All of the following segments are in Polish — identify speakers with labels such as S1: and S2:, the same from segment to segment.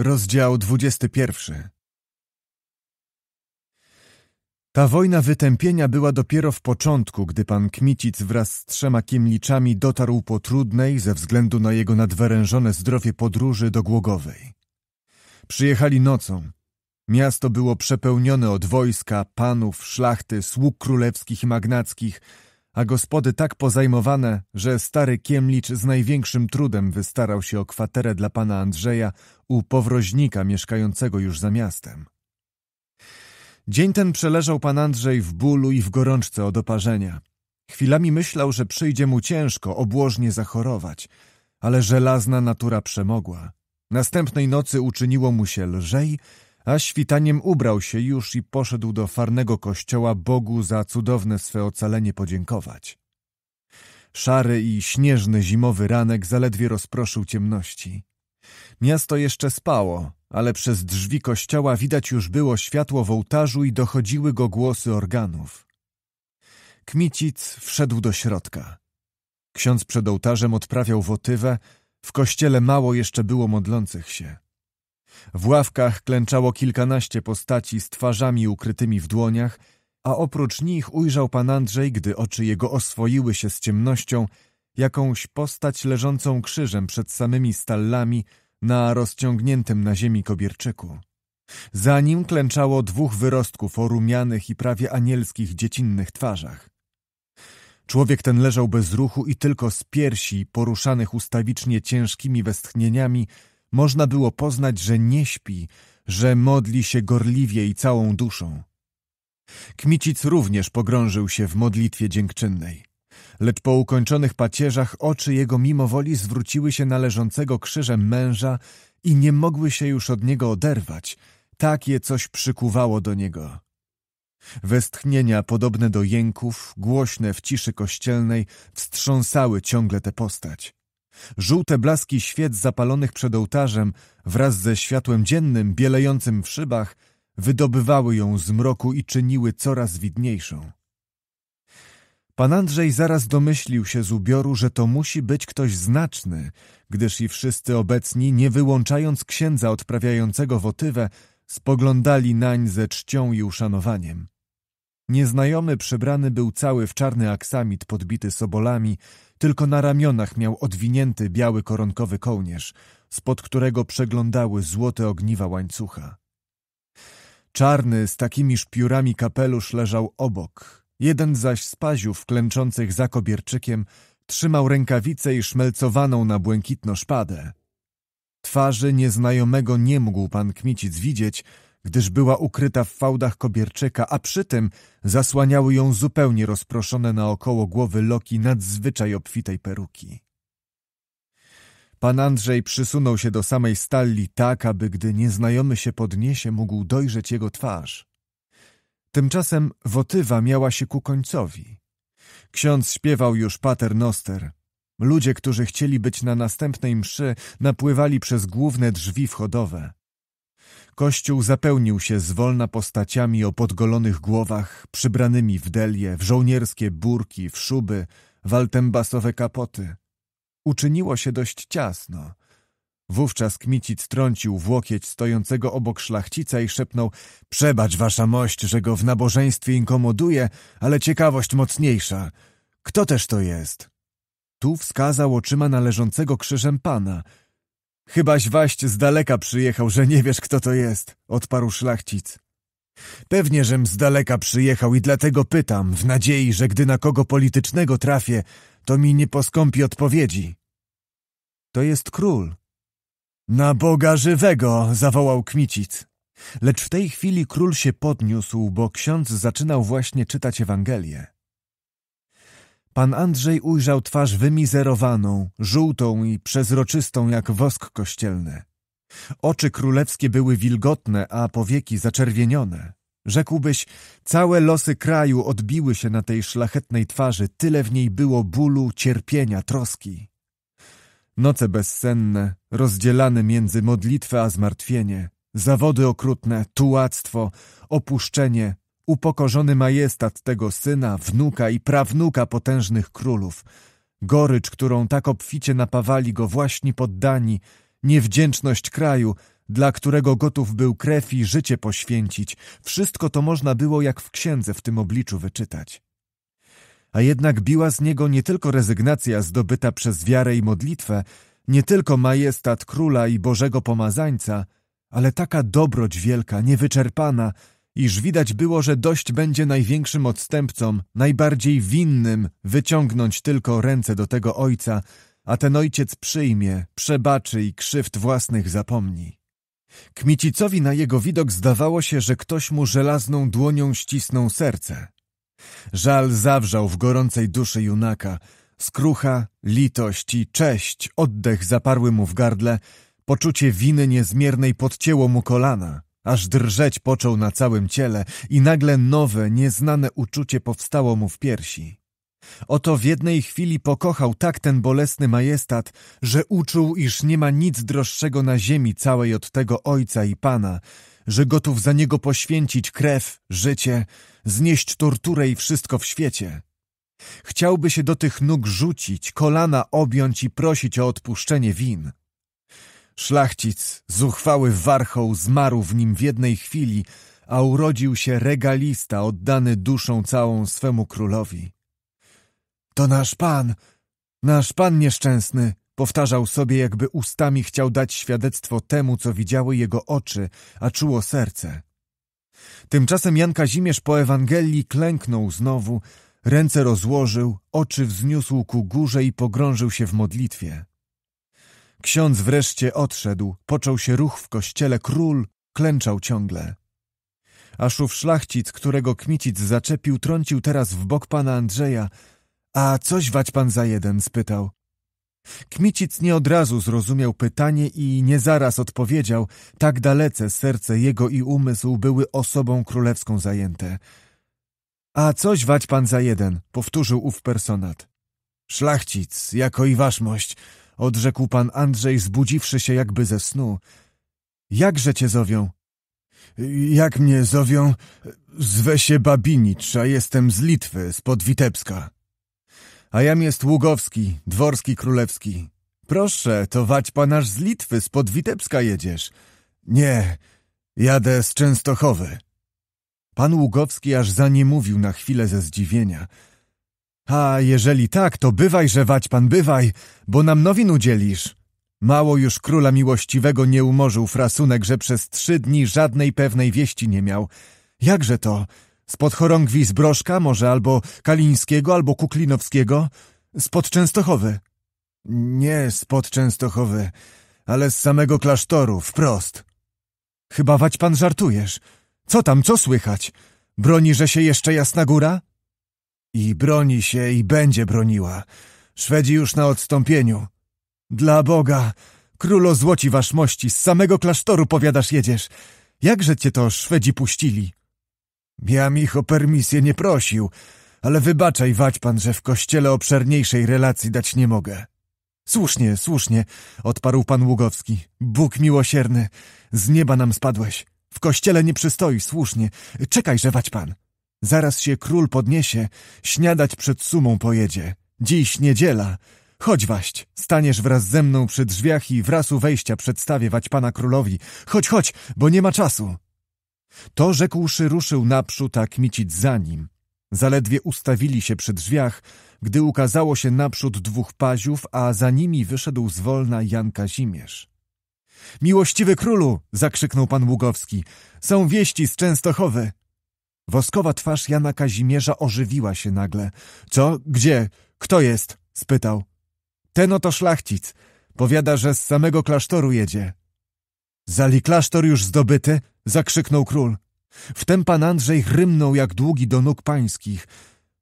S1: Rozdział 21 Ta wojna wytępienia była dopiero w początku, gdy pan Kmicic wraz z trzema kimliczami dotarł po trudnej, ze względu na jego nadwyrężone zdrowie podróży do Głogowej. Przyjechali nocą. Miasto było przepełnione od wojska, panów, szlachty, sług królewskich i magnackich – a gospody tak pozajmowane, że stary Kiemlicz z największym trudem wystarał się o kwaterę dla pana Andrzeja u powroźnika mieszkającego już za miastem. Dzień ten przeleżał pan Andrzej w bólu i w gorączce od oparzenia. Chwilami myślał, że przyjdzie mu ciężko, obłożnie zachorować, ale żelazna natura przemogła. Następnej nocy uczyniło mu się lżej a świtaniem ubrał się już i poszedł do farnego kościoła Bogu za cudowne swe ocalenie podziękować. Szary i śnieżny zimowy ranek zaledwie rozproszył ciemności. Miasto jeszcze spało, ale przez drzwi kościoła widać już było światło w ołtarzu i dochodziły go głosy organów. Kmicic wszedł do środka. Ksiądz przed ołtarzem odprawiał wotywę, w kościele mało jeszcze było modlących się. W ławkach klęczało kilkanaście postaci z twarzami ukrytymi w dłoniach, a oprócz nich ujrzał pan Andrzej, gdy oczy jego oswoiły się z ciemnością, jakąś postać leżącą krzyżem przed samymi stallami na rozciągniętym na ziemi kobierczyku. Za nim klęczało dwóch wyrostków o rumianych i prawie anielskich dziecinnych twarzach. Człowiek ten leżał bez ruchu i tylko z piersi, poruszanych ustawicznie ciężkimi westchnieniami, można było poznać, że nie śpi, że modli się gorliwie i całą duszą. Kmicic również pogrążył się w modlitwie dziękczynnej. Lecz po ukończonych pacierzach oczy jego mimowoli zwróciły się na leżącego krzyżem męża i nie mogły się już od niego oderwać. je coś przykuwało do niego. Westchnienia podobne do jęków, głośne w ciszy kościelnej, wstrząsały ciągle tę postać. Żółte blaski świec zapalonych przed ołtarzem wraz ze światłem dziennym bielejącym w szybach wydobywały ją z mroku i czyniły coraz widniejszą. Pan Andrzej zaraz domyślił się z ubioru, że to musi być ktoś znaczny, gdyż i wszyscy obecni, nie wyłączając księdza odprawiającego wotywę, spoglądali nań ze czcią i uszanowaniem. Nieznajomy przebrany był cały w czarny aksamit podbity sobolami, tylko na ramionach miał odwinięty biały koronkowy kołnierz, spod którego przeglądały złote ogniwa łańcucha. Czarny z takimi szpiórami kapelusz leżał obok. Jeden zaś z paziów klęczących za kobierczykiem trzymał rękawicę i szmelcowaną na błękitno szpadę. Twarzy nieznajomego nie mógł pan Kmicic widzieć, gdyż była ukryta w fałdach kobierczyka, a przy tym zasłaniały ją zupełnie rozproszone naokoło głowy loki nadzwyczaj obfitej peruki. Pan Andrzej przysunął się do samej stalli tak, aby gdy nieznajomy się podniesie, mógł dojrzeć jego twarz. Tymczasem wotywa miała się ku końcowi. Ksiądz śpiewał już pater noster. Ludzie, którzy chcieli być na następnej mszy, napływali przez główne drzwi wchodowe. Kościół zapełnił się zwolna postaciami o podgolonych głowach, przybranymi w delie, w żołnierskie burki, w szuby, w altembasowe kapoty. Uczyniło się dość ciasno. Wówczas Kmicic trącił w łokieć stojącego obok szlachcica i szepnął – Przebacz, wasza mość, że go w nabożeństwie inkomoduje, ale ciekawość mocniejsza. Kto też to jest? Tu wskazał oczyma należącego krzyżem pana – Chybaś waść z daleka przyjechał, że nie wiesz, kto to jest, odparł szlachcic. Pewnie, żem z daleka przyjechał i dlatego pytam, w nadziei, że gdy na kogo politycznego trafię, to mi nie poskąpi odpowiedzi. To jest król. Na Boga żywego! zawołał Kmicic. Lecz w tej chwili król się podniósł, bo ksiądz zaczynał właśnie czytać Ewangelię. Pan Andrzej ujrzał twarz wymizerowaną, żółtą i przezroczystą jak wosk kościelny. Oczy królewskie były wilgotne, a powieki zaczerwienione. Rzekłbyś, całe losy kraju odbiły się na tej szlachetnej twarzy, tyle w niej było bólu, cierpienia, troski. Noce bezsenne, rozdzielane między modlitwę a zmartwienie, zawody okrutne, tułactwo, opuszczenie, upokorzony majestat tego syna, wnuka i prawnuka potężnych królów, gorycz, którą tak obficie napawali go właśnie poddani, niewdzięczność kraju, dla którego gotów był krew i życie poświęcić, wszystko to można było jak w księdze w tym obliczu wyczytać. A jednak biła z niego nie tylko rezygnacja zdobyta przez wiarę i modlitwę, nie tylko majestat króla i Bożego pomazańca, ale taka dobroć wielka, niewyczerpana, iż widać było, że dość będzie największym odstępcom, najbardziej winnym, wyciągnąć tylko ręce do tego ojca, a ten ojciec przyjmie, przebaczy i krzywd własnych zapomni. Kmicicowi na jego widok zdawało się, że ktoś mu żelazną dłonią ścisnął serce. Żal zawrzał w gorącej duszy junaka. Skrucha, litość i cześć, oddech zaparły mu w gardle, poczucie winy niezmiernej podcięło mu kolana. Aż drżeć począł na całym ciele i nagle nowe, nieznane uczucie powstało mu w piersi. Oto w jednej chwili pokochał tak ten bolesny majestat, że uczuł, iż nie ma nic droższego na ziemi całej od tego Ojca i Pana, że gotów za niego poświęcić krew, życie, znieść torturę i wszystko w świecie. Chciałby się do tych nóg rzucić, kolana objąć i prosić o odpuszczenie win. Szlachcic, zuchwały warchoł, zmarł w nim w jednej chwili, a urodził się regalista oddany duszą całą swemu królowi. To nasz pan, nasz pan nieszczęsny, powtarzał sobie, jakby ustami chciał dać świadectwo temu, co widziały jego oczy, a czuło serce. Tymczasem Jan Kazimierz po Ewangelii klęknął znowu, ręce rozłożył, oczy wzniósł ku górze i pogrążył się w modlitwie. Ksiądz wreszcie odszedł, począł się ruch w kościele, król klęczał ciągle. Aż ów szlachcic, którego kmicic zaczepił, trącił teraz w bok pana Andrzeja. A coś wać pan za jeden? spytał. Kmicic nie od razu zrozumiał pytanie i nie zaraz odpowiedział. Tak dalece serce jego i umysł były osobą królewską zajęte. A coś wać pan za jeden? powtórzył ów personat. Szlachcic, jako i waszmość – odrzekł pan Andrzej, zbudziwszy się jakby ze snu. Jakże cię zowią? Jak mnie zowią? Zwę się Babinicz, a jestem z Litwy, spod Witebska. A jam jest Ługowski, dworski królewski. Proszę, to wać aż z Litwy, spod Witebska jedziesz. Nie, jadę z Częstochowy. Pan Ługowski aż mówił na chwilę ze zdziwienia – a jeżeli tak, to bywaj, że wać pan bywaj, bo nam nowin udzielisz. Mało już króla miłościwego nie umorzył frasunek, że przez trzy dni żadnej pewnej wieści nie miał. Jakże to? Spod chorągwi z Broszka może, albo Kalińskiego, albo Kuklinowskiego? Spod Częstochowy? Nie spod Częstochowy, ale z samego klasztoru, wprost. Chyba wać pan żartujesz. Co tam, co słychać? Broni, że się jeszcze jasna góra? I broni się i będzie broniła. Szwedzi już na odstąpieniu. Dla Boga, królo złoci wasz mości, z samego klasztoru powiadasz jedziesz. Jakże cię to Szwedzi puścili? Ja ich o permisję nie prosił, ale wybaczaj, wać pan, że w kościele obszerniejszej relacji dać nie mogę. Słusznie, słusznie, odparł pan Ługowski. Bóg miłosierny, z nieba nam spadłeś. W kościele nie przystoi, słusznie. Czekaj, że wać pan. Zaraz się król podniesie, śniadać przed sumą pojedzie. Dziś niedziela. Chodź waść, staniesz wraz ze mną przy drzwiach i wraz u wejścia przedstawię wać pana królowi. Chodź, chodź, bo nie ma czasu. To rzekłszy ruszył naprzód, a Kmicic za nim. Zaledwie ustawili się przy drzwiach, gdy ukazało się naprzód dwóch paziów, a za nimi wyszedł zwolna Jan Kazimierz. Miłościwy królu! zakrzyknął pan Ługowski. Są wieści z Częstochowy. Woskowa twarz Jana Kazimierza ożywiła się nagle. Co? Gdzie? Kto jest? spytał. Ten oto szlachcic. Powiada, że z samego klasztoru jedzie. Zali klasztor już zdobyty? zakrzyknął król. Wtem pan Andrzej rymnął jak długi do nóg pańskich.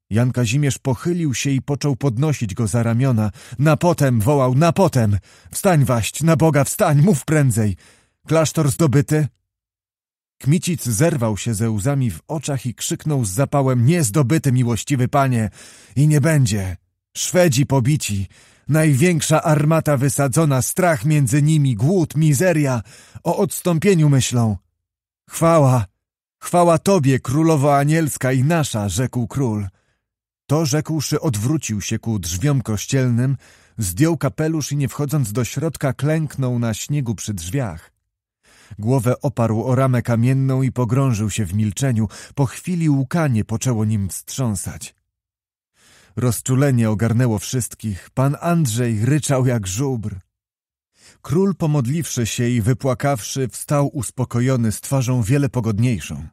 S1: Jan Kazimierz pochylił się i począł podnosić go za ramiona. Na potem wołał, na potem! Wstań waść, na Boga, wstań, mów prędzej! Klasztor zdobyty? Kmicic zerwał się ze łzami w oczach i krzyknął z zapałem – Niezdobyty, miłościwy panie! I nie będzie! Szwedzi pobici! Największa armata wysadzona, strach między nimi, głód, mizeria! O odstąpieniu myślą! Chwała! Chwała tobie, królowo anielska i nasza! – rzekł król. To rzekłszy odwrócił się ku drzwiom kościelnym, zdjął kapelusz i nie wchodząc do środka klęknął na śniegu przy drzwiach – Głowę oparł o ramę kamienną i pogrążył się w milczeniu. Po chwili łkanie poczęło nim wstrząsać. Rozczulenie ogarnęło wszystkich. Pan Andrzej ryczał jak żubr. Król, pomodliwszy się i wypłakawszy, wstał uspokojony z twarzą wiele pogodniejszą.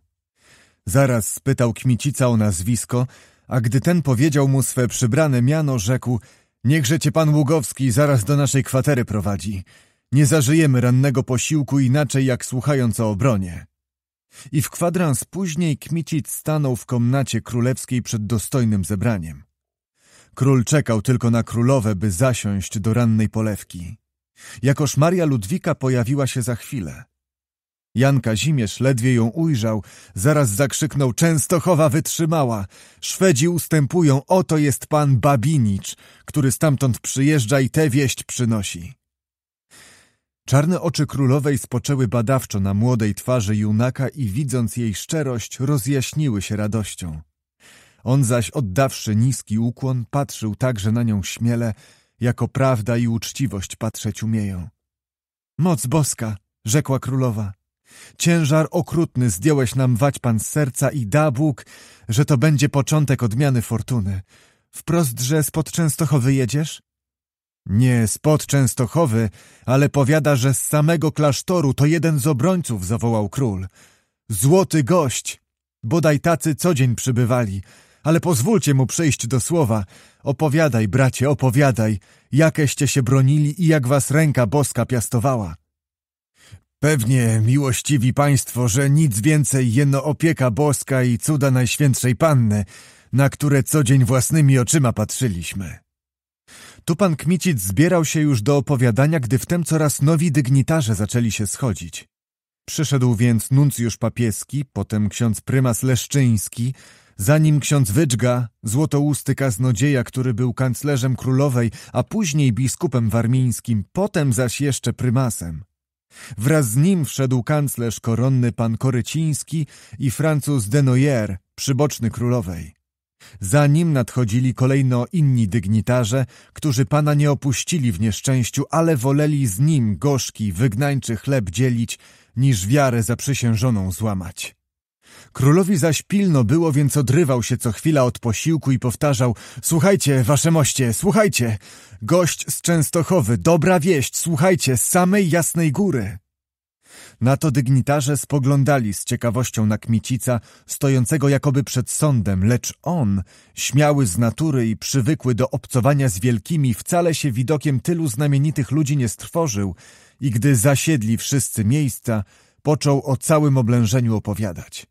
S1: Zaraz spytał Kmicica o nazwisko, a gdy ten powiedział mu swe przybrane miano, rzekł – Niechże cię pan Ługowski zaraz do naszej kwatery prowadzi – nie zażyjemy rannego posiłku inaczej jak słuchając o obronie. I w kwadrans później Kmicic stanął w komnacie królewskiej przed dostojnym zebraniem. Król czekał tylko na królowe, by zasiąść do rannej polewki. Jakoż Maria Ludwika pojawiła się za chwilę. Jan Kazimierz ledwie ją ujrzał, zaraz zakrzyknął Częstochowa wytrzymała. Szwedzi ustępują, oto jest pan Babinicz, który stamtąd przyjeżdża i tę wieść przynosi. Czarne oczy królowej spoczęły badawczo na młodej twarzy junaka i widząc jej szczerość, rozjaśniły się radością. On zaś, oddawszy niski ukłon, patrzył także na nią śmiele, jako prawda i uczciwość patrzeć umieją. Moc boska, rzekła królowa, ciężar okrutny zdjąłeś nam wać pan z serca i da Bóg, że to będzie początek odmiany fortuny. Wprost, że spod Częstochowy jedziesz? Nie spod Częstochowy, ale powiada, że z samego klasztoru to jeden z obrońców zawołał król. Złoty gość! Bodaj tacy co dzień przybywali, ale pozwólcie mu przejść do słowa. Opowiadaj, bracie, opowiadaj, jakeście się bronili i jak was ręka boska piastowała. Pewnie, miłościwi państwo, że nic więcej jeno opieka boska i cuda Najświętszej Panny, na które co dzień własnymi oczyma patrzyliśmy. Tu pan Kmicic zbierał się już do opowiadania, gdy wtem coraz nowi dygnitarze zaczęli się schodzić. Przyszedł więc nuncjusz papieski, potem ksiądz prymas Leszczyński, za nim ksiądz Wyczga, złotousty kaznodzieja, który był kanclerzem królowej, a później biskupem warmińskim, potem zaś jeszcze prymasem. Wraz z nim wszedł kanclerz koronny pan Koryciński i Francuz Denoyer, przyboczny królowej. Za nim nadchodzili kolejno inni dygnitarze, którzy pana nie opuścili w nieszczęściu, ale woleli z nim gorzki, wygnańczy chleb dzielić, niż wiarę zaprzysiężoną złamać. Królowi zaś pilno było, więc odrywał się co chwila od posiłku i powtarzał — Słuchajcie, wasze moście, słuchajcie! Gość z Częstochowy, dobra wieść, słuchajcie, z samej Jasnej Góry! Na to dygnitarze spoglądali z ciekawością na Kmicica, stojącego jakoby przed sądem, lecz on, śmiały z natury i przywykły do obcowania z wielkimi, wcale się widokiem tylu znamienitych ludzi nie strwożył i gdy zasiedli wszyscy miejsca, począł o całym oblężeniu opowiadać.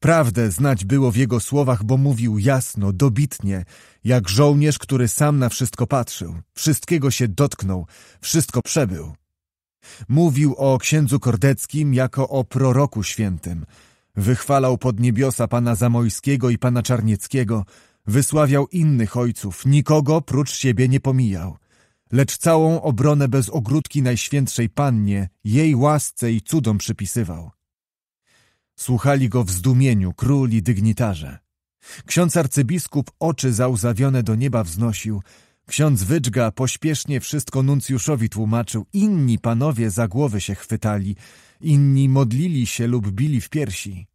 S1: Prawdę znać było w jego słowach, bo mówił jasno, dobitnie, jak żołnierz, który sam na wszystko patrzył, wszystkiego się dotknął, wszystko przebył. Mówił o księdzu Kordeckim jako o proroku świętym. Wychwalał pod niebiosa pana Zamojskiego i pana Czarnieckiego. Wysławiał innych ojców, nikogo prócz siebie nie pomijał. Lecz całą obronę bez ogródki Najświętszej Pannie, jej łasce i cudom przypisywał. Słuchali go w zdumieniu król i dygnitarze. Ksiądz arcybiskup oczy załzawione do nieba wznosił – Ksiądz Wyczga pośpiesznie wszystko nuncjuszowi tłumaczył. Inni panowie za głowy się chwytali, inni modlili się lub bili w piersi.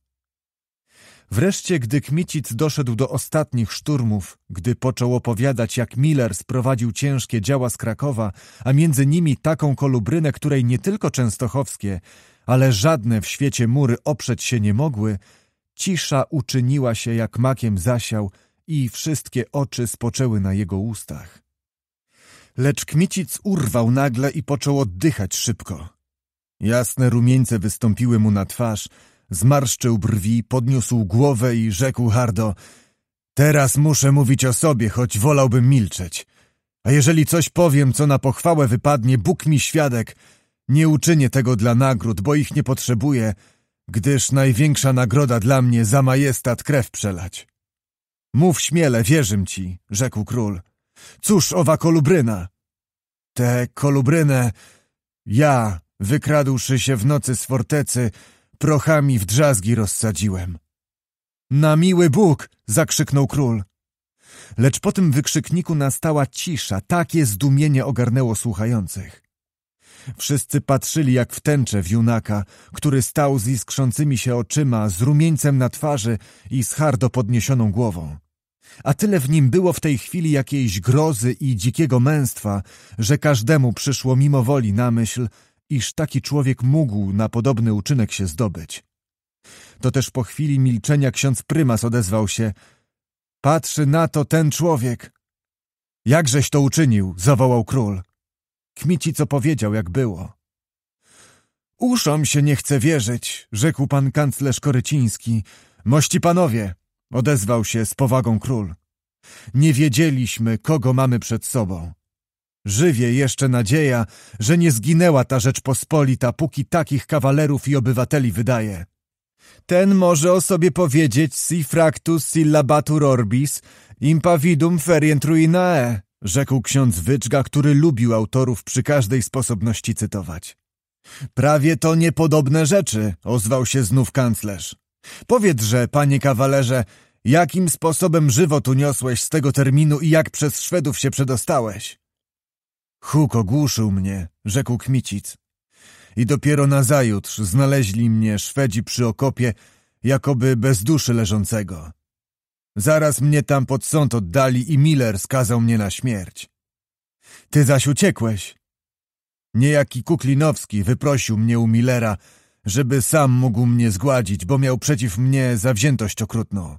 S1: Wreszcie, gdy Kmicic doszedł do ostatnich szturmów, gdy począł opowiadać, jak Miller sprowadził ciężkie działa z Krakowa, a między nimi taką kolubrynę, której nie tylko częstochowskie, ale żadne w świecie mury oprzeć się nie mogły, cisza uczyniła się jak makiem zasiał i wszystkie oczy spoczęły na jego ustach lecz Kmicic urwał nagle i począł oddychać szybko. Jasne rumieńce wystąpiły mu na twarz, zmarszczył brwi, podniósł głowę i rzekł hardo Teraz muszę mówić o sobie, choć wolałbym milczeć. A jeżeli coś powiem, co na pochwałę wypadnie, Bóg mi świadek, nie uczynię tego dla nagród, bo ich nie potrzebuję, gdyż największa nagroda dla mnie za majestat krew przelać. Mów śmiele, wierzę ci, rzekł król. Cóż owa kolubryna? Tę kolubrynę ja, wykradłszy się w nocy z fortecy, prochami w drzazgi rozsadziłem. Na miły Bóg! zakrzyknął król. Lecz po tym wykrzykniku nastała cisza, takie zdumienie ogarnęło słuchających. Wszyscy patrzyli jak w tęczę w junaka, który stał z iskrzącymi się oczyma, z rumieńcem na twarzy i z hardo podniesioną głową a tyle w nim było w tej chwili jakiejś grozy i dzikiego męstwa, że każdemu przyszło mimo woli na myśl, iż taki człowiek mógł na podobny uczynek się zdobyć. To też po chwili milczenia ksiądz prymas odezwał się. Patrzy na to ten człowiek. Jakżeś to uczynił? zawołał król. Kmici co powiedział, jak było. Uszom się nie chce wierzyć, rzekł pan kanclerz Koryciński. Mości panowie, Odezwał się z powagą król. Nie wiedzieliśmy, kogo mamy przed sobą. Żywie jeszcze nadzieja, że nie zginęła ta Rzeczpospolita, póki takich kawalerów i obywateli wydaje. Ten może o sobie powiedzieć si fractus syllabatur orbis impavidum ferient ruinae, rzekł ksiądz Wyczga, który lubił autorów przy każdej sposobności cytować. Prawie to niepodobne rzeczy, ozwał się znów kanclerz. Powiedz,że panie kawalerze, jakim sposobem żywot uniosłeś z tego terminu i jak przez Szwedów się przedostałeś? Huk ogłuszył mnie, rzekł Kmicic. I dopiero nazajutrz znaleźli mnie Szwedzi przy okopie, jakoby bez duszy leżącego. Zaraz mnie tam pod sąd oddali i Miller skazał mnie na śmierć. Ty zaś uciekłeś. Niejaki Kuklinowski wyprosił mnie u Millera, żeby sam mógł mnie zgładzić, bo miał przeciw mnie zawziętość okrutną.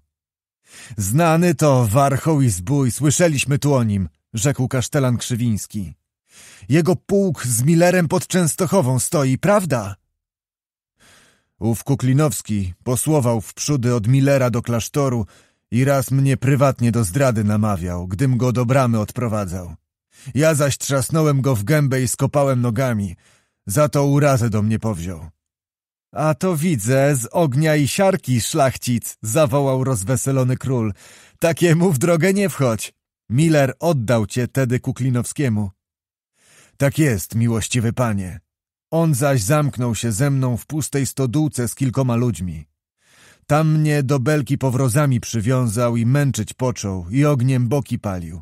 S1: Znany to warchoł i zbój, słyszeliśmy tu o nim, rzekł kasztelan Krzywiński. Jego pułk z Millerem pod Częstochową stoi, prawda? Ów Kuklinowski posłował w przódy od Millera do klasztoru i raz mnie prywatnie do zdrady namawiał, gdym go do bramy odprowadzał. Ja zaś trzasnąłem go w gębę i skopałem nogami, za to urazę do mnie powziął. A to widzę, z ognia i siarki, szlachcic, zawołał rozweselony król. Takiemu w drogę nie wchodź. Miller oddał cię tedy Kuklinowskiemu. Tak jest, miłościwy panie. On zaś zamknął się ze mną w pustej stodółce z kilkoma ludźmi. Tam mnie do belki powrozami przywiązał i męczyć począł i ogniem boki palił.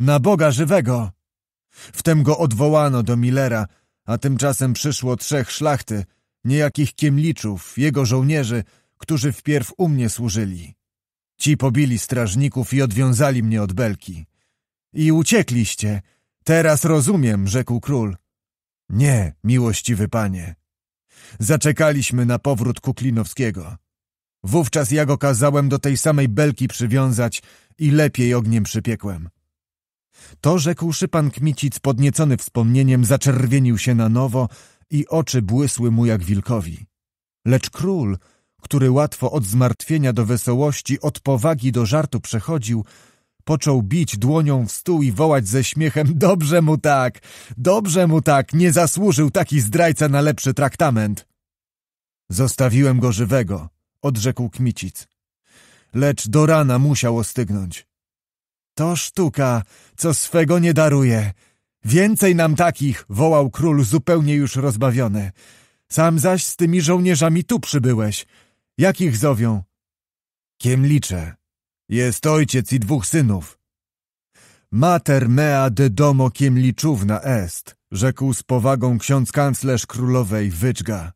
S1: Na Boga żywego! Wtem go odwołano do Millera, a tymczasem przyszło trzech szlachty – niejakich Kiemliczów, jego żołnierzy, którzy wpierw u mnie służyli. Ci pobili strażników i odwiązali mnie od belki. I uciekliście. Teraz rozumiem, rzekł król. Nie, miłościwy panie. Zaczekaliśmy na powrót Kuklinowskiego. Wówczas ja go kazałem do tej samej belki przywiązać i lepiej ogniem przypiekłem. To rzekł szypan Kmicic podniecony wspomnieniem, zaczerwienił się na nowo, i oczy błysły mu jak wilkowi. Lecz król, który łatwo od zmartwienia do wesołości, od powagi do żartu przechodził, począł bić dłonią w stół i wołać ze śmiechem Dobrze mu tak, dobrze mu tak, nie zasłużył taki zdrajca na lepszy traktament. Zostawiłem go żywego, odrzekł Kmicic. Lecz do rana musiał ostygnąć. To sztuka, co swego nie daruje, Więcej nam takich! wołał król zupełnie już rozbawiony. Sam zaś z tymi żołnierzami tu przybyłeś. Jakich zowią? Kiemlicze. Jest ojciec i dwóch synów. Mater mea de domo kiemliczówna est, rzekł z powagą ksiądz kanclerz królowej Wyczga.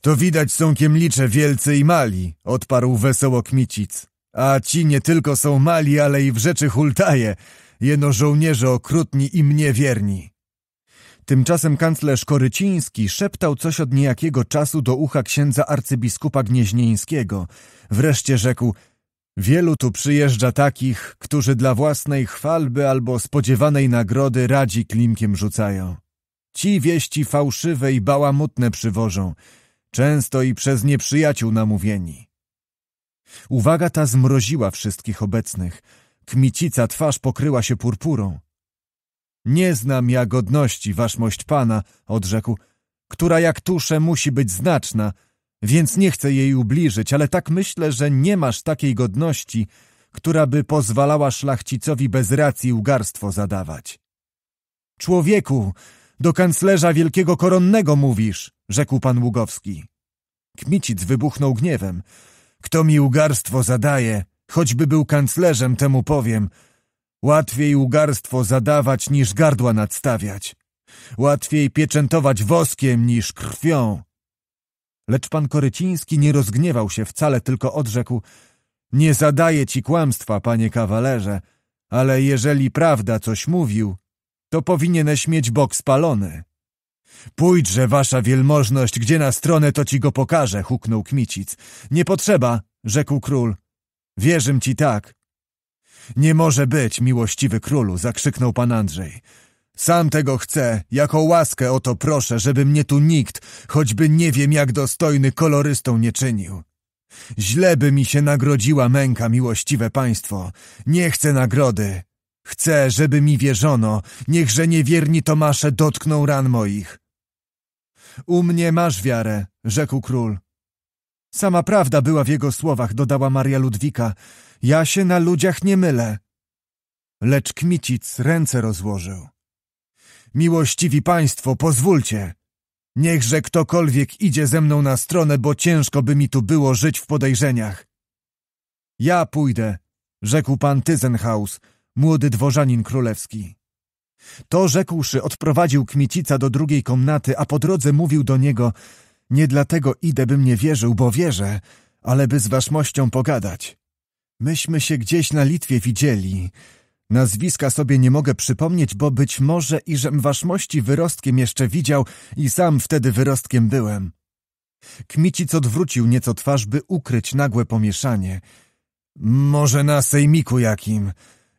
S1: To widać są kiemlicze wielcy i mali, odparł wesoło Kmicic. A ci nie tylko są mali, ale i w rzeczy hultaje jeno żołnierze okrutni i mnie wierni. Tymczasem kanclerz Koryciński szeptał coś od niejakiego czasu do ucha księdza arcybiskupa Gnieźnieńskiego. Wreszcie rzekł, wielu tu przyjeżdża takich, którzy dla własnej chwalby albo spodziewanej nagrody radzi klimkiem rzucają. Ci wieści fałszywe i bałamutne przywożą, często i przez nieprzyjaciół namówieni. Uwaga ta zmroziła wszystkich obecnych – Kmicica twarz pokryła się purpurą. Nie znam ja godności, waszmość pana, odrzekł, która jak tusze musi być znaczna, więc nie chcę jej ubliżyć, ale tak myślę, że nie masz takiej godności, która by pozwalała szlachcicowi bez racji ugarstwo zadawać. Człowieku, do kanclerza wielkiego koronnego mówisz, rzekł pan Ługowski. Kmicic wybuchnął gniewem. Kto mi ugarstwo zadaje, Choćby był kanclerzem, temu powiem. Łatwiej ugarstwo zadawać, niż gardła nadstawiać. Łatwiej pieczętować woskiem, niż krwią. Lecz pan Koryciński nie rozgniewał się wcale, tylko odrzekł Nie zadaję ci kłamstwa, panie kawalerze, ale jeżeli prawda coś mówił, to powinieneś mieć bok spalony. Pójdźże, wasza wielmożność, gdzie na stronę, to ci go pokażę, huknął Kmicic. Nie potrzeba, rzekł król. Wierzę ci tak. Nie może być, miłościwy królu, zakrzyknął pan Andrzej. Sam tego chcę, jako łaskę o to proszę, żeby mnie tu nikt, choćby nie wiem jak dostojny kolorystą nie czynił. Źle by mi się nagrodziła męka, miłościwe państwo. Nie chcę nagrody. Chcę, żeby mi wierzono, niechże niewierni Tomasze dotkną ran moich. U mnie masz wiarę, rzekł król. Sama prawda była w jego słowach, dodała Maria Ludwika. Ja się na ludziach nie mylę. Lecz Kmicic ręce rozłożył. Miłościwi państwo, pozwólcie. Niechże ktokolwiek idzie ze mną na stronę, bo ciężko by mi tu było żyć w podejrzeniach. Ja pójdę, rzekł pan Tyzenhaus, młody dworzanin królewski. To rzekłszy, odprowadził Kmicica do drugiej komnaty, a po drodze mówił do niego – nie dlatego idę, bym nie wierzył, bo wierzę, ale by z waszmością pogadać. Myśmy się gdzieś na Litwie widzieli. Nazwiska sobie nie mogę przypomnieć, bo być może iżem waszmości wyrostkiem jeszcze widział i sam wtedy wyrostkiem byłem. Kmicic odwrócił nieco twarz, by ukryć nagłe pomieszanie. Może na sejmiku jakim.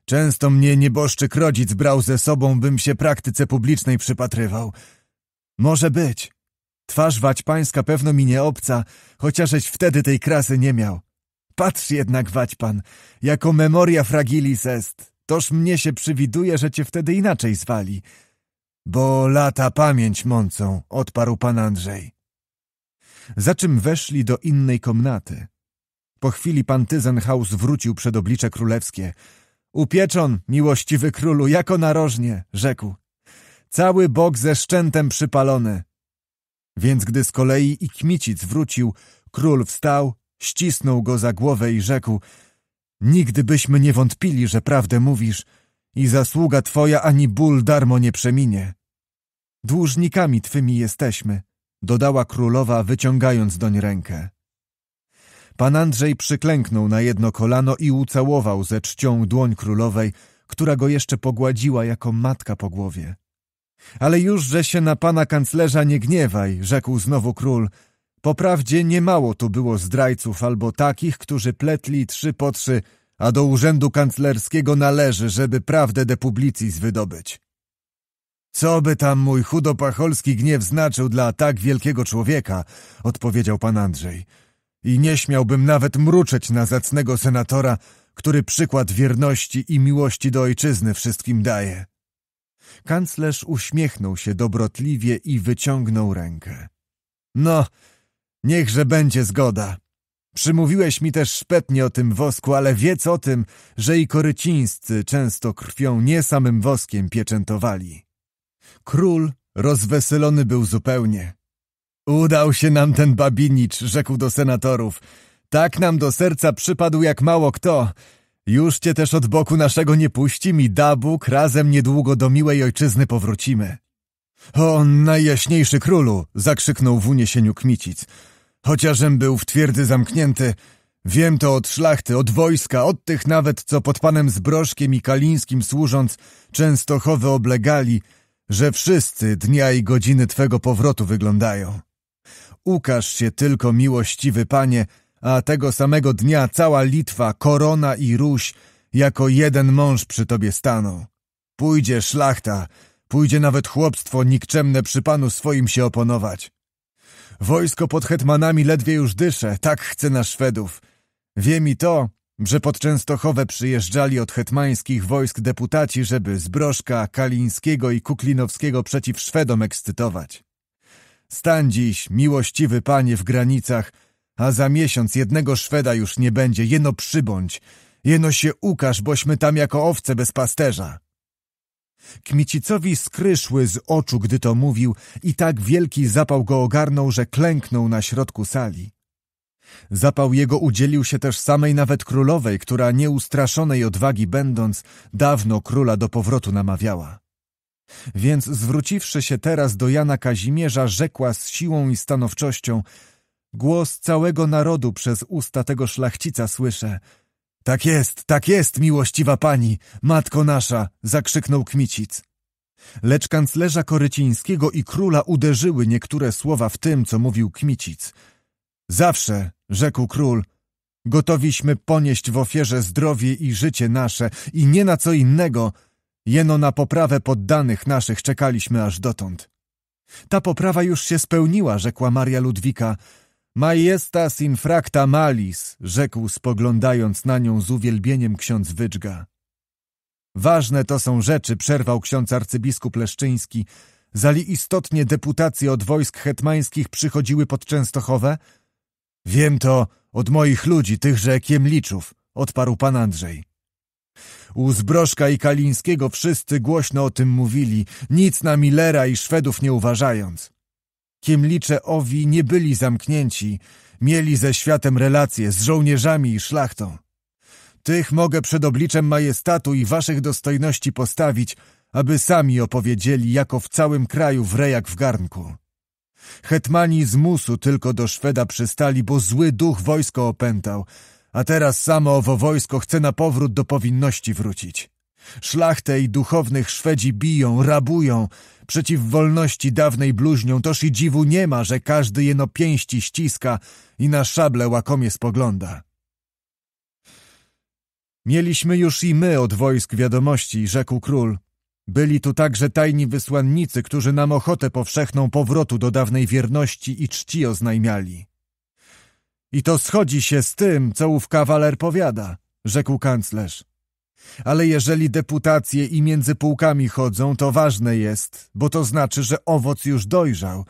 S1: Często mnie nieboszczyk rodzic brał ze sobą, bym się praktyce publicznej przypatrywał. Może być. Twarz Waćpańska pewno mi nie obca, chociażeś wtedy tej krasy nie miał. Patrz jednak, Waćpan, jako memoria fragilis est, toż mnie się przywiduje, że cię wtedy inaczej zwali. Bo lata pamięć mącą, odparł pan Andrzej. Za czym weszli do innej komnaty. Po chwili pan Tyzenhaus wrócił przed oblicze królewskie. Upieczon, miłościwy królu, jako narożnie, rzekł. Cały bok ze szczętem przypalony, więc gdy z kolei i kmicic wrócił, król wstał, ścisnął go za głowę i rzekł Nigdy byśmy nie wątpili, że prawdę mówisz i zasługa twoja ani ból darmo nie przeminie. Dłużnikami twymi jesteśmy, dodała królowa, wyciągając doń rękę. Pan Andrzej przyklęknął na jedno kolano i ucałował ze czcią dłoń królowej, która go jeszcze pogładziła jako matka po głowie. Ale już, że się na pana kanclerza nie gniewaj, rzekł znowu król. Poprawdzie niemało tu było zdrajców albo takich, którzy pletli trzy po trzy, a do urzędu kanclerskiego należy, żeby prawdę de publicis wydobyć. Co by tam mój chudopacholski gniew znaczył dla tak wielkiego człowieka, odpowiedział pan Andrzej. I nie śmiałbym nawet mruczeć na zacnego senatora, który przykład wierności i miłości do ojczyzny wszystkim daje. Kanclerz uśmiechnął się dobrotliwie i wyciągnął rękę. No, niechże będzie zgoda. Przymówiłeś mi też szpetnie o tym wosku, ale wiedz o tym, że i korycińscy często krwią nie samym woskiem pieczętowali. Król rozweselony był zupełnie. Udał się nam ten babinicz, rzekł do senatorów. Tak nam do serca przypadł jak mało kto, już cię też od boku naszego nie puści, mi da Bóg, razem niedługo do miłej ojczyzny powrócimy. O, najjaśniejszy królu! zakrzyknął w uniesieniu Kmicic. Chociażem był w twierdzy zamknięty, wiem to od szlachty, od wojska, od tych nawet, co pod panem Zbrożkiem i Kalińskim służąc, częstochowy oblegali, że wszyscy dnia i godziny twego powrotu wyglądają. Ukaż się tylko, miłościwy panie, a tego samego dnia cała Litwa, Korona i Ruś jako jeden mąż przy tobie staną. Pójdzie szlachta, pójdzie nawet chłopstwo nikczemne przy panu swoim się oponować. Wojsko pod hetmanami ledwie już dysze, tak chce na Szwedów. Wiem i to, że pod Częstochowę przyjeżdżali od hetmańskich wojsk deputaci, żeby Zbrożka, Kalińskiego i Kuklinowskiego przeciw Szwedom ekscytować. Stan dziś, miłościwy panie, w granicach – a za miesiąc jednego Szweda już nie będzie, jeno przybądź, jeno się ukaż, bośmy tam jako owce bez pasterza. Kmicicowi skryszły z oczu, gdy to mówił i tak wielki zapał go ogarnął, że klęknął na środku sali. Zapał jego udzielił się też samej nawet królowej, która nieustraszonej odwagi będąc, dawno króla do powrotu namawiała. Więc zwróciwszy się teraz do Jana Kazimierza, rzekła z siłą i stanowczością – Głos całego narodu przez usta tego szlachcica słyszę. Tak jest, tak jest, miłościwa pani, matko nasza, zakrzyknął Kmicic. Lecz kanclerza Korycińskiego i króla uderzyły niektóre słowa w tym, co mówił Kmicic. Zawsze, rzekł król, gotowiśmy ponieść w ofierze zdrowie i życie nasze i nie na co innego, jeno na poprawę poddanych naszych czekaliśmy aż dotąd. Ta poprawa już się spełniła, rzekła Maria Ludwika, Majestas infracta malis, rzekł spoglądając na nią z uwielbieniem ksiądz Wyczga. Ważne to są rzeczy, przerwał ksiądz arcybiskup Leszczyński. Zali istotnie deputacje od wojsk hetmańskich przychodziły pod Częstochowę? Wiem to od moich ludzi, tychże Kiemliczów, odparł pan Andrzej. U Zbrożka i Kalińskiego wszyscy głośno o tym mówili, nic na Milera i Szwedów nie uważając liczę, owi nie byli zamknięci, mieli ze światem relacje z żołnierzami i szlachtą. Tych mogę przed obliczem majestatu i waszych dostojności postawić, aby sami opowiedzieli, jako w całym kraju wrejak w garnku. Hetmani z musu tylko do Szweda przystali, bo zły duch wojsko opętał, a teraz samo owo wojsko chce na powrót do powinności wrócić. Szlachtę i duchownych Szwedzi biją, rabują Przeciw wolności dawnej bluźnią toż i dziwu nie ma, że każdy jeno pięści ściska i na szable łakomie spogląda. Mieliśmy już i my od wojsk wiadomości, rzekł król. Byli tu także tajni wysłannicy, którzy nam ochotę powszechną powrotu do dawnej wierności i czci oznajmiali. I to schodzi się z tym, co ów kawaler powiada, rzekł kanclerz. Ale jeżeli deputacje i między pułkami chodzą, to ważne jest, bo to znaczy, że owoc już dojrzał,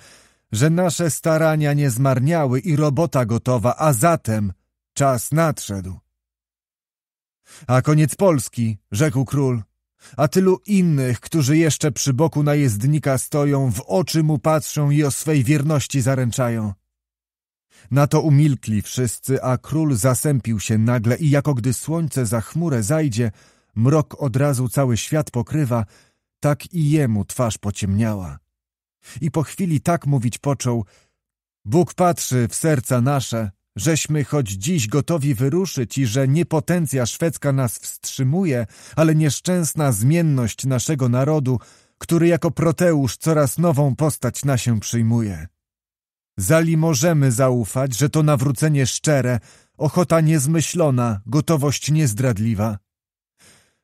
S1: że nasze starania nie zmarniały i robota gotowa, a zatem czas nadszedł. A koniec Polski, rzekł król, a tylu innych, którzy jeszcze przy boku najezdnika stoją, w oczy mu patrzą i o swej wierności zaręczają. Na to umilkli wszyscy, a król zasępił się nagle i jako gdy słońce za chmurę zajdzie, mrok od razu cały świat pokrywa, tak i jemu twarz pociemniała. I po chwili tak mówić począł, Bóg patrzy w serca nasze, żeśmy choć dziś gotowi wyruszyć i że nie potencja szwedzka nas wstrzymuje, ale nieszczęsna zmienność naszego narodu, który jako Proteusz coraz nową postać na się przyjmuje. Zali możemy zaufać, że to nawrócenie szczere, ochota niezmyślona, gotowość niezdradliwa.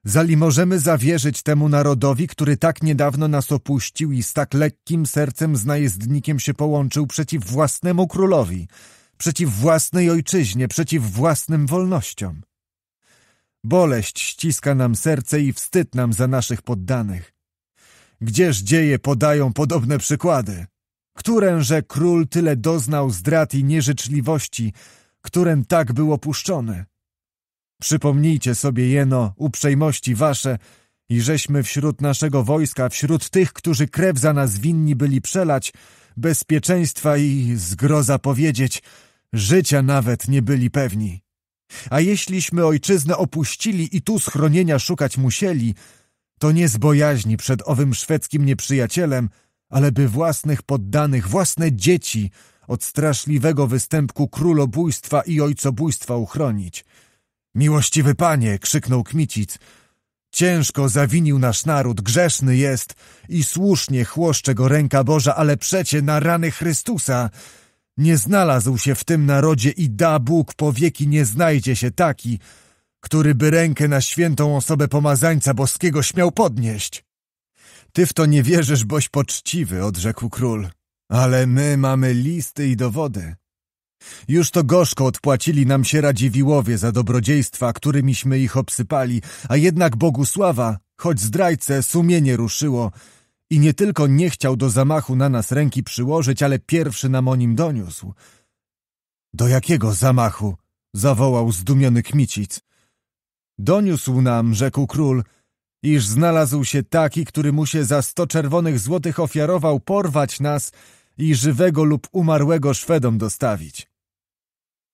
S1: Zali możemy zawierzyć temu narodowi, który tak niedawno nas opuścił i z tak lekkim sercem z najezdnikiem się połączył przeciw własnemu królowi, przeciw własnej ojczyźnie, przeciw własnym wolnościom. Boleść ściska nam serce i wstyd nam za naszych poddanych. Gdzież dzieje podają podobne przykłady? Któręże król tyle doznał zdrad i nieżyczliwości, którym tak był opuszczony? Przypomnijcie sobie jeno uprzejmości wasze i żeśmy wśród naszego wojska, wśród tych, którzy krew za nas winni byli przelać, bezpieczeństwa i, zgroza powiedzieć, życia nawet nie byli pewni. A jeśliśmy ojczyznę opuścili i tu schronienia szukać musieli, to nie z bojaźni przed owym szwedzkim nieprzyjacielem – ale by własnych poddanych, własne dzieci od straszliwego występku królobójstwa i ojcobójstwa uchronić. Miłościwy panie, krzyknął Kmicic, ciężko zawinił nasz naród, grzeszny jest i słusznie chłoszcze go ręka Boża, ale przecie na rany Chrystusa nie znalazł się w tym narodzie i da Bóg po wieki nie znajdzie się taki, który by rękę na świętą osobę pomazańca boskiego śmiał podnieść. Ty w to nie wierzysz, boś poczciwy, odrzekł król. Ale my mamy listy i dowody. Już to gorzko odpłacili nam się radziwiłowie za dobrodziejstwa, którymiśmy ich obsypali, a jednak Bogusława, choć zdrajcę, sumienie ruszyło i nie tylko nie chciał do zamachu na nas ręki przyłożyć, ale pierwszy nam o nim doniósł. Do jakiego zamachu? zawołał zdumiony Kmicic. Doniósł nam, rzekł król, iż znalazł się taki, który mu się za sto czerwonych złotych ofiarował porwać nas i żywego lub umarłego Szwedom dostawić.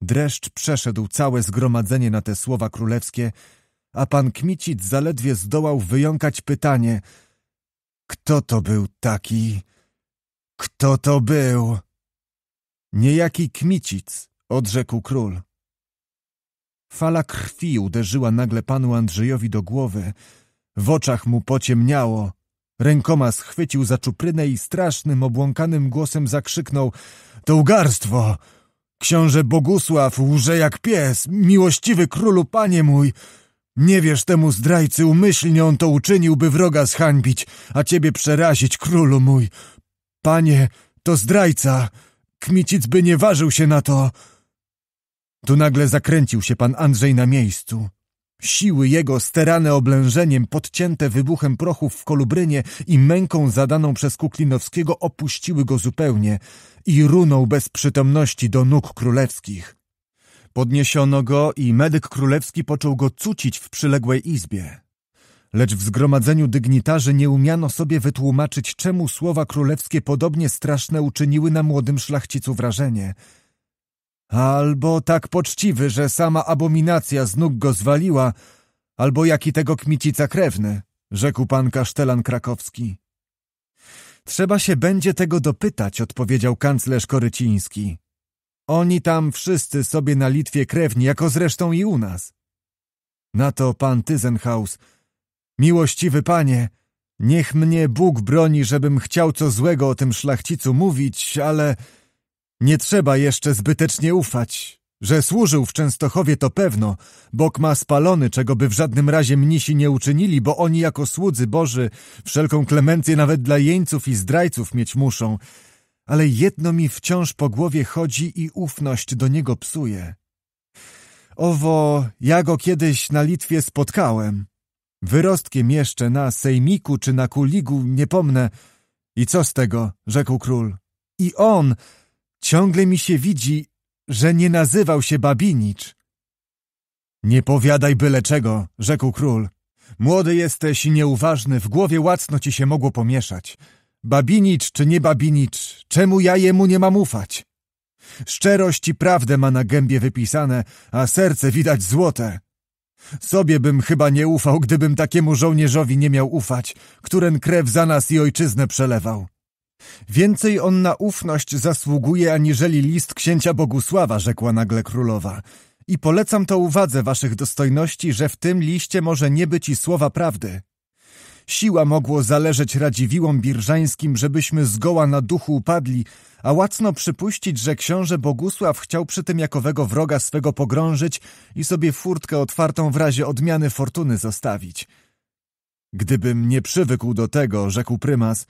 S1: Dreszcz przeszedł całe zgromadzenie na te słowa królewskie, a pan Kmicic zaledwie zdołał wyjąkać pytanie Kto to był taki? Kto to był? Niejaki Kmicic, odrzekł król. Fala krwi uderzyła nagle panu Andrzejowi do głowy, w oczach mu pociemniało. Rękoma schwycił za czuprynę i strasznym, obłąkanym głosem zakrzyknął — To ugarstwo! Książę Bogusław łże jak pies, miłościwy królu panie mój! Nie wiesz temu zdrajcy, umyślnie on to uczynił, by wroga zhańbić, a ciebie przerazić, królu mój! Panie, to zdrajca! Kmicic by nie ważył się na to! Tu nagle zakręcił się pan Andrzej na miejscu. Siły jego, sterane oblężeniem, podcięte wybuchem prochów w kolubrynie i męką zadaną przez Kuklinowskiego opuściły go zupełnie i runął bez przytomności do nóg królewskich. Podniesiono go i medyk królewski począł go cucić w przyległej izbie. Lecz w zgromadzeniu dygnitarzy nie umiano sobie wytłumaczyć, czemu słowa królewskie podobnie straszne uczyniły na młodym szlachcicu wrażenie – Albo tak poczciwy, że sama abominacja z nóg go zwaliła, albo jaki tego kmicica krewny, rzekł pan kasztelan krakowski. Trzeba się będzie tego dopytać, odpowiedział kanclerz koryciński. Oni tam wszyscy sobie na Litwie krewni, jako zresztą i u nas. Na to pan Tyzenhaus. Miłościwy panie, niech mnie Bóg broni, żebym chciał co złego o tym szlachcicu mówić, ale... Nie trzeba jeszcze zbytecznie ufać. Że służył w Częstochowie to pewno, Bóg ma spalony, czego by w żadnym razie mnisi nie uczynili, bo oni jako słudzy Boży wszelką klemencję nawet dla jeńców i zdrajców mieć muszą. Ale jedno mi wciąż po głowie chodzi i ufność do niego psuje. Owo, ja go kiedyś na Litwie spotkałem. Wyrostkiem jeszcze na Sejmiku czy na Kuligu, nie pomnę. I co z tego, rzekł król. I on Ciągle mi się widzi, że nie nazywał się Babinicz. Nie powiadaj byle czego, rzekł król. Młody jesteś i nieuważny, w głowie łacno ci się mogło pomieszać. Babinicz czy nie babinicz, czemu ja jemu nie mam ufać? Szczerość i prawdę ma na gębie wypisane, a serce widać złote. Sobie bym chyba nie ufał, gdybym takiemu żołnierzowi nie miał ufać, któren krew za nas i ojczyznę przelewał. Więcej on na ufność zasługuje, aniżeli list księcia Bogusława, rzekła nagle królowa. I polecam to uwadze waszych dostojności, że w tym liście może nie być i słowa prawdy. Siła mogło zależeć Radziwiłom Birżańskim, żebyśmy zgoła na duchu upadli, a łacno przypuścić, że książę Bogusław chciał przy tym jakowego wroga swego pogrążyć i sobie furtkę otwartą w razie odmiany fortuny zostawić. Gdybym nie przywykł do tego, rzekł prymas,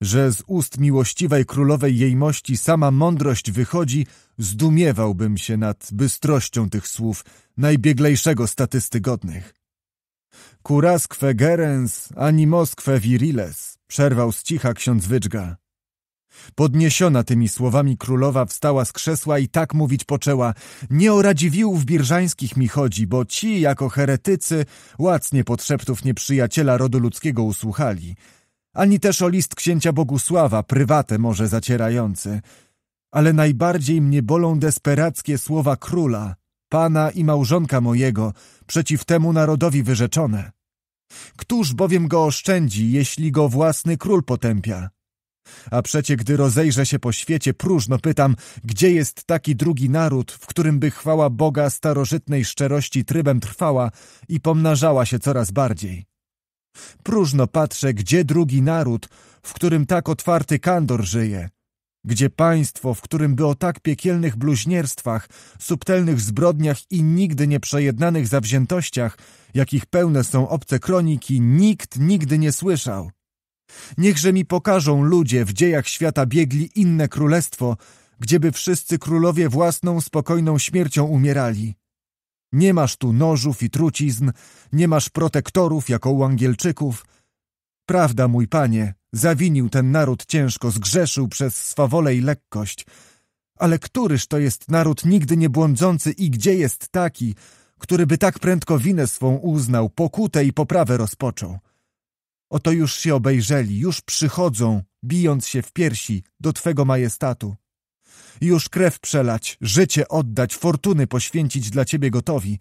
S1: że z ust miłościwej królowej jej mości sama mądrość wychodzi, zdumiewałbym się nad bystrością tych słów najbieglejszego statysty godnych. Kurasque gerens animosque viriles, przerwał z cicha ksiądz Wyczga. Podniesiona tymi słowami królowa wstała z krzesła i tak mówić poczęła Nie o radziwiłów birżańskich mi chodzi, bo ci, jako heretycy, łacnie podszeptów nieprzyjaciela rodu ludzkiego usłuchali – ani też o list księcia Bogusława, prywatę może zacierający. Ale najbardziej mnie bolą desperackie słowa króla, pana i małżonka mojego, przeciw temu narodowi wyrzeczone. Któż bowiem go oszczędzi, jeśli go własny król potępia? A przecie gdy rozejrzę się po świecie, próżno pytam, gdzie jest taki drugi naród, w którym by chwała Boga starożytnej szczerości trybem trwała i pomnażała się coraz bardziej. Próżno patrzę, gdzie drugi naród, w którym tak otwarty kandor żyje, gdzie państwo, w którym by o tak piekielnych bluźnierstwach, subtelnych zbrodniach i nigdy nie przejednanych zawziętościach, jakich pełne są obce kroniki, nikt nigdy nie słyszał. Niechże mi pokażą ludzie w dziejach świata biegli inne królestwo, gdzieby wszyscy królowie własną spokojną śmiercią umierali. Nie masz tu nożów i trucizn, nie masz protektorów jako u Angielczyków. Prawda, mój panie, zawinił ten naród ciężko, zgrzeszył przez swawolę i lekkość. Ale któryż to jest naród nigdy nie błądzący i gdzie jest taki, który by tak prędko winę swą uznał, pokutę i poprawę rozpoczął? Oto już się obejrzeli, już przychodzą, bijąc się w piersi do Twego majestatu już krew przelać, życie oddać, fortuny poświęcić dla ciebie gotowi,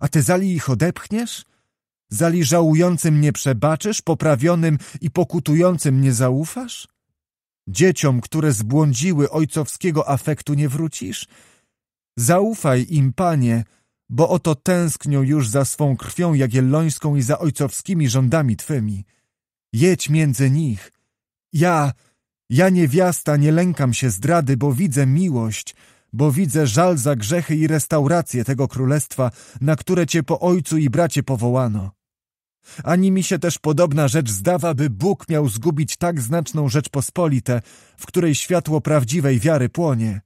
S1: a ty zali ich odepchniesz? Zali żałującym nie przebaczysz, poprawionym i pokutującym nie zaufasz? Dzieciom, które zbłądziły ojcowskiego afektu nie wrócisz? Zaufaj im, panie, bo oto tęsknią już za swą krwią jagiellońską i za ojcowskimi rządami twymi. Jedź między nich. Ja... Ja niewiasta nie lękam się zdrady, bo widzę miłość, bo widzę żal za grzechy i restaurację tego królestwa, na które cię po ojcu i bracie powołano. Ani mi się też podobna rzecz zdawa, by Bóg miał zgubić tak znaczną pospolite, w której światło prawdziwej wiary płonie.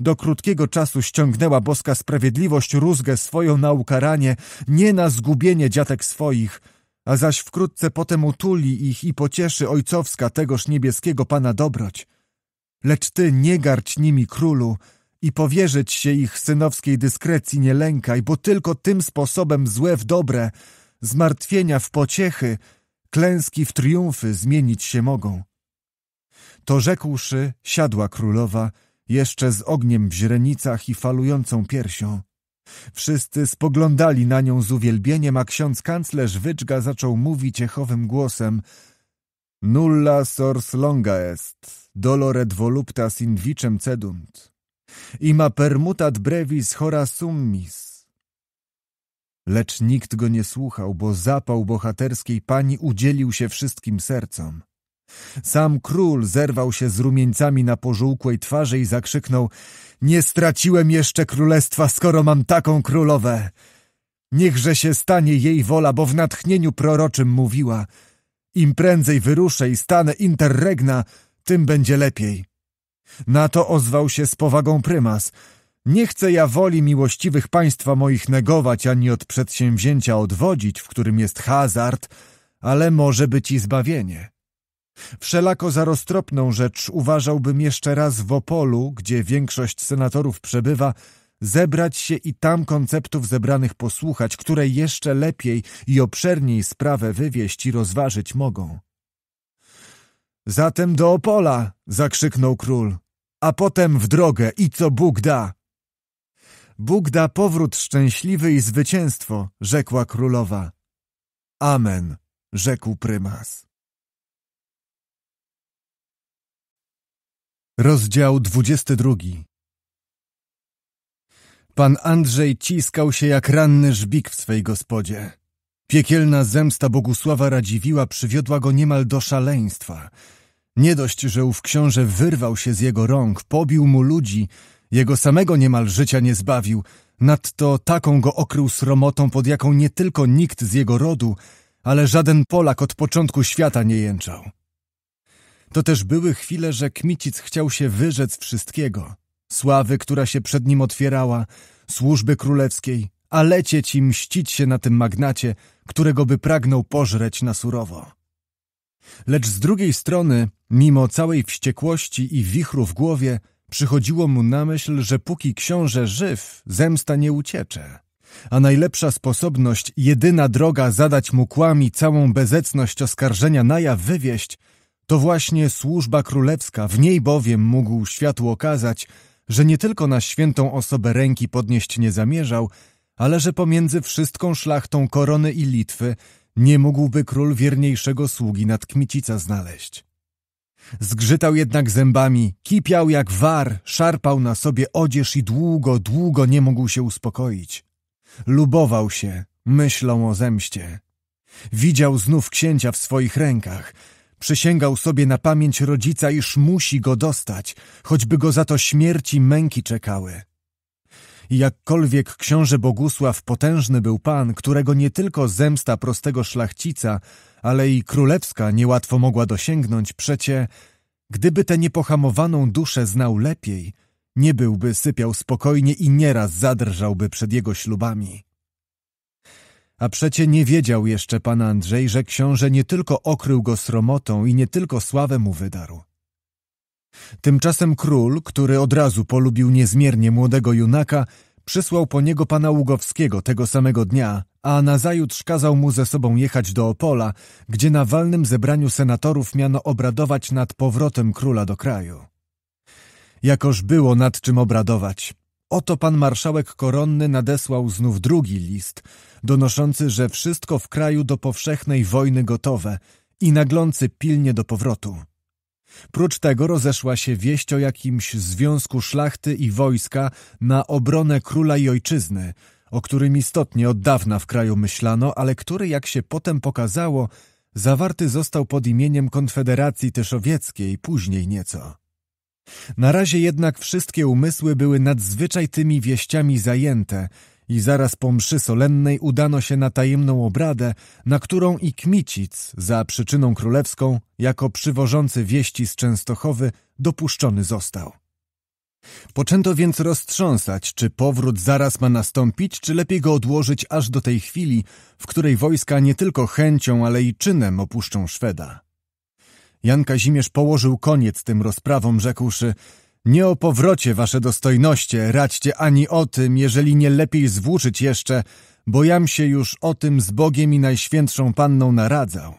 S1: Do krótkiego czasu ściągnęła boska sprawiedliwość rózgę swoją na ukaranie, nie na zgubienie dziatek swoich – a zaś wkrótce potem utuli ich i pocieszy ojcowska tegoż niebieskiego Pana dobroć. Lecz Ty nie garć nimi, królu, i powierzyć się ich synowskiej dyskrecji nie lękaj, bo tylko tym sposobem złe w dobre, zmartwienia w pociechy, klęski w triumfy zmienić się mogą. To rzekłszy, siadła królowa, jeszcze z ogniem w źrenicach i falującą piersią. Wszyscy spoglądali na nią z uwielbieniem, a ksiądz kanclerz Wyczga zaczął mówić echowym głosem Nulla sors longa est, doloret voluptas in vicem cedunt, ima permutat brevis hora summis. Lecz nikt go nie słuchał, bo zapał bohaterskiej pani udzielił się wszystkim sercom. Sam król zerwał się z rumieńcami na pożółkłej twarzy i zakrzyknął Nie straciłem jeszcze królestwa, skoro mam taką królowę! Niechże się stanie jej wola, bo w natchnieniu proroczym mówiła Im prędzej wyruszę i stanę interregna, tym będzie lepiej. Na to ozwał się z powagą prymas. Nie chcę ja woli miłościwych państwa moich negować ani od przedsięwzięcia odwodzić, w którym jest hazard, ale może być i zbawienie. Wszelako za roztropną rzecz uważałbym jeszcze raz w Opolu, gdzie większość senatorów przebywa, zebrać się i tam konceptów zebranych posłuchać, które jeszcze lepiej i obszerniej sprawę wywieść i rozważyć mogą. Zatem do Opola! zakrzyknął król, a potem w drogę i co Bóg da! Bóg da powrót szczęśliwy i zwycięstwo, rzekła królowa. Amen, rzekł prymas. Rozdział 22 Pan Andrzej ciskał się jak ranny żbik w swej gospodzie. Piekielna zemsta Bogusława Radziwiła przywiodła go niemal do szaleństwa. Nie dość, że ów książę wyrwał się z jego rąk, pobił mu ludzi, jego samego niemal życia nie zbawił, nadto taką go okrył sromotą, pod jaką nie tylko nikt z jego rodu, ale żaden Polak od początku świata nie jęczał. To też były chwile, że Kmicic chciał się wyrzec wszystkiego. Sławy, która się przed nim otwierała, służby królewskiej, a lecieć i mścić się na tym magnacie, którego by pragnął pożreć na surowo. Lecz z drugiej strony, mimo całej wściekłości i wichru w głowie, przychodziło mu na myśl, że póki książę żyw, zemsta nie uciecze. A najlepsza sposobność, jedyna droga zadać mu kłami całą bezecność oskarżenia na jaw wywieść, to właśnie służba królewska, w niej bowiem mógł światu okazać, że nie tylko na świętą osobę ręki podnieść nie zamierzał, ale że pomiędzy wszystką szlachtą korony i Litwy nie mógłby król wierniejszego sługi nad Kmicica znaleźć. Zgrzytał jednak zębami, kipiał jak war, szarpał na sobie odzież i długo, długo nie mógł się uspokoić. Lubował się, myślą o zemście. Widział znów księcia w swoich rękach – Przysięgał sobie na pamięć rodzica, iż musi go dostać, choćby go za to śmierci męki czekały. I jakkolwiek książę Bogusław potężny był pan, którego nie tylko zemsta prostego szlachcica, ale i królewska niełatwo mogła dosięgnąć, przecie gdyby tę niepohamowaną duszę znał lepiej, nie byłby sypiał spokojnie i nieraz zadrżałby przed jego ślubami. A przecie nie wiedział jeszcze pan Andrzej, że książę nie tylko okrył go sromotą i nie tylko sławę mu wydarł. Tymczasem król, który od razu polubił niezmiernie młodego junaka, przysłał po niego pana Ługowskiego tego samego dnia, a nazajutrz kazał mu ze sobą jechać do Opola, gdzie na walnym zebraniu senatorów miano obradować nad powrotem króla do kraju. Jakoż było nad czym obradować, Oto pan marszałek koronny nadesłał znów drugi list, donoszący, że wszystko w kraju do powszechnej wojny gotowe i naglący pilnie do powrotu. Prócz tego rozeszła się wieść o jakimś związku szlachty i wojska na obronę króla i ojczyzny, o którym istotnie od dawna w kraju myślano, ale który, jak się potem pokazało, zawarty został pod imieniem Konfederacji Tyszowieckiej później nieco. Na razie jednak wszystkie umysły były nadzwyczaj tymi wieściami zajęte i zaraz po mszy solennej udano się na tajemną obradę, na którą i Kmicic, za przyczyną królewską, jako przywożący wieści z Częstochowy, dopuszczony został. Poczęto więc roztrząsać, czy powrót zaraz ma nastąpić, czy lepiej go odłożyć aż do tej chwili, w której wojska nie tylko chęcią, ale i czynem opuszczą Szweda. Jan Kazimierz położył koniec tym rozprawom, rzekłszy Nie o powrocie, wasze dostojności, radźcie ani o tym, jeżeli nie lepiej zwłóczyć jeszcze, bo jam się już o tym z Bogiem i Najświętszą Panną naradzał.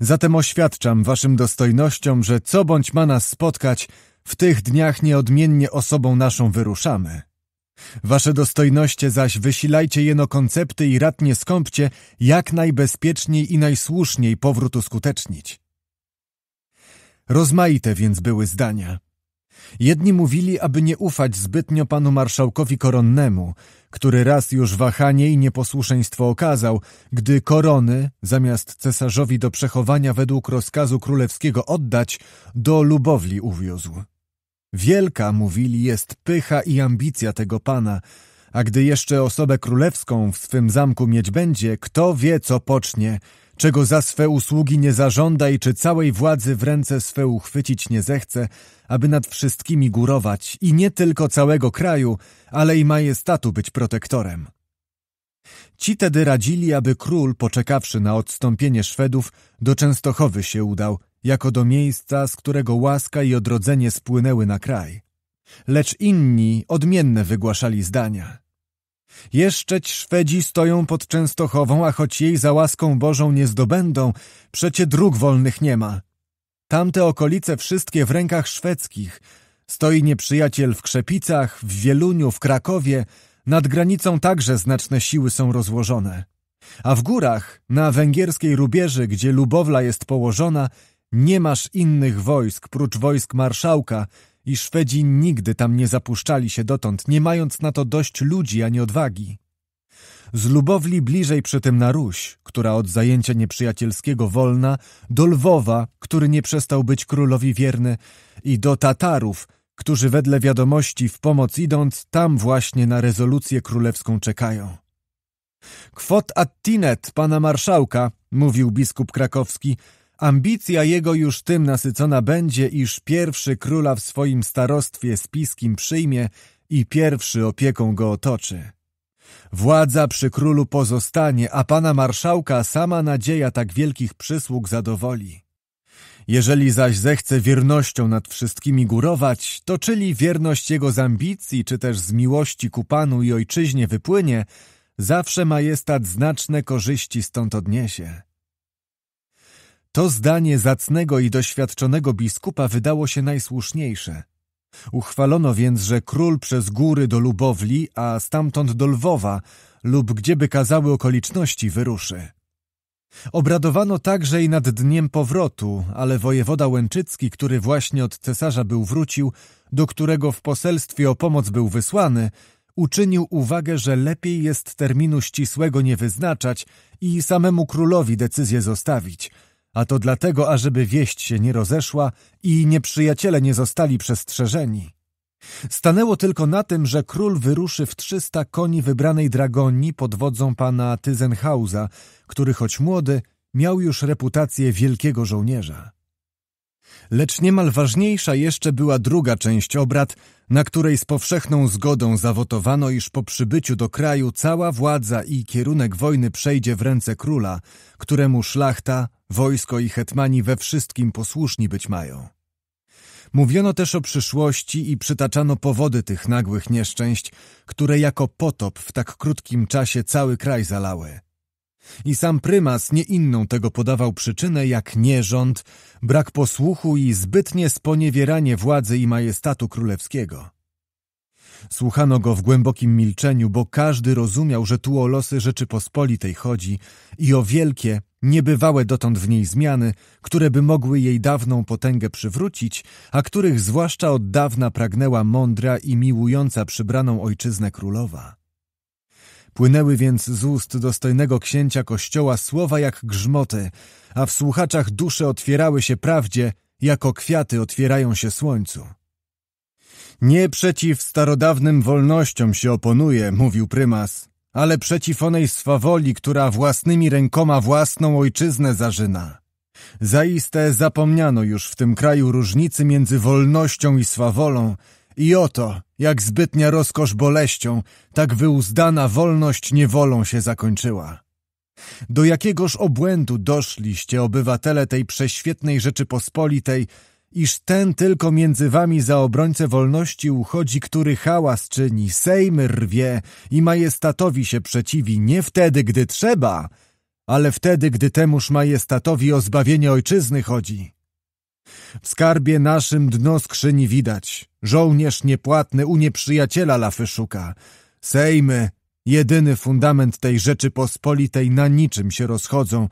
S1: Zatem oświadczam waszym dostojnościom, że co bądź ma nas spotkać, w tych dniach nieodmiennie osobą naszą wyruszamy. Wasze dostojności zaś wysilajcie jeno koncepty i radnie skąpcie, jak najbezpieczniej i najsłuszniej powrót uskutecznić. Rozmaite więc były zdania. Jedni mówili, aby nie ufać zbytnio panu marszałkowi koronnemu, który raz już wahanie i nieposłuszeństwo okazał, gdy korony, zamiast cesarzowi do przechowania według rozkazu królewskiego oddać, do Lubowli uwiózł. Wielka, mówili, jest pycha i ambicja tego pana, a gdy jeszcze osobę królewską w swym zamku mieć będzie, kto wie, co pocznie – czego za swe usługi nie zażąda i czy całej władzy w ręce swe uchwycić nie zechce, aby nad wszystkimi górować i nie tylko całego kraju, ale i majestatu być protektorem. Ci tedy radzili, aby król, poczekawszy na odstąpienie Szwedów, do Częstochowy się udał, jako do miejsca, z którego łaska i odrodzenie spłynęły na kraj. Lecz inni odmienne wygłaszali zdania – jeszcze Szwedzi stoją pod Częstochową, a choć jej za łaską Bożą nie zdobędą, przecie dróg wolnych nie ma. Tamte okolice wszystkie w rękach szwedzkich. Stoi nieprzyjaciel w Krzepicach, w Wieluniu, w Krakowie. Nad granicą także znaczne siły są rozłożone. A w górach, na węgierskiej rubieży, gdzie Lubowla jest położona, nie masz innych wojsk prócz wojsk marszałka – i Szwedzi nigdy tam nie zapuszczali się dotąd, nie mając na to dość ludzi ani odwagi. Z Lubowli bliżej przy tym na Ruś, która od zajęcia nieprzyjacielskiego wolna, do Lwowa, który nie przestał być królowi wierny, i do Tatarów, którzy wedle wiadomości w pomoc idąc, tam właśnie na rezolucję królewską czekają. Kwot attinet pana marszałka, mówił biskup krakowski, Ambicja jego już tym nasycona będzie, iż pierwszy króla w swoim starostwie spiskim przyjmie i pierwszy opieką go otoczy. Władza przy królu pozostanie, a pana marszałka sama nadzieja tak wielkich przysług zadowoli. Jeżeli zaś zechce wiernością nad wszystkimi górować, to czyli wierność jego z ambicji, czy też z miłości ku panu i ojczyźnie wypłynie, zawsze majestat znaczne korzyści stąd odniesie. To zdanie zacnego i doświadczonego biskupa wydało się najsłuszniejsze. Uchwalono więc, że król przez góry do Lubowli, a stamtąd do Lwowa lub gdzieby kazały okoliczności wyruszy. Obradowano także i nad dniem powrotu, ale wojewoda Łęczycki, który właśnie od cesarza był wrócił, do którego w poselstwie o pomoc był wysłany, uczynił uwagę, że lepiej jest terminu ścisłego nie wyznaczać i samemu królowi decyzję zostawić – a to dlatego, ażeby wieść się nie rozeszła i nieprzyjaciele nie zostali przestrzeżeni. Stanęło tylko na tym, że król wyruszy w trzysta koni wybranej dragonii pod wodzą pana Tyzenhausa, który choć młody, miał już reputację wielkiego żołnierza. Lecz niemal ważniejsza jeszcze była druga część obrad, na której z powszechną zgodą zawotowano, iż po przybyciu do kraju cała władza i kierunek wojny przejdzie w ręce króla, któremu szlachta Wojsko i hetmani we wszystkim posłuszni być mają. Mówiono też o przyszłości i przytaczano powody tych nagłych nieszczęść, które jako potop w tak krótkim czasie cały kraj zalały. I sam prymas nie inną tego podawał przyczynę jak nierząd, brak posłuchu i zbytnie sponiewieranie władzy i majestatu królewskiego. Słuchano go w głębokim milczeniu, bo każdy rozumiał, że tu o losy Rzeczypospolitej chodzi i o wielkie, niebywałe dotąd w niej zmiany, które by mogły jej dawną potęgę przywrócić, a których zwłaszcza od dawna pragnęła mądra i miłująca przybraną ojczyznę królowa. Płynęły więc z ust dostojnego księcia kościoła słowa jak grzmoty, a w słuchaczach dusze otwierały się prawdzie, jako kwiaty otwierają się słońcu. Nie przeciw starodawnym wolnościom się oponuje, mówił prymas, ale przeciw onej swawoli, która własnymi rękoma własną ojczyznę zarzyna. Zaiste zapomniano już w tym kraju różnicy między wolnością i swawolą i oto, jak zbytnia rozkosz boleścią, tak wyuzdana wolność niewolą się zakończyła. Do jakiegoż obłędu doszliście, obywatele tej prześwietnej Rzeczypospolitej, iż ten tylko między wami za obrońcę wolności uchodzi, który hałas czyni, sejmy rwie i majestatowi się przeciwi nie wtedy, gdy trzeba, ale wtedy, gdy temuż majestatowi o zbawienie ojczyzny chodzi. W skarbie naszym dno skrzyni widać, żołnierz niepłatny u nieprzyjaciela lafy szuka. Sejmy, jedyny fundament tej rzeczy pospolitej, na niczym się rozchodzą,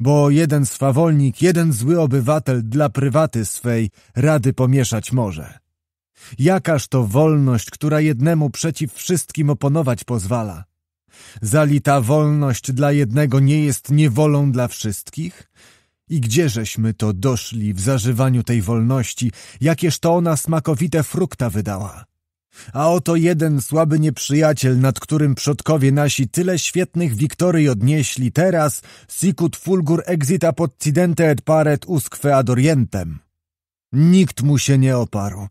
S1: bo jeden swawolnik, jeden zły obywatel dla prywaty swej rady pomieszać może. Jakaż to wolność, która jednemu przeciw wszystkim oponować pozwala? Zalita wolność dla jednego nie jest niewolą dla wszystkich? I gdzieżeśmy to doszli w zażywaniu tej wolności, jakież to ona smakowite frukta wydała? A oto jeden słaby nieprzyjaciel, nad którym przodkowie nasi tyle świetnych wiktorii odnieśli teraz, sicut fulgur exita podcidente et paret usque ad orientem. Nikt mu się nie oparł.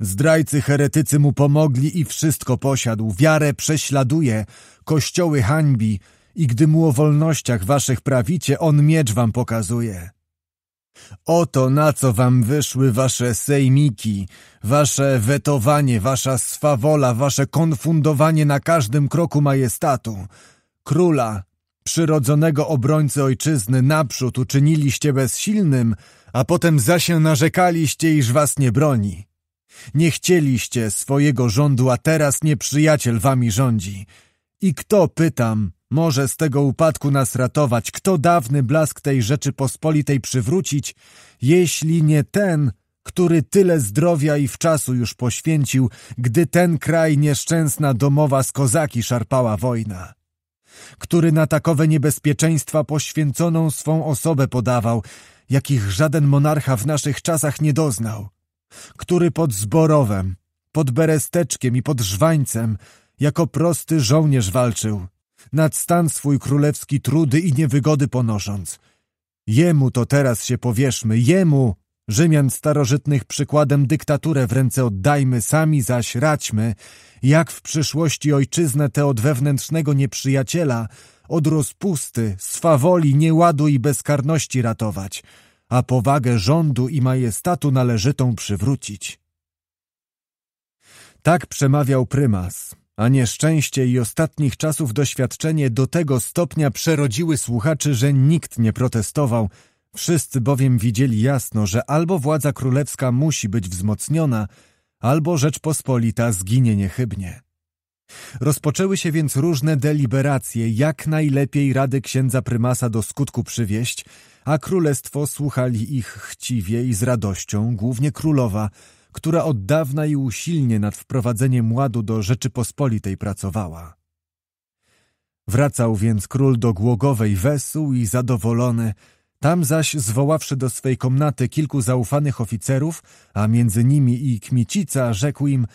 S1: Zdrajcy heretycy mu pomogli i wszystko posiadł. Wiarę prześladuje, kościoły hańbi i gdy mu o wolnościach waszych prawicie, on miecz wam pokazuje. Oto na co wam wyszły wasze sejmiki, wasze wetowanie, wasza swawola, wasze konfundowanie na każdym kroku majestatu. Króla, przyrodzonego obrońcy ojczyzny naprzód uczyniliście bezsilnym, a potem za się narzekaliście, iż was nie broni. Nie chcieliście swojego rządu, a teraz nieprzyjaciel wami rządzi. I kto, pytam, może z tego upadku nas ratować, kto dawny blask tej Rzeczypospolitej przywrócić, jeśli nie ten, który tyle zdrowia i czasu już poświęcił, gdy ten kraj nieszczęsna domowa z kozaki szarpała wojna, który na takowe niebezpieczeństwa poświęconą swą osobę podawał, jakich żaden monarcha w naszych czasach nie doznał, który pod Zborowem, pod Beresteczkiem i pod Żwańcem jako prosty żołnierz walczył, nad stan swój królewski trudy i niewygody ponosząc. Jemu to teraz się powierzmy, jemu, Rzymian starożytnych przykładem dyktaturę w ręce oddajmy, sami zaś radźmy, jak w przyszłości ojczyznę tę od wewnętrznego nieprzyjaciela, od rozpusty, swawoli, nieładu i bezkarności ratować, a powagę rządu i majestatu należytą przywrócić. Tak przemawiał prymas, a nieszczęście i ostatnich czasów doświadczenie do tego stopnia przerodziły słuchaczy, że nikt nie protestował. Wszyscy bowiem widzieli jasno, że albo władza królewska musi być wzmocniona, albo Rzeczpospolita zginie niechybnie. Rozpoczęły się więc różne deliberacje, jak najlepiej rady księdza prymasa do skutku przywieść, a królestwo słuchali ich chciwie i z radością, głównie królowa – która od dawna i usilnie nad wprowadzeniem ładu do Rzeczypospolitej pracowała. Wracał więc król do Głogowej wesół i zadowolony, tam zaś zwoławszy do swej komnaty kilku zaufanych oficerów, a między nimi i Kmicica, rzekł im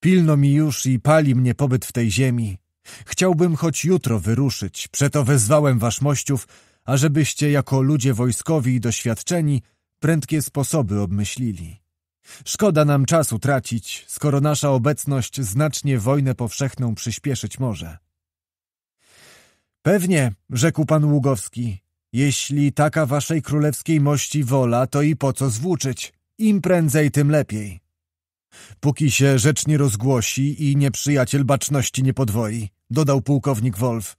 S1: Pilno mi już i pali mnie pobyt w tej ziemi. Chciałbym choć jutro wyruszyć, przeto wezwałem waszmościów, ażebyście jako ludzie wojskowi i doświadczeni prędkie sposoby obmyślili. Szkoda nam czasu tracić, skoro nasza obecność znacznie wojnę powszechną przyspieszyć może. Pewnie, rzekł pan Ługowski, jeśli taka waszej królewskiej mości wola, to i po co zwłóczyć? Im prędzej, tym lepiej. Póki się rzecz nie rozgłosi i nieprzyjaciel baczności nie podwoi, dodał pułkownik Wolf.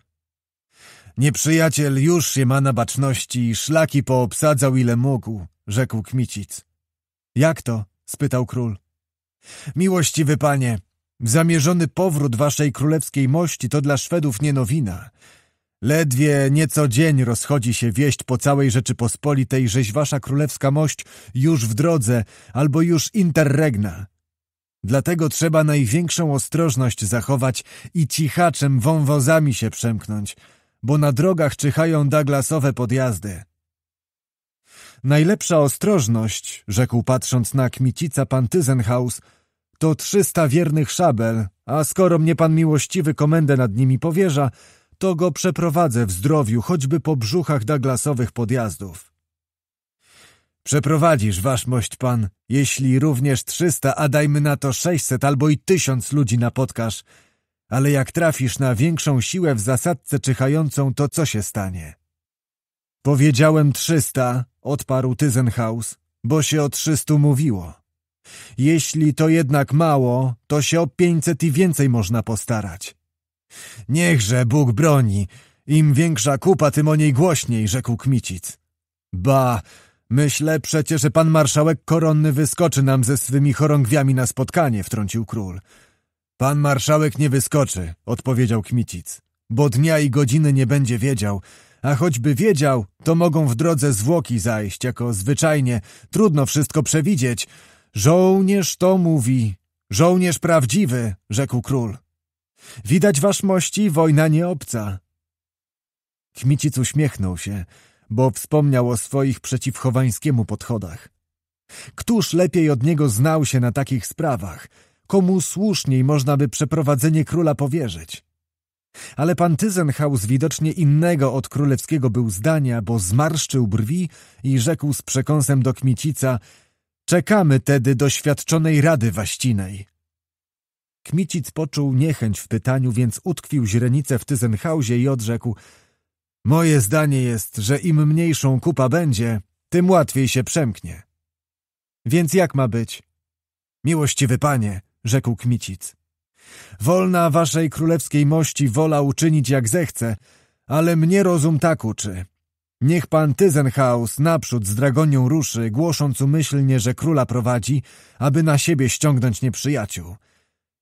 S1: Nieprzyjaciel już się ma na baczności i szlaki poobsadzał ile mógł, rzekł Kmicic. Jak to? spytał król. Miłościwy panie, zamierzony powrót waszej królewskiej mości to dla Szwedów nie nowina. Ledwie nieco dzień rozchodzi się wieść po całej Rzeczypospolitej, żeś wasza królewska mość już w drodze albo już interregna. Dlatego trzeba największą ostrożność zachować i cichaczem wąwozami się przemknąć, bo na drogach czyhają daglasowe podjazdy. Najlepsza ostrożność, rzekł patrząc na kmicica pan Tyzenhaus, to trzysta wiernych szabel, a skoro mnie pan miłościwy komendę nad nimi powierza, to go przeprowadzę w zdrowiu, choćby po brzuchach daglasowych podjazdów. Przeprowadzisz, waszmość pan, jeśli również trzysta, a dajmy na to sześćset albo i tysiąc ludzi napotkasz, ale jak trafisz na większą siłę w zasadce czyhającą, to co się stanie? Powiedziałem trzysta, odparł Tyzenhaus, bo się o trzystu mówiło. Jeśli to jednak mało, to się o pięćset i więcej można postarać. Niechże Bóg broni, im większa kupa, tym o niej głośniej, rzekł Kmicic. Ba, myślę przecież, że pan marszałek koronny wyskoczy nam ze swymi chorągwiami na spotkanie, wtrącił król. Pan marszałek nie wyskoczy, odpowiedział Kmicic, bo dnia i godziny nie będzie wiedział, a choćby wiedział, to mogą w drodze zwłoki zajść, jako zwyczajnie trudno wszystko przewidzieć. Żołnierz to mówi, żołnierz prawdziwy, rzekł król. Widać wasz mości, wojna nie obca. Kmicic uśmiechnął się, bo wspomniał o swoich przeciwchowańskiemu podchodach. Któż lepiej od niego znał się na takich sprawach? Komu słuszniej można by przeprowadzenie króla powierzyć? Ale pan Tyzenhaus widocznie innego od królewskiego był zdania, bo zmarszczył brwi i rzekł z przekąsem do Kmicica Czekamy tedy doświadczonej rady waścinej. Kmicic poczuł niechęć w pytaniu, więc utkwił źrenicę w Tyzenhausie i odrzekł Moje zdanie jest, że im mniejszą kupa będzie, tym łatwiej się przemknie. Więc jak ma być? Miłościwy panie, rzekł Kmicic. Wolna waszej królewskiej mości wola uczynić jak zechce, ale mnie rozum tak uczy. Niech pan Tyzenhaus naprzód z dragonią ruszy, głosząc umyślnie, że króla prowadzi, aby na siebie ściągnąć nieprzyjaciół.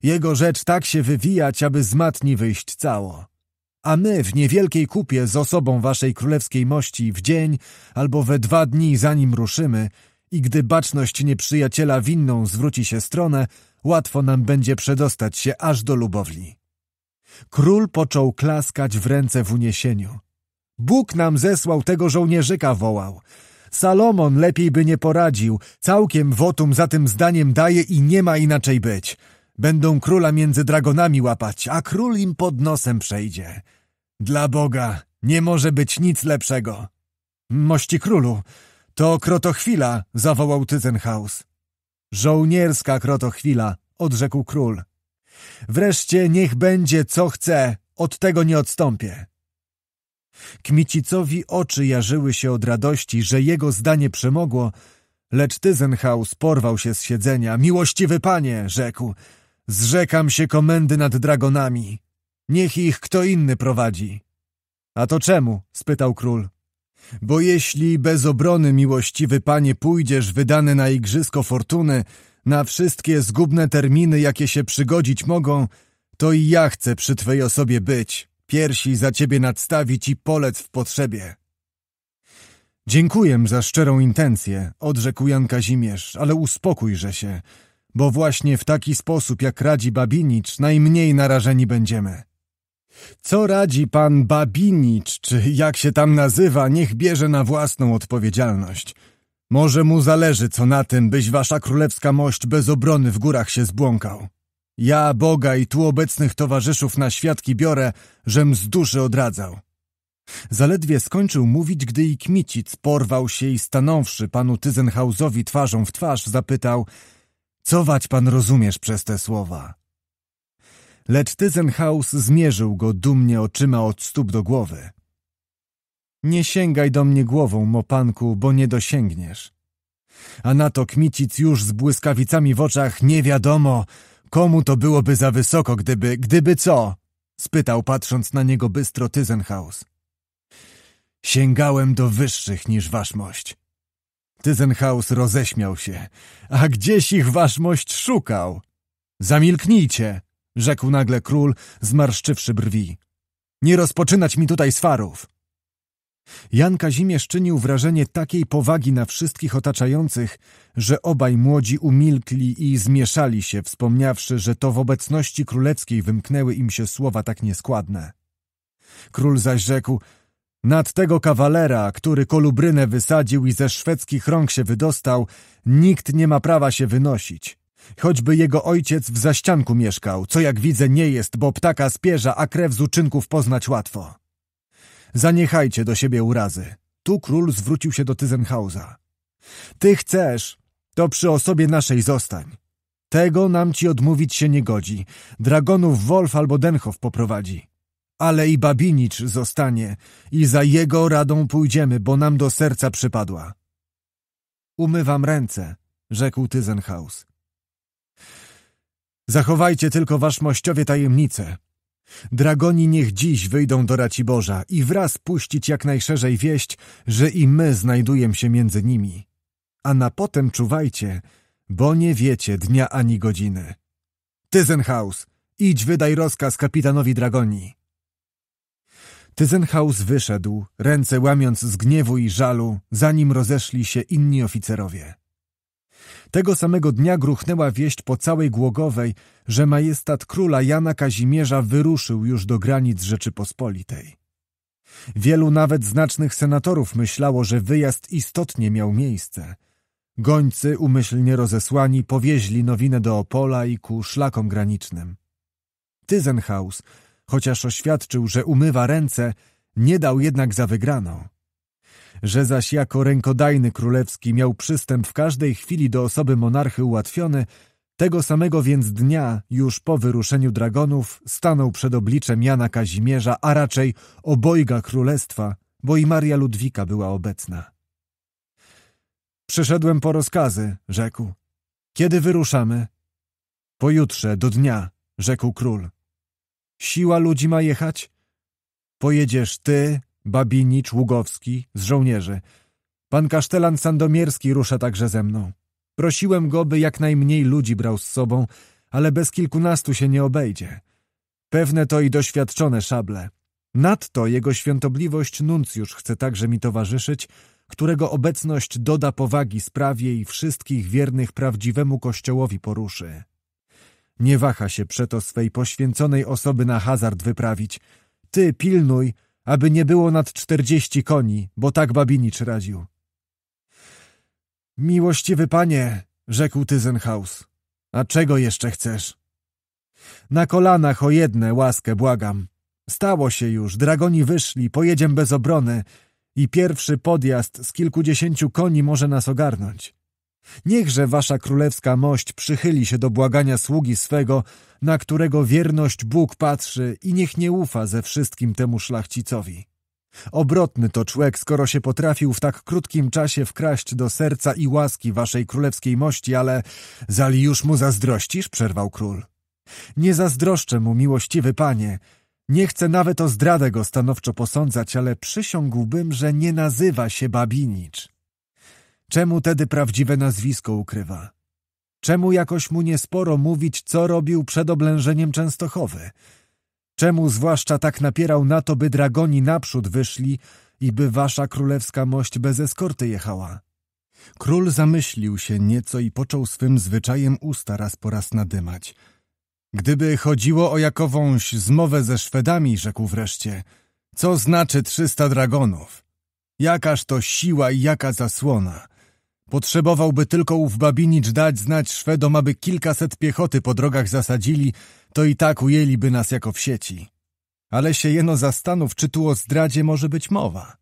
S1: Jego rzecz tak się wywijać, aby z matni wyjść cało. A my w niewielkiej kupie z osobą waszej królewskiej mości w dzień albo we dwa dni zanim ruszymy, i gdy baczność nieprzyjaciela winną zwróci się stronę, łatwo nam będzie przedostać się aż do Lubowli. Król począł klaskać w ręce w uniesieniu. Bóg nam zesłał tego żołnierzyka, wołał. Salomon lepiej by nie poradził, całkiem wotum za tym zdaniem daje i nie ma inaczej być. Będą króla między dragonami łapać, a król im pod nosem przejdzie. Dla Boga nie może być nic lepszego. Mości królu, to krotochwila! zawołał Tyzenhaus. Żołnierska krotochwila! odrzekł król. Wreszcie niech będzie co chce, od tego nie odstąpię. Kmicicowi oczy jarzyły się od radości, że jego zdanie przemogło, lecz Tyzenhaus porwał się z siedzenia. Miłościwy panie, rzekł, zrzekam się komendy nad dragonami. Niech ich kto inny prowadzi. A to czemu? spytał król bo jeśli bez obrony miłościwy panie pójdziesz wydany na igrzysko fortuny, na wszystkie zgubne terminy, jakie się przygodzić mogą, to i ja chcę przy twej osobie być, piersi za ciebie nadstawić i polec w potrzebie. Dziękuję za szczerą intencję, odrzekł Jan Kazimierz, ale uspokójże się, bo właśnie w taki sposób, jak radzi Babinicz, najmniej narażeni będziemy. Co radzi pan Babinicz, czy jak się tam nazywa, niech bierze na własną odpowiedzialność. Może mu zależy co na tym, byś wasza królewska mość bez obrony w górach się zbłąkał. Ja Boga i tu obecnych towarzyszów na świadki biorę, żem z duszy odradzał. Zaledwie skończył mówić, gdy i Kmicic porwał się i stanąwszy panu Tyzenhausowi twarzą w twarz, zapytał — Co wać pan rozumiesz przez te słowa? lecz Tyzenhaus zmierzył go dumnie oczyma od stóp do głowy. Nie sięgaj do mnie głową, mopanku, bo nie dosięgniesz. A na to Kmicic już z błyskawicami w oczach nie wiadomo, komu to byłoby za wysoko, gdyby, gdyby co? spytał patrząc na niego bystro Tyzenhaus. Sięgałem do wyższych niż waszmość. Tyzenhaus roześmiał się. A gdzieś ich waszmość szukał? Zamilknijcie! rzekł nagle król, zmarszczywszy brwi. Nie rozpoczynać mi tutaj swarów. Jan Kazimierz czynił wrażenie takiej powagi na wszystkich otaczających, że obaj młodzi umilkli i zmieszali się, wspomniawszy, że to w obecności królewskiej wymknęły im się słowa tak nieskładne. Król zaś rzekł nad tego kawalera, który kolubrynę wysadził i ze szwedzkich rąk się wydostał, nikt nie ma prawa się wynosić. Choćby jego ojciec w zaścianku mieszkał, co jak widzę nie jest, bo ptaka spierza, a krew z uczynków poznać łatwo. Zaniechajcie do siebie urazy. Tu król zwrócił się do Tyzenhausa. Ty chcesz, to przy osobie naszej zostań. Tego nam ci odmówić się nie godzi. Dragonów Wolf albo Denhof poprowadzi. Ale i Babinicz zostanie i za jego radą pójdziemy, bo nam do serca przypadła. Umywam ręce, rzekł Tyzenhaus. Zachowajcie tylko wasz mościowie tajemnicę. Dragoni niech dziś wyjdą do Raciborza i wraz puścić jak najszerzej wieść, że i my znajdujemy się między nimi. A na potem czuwajcie, bo nie wiecie dnia ani godziny. Tyzenhaus, idź wydaj rozkaz kapitanowi Dragoni. Tyzenhaus wyszedł, ręce łamiąc z gniewu i żalu, zanim rozeszli się inni oficerowie. Tego samego dnia gruchnęła wieść po całej Głogowej, że majestat króla Jana Kazimierza wyruszył już do granic Rzeczypospolitej. Wielu nawet znacznych senatorów myślało, że wyjazd istotnie miał miejsce. Gońcy, umyślnie rozesłani, powieźli nowinę do Opola i ku szlakom granicznym. Tyzenhaus, chociaż oświadczył, że umywa ręce, nie dał jednak za wygraną że zaś jako rękodajny królewski miał przystęp w każdej chwili do osoby monarchy ułatwiony, tego samego więc dnia, już po wyruszeniu dragonów, stanął przed obliczem Jana Kazimierza, a raczej obojga królestwa, bo i Maria Ludwika była obecna. Przyszedłem po rozkazy, rzekł. Kiedy wyruszamy? Pojutrze, do dnia, rzekł król. Siła ludzi ma jechać? Pojedziesz ty, Babinicz, Ługowski, z żołnierzy. Pan kasztelan Sandomierski rusza także ze mną. Prosiłem go, by jak najmniej ludzi brał z sobą, ale bez kilkunastu się nie obejdzie. Pewne to i doświadczone szable. Nadto jego świątobliwość nuncjusz chce także mi towarzyszyć, którego obecność doda powagi sprawie i wszystkich wiernych prawdziwemu kościołowi poruszy. Nie waha się przeto swej poświęconej osoby na hazard wyprawić. Ty pilnuj, aby nie było nad czterdzieści koni, bo tak Babinicz radził. Miłościwy panie, rzekł Tyzenhaus, a czego jeszcze chcesz? Na kolanach o jedne łaskę błagam. Stało się już, dragoni wyszli, pojedziem bez obrony i pierwszy podjazd z kilkudziesięciu koni może nas ogarnąć. Niechże wasza królewska mość przychyli się do błagania sługi swego, na którego wierność Bóg patrzy i niech nie ufa ze wszystkim temu szlachcicowi. Obrotny to człek, skoro się potrafił w tak krótkim czasie wkraść do serca i łaski waszej królewskiej mości, ale zali już mu zazdrościsz? przerwał król. Nie zazdroszczę mu, miłościwy panie. Nie chcę nawet o zdradę go stanowczo posądzać, ale przysiągłbym, że nie nazywa się Babinicz. Czemu tedy prawdziwe nazwisko ukrywa? Czemu jakoś mu niesporo mówić, co robił przed oblężeniem Częstochowy? Czemu zwłaszcza tak napierał na to, by dragoni naprzód wyszli i by wasza królewska mość bez eskorty jechała? Król zamyślił się nieco i począł swym zwyczajem usta raz po raz nadymać. Gdyby chodziło o jakowąś zmowę ze Szwedami, rzekł wreszcie, co znaczy trzysta dragonów? Jakaż to siła i jaka zasłona! Potrzebowałby tylko ów Babinicz dać znać Szwedom, aby kilkaset piechoty po drogach zasadzili, to i tak ujęliby nas jako w sieci. Ale się jeno zastanów, czy tu o zdradzie może być mowa.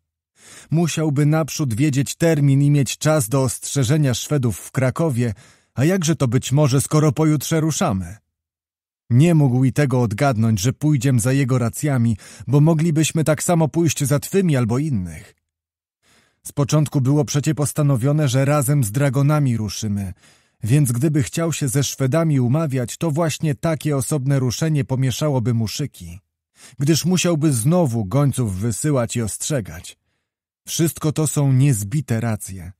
S1: Musiałby naprzód wiedzieć termin i mieć czas do ostrzeżenia Szwedów w Krakowie, a jakże to być może, skoro pojutrze ruszamy? Nie mógł i tego odgadnąć, że pójdziem za jego racjami, bo moglibyśmy tak samo pójść za twymi albo innych. Z początku było przecie postanowione, że razem z dragonami ruszymy, więc gdyby chciał się ze Szwedami umawiać, to właśnie takie osobne ruszenie pomieszałoby mu szyki, gdyż musiałby znowu gońców wysyłać i ostrzegać. Wszystko to są niezbite racje.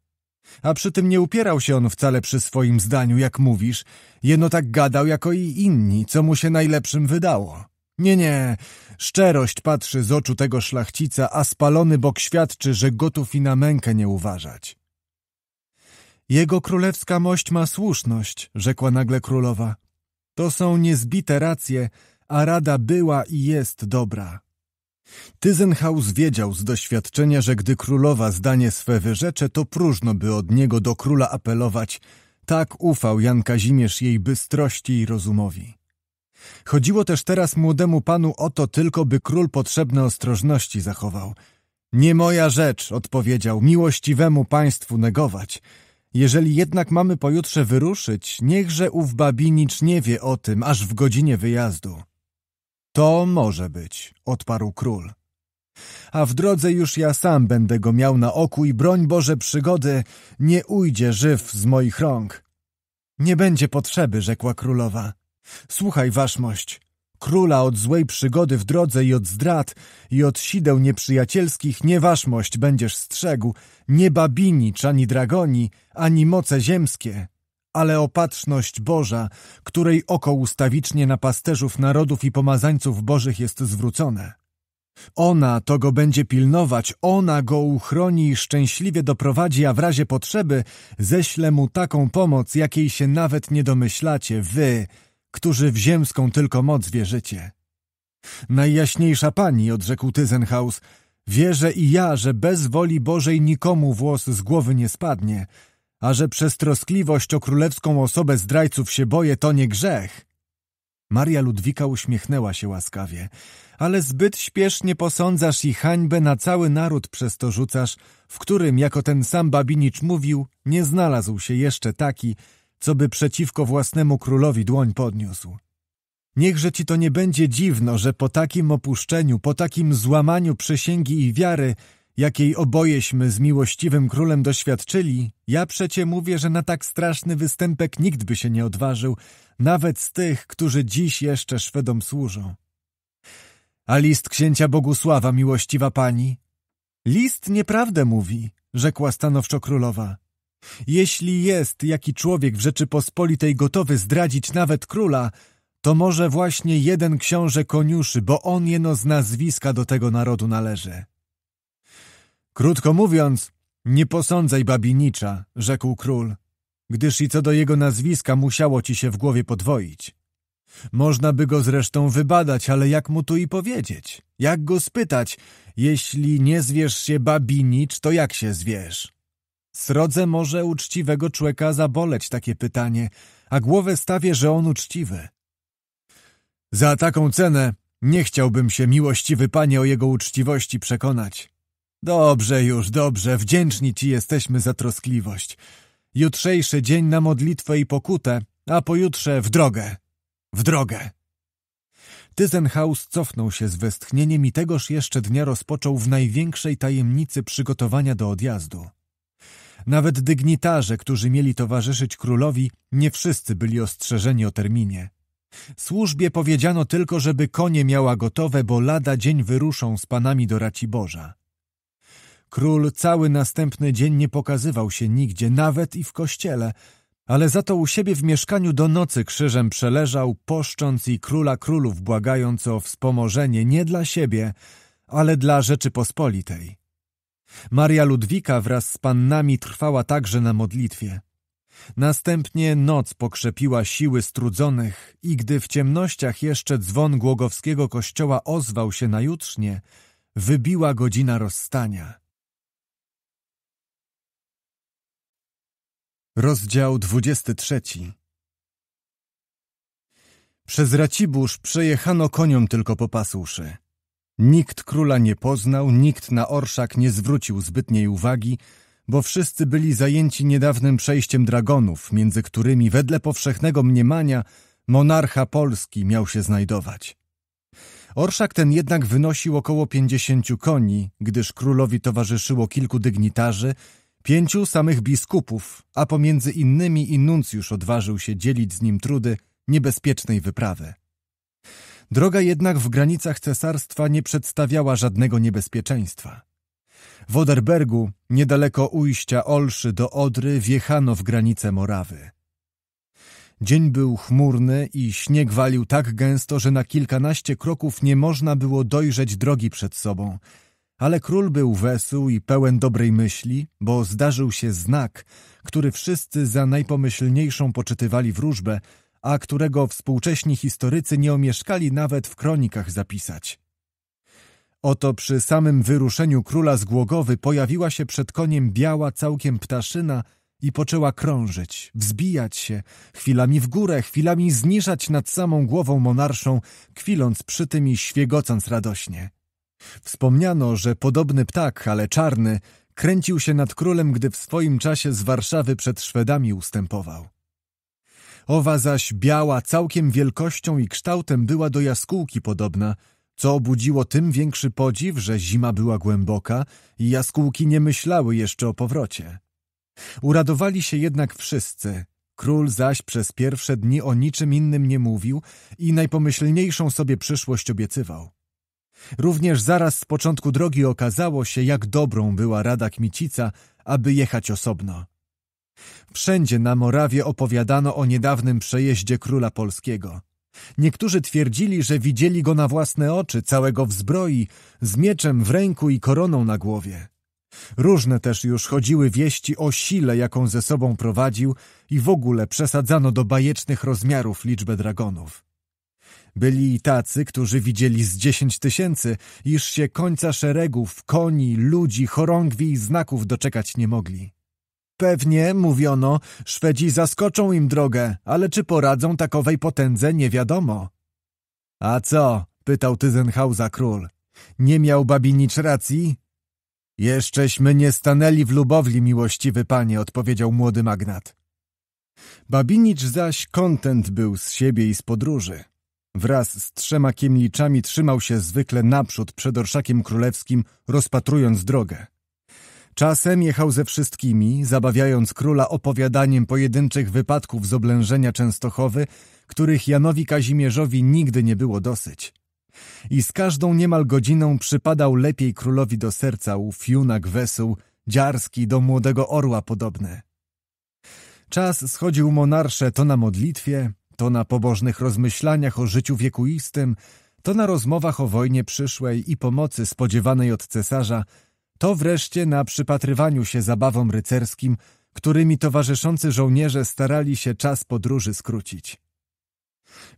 S1: A przy tym nie upierał się on wcale przy swoim zdaniu, jak mówisz, jeno tak gadał jako i inni, co mu się najlepszym wydało. Nie, nie, szczerość patrzy z oczu tego szlachcica, a spalony bok świadczy, że gotów i na mękę nie uważać. Jego królewska mość ma słuszność, rzekła nagle królowa. To są niezbite racje, a rada była i jest dobra. Tyzenhaus wiedział z doświadczenia, że gdy królowa zdanie swe wyrzecze, to próżno by od niego do króla apelować. Tak ufał Jan Kazimierz jej bystrości i rozumowi. Chodziło też teraz młodemu panu o to tylko, by król potrzebne ostrożności zachował. Nie moja rzecz, odpowiedział, miłościwemu państwu negować. Jeżeli jednak mamy pojutrze wyruszyć, niechże ów babinicz nie wie o tym, aż w godzinie wyjazdu. To może być, odparł król. A w drodze już ja sam będę go miał na oku i broń Boże przygody nie ujdzie żyw z moich rąk. Nie będzie potrzeby, rzekła królowa. Słuchaj, waszmość, króla od złej przygody w drodze i od zdrad i od sideł nieprzyjacielskich nie waszmość będziesz strzegł, nie babinicz ani dragoni, ani moce ziemskie, ale opatrzność Boża, której oko ustawicznie na pasterzów narodów i pomazańców bożych jest zwrócone. Ona to go będzie pilnować, ona go uchroni i szczęśliwie doprowadzi, a w razie potrzeby ześle mu taką pomoc, jakiej się nawet nie domyślacie, wy, którzy w ziemską tylko moc wierzycie. Najjaśniejsza Pani, odrzekł Tyzenhaus, wierzę i ja, że bez woli Bożej nikomu włos z głowy nie spadnie, a że przez troskliwość o królewską osobę zdrajców się boję, to nie grzech. Maria Ludwika uśmiechnęła się łaskawie, ale zbyt śpiesznie posądzasz i hańbę na cały naród przez to rzucasz, w którym, jako ten sam Babinicz mówił, nie znalazł się jeszcze taki, co by przeciwko własnemu królowi dłoń podniósł. Niechże ci to nie będzie dziwno, że po takim opuszczeniu, po takim złamaniu przysięgi i wiary, jakiej obojeśmy z miłościwym królem doświadczyli, ja przecie mówię, że na tak straszny występek nikt by się nie odważył, nawet z tych, którzy dziś jeszcze Szwedom służą. A list księcia Bogusława, miłościwa pani? List nieprawdę mówi, rzekła stanowczo królowa. Jeśli jest jaki człowiek w Rzeczypospolitej gotowy zdradzić nawet króla, to może właśnie jeden książę koniuszy, bo on jeno z nazwiska do tego narodu należy. Krótko mówiąc, nie posądzaj babinicza, rzekł król, gdyż i co do jego nazwiska musiało ci się w głowie podwoić. Można by go zresztą wybadać, ale jak mu tu i powiedzieć? Jak go spytać? Jeśli nie zwiesz się babinicz, to jak się zwiesz? Srodze może uczciwego człowieka zaboleć takie pytanie, a głowę stawię, że on uczciwy. Za taką cenę nie chciałbym się, miłościwy panie, o jego uczciwości przekonać. Dobrze już, dobrze, wdzięczni ci jesteśmy za troskliwość. Jutrzejszy dzień na modlitwę i pokutę, a pojutrze w drogę. W drogę. Tyzenhaus cofnął się z westchnieniem i tegoż jeszcze dnia rozpoczął w największej tajemnicy przygotowania do odjazdu. Nawet dygnitarze, którzy mieli towarzyszyć królowi, nie wszyscy byli ostrzeżeni o terminie. Służbie powiedziano tylko, żeby konie miała gotowe, bo lada dzień wyruszą z panami do Raciborza. Król cały następny dzień nie pokazywał się nigdzie, nawet i w kościele, ale za to u siebie w mieszkaniu do nocy krzyżem przeleżał, poszcząc i króla królów błagając o wspomożenie nie dla siebie, ale dla Rzeczypospolitej. Maria Ludwika wraz z pannami trwała także na modlitwie. Następnie noc pokrzepiła siły strudzonych i gdy w ciemnościach jeszcze dzwon głogowskiego kościoła ozwał się najutrznie, wybiła godzina rozstania. Rozdział 23 Przez Racibórz przejechano koniom tylko po pasuszy. Nikt króla nie poznał, nikt na orszak nie zwrócił zbytniej uwagi, bo wszyscy byli zajęci niedawnym przejściem dragonów, między którymi, wedle powszechnego mniemania, monarcha Polski miał się znajdować. Orszak ten jednak wynosił około pięćdziesięciu koni, gdyż królowi towarzyszyło kilku dygnitarzy, pięciu samych biskupów, a pomiędzy innymi i nuncjusz odważył się dzielić z nim trudy niebezpiecznej wyprawy. Droga jednak w granicach cesarstwa nie przedstawiała żadnego niebezpieczeństwa. W Oderbergu, niedaleko ujścia Olszy do Odry, wjechano w granice Morawy. Dzień był chmurny i śnieg walił tak gęsto, że na kilkanaście kroków nie można było dojrzeć drogi przed sobą. Ale król był wesół i pełen dobrej myśli, bo zdarzył się znak, który wszyscy za najpomyślniejszą poczytywali wróżbę – a którego współcześni historycy nie omieszkali nawet w kronikach zapisać. Oto przy samym wyruszeniu króla z Głogowy pojawiła się przed koniem biała całkiem ptaszyna i poczęła krążyć, wzbijać się, chwilami w górę, chwilami zniżać nad samą głową monarszą, kwiląc przy tym i świegocąc radośnie. Wspomniano, że podobny ptak, ale czarny, kręcił się nad królem, gdy w swoim czasie z Warszawy przed Szwedami ustępował. Owa zaś biała całkiem wielkością i kształtem była do jaskółki podobna, co obudziło tym większy podziw, że zima była głęboka i jaskółki nie myślały jeszcze o powrocie. Uradowali się jednak wszyscy. Król zaś przez pierwsze dni o niczym innym nie mówił i najpomyślniejszą sobie przyszłość obiecywał. Również zaraz z początku drogi okazało się, jak dobrą była rada Kmicica, aby jechać osobno. Wszędzie na Morawie opowiadano o niedawnym przejeździe króla polskiego. Niektórzy twierdzili, że widzieli go na własne oczy, całego w zbroi, z mieczem w ręku i koroną na głowie. Różne też już chodziły wieści o sile, jaką ze sobą prowadził i w ogóle przesadzano do bajecznych rozmiarów liczbę dragonów. Byli i tacy, którzy widzieli z dziesięć tysięcy, iż się końca szeregów, koni, ludzi, chorągwi i znaków doczekać nie mogli. Pewnie, mówiono, Szwedzi zaskoczą im drogę, ale czy poradzą takowej potędze, nie wiadomo. A co? pytał Tyzenhausa król. Nie miał Babinicz racji? Jeszcześmy nie stanęli w Lubowli, miłościwy panie, odpowiedział młody magnat. Babinicz zaś kontent był z siebie i z podróży. Wraz z trzema kiemliczami trzymał się zwykle naprzód przed orszakiem królewskim, rozpatrując drogę. Czasem jechał ze wszystkimi, zabawiając króla opowiadaniem pojedynczych wypadków z oblężenia Częstochowy, których Janowi Kazimierzowi nigdy nie było dosyć. I z każdą niemal godziną przypadał lepiej królowi do serca ów junak wesół, dziarski do młodego orła podobny. Czas schodził monarsze to na modlitwie, to na pobożnych rozmyślaniach o życiu wiekuistym, to na rozmowach o wojnie przyszłej i pomocy spodziewanej od cesarza – to wreszcie na przypatrywaniu się zabawom rycerskim, którymi towarzyszący żołnierze starali się czas podróży skrócić.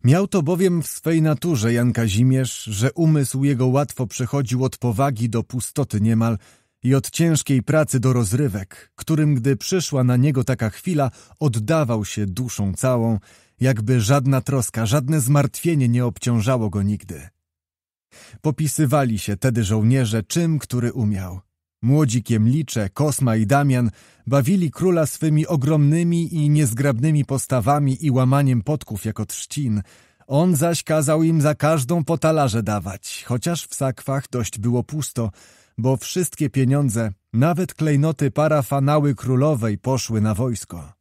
S1: Miał to bowiem w swej naturze Jan Kazimierz, że umysł jego łatwo przechodził od powagi do pustoty niemal i od ciężkiej pracy do rozrywek, którym gdy przyszła na niego taka chwila, oddawał się duszą całą, jakby żadna troska, żadne zmartwienie nie obciążało go nigdy. Popisywali się tedy żołnierze czym, który umiał – Młodzi kiemlicze, Kosma i Damian bawili króla swymi ogromnymi i niezgrabnymi postawami i łamaniem podków jako trzcin. On zaś kazał im za każdą po talarze dawać, chociaż w sakwach dość było pusto, bo wszystkie pieniądze, nawet klejnoty parafanały królowej poszły na wojsko.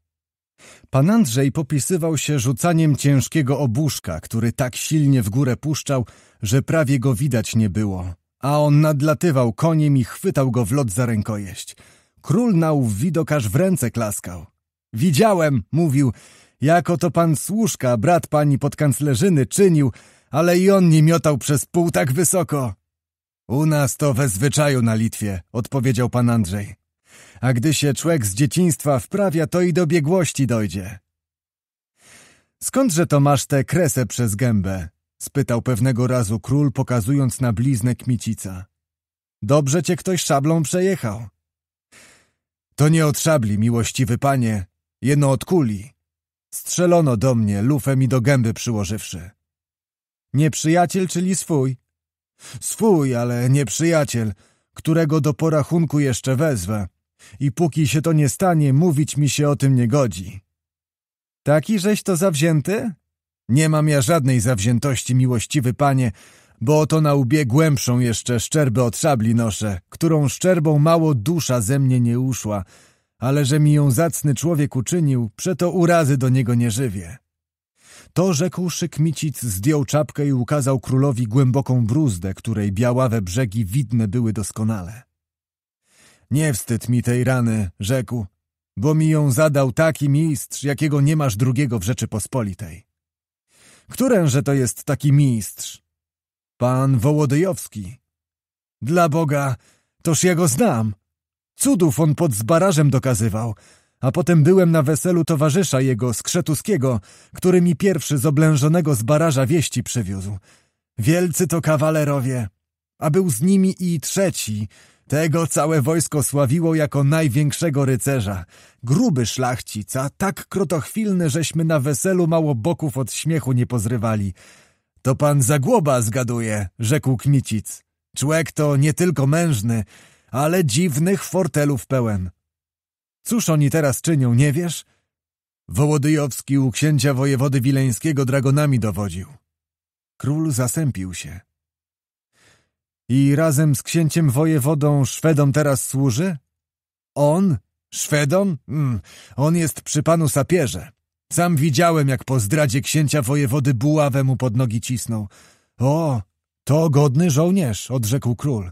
S1: Pan Andrzej popisywał się rzucaniem ciężkiego obuszka, który tak silnie w górę puszczał, że prawie go widać nie było a on nadlatywał koniem i chwytał go w lot za rękojeść. Król na widok aż w ręce klaskał. Widziałem, mówił, jako to pan Słuszka, brat pani podkanclerzyny, czynił, ale i on nie miotał przez pół tak wysoko. U nas to we zwyczaju na Litwie, odpowiedział pan Andrzej. A gdy się człek z dzieciństwa wprawia, to i do biegłości dojdzie. Skądże to masz tę kresę przez gębę? spytał pewnego razu król, pokazując na bliznę Kmicica. Dobrze cię ktoś szablą przejechał. To nie od szabli, miłościwy panie, jeno od kuli. Strzelono do mnie, lufem i do gęby przyłożywszy. Nieprzyjaciel, czyli swój. Swój, ale nieprzyjaciel, którego do porachunku jeszcze wezwę. I póki się to nie stanie, mówić mi się o tym nie godzi. Taki żeś to zawzięty? Nie mam ja żadnej zawziętości, miłościwy panie, bo oto na łbie głębszą jeszcze szczerbę od szabli noszę, którą szczerbą mało dusza ze mnie nie uszła, ale że mi ją zacny człowiek uczynił, przeto urazy do niego nie żywię. To rzekłszy szykmicic zdjął czapkę i ukazał królowi głęboką bruzdę, której białawe brzegi widne były doskonale. Nie wstyd mi tej rany, rzekł, bo mi ją zadał taki mistrz, jakiego nie masz drugiego w Rzeczypospolitej. Któręże to jest taki mistrz? Pan Wołodyjowski. Dla Boga, toż ja go znam. Cudów on pod zbarażem dokazywał, a potem byłem na weselu towarzysza jego, Skrzetuskiego, który mi pierwszy z oblężonego zbaraża wieści przywiózł. Wielcy to kawalerowie, a był z nimi i trzeci, tego całe wojsko sławiło jako największego rycerza. Gruby szlachcica, tak krotochwilny, żeśmy na weselu mało boków od śmiechu nie pozrywali. To pan Zagłoba zgaduje, rzekł Kmicic. Człek to nie tylko mężny, ale dziwnych fortelów pełen. Cóż oni teraz czynią, nie wiesz? Wołodyjowski u księcia wojewody wileńskiego dragonami dowodził. Król zasępił się i razem z księciem wojewodą Szwedom teraz służy? On? Szwedom? Mm, on jest przy panu sapierze. Sam widziałem, jak po zdradzie księcia wojewody buławę mu pod nogi cisnął. O, to godny żołnierz, odrzekł król.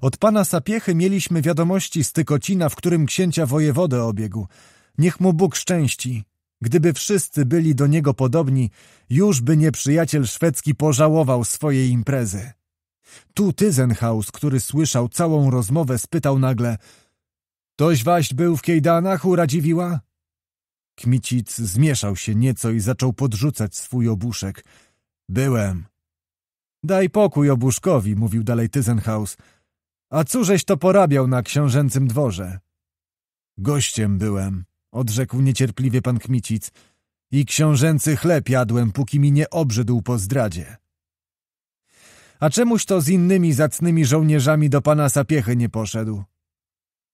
S1: Od pana Sapiechy mieliśmy wiadomości z Tykocina, w którym księcia wojewodę obiegł. Niech mu Bóg szczęści. Gdyby wszyscy byli do niego podobni, już by nieprzyjaciel szwedzki pożałował swojej imprezy. Tu Tyzenhaus, który słyszał całą rozmowę, spytał nagle — Toś waś był w Kejdanach uradziwiła? Radziwiła? Kmicic zmieszał się nieco i zaczął podrzucać swój obuszek. — Byłem. — Daj pokój obuszkowi — mówił dalej Tyzenhaus. — A cóżeś to porabiał na książęcym dworze? — Gościem byłem — odrzekł niecierpliwie pan Kmicic — i książęcy chleb jadłem, póki mi nie obrzydł po zdradzie. — a czemuś to z innymi zacnymi żołnierzami do pana Sapiechy nie poszedł?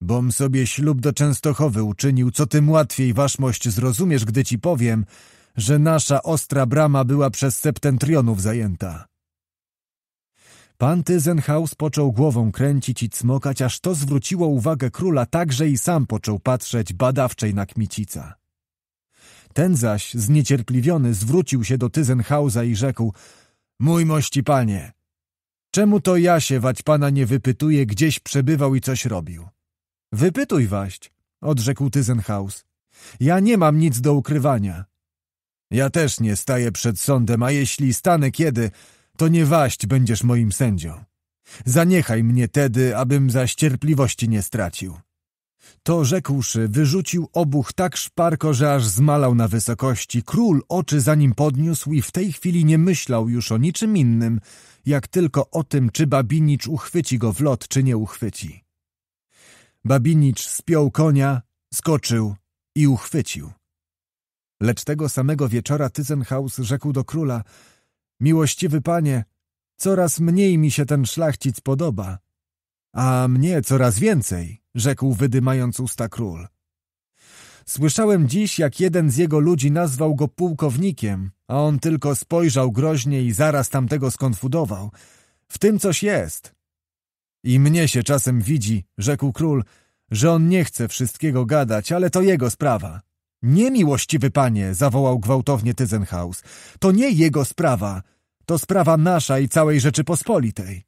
S1: Bom sobie ślub do Częstochowy uczynił, co tym łatwiej waszmość zrozumiesz, gdy ci powiem, że nasza ostra brama była przez septentrionów zajęta. Pan Tyzenhaus począł głową kręcić i cmokać, aż to zwróciło uwagę króla tak, że i sam począł patrzeć badawczej na kmicica. Ten zaś, zniecierpliwiony, zwrócił się do Tyzenhausa i rzekł – Mój mości panie, Czemu to ja się wać pana nie wypytuje, gdzieś przebywał i coś robił? Wypytuj waść, odrzekł Tyzenhaus. Ja nie mam nic do ukrywania. Ja też nie staję przed sądem, a jeśli stanę kiedy, to nie waść będziesz moim sędzią. Zaniechaj mnie tedy, abym zaś cierpliwości nie stracił. To rzekłszy, wyrzucił obuch tak szparko, że aż zmalał na wysokości. Król oczy za nim podniósł i w tej chwili nie myślał już o niczym innym, jak tylko o tym, czy Babinicz uchwyci go w lot, czy nie uchwyci. Babinicz spiął konia, skoczył i uchwycił. Lecz tego samego wieczora Tyzenhaus rzekł do króla — Miłościwy panie, coraz mniej mi się ten szlachcic podoba. A mnie coraz więcej, rzekł wydymając usta król. Słyszałem dziś, jak jeden z jego ludzi nazwał go pułkownikiem, a on tylko spojrzał groźnie i zaraz tamtego skonfudował. W tym coś jest. I mnie się czasem widzi, rzekł król, że on nie chce wszystkiego gadać, ale to jego sprawa. Nie miłościwy panie, zawołał gwałtownie Tyzenhaus. To nie jego sprawa. To sprawa nasza i całej Rzeczypospolitej.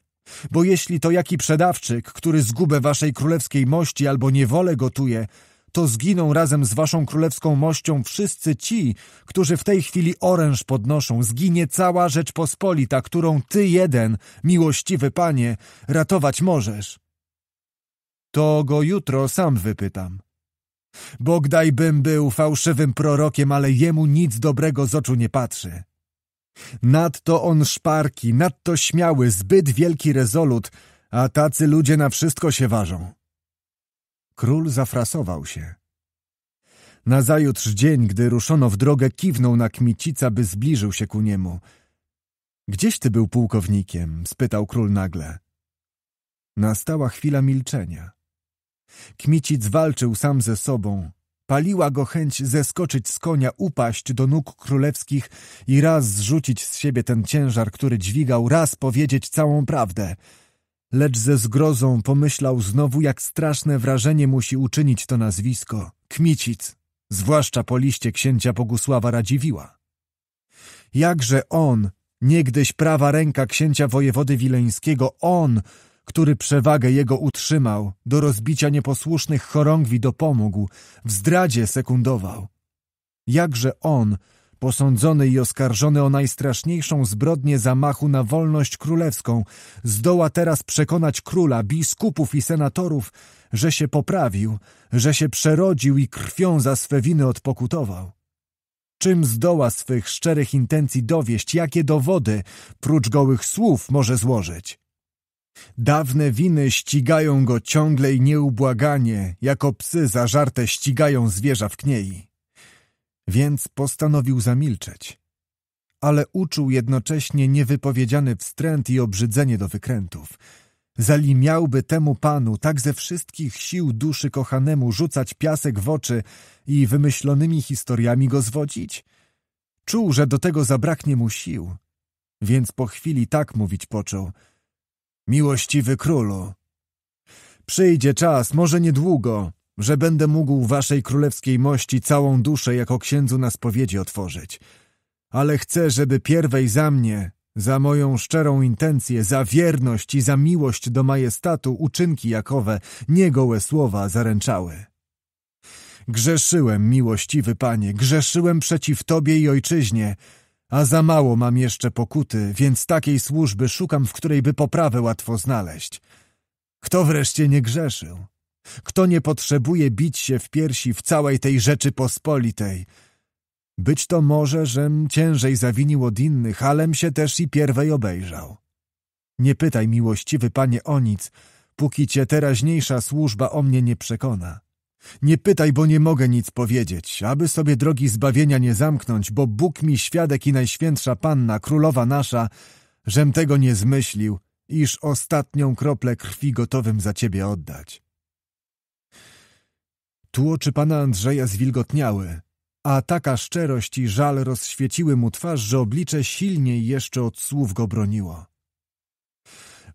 S1: Bo jeśli to jaki przedawczyk, który zgubę waszej królewskiej mości albo niewolę gotuje, to zginą razem z waszą królewską mością wszyscy ci, którzy w tej chwili oręż podnoszą. Zginie cała Rzeczpospolita, którą ty jeden, miłościwy panie, ratować możesz. To go jutro sam wypytam. Bogdajbym był fałszywym prorokiem, ale jemu nic dobrego z oczu nie patrzy. Nadto on szparki, nadto śmiały, zbyt wielki rezolut, a tacy ludzie na wszystko się ważą. Król zafrasował się. Nazajutrz dzień, gdy ruszono w drogę, kiwnął na Kmicica, by zbliżył się ku niemu. Gdzieś ty był pułkownikiem? spytał król nagle. Nastała chwila milczenia. Kmicic walczył sam ze sobą. Paliła go chęć zeskoczyć z konia, upaść do nóg królewskich i raz zrzucić z siebie ten ciężar, który dźwigał, raz powiedzieć całą prawdę – lecz ze zgrozą pomyślał znowu, jak straszne wrażenie musi uczynić to nazwisko. Kmicic, zwłaszcza po liście księcia Bogusława Radziwiła. Jakże on, niegdyś prawa ręka księcia wojewody wileńskiego, on, który przewagę jego utrzymał, do rozbicia nieposłusznych chorągwi dopomógł, w zdradzie sekundował. Jakże on, Posądzony i oskarżony o najstraszniejszą zbrodnię zamachu na wolność królewską, zdoła teraz przekonać króla, biskupów i senatorów, że się poprawił, że się przerodził i krwią za swe winy odpokutował. Czym zdoła swych szczerych intencji dowieść, jakie dowody, prócz gołych słów, może złożyć? Dawne winy ścigają go ciągle i nieubłaganie, jako psy zażarte ścigają zwierza w kniei więc postanowił zamilczeć. Ale uczuł jednocześnie niewypowiedziany wstręt i obrzydzenie do wykrętów. miałby temu panu tak ze wszystkich sił duszy kochanemu rzucać piasek w oczy i wymyślonymi historiami go zwodzić? Czuł, że do tego zabraknie mu sił, więc po chwili tak mówić począł. Miłościwy królu, przyjdzie czas, może niedługo, że będę mógł waszej królewskiej mości całą duszę jako księdzu na spowiedzi otworzyć. Ale chcę, żeby pierwej za mnie, za moją szczerą intencję, za wierność i za miłość do majestatu uczynki jakowe, nie gołe słowa zaręczały. Grzeszyłem, miłościwy panie, grzeszyłem przeciw tobie i ojczyźnie, a za mało mam jeszcze pokuty, więc takiej służby szukam, w której by poprawę łatwo znaleźć. Kto wreszcie nie grzeszył? Kto nie potrzebuje bić się w piersi w całej tej Rzeczypospolitej? Być to może, żem ciężej zawinił od innych, alem się też i pierwej obejrzał. Nie pytaj, miłościwy panie, o nic, póki cię teraźniejsza służba o mnie nie przekona. Nie pytaj, bo nie mogę nic powiedzieć, aby sobie drogi zbawienia nie zamknąć, bo Bóg mi świadek i Najświętsza Panna, Królowa nasza, żem tego nie zmyślił, iż ostatnią kroplę krwi gotowym za ciebie oddać. Tu oczy pana Andrzeja zwilgotniały, a taka szczerość i żal rozświeciły mu twarz, że oblicze silniej jeszcze od słów go broniło.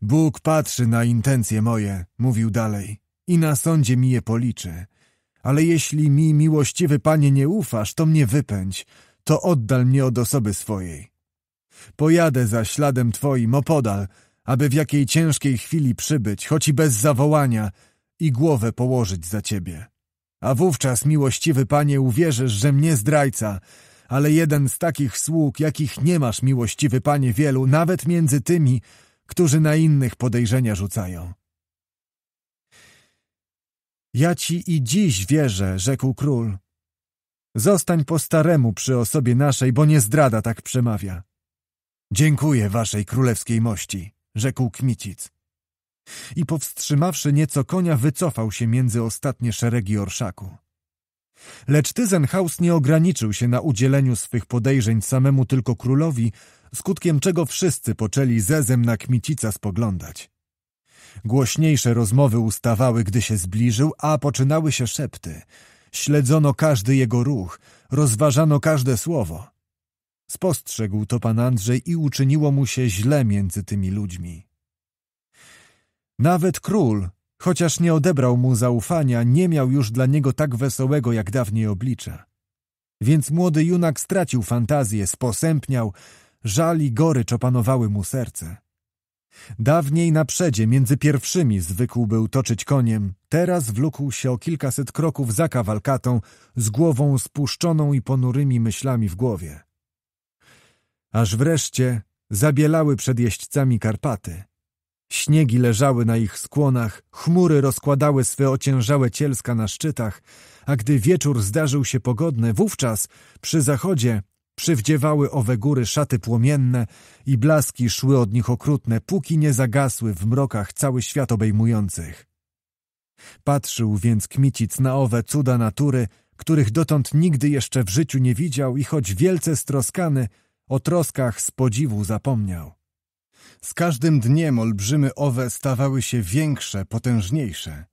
S1: Bóg patrzy na intencje moje, mówił dalej, i na sądzie mi je policzy. Ale jeśli mi, miłościwy panie, nie ufasz, to mnie wypędź, to oddal mnie od osoby swojej. Pojadę za śladem twoim opodal, aby w jakiej ciężkiej chwili przybyć, choć i bez zawołania, i głowę położyć za ciebie. A wówczas, miłościwy panie, uwierzysz, że mnie zdrajca, ale jeden z takich sług, jakich nie masz, miłościwy panie, wielu, nawet między tymi, którzy na innych podejrzenia rzucają. Ja ci i dziś wierzę, rzekł król. Zostań po staremu przy osobie naszej, bo nie zdrada tak przemawia. Dziękuję waszej królewskiej mości, rzekł Kmicic i powstrzymawszy nieco konia, wycofał się między ostatnie szeregi orszaku. Lecz Tyzenhaus nie ograniczył się na udzieleniu swych podejrzeń samemu tylko królowi, skutkiem czego wszyscy poczęli zezem na kmicica spoglądać. Głośniejsze rozmowy ustawały, gdy się zbliżył, a poczynały się szepty. Śledzono każdy jego ruch, rozważano każde słowo. Spostrzegł to pan Andrzej i uczyniło mu się źle między tymi ludźmi. Nawet król, chociaż nie odebrał mu zaufania, nie miał już dla niego tak wesołego jak dawniej oblicza. Więc młody junak stracił fantazję, sposępniał, żal i gorycz opanowały mu serce. Dawniej na przedzie, między pierwszymi zwykł był toczyć koniem, teraz wlókł się o kilkaset kroków za kawalkatą, z głową spuszczoną i ponurymi myślami w głowie. Aż wreszcie zabielały przed jeźdźcami Karpaty. Śniegi leżały na ich skłonach, chmury rozkładały swe ociężałe cielska na szczytach, a gdy wieczór zdarzył się pogodny, wówczas przy zachodzie przywdziewały owe góry szaty płomienne i blaski szły od nich okrutne, póki nie zagasły w mrokach cały świat obejmujących. Patrzył więc Kmicic na owe cuda natury, których dotąd nigdy jeszcze w życiu nie widział i choć wielce stroskany, o troskach z podziwu zapomniał. Z każdym dniem olbrzymy owe stawały się większe, potężniejsze.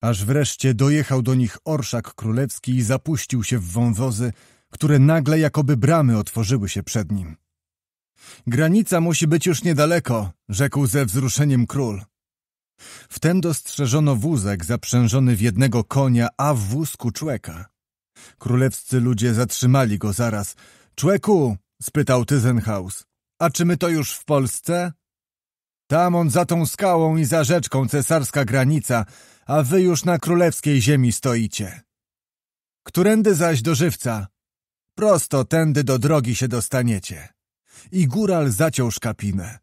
S1: Aż wreszcie dojechał do nich orszak królewski i zapuścił się w wąwozy, które nagle jakoby bramy otworzyły się przed nim. Granica musi być już niedaleko, rzekł ze wzruszeniem król. Wtem dostrzeżono wózek zaprzężony w jednego konia, a w wózku człeka. Królewscy ludzie zatrzymali go zaraz. Człeku, spytał Tyzenhaus. A czy my to już w Polsce? Tam on za tą skałą i za rzeczką cesarska granica, a wy już na królewskiej ziemi stoicie. Którędy zaś do żywca? Prosto tędy do drogi się dostaniecie. I góral zaciął szkapinę.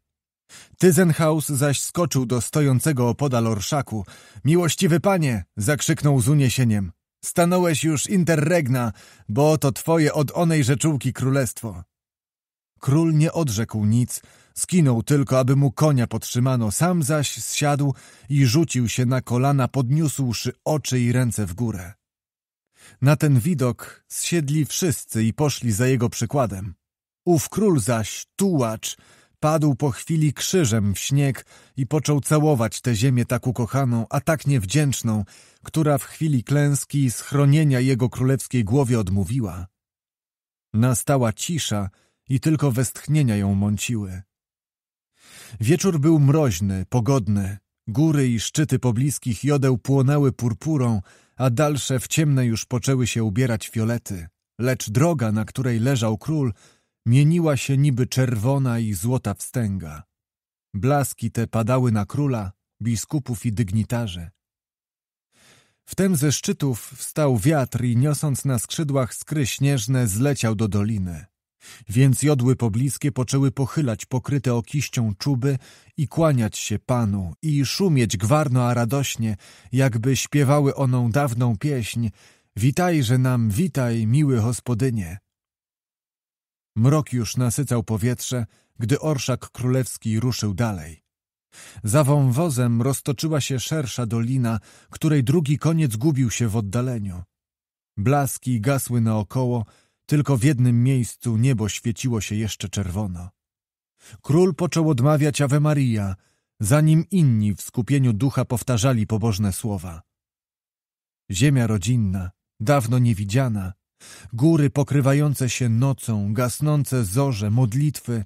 S1: Tyzenhaus zaś skoczył do stojącego opodal orszaku. Miłościwy panie, zakrzyknął z uniesieniem. Stanąłeś już interregna, bo oto twoje od onej rzeczułki królestwo. Król nie odrzekł nic, skinął tylko, aby mu konia podtrzymano. sam zaś zsiadł i rzucił się na kolana, podniósłszy oczy i ręce w górę. Na ten widok zsiedli wszyscy i poszli za jego przykładem. Ów król zaś, tułacz, padł po chwili krzyżem w śnieg i począł całować tę ziemię tak ukochaną, a tak niewdzięczną, która w chwili klęski schronienia jego królewskiej głowie odmówiła. Nastała cisza, i tylko westchnienia ją mąciły. Wieczór był mroźny, pogodny. Góry i szczyty pobliskich jodeł płonęły purpurą, a dalsze w ciemne już poczęły się ubierać fiolety. Lecz droga, na której leżał król, mieniła się niby czerwona i złota wstęga. Blaski te padały na króla, biskupów i dygnitarzy. Wtem ze szczytów wstał wiatr i niosąc na skrzydłach skry śnieżne zleciał do doliny. Więc jodły pobliskie poczęły pochylać pokryte okiścią czuby i kłaniać się Panu i szumieć gwarno a radośnie, jakby śpiewały oną dawną pieśń Witajże nam, witaj, miły hospodynie. Mrok już nasycał powietrze, gdy orszak królewski ruszył dalej. Za wąwozem roztoczyła się szersza dolina, której drugi koniec gubił się w oddaleniu. Blaski gasły naokoło, tylko w jednym miejscu niebo świeciło się jeszcze czerwono. Król począł odmawiać Ave Maria, zanim inni w skupieniu ducha powtarzali pobożne słowa. Ziemia rodzinna, dawno niewidziana, góry pokrywające się nocą, gasnące zorze, modlitwy,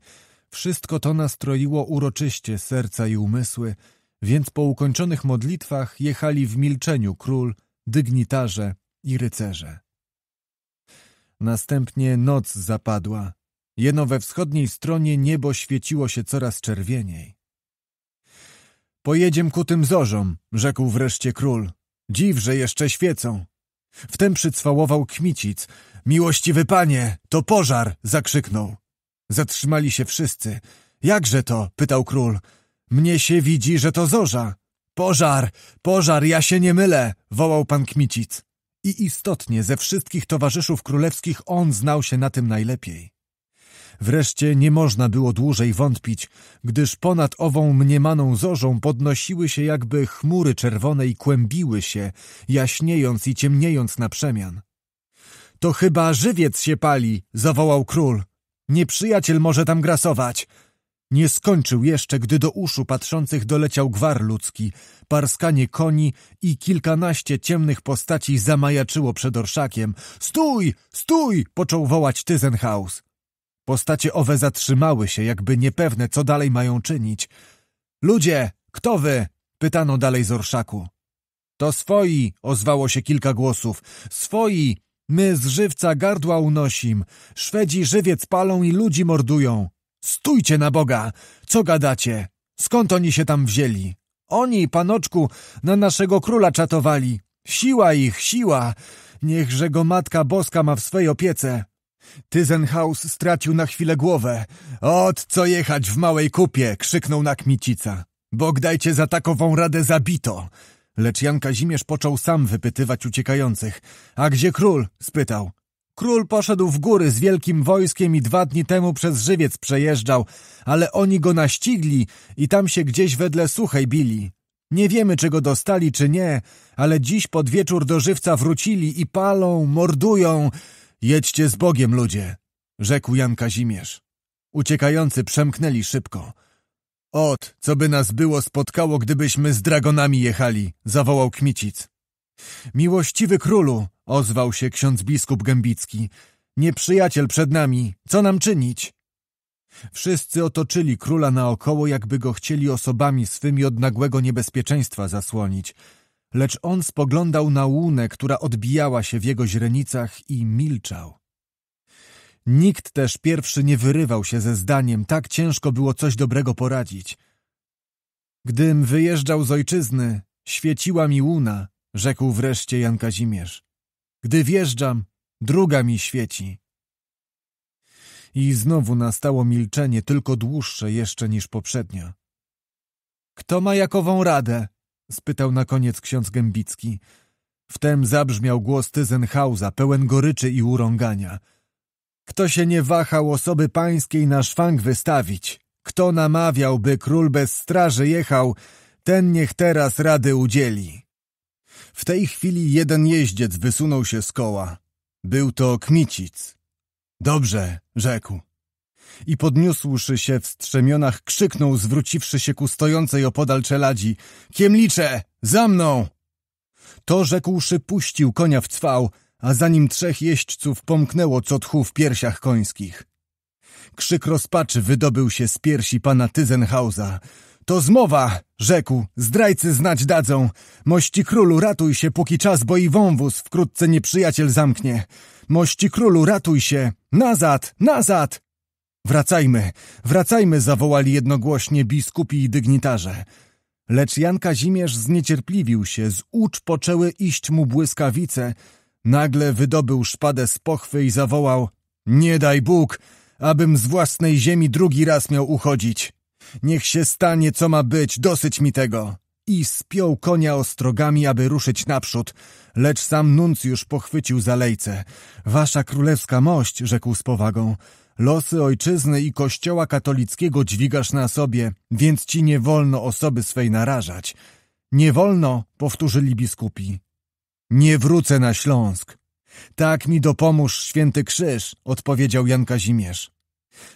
S1: wszystko to nastroiło uroczyście serca i umysły, więc po ukończonych modlitwach jechali w milczeniu król, dygnitarze i rycerze. Następnie noc zapadła. Jeno we wschodniej stronie niebo świeciło się coraz czerwieniej. Pojedziem ku tym zorzom, rzekł wreszcie król. Dziw, że jeszcze świecą. Wtem przycwałował kmicic. Miłościwy panie, to pożar! zakrzyknął. Zatrzymali się wszyscy. Jakże to? pytał król. Mnie się widzi, że to zorza. Pożar, pożar, ja się nie mylę, wołał pan kmicic. I istotnie ze wszystkich towarzyszów królewskich on znał się na tym najlepiej. Wreszcie nie można było dłużej wątpić, gdyż ponad ową mniemaną zorzą podnosiły się jakby chmury czerwone i kłębiły się, jaśniejąc i ciemniejąc na przemian. To chyba żywiec się pali, zawołał król. Nieprzyjaciel może tam grasować. Nie skończył jeszcze, gdy do uszu patrzących doleciał gwar ludzki, parskanie koni i kilkanaście ciemnych postaci zamajaczyło przed orszakiem. Stój! Stój! począł wołać Tyzenhaus. Postacie owe zatrzymały się, jakby niepewne, co dalej mają czynić. Ludzie, kto wy? pytano dalej z orszaku. To swoi, ozwało się kilka głosów. Swoi! My z żywca gardła unosim. Szwedzi żywiec palą i ludzi mordują. Stójcie na Boga! Co gadacie? Skąd oni się tam wzięli? Oni, panoczku, na naszego króla czatowali. Siła ich, siła! Niechże go Matka Boska ma w swej opiece. Tyzenhaus stracił na chwilę głowę. Ot, co jechać w małej kupie! krzyknął na kmicica. Bogdajcie za takową radę zabito! Lecz Jan Kazimierz począł sam wypytywać uciekających. A gdzie król? spytał. Król poszedł w góry z wielkim wojskiem i dwa dni temu przez żywiec przejeżdżał, ale oni go naścigli i tam się gdzieś wedle suchej bili. Nie wiemy, czy go dostali, czy nie, ale dziś pod wieczór do żywca wrócili i palą, mordują. Jedźcie z Bogiem, ludzie, rzekł Jan Kazimierz. Uciekający przemknęli szybko. Ot, co by nas było spotkało, gdybyśmy z dragonami jechali, zawołał Kmicic. Miłościwy królu, Ozwał się ksiądz biskup Gębicki. Nieprzyjaciel przed nami, co nam czynić? Wszyscy otoczyli króla naokoło, jakby go chcieli osobami swymi od nagłego niebezpieczeństwa zasłonić. Lecz on spoglądał na łunę, która odbijała się w jego źrenicach i milczał. Nikt też pierwszy nie wyrywał się ze zdaniem, tak ciężko było coś dobrego poradzić. Gdym wyjeżdżał z ojczyzny, świeciła mi łuna, rzekł wreszcie Jan Kazimierz. Gdy wjeżdżam, druga mi świeci. I znowu nastało milczenie, tylko dłuższe jeszcze niż poprzednio. Kto ma jakową radę? spytał na koniec ksiądz Gębicki. Wtem zabrzmiał głos Tyzenhausa, pełen goryczy i urągania. Kto się nie wahał osoby pańskiej na szwank wystawić? Kto namawiał, by król bez straży jechał, ten niech teraz rady udzieli. W tej chwili jeden jeździec wysunął się z koła. Był to Kmicic. Dobrze, rzekł. I podniósłszy się w strzemionach, krzyknął, zwróciwszy się ku stojącej opodal czeladzi. Kiemlicze, za mną! To rzekłszy, puścił konia w cwał, a za nim trzech jeźdźców pomknęło co tchu w piersiach końskich. Krzyk rozpaczy wydobył się z piersi pana Tyzenhausa. To zmowa, rzekł, zdrajcy znać dadzą. Mości królu, ratuj się, póki czas, bo i wąwóz wkrótce nieprzyjaciel zamknie. Mości królu, ratuj się, nazad, nazad! Wracajmy, wracajmy, zawołali jednogłośnie biskupi i dygnitarze. Lecz Jan Kazimierz zniecierpliwił się, z ucz poczęły iść mu błyskawice. Nagle wydobył szpadę z pochwy i zawołał: Nie daj Bóg, abym z własnej ziemi drugi raz miał uchodzić. Niech się stanie, co ma być, dosyć mi tego! I spiął konia ostrogami, aby ruszyć naprzód, lecz sam nuncjusz pochwycił za lejce. Wasza królewska mość, rzekł z powagą, losy ojczyzny i kościoła katolickiego dźwigasz na sobie, więc ci nie wolno osoby swej narażać. Nie wolno, powtórzyli biskupi. Nie wrócę na Śląsk. Tak mi dopomóż święty krzyż, odpowiedział Jan Kazimierz.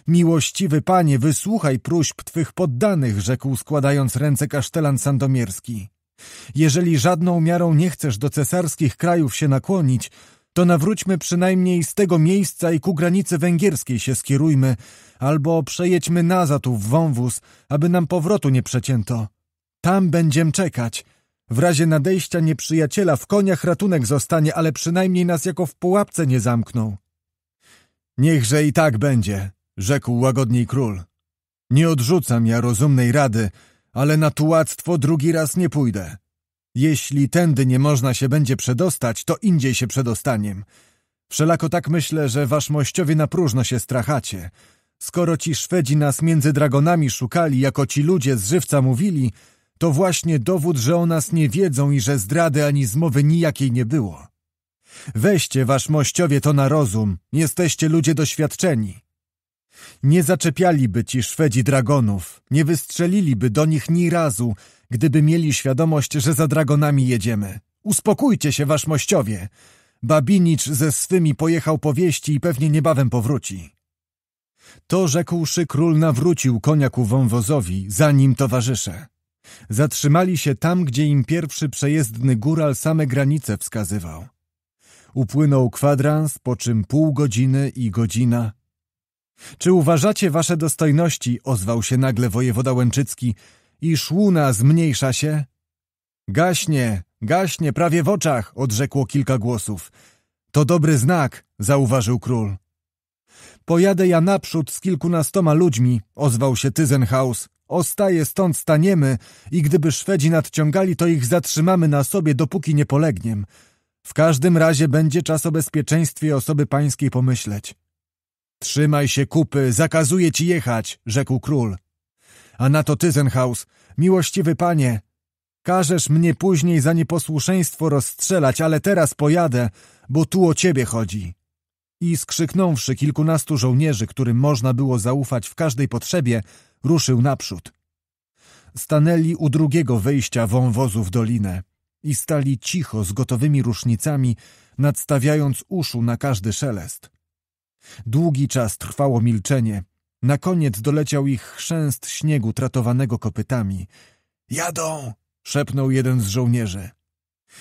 S1: Miłościwy panie, wysłuchaj próśb twych poddanych, rzekł składając ręce kasztelan sandomierski. Jeżeli żadną miarą nie chcesz do cesarskich krajów się nakłonić, to nawróćmy przynajmniej z tego miejsca i ku granicy węgierskiej się skierujmy, albo przejedźmy nazad w wąwóz, aby nam powrotu nie przecięto. Tam będziemy czekać. W razie nadejścia nieprzyjaciela w koniach ratunek zostanie, ale przynajmniej nas jako w pułapce nie zamkną. Niechże i tak będzie, rzekł łagodniej król. Nie odrzucam ja rozumnej rady, ale na tułactwo drugi raz nie pójdę. Jeśli tędy nie można się będzie przedostać, to indziej się przedostaniem. Wszelako tak myślę, że waszmościowie na próżno się strachacie. Skoro ci Szwedzi nas między dragonami szukali, jako ci ludzie z żywca mówili, to właśnie dowód, że o nas nie wiedzą i że zdrady ani zmowy nijakiej nie było. Weźcie, waszmościowie, to na rozum. Jesteście ludzie doświadczeni. Nie zaczepialiby ci Szwedzi dragonów, nie wystrzeliliby do nich ni razu, gdyby mieli świadomość, że za dragonami jedziemy. Uspokójcie się, waszmościowie! Babinicz ze swymi pojechał po wieści i pewnie niebawem powróci. To rzekłszy król nawrócił konia ku wąwozowi, za nim towarzysze. Zatrzymali się tam, gdzie im pierwszy przejezdny góral same granice wskazywał. Upłynął kwadrans, po czym pół godziny i godzina – czy uważacie wasze dostojności, ozwał się nagle wojewoda Łęczycki, iż łuna zmniejsza się? Gaśnie, gaśnie, prawie w oczach, odrzekło kilka głosów. To dobry znak, zauważył król. Pojadę ja naprzód z kilkunastoma ludźmi, ozwał się Tyzenhaus. Ostaje stąd staniemy i gdyby Szwedzi nadciągali, to ich zatrzymamy na sobie, dopóki nie polegniem. W każdym razie będzie czas o bezpieczeństwie osoby pańskiej pomyśleć. Trzymaj się kupy, zakazuję ci jechać, rzekł król. A na to Tyzenhaus, miłościwy panie, każesz mnie później za nieposłuszeństwo rozstrzelać, ale teraz pojadę, bo tu o ciebie chodzi. I skrzyknąwszy kilkunastu żołnierzy, którym można było zaufać w każdej potrzebie, ruszył naprzód. Stanęli u drugiego wejścia wąwozu w dolinę i stali cicho z gotowymi rusznicami, nadstawiając uszu na każdy szelest. Długi czas trwało milczenie. Na koniec doleciał ich chrzęst śniegu tratowanego kopytami. Jadą! szepnął jeden z żołnierzy.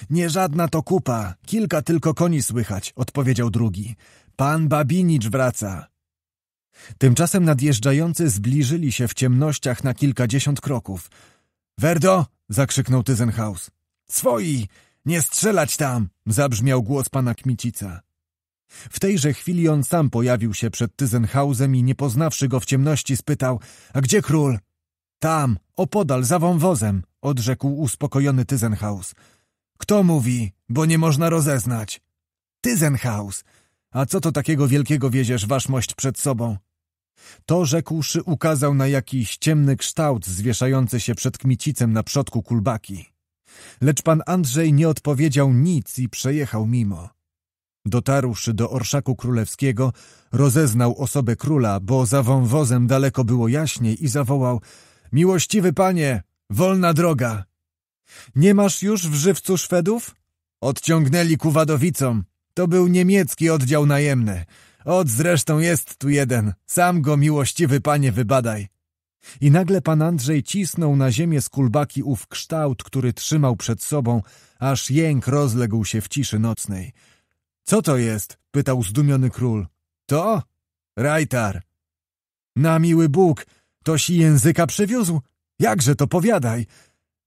S1: Nie żadna to kupa, kilka tylko koni słychać, odpowiedział drugi. Pan Babinicz wraca. Tymczasem nadjeżdżający zbliżyli się w ciemnościach na kilkadziesiąt kroków. Werdo! zakrzyknął Tyzenhaus. Swoi! Nie strzelać tam! zabrzmiał głos pana Kmicica. W tejże chwili on sam pojawił się przed Tyzenhausem i nie poznawszy go w ciemności spytał — A gdzie król? — Tam, opodal, za wąwozem — odrzekł uspokojony Tyzenhaus. — Kto mówi, bo nie można rozeznać? — Tyzenhaus! A co to takiego wielkiego wieziesz, waszmość, przed sobą? To rzekłszy ukazał na jakiś ciemny kształt zwieszający się przed kmicicem na przodku kulbaki. Lecz pan Andrzej nie odpowiedział nic i przejechał mimo. Dotarłszy do orszaku królewskiego, rozeznał osobę króla, bo za wąwozem daleko było jaśniej i zawołał — Miłościwy panie, wolna droga! — Nie masz już w żywcu Szwedów? Odciągnęli ku Wadowicom. To był niemiecki oddział najemny. Od zresztą jest tu jeden. Sam go, miłościwy panie, wybadaj. I nagle pan Andrzej cisnął na ziemię z kulbaki ów kształt, który trzymał przed sobą, aż jęk rozległ się w ciszy nocnej — co to jest? pytał zdumiony król. To? Rajtar. Na miły Bóg, toś języka przywiózł? Jakże to powiadaj?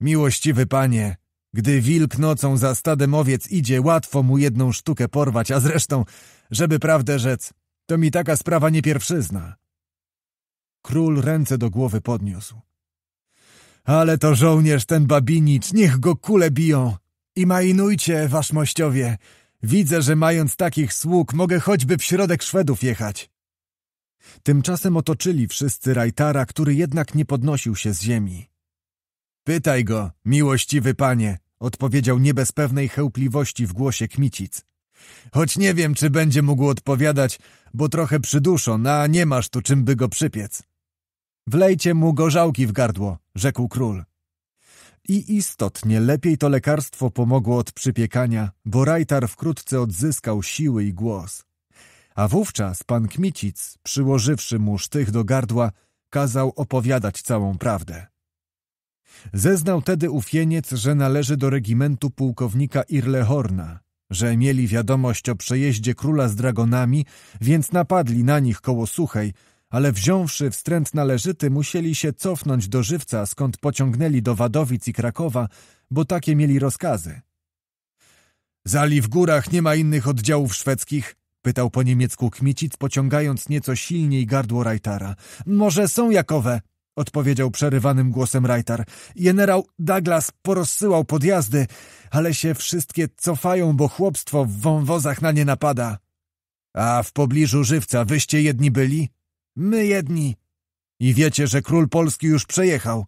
S1: Miłościwy panie, gdy wilk nocą za stadem owiec idzie, łatwo mu jedną sztukę porwać, a zresztą, żeby prawdę rzec, to mi taka sprawa nie pierwszyzna. Król ręce do głowy podniósł. Ale to żołnierz ten babinicz, niech go kule biją. I majnujcie, waszmościowie, Widzę, że mając takich sług, mogę choćby w środek Szwedów jechać. Tymczasem otoczyli wszyscy Rajtara, który jednak nie podnosił się z ziemi. Pytaj go, miłościwy panie, odpowiedział nie bez pewnej chełpliwości w głosie Kmicic. Choć nie wiem, czy będzie mógł odpowiadać, bo trochę przyduszon, no a nie masz tu czym by go przypiec. Wlejcie mu gorzałki w gardło, rzekł król. I istotnie lepiej to lekarstwo pomogło od przypiekania, bo Rajtar wkrótce odzyskał siły i głos. A wówczas pan Kmicic, przyłożywszy mu sztych do gardła, kazał opowiadać całą prawdę. Zeznał tedy ufieniec, że należy do regimentu pułkownika Irlehorna, że mieli wiadomość o przejeździe króla z dragonami, więc napadli na nich koło Suchej, ale wziąwszy wstręt należyty, musieli się cofnąć do żywca, skąd pociągnęli do Wadowic i Krakowa, bo takie mieli rozkazy. Zali w górach nie ma innych oddziałów szwedzkich? Pytał po niemiecku Kmicic, pociągając nieco silniej gardło Rajtara. Może są jakowe? Odpowiedział przerywanym głosem Rajtar. Generał Douglas porozsyłał podjazdy, ale się wszystkie cofają, bo chłopstwo w wąwozach na nie napada. A w pobliżu żywca wyście jedni byli? My jedni. I wiecie, że król Polski już przejechał.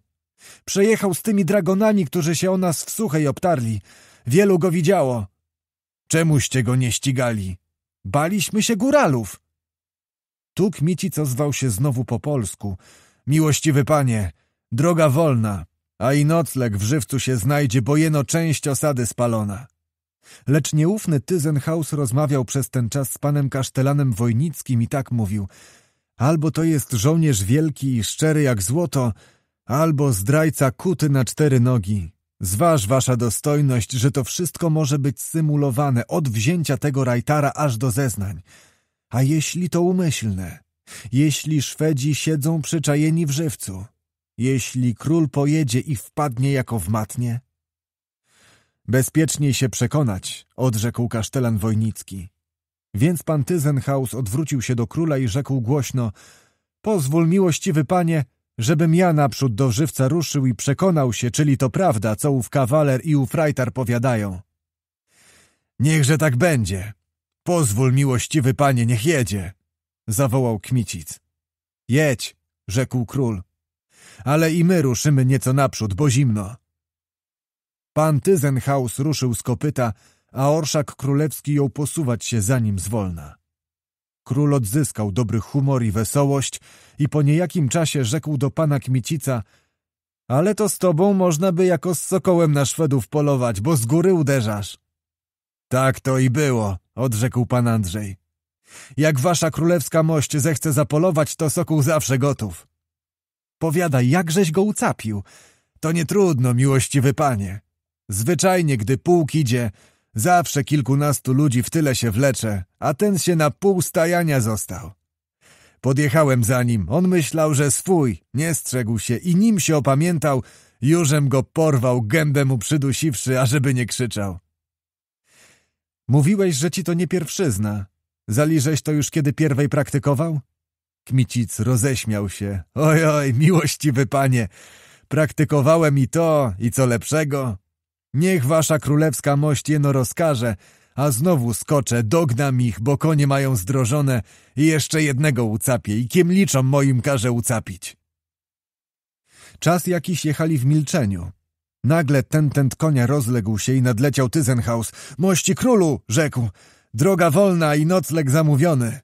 S1: Przejechał z tymi dragonami, którzy się o nas w suchej obtarli. Wielu go widziało. Czemuście go nie ścigali? Baliśmy się góralów. Tuk co zwał się znowu po polsku. Miłościwy panie, droga wolna, a i nocleg w żywcu się znajdzie, bo jeno część osady spalona. Lecz nieufny Tyzenhaus rozmawiał przez ten czas z panem kasztelanem Wojnickim i tak mówił. Albo to jest żołnierz wielki i szczery jak złoto, albo zdrajca kuty na cztery nogi. Zważ wasza dostojność, że to wszystko może być symulowane od wzięcia tego rajtara aż do zeznań. A jeśli to umyślne? Jeśli Szwedzi siedzą przyczajeni w żywcu? Jeśli król pojedzie i wpadnie jako w matnie? Bezpieczniej się przekonać, odrzekł kasztelan Wojnicki. Więc pan Tyzenhaus odwrócił się do króla i rzekł głośno — Pozwól, miłościwy panie, żebym ja naprzód do żywca ruszył i przekonał się, czyli to prawda, co ów kawaler i ów frajtar powiadają. — Niechże tak będzie. Pozwól, miłościwy panie, niech jedzie — zawołał Kmicic. — Jedź — rzekł król. — Ale i my ruszymy nieco naprzód, bo zimno. Pan Tyzenhaus ruszył z kopyta — a orszak królewski jął posuwać się za nim zwolna. Król odzyskał dobry humor i wesołość i po niejakim czasie rzekł do pana Kmicica ale to z tobą można by jako z sokołem na Szwedów polować, bo z góry uderzasz. Tak to i było, odrzekł pan Andrzej. Jak wasza królewska mość zechce zapolować, to sokół zawsze gotów. Powiadaj, jakżeś go ucapił. To nie trudno, miłościwy panie. Zwyczajnie, gdy pułk idzie, Zawsze kilkunastu ludzi w tyle się wlecze, a ten się na pół stajania został. Podjechałem za nim, on myślał, że swój, nie strzegł się i nim się opamiętał, jużem go porwał, gębę mu przydusiwszy, ażeby nie krzyczał. Mówiłeś, że ci to nie pierwszyzna. Zaliżeś to już kiedy pierwej praktykował? Kmicic roześmiał się. Oj, oj, miłościwy panie, praktykowałem i to, i co lepszego. Niech wasza królewska mość jeno rozkaże, a znowu skoczę, dognam ich, bo konie mają zdrożone i jeszcze jednego ucapię i kiemliczom moim każe ucapić. Czas jakiś jechali w milczeniu. Nagle ten tent konia rozległ się i nadleciał Tyzenhaus. Mości królu, rzekł, droga wolna i nocleg zamówiony.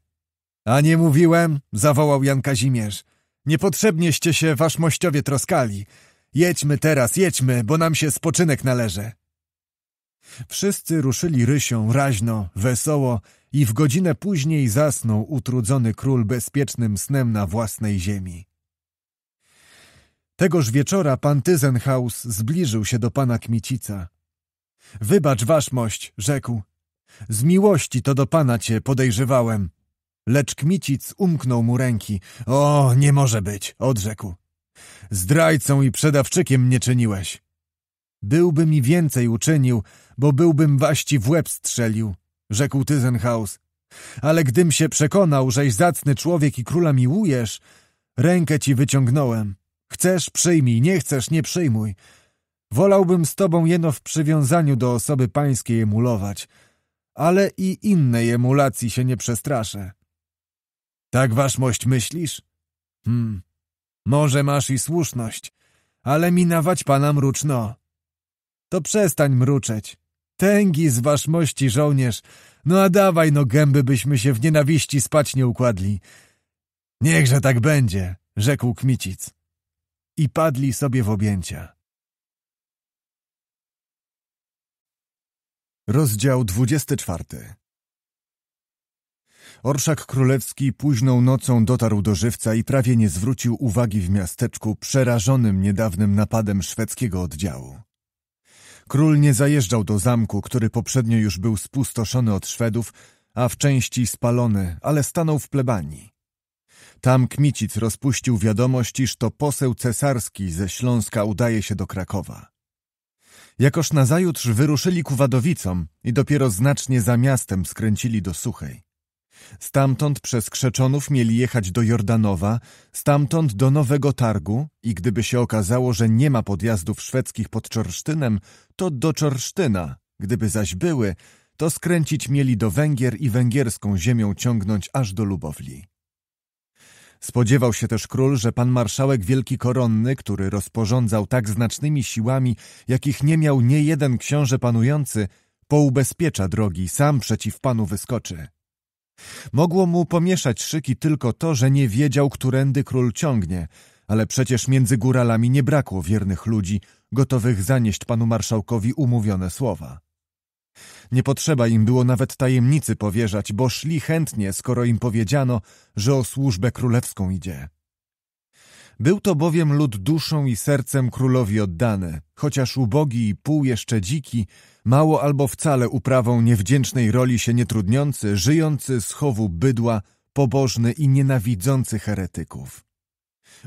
S1: A nie mówiłem, zawołał Jan Kazimierz. Niepotrzebnieście się, wasz mościowie, troskali. Jedźmy teraz, jedźmy, bo nam się spoczynek należy. Wszyscy ruszyli rysią, raźno, wesoło i w godzinę później zasnął utrudzony król bezpiecznym snem na własnej ziemi. Tegoż wieczora pan Tyzenhaus zbliżył się do pana Kmicica. Wybacz, waszmość, rzekł. Z miłości to do pana cię podejrzewałem. Lecz Kmicic umknął mu ręki. O, nie może być, odrzekł zdrajcą i przedawczykiem mnie czyniłeś. Byłby mi więcej uczynił, bo byłbym waści w łeb strzelił, rzekł Tyzenhaus. Ale gdym się przekonał, żeś zacny człowiek i króla miłujesz, rękę ci wyciągnąłem. Chcesz, przyjmij, nie chcesz, nie przyjmuj. Wolałbym z tobą jeno w przywiązaniu do osoby pańskiej emulować, ale i innej emulacji się nie przestraszę. Tak waszmość myślisz? Hmm, może masz i słuszność, ale minawać pana mruczno. To przestań mruczeć. Tęgi z waszmości żołnierz, no a dawaj no gęby, byśmy się w nienawiści spać nie układli. Niechże tak będzie, rzekł Kmicic. I padli sobie w objęcia. Rozdział 24 Orszak Królewski późną nocą dotarł do żywca i prawie nie zwrócił uwagi w miasteczku przerażonym niedawnym napadem szwedzkiego oddziału. Król nie zajeżdżał do zamku, który poprzednio już był spustoszony od Szwedów, a w części spalony, ale stanął w plebanii. Tam Kmicic rozpuścił wiadomość, iż to poseł cesarski ze Śląska udaje się do Krakowa. Jakoż nazajutrz wyruszyli ku Wadowicom i dopiero znacznie za miastem skręcili do Suchej. Stamtąd przez Krzeczonów mieli jechać do Jordanowa, stamtąd do Nowego Targu i gdyby się okazało, że nie ma podjazdów szwedzkich pod Czorsztynem, to do Czorsztyna, gdyby zaś były, to skręcić mieli do Węgier i węgierską ziemią ciągnąć aż do Lubowli. Spodziewał się też król, że pan marszałek Wielki Koronny, który rozporządzał tak znacznymi siłami, jakich nie miał nie jeden książę panujący, poubezpiecza drogi, sam przeciw panu wyskoczy. Mogło mu pomieszać szyki tylko to, że nie wiedział, którędy król ciągnie, ale przecież między góralami nie brakło wiernych ludzi, gotowych zanieść panu marszałkowi umówione słowa. Nie potrzeba im było nawet tajemnicy powierzać, bo szli chętnie, skoro im powiedziano, że o służbę królewską idzie. Był to bowiem lud duszą i sercem królowi oddany, chociaż ubogi i pół jeszcze dziki, mało albo wcale uprawą niewdzięcznej roli się nietrudniący, żyjący z chowu bydła, pobożny i nienawidzący heretyków.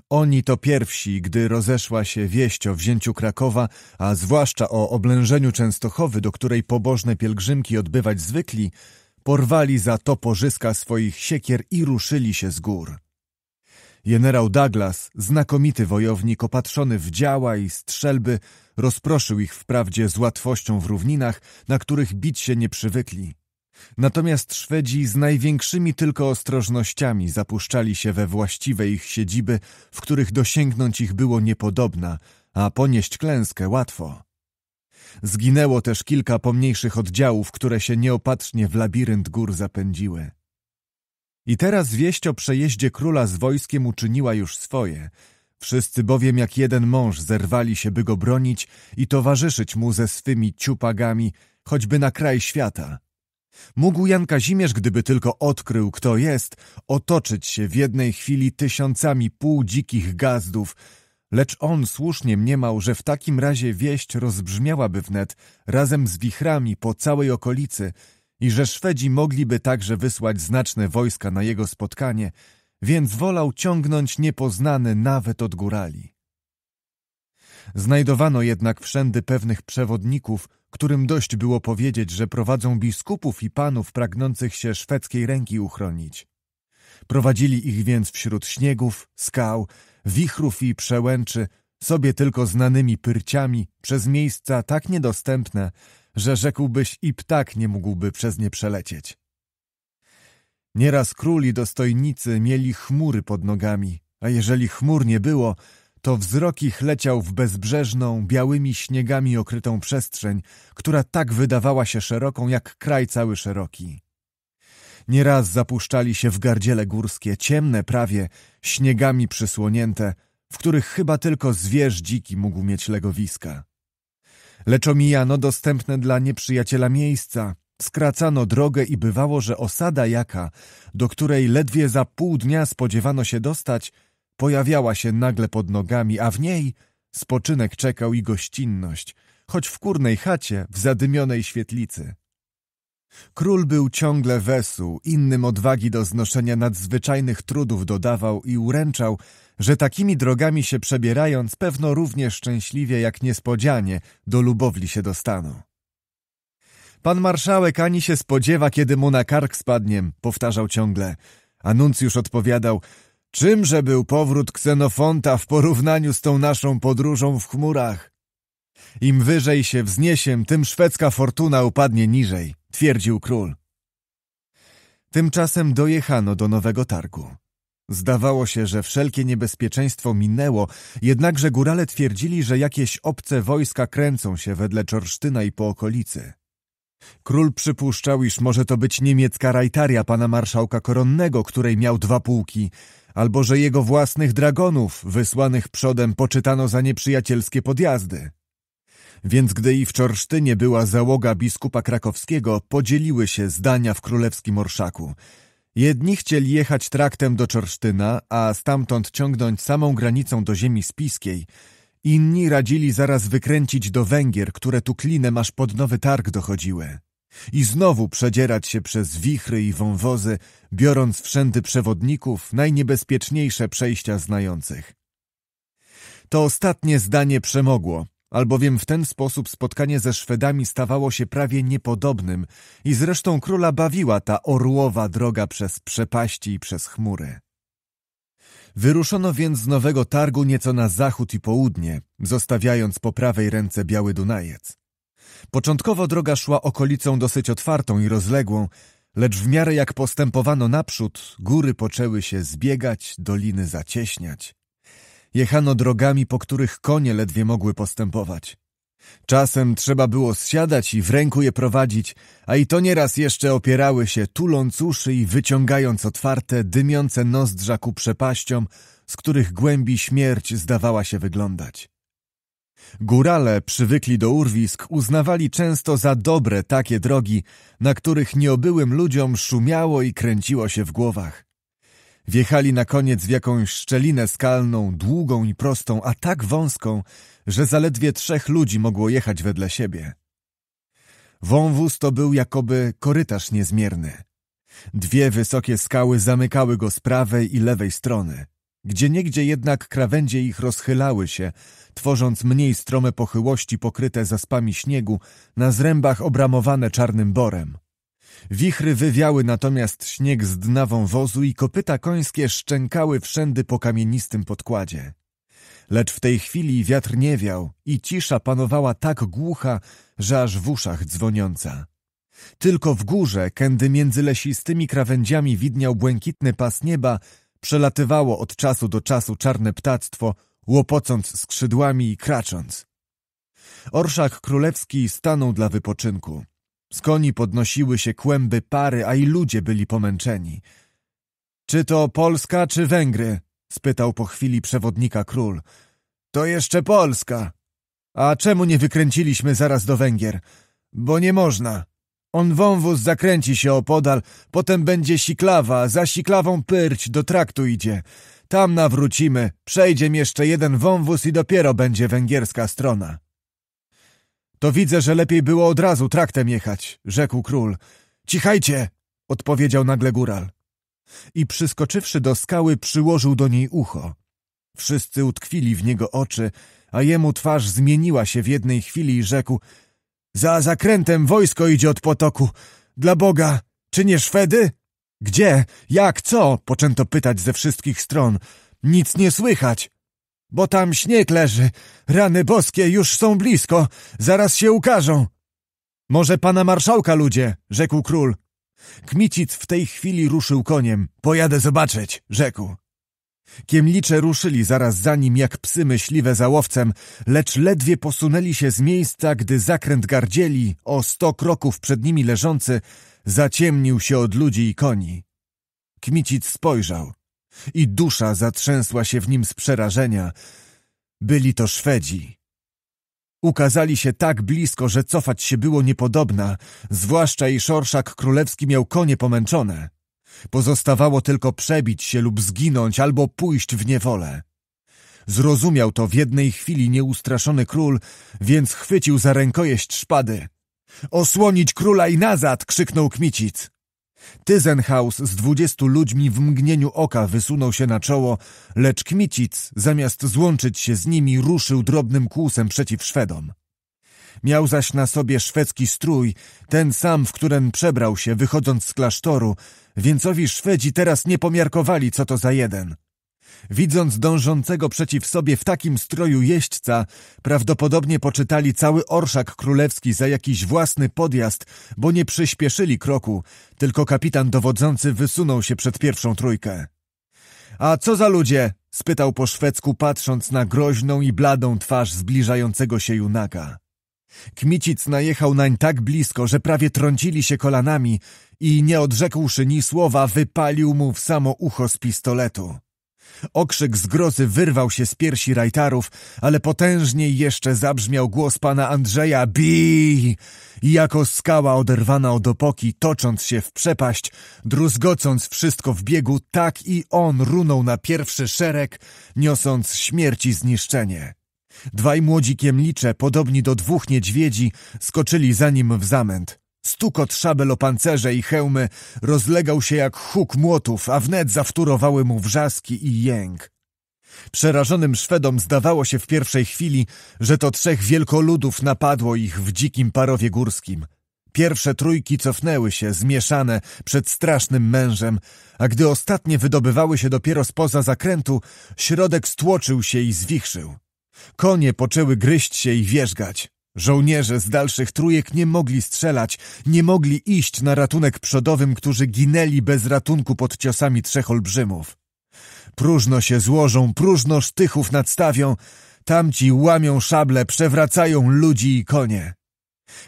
S1: Oni to pierwsi, gdy rozeszła się wieść o wzięciu Krakowa, a zwłaszcza o oblężeniu Częstochowy, do której pobożne pielgrzymki odbywać zwykli, porwali za toporzyska swoich siekier i ruszyli się z gór. Generał Douglas, znakomity wojownik opatrzony w działa i strzelby, Rozproszył ich wprawdzie z łatwością w równinach, na których bić się nie przywykli. Natomiast Szwedzi z największymi tylko ostrożnościami zapuszczali się we właściwe ich siedziby, w których dosięgnąć ich było niepodobna, a ponieść klęskę łatwo. Zginęło też kilka pomniejszych oddziałów, które się nieopatrznie w labirynt gór zapędziły. I teraz wieść o przejeździe króla z wojskiem uczyniła już swoje – Wszyscy bowiem jak jeden mąż zerwali się, by go bronić i towarzyszyć mu ze swymi ciupagami, choćby na kraj świata. Mógł Jan Kazimierz, gdyby tylko odkrył, kto jest, otoczyć się w jednej chwili tysiącami półdzikich gazdów, lecz on słusznie mniemał, że w takim razie wieść rozbrzmiałaby wnet razem z wichrami po całej okolicy i że Szwedzi mogliby także wysłać znaczne wojska na jego spotkanie – więc wolał ciągnąć niepoznany nawet od górali. Znajdowano jednak wszędy pewnych przewodników, którym dość było powiedzieć, że prowadzą biskupów i panów pragnących się szwedzkiej ręki uchronić. Prowadzili ich więc wśród śniegów, skał, wichrów i przełęczy, sobie tylko znanymi pyrciami, przez miejsca tak niedostępne, że rzekłbyś i ptak nie mógłby przez nie przelecieć. Nieraz króli dostojnicy mieli chmury pod nogami, a jeżeli chmur nie było, to wzrok ich leciał w bezbrzeżną, białymi śniegami okrytą przestrzeń, która tak wydawała się szeroką jak kraj cały szeroki. Nieraz zapuszczali się w gardziele górskie, ciemne prawie, śniegami przysłonięte, w których chyba tylko zwierz dziki mógł mieć legowiska. Lecz omijano dostępne dla nieprzyjaciela miejsca, Skracano drogę i bywało, że osada jaka, do której ledwie za pół dnia spodziewano się dostać, pojawiała się nagle pod nogami, a w niej spoczynek czekał i gościnność, choć w kurnej chacie, w zadymionej świetlicy. Król był ciągle wesół, innym odwagi do znoszenia nadzwyczajnych trudów dodawał i uręczał, że takimi drogami się przebierając pewno równie szczęśliwie jak niespodzianie do lubowli się dostaną. Pan marszałek ani się spodziewa, kiedy mu na kark spadniem, powtarzał ciągle. Anuncjusz odpowiadał, czymże był powrót ksenofonta w porównaniu z tą naszą podróżą w chmurach? Im wyżej się wzniesiem, tym szwedzka fortuna upadnie niżej, twierdził król. Tymczasem dojechano do nowego targu. Zdawało się, że wszelkie niebezpieczeństwo minęło, jednakże górale twierdzili, że jakieś obce wojska kręcą się wedle Czorsztyna i po okolicy. Król przypuszczał, iż może to być niemiecka rajtaria pana marszałka koronnego, której miał dwa pułki, albo że jego własnych dragonów, wysłanych przodem, poczytano za nieprzyjacielskie podjazdy. Więc gdy i w Czorsztynie była załoga biskupa krakowskiego, podzieliły się zdania w królewskim orszaku. Jedni chcieli jechać traktem do Czorsztyna, a stamtąd ciągnąć samą granicą do ziemi spiskiej – Inni radzili zaraz wykręcić do Węgier, które tu klinem aż pod nowy targ dochodziły. I znowu przedzierać się przez wichry i wąwozy, biorąc wszędy przewodników, najniebezpieczniejsze przejścia znających. To ostatnie zdanie przemogło, albowiem w ten sposób spotkanie ze Szwedami stawało się prawie niepodobnym i zresztą króla bawiła ta orłowa droga przez przepaści i przez chmury. Wyruszono więc z Nowego Targu nieco na zachód i południe, zostawiając po prawej ręce Biały Dunajec. Początkowo droga szła okolicą dosyć otwartą i rozległą, lecz w miarę jak postępowano naprzód, góry poczęły się zbiegać, doliny zacieśniać. Jechano drogami, po których konie ledwie mogły postępować. Czasem trzeba było zsiadać i w ręku je prowadzić, a i to nieraz jeszcze opierały się, tuląc uszy i wyciągając otwarte, dymiące nozdrza ku przepaściom, z których głębi śmierć zdawała się wyglądać. Górale, przywykli do urwisk, uznawali często za dobre takie drogi, na których nieobyłym ludziom szumiało i kręciło się w głowach. Wjechali na koniec w jakąś szczelinę skalną, długą i prostą, a tak wąską, że zaledwie trzech ludzi mogło jechać wedle siebie. Wąwóz to był jakoby korytarz niezmierny. Dwie wysokie skały zamykały go z prawej i lewej strony. Gdzieniegdzie jednak krawędzie ich rozchylały się, tworząc mniej strome pochyłości pokryte zaspami śniegu, na zrębach obramowane czarnym borem. Wichry wywiały natomiast śnieg z dna wąwozu i kopyta końskie szczękały wszędy po kamienistym podkładzie. Lecz w tej chwili wiatr nie wiał i cisza panowała tak głucha, że aż w uszach dzwoniąca. Tylko w górze, kędy między lesistymi krawędziami widniał błękitny pas nieba, przelatywało od czasu do czasu czarne ptactwo, łopocąc skrzydłami i kracząc. Orszak królewski stanął dla wypoczynku. Z koni podnosiły się kłęby pary, a i ludzie byli pomęczeni. Czy to Polska, czy Węgry? spytał po chwili przewodnika król. To jeszcze Polska. A czemu nie wykręciliśmy zaraz do Węgier? Bo nie można. On wąwóz zakręci się opodal, potem będzie siklawa, za siklawą pyrć do traktu idzie. Tam nawrócimy, przejdziem jeszcze jeden wąwóz i dopiero będzie węgierska strona. To widzę, że lepiej było od razu traktem jechać, rzekł król. Cichajcie! odpowiedział nagle góral. I przyskoczywszy do skały, przyłożył do niej ucho. Wszyscy utkwili w niego oczy, a jemu twarz zmieniła się w jednej chwili i rzekł Za zakrętem wojsko idzie od potoku. Dla Boga, czy nie Szwedy? Gdzie? Jak? Co? Poczęto pytać ze wszystkich stron. Nic nie słychać. Bo tam śnieg leży. Rany boskie już są blisko. Zaraz się ukażą. Może pana marszałka, ludzie, rzekł król. Kmicic w tej chwili ruszył koniem. Pojadę zobaczyć, rzekł. Kiemlicze ruszyli zaraz za nim jak psy myśliwe za łowcem, lecz ledwie posunęli się z miejsca, gdy zakręt gardzieli, o sto kroków przed nimi leżący, zaciemnił się od ludzi i koni. Kmicic spojrzał i dusza zatrzęsła się w nim z przerażenia. Byli to Szwedzi. Ukazali się tak blisko, że cofać się było niepodobna, zwłaszcza i orszak królewski miał konie pomęczone. Pozostawało tylko przebić się lub zginąć albo pójść w niewolę. Zrozumiał to w jednej chwili nieustraszony król, więc chwycił za rękojeść szpady. Osłonić króla i nazad! krzyknął Kmicic. Tyzenhaus z dwudziestu ludźmi w mgnieniu oka wysunął się na czoło, lecz Kmicic, zamiast złączyć się z nimi, ruszył drobnym kłusem przeciw Szwedom. Miał zaś na sobie szwedzki strój, ten sam, w którym przebrał się, wychodząc z klasztoru, więcowi Szwedzi teraz nie pomiarkowali, co to za jeden – widząc dążącego przeciw sobie w takim stroju jeźdźca, prawdopodobnie poczytali cały orszak królewski za jakiś własny podjazd, bo nie przyspieszyli kroku, tylko kapitan dowodzący wysunął się przed pierwszą trójkę. A co za ludzie? spytał po szwedzku, patrząc na groźną i bladą twarz zbliżającego się junaka. Kmicic najechał nań tak blisko, że prawie trącili się kolanami i nie odrzekłszy ni słowa, wypalił mu w samo ucho z pistoletu. Okrzyk zgrozy wyrwał się z piersi rajtarów, ale potężniej jeszcze zabrzmiał głos pana Andrzeja Bij! I jako skała oderwana od opoki, tocząc się w przepaść, druzgocąc wszystko w biegu, tak i on runął na pierwszy szereg, niosąc śmierci zniszczenie. Dwaj młodzi kiemlicze, podobni do dwóch niedźwiedzi, skoczyli za nim w zamęt. Stukot szabel o pancerze i hełmy rozlegał się jak huk młotów, a wnet zawtórowały mu wrzaski i jęk. Przerażonym Szwedom zdawało się w pierwszej chwili, że to trzech wielkoludów napadło ich w dzikim parowie górskim. Pierwsze trójki cofnęły się, zmieszane, przed strasznym mężem, a gdy ostatnie wydobywały się dopiero spoza zakrętu, środek stłoczył się i zwichrzył. Konie poczęły gryźć się i wierzgać. Żołnierze z dalszych trójek nie mogli strzelać, nie mogli iść na ratunek przodowym, którzy ginęli bez ratunku pod ciosami trzech olbrzymów. Próżno się złożą, próżno sztychów nadstawią, tamci łamią szable, przewracają ludzi i konie.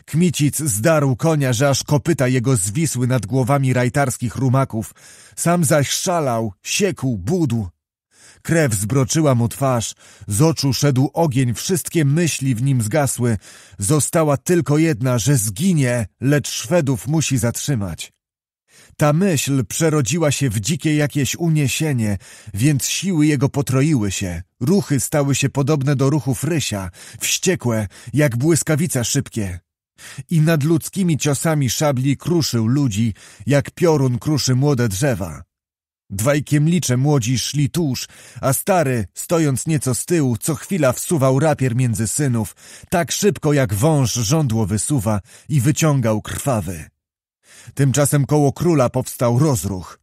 S1: Kmicic zdarł konia, że aż kopyta jego zwisły nad głowami rajtarskich rumaków. Sam zaś szalał, siekł, budł. Krew zbroczyła mu twarz, z oczu szedł ogień, wszystkie myśli w nim zgasły. Została tylko jedna, że zginie, lecz Szwedów musi zatrzymać. Ta myśl przerodziła się w dzikie jakieś uniesienie, więc siły jego potroiły się. Ruchy stały się podobne do ruchów rysia, wściekłe, jak błyskawica szybkie. I nad ludzkimi ciosami szabli kruszył ludzi, jak piorun kruszy młode drzewa. Dwaj kiemlicze młodzi szli tuż, a stary, stojąc nieco z tyłu, co chwila wsuwał rapier między synów, tak szybko jak wąż żądło wysuwa i wyciągał krwawy. Tymczasem koło króla powstał rozruch.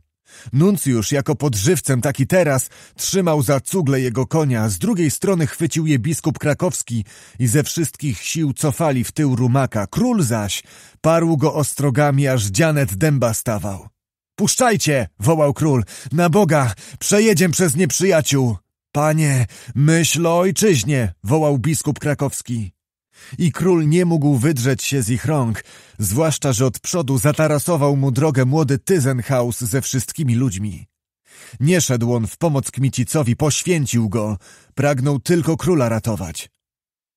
S1: Nuncjusz, jako podżywcem taki teraz, trzymał za cugle jego konia, z drugiej strony chwycił je biskup krakowski i ze wszystkich sił cofali w tył rumaka. Król zaś parł go ostrogami, aż dzianet dęba stawał. Puszczajcie! wołał król. Na Boga! Przejedziem przez nieprzyjaciół! Panie, myśl o ojczyźnie! wołał biskup krakowski. I król nie mógł wydrzeć się z ich rąk, zwłaszcza, że od przodu zatarasował mu drogę młody Tyzenhaus ze wszystkimi ludźmi. Nie szedł on w pomoc Kmicicowi, poświęcił go, pragnął tylko króla ratować.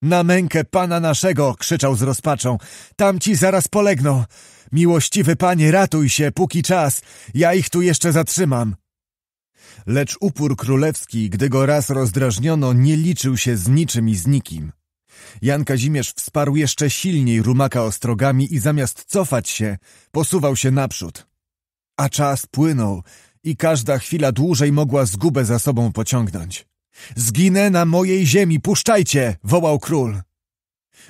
S1: Na mękę pana naszego! krzyczał z rozpaczą. Tamci zaraz polegną! Miłościwy panie, ratuj się, póki czas, ja ich tu jeszcze zatrzymam. Lecz upór królewski, gdy go raz rozdrażniono, nie liczył się z niczym i z nikim. Jan Kazimierz wsparł jeszcze silniej rumaka ostrogami i zamiast cofać się, posuwał się naprzód. A czas płynął i każda chwila dłużej mogła zgubę za sobą pociągnąć. Zginę na mojej ziemi, puszczajcie! wołał król.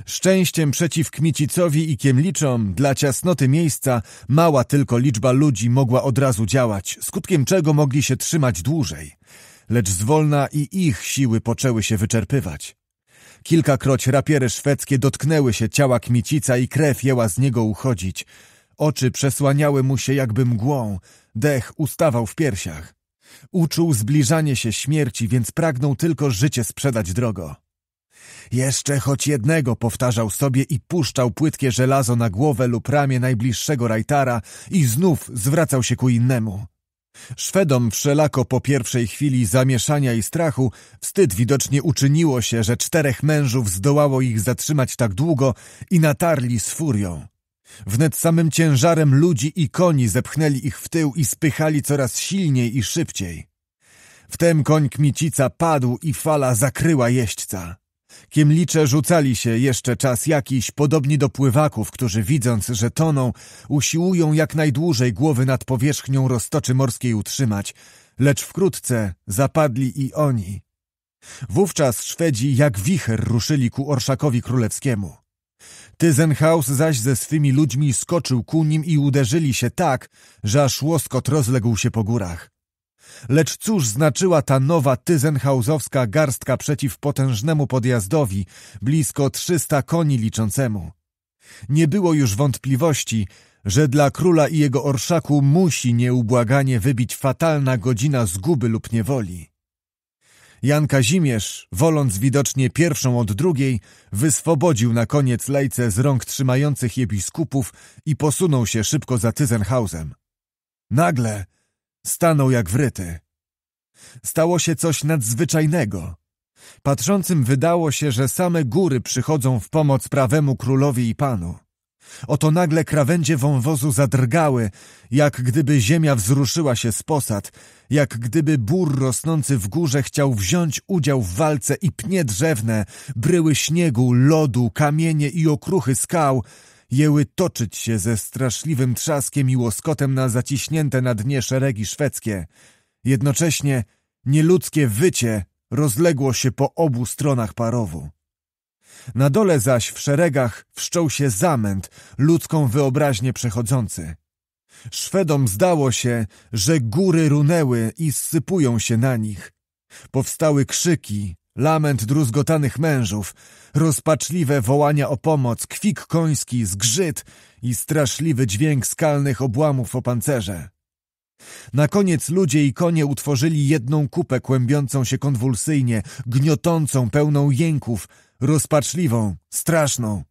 S1: Szczęściem przeciw Kmicicowi i Kiemliczom, dla ciasnoty miejsca, mała tylko liczba ludzi mogła od razu działać, skutkiem czego mogli się trzymać dłużej. Lecz zwolna i ich siły poczęły się wyczerpywać. Kilkakroć rapiery szwedzkie dotknęły się ciała Kmicica i krew jęła z niego uchodzić. Oczy przesłaniały mu się jakby mgłą, dech ustawał w piersiach. Uczuł zbliżanie się śmierci, więc pragnął tylko życie sprzedać drogo. Jeszcze choć jednego powtarzał sobie i puszczał płytkie żelazo na głowę lub ramię najbliższego rajtara i znów zwracał się ku innemu. Szwedom wszelako po pierwszej chwili zamieszania i strachu wstyd widocznie uczyniło się, że czterech mężów zdołało ich zatrzymać tak długo i natarli z furią. Wnet samym ciężarem ludzi i koni zepchnęli ich w tył i spychali coraz silniej i szybciej. Wtem koń kmicica padł i fala zakryła jeźdźca. Kiemlicze rzucali się jeszcze czas jakiś, podobni do pływaków, którzy widząc, że toną, usiłują jak najdłużej głowy nad powierzchnią roztoczy morskiej utrzymać, lecz wkrótce zapadli i oni. Wówczas Szwedzi jak wicher ruszyli ku Orszakowi Królewskiemu. Tyzenhaus zaś ze swymi ludźmi skoczył ku nim i uderzyli się tak, że aż łoskot rozległ się po górach. Lecz cóż znaczyła ta nowa tyzenhausowska garstka przeciw potężnemu podjazdowi, blisko trzysta koni liczącemu? Nie było już wątpliwości, że dla króla i jego orszaku musi nieubłaganie wybić fatalna godzina zguby lub niewoli. Jan Kazimierz, woląc widocznie pierwszą od drugiej, wyswobodził na koniec lejce z rąk trzymających je biskupów i posunął się szybko za Tyzenhausem. Nagle Stanął jak wryty. Stało się coś nadzwyczajnego. Patrzącym wydało się, że same góry przychodzą w pomoc prawemu królowi i panu. Oto nagle krawędzie wąwozu zadrgały, jak gdyby ziemia wzruszyła się z posad, jak gdyby bór rosnący w górze chciał wziąć udział w walce i pnie drzewne, bryły śniegu, lodu, kamienie i okruchy skał jęły toczyć się ze straszliwym trzaskiem i łoskotem na zaciśnięte na dnie szeregi szwedzkie. Jednocześnie nieludzkie wycie rozległo się po obu stronach parowu. Na dole zaś w szeregach wszczął się zamęt, ludzką wyobraźnię przechodzący. Szwedom zdało się, że góry runęły i sypują się na nich. Powstały krzyki, Lament druzgotanych mężów, rozpaczliwe wołania o pomoc, kwik koński, zgrzyt i straszliwy dźwięk skalnych obłamów o pancerze. Na koniec ludzie i konie utworzyli jedną kupę kłębiącą się konwulsyjnie, gniotącą, pełną jęków, rozpaczliwą, straszną.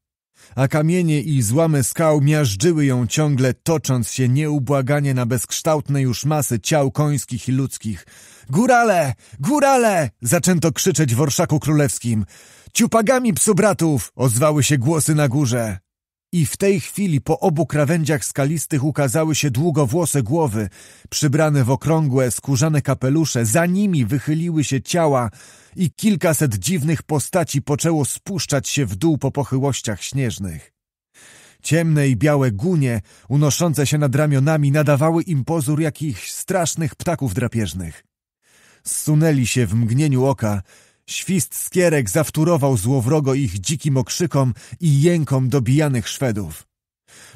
S1: A kamienie i złamy skał miażdżyły ją ciągle, tocząc się nieubłaganie na bezkształtne już masy ciał końskich i ludzkich – Górale! Górale! Zaczęto krzyczeć w orszaku królewskim. Ciupagami psu bratów! Ozwały się głosy na górze. I w tej chwili po obu krawędziach skalistych ukazały się długowłose głowy, przybrane w okrągłe, skórzane kapelusze, za nimi wychyliły się ciała i kilkaset dziwnych postaci poczęło spuszczać się w dół po pochyłościach śnieżnych. Ciemne i białe gunie, unoszące się nad ramionami, nadawały im pozór jakichś strasznych ptaków drapieżnych zsunęli się w mgnieniu oka. Świst skierek zawtórował złowrogo ich dzikim okrzykom i jękom dobijanych Szwedów.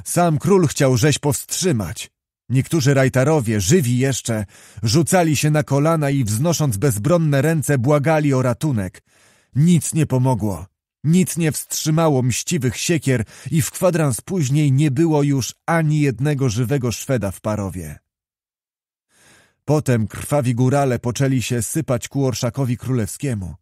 S1: Sam król chciał rzeź powstrzymać. Niektórzy rajtarowie, żywi jeszcze, rzucali się na kolana i wznosząc bezbronne ręce błagali o ratunek. Nic nie pomogło. Nic nie wstrzymało mściwych siekier i w kwadrans później nie było już ani jednego żywego Szweda w parowie. Potem krwawi górale poczęli się sypać ku orszakowi królewskiemu.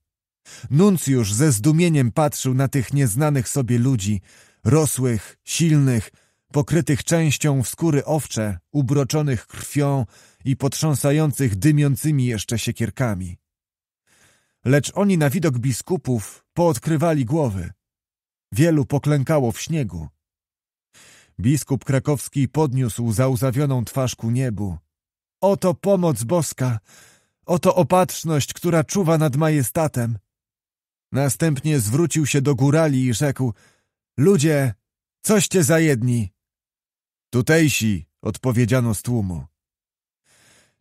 S1: Nuncjusz ze zdumieniem patrzył na tych nieznanych sobie ludzi, rosłych, silnych, pokrytych częścią w skóry owcze, ubroczonych krwią i potrząsających dymiącymi jeszcze siekierkami. Lecz oni na widok biskupów poodkrywali głowy. Wielu poklękało w śniegu. Biskup krakowski podniósł zauzawioną twarz ku niebu, Oto pomoc boska, oto opatrzność, która czuwa nad majestatem. Następnie zwrócił się do górali i rzekł: Ludzie, coście za jedni? Tutejsi, odpowiedziano z tłumu.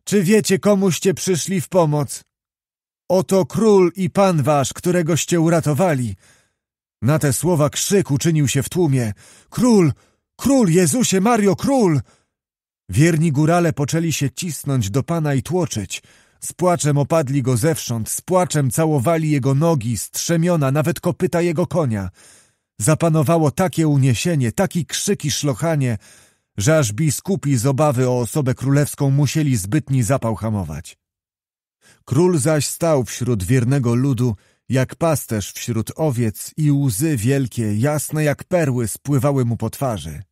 S1: Czy wiecie, komuście przyszli w pomoc? Oto król i pan wasz, któregoście uratowali. Na te słowa krzyk uczynił się w tłumie. Król! Król! Jezusie Mario, król! Wierni górale poczęli się cisnąć do pana i tłoczyć. Z płaczem opadli go zewsząd, z płaczem całowali jego nogi, strzemiona, nawet kopyta jego konia. Zapanowało takie uniesienie, taki krzyki, szlochanie, że aż biskupi z obawy o osobę królewską musieli zbytni zapał hamować. Król zaś stał wśród wiernego ludu, jak pasterz wśród owiec i łzy wielkie, jasne jak perły, spływały mu po twarzy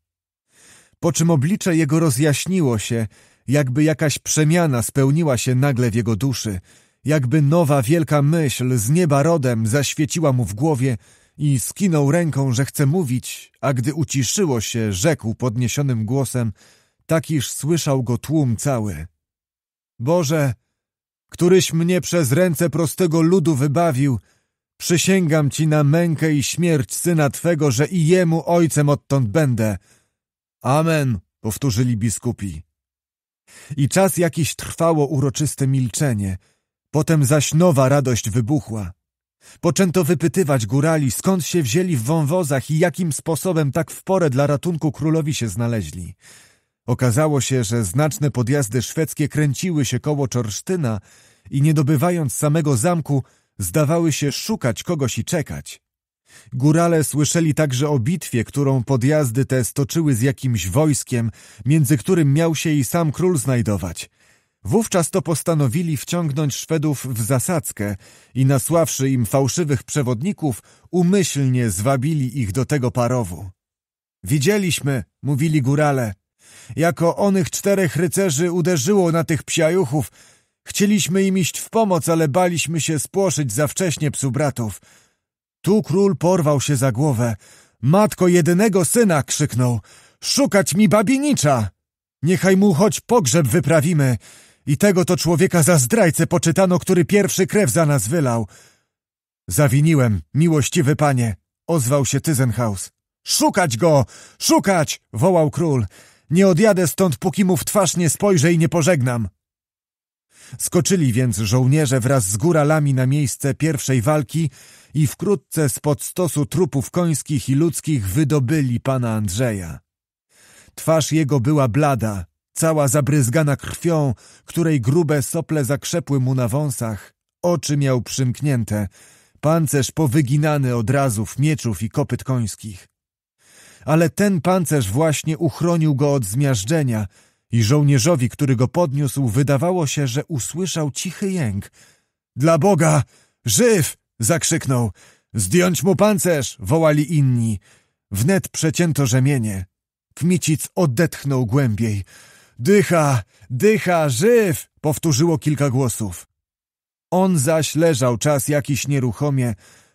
S1: po czym oblicze jego rozjaśniło się, jakby jakaś przemiana spełniła się nagle w jego duszy, jakby nowa wielka myśl z nieba rodem zaświeciła mu w głowie i skinął ręką, że chce mówić, a gdy uciszyło się, rzekł podniesionym głosem, tak iż słyszał go tłum cały. Boże, któryś mnie przez ręce prostego ludu wybawił, przysięgam Ci na mękę i śmierć Syna Twego, że i Jemu Ojcem odtąd będę – Amen, powtórzyli biskupi. I czas jakiś trwało uroczyste milczenie, potem zaś nowa radość wybuchła. Poczęto wypytywać górali, skąd się wzięli w wąwozach i jakim sposobem tak w porę dla ratunku królowi się znaleźli. Okazało się, że znaczne podjazdy szwedzkie kręciły się koło Czorsztyna i nie dobywając samego zamku, zdawały się szukać kogoś i czekać. Górale słyszeli także o bitwie, którą podjazdy te stoczyły z jakimś wojskiem, między którym miał się i sam król znajdować. Wówczas to postanowili wciągnąć Szwedów w zasadzkę i nasławszy im fałszywych przewodników, umyślnie zwabili ich do tego parowu. Widzieliśmy, mówili górale, jako onych czterech rycerzy uderzyło na tych psiajuchów. Chcieliśmy im iść w pomoc, ale baliśmy się spłoszyć za wcześnie psu bratów. Tu król porwał się za głowę. Matko jedynego syna krzyknął. Szukać mi babinicza! Niechaj mu choć pogrzeb wyprawimy. I tego to człowieka za zdrajcę poczytano, który pierwszy krew za nas wylał. Zawiniłem, miłościwy panie, ozwał się Tyzenhaus. Szukać go! Szukać! wołał król. Nie odjadę stąd, póki mu w twarz nie spojrzę i nie pożegnam. Skoczyli więc żołnierze wraz z góralami na miejsce pierwszej walki, i wkrótce spod stosu trupów końskich i ludzkich wydobyli pana Andrzeja. Twarz jego była blada, cała zabryzgana krwią, której grube sople zakrzepły mu na wąsach, oczy miał przymknięte, pancerz powyginany od razów mieczów i kopyt końskich. Ale ten pancerz właśnie uchronił go od zmiażdżenia i żołnierzowi, który go podniósł, wydawało się, że usłyszał cichy jęk. Dla Boga! Żyw! Zakrzyknął. Zdjąć mu pancerz! wołali inni. Wnet przecięto rzemienie. Kmicic odetchnął głębiej. Dycha, dycha, żyw! powtórzyło kilka głosów. On zaś leżał czas jakiś nieruchomie,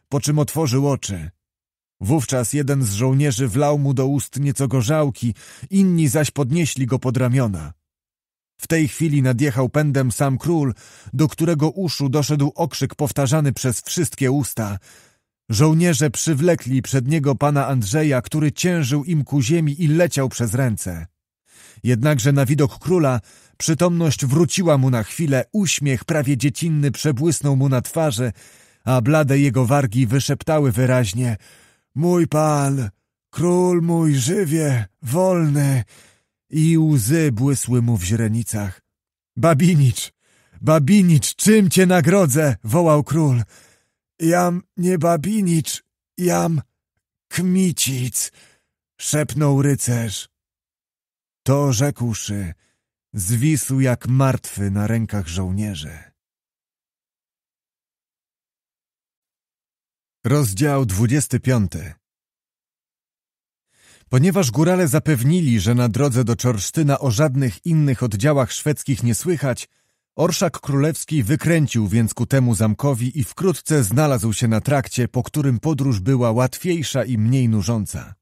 S1: po czym otworzył oczy. Wówczas jeden z żołnierzy wlał mu do ust nieco gorzałki, inni zaś podnieśli go pod ramiona. W tej chwili nadjechał pędem sam król, do którego uszu doszedł okrzyk powtarzany przez wszystkie usta. Żołnierze przywlekli przed niego pana Andrzeja, który ciężył im ku ziemi i leciał przez ręce. Jednakże na widok króla przytomność wróciła mu na chwilę, uśmiech prawie dziecinny przebłysnął mu na twarzy, a blade jego wargi wyszeptały wyraźnie — Mój pan, król mój żywie, wolny! i łzy błysły mu w źrenicach. Babinicz, babinicz, czym cię nagrodzę? wołał król. Jam nie babinicz, jam kmicic, szepnął rycerz. To rzekłszy, zwisł jak martwy na rękach żołnierzy. Rozdział 25 Ponieważ górale zapewnili, że na drodze do Czorsztyna o żadnych innych oddziałach szwedzkich nie słychać, Orszak Królewski wykręcił więc ku temu zamkowi i wkrótce znalazł się na trakcie, po którym podróż była łatwiejsza i mniej nużąca.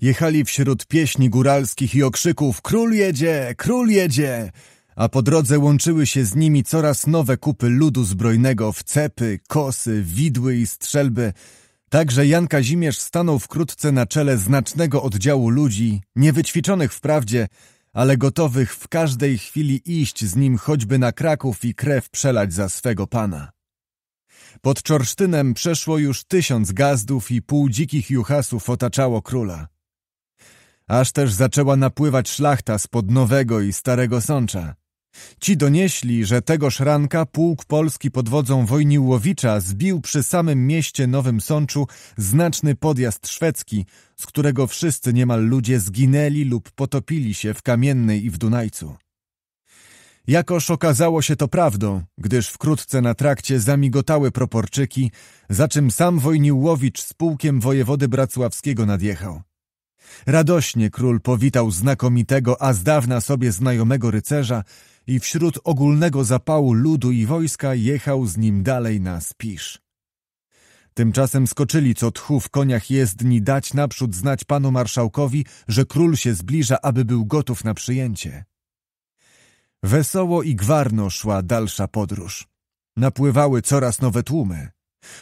S1: Jechali wśród pieśni góralskich i okrzyków Król jedzie! Król jedzie! A po drodze łączyły się z nimi coraz nowe kupy ludu zbrojnego w cepy, kosy, widły i strzelby – Także Jan Kazimierz stanął wkrótce na czele znacznego oddziału ludzi, niewyćwiczonych wprawdzie, ale gotowych w każdej chwili iść z nim choćby na Kraków i krew przelać za swego pana. Pod Czorsztynem przeszło już tysiąc gazdów i pół dzikich juchasów otaczało króla. Aż też zaczęła napływać szlachta z pod Nowego i Starego Sącza – Ci donieśli, że tegoż ranka pułk polski pod wodzą Wojniłowicza zbił przy samym mieście Nowym Sączu znaczny podjazd szwedzki, z którego wszyscy niemal ludzie zginęli lub potopili się w Kamiennej i w Dunajcu. Jakoż okazało się to prawdą, gdyż wkrótce na trakcie zamigotały proporczyki, za czym sam Wojniłowicz z pułkiem wojewody bracławskiego nadjechał. Radośnie król powitał znakomitego, a z dawna sobie znajomego rycerza, i wśród ogólnego zapału ludu i wojska jechał z nim dalej na Spisz. Tymczasem skoczyli co tchu w koniach jezdni dać naprzód znać panu marszałkowi, że król się zbliża, aby był gotów na przyjęcie. Wesoło i gwarno szła dalsza podróż. Napływały coraz nowe tłumy.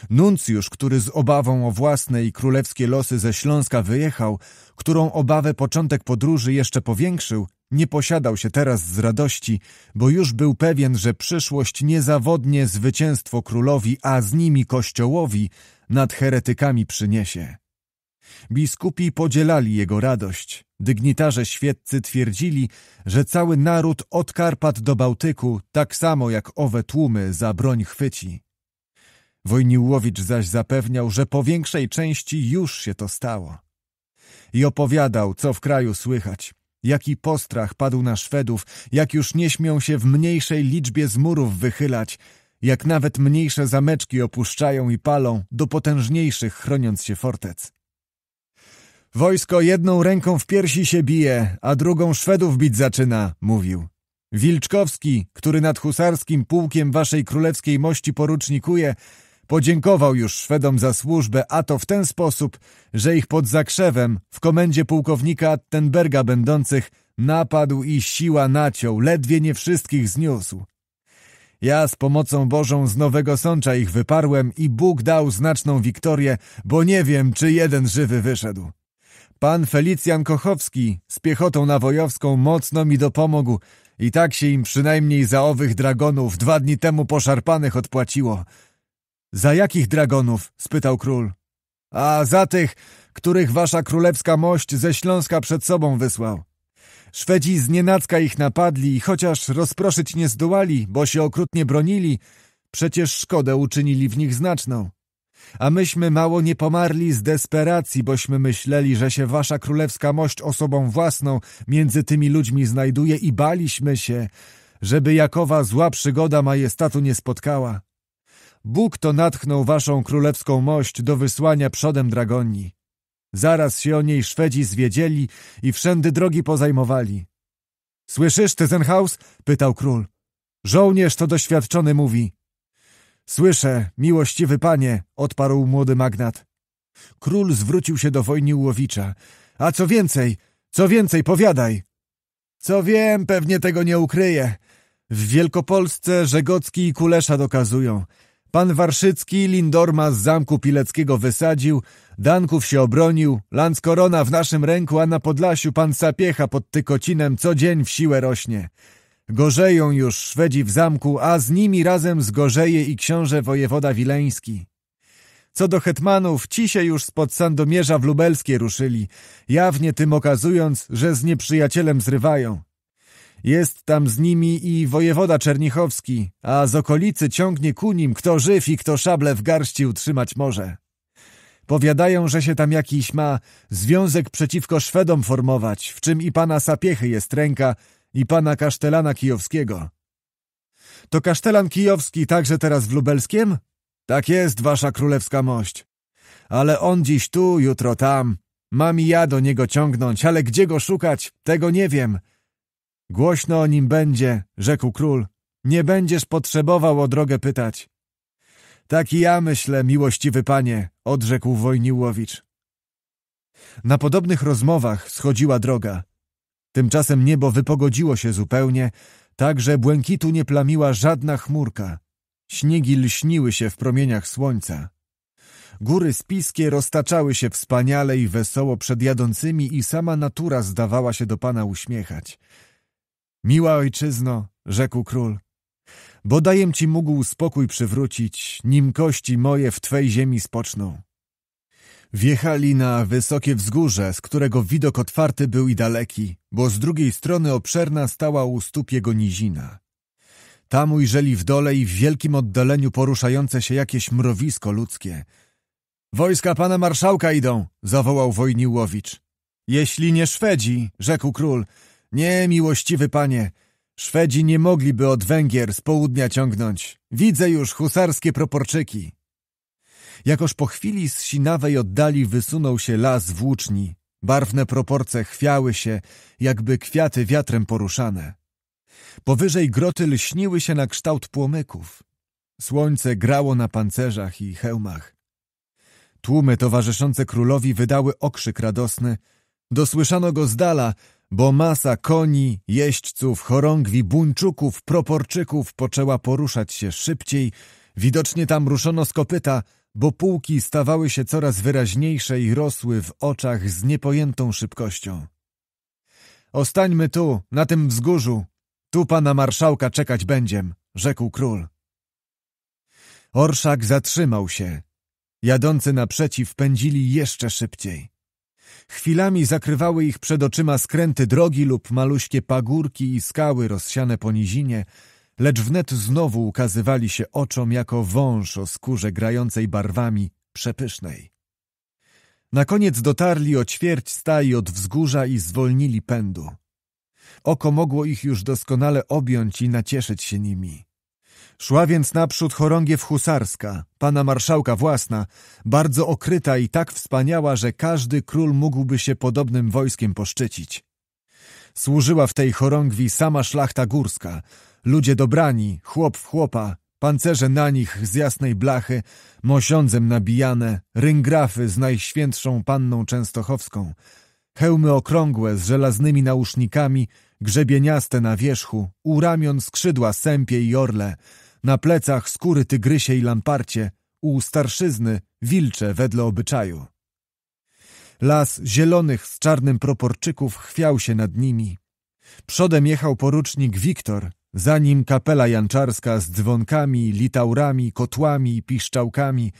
S1: Nuncjusz, który z obawą o własne i królewskie losy ze Śląska wyjechał, którą obawę początek podróży jeszcze powiększył, nie posiadał się teraz z radości, bo już był pewien, że przyszłość niezawodnie zwycięstwo królowi, a z nimi kościołowi, nad heretykami przyniesie. Biskupi podzielali jego radość. Dygnitarze świeccy twierdzili, że cały naród od Karpat do Bałtyku, tak samo jak owe tłumy, za broń chwyci. Wojniłowicz zaś zapewniał, że po większej części już się to stało. I opowiadał, co w kraju słychać, jaki postrach padł na Szwedów, jak już nie śmią się w mniejszej liczbie z murów wychylać, jak nawet mniejsze zameczki opuszczają i palą, do potężniejszych chroniąc się fortec. Wojsko jedną ręką w piersi się bije, a drugą Szwedów bić zaczyna, mówił. Wilczkowski, który nad husarskim pułkiem waszej królewskiej mości porucznikuje, Podziękował już Szwedom za służbę, a to w ten sposób, że ich pod zakrzewem w komendzie pułkownika Attenberga będących napadł i siła naciął, ledwie nie wszystkich zniósł. Ja z pomocą Bożą z Nowego Sącza ich wyparłem i Bóg dał znaczną wiktorię, bo nie wiem, czy jeden żywy wyszedł. Pan Felicjan Kochowski z piechotą nawojowską mocno mi dopomógł i tak się im przynajmniej za owych dragonów dwa dni temu poszarpanych odpłaciło – za jakich dragonów? spytał król. A za tych, których wasza królewska mość ze Śląska przed sobą wysłał. Szwedzi znienacka ich napadli i chociaż rozproszyć nie zdołali, bo się okrutnie bronili, przecież szkodę uczynili w nich znaczną. A myśmy mało nie pomarli z desperacji, bośmy myśleli, że się wasza królewska mość osobą własną między tymi ludźmi znajduje i baliśmy się, żeby jakowa zła przygoda majestatu nie spotkała. Bóg to natchnął waszą królewską mość do wysłania przodem Dragoni. Zaraz się o niej Szwedzi zwiedzieli i wszędy drogi pozajmowali. Słyszysz, Tyzenhaus? — pytał król. Żołnierz to doświadczony mówi. Słyszę, miłościwy panie, odparł młody magnat. Król zwrócił się do Wojniłowicza. A co więcej, co więcej, powiadaj. Co wiem, pewnie tego nie ukryję. W Wielkopolsce Żegocki i Kulesza dokazują – Pan Warszycki Lindorma z zamku Pileckiego wysadził, Danków się obronił, lanc w naszym ręku, a na Podlasiu pan Sapiecha pod Tykocinem co dzień w siłę rośnie. Gorzeją już Szwedzi w zamku, a z nimi razem zgorzeje i książę wojewoda wileński. Co do hetmanów, ci się już spod Sandomierza w Lubelskie ruszyli, jawnie tym okazując, że z nieprzyjacielem zrywają. Jest tam z nimi i wojewoda Czernichowski, a z okolicy ciągnie ku nim kto żyw i kto szable w garści utrzymać może. Powiadają, że się tam jakiś ma związek przeciwko Szwedom formować, w czym i pana Sapiechy jest ręka i pana Kasztelana Kijowskiego. To Kasztelan Kijowski także teraz w Lubelskiem? Tak jest, wasza królewska mość. Ale on dziś tu, jutro tam. Mam i ja do niego ciągnąć, ale gdzie go szukać, tego nie wiem. Głośno o nim będzie, rzekł król. Nie będziesz potrzebował o drogę pytać. Tak i ja myślę, miłościwy panie, odrzekł Wojniłowicz. Na podobnych rozmowach schodziła droga. Tymczasem niebo wypogodziło się zupełnie, tak że błękitu nie plamiła żadna chmurka. Śniegi lśniły się w promieniach słońca. Góry spiskie roztaczały się wspaniale i wesoło przed jadącymi i sama natura zdawała się do pana uśmiechać. Miła ojczyzno, rzekł król, bo dajem ci mógł spokój przywrócić, nim kości moje w twej ziemi spoczną. Wjechali na wysokie wzgórze, z którego widok otwarty był i daleki, bo z drugiej strony obszerna stała u stóp jego nizina. Tam ujrzeli w dole i w wielkim oddaleniu poruszające się jakieś mrowisko ludzkie. Wojska pana marszałka idą, zawołał Wojniłowicz. Jeśli nie Szwedzi, rzekł król, nie, miłościwy panie, Szwedzi nie mogliby od Węgier z południa ciągnąć. Widzę już husarskie proporczyki. Jakoż po chwili z sinawej oddali wysunął się las włóczni. Barwne proporce chwiały się, jakby kwiaty wiatrem poruszane. Powyżej groty lśniły się na kształt płomyków. Słońce grało na pancerzach i hełmach. Tłumy towarzyszące królowi wydały okrzyk radosny. Dosłyszano go z dala, bo masa koni, jeźdźców, chorągwi, buńczuków, proporczyków poczęła poruszać się szybciej, widocznie tam ruszono z kopyta, bo pułki stawały się coraz wyraźniejsze i rosły w oczach z niepojętą szybkością. Ostańmy tu, na tym wzgórzu. Tu pana marszałka czekać będziem, rzekł król. Orszak zatrzymał się. Jadący naprzeciw pędzili jeszcze szybciej. Chwilami zakrywały ich przed oczyma skręty drogi lub maluśkie pagórki i skały rozsiane po nizinie, lecz wnet znowu ukazywali się oczom jako wąż o skórze grającej barwami przepysznej. Na koniec dotarli o ćwierć stai od wzgórza i zwolnili pędu. Oko mogło ich już doskonale objąć i nacieszyć się nimi. Szła więc naprzód chorągiew husarska, pana marszałka własna, bardzo okryta i tak wspaniała, że każdy król mógłby się podobnym wojskiem poszczycić. Służyła w tej chorągwi sama szlachta górska, ludzie dobrani, chłop w chłopa, pancerze na nich z jasnej blachy, mosiądzem nabijane, ryngrafy z najświętszą panną częstochowską, hełmy okrągłe z żelaznymi nausznikami, grzebieniaste na wierzchu, u ramion skrzydła sępie i orle – na plecach skóry tygrysie i lamparcie, u starszyzny wilcze wedle obyczaju. Las zielonych z czarnym proporczyków chwiał się nad nimi. Przodem jechał porucznik Wiktor, za nim kapela janczarska z dzwonkami, litaurami, kotłami i piszczałkami,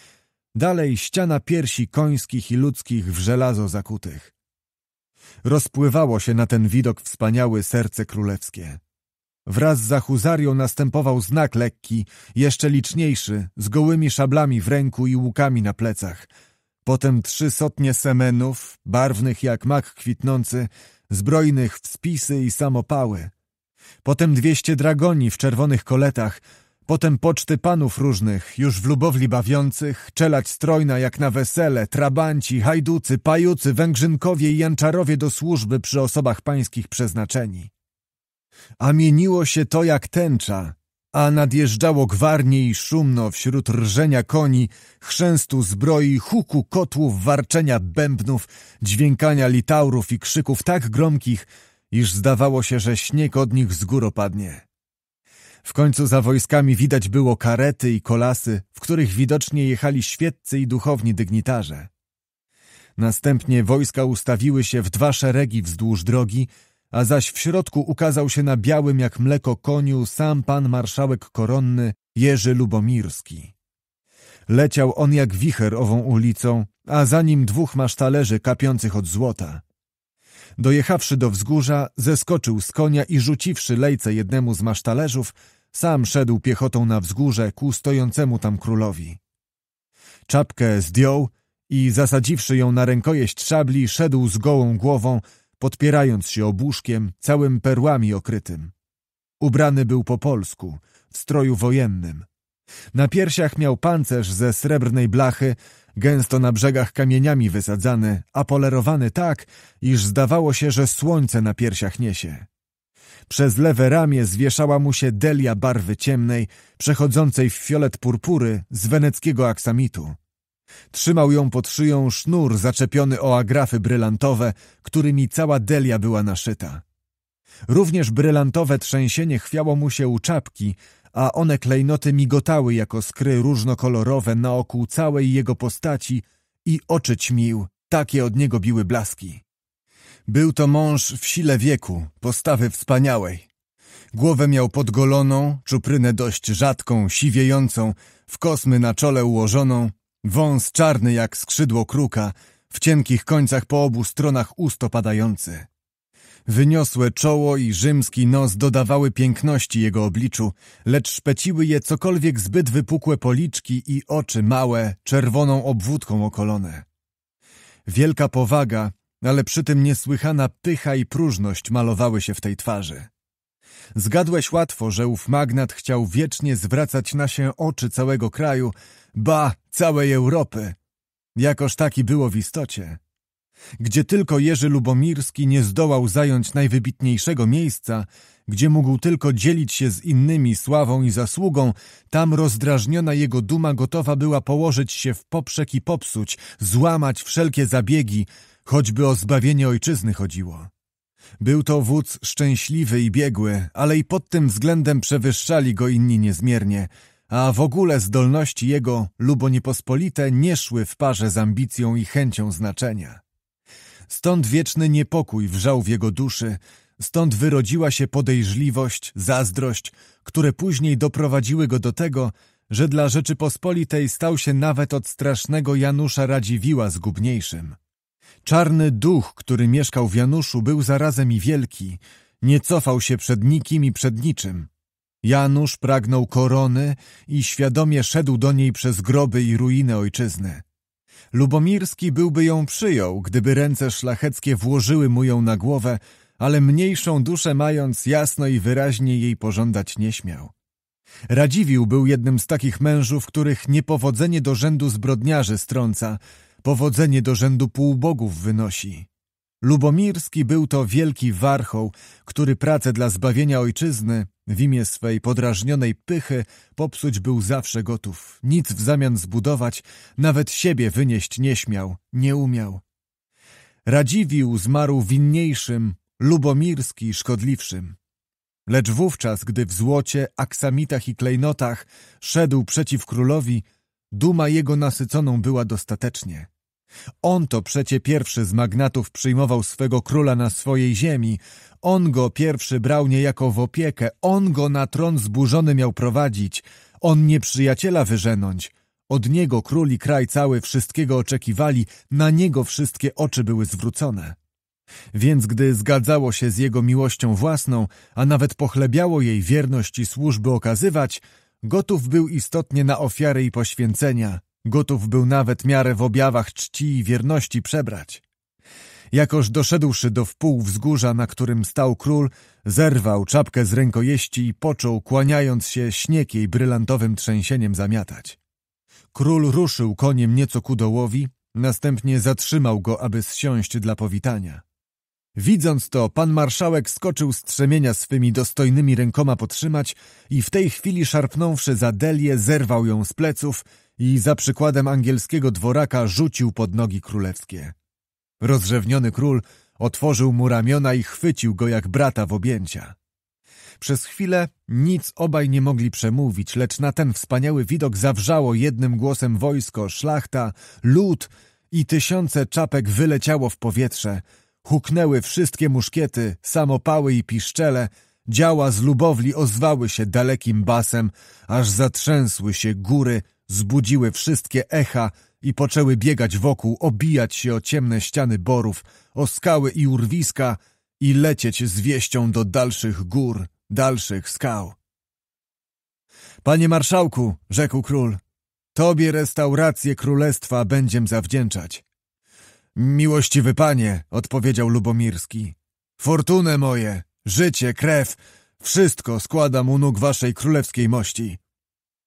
S1: dalej ściana piersi końskich i ludzkich w żelazo zakutych. Rozpływało się na ten widok wspaniały serce królewskie. Wraz za huzarią następował znak lekki, jeszcze liczniejszy, z gołymi szablami w ręku i łukami na plecach. Potem trzy sotnie semenów, barwnych jak mak kwitnący, zbrojnych w spisy i samopały. Potem dwieście dragoni w czerwonych koletach, potem poczty panów różnych, już w lubowli bawiących, czelać strojna jak na wesele, trabanci, hajducy, pajucy, węgrzynkowie i janczarowie do służby przy osobach pańskich przeznaczeni a mieniło się to jak tęcza, a nadjeżdżało gwarnie i szumno wśród rżenia koni, chrzęstu zbroi, huku kotłów, warczenia bębnów, dźwiękania litaurów i krzyków tak gromkich, iż zdawało się, że śnieg od nich z gór opadnie. W końcu za wojskami widać było karety i kolasy, w których widocznie jechali świeccy i duchowni dygnitarze. Następnie wojska ustawiły się w dwa szeregi wzdłuż drogi, a zaś w środku ukazał się na białym jak mleko koniu sam pan marszałek koronny Jerzy Lubomirski. Leciał on jak wicher ową ulicą, a za nim dwóch masztalerzy kapiących od złota. Dojechawszy do wzgórza, zeskoczył z konia i rzuciwszy lejce jednemu z masztalerzów, sam szedł piechotą na wzgórze ku stojącemu tam królowi. Czapkę zdjął i zasadziwszy ją na rękojeść szabli, szedł z gołą głową, podpierając się obuszkiem całym perłami okrytym. Ubrany był po polsku, w stroju wojennym. Na piersiach miał pancerz ze srebrnej blachy, gęsto na brzegach kamieniami wysadzany, a polerowany tak, iż zdawało się, że słońce na piersiach niesie. Przez lewe ramię zwieszała mu się delia barwy ciemnej, przechodzącej w fiolet purpury z weneckiego aksamitu. Trzymał ją pod szyją sznur zaczepiony o agrafy brylantowe, którymi cała delia była naszyta. Również brylantowe trzęsienie chwiało mu się u czapki, a one klejnoty migotały jako skry różnokolorowe naokół całej jego postaci i oczy ćmił, takie od niego biły blaski. Był to mąż w sile wieku, postawy wspaniałej. Głowę miał podgoloną, czuprynę dość rzadką, siwiejącą, w kosmy na czole ułożoną, Wąs czarny jak skrzydło kruka, w cienkich końcach po obu stronach ust opadający. Wyniosłe czoło i rzymski nos dodawały piękności jego obliczu, lecz szpeciły je cokolwiek zbyt wypukłe policzki i oczy małe, czerwoną obwódką okolone. Wielka powaga, ale przy tym niesłychana pycha i próżność malowały się w tej twarzy. Zgadłeś łatwo, że ów magnat chciał wiecznie zwracać na się oczy całego kraju, ba, całej Europy, jakoż taki było w istocie. Gdzie tylko Jerzy Lubomirski nie zdołał zająć najwybitniejszego miejsca, gdzie mógł tylko dzielić się z innymi sławą i zasługą, tam rozdrażniona jego duma gotowa była położyć się w poprzek i popsuć, złamać wszelkie zabiegi, choćby o zbawienie ojczyzny chodziło. Był to wódz szczęśliwy i biegły, ale i pod tym względem przewyższali go inni niezmiernie – a w ogóle zdolności jego niepospolite nie szły w parze z ambicją i chęcią znaczenia. Stąd wieczny niepokój wrzał w jego duszy, stąd wyrodziła się podejrzliwość, zazdrość, które później doprowadziły go do tego, że dla Rzeczypospolitej stał się nawet od strasznego Janusza Radziwiła zgubniejszym. Czarny duch, który mieszkał w Januszu, był zarazem i wielki, nie cofał się przed nikim i przed niczym – Janusz pragnął korony i świadomie szedł do niej przez groby i ruiny ojczyzny. Lubomirski byłby ją przyjął, gdyby ręce szlacheckie włożyły mu ją na głowę, ale mniejszą duszę mając jasno i wyraźnie jej pożądać nie śmiał. Radziwił był jednym z takich mężów, których niepowodzenie do rzędu zbrodniarzy strąca, powodzenie do rzędu półbogów wynosi. Lubomirski był to wielki warchoł, który pracę dla zbawienia ojczyzny w imię swej podrażnionej pychy popsuć był zawsze gotów, nic w zamian zbudować, nawet siebie wynieść nie śmiał, nie umiał. Radziwił zmarł winniejszym, Lubomirski szkodliwszym. Lecz wówczas, gdy w złocie, aksamitach i klejnotach szedł przeciw królowi, duma jego nasyconą była dostatecznie. On to przecie pierwszy z magnatów przyjmował swego króla na swojej ziemi. On go pierwszy brał niejako w opiekę. On go na tron zburzony miał prowadzić. On nieprzyjaciela wyżenąć. Od niego król i kraj cały wszystkiego oczekiwali, na niego wszystkie oczy były zwrócone. Więc gdy zgadzało się z jego miłością własną, a nawet pochlebiało jej wierność i służby okazywać, gotów był istotnie na ofiary i poświęcenia, Gotów był nawet miarę w objawach czci i wierności przebrać. Jakoż doszedłszy do wpół wzgórza, na którym stał król, zerwał czapkę z rękojeści i począł, kłaniając się, śnieg jej brylantowym trzęsieniem zamiatać. Król ruszył koniem nieco ku dołowi, następnie zatrzymał go, aby zsiąść dla powitania. Widząc to, pan marszałek skoczył z trzemienia swymi dostojnymi rękoma potrzymać i w tej chwili szarpnąwszy za Delię, zerwał ją z pleców – i za przykładem angielskiego dworaka rzucił pod nogi królewskie. Rozrzewniony król otworzył mu ramiona i chwycił go jak brata w objęcia. Przez chwilę nic obaj nie mogli przemówić, lecz na ten wspaniały widok zawrzało jednym głosem wojsko, szlachta, lud i tysiące czapek wyleciało w powietrze. Huknęły wszystkie muszkiety, samopały i piszczele, działa z lubowli ozwały się dalekim basem, aż zatrzęsły się góry, zbudziły wszystkie echa i poczęły biegać wokół, obijać się o ciemne ściany borów, o skały i urwiska i lecieć z wieścią do dalszych gór, dalszych skał. Panie marszałku, rzekł król, tobie restaurację królestwa będziem zawdzięczać. Miłościwy panie, odpowiedział Lubomirski, fortunę moje, życie, krew, wszystko składam u nóg waszej królewskiej mości.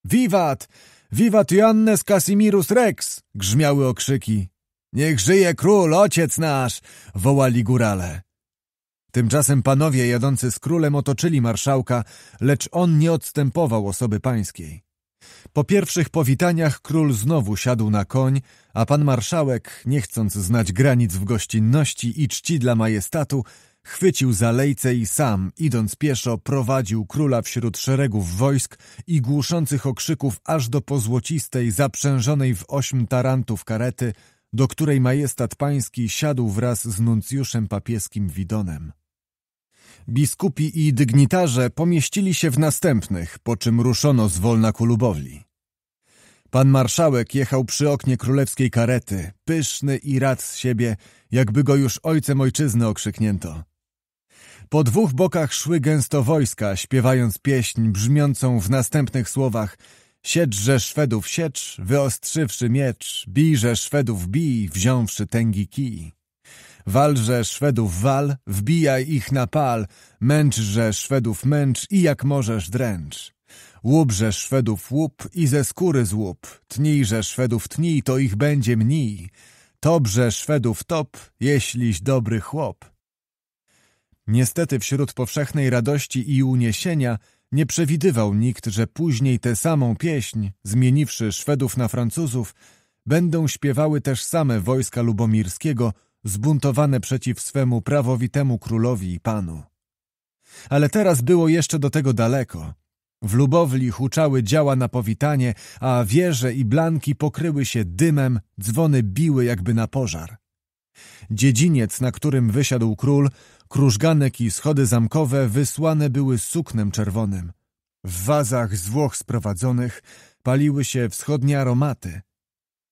S1: Wiwat! Viva Joannes Casimirus Rex! grzmiały okrzyki. Niech żyje król, ojciec nasz! wołali górale. Tymczasem panowie jadący z królem otoczyli marszałka, lecz on nie odstępował osoby pańskiej. Po pierwszych powitaniach król znowu siadł na koń, a pan marszałek, nie chcąc znać granic w gościnności i czci dla majestatu, Chwycił za lejce i sam, idąc pieszo, prowadził króla wśród szeregów wojsk i głuszących okrzyków aż do pozłocistej, zaprzężonej w ośm tarantów karety, do której majestat pański siadł wraz z nuncjuszem papieskim Widonem. Biskupi i dygnitarze pomieścili się w następnych, po czym ruszono zwolna ku Lubowli. Pan marszałek jechał przy oknie królewskiej karety, pyszny i rad z siebie, jakby go już ojcem ojczyzny okrzyknięto. Po dwóch bokach szły gęsto wojska, śpiewając pieśń brzmiącą w następnych słowach Siedźże Szwedów siecz, wyostrzywszy miecz, bijże Szwedów bij, wziąwszy tęgi kij. Walże Szwedów wal, wbijaj ich na pal, męczże Szwedów męcz i jak możesz dręcz. łubże Szwedów łup i ze skóry złup, tnijże Szwedów tnij, to ich będzie mniej. Tobrze Szwedów top, jeśliś dobry chłop. Niestety wśród powszechnej radości i uniesienia nie przewidywał nikt, że później tę samą pieśń, zmieniwszy Szwedów na Francuzów, będą śpiewały też same wojska lubomirskiego, zbuntowane przeciw swemu prawowitemu królowi i panu. Ale teraz było jeszcze do tego daleko. W Lubowli huczały działa na powitanie, a wieże i blanki pokryły się dymem, dzwony biły jakby na pożar. Dziedziniec, na którym wysiadł król, Krużganek i schody zamkowe wysłane były suknem czerwonym. W wazach z Włoch sprowadzonych paliły się wschodnie aromaty.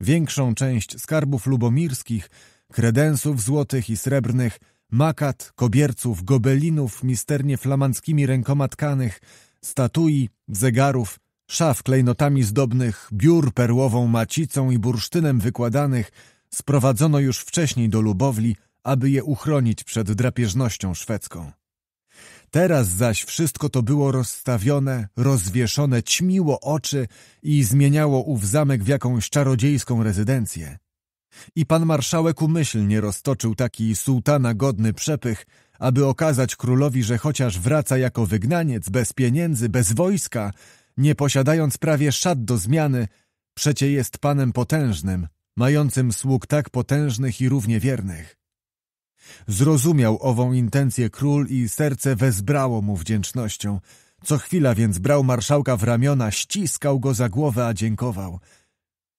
S1: Większą część skarbów lubomirskich, kredensów złotych i srebrnych, makat, kobierców, gobelinów misternie flamandzkimi rękoma tkanych, statui, zegarów, szaf klejnotami zdobnych, biur perłową macicą i bursztynem wykładanych sprowadzono już wcześniej do Lubowli aby je uchronić przed drapieżnością szwedzką. Teraz zaś wszystko to było rozstawione, rozwieszone, ćmiło oczy i zmieniało ów zamek w jakąś czarodziejską rezydencję. I pan marszałek umyślnie roztoczył taki sułtana godny przepych, aby okazać królowi, że chociaż wraca jako wygnaniec, bez pieniędzy, bez wojska, nie posiadając prawie szat do zmiany, przecie jest panem potężnym, mającym sług tak potężnych i równie wiernych. Zrozumiał ową intencję król i serce wezbrało mu wdzięcznością. Co chwila więc brał marszałka w ramiona, ściskał go za głowę, a dziękował.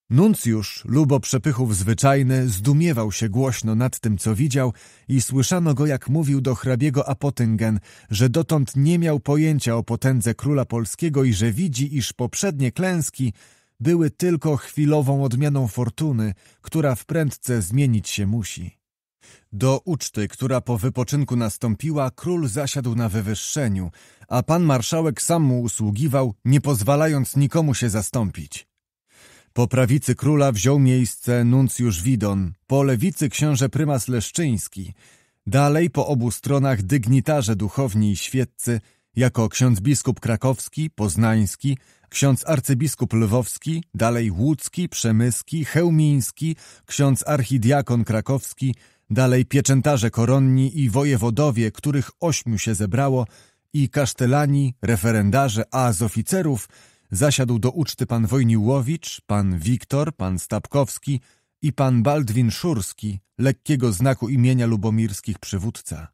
S1: Nuncjusz, lubo przepychów zwyczajny, zdumiewał się głośno nad tym, co widział i słyszano go, jak mówił do hrabiego Apotyngen, że dotąd nie miał pojęcia o potędze króla polskiego i że widzi, iż poprzednie klęski były tylko chwilową odmianą fortuny, która wprędce zmienić się musi. Do uczty, która po wypoczynku nastąpiła, król zasiadł na wywyższeniu, a pan marszałek sam mu usługiwał, nie pozwalając nikomu się zastąpić. Po prawicy króla wziął miejsce nuncjusz Widon, po lewicy książę prymas Leszczyński, dalej po obu stronach dygnitarze duchowni i świeccy, jako ksiądz biskup krakowski, poznański, ksiądz arcybiskup lwowski, dalej łódzki, przemyski, chełmiński, ksiądz archidiakon krakowski, Dalej pieczętarze koronni i wojewodowie, których ośmiu się zebrało, i kasztelani, referendarze, a z oficerów zasiadł do uczty pan Wojniłowicz, pan Wiktor, pan Stapkowski i pan Baldwin Szurski, lekkiego znaku imienia lubomirskich przywódca.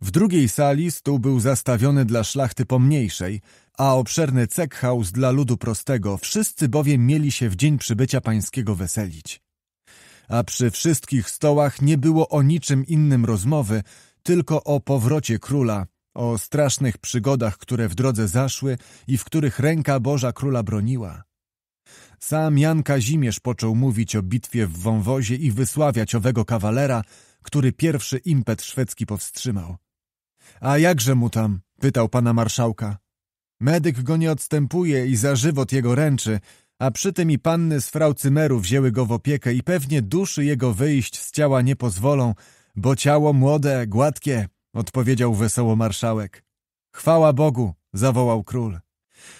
S1: W drugiej sali stół był zastawiony dla szlachty pomniejszej, a obszerny cekhaus dla ludu prostego, wszyscy bowiem mieli się w dzień przybycia pańskiego weselić a przy wszystkich stołach nie było o niczym innym rozmowy, tylko o powrocie króla, o strasznych przygodach, które w drodze zaszły i w których ręka Boża króla broniła. Sam Jan Kazimierz począł mówić o bitwie w wąwozie i wysławiać owego kawalera, który pierwszy impet szwedzki powstrzymał. A jakże mu tam? pytał pana marszałka. Medyk go nie odstępuje i za żywot jego ręczy, a przy tym i panny z frau Cymeru wzięły go w opiekę i pewnie duszy jego wyjść z ciała nie pozwolą, bo ciało młode, gładkie, odpowiedział wesoło marszałek. Chwała Bogu, zawołał król.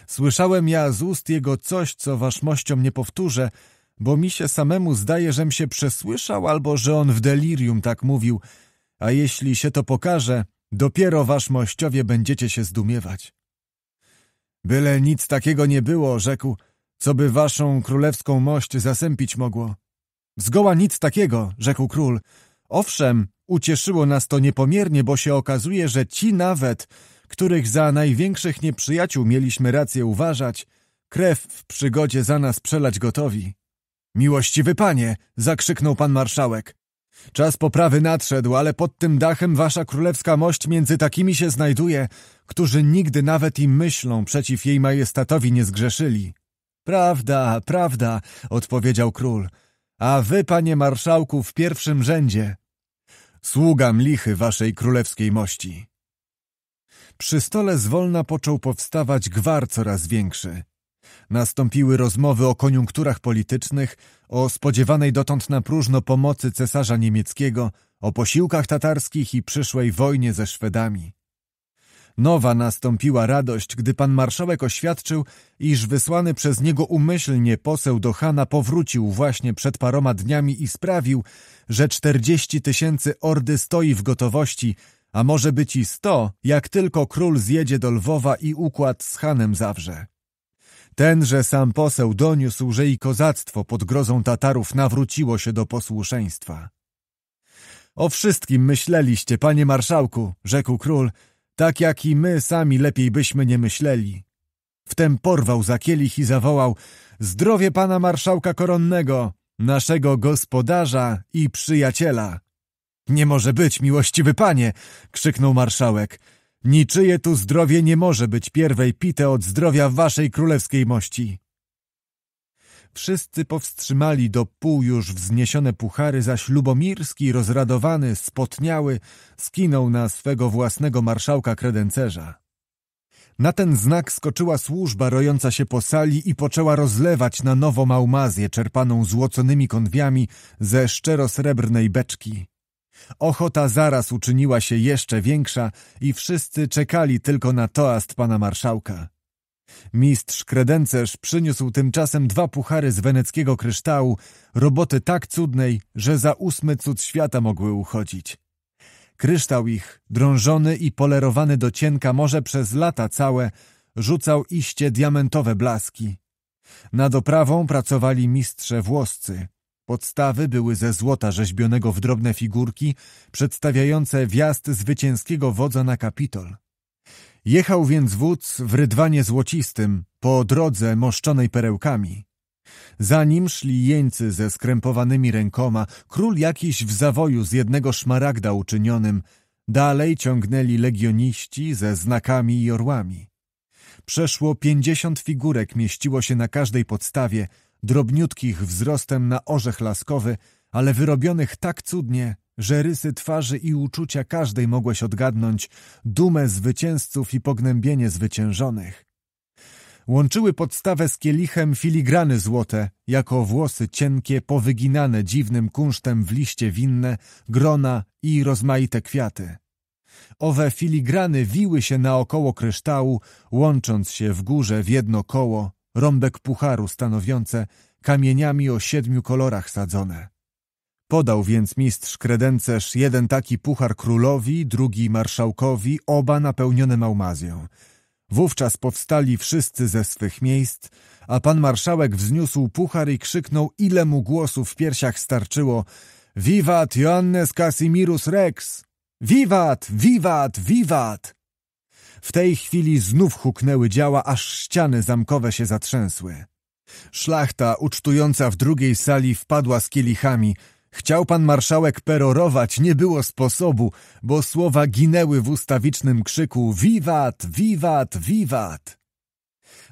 S1: Słyszałem ja z ust jego coś, co waszmościom nie powtórzę, bo mi się samemu zdaje, żem się przesłyszał albo że on w delirium tak mówił, a jeśli się to pokaże, dopiero waszmościowie będziecie się zdumiewać. Byle nic takiego nie było, rzekł, co by waszą królewską mość zasępić mogło. Zgoła nic takiego, rzekł król. Owszem, ucieszyło nas to niepomiernie, bo się okazuje, że ci nawet, których za największych nieprzyjaciół mieliśmy rację uważać, krew w przygodzie za nas przelać gotowi. Miłościwy panie, zakrzyknął pan marszałek. Czas poprawy nadszedł, ale pod tym dachem wasza królewska mość między takimi się znajduje, którzy nigdy nawet i myślą przeciw jej majestatowi nie zgrzeszyli. Prawda, prawda, odpowiedział król. A wy, panie marszałku, w pierwszym rzędzie. Sługam lichy waszej królewskiej mości. Przy stole zwolna począł powstawać gwar coraz większy. Nastąpiły rozmowy o koniunkturach politycznych, o spodziewanej dotąd na próżno pomocy cesarza niemieckiego, o posiłkach tatarskich i przyszłej wojnie ze Szwedami. Nowa nastąpiła radość, gdy pan marszałek oświadczył, iż wysłany przez niego umyślnie poseł do Hana powrócił właśnie przed paroma dniami i sprawił, że czterdzieści tysięcy ordy stoi w gotowości, a może być i sto, jak tylko król zjedzie do Lwowa i układ z Hanem zawrze. Tenże sam poseł doniósł, że i kozactwo pod grozą Tatarów nawróciło się do posłuszeństwa. O wszystkim myśleliście, panie marszałku, rzekł król, tak jak i my sami lepiej byśmy nie myśleli. Wtem porwał za kielich i zawołał Zdrowie pana marszałka koronnego, naszego gospodarza i przyjaciela. Nie może być, miłościwy panie, krzyknął marszałek. Niczyje tu zdrowie nie może być pierwej pite od zdrowia waszej królewskiej mości. Wszyscy powstrzymali do pół już wzniesione puchary, zaś Lubomirski, rozradowany, spotniały, skinął na swego własnego marszałka kredencerza. Na ten znak skoczyła służba rojąca się po sali i poczęła rozlewać na nowo małmazję czerpaną złoconymi konwiami ze szczero-srebrnej beczki. Ochota zaraz uczyniła się jeszcze większa i wszyscy czekali tylko na toast pana marszałka. Mistrz kredencerz przyniósł tymczasem dwa puchary z weneckiego kryształu, roboty tak cudnej, że za ósmy cud świata mogły uchodzić. Kryształ ich, drążony i polerowany do cienka może przez lata całe, rzucał iście diamentowe blaski. Na doprawą pracowali mistrze włoscy. Podstawy były ze złota rzeźbionego w drobne figurki, przedstawiające wjazd zwycięskiego wodza na kapitol. Jechał więc wódz w rydwanie złocistym, po drodze moszczonej perełkami. Za nim szli jeńcy ze skrępowanymi rękoma, król jakiś w zawoju z jednego szmaragda uczynionym, dalej ciągnęli legioniści ze znakami i orłami. Przeszło pięćdziesiąt figurek mieściło się na każdej podstawie, drobniutkich wzrostem na orzech laskowy, ale wyrobionych tak cudnie, że rysy twarzy i uczucia każdej mogłeś odgadnąć, dumę zwycięzców i pognębienie zwyciężonych. Łączyły podstawę z kielichem filigrany złote, jako włosy cienkie, powyginane dziwnym kunsztem w liście winne, grona i rozmaite kwiaty. Owe filigrany wiły się naokoło kryształu, łącząc się w górze w jedno koło, rąbek pucharu stanowiące, kamieniami o siedmiu kolorach sadzone. Podał więc mistrz kredencerz jeden taki puchar królowi, drugi marszałkowi, oba napełnione małmazją. Wówczas powstali wszyscy ze swych miejsc, a pan marszałek wzniósł puchar i krzyknął, ile mu głosu w piersiach starczyło. Vivat Joannes Casimirus Rex! Vivat! Vivat! Vivat! W tej chwili znów huknęły działa, aż ściany zamkowe się zatrzęsły. Szlachta ucztująca w drugiej sali wpadła z kielichami – Chciał pan marszałek perorować, nie było sposobu, bo słowa ginęły w ustawicznym krzyku Wiwat, wiwat, wiwat!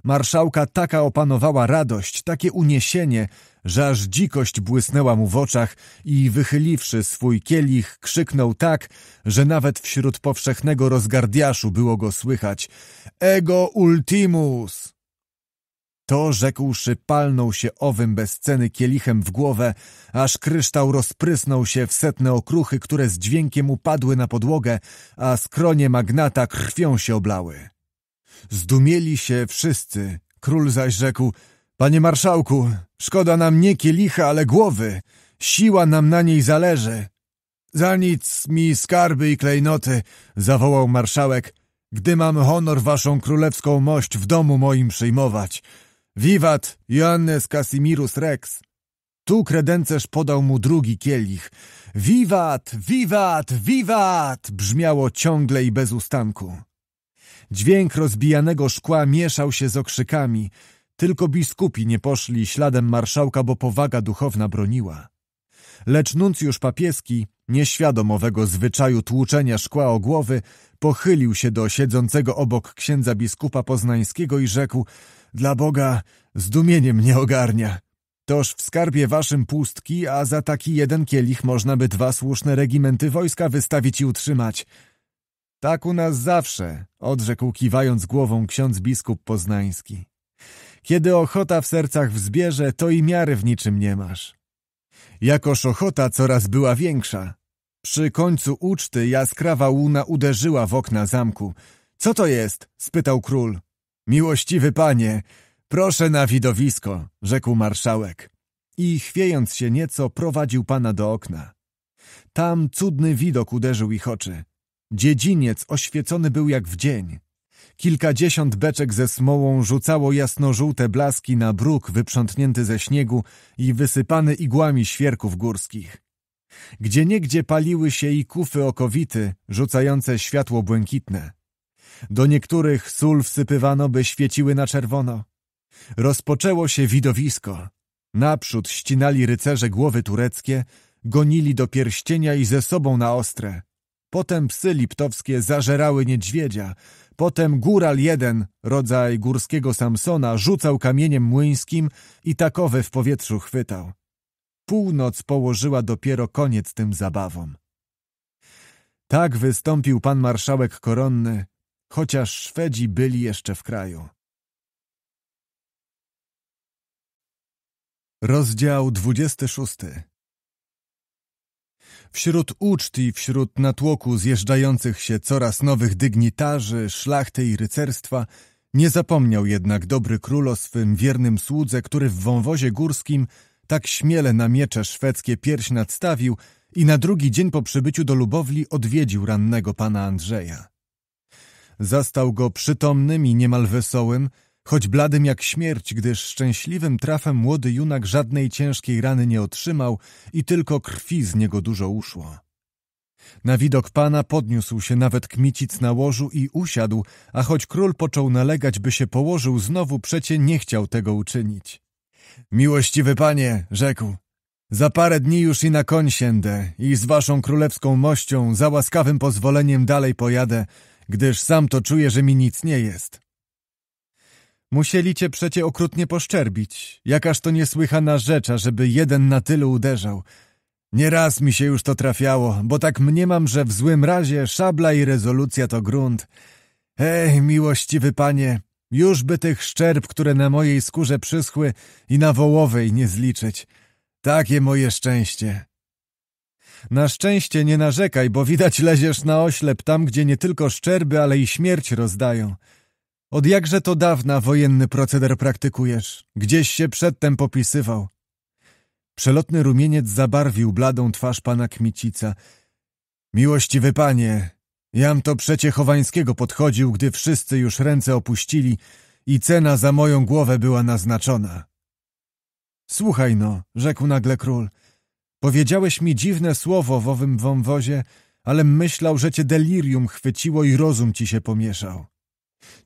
S1: Marszałka taka opanowała radość, takie uniesienie, że aż dzikość błysnęła mu w oczach i wychyliwszy swój kielich krzyknął tak, że nawet wśród powszechnego rozgardiaszu było go słychać Ego ultimus! To rzekłszy, palnął się owym bezceny kielichem w głowę, aż kryształ rozprysnął się w setne okruchy, które z dźwiękiem upadły na podłogę, a skronie magnata krwią się oblały. Zdumieli się wszyscy. Król zaś rzekł, panie marszałku, szkoda nam nie kielicha, ale głowy. Siła nam na niej zależy. Za nic mi skarby i klejnoty, zawołał marszałek, gdy mam honor waszą królewską mość w domu moim przyjmować. Wiwat Joannes Casimirus Rex! Tu kredencerz podał mu drugi kielich. Wiwat, wiwat, wiwat! Brzmiało ciągle i bez ustanku. Dźwięk rozbijanego szkła mieszał się z okrzykami. Tylko biskupi nie poszli śladem marszałka, bo powaga duchowna broniła. Lecz nuncjusz papieski, nieświadom owego zwyczaju tłuczenia szkła o głowy, pochylił się do siedzącego obok księdza biskupa poznańskiego i rzekł – dla Boga zdumienie mnie ogarnia. Toż w skarbie waszym pustki, a za taki jeden kielich można by dwa słuszne regimenty wojska wystawić i utrzymać. Tak u nas zawsze, odrzekł kiwając głową ksiądz biskup poznański. Kiedy ochota w sercach wzbierze, to i miary w niczym nie masz. Jakoż ochota coraz była większa. Przy końcu uczty jaskrawa łuna uderzyła w okna zamku. Co to jest? spytał król. Miłościwy panie, proszę na widowisko, rzekł marszałek. I chwiejąc się nieco, prowadził pana do okna. Tam cudny widok uderzył ich oczy. Dziedziniec oświecony był jak w dzień. Kilkadziesiąt beczek ze smołą rzucało jasnożółte blaski na bruk wyprzątnięty ze śniegu i wysypany igłami świerków górskich. Gdzieniegdzie paliły się i kufy okowity, rzucające światło błękitne. Do niektórych sól wsypywano, by świeciły na czerwono. Rozpoczęło się widowisko. Naprzód ścinali rycerze głowy tureckie, gonili do pierścienia i ze sobą na ostre. Potem psy liptowskie zażerały niedźwiedzia. Potem góral jeden, rodzaj górskiego Samsona, rzucał kamieniem młyńskim i takowe w powietrzu chwytał. Północ położyła dopiero koniec tym zabawom. Tak wystąpił pan marszałek koronny, chociaż Szwedzi byli jeszcze w kraju. Rozdział 26 Wśród uczt i wśród natłoku zjeżdżających się coraz nowych dygnitarzy, szlachty i rycerstwa, nie zapomniał jednak dobry król o swym wiernym słudze, który w wąwozie górskim tak śmiele na miecze szwedzkie pierś nadstawił i na drugi dzień po przybyciu do Lubowli odwiedził rannego pana Andrzeja. Zastał go przytomnym i niemal wesołym, choć bladym jak śmierć, gdyż szczęśliwym trafem młody junak żadnej ciężkiej rany nie otrzymał i tylko krwi z niego dużo uszło. Na widok pana podniósł się nawet kmicic na łożu i usiadł, a choć król począł nalegać, by się położył, znowu przecie nie chciał tego uczynić. Miłościwy panie, rzekł, za parę dni już i na koń siędę i z waszą królewską mością, za łaskawym pozwoleniem dalej pojadę, gdyż sam to czuję, że mi nic nie jest. Musieli cię przecie okrutnie poszczerbić, jakaż to niesłychana rzecz, żeby jeden na tylu uderzał. Nieraz mi się już to trafiało, bo tak mniemam, że w złym razie szabla i rezolucja to grunt. Ej, miłościwy panie, już by tych szczerb, które na mojej skórze przyschły i na wołowej nie zliczyć. Takie moje szczęście. Na szczęście nie narzekaj, bo widać leziesz na oślep tam, gdzie nie tylko szczerby, ale i śmierć rozdają. Od jakże to dawna wojenny proceder praktykujesz? Gdzieś się przedtem popisywał. Przelotny rumieniec zabarwił bladą twarz pana Kmicica. Miłościwy panie, jam to przecie Chowańskiego podchodził, gdy wszyscy już ręce opuścili i cena za moją głowę była naznaczona. Słuchaj no, rzekł nagle król – Powiedziałeś mi dziwne słowo w owym wąwozie, ale myślał, że cię delirium chwyciło i rozum ci się pomieszał.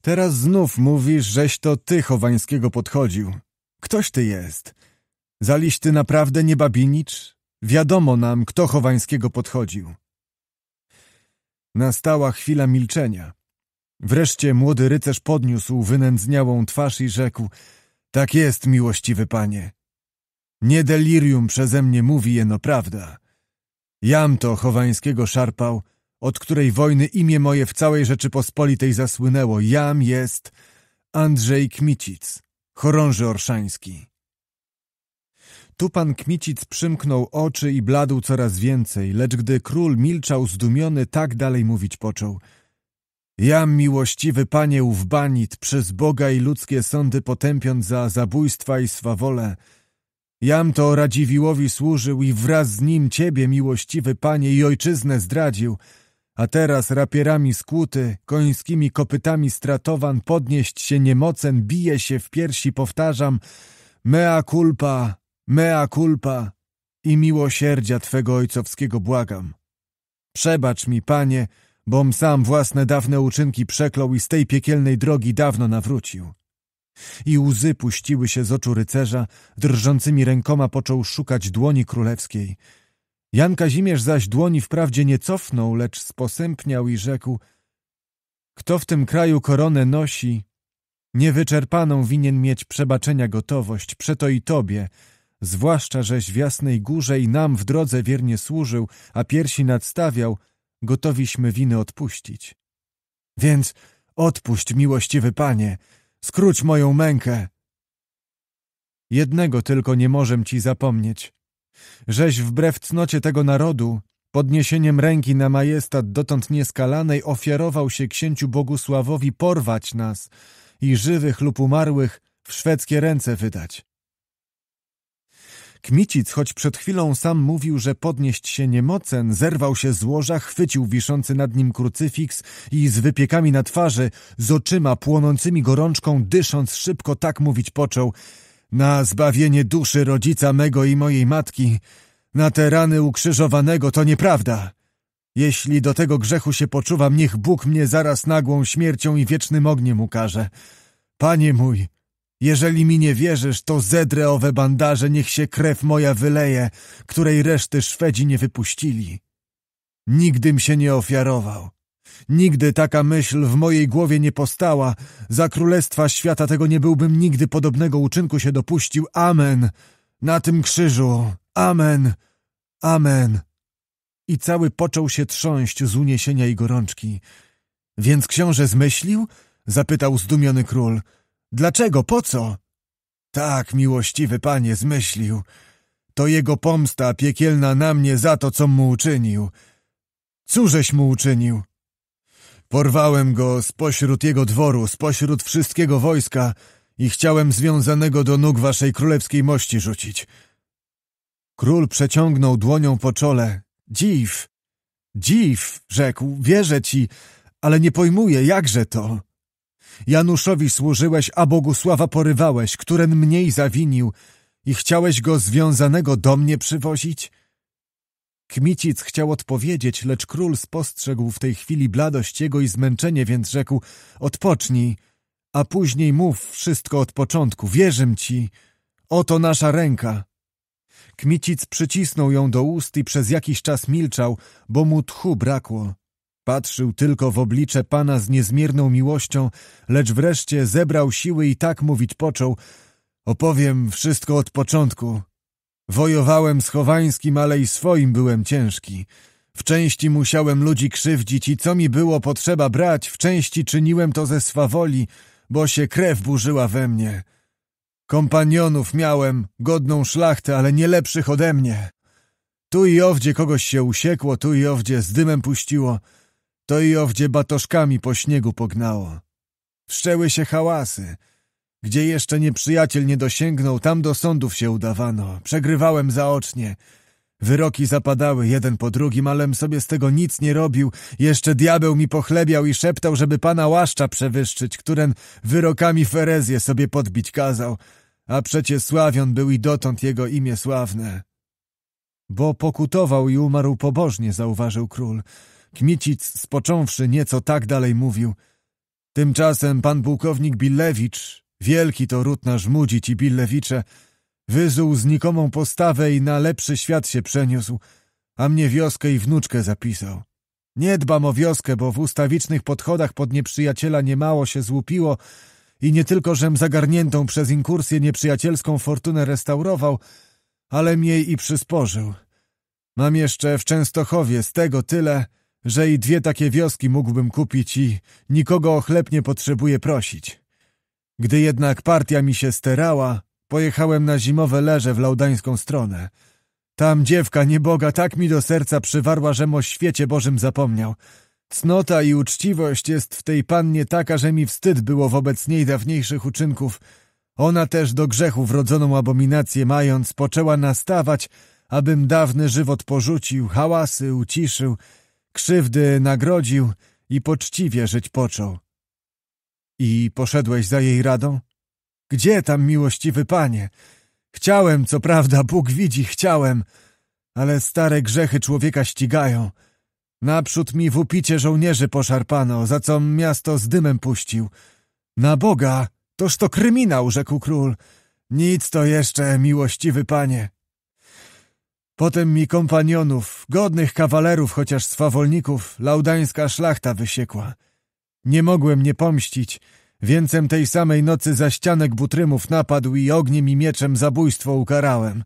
S1: Teraz znów mówisz, żeś to ty Chowańskiego podchodził. Ktoś ty jest? Zaliś ty naprawdę nie Babinicz? Wiadomo nam, kto Chowańskiego podchodził. Nastała chwila milczenia. Wreszcie młody rycerz podniósł wynędzniałą twarz i rzekł — Tak jest, miłościwy panie. Nie delirium przeze mnie mówi jeno prawda. Jam to chowańskiego szarpał, od której wojny imię moje w całej Rzeczypospolitej zasłynęło. Jam jest Andrzej Kmicic, chorąży orszański. Tu pan Kmicic przymknął oczy i bladł coraz więcej, lecz gdy król milczał zdumiony, tak dalej mówić począł. Jam, miłościwy panie ów banit, przez Boga i ludzkie sądy potępiąc za zabójstwa i swawole – Jam to Radziwiłowi służył i wraz z nim ciebie, miłościwy panie, i ojczyznę zdradził, a teraz rapierami skłuty, końskimi kopytami stratowan, podnieść się niemocen, bije się w piersi, powtarzam, mea culpa, mea culpa i miłosierdzia Twego ojcowskiego błagam. Przebacz mi, Panie, bom sam własne dawne uczynki przeklął i z tej piekielnej drogi dawno nawrócił. I łzy puściły się z oczu rycerza, drżącymi rękoma począł szukać dłoni królewskiej. Jan Kazimierz zaś dłoni wprawdzie nie cofnął, lecz sposępniał i rzekł Kto w tym kraju koronę nosi, niewyczerpaną winien mieć przebaczenia gotowość, przeto i tobie, zwłaszcza żeś w Jasnej Górze i nam w drodze wiernie służył, a piersi nadstawiał, gotowiśmy winy odpuścić. Więc odpuść, miłościwy panie, Skróć moją mękę! Jednego tylko nie możem ci zapomnieć. Żeś wbrew cnocie tego narodu, podniesieniem ręki na majestat dotąd nieskalanej, ofiarował się księciu Bogusławowi porwać nas i żywych lub umarłych w szwedzkie ręce wydać. Kmicic, choć przed chwilą sam mówił, że podnieść się niemocen, zerwał się z łoża, chwycił wiszący nad nim krucyfiks i z wypiekami na twarzy, z oczyma płonącymi gorączką, dysząc szybko, tak mówić począł. Na zbawienie duszy rodzica mego i mojej matki, na te rany ukrzyżowanego to nieprawda. Jeśli do tego grzechu się poczuwam, niech Bóg mnie zaraz nagłą śmiercią i wiecznym ogniem ukaże. Panie mój, jeżeli mi nie wierzysz, to zedrę owe bandaże, niech się krew moja wyleje, której reszty Szwedzi nie wypuścili. Nigdym się nie ofiarował. Nigdy taka myśl w mojej głowie nie postała. Za królestwa świata tego nie byłbym nigdy podobnego uczynku się dopuścił. Amen. Na tym krzyżu. Amen. Amen. I cały począł się trząść z uniesienia i gorączki. Więc książę zmyślił? Zapytał zdumiony król. Dlaczego? Po co? Tak, miłościwy panie, zmyślił. To jego pomsta piekielna na mnie za to, co mu uczynił. Cóżeś mu uczynił? Porwałem go spośród jego dworu, spośród wszystkiego wojska i chciałem związanego do nóg waszej królewskiej mości rzucić. Król przeciągnął dłonią po czole. Dziw, dziw, rzekł, wierzę ci, ale nie pojmuję, jakże to. Januszowi służyłeś, a Bogusława porywałeś, któren mniej zawinił i chciałeś go związanego do mnie przywozić? Kmicic chciał odpowiedzieć, lecz król spostrzegł w tej chwili bladość jego i zmęczenie, więc rzekł – odpocznij, a później mów wszystko od początku, wierzę ci, oto nasza ręka. Kmicic przycisnął ją do ust i przez jakiś czas milczał, bo mu tchu brakło. Patrzył tylko w oblicze Pana z niezmierną miłością, lecz wreszcie zebrał siły i tak mówić począł. Opowiem wszystko od początku. Wojowałem z Chowańskim, ale i swoim byłem ciężki. W części musiałem ludzi krzywdzić i co mi było potrzeba brać, w części czyniłem to ze swawoli, bo się krew burzyła we mnie. Kompanionów miałem, godną szlachtę, ale nie lepszych ode mnie. Tu i owdzie kogoś się usiekło, tu i owdzie z dymem puściło – to i owdzie batoszkami po śniegu pognało. Wszczęły się hałasy. Gdzie jeszcze nieprzyjaciel nie dosięgnął, tam do sądów się udawano. Przegrywałem zaocznie. Wyroki zapadały jeden po drugim, alem sobie z tego nic nie robił. Jeszcze diabeł mi pochlebiał i szeptał, żeby pana łaszcza przewyższyć, którym wyrokami ferezję sobie podbić kazał. A przecie sławion był i dotąd jego imię sławne. Bo pokutował i umarł pobożnie, zauważył król. Kmicic, spocząwszy nieco tak dalej mówił. Tymczasem pan pułkownik Billewicz, wielki to ród nasz Mudzic ci Billewicze, wyzuł znikomą postawę i na lepszy świat się przeniósł, a mnie wioskę i wnuczkę zapisał. Nie dbam o wioskę, bo w ustawicznych podchodach pod nieprzyjaciela niemało się złupiło i nie tylko, żem zagarniętą przez inkursję nieprzyjacielską fortunę restaurował, ale jej i przysporzył. Mam jeszcze w Częstochowie z tego tyle, że i dwie takie wioski mógłbym kupić i nikogo o chleb nie potrzebuję prosić. Gdy jednak partia mi się sterała, pojechałem na zimowe leże w laudańską stronę. Tam dziewka nieboga tak mi do serca przywarła, że o świecie Bożym zapomniał. Cnota i uczciwość jest w tej pannie taka, że mi wstyd było wobec niej dawniejszych uczynków. Ona też do grzechu wrodzoną abominację mając, poczęła nastawać, abym dawny żywot porzucił, hałasy uciszył, krzywdy nagrodził i poczciwie żyć począł. I poszedłeś za jej radą? Gdzie tam, miłościwy panie? Chciałem, co prawda, Bóg widzi, chciałem, ale stare grzechy człowieka ścigają. Naprzód mi w upicie żołnierzy poszarpano, za co miasto z dymem puścił. Na Boga, toż to kryminał, rzekł król. Nic to jeszcze, miłościwy panie. Potem mi kompanionów, godnych kawalerów, chociaż swawolników, laudańska szlachta wysiekła. Nie mogłem nie pomścić, więcem tej samej nocy za ścianek butrymów napadł i ogniem i mieczem zabójstwo ukarałem.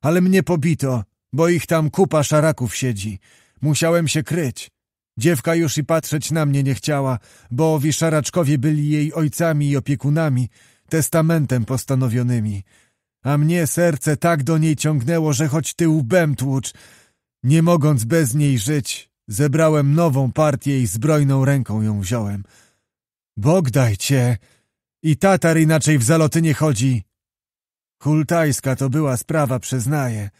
S1: Ale mnie pobito, bo ich tam kupa szaraków siedzi. Musiałem się kryć. Dziewka już i patrzeć na mnie nie chciała, bo owi szaraczkowie byli jej ojcami i opiekunami, testamentem postanowionymi – a mnie serce tak do niej ciągnęło, że choć ty łbem tłucz, nie mogąc bez niej żyć, zebrałem nową partię i zbrojną ręką ją wziąłem. Bogdaj cię! I Tatar inaczej w zaloty nie chodzi. Hultajska to była sprawa, przyznaję.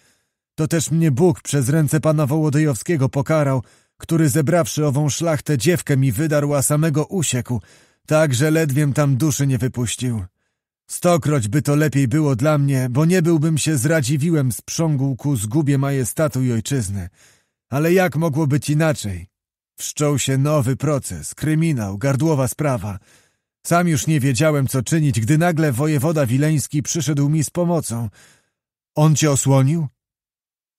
S1: To też mnie Bóg przez ręce pana Wołodyjowskiego pokarał, który zebrawszy ową szlachtę dziewkę mi wydarł, a samego usiekł, tak, że ledwiem tam duszy nie wypuścił. Stokroć by to lepiej było dla mnie, bo nie byłbym się zradziwiłem sprzągł ku zgubie majestatu i ojczyzny. Ale jak mogło być inaczej? Wszczął się nowy proces, kryminał, gardłowa sprawa. Sam już nie wiedziałem, co czynić, gdy nagle wojewoda wileński przyszedł mi z pomocą. On cię osłonił?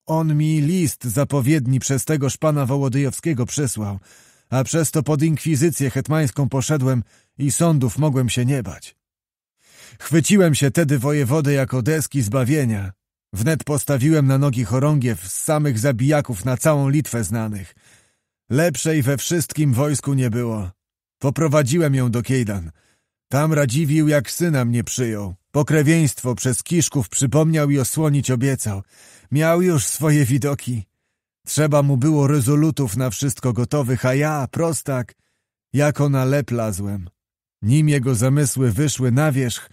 S1: On mi list zapowiedni przez tego szpana Wołodyjowskiego przysłał, a przez to pod inkwizycję hetmańską poszedłem i sądów mogłem się nie bać. Chwyciłem się tedy wojewody jako deski zbawienia. Wnet postawiłem na nogi chorągiew z samych zabijaków na całą Litwę znanych. Lepszej we wszystkim wojsku nie było. Poprowadziłem ją do Kejdan. Tam Radziwił jak syna mnie przyjął. Pokrewieństwo przez Kiszków przypomniał i osłonić obiecał. Miał już swoje widoki. Trzeba mu było rezolutów na wszystko gotowych, a ja, prostak, jako na lep lazłem. Nim jego zamysły wyszły na wierzch,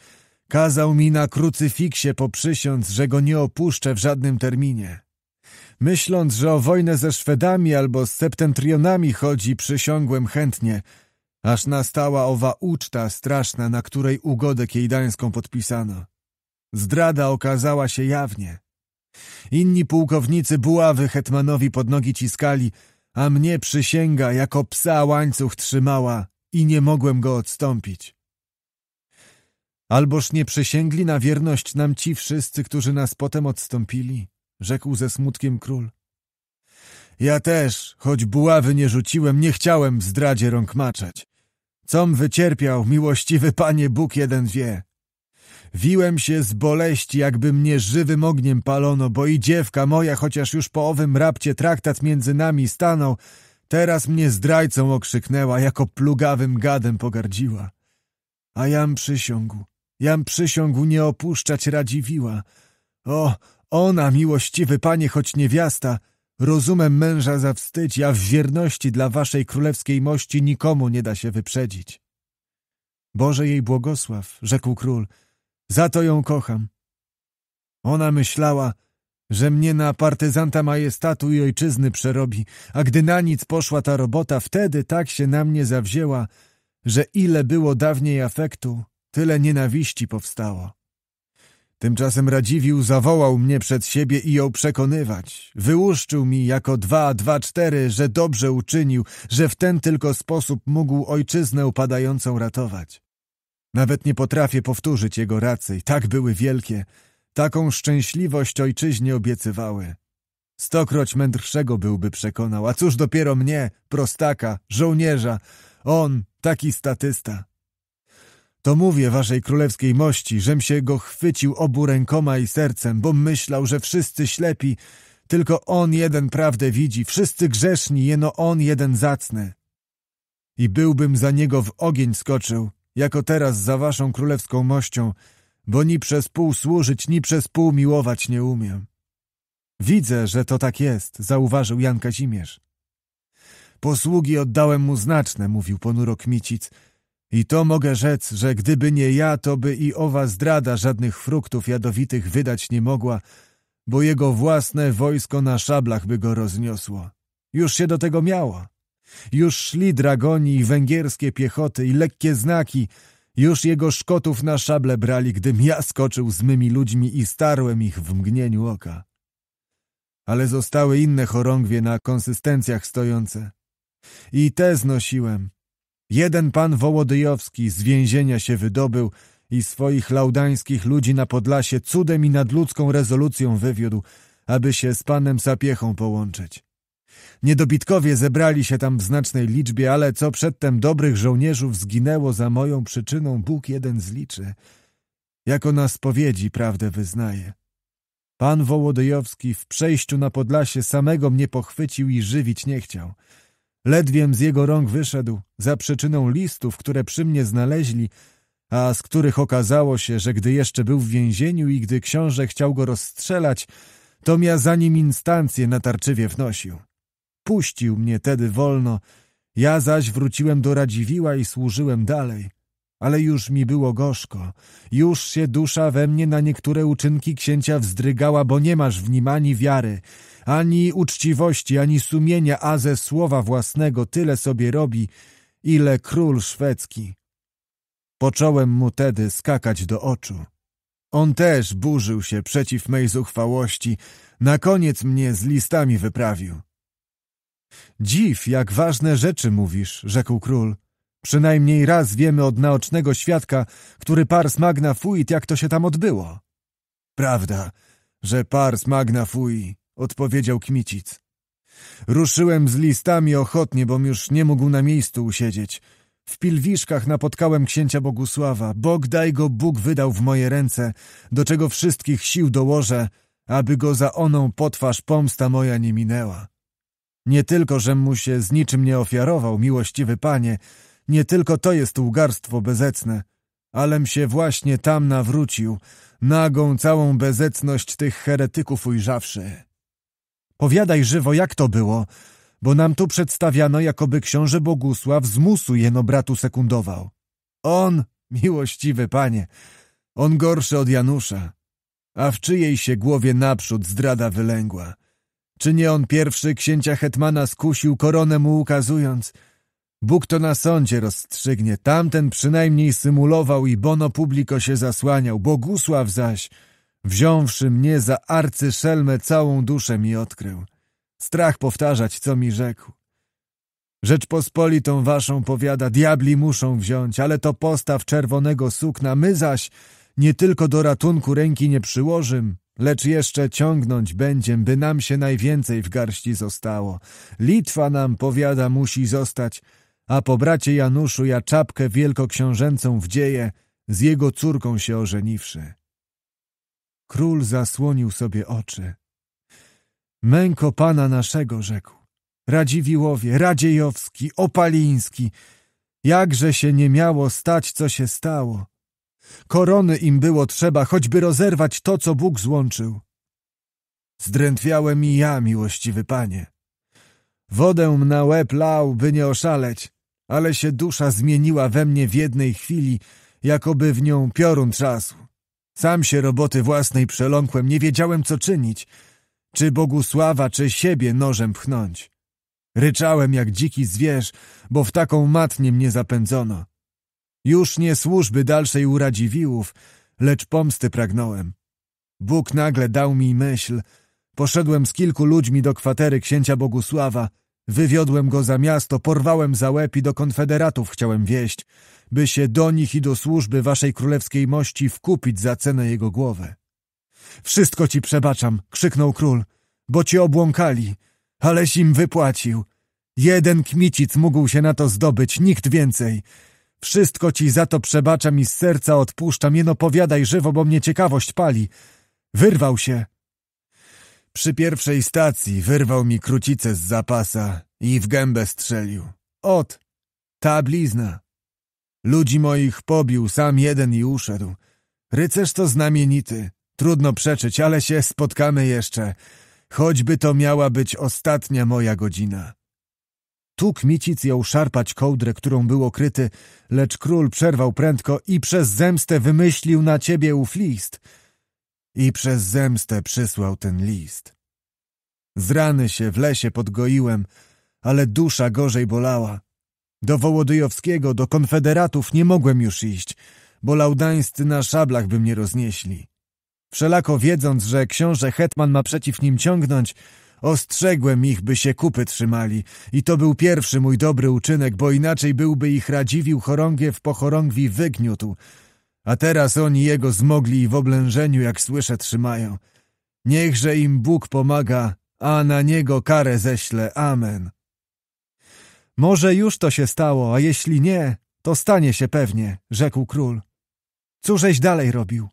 S1: kazał mi na krucyfiksie poprzysiąc, że go nie opuszczę w żadnym terminie. Myśląc, że o wojnę ze Szwedami albo z septentrionami chodzi, przysiągłem chętnie, aż nastała owa uczta straszna, na której ugodę kiejdańską podpisano. Zdrada okazała się jawnie. Inni pułkownicy buławy hetmanowi pod nogi ciskali, a mnie przysięga jako psa łańcuch trzymała, i nie mogłem go odstąpić. Alboż nie przysięgli na wierność nam ci wszyscy, którzy nas potem odstąpili, rzekł ze smutkiem król. Ja też, choć buławy nie rzuciłem, nie chciałem w zdradzie rąk maczać. Com wycierpiał, miłościwy Panie Bóg jeden wie. Wiłem się z boleści, jakby mnie żywym ogniem palono, bo i dziewka moja, chociaż już po owym rapcie traktat między nami stanął, Teraz mnie zdrajcą okrzyknęła, jako plugawym gadem pogardziła. A jam przysiągł, jam przysiągł nie opuszczać Radziwiła. O, ona, miłościwy panie, choć niewiasta, rozumem męża zawstydzi, a w wierności dla waszej królewskiej mości nikomu nie da się wyprzedzić. Boże jej błogosław, rzekł król, za to ją kocham. Ona myślała, że mnie na partyzanta majestatu i ojczyzny przerobi, a gdy na nic poszła ta robota, wtedy tak się na mnie zawzięła, że ile było dawniej afektu, tyle nienawiści powstało. Tymczasem Radziwił zawołał mnie przed siebie i ją przekonywać. Wyłuszczył mi jako dwa, dwa, cztery, że dobrze uczynił, że w ten tylko sposób mógł ojczyznę upadającą ratować. Nawet nie potrafię powtórzyć jego racji, tak były wielkie – Taką szczęśliwość ojczyźnie obiecywały. Stokroć mędrszego byłby przekonał, a cóż dopiero mnie, prostaka, żołnierza, on, taki statysta. To mówię waszej królewskiej mości, żem się go chwycił obu rękoma i sercem, bo myślał, że wszyscy ślepi, tylko on jeden prawdę widzi, wszyscy grzeszni, jeno on jeden zacny. I byłbym za niego w ogień skoczył, jako teraz za waszą królewską mością, bo ni przez pół służyć, ni przez pół miłować nie umiem. Widzę, że to tak jest, zauważył Jan Kazimierz. Posługi oddałem mu znaczne, mówił ponuro Kmicic. I to mogę rzec, że gdyby nie ja, to by i owa zdrada żadnych fruktów jadowitych wydać nie mogła, bo jego własne wojsko na szablach by go rozniosło. Już się do tego miało. Już szli dragoni i węgierskie piechoty i lekkie znaki, już jego szkotów na szable brali, gdym ja skoczył z mymi ludźmi i starłem ich w mgnieniu oka. Ale zostały inne chorągwie na konsystencjach stojące. I te znosiłem. Jeden pan Wołodyjowski z więzienia się wydobył i swoich laudańskich ludzi na Podlasie cudem i nadludzką rezolucją wywiódł, aby się z panem Sapiechą połączyć. Niedobitkowie zebrali się tam w znacznej liczbie, ale co przedtem dobrych żołnierzów zginęło za moją przyczyną, Bóg jeden zliczy. Jako na spowiedzi prawdę wyznaje. Pan Wołodyjowski w przejściu na Podlasie samego mnie pochwycił i żywić nie chciał. Ledwiem z jego rąk wyszedł za przyczyną listów, które przy mnie znaleźli, a z których okazało się, że gdy jeszcze był w więzieniu i gdy książę chciał go rozstrzelać, to ja za nim instancję natarczywie wnosił. Puścił mnie tedy wolno, ja zaś wróciłem do Radziwiła i służyłem dalej. Ale już mi było gorzko, już się dusza we mnie na niektóre uczynki księcia wzdrygała, bo nie masz w nim ani wiary, ani uczciwości, ani sumienia, a ze słowa własnego tyle sobie robi, ile król szwedzki. Począłem mu tedy skakać do oczu. On też burzył się przeciw mej zuchwałości, na koniec mnie z listami wyprawił. Dziw, jak ważne rzeczy mówisz, rzekł król. Przynajmniej raz wiemy od naocznego świadka, który pars magna fuit, jak to się tam odbyło. Prawda, że pars magna fui, odpowiedział Kmicic. Ruszyłem z listami ochotnie, bom już nie mógł na miejscu usiedzieć. W pilwiszkach napotkałem księcia Bogusława. Bogdaj go Bóg wydał w moje ręce, do czego wszystkich sił dołożę, aby go za oną potwarz pomsta moja nie minęła. Nie tylko, że mu się z niczym nie ofiarował, miłościwy panie, nie tylko to jest łgarstwo bezecne, alem się właśnie tam nawrócił, nagą całą bezecność tych heretyków ujrzawszy. Powiadaj żywo, jak to było, bo nam tu przedstawiano, jakoby książę Bogusław z musu jeno bratu sekundował. On, miłościwy panie, on gorszy od Janusza, a w czyjej się głowie naprzód zdrada wylęgła. Czy nie on pierwszy księcia Hetmana skusił, koronę mu ukazując? Bóg to na sądzie rozstrzygnie, tamten przynajmniej symulował i bono publico się zasłaniał, Bogusław zaś, wziąwszy mnie za szelmę, całą duszę mi odkrył. Strach powtarzać, co mi rzekł. Rzeczpospolitą waszą powiada, diabli muszą wziąć, ale to postaw czerwonego sukna, my zaś nie tylko do ratunku ręki nie przyłożym, Lecz jeszcze ciągnąć będzie, by nam się najwięcej w garści zostało. Litwa nam, powiada, musi zostać, a po bracie Januszu ja czapkę wielkoksiążęcą wdzieję, z jego córką się ożeniwszy. Król zasłonił sobie oczy. Męko pana naszego, rzekł. Radziwiłowie, Radziejowski, Opaliński. Jakże się nie miało stać, co się stało. Korony im było trzeba, choćby rozerwać to, co Bóg złączył. Zdrętwiałem i ja, miłościwy panie. Wodę na łeb lał, by nie oszaleć, ale się dusza zmieniła we mnie w jednej chwili, jakoby w nią piorun trzasł. Sam się roboty własnej przeląkłem, nie wiedziałem, co czynić. Czy Bogusława, czy siebie nożem pchnąć. Ryczałem jak dziki zwierz, bo w taką matnię mnie zapędzono. Już nie służby dalszej u lecz pomsty pragnąłem. Bóg nagle dał mi myśl. Poszedłem z kilku ludźmi do kwatery księcia Bogusława, wywiodłem go za miasto, porwałem za łeb i do konfederatów chciałem wieść, by się do nich i do służby waszej królewskiej mości wkupić za cenę jego głowy. Wszystko ci przebaczam, krzyknął król, bo cię obłąkali, aleś im wypłacił. Jeden kmicic mógł się na to zdobyć, nikt więcej. Wszystko ci za to przebaczam i z serca odpuszczam, jeno powiadaj żywo, bo mnie ciekawość pali. Wyrwał się. Przy pierwszej stacji wyrwał mi krucicę z zapasa i w gębę strzelił. Ot, ta blizna. Ludzi moich pobił, sam jeden i uszedł. Rycerz to znamienity, trudno przeczyć, ale się spotkamy jeszcze. Choćby to miała być ostatnia moja godzina. Tuk kmicic jął szarpać kołdrę, którą był okryty, lecz król przerwał prędko i przez zemstę wymyślił na ciebie ów list. I przez zemstę przysłał ten list. Z rany się w lesie podgoiłem, ale dusza gorzej bolała. Do Wołodyjowskiego, do konfederatów nie mogłem już iść, bo laudańscy na szablach by mnie roznieśli. Wszelako wiedząc, że książę Hetman ma przeciw nim ciągnąć, Ostrzegłem ich, by się kupy trzymali i to był pierwszy mój dobry uczynek, bo inaczej byłby ich Radziwił chorągiew po chorągwi wygniótł. A teraz oni jego zmogli i w oblężeniu, jak słyszę, trzymają. Niechże im Bóg pomaga, a na niego karę ześlę. Amen. Może już to się stało, a jeśli nie, to stanie się pewnie, rzekł król. Cóżeś dalej robił?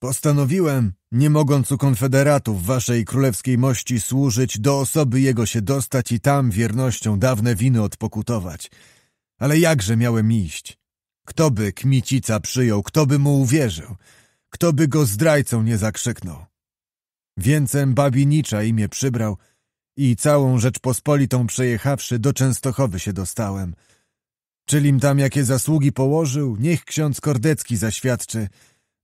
S1: Postanowiłem, nie mogąc u konfederatów waszej królewskiej mości służyć, do osoby jego się dostać i tam wiernością dawne winy odpokutować. Ale jakże miałem iść? Kto by kmicica przyjął, kto by mu uwierzył? Kto by go zdrajcą nie zakrzyknął? Więcem babinicza imię przybrał i całą Rzeczpospolitą przejechawszy do Częstochowy się dostałem. Czylim tam jakie zasługi położył, niech ksiądz Kordecki zaświadczy –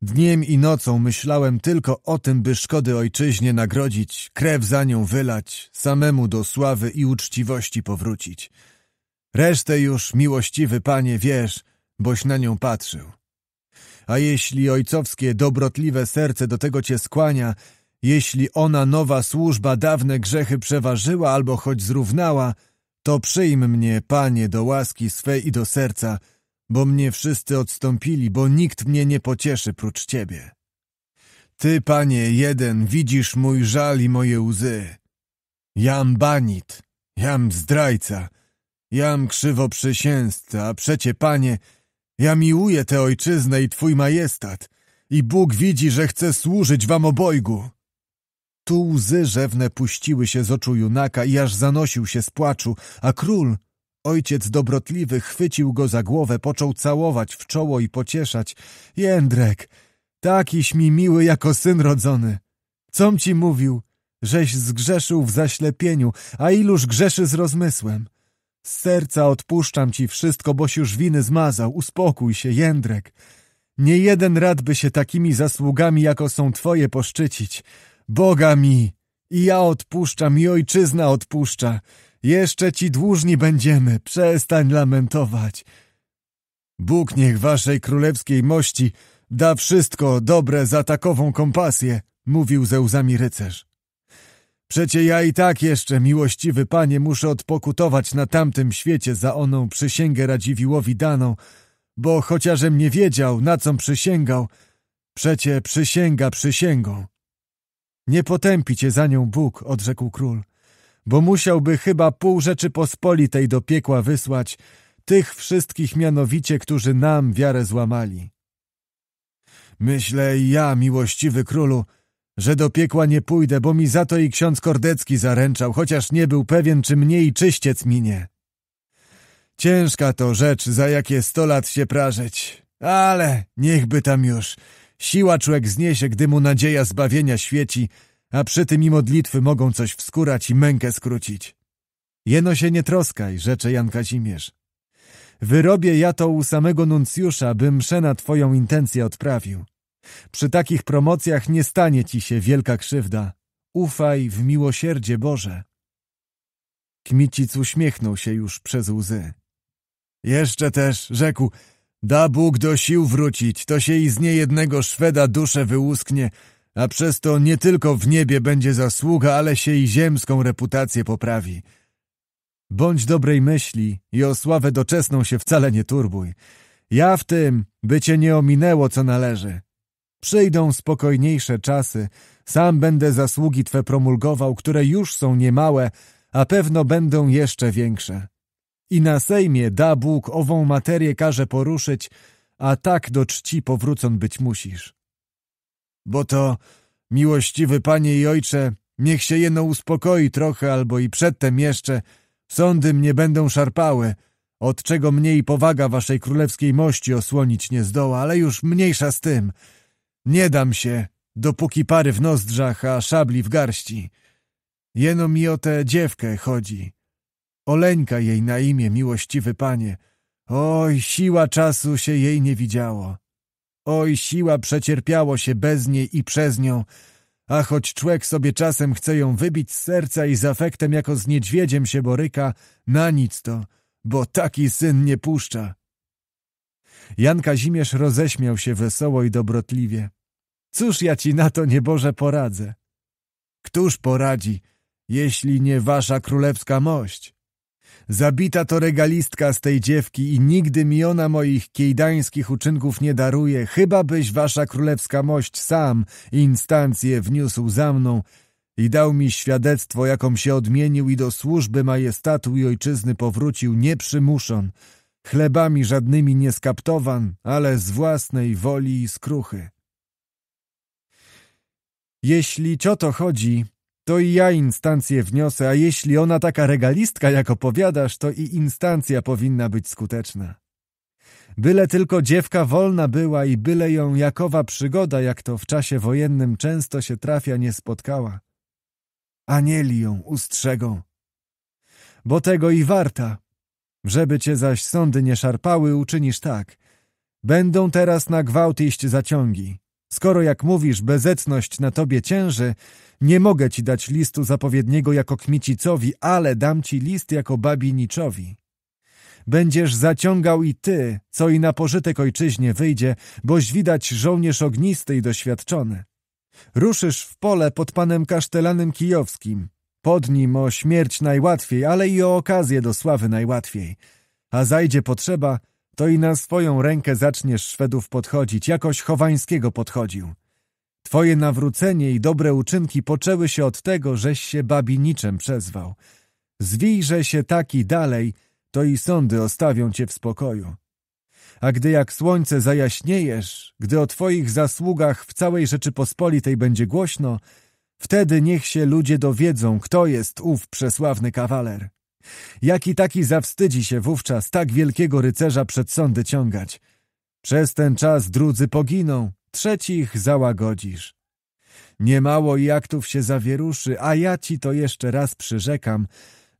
S1: Dniem i nocą myślałem tylko o tym, by szkody ojczyźnie nagrodzić, krew za nią wylać, samemu do sławy i uczciwości powrócić. Resztę już, miłościwy panie, wiesz, boś na nią patrzył. A jeśli ojcowskie, dobrotliwe serce do tego cię skłania, jeśli ona nowa służba dawne grzechy przeważyła albo choć zrównała, to przyjm mnie, panie, do łaski swej i do serca – bo mnie wszyscy odstąpili, bo nikt mnie nie pocieszy prócz Ciebie. Ty, Panie, jeden widzisz mój żal i moje łzy. Jam banit, jam zdrajca, jam krzywoprzysięzca, a przecie, Panie, ja miłuję tę ojczyznę i Twój majestat i Bóg widzi, że chcę służyć Wam obojgu. Tu łzy rzewne puściły się z oczu junaka i aż zanosił się z płaczu, a król Ojciec dobrotliwy chwycił go za głowę, począł całować w czoło i pocieszać. Jędrek, takiś mi miły jako syn rodzony. Com ci mówił, żeś zgrzeszył w zaślepieniu, a iluż grzeszy z rozmysłem. Z serca odpuszczam ci wszystko, boś już winy zmazał. Uspokój się, Jędrek. Nie jeden rad by się takimi zasługami, jako są twoje, poszczycić. Boga mi! I ja odpuszczam, i ojczyzna odpuszcza. Jeszcze ci dłużni będziemy, przestań lamentować. Bóg niech waszej królewskiej mości da wszystko dobre za takową kompasję, mówił ze łzami rycerz. Przecie ja i tak jeszcze, miłościwy panie, muszę odpokutować na tamtym świecie za oną przysięgę Radziwiłowi daną, bo chociażem nie wiedział, na co przysięgał, przecie przysięga przysięgą. Nie potępi cię za nią Bóg, odrzekł król bo musiałby chyba pół Rzeczypospolitej do piekła wysłać, tych wszystkich mianowicie, którzy nam wiarę złamali. Myślę ja, miłościwy królu, że do piekła nie pójdę, bo mi za to i ksiądz Kordecki zaręczał, chociaż nie był pewien, czy mnie i czyściec minie. Ciężka to rzecz, za jakie sto lat się prażyć, ale niechby tam już. Siła człowiek zniesie, gdy mu nadzieja zbawienia świeci, a przy tym i modlitwy mogą coś wskurać i mękę skrócić. Jeno się nie troskaj, rzecze Jan Kazimierz. Wyrobię ja to u samego nuncjusza, bym mszę na twoją intencję odprawił. Przy takich promocjach nie stanie ci się wielka krzywda. Ufaj w miłosierdzie Boże. Kmicic uśmiechnął się już przez łzy. Jeszcze też, rzekł, da Bóg do sił wrócić, to się i z niejednego Szweda duszę wyłusknie, a przez to nie tylko w niebie będzie zasługa, ale się i ziemską reputację poprawi. Bądź dobrej myśli i o sławę doczesną się wcale nie turbuj. Ja w tym, by cię nie ominęło, co należy. Przyjdą spokojniejsze czasy, sam będę zasługi twe promulgował, które już są niemałe, a pewno będą jeszcze większe. I na Sejmie da Bóg ową materię każe poruszyć, a tak do czci powrócon być musisz bo to, miłościwy panie i ojcze, niech się jeno uspokoi trochę albo i przedtem jeszcze, sądy mnie będą szarpały, od czego mnie i powaga waszej królewskiej mości osłonić nie zdoła, ale już mniejsza z tym. Nie dam się, dopóki pary w nozdrzach, a szabli w garści. Jeno mi o tę dziewkę chodzi. Oleńka jej na imię, miłościwy panie. Oj, siła czasu się jej nie widziało. Oj, siła przecierpiało się bez niej i przez nią, a choć człek sobie czasem chce ją wybić z serca i z afektem jako z niedźwiedziem się boryka, na nic to, bo taki syn nie puszcza. Jan Kazimierz roześmiał się wesoło i dobrotliwie. Cóż ja ci na to, nieboże, poradzę? Któż poradzi, jeśli nie wasza królewska mość? Zabita to regalistka z tej dziewki i nigdy mi ona moich kiejdańskich uczynków nie daruje, chyba byś wasza królewska mość sam instancję wniósł za mną i dał mi świadectwo, jakom się odmienił i do służby majestatu i ojczyzny powrócił nieprzymuszon, chlebami żadnymi nie skaptowan, ale z własnej woli i skruchy. Jeśli cioto chodzi, to i ja instancję wniosę, a jeśli ona taka regalistka, jak opowiadasz, to i instancja powinna być skuteczna. Byle tylko dziewka wolna była i byle ją jakowa przygoda, jak to w czasie wojennym często się trafia, nie spotkała. Anieli ją ustrzegą. Bo tego i warta. Żeby cię zaś sądy nie szarpały, uczynisz tak. Będą teraz na gwałt iść zaciągi. Skoro, jak mówisz, bezecność na tobie cięży, nie mogę ci dać listu zapowiedniego jako kmicicowi, ale dam ci list jako babiniczowi. Będziesz zaciągał i ty, co i na pożytek ojczyźnie wyjdzie, boś widać żołnierz ognisty i doświadczony. Ruszysz w pole pod panem kasztelanem kijowskim. Pod nim o śmierć najłatwiej, ale i o okazję do sławy najłatwiej. A zajdzie potrzeba, to i na swoją rękę zaczniesz Szwedów podchodzić, jakoś Chowańskiego podchodził. Twoje nawrócenie i dobre uczynki poczęły się od tego, żeś się babiniczem przezwał. Zwijże się tak i dalej, to i sądy ostawią cię w spokoju. A gdy jak słońce zajaśniejesz, gdy o twoich zasługach w całej Rzeczypospolitej będzie głośno, wtedy niech się ludzie dowiedzą, kto jest ów przesławny kawaler. Jaki taki zawstydzi się wówczas tak wielkiego rycerza przed sądy ciągać. Przez ten czas drudzy poginą, trzecich załagodzisz. Niemało i aktów się zawieruszy, a ja ci to jeszcze raz przyrzekam,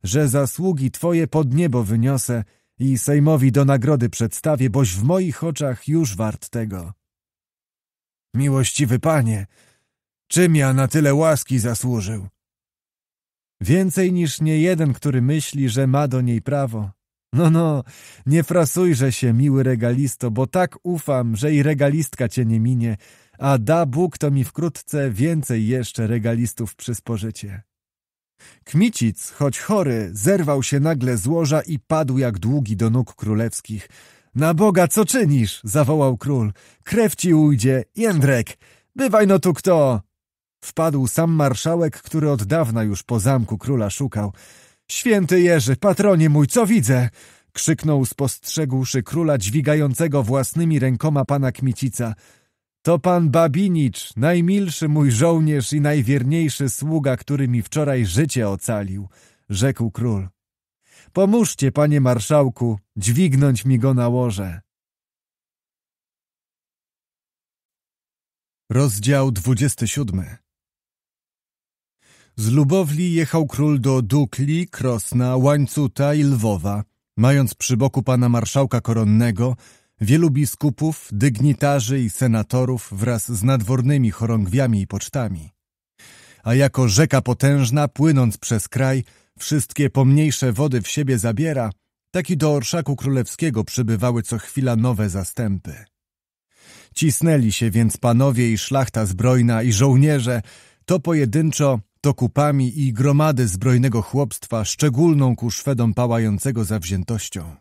S1: że zasługi twoje pod niebo wyniosę i Sejmowi do nagrody przedstawię, boś w moich oczach już wart tego. Miłościwy panie, czym ja na tyle łaski zasłużył? Więcej niż niejeden, który myśli, że ma do niej prawo. No, no, nie frasujże się, miły regalisto, bo tak ufam, że i regalistka cię nie minie, a da Bóg to mi wkrótce więcej jeszcze regalistów przysporzycie. Kmicic, choć chory, zerwał się nagle z łoża i padł jak długi do nóg królewskich. Na Boga, co czynisz? zawołał król. Krew ci ujdzie, Jędrek! Bywaj no tu kto! Wpadł sam marszałek, który od dawna już po zamku króla szukał. Święty Jerzy, patronie mój, co widzę? Krzyknął spostrzegłszy króla dźwigającego własnymi rękoma pana Kmicica. To pan Babinicz, najmilszy mój żołnierz i najwierniejszy sługa, który mi wczoraj życie ocalił, rzekł król. Pomóżcie, panie marszałku, dźwignąć mi go na łoże. Rozdział 27 z Lubowli jechał król do Dukli, Krosna, Łańcuta i Lwowa, mając przy boku pana marszałka koronnego wielu biskupów, dygnitarzy i senatorów wraz z nadwornymi chorągwiami i pocztami. A jako rzeka potężna, płynąc przez kraj, wszystkie pomniejsze wody w siebie zabiera, taki do Orszaku Królewskiego przybywały co chwila nowe zastępy. Cisnęli się więc panowie i szlachta zbrojna i żołnierze, to pojedynczo, to kupami i gromady zbrojnego chłopstwa szczególną ku Szwedom pałającego zawziętością.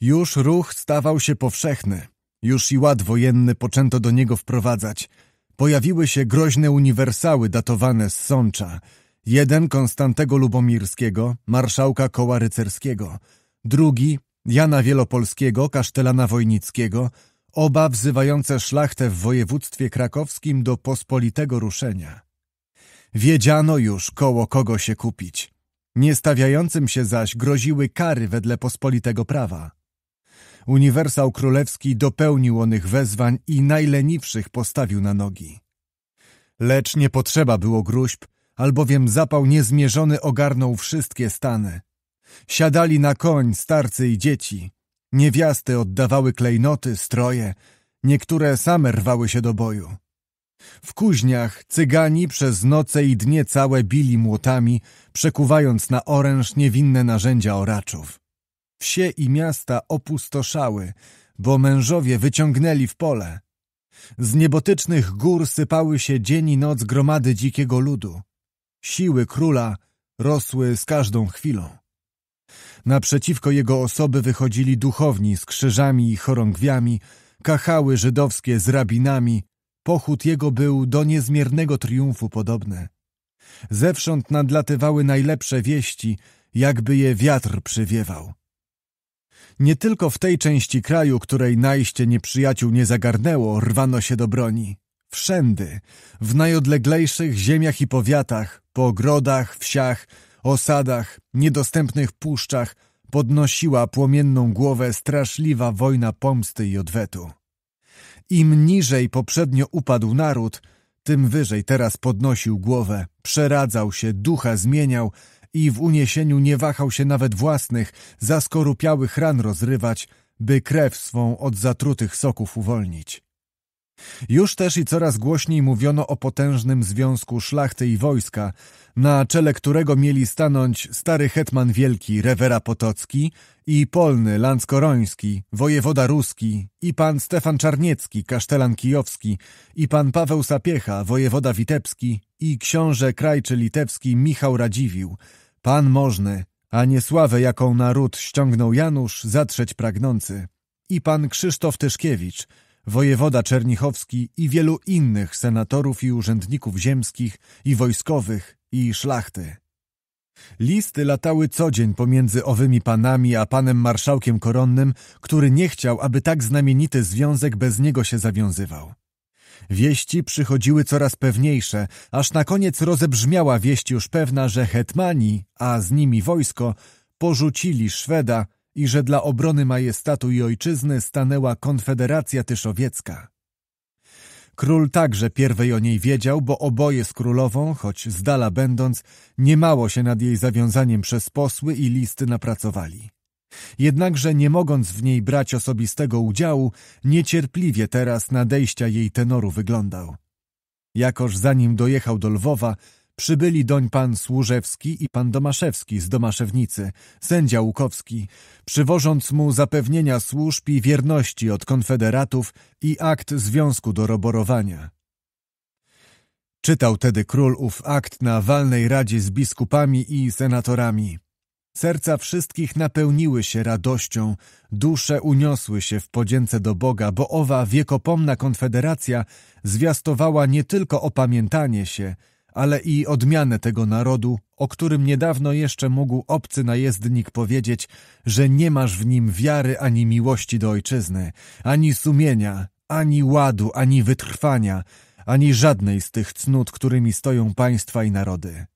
S1: Już ruch stawał się powszechny, już i ład wojenny poczęto do niego wprowadzać. Pojawiły się groźne uniwersały datowane z Sącza, jeden Konstantego Lubomirskiego, marszałka koła rycerskiego, drugi Jana Wielopolskiego, kasztelana Wojnickiego, oba wzywające szlachtę w województwie krakowskim do pospolitego ruszenia. Wiedziano już, koło kogo się kupić. Niestawiającym się zaś groziły kary wedle pospolitego prawa. Uniwersał Królewski dopełnił onych wezwań i najleniwszych postawił na nogi. Lecz nie potrzeba było gruźb, albowiem zapał niezmierzony ogarnął wszystkie stany. Siadali na koń starcy i dzieci. Niewiasty oddawały klejnoty, stroje. Niektóre same rwały się do boju. W kuźniach cygani przez noce i dnie całe bili młotami, przekuwając na oręż niewinne narzędzia oraczów. Wsie i miasta opustoszały, bo mężowie wyciągnęli w pole. Z niebotycznych gór sypały się dzień i noc gromady dzikiego ludu. Siły króla rosły z każdą chwilą. Naprzeciwko jego osoby wychodzili duchowni z krzyżami i chorągwiami, kachały żydowskie z rabinami, Pochód jego był do niezmiernego triumfu podobny. Zewsząd nadlatywały najlepsze wieści, jakby je wiatr przywiewał. Nie tylko w tej części kraju, której najście nieprzyjaciół nie zagarnęło, rwano się do broni. Wszędy, w najodleglejszych ziemiach i powiatach, po ogrodach, wsiach, osadach, niedostępnych puszczach, podnosiła płomienną głowę straszliwa wojna pomsty i odwetu. Im niżej poprzednio upadł naród, tym wyżej teraz podnosił głowę, przeradzał się, ducha zmieniał i w uniesieniu nie wahał się nawet własnych, zaskorupiałych ran rozrywać, by krew swą od zatrutych soków uwolnić. Już też i coraz głośniej mówiono o potężnym związku szlachty i wojska, na czele którego mieli stanąć stary hetman wielki Rewera Potocki i polny Lanckoroński, wojewoda ruski i pan Stefan Czarniecki, kasztelan kijowski i pan Paweł Sapiecha, wojewoda witebski i książę krajczy litewski Michał Radziwił, pan możny, a niesławę jaką naród ściągnął Janusz zatrzeć pragnący i pan Krzysztof Tyszkiewicz – wojewoda Czernichowski i wielu innych senatorów i urzędników ziemskich i wojskowych i szlachty. Listy latały co dzień pomiędzy owymi panami a panem marszałkiem koronnym, który nie chciał, aby tak znamienity związek bez niego się zawiązywał. Wieści przychodziły coraz pewniejsze, aż na koniec rozebrzmiała wieść już pewna, że hetmani, a z nimi wojsko, porzucili Szweda i że dla obrony majestatu i ojczyzny stanęła Konfederacja Tyszowiecka. Król także pierwej o niej wiedział, bo oboje z królową, choć z dala będąc, niemało się nad jej zawiązaniem przez posły i listy napracowali. Jednakże nie mogąc w niej brać osobistego udziału, niecierpliwie teraz nadejścia jej tenoru wyglądał. Jakoż zanim dojechał do Lwowa, Przybyli doń pan Służewski i pan Domaszewski z Domaszewnicy, sędzia Łukowski, przywożąc mu zapewnienia służb i wierności od konfederatów i akt związku do roborowania. Czytał tedy król ów akt na walnej radzie z biskupami i senatorami. Serca wszystkich napełniły się radością, dusze uniosły się w podzięce do Boga, bo owa wiekopomna konfederacja zwiastowała nie tylko opamiętanie się – ale i odmianę tego narodu, o którym niedawno jeszcze mógł obcy najezdnik powiedzieć, że nie masz w nim wiary ani miłości do ojczyzny, ani sumienia, ani ładu, ani wytrwania, ani żadnej z tych cnót, którymi stoją państwa i narody.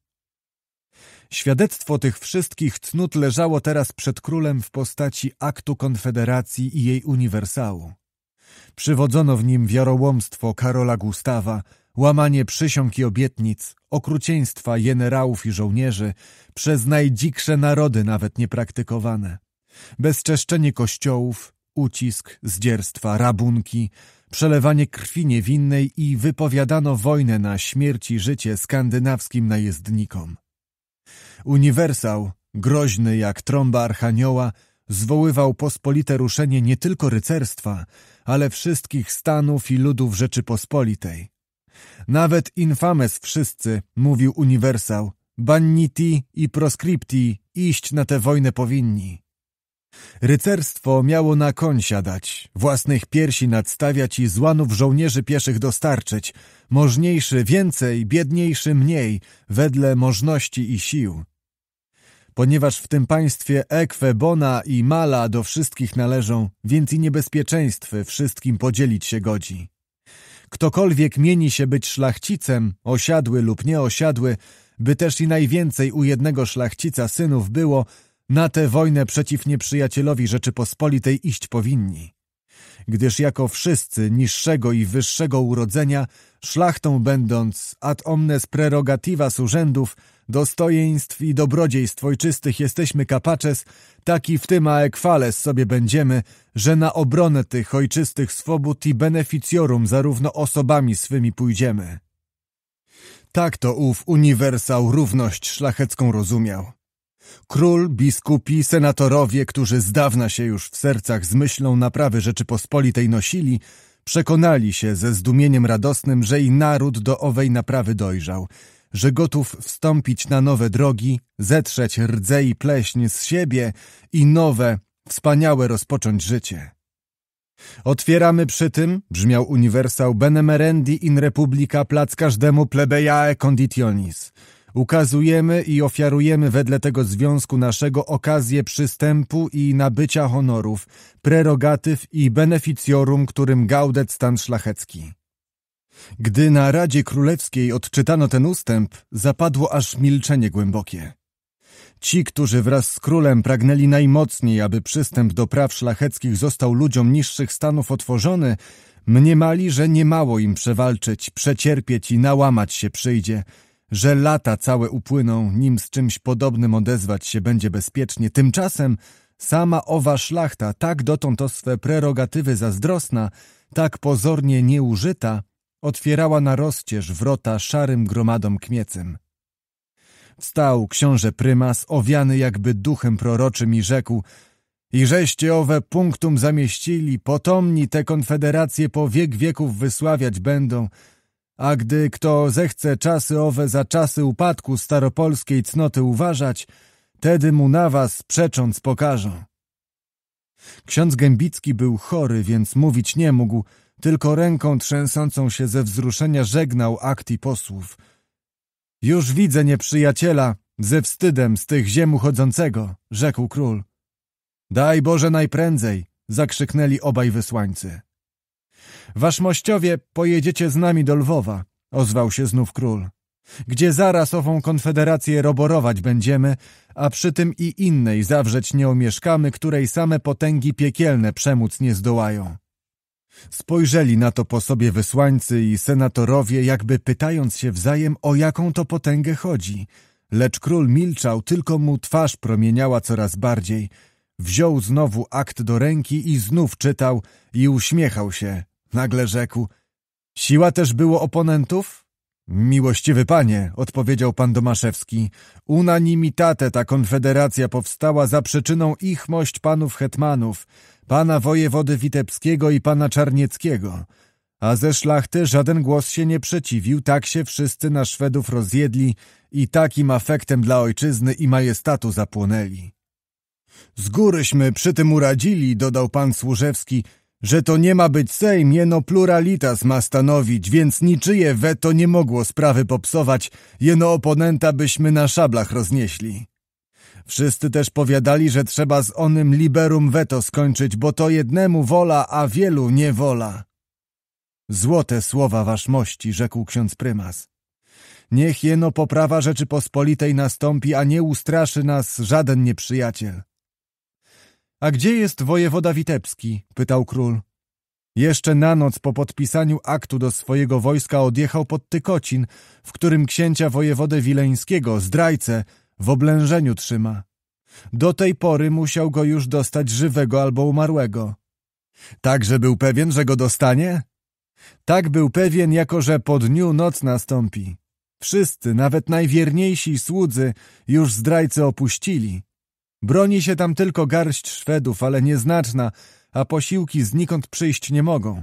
S1: Świadectwo tych wszystkich cnót leżało teraz przed królem w postaci aktu konfederacji i jej uniwersału. Przywodzono w nim wiarołomstwo Karola Gustawa, łamanie przysiąg i obietnic, okrucieństwa jenerałów i żołnierzy, przez najdziksze narody nawet niepraktykowane, bezczeszczenie kościołów, ucisk, zdzierstwa, rabunki, przelewanie krwi niewinnej i wypowiadano wojnę na śmierć i życie skandynawskim najezdnikom. Uniwersał, groźny jak trąba archanioła, zwoływał pospolite ruszenie nie tylko rycerstwa, ale wszystkich stanów i ludów Rzeczypospolitej – nawet infames wszyscy, mówił uniwersał. Banniti i proscripti iść na tę wojnę powinni. Rycerstwo miało na koń siadać, własnych piersi nadstawiać i złanów żołnierzy pieszych dostarczyć, możniejszy więcej, biedniejszy mniej, wedle możności i sił. Ponieważ w tym państwie ekwe, bona i mala do wszystkich należą, więc i niebezpieczeństwy wszystkim podzielić się godzi. Ktokolwiek mieni się być szlachcicem, osiadły lub nieosiadły, by też i najwięcej u jednego szlachcica synów było, na tę wojnę przeciw nieprzyjacielowi Rzeczypospolitej iść powinni. Gdyż jako wszyscy niższego i wyższego urodzenia, szlachtą będąc ad omnes prerogativa urzędów, dostojeństw i dobrodziejstw ojczystych jesteśmy kapaces, taki w tym aekwales sobie będziemy, że na obronę tych ojczystych swobód i beneficjorum zarówno osobami swymi pójdziemy. Tak to ów uniwersał równość szlachecką rozumiał. Król, biskupi, senatorowie, którzy z dawna się już w sercach z myślą naprawy Rzeczypospolitej nosili, przekonali się ze zdumieniem radosnym, że i naród do owej naprawy dojrzał – że gotów wstąpić na nowe drogi, zetrzeć rdze i pleśń z siebie i nowe, wspaniałe rozpocząć życie. Otwieramy przy tym, brzmiał uniwersał Benemerendi in Republica plac każdemu plebejae conditionis. Ukazujemy i ofiarujemy wedle tego związku naszego okazję przystępu i nabycia honorów, prerogatyw i beneficjorum, którym gaudet stan szlachecki. Gdy na Radzie Królewskiej odczytano ten ustęp, zapadło aż milczenie głębokie. Ci, którzy wraz z królem pragnęli najmocniej, aby przystęp do praw szlacheckich został ludziom niższych stanów otworzony, mniemali, że niemało im przewalczyć, przecierpieć i nałamać się przyjdzie, że lata całe upłyną, nim z czymś podobnym odezwać się będzie bezpiecznie. Tymczasem sama owa szlachta, tak dotąd o swe prerogatywy zazdrosna, tak pozornie nieużyta, otwierała na rozcież wrota szarym gromadom kmiecym. Wstał książę prymas, owiany jakby duchem proroczym i rzekł i żeście owe punktum zamieścili, potomni te konfederacje po wiek wieków wysławiać będą, a gdy kto zechce czasy owe za czasy upadku staropolskiej cnoty uważać, tedy mu na was przecząc pokażą. Ksiądz Gębicki był chory, więc mówić nie mógł, tylko ręką trzęsącą się ze wzruszenia żegnał akt i posłów. Już widzę nieprzyjaciela, ze wstydem z tych ziem uchodzącego, rzekł król. Daj Boże najprędzej, zakrzyknęli obaj wysłańcy. Waszmościowie, pojedziecie z nami do Lwowa, ozwał się znów król, gdzie zaraz ową konfederację roborować będziemy, a przy tym i innej zawrzeć nie omieszkamy, której same potęgi piekielne przemóc nie zdołają. Spojrzeli na to po sobie wysłańcy i senatorowie, jakby pytając się wzajem, o jaką to potęgę chodzi. Lecz król milczał, tylko mu twarz promieniała coraz bardziej. Wziął znowu akt do ręki i znów czytał i uśmiechał się. Nagle rzekł: Siła też było oponentów? Miłościwy panie, odpowiedział pan Domaszewski, unanimitate ta konfederacja powstała za przyczyną ichmość panów hetmanów, pana wojewody Witebskiego i pana Czarnieckiego, a ze szlachty żaden głos się nie przeciwił, tak się wszyscy na Szwedów rozjedli i takim afektem dla ojczyzny i majestatu zapłonęli. Z góryśmy przy tym uradzili, dodał pan Służewski, że to nie ma być Sejm, jeno pluralitas ma stanowić, więc niczyje weto nie mogło sprawy popsować, jeno oponenta byśmy na szablach roznieśli. Wszyscy też powiadali, że trzeba z onym liberum veto skończyć, bo to jednemu wola, a wielu nie wola. Złote słowa waszmości, rzekł ksiądz prymas. Niech jeno poprawa Rzeczypospolitej nastąpi, a nie ustraszy nas żaden nieprzyjaciel. A gdzie jest wojewoda Witebski? pytał król. Jeszcze na noc po podpisaniu aktu do swojego wojska odjechał pod Tykocin, w którym księcia wojewodę wileńskiego, zdrajcę, w oblężeniu trzyma. Do tej pory musiał go już dostać żywego albo umarłego. Tak, że był pewien, że go dostanie? Tak był pewien, jako że po dniu noc nastąpi. Wszyscy, nawet najwierniejsi słudzy, już zdrajcy opuścili. Broni się tam tylko garść Szwedów, ale nieznaczna, a posiłki znikąd przyjść nie mogą.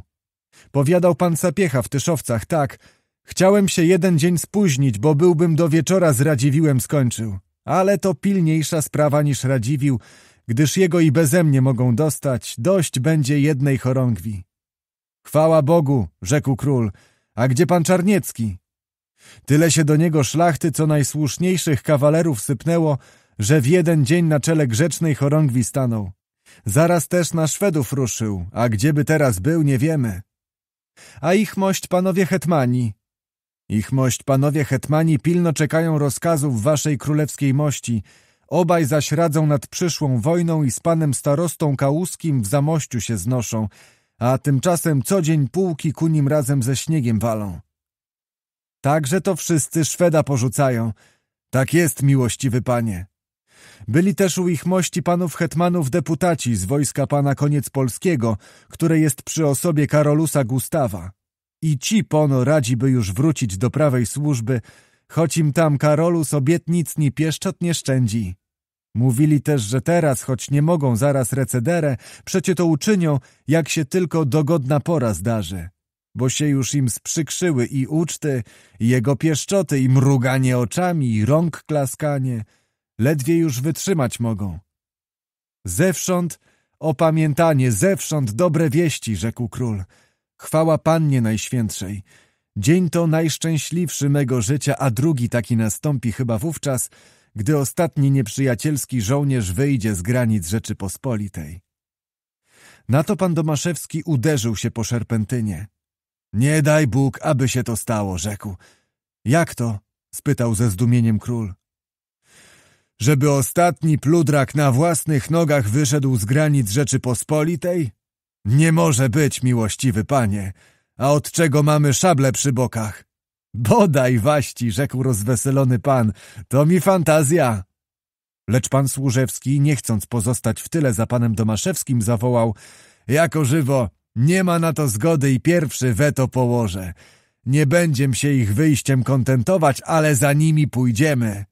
S1: Powiadał pan Sapiecha w Tyszowcach, tak. Chciałem się jeden dzień spóźnić, bo byłbym do wieczora z Radziwiłem skończył. Ale to pilniejsza sprawa niż Radziwił, gdyż jego i bezemnie mogą dostać, dość będzie jednej chorągwi. Chwała Bogu, rzekł król, a gdzie pan Czarniecki? Tyle się do niego szlachty, co najsłuszniejszych kawalerów sypnęło, że w jeden dzień na czele grzecznej chorągwi stanął. Zaraz też na Szwedów ruszył, a gdzieby teraz był, nie wiemy. A ich mość panowie hetmani, ich mość panowie hetmani pilno czekają rozkazów waszej królewskiej mości, obaj zaś radzą nad przyszłą wojną i z panem starostą kałuskim w zamościu się znoszą, a tymczasem co dzień pułki ku nim razem ze śniegiem walą. Także to wszyscy Szweda porzucają. Tak jest, miłościwy panie. Byli też u ich mości panów hetmanów deputaci z wojska pana Koniec Polskiego, które jest przy osobie Karolusa Gustawa. I ci pono radzi by już wrócić do prawej służby, choć im tam Karolus obietnic ni pieszczot nie szczędzi. Mówili też, że teraz, choć nie mogą zaraz recederę, przecie to uczynią, jak się tylko dogodna pora zdarzy. Bo się już im sprzykrzyły i uczty, i jego pieszczoty, i mruganie oczami, i rąk klaskanie. Ledwie już wytrzymać mogą. Zewsząd opamiętanie, zewsząd dobre wieści, rzekł król – Chwała Pannie Najświętszej. Dzień to najszczęśliwszy mego życia, a drugi taki nastąpi chyba wówczas, gdy ostatni nieprzyjacielski żołnierz wyjdzie z granic Rzeczypospolitej. Na to pan Domaszewski uderzył się po szerpentynie. Nie daj Bóg, aby się to stało, rzekł. Jak to? spytał ze zdumieniem król. Żeby ostatni pludrak na własnych nogach wyszedł z granic Rzeczypospolitej? Nie może być, miłościwy panie, a od czego mamy szable przy bokach? Bodaj waści, rzekł rozweselony pan, to mi fantazja. Lecz pan Służewski, nie chcąc pozostać w tyle za panem Domaszewskim, zawołał Jako żywo, nie ma na to zgody i pierwszy weto położę. Nie będziem się ich wyjściem kontentować, ale za nimi pójdziemy.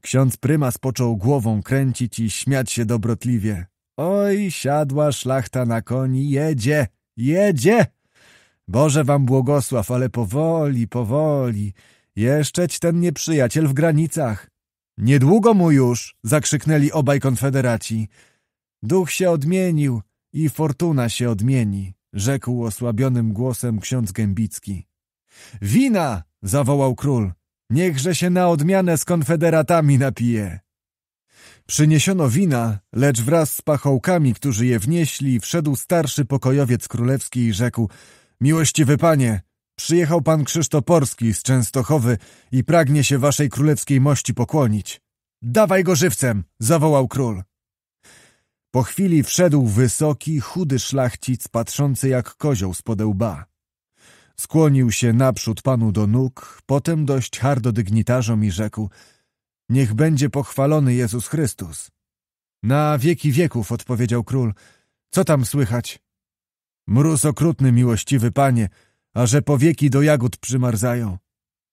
S1: Ksiądz prymas począł głową kręcić i śmiać się dobrotliwie. Oj, siadła szlachta na koni, jedzie, jedzie! Boże wam błogosław, ale powoli, powoli. Jeszczeć ten nieprzyjaciel w granicach. Niedługo mu już, zakrzyknęli obaj konfederaci. Duch się odmienił i fortuna się odmieni, rzekł osłabionym głosem ksiądz Gębicki. Wina! zawołał król. Niechże się na odmianę z konfederatami napije. Przyniesiono wina, lecz wraz z pachołkami, którzy je wnieśli, wszedł starszy pokojowiec królewski i rzekł Miłościwy panie, przyjechał pan Krzysztoporski z Częstochowy i pragnie się waszej królewskiej mości pokłonić. Dawaj go żywcem! zawołał król. Po chwili wszedł wysoki, chudy szlachcic, patrzący jak kozioł z podełba. Skłonił się naprzód panu do nóg, potem dość hardo dygnitarzom i rzekł – Niech będzie pochwalony Jezus Chrystus. Na wieki wieków, odpowiedział król. Co tam słychać? Mróz okrutny, miłościwy panie, a że powieki do jagód przymarzają.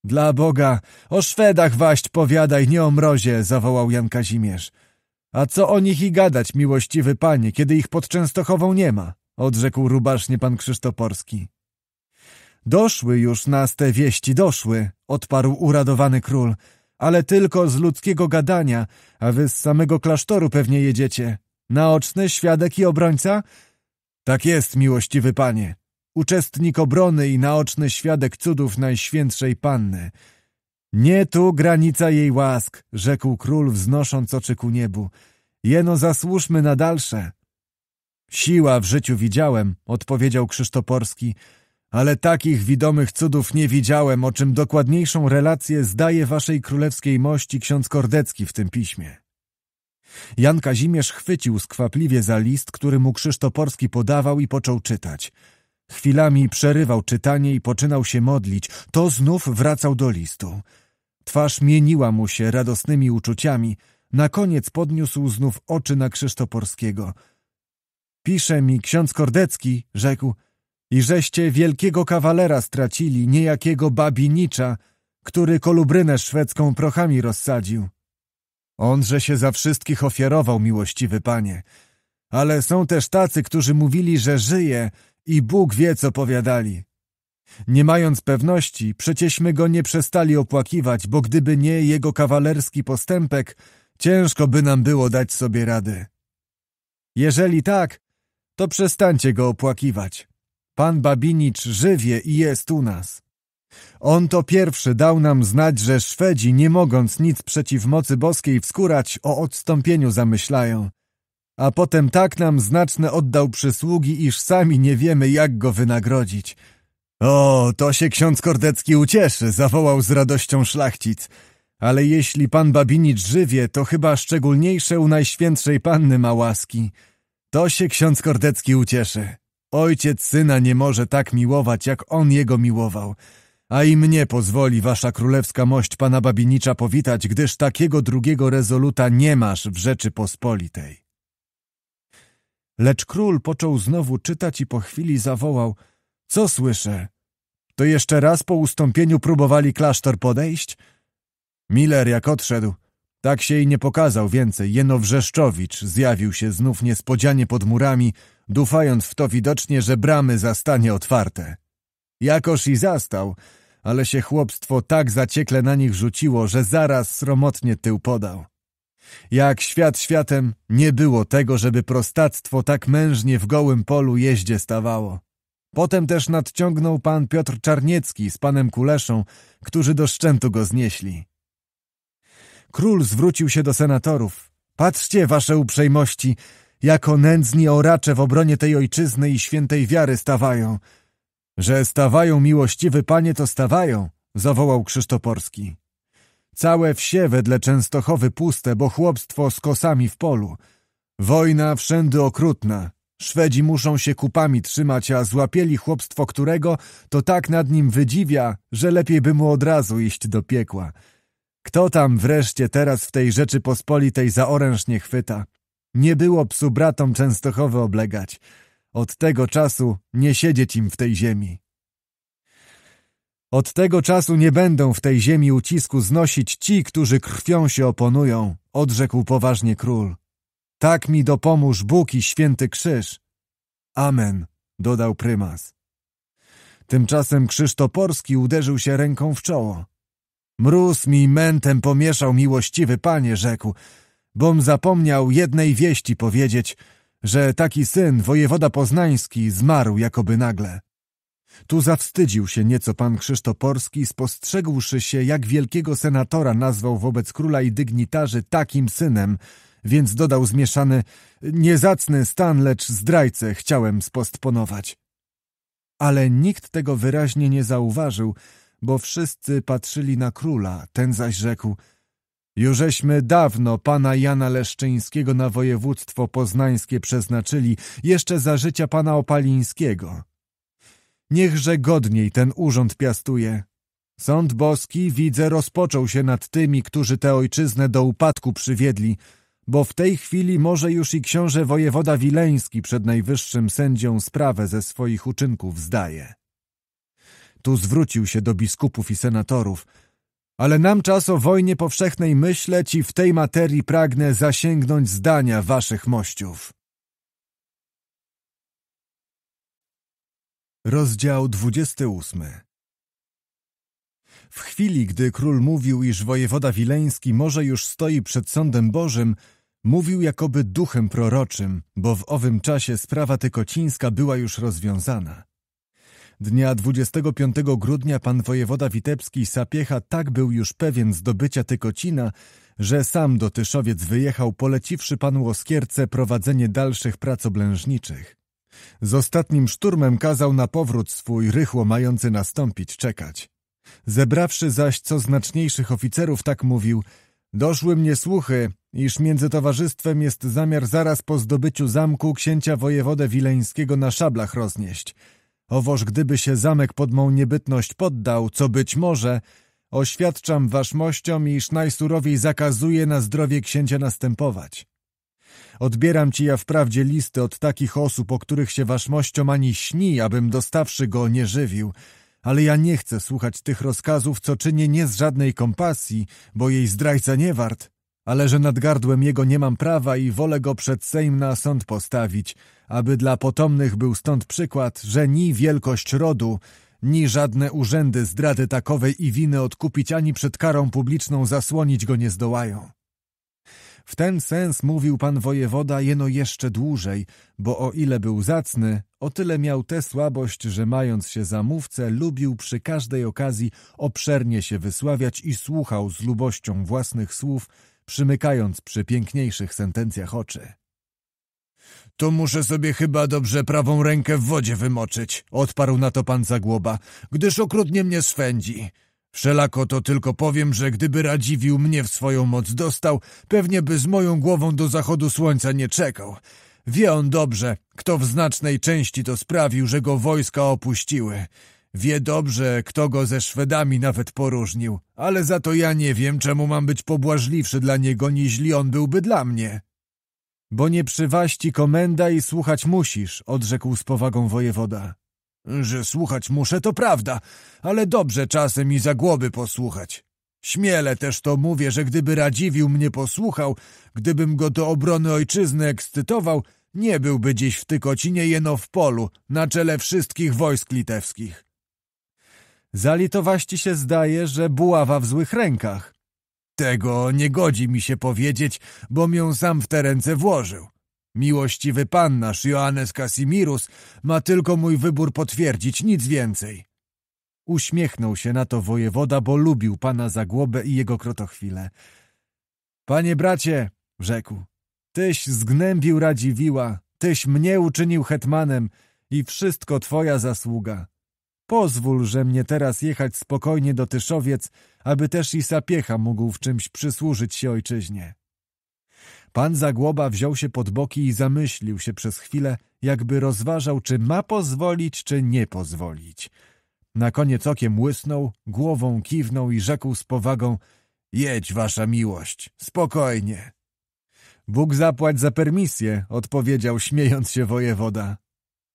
S1: Dla Boga, o Szwedach waść powiadaj, nie o mrozie, zawołał Jan Kazimierz. A co o nich i gadać, miłościwy panie, kiedy ich pod Częstochową nie ma? Odrzekł rubasznie pan Krzysztoporski. Doszły już nas te wieści, doszły, odparł uradowany król ale tylko z ludzkiego gadania, a wy z samego klasztoru pewnie jedziecie. Naoczny, świadek i obrońca? Tak jest, miłościwy panie. Uczestnik obrony i naoczny świadek cudów Najświętszej Panny. Nie tu granica jej łask, rzekł król, wznosząc oczy ku niebu. Jeno zasłuszmy na dalsze. Siła w życiu widziałem, odpowiedział Krzysztoporski, ale takich widomych cudów nie widziałem, o czym dokładniejszą relację zdaje waszej królewskiej mości ksiądz Kordecki w tym piśmie. Jan Kazimierz chwycił skwapliwie za list, który mu Krzysztoporski podawał i począł czytać. Chwilami przerywał czytanie i poczynał się modlić, to znów wracał do listu. Twarz mieniła mu się radosnymi uczuciami, na koniec podniósł znów oczy na Krzysztoporskiego. Pisze mi ksiądz Kordecki, rzekł – i żeście wielkiego kawalera stracili, niejakiego babinicza, który kolubrynę szwedzką prochami rozsadził. Onże się za wszystkich ofiarował, miłościwy panie, ale są też tacy, którzy mówili, że żyje i Bóg wie, co powiadali. Nie mając pewności, przecieśmy go nie przestali opłakiwać, bo gdyby nie jego kawalerski postępek, ciężko by nam było dać sobie rady. Jeżeli tak, to przestańcie go opłakiwać. Pan Babinicz żywie i jest u nas. On to pierwszy dał nam znać, że Szwedzi, nie mogąc nic przeciw mocy boskiej wskurać, o odstąpieniu zamyślają. A potem tak nam znaczne oddał przysługi, iż sami nie wiemy, jak go wynagrodzić. O, to się ksiądz Kordecki ucieszy, zawołał z radością szlachcic. Ale jeśli pan Babinicz żywie, to chyba szczególniejsze u Najświętszej Panny ma łaski. To się ksiądz Kordecki ucieszy. Ojciec syna nie może tak miłować, jak on jego miłował. A i mnie pozwoli wasza królewska mość pana Babinicza powitać, gdyż takiego drugiego rezoluta nie masz w Rzeczypospolitej. Lecz król począł znowu czytać i po chwili zawołał – Co słyszę? To jeszcze raz po ustąpieniu próbowali klasztor podejść? Miller jak odszedł, tak się i nie pokazał więcej, jeno Wrzeszczowicz zjawił się znów niespodzianie pod murami – dufając w to widocznie, że bramy zastanie otwarte. Jakoż i zastał, ale się chłopstwo tak zaciekle na nich rzuciło, że zaraz sromotnie tył podał. Jak świat światem, nie było tego, żeby prostactwo tak mężnie w gołym polu jeździe stawało. Potem też nadciągnął pan Piotr Czarniecki z panem Kuleszą, którzy do szczętu go znieśli. Król zwrócił się do senatorów. Patrzcie, wasze uprzejmości, jako nędzni oracze w obronie tej ojczyzny i świętej wiary stawają. Że stawają, miłościwy panie, to stawają, zawołał Krzysztoporski. Całe wsie wedle Częstochowy puste, bo chłopstwo z kosami w polu. Wojna wszędy okrutna. Szwedzi muszą się kupami trzymać, a złapieli chłopstwo którego, to tak nad nim wydziwia, że lepiej by mu od razu iść do piekła. Kto tam wreszcie teraz w tej Rzeczypospolitej za oręż nie chwyta? Nie było psu bratom Częstochowy oblegać. Od tego czasu nie siedzieć im w tej ziemi. Od tego czasu nie będą w tej ziemi ucisku znosić ci, którzy krwią się oponują, odrzekł poważnie król. Tak mi dopomóż Bóg i święty krzyż. Amen, dodał prymas. Tymczasem Krzysztoporski uderzył się ręką w czoło. Mróz mi mętem pomieszał miłościwy panie, rzekł bom zapomniał jednej wieści powiedzieć, że taki syn, wojewoda poznański, zmarł jakoby nagle. Tu zawstydził się nieco pan Krzysztoporski, spostrzegłszy się, jak wielkiego senatora nazwał wobec króla i dygnitarzy takim synem, więc dodał zmieszany, niezacny stan, lecz zdrajcę chciałem spostponować. Ale nikt tego wyraźnie nie zauważył, bo wszyscy patrzyli na króla, ten zaś rzekł – Jużeśmy dawno pana Jana Leszczyńskiego na województwo poznańskie przeznaczyli, jeszcze za życia pana Opalińskiego. Niechże godniej ten urząd piastuje. Sąd boski, widzę, rozpoczął się nad tymi, którzy tę ojczyznę do upadku przywiedli, bo w tej chwili może już i książę wojewoda Wileński przed najwyższym sędzią sprawę ze swoich uczynków zdaje. Tu zwrócił się do biskupów i senatorów – ale nam czas o wojnie powszechnej myśleć i w tej materii pragnę zasięgnąć zdania waszych mościów. Rozdział 28 W chwili, gdy król mówił, iż wojewoda wileński może już stoi przed sądem Bożym, mówił jakoby duchem proroczym, bo w owym czasie sprawa tykocińska była już rozwiązana. Dnia 25 grudnia pan wojewoda Witebski Sapiecha tak był już pewien zdobycia Tykocina, że sam do Tyszowiec wyjechał, poleciwszy panu Oskierce prowadzenie dalszych prac oblężniczych. Z ostatnim szturmem kazał na powrót swój, rychło mający nastąpić, czekać. Zebrawszy zaś co znaczniejszych oficerów, tak mówił Doszły mnie słuchy, iż między towarzystwem jest zamiar zaraz po zdobyciu zamku księcia wojewodę wileńskiego na szablach roznieść – Owoż gdyby się zamek pod mą niebytność poddał, co być może, oświadczam waszmościom, iż najsurowiej zakazuje na zdrowie księcia następować. Odbieram ci ja wprawdzie listy od takich osób, o których się waszmościom ani śni, abym dostawszy go nie żywił, ale ja nie chcę słuchać tych rozkazów, co czynię nie z żadnej kompasji, bo jej zdrajca nie wart, ale że nad gardłem jego nie mam prawa i wolę go przed Sejm na sąd postawić – aby dla potomnych był stąd przykład, że ni wielkość rodu, ni żadne urzędy zdrady takowej i winy odkupić ani przed karą publiczną zasłonić go nie zdołają. W ten sens mówił pan wojewoda jeno jeszcze dłużej, bo o ile był zacny, o tyle miał tę słabość, że mając się za mówcę, lubił przy każdej okazji obszernie się wysławiać i słuchał z lubością własnych słów, przymykając przy piękniejszych sentencjach oczy. To muszę sobie chyba dobrze prawą rękę w wodzie wymoczyć, odparł na to pan Zagłoba, gdyż okrutnie mnie swędzi. Wszelako to tylko powiem, że gdyby Radziwił mnie w swoją moc dostał, pewnie by z moją głową do zachodu słońca nie czekał. Wie on dobrze, kto w znacznej części to sprawił, że go wojska opuściły. Wie dobrze, kto go ze Szwedami nawet poróżnił, ale za to ja nie wiem, czemu mam być pobłażliwszy dla niego, niźli on byłby dla mnie. Bo nie przywaści komenda i słuchać musisz, odrzekł z powagą wojewoda. Że słuchać muszę, to prawda, ale dobrze czasem i za głowy posłuchać. Śmiele też to mówię, że gdyby Radziwił mnie posłuchał, gdybym go do obrony ojczyzny ekscytował, nie byłby dziś w Tykocinie jeno w polu, na czele wszystkich wojsk litewskich. Zalitowaści się zdaje, że buława w złych rękach, tego nie godzi mi się powiedzieć, bom ją sam w te ręce włożył. Miłościwy pan nasz Joannes Casimirus ma tylko mój wybór potwierdzić, nic więcej. Uśmiechnął się na to wojewoda, bo lubił pana za Zagłobę i jego krotochwile. Panie bracie, rzekł, tyś zgnębił Radziwiła, tyś mnie uczynił hetmanem i wszystko twoja zasługa. Pozwól, że mnie teraz jechać spokojnie do Tyszowiec aby też i sapiecha mógł w czymś przysłużyć się ojczyźnie. Pan Zagłoba wziął się pod boki i zamyślił się przez chwilę, jakby rozważał, czy ma pozwolić, czy nie pozwolić. Na koniec okiem łysnął, głową kiwnął i rzekł z powagą — Jedź, wasza miłość, spokojnie. — Bóg zapłać za permisję — odpowiedział śmiejąc się wojewoda.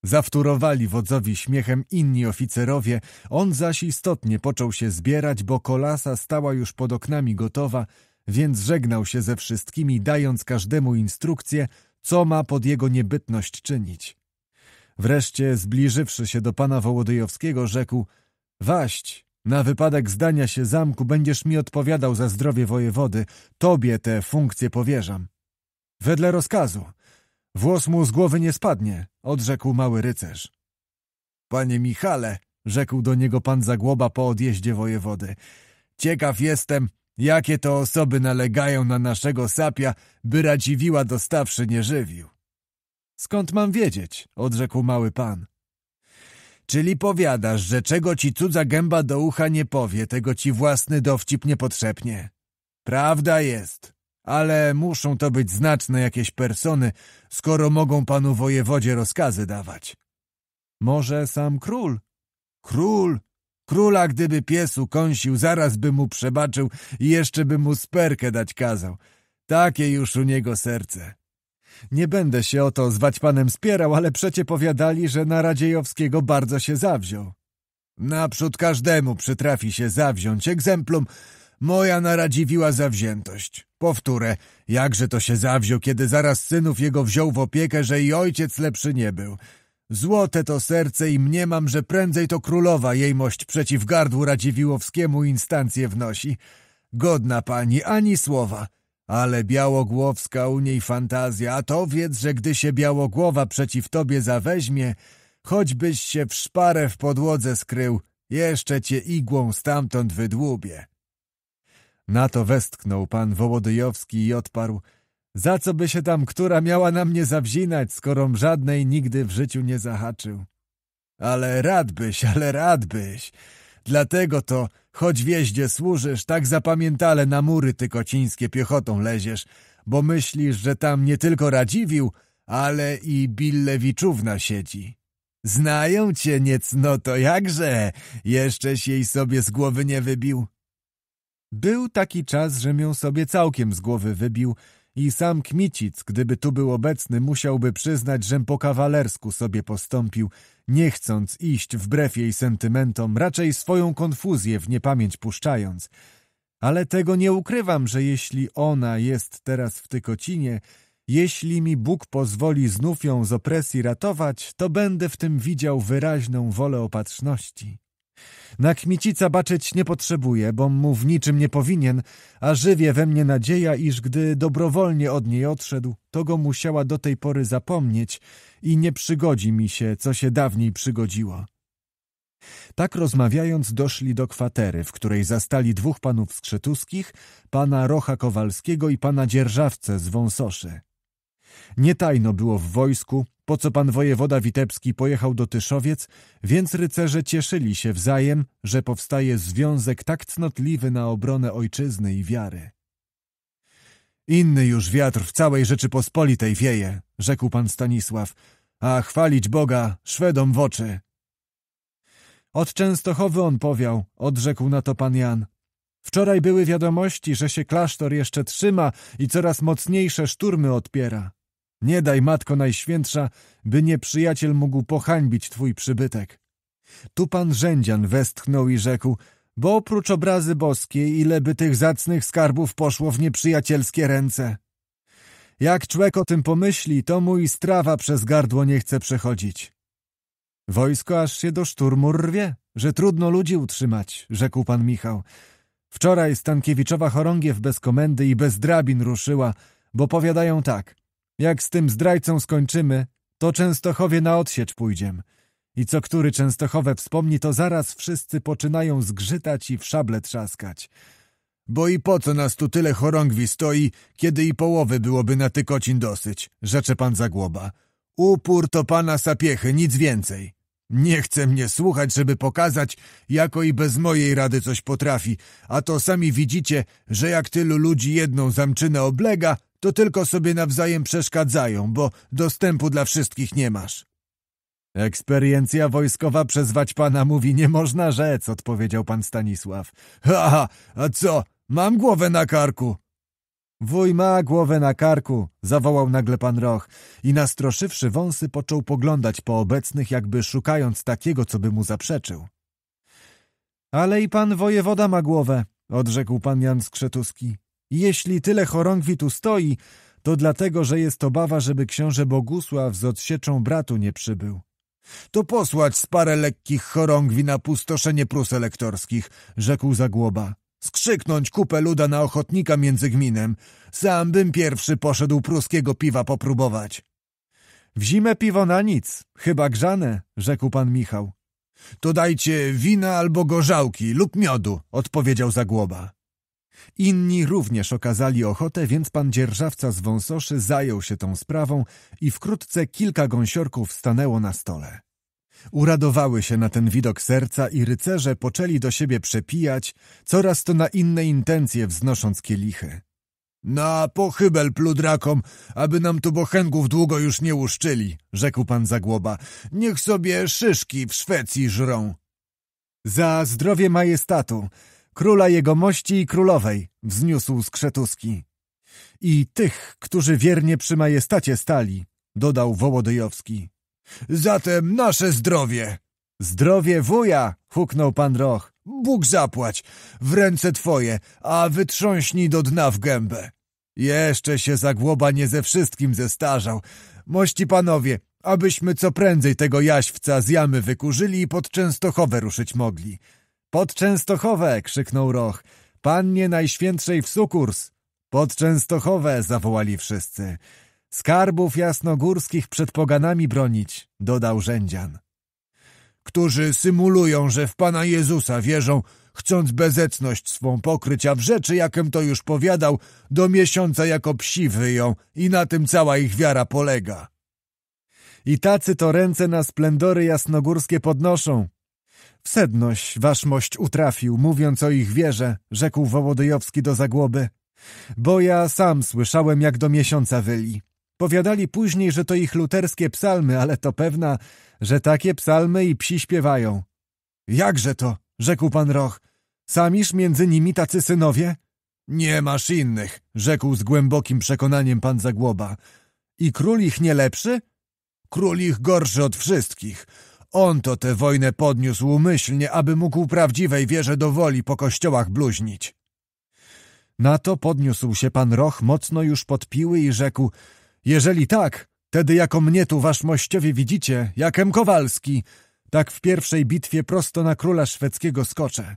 S1: Zawtórowali wodzowi śmiechem inni oficerowie, on zaś istotnie począł się zbierać, bo kolasa stała już pod oknami gotowa, więc żegnał się ze wszystkimi, dając każdemu instrukcję, co ma pod jego niebytność czynić. Wreszcie, zbliżywszy się do pana Wołodyjowskiego, rzekł – Waść, na wypadek zdania się zamku będziesz mi odpowiadał za zdrowie wojewody, tobie te funkcje powierzam. Wedle rozkazu. Włos mu z głowy nie spadnie – odrzekł mały rycerz. Panie Michale, rzekł do niego pan Zagłoba po odjeździe wojewody, ciekaw jestem, jakie to osoby nalegają na naszego sapia, by radziwiła dostawszy nie żywił. Skąd mam wiedzieć? odrzekł mały pan. Czyli powiadasz, że czego ci cudza gęba do ucha nie powie, tego ci własny dowcip niepotrzebnie. Prawda jest ale muszą to być znaczne jakieś persony, skoro mogą panu wojewodzie rozkazy dawać. Może sam król? Król! Króla gdyby piesu kąsił, zaraz by mu przebaczył i jeszcze by mu sperkę dać kazał. Takie już u niego serce. Nie będę się o to zwać panem spierał, ale przecie powiadali, że na Radziejowskiego bardzo się zawziął. Naprzód każdemu przytrafi się zawziąć egzemplum moja naradziwiła zawziętość. Powtórę, jakże to się zawziął, kiedy zaraz synów jego wziął w opiekę, że i ojciec lepszy nie był. Złote to serce i mniemam, że prędzej to królowa jejmość przeciw gardłu Radziwiłowskiemu instancję wnosi. Godna pani, ani słowa. Ale Białogłowska u niej fantazja, a to wiedz, że gdy się Białogłowa przeciw tobie zaweźmie, choćbyś się w szparę w podłodze skrył, jeszcze cię igłą stamtąd wydłubie. Na to westchnął pan Wołodyjowski i odparł Za co by się tam która miała na mnie zawzinać, skorom żadnej nigdy w życiu nie zahaczył? Ale radbyś, ale radbyś! Dlatego to, choć wieździe służysz, tak zapamiętale na mury ty kocińskie piechotą leziesz, bo myślisz, że tam nie tylko Radziwił, ale i Billewiczówna siedzi. Znają cię niecno, to jakże? Jeszcześ jej sobie z głowy nie wybił. Był taki czas, że mię sobie całkiem z głowy wybił i sam Kmicic, gdyby tu był obecny, musiałby przyznać, żem po kawalersku sobie postąpił, nie chcąc iść wbrew jej sentymentom, raczej swoją konfuzję w niepamięć puszczając. Ale tego nie ukrywam, że jeśli ona jest teraz w Tykocinie, jeśli mi Bóg pozwoli znów ją z opresji ratować, to będę w tym widział wyraźną wolę opatrzności. Na kmicica baczyć nie potrzebuję, bom mu w niczym nie powinien, a żywie we mnie nadzieja, iż gdy dobrowolnie od niej odszedł, to go musiała do tej pory zapomnieć i nie przygodzi mi się, co się dawniej przygodziło. Tak rozmawiając doszli do kwatery, w której zastali dwóch panów skrzetuskich, pana Rocha Kowalskiego i pana Dzierżawce z Wąsoszy. Nie tajno było w wojsku, po co pan wojewoda Witebski pojechał do Tyszowiec, więc rycerze cieszyli się wzajem, że powstaje związek tak cnotliwy na obronę ojczyzny i wiary. Inny już wiatr w całej Rzeczypospolitej wieje, rzekł pan Stanisław, a chwalić Boga Szwedom w oczy. Od Częstochowy on powiał, odrzekł na to pan Jan. Wczoraj były wiadomości, że się klasztor jeszcze trzyma i coraz mocniejsze szturmy odpiera. Nie daj, Matko Najświętsza, by nieprzyjaciel mógł pohańbić Twój przybytek. Tu pan rzędzian westchnął i rzekł, bo oprócz obrazy boskiej, ileby tych zacnych skarbów poszło w nieprzyjacielskie ręce. Jak człek o tym pomyśli, to mój strawa przez gardło nie chce przechodzić. Wojsko aż się do szturmu rwie, że trudno ludzi utrzymać, rzekł pan Michał. Wczoraj Stankiewiczowa chorągiew bez komendy i bez drabin ruszyła, bo powiadają tak – jak z tym zdrajcą skończymy, to Częstochowie na odsiecz pójdziem. I co który Częstochowe wspomni, to zaraz wszyscy poczynają zgrzytać i w szable trzaskać. Bo i po co nas tu tyle chorągwi stoi, kiedy i połowy byłoby na tykocin dosyć, rzecze pan Zagłoba. Upór to pana sapiechy, nic więcej. Nie chce mnie słuchać, żeby pokazać, jako i bez mojej rady coś potrafi, a to sami widzicie, że jak tylu ludzi jedną zamczynę oblega, to tylko sobie nawzajem przeszkadzają, bo dostępu dla wszystkich nie masz. Eksperiencja wojskowa przezwać pana mówi nie można rzec, odpowiedział pan Stanisław. Ha, ha, a co? Mam głowę na karku. Wuj ma głowę na karku, zawołał nagle pan Roch i nastroszywszy wąsy począł poglądać po obecnych, jakby szukając takiego, co by mu zaprzeczył. Ale i pan wojewoda ma głowę, odrzekł pan Jan Skrzetuski. Jeśli tyle chorągwi tu stoi, to dlatego, że jest obawa, żeby książę Bogusław z odsieczą bratu nie przybył. To posłać z parę lekkich chorągwi na pustoszenie prus elektorskich, rzekł Zagłoba. Skrzyknąć kupę luda na ochotnika między gminem. Sam bym pierwszy poszedł pruskiego piwa popróbować. W zimę piwo na nic, chyba grzane, rzekł pan Michał. To dajcie wina albo gorzałki lub miodu, odpowiedział Zagłoba. Inni również okazali ochotę, więc pan dzierżawca z wąsoszy zajął się tą sprawą i wkrótce kilka gąsiorków stanęło na stole. Uradowały się na ten widok serca i rycerze poczęli do siebie przepijać, coraz to na inne intencje wznosząc kielichy. Na pochybel pludrakom, aby nam tu bochęgów długo już nie uszczyli, rzekł pan Zagłoba. Niech sobie szyszki w Szwecji żrą. Za zdrowie majestatu! króla mości i królowej, wzniósł Skrzetuski. I tych, którzy wiernie przy majestacie stali, dodał Wołodyjowski. Zatem nasze zdrowie! Zdrowie wuja! huknął pan Roch. Bóg zapłać! W ręce twoje, a wytrząśnij do dna w gębę! Jeszcze się zagłoba nie ze wszystkim zestarzał. Mości panowie, abyśmy co prędzej tego jaśwca z jamy wykurzyli i pod Częstochowę ruszyć mogli. Pod Częstochowę! krzyknął Roch. Pannie Najświętszej w sukurs! Pod Częstochowę! zawołali wszyscy. Skarbów jasnogórskich przed poganami bronić, dodał Rzędzian. Którzy symulują, że w Pana Jezusa wierzą, chcąc bezecność swą pokryć, a w rzeczy, jakem to już powiadał, do miesiąca jako psi wyją i na tym cała ich wiara polega. I tacy to ręce na splendory jasnogórskie podnoszą, Sedność mość utrafił, mówiąc o ich wierze, rzekł Wołodyjowski do Zagłoby. Bo ja sam słyszałem, jak do miesiąca wyli. Powiadali później, że to ich luterskie psalmy, ale to pewna, że takie psalmy i psi śpiewają. Jakże to, rzekł pan Roch, Samisz między nimi tacy synowie? Nie masz innych, rzekł z głębokim przekonaniem pan Zagłoba. I król ich nie lepszy? Król ich gorszy od wszystkich. On to tę wojnę podniósł umyślnie, aby mógł prawdziwej wierze do woli po kościołach bluźnić. Na to podniósł się pan Roch mocno już podpiły i rzekł — Jeżeli tak, tedy jako mnie tu wasz mościowie widzicie, jakem Kowalski, tak w pierwszej bitwie prosto na króla szwedzkiego skoczę.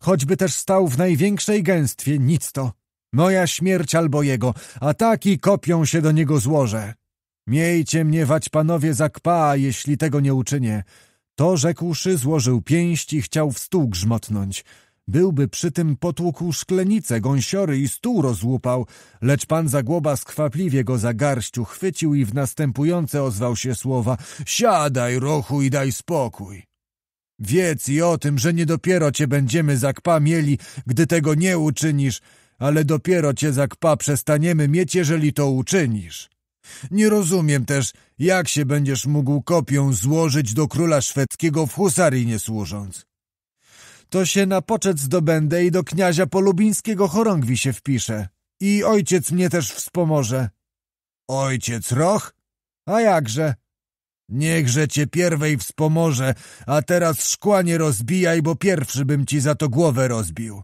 S1: Choćby też stał w największej gęstwie, nic to. Moja śmierć albo jego, a taki kopią się do niego złoże. Miejcie mnie wać panowie za kpa, jeśli tego nie uczynię. To rzekłszy, złożył pięść i chciał w stół grzmotnąć. Byłby przy tym potłukł szklenice, gąsiory i stół rozłupał, lecz pan Zagłoba skwapliwie go za garściu chwycił i w następujące ozwał się słowa — Siadaj, rochu, i daj spokój. Wiedz i o tym, że nie dopiero cię będziemy za kpa mieli, gdy tego nie uczynisz, ale dopiero cię za kpa przestaniemy mieć, jeżeli to uczynisz. Nie rozumiem też, jak się będziesz mógł kopią złożyć do króla szwedzkiego w husarii nie służąc. To się na poczet zdobędę i do kniazia polubińskiego chorągwi się wpiszę. I ojciec mnie też wspomoże. Ojciec Roch? A jakże? Niechże cię pierwej wspomoże, a teraz szkła nie rozbijaj, bo pierwszy bym ci za to głowę rozbił.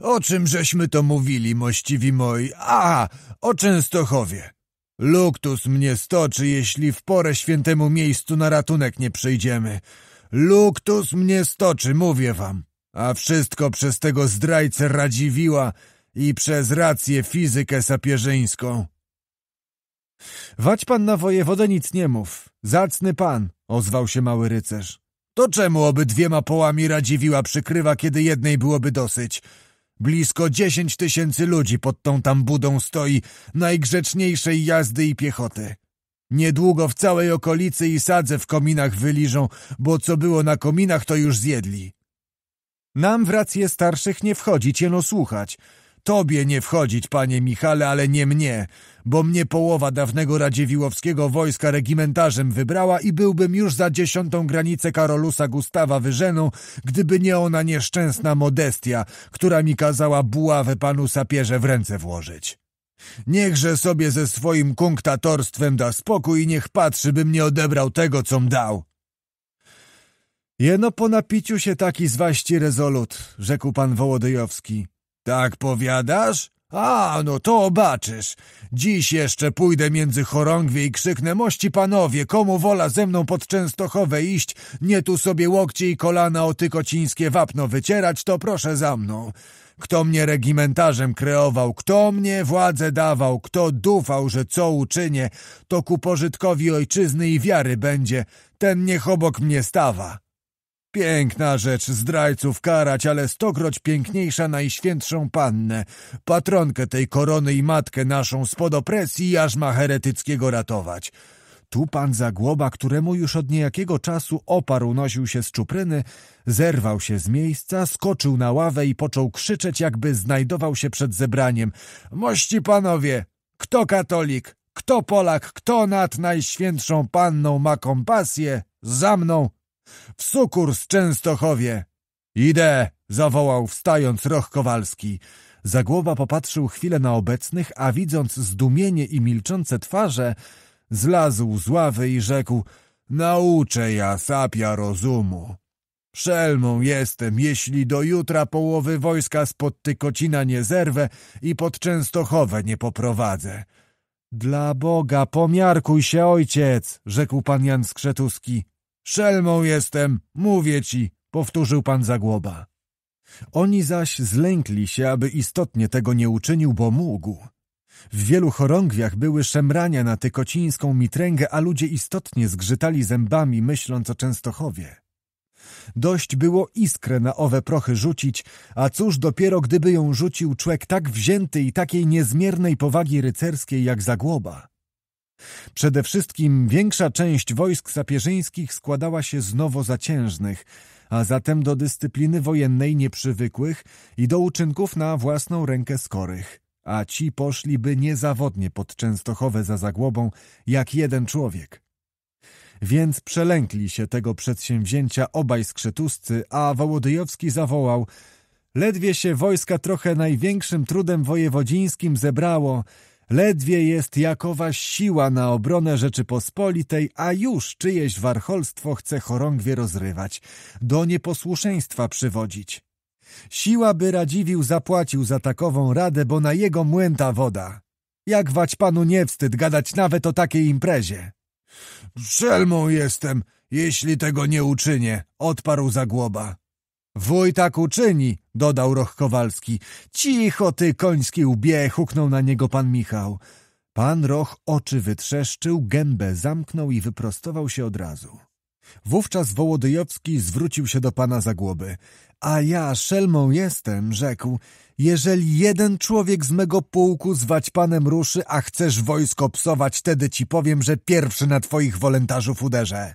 S1: O czym żeśmy to mówili, mościwi moi? A, o Częstochowie. Luktus mnie stoczy, jeśli w porę świętemu miejscu na ratunek nie przyjdziemy. Luktus mnie stoczy, mówię wam. A wszystko przez tego zdrajcę Radziwiła i przez rację fizykę sapierzyńską. Wać pan na wojewodę nic nie mów. Zacny pan, ozwał się mały rycerz. To czemu obydwiema połami Radziwiła przykrywa, kiedy jednej byłoby dosyć? Blisko dziesięć tysięcy ludzi pod tą tam budą stoi, najgrzeczniejszej jazdy i piechoty. Niedługo w całej okolicy i sadze w kominach wyliżą, bo co było na kominach, to już zjedli. Nam w rację starszych nie wchodzi cię słuchać. Tobie nie wchodzić, panie Michale, ale nie mnie bo mnie połowa dawnego radziewiłowskiego wojska regimentarzem wybrała i byłbym już za dziesiątą granicę Karolusa Gustawa Wyżenu, gdyby nie ona nieszczęsna modestia, która mi kazała buławę panu sapierze w ręce włożyć. Niechże sobie ze swoim kunktatorstwem da spokój i niech patrzy, bym nie odebrał tego, com dał. Jeno po napiciu się taki zwaści rezolut, rzekł pan Wołodyjowski. Tak powiadasz? A, no to obaczysz. Dziś jeszcze pójdę między chorągwie i krzyknę mości panowie, komu wola ze mną pod Częstochowę iść, nie tu sobie łokcie i kolana o tykocińskie wapno wycierać, to proszę za mną. Kto mnie regimentarzem kreował, kto mnie władzę dawał, kto dufał, że co uczynię, to ku pożytkowi ojczyzny i wiary będzie, ten niech obok mnie stawa. Piękna rzecz zdrajców karać, ale stokroć piękniejsza najświętszą pannę, patronkę tej korony i matkę naszą spod opresji jarzma heretyckiego ratować. Tu pan Zagłoba, któremu już od niejakiego czasu opar unosił się z czupryny, zerwał się z miejsca, skoczył na ławę i począł krzyczeć, jakby znajdował się przed zebraniem. Mości panowie, kto katolik, kto Polak, kto nad najświętszą panną ma kompasję, za mną w Sukurs Częstochowie. Idę, zawołał wstając Roch Kowalski. Zagłoba popatrzył chwilę na obecnych, a widząc zdumienie i milczące twarze, zlazł z ławy i rzekł Nauczę ja sapia rozumu. Szelmą jestem, jeśli do jutra połowy wojska spod Tykocina nie zerwę i pod Częstochowę nie poprowadzę. Dla Boga, pomiarkuj się, ojciec, rzekł pan Jan Skrzetuski. Szelmą jestem, mówię ci, powtórzył pan Zagłoba. Oni zaś zlękli się, aby istotnie tego nie uczynił, bo mógł. W wielu chorągwiach były szemrania na tykocińską mitręgę, a ludzie istotnie zgrzytali zębami, myśląc o Częstochowie. Dość było iskrę na owe prochy rzucić, a cóż dopiero gdyby ją rzucił człek tak wzięty i takiej niezmiernej powagi rycerskiej jak Zagłoba. Przede wszystkim większa część wojsk sapieżyńskich składała się z nowo zaciężnych, a zatem do dyscypliny wojennej nieprzywykłych i do uczynków na własną rękę skorych. A ci poszliby niezawodnie pod Częstochowę za Zagłobą, jak jeden człowiek. Więc przelękli się tego przedsięwzięcia obaj skrzetuscy, a Wołodyjowski zawołał – Ledwie się wojska trochę największym trudem wojewodzińskim zebrało – Ledwie jest jakowa siła na obronę Rzeczypospolitej, a już czyjeś warcholstwo chce chorągwie rozrywać, do nieposłuszeństwa przywodzić. Siła by Radziwił zapłacił za takową radę, bo na jego młęta woda. Jak wać panu nie wstyd gadać nawet o takiej imprezie? Szelmą jestem, jeśli tego nie uczynię, odparł Zagłoba. Wuj tak uczyni, dodał Roch Kowalski. Cicho ty, koński łbie, huknął na niego pan Michał. Pan Roch oczy wytrzeszczył, gębę zamknął i wyprostował się od razu. Wówczas Wołodyjowski zwrócił się do pana Zagłoby. A ja szelmą jestem, rzekł. Jeżeli jeden człowiek z mego pułku zwać panem ruszy, a chcesz wojsko psować, tedy ci powiem, że pierwszy na twoich wolentarzów uderzę.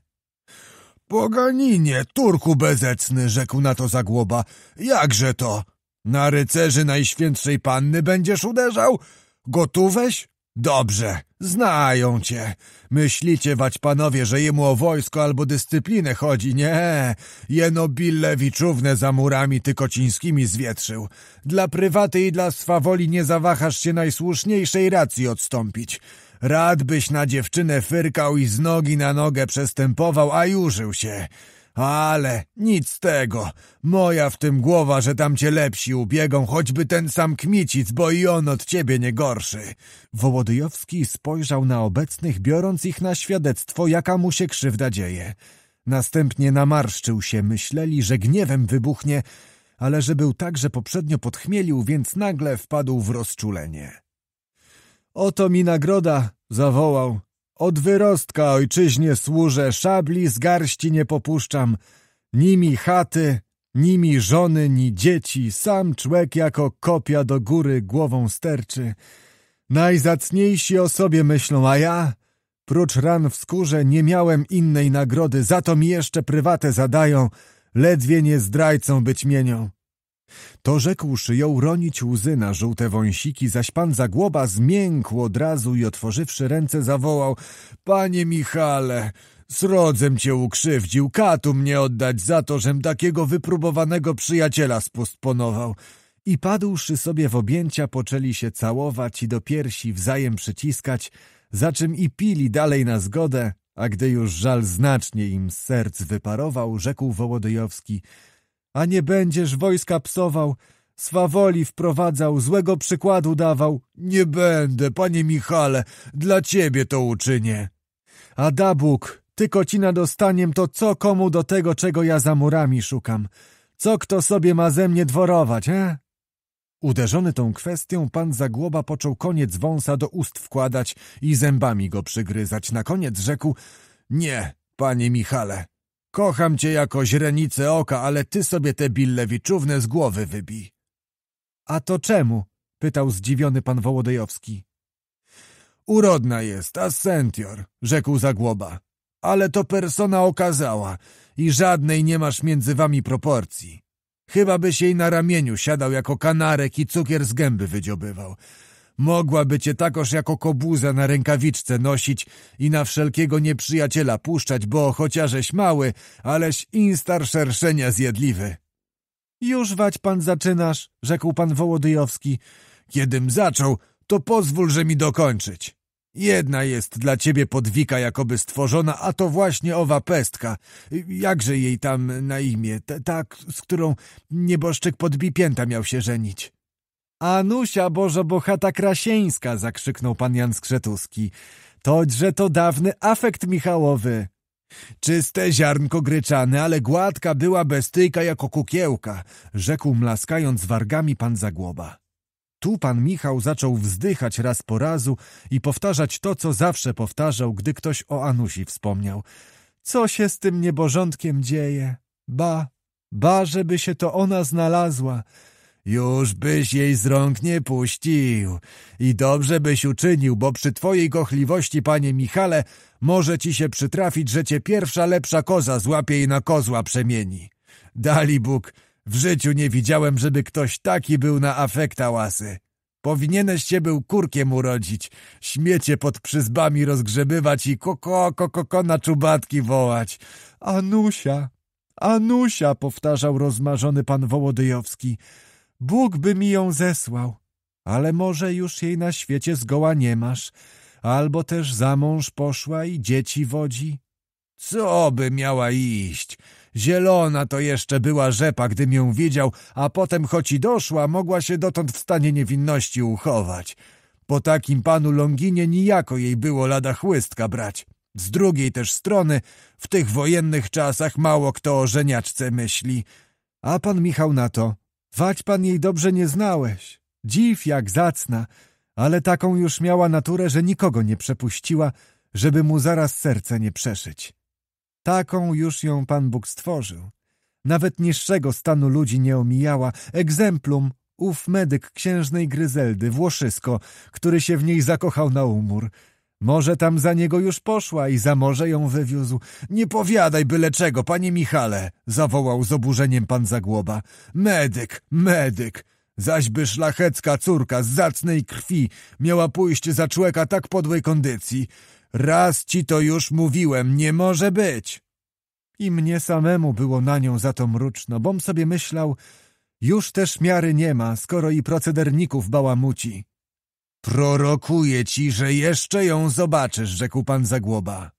S1: Poganinie, Turku bezecny, rzekł na to Zagłoba. Jakże to? Na rycerzy Najświętszej Panny będziesz uderzał? Gotóweś? Dobrze, znają cię. Myślicie, wać panowie, że jemu o wojsko albo dyscyplinę chodzi. Nie, jeno Billewiczówne za murami tykocińskimi zwietrzył. Dla prywaty i dla swawoli nie zawahasz się najsłuszniejszej racji odstąpić. Rad byś na dziewczynę fyrkał i z nogi na nogę przestępował, a jużył się. Ale nic z tego. Moja w tym głowa, że tam cię lepsi ubiegą, choćby ten sam kmicic, bo i on od ciebie nie gorszy. Wołodyjowski spojrzał na obecnych, biorąc ich na świadectwo, jaka mu się krzywda dzieje. Następnie namarszczył się, myśleli, że gniewem wybuchnie, ale że był tak, że poprzednio podchmielił, więc nagle wpadł w rozczulenie. Oto mi nagroda, zawołał. Od wyrostka ojczyźnie służę, szabli z garści nie popuszczam. Nimi chaty, nimi żony, ni dzieci, sam człek jako kopia do góry głową sterczy. Najzacniejsi o sobie myślą, a ja, prócz ran w skórze, nie miałem innej nagrody, za to mi jeszcze prywatę zadają, ledwie nie zdrajcą być mienią. To rzekłszy ją ronić łzy na żółte wąsiki, zaś pan Zagłoba zmiękł od razu i otworzywszy ręce zawołał — Panie Michale, srodzem cię ukrzywdził, katu mnie oddać za to, żem takiego wypróbowanego przyjaciela spostponował. I padłszy sobie w objęcia, poczęli się całować i do piersi wzajem przyciskać, za czym i pili dalej na zgodę, a gdy już żal znacznie im z serc wyparował, rzekł Wołodyjowski – a nie będziesz wojska psował, swawoli wprowadzał, złego przykładu dawał. Nie będę, panie Michale, dla ciebie to uczynię. A da Bóg, ty kocina dostaniem, to co komu do tego, czego ja za murami szukam? Co kto sobie ma ze mnie dworować, he? Uderzony tą kwestią, pan Zagłoba począł koniec wąsa do ust wkładać i zębami go przygryzać. Na koniec rzekł, nie, panie Michale, Kocham cię jako źrenicę oka, ale ty sobie te billewiczówne z głowy wybij. A to czemu? pytał zdziwiony pan Wołodejowski. Urodna jest, assentior, rzekł Zagłoba. Ale to persona okazała i żadnej nie masz między wami proporcji. Chyba byś jej na ramieniu siadał jako kanarek i cukier z gęby wydziobywał. Mogłaby cię takoż jako kobuza na rękawiczce nosić i na wszelkiego nieprzyjaciela puszczać, bo chociażeś mały, aleś instar szerszenia zjedliwy. Już wać pan zaczynasz, rzekł pan Wołodyjowski. Kiedym zaczął, to pozwól, że mi dokończyć. Jedna jest dla ciebie podwika jakoby stworzona, a to właśnie owa pestka. Jakże jej tam na imię, ta, ta z którą nieboszczyk podbipięta miał się żenić. Anusia Bożo Bohata Krasieńska, zakrzyknął pan Jan Skrzetuski. Toćże to dawny afekt Michałowy. Czyste ziarnko gryczane, ale gładka była bestyjka jako kukiełka, rzekł mlaskając wargami pan Zagłoba. Tu pan Michał zaczął wzdychać raz po razu i powtarzać to, co zawsze powtarzał, gdy ktoś o Anusi wspomniał. Co się z tym nieborządkiem dzieje? Ba, ba, żeby się to ona znalazła. Już byś jej z rąk nie puścił. I dobrze byś uczynił, bo przy twojej gochliwości, panie Michale, może ci się przytrafić, że cię pierwsza lepsza koza złapie i na kozła przemieni. Dali Bóg, w życiu nie widziałem, żeby ktoś taki był na afekta łasy. Powinieneś się był kurkiem urodzić, śmiecie pod przyzbami rozgrzebywać i koko, koko, ko na czubatki wołać. Anusia, Anusia, powtarzał rozmarzony pan Wołodyjowski. Bóg by mi ją zesłał, ale może już jej na świecie zgoła nie masz, albo też za mąż poszła i dzieci wodzi. Co by miała iść? Zielona to jeszcze była rzepa, gdym ją widział, a potem choć i doszła, mogła się dotąd w stanie niewinności uchować. Po takim panu Longinie nijako jej było lada chłystka brać. Z drugiej też strony, w tych wojennych czasach mało kto o żeniaczce myśli. A pan Michał na to. Wać pan jej dobrze nie znałeś. Dziw jak zacna, ale taką już miała naturę, że nikogo nie przepuściła, żeby mu zaraz serce nie przeszyć. Taką już ją Pan Bóg stworzył. Nawet niższego stanu ludzi nie omijała. Egzemplum ów medyk księżnej Gryzeldy, Włoszysko, który się w niej zakochał na umór – może tam za niego już poszła i za morze ją wywiózł. Nie powiadaj byle czego, panie Michale, zawołał z oburzeniem pan Zagłoba. Medyk, medyk. zaśby szlachecka córka z zacnej krwi miała pójść za człeka tak podłej kondycji. Raz ci to już mówiłem, nie może być. I mnie samemu było na nią za to mruczno, bom sobie myślał, już też miary nie ma, skoro i procederników bałamuci. Prorokuję ci, że jeszcze ją zobaczysz, rzekł pan Zagłoba.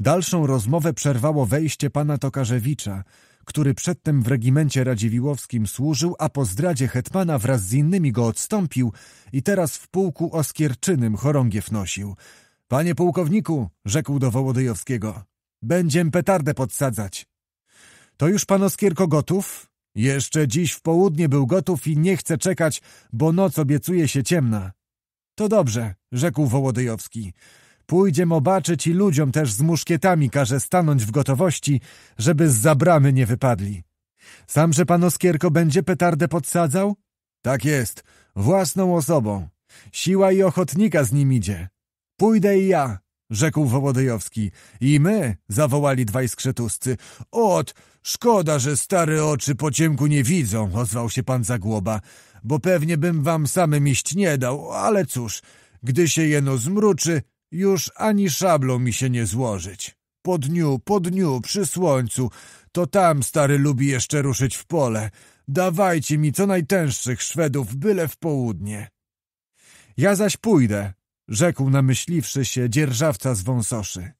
S1: Dalszą rozmowę przerwało wejście pana Tokarzewicza, który przedtem w regimencie Radziwiłowskim służył, a po zdradzie hetmana wraz z innymi go odstąpił i teraz w pułku Oskierczynym chorągiew nosił. Panie pułkowniku, rzekł do Wołodyjowskiego, będziem petardę podsadzać. To już pan Oskierko gotów? Jeszcze dziś w południe był gotów i nie chce czekać, bo noc obiecuje się ciemna. To dobrze, rzekł Wołodyjowski. Pójdziem obaczyć i ludziom też z muszkietami każe stanąć w gotowości, żeby z zabramy nie wypadli. Samże pan Oskierko będzie petardę podsadzał? Tak jest, własną osobą. Siła i ochotnika z nim idzie. Pójdę i ja, rzekł Wołodyjowski. I my, zawołali dwaj skrzetuscy. Ot, Szkoda, że stare oczy po ciemku nie widzą, ozwał się pan Zagłoba, bo pewnie bym wam samym iść nie dał, ale cóż, gdy się jeno zmruczy, już ani szablą mi się nie złożyć. Po dniu, po dniu, przy słońcu, to tam stary lubi jeszcze ruszyć w pole. Dawajcie mi co najtęższych Szwedów, byle w południe. Ja zaś pójdę, rzekł namyśliwszy się dzierżawca z wąsoszy.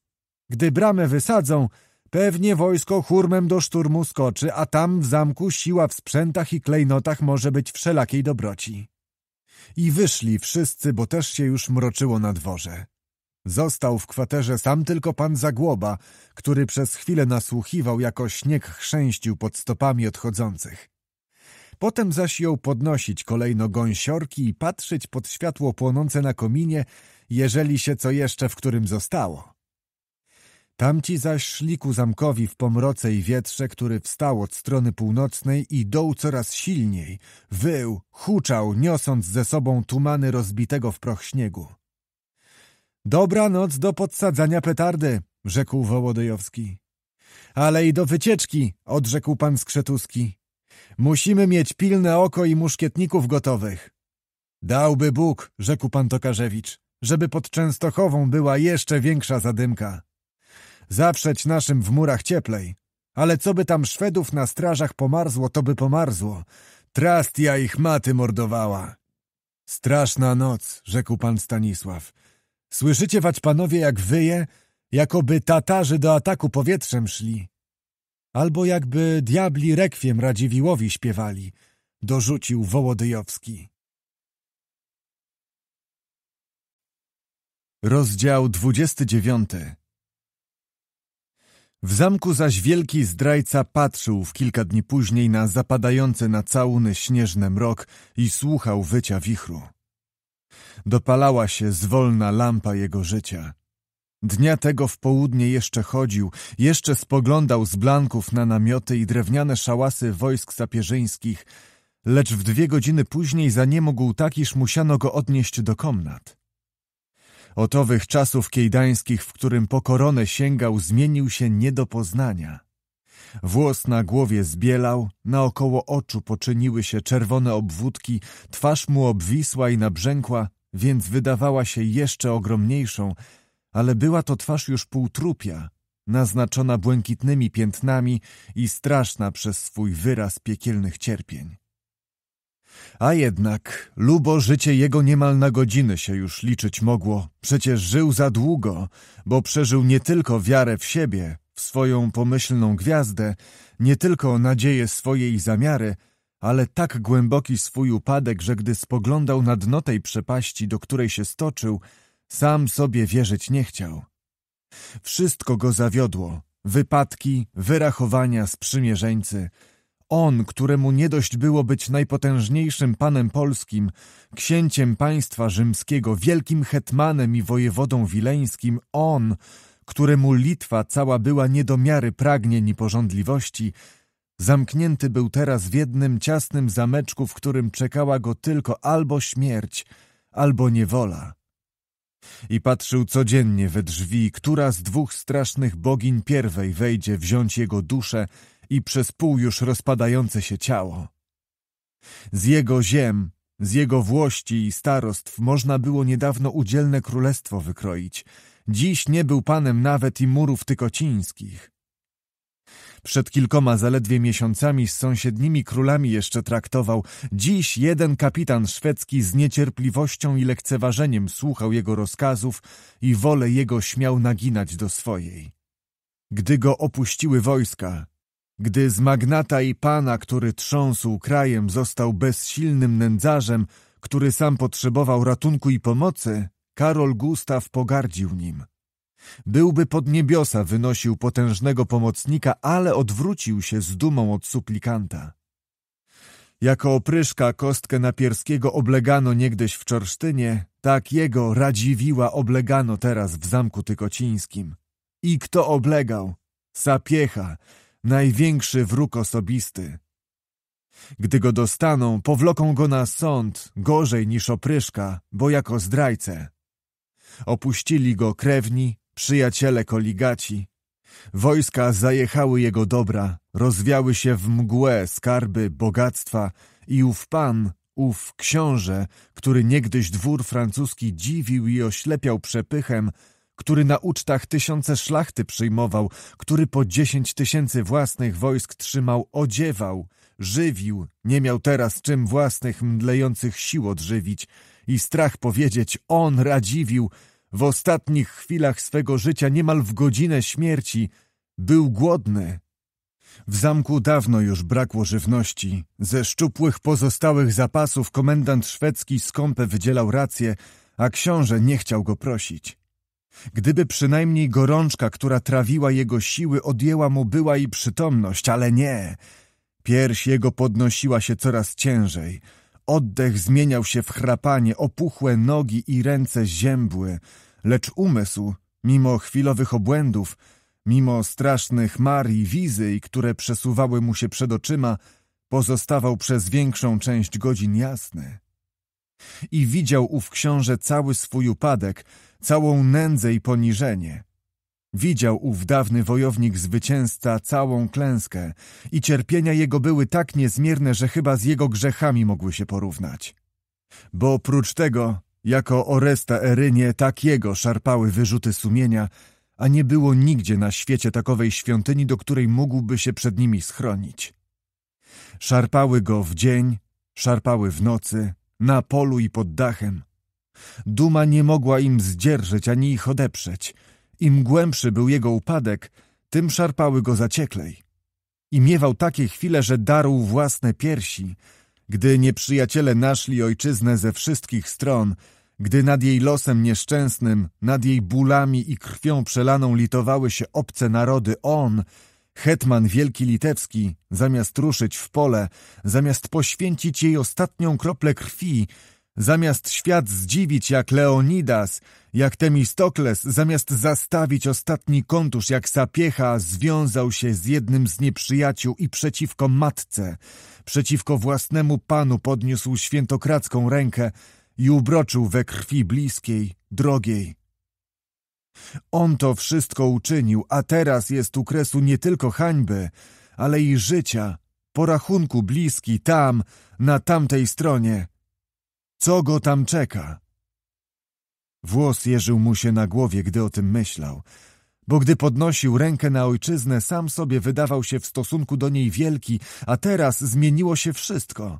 S1: Gdy bramę wysadzą, Pewnie wojsko hurmem do szturmu skoczy, a tam w zamku siła w sprzętach i klejnotach może być wszelakiej dobroci. I wyszli wszyscy, bo też się już mroczyło na dworze. Został w kwaterze sam tylko pan Zagłoba, który przez chwilę nasłuchiwał, jako śnieg chrzęścił pod stopami odchodzących. Potem zaś jął podnosić kolejno gąsiorki i patrzeć pod światło płonące na kominie, jeżeli się co jeszcze w którym zostało. Tamci zaś szli ku zamkowi w pomroce i wietrze, który wstał od strony północnej i doł coraz silniej, wył, huczał, niosąc ze sobą tumany rozbitego w proch śniegu. Dobra noc do podsadzania petardy, rzekł Wołodyjowski. Ale i do wycieczki, odrzekł pan Skrzetuski. Musimy mieć pilne oko i muszkietników gotowych. Dałby Bóg, rzekł pan Tokarzewicz, żeby pod Częstochową była jeszcze większa zadymka. Zawszeć naszym w murach cieplej. Ale co by tam Szwedów na strażach pomarzło, to by pomarzło. Trastia ich maty mordowała. Straszna noc, rzekł pan Stanisław. Słyszycie wać panowie, jak wyje, jakoby Tatarzy do ataku powietrzem szli. Albo jakby diabli rekwiem Radziwiłowi śpiewali, dorzucił Wołodyjowski. Rozdział 29 w zamku zaś wielki zdrajca patrzył w kilka dni później na zapadający na całuny śnieżny mrok i słuchał wycia wichru. Dopalała się zwolna lampa jego życia. Dnia tego w południe jeszcze chodził, jeszcze spoglądał z blanków na namioty i drewniane szałasy wojsk sapierzyńskich, lecz w dwie godziny później zaniemógł tak, iż musiano go odnieść do komnat. Od owych czasów kiejdańskich, w którym po koronę sięgał, zmienił się nie do poznania. Włos na głowie zbielał, naokoło oczu poczyniły się czerwone obwódki, twarz mu obwisła i nabrzękła, więc wydawała się jeszcze ogromniejszą, ale była to twarz już półtrupia, naznaczona błękitnymi piętnami i straszna przez swój wyraz piekielnych cierpień. A jednak, lubo życie jego niemal na godziny się już liczyć mogło. Przecież żył za długo, bo przeżył nie tylko wiarę w siebie, w swoją pomyślną gwiazdę, nie tylko nadzieję swojej zamiary, ale tak głęboki swój upadek, że gdy spoglądał na dno tej przepaści, do której się stoczył, sam sobie wierzyć nie chciał. Wszystko go zawiodło. Wypadki, wyrachowania sprzymierzeńcy – on, któremu nie dość było być najpotężniejszym panem polskim, księciem państwa rzymskiego, wielkim hetmanem i wojewodą wileńskim, on, któremu Litwa cała była niedomiary pragnień i pożądliwości, zamknięty był teraz w jednym ciasnym zameczku, w którym czekała go tylko albo śmierć, albo niewola. I patrzył codziennie we drzwi, która z dwóch strasznych bogiń pierwej wejdzie wziąć jego duszę i przez pół już rozpadające się ciało. Z jego ziem, z jego włości i starostw można było niedawno udzielne królestwo wykroić. Dziś nie był panem nawet i murów tykocińskich. Przed kilkoma zaledwie miesiącami z sąsiednimi królami jeszcze traktował. Dziś jeden kapitan szwedzki z niecierpliwością i lekceważeniem słuchał jego rozkazów i wolę jego śmiał naginać do swojej. Gdy go opuściły wojska, gdy z magnata i pana, który trząsł krajem, został bezsilnym nędzarzem, który sam potrzebował ratunku i pomocy, Karol Gustaw pogardził nim. Byłby pod niebiosa wynosił potężnego pomocnika, ale odwrócił się z dumą od suplikanta. Jako opryszka kostkę Napierskiego oblegano niegdyś w Czorsztynie, tak jego Radziwiła oblegano teraz w Zamku Tykocińskim. I kto oblegał? Sapiecha, największy wróg osobisty. Gdy go dostaną, powloką go na sąd, gorzej niż opryszka, bo jako zdrajcę. Opuścili go krewni, przyjaciele koligaci. Wojska zajechały jego dobra, rozwiały się w mgłę skarby, bogactwa i ów pan, ów książę, który niegdyś dwór francuski dziwił i oślepiał przepychem, który na ucztach tysiące szlachty przyjmował, który po dziesięć tysięcy własnych wojsk trzymał, odziewał, żywił, nie miał teraz czym własnych mdlejących sił odżywić i strach powiedzieć, on radziwił, w ostatnich chwilach swego życia, niemal w godzinę śmierci, był głodny. W zamku dawno już brakło żywności. Ze szczupłych pozostałych zapasów komendant szwedzki skąpe wydzielał rację, a książę nie chciał go prosić. Gdyby przynajmniej gorączka, która trawiła jego siły, odjęła mu była i przytomność, ale nie. Pierś jego podnosiła się coraz ciężej. Oddech zmieniał się w chrapanie, opuchłe nogi i ręce ziębły, lecz umysł, mimo chwilowych obłędów, mimo strasznych mar i wizji, które przesuwały mu się przed oczyma, pozostawał przez większą część godzin jasny. I widział ów książę cały swój upadek, całą nędzę i poniżenie. Widział ów dawny wojownik zwycięzca całą klęskę i cierpienia jego były tak niezmierne, że chyba z jego grzechami mogły się porównać. Bo oprócz tego, jako Oresta Erynie, tak jego szarpały wyrzuty sumienia, a nie było nigdzie na świecie takowej świątyni, do której mógłby się przed nimi schronić. Szarpały go w dzień, szarpały w nocy, na polu i pod dachem – Duma nie mogła im zdzierżyć ani ich odeprzeć. Im głębszy był jego upadek, tym szarpały go zacieklej. I miewał takie chwile, że darł własne piersi, gdy nieprzyjaciele naszli ojczyznę ze wszystkich stron, gdy nad jej losem nieszczęsnym, nad jej bólami i krwią przelaną litowały się obce narody, on, hetman wielki litewski, zamiast ruszyć w pole, zamiast poświęcić jej ostatnią kroplę krwi, Zamiast świat zdziwić jak Leonidas, jak Temistokles, zamiast zastawić ostatni kontusz jak Sapiecha, związał się z jednym z nieprzyjaciół i przeciwko matce, przeciwko własnemu panu podniósł świętokradzką rękę i ubroczył we krwi bliskiej, drogiej. On to wszystko uczynił, a teraz jest u kresu nie tylko hańby, ale i życia, po rachunku bliski tam, na tamtej stronie – co go tam czeka? Włos jeżył mu się na głowie, gdy o tym myślał, bo gdy podnosił rękę na ojczyznę, sam sobie wydawał się w stosunku do niej wielki, a teraz zmieniło się wszystko.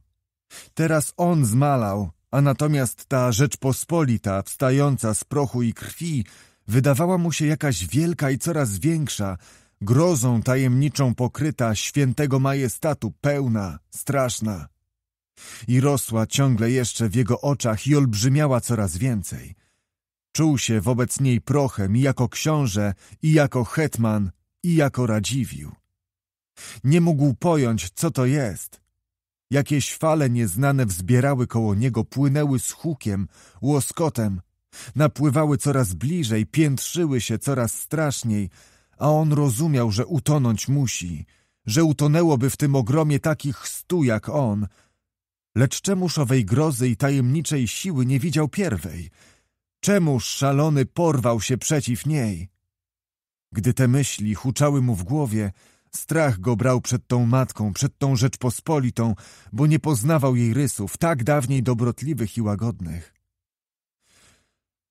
S1: Teraz on zmalał, a natomiast ta Rzeczpospolita, wstająca z prochu i krwi, wydawała mu się jakaś wielka i coraz większa, grozą tajemniczą pokryta, świętego majestatu, pełna, straszna i rosła ciągle jeszcze w jego oczach i olbrzymiała coraz więcej. Czuł się wobec niej prochem i jako książę, i jako hetman, i jako radziwił. Nie mógł pojąć, co to jest. Jakieś fale nieznane wzbierały koło niego, płynęły z hukiem, łoskotem, napływały coraz bliżej, piętrzyły się coraz straszniej, a on rozumiał, że utonąć musi, że utonęłoby w tym ogromie takich stu jak on – Lecz czemuż owej grozy i tajemniczej siły nie widział pierwej? Czemuż szalony porwał się przeciw niej? Gdy te myśli huczały mu w głowie, strach go brał przed tą matką, przed tą Rzeczpospolitą, bo nie poznawał jej rysów, tak dawniej dobrotliwych i łagodnych.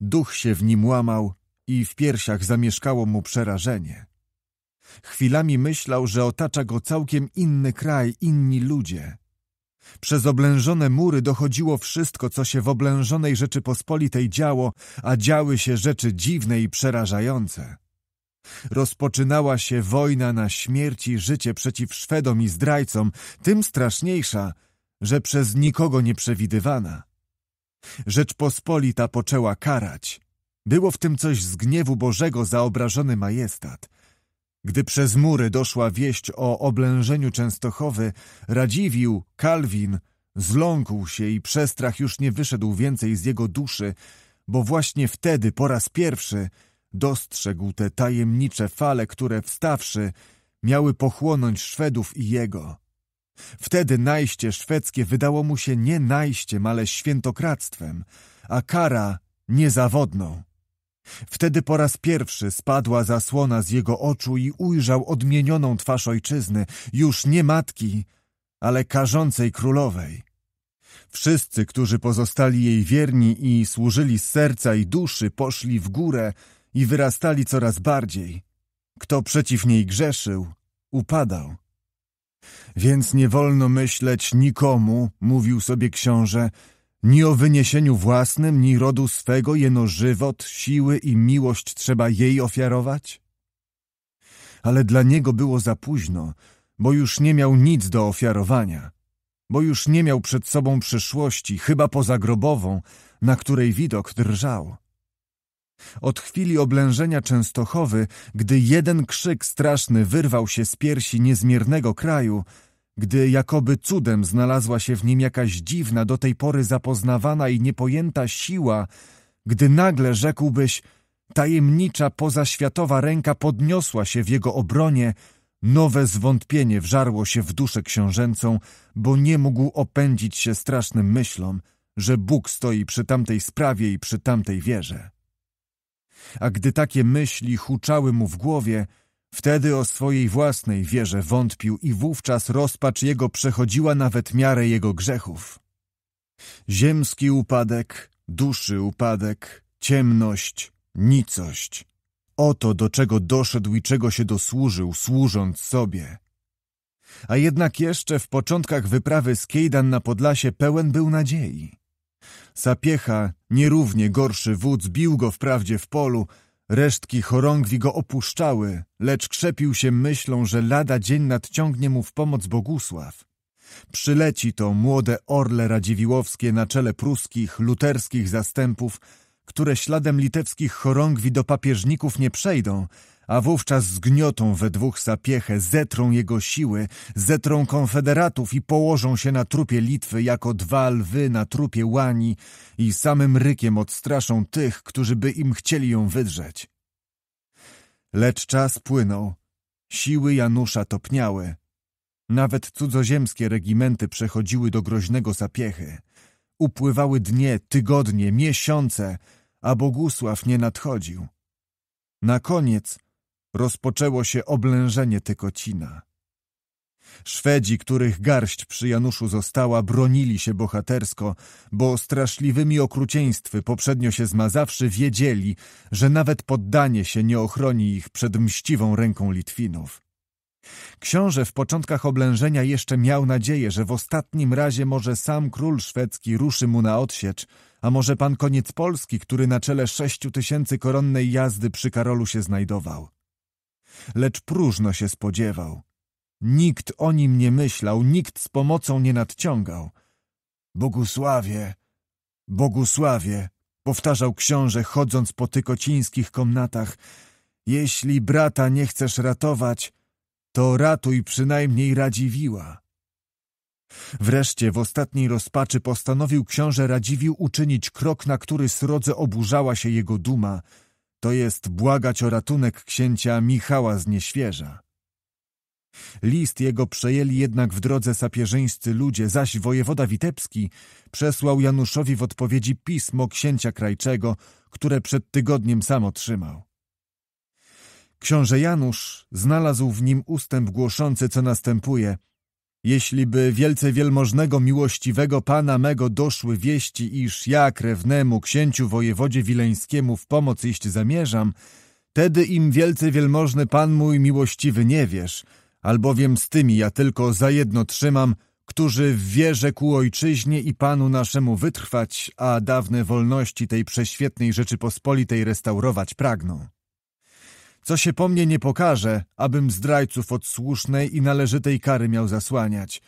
S1: Duch się w nim łamał i w piersiach zamieszkało mu przerażenie. Chwilami myślał, że otacza go całkiem inny kraj, inni ludzie – przez oblężone mury dochodziło wszystko, co się w oblężonej Rzeczypospolitej działo, a działy się rzeczy dziwne i przerażające. Rozpoczynała się wojna na śmierć i życie przeciw Szwedom i zdrajcom, tym straszniejsza, że przez nikogo nie przewidywana. Rzeczpospolita poczęła karać. Było w tym coś z gniewu Bożego za obrażony majestat. Gdy przez mury doszła wieść o oblężeniu Częstochowy, Radziwił, Kalwin, zląkł się i przestrach już nie wyszedł więcej z jego duszy, bo właśnie wtedy po raz pierwszy dostrzegł te tajemnicze fale, które wstawszy miały pochłonąć Szwedów i jego. Wtedy najście szwedzkie wydało mu się nie najściem, ale świętokradztwem, a kara niezawodną. Wtedy po raz pierwszy spadła zasłona z jego oczu i ujrzał odmienioną twarz ojczyzny, już nie matki, ale karzącej królowej. Wszyscy, którzy pozostali jej wierni i służyli z serca i duszy, poszli w górę i wyrastali coraz bardziej. Kto przeciw niej grzeszył, upadał. Więc nie wolno myśleć nikomu, mówił sobie książę, Ni o wyniesieniu własnym, ni rodu swego jeno żywot, siły i miłość trzeba jej ofiarować? Ale dla niego było za późno, bo już nie miał nic do ofiarowania, bo już nie miał przed sobą przyszłości, chyba pozagrobową, na której widok drżał. Od chwili oblężenia Częstochowy, gdy jeden krzyk straszny wyrwał się z piersi niezmiernego kraju, gdy jakoby cudem znalazła się w nim jakaś dziwna, do tej pory zapoznawana i niepojęta siła, gdy nagle rzekłbyś, tajemnicza pozaświatowa ręka podniosła się w jego obronie, nowe zwątpienie wżarło się w duszę książęcą, bo nie mógł opędzić się strasznym myślom, że Bóg stoi przy tamtej sprawie i przy tamtej wierze. A gdy takie myśli huczały mu w głowie, Wtedy o swojej własnej wierze wątpił i wówczas rozpacz jego przechodziła nawet miarę jego grzechów. Ziemski upadek, duszy upadek, ciemność, nicość. Oto do czego doszedł i czego się dosłużył, służąc sobie. A jednak jeszcze w początkach wyprawy z Kejdan na Podlasie pełen był nadziei. Sapiecha, nierównie gorszy wódz, bił go wprawdzie w polu, Resztki chorągwi go opuszczały, lecz krzepił się myślą, że lada dzień nadciągnie mu w pomoc Bogusław. Przyleci to młode orle radziwiłowskie na czele pruskich, luterskich zastępów, które śladem litewskich chorągwi do papieżników nie przejdą, a wówczas zgniotą we dwóch sapiechę, zetrą jego siły, zetrą konfederatów i położą się na trupie Litwy jako dwa lwy na trupie łani i samym rykiem odstraszą tych, którzy by im chcieli ją wydrzeć. Lecz czas płynął, siły Janusza topniały. Nawet cudzoziemskie regimenty przechodziły do groźnego sapiechy. Upływały dnie, tygodnie, miesiące, a Bogusław nie nadchodził. Na koniec rozpoczęło się oblężenie Tykocina. Szwedzi, których garść przy Januszu została, bronili się bohatersko, bo straszliwymi okrucieństwy poprzednio się zmazawszy wiedzieli, że nawet poddanie się nie ochroni ich przed mściwą ręką Litwinów. Książę w początkach oblężenia jeszcze miał nadzieję, że w ostatnim razie może sam król szwedzki ruszy mu na odsiecz, a może pan koniec Polski, który na czele sześciu tysięcy koronnej jazdy przy Karolu się znajdował lecz próżno się spodziewał. Nikt o nim nie myślał, nikt z pomocą nie nadciągał. Bogusławie, Bogusławie, powtarzał książę, chodząc po tykocińskich komnatach, jeśli brata nie chcesz ratować, to ratuj przynajmniej Radziwiła. Wreszcie w ostatniej rozpaczy postanowił książę Radziwił uczynić krok, na który srodze oburzała się jego duma – to jest błagać o ratunek księcia Michała z Nieświeża. List jego przejęli jednak w drodze sapierzyńscy ludzie, zaś wojewoda Witebski przesłał Januszowi w odpowiedzi pismo księcia krajczego, które przed tygodniem sam otrzymał. Książę Janusz znalazł w nim ustęp głoszący, co następuje – jeśli by wielce wielmożnego miłościwego pana mego doszły wieści, iż ja krewnemu księciu wojewodzie wileńskiemu w pomoc iść zamierzam, tedy im wielce wielmożny pan mój miłościwy nie wiesz, albowiem z tymi ja tylko za jedno trzymam, którzy w wierze ku ojczyźnie i panu naszemu wytrwać, a dawne wolności tej prześwietnej Rzeczypospolitej restaurować pragną. Co się po mnie nie pokaże, abym zdrajców od słusznej i należytej kary miał zasłaniać.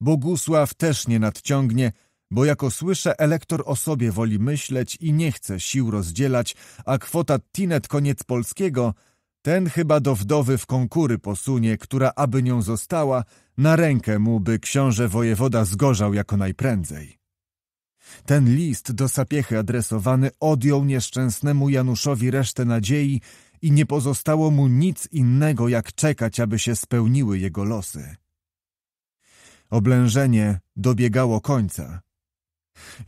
S1: Bogusław też nie nadciągnie, bo jako słyszę, elektor o sobie woli myśleć i nie chce sił rozdzielać, a kwota Tinet koniec polskiego, ten chyba do wdowy w konkury posunie, która aby nią została, na rękę mu by książę wojewoda zgorzał jako najprędzej. Ten list do sapiechy adresowany odjął nieszczęsnemu Januszowi resztę nadziei i nie pozostało mu nic innego, jak czekać, aby się spełniły jego losy. Oblężenie dobiegało końca.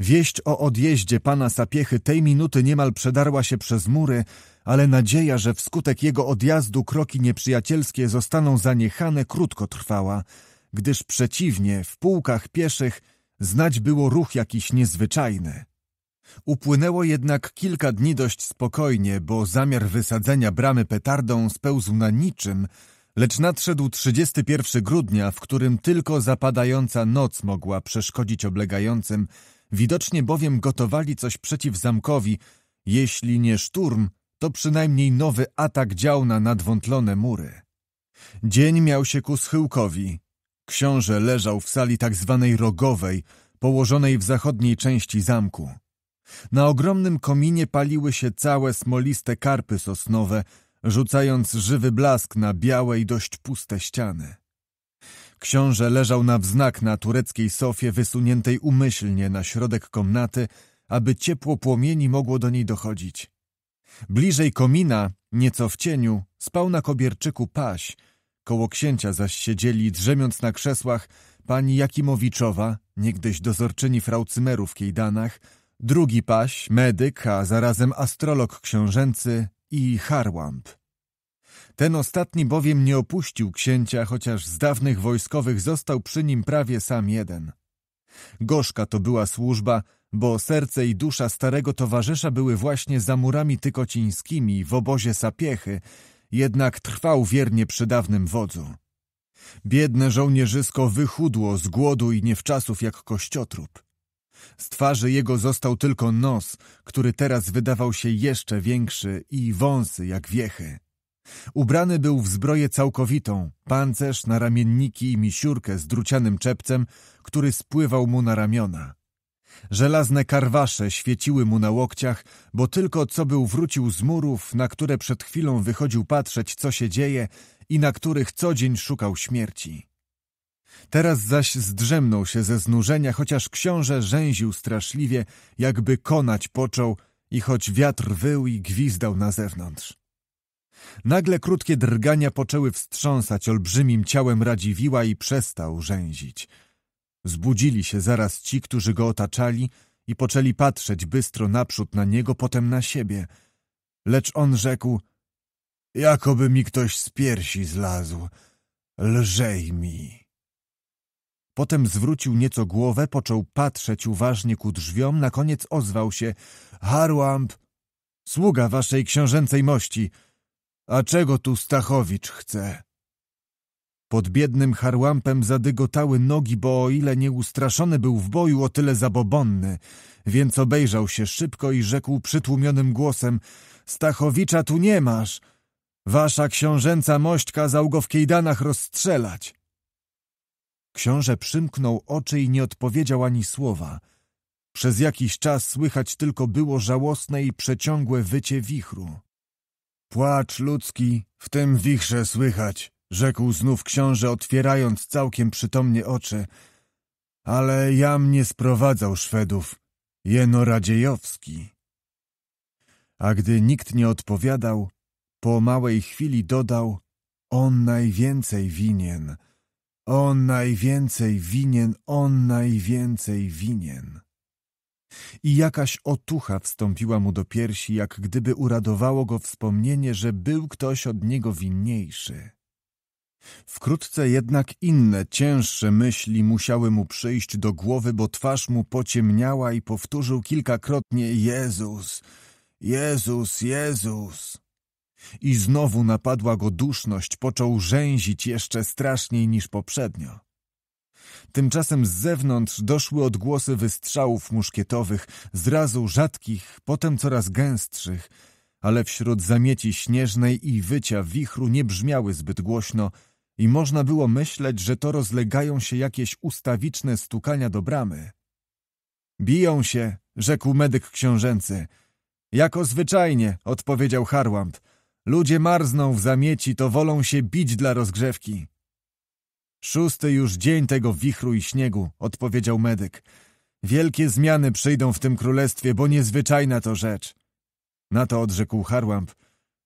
S1: Wieść o odjeździe pana Sapiechy tej minuty niemal przedarła się przez mury, ale nadzieja, że wskutek jego odjazdu kroki nieprzyjacielskie zostaną zaniechane, krótko trwała, gdyż przeciwnie, w pułkach pieszych znać było ruch jakiś niezwyczajny. Upłynęło jednak kilka dni dość spokojnie, bo zamiar wysadzenia bramy petardą spełzł na niczym, lecz nadszedł 31 grudnia, w którym tylko zapadająca noc mogła przeszkodzić oblegającym, widocznie bowiem gotowali coś przeciw zamkowi, jeśli nie szturm, to przynajmniej nowy atak dział na nadwątlone mury. Dzień miał się ku schyłkowi. Książę leżał w sali tak zwanej rogowej, położonej w zachodniej części zamku. Na ogromnym kominie paliły się całe smoliste karpy sosnowe, rzucając żywy blask na białe i dość puste ściany. Książę leżał na wznak na tureckiej sofie wysuniętej umyślnie na środek komnaty, aby ciepło płomieni mogło do niej dochodzić. Bliżej komina, nieco w cieniu, spał na kobierczyku paś, koło księcia zaś siedzieli, drzemiąc na krzesłach, pani Jakimowiczowa, niegdyś dozorczyni fraucymerów w Kiejdanach, drugi paś, medyk, a zarazem astrolog książęcy i Harłamp. Ten ostatni bowiem nie opuścił księcia, chociaż z dawnych wojskowych został przy nim prawie sam jeden. Gorzka to była służba, bo serce i dusza starego towarzysza były właśnie za murami tykocińskimi w obozie Sapiechy, jednak trwał wiernie przy dawnym wodzu. Biedne żołnierzysko wychudło z głodu i niewczasów jak kościotrup. Z twarzy jego został tylko nos, który teraz wydawał się jeszcze większy i wąsy jak wiechy. Ubrany był w zbroję całkowitą, pancerz na ramienniki i misiurkę z drucianym czepcem, który spływał mu na ramiona. Żelazne karwasze świeciły mu na łokciach, bo tylko co był wrócił z murów, na które przed chwilą wychodził patrzeć, co się dzieje i na których co dzień szukał śmierci. Teraz zaś zdrzemnął się ze znużenia, chociaż książę rzęził straszliwie, jakby konać począł i choć wiatr wył i gwizdał na zewnątrz. Nagle krótkie drgania poczęły wstrząsać olbrzymim ciałem Radziwiła i przestał rzęzić. Zbudzili się zaraz ci, którzy go otaczali i poczęli patrzeć bystro naprzód na niego, potem na siebie. Lecz on rzekł, jakoby mi ktoś z piersi zlazł, lżej mi. Potem zwrócił nieco głowę, począł patrzeć uważnie ku drzwiom, na koniec ozwał się — Harłamp, sługa waszej książęcej mości, a czego tu Stachowicz chce? Pod biednym harłampem zadygotały nogi, bo o ile nieustraszony był w boju, o tyle zabobonny, więc obejrzał się szybko i rzekł przytłumionym głosem — Stachowicza tu nie masz! Wasza książęca mość kazał go w kejdanach rozstrzelać! — Książę przymknął oczy i nie odpowiedział ani słowa. Przez jakiś czas słychać tylko było żałosne i przeciągłe wycie wichru. Płacz ludzki, w tym wichrze słychać, rzekł znów książę, otwierając całkiem przytomnie oczy. Ale jam nie sprowadzał Szwedów, jeno Radziejowski. A gdy nikt nie odpowiadał, po małej chwili dodał, on najwięcej winien – on najwięcej winien, on najwięcej winien. I jakaś otucha wstąpiła mu do piersi, jak gdyby uradowało go wspomnienie, że był ktoś od niego winniejszy. Wkrótce jednak inne, cięższe myśli musiały mu przyjść do głowy, bo twarz mu pociemniała i powtórzył kilkakrotnie Jezus, Jezus, Jezus. I znowu napadła go duszność, począł rzęzić jeszcze straszniej niż poprzednio. Tymczasem z zewnątrz doszły odgłosy wystrzałów muszkietowych, zrazu rzadkich, potem coraz gęstszych, ale wśród zamieci śnieżnej i wycia wichru nie brzmiały zbyt głośno i można było myśleć, że to rozlegają się jakieś ustawiczne stukania do bramy. Biją się, rzekł medyk książęcy. Jako zwyczajnie, odpowiedział Harłamp. Ludzie marzną w zamieci, to wolą się bić dla rozgrzewki. Szósty już dzień tego wichru i śniegu, odpowiedział medyk. Wielkie zmiany przyjdą w tym królestwie, bo niezwyczajna to rzecz. Na to odrzekł Harłamp.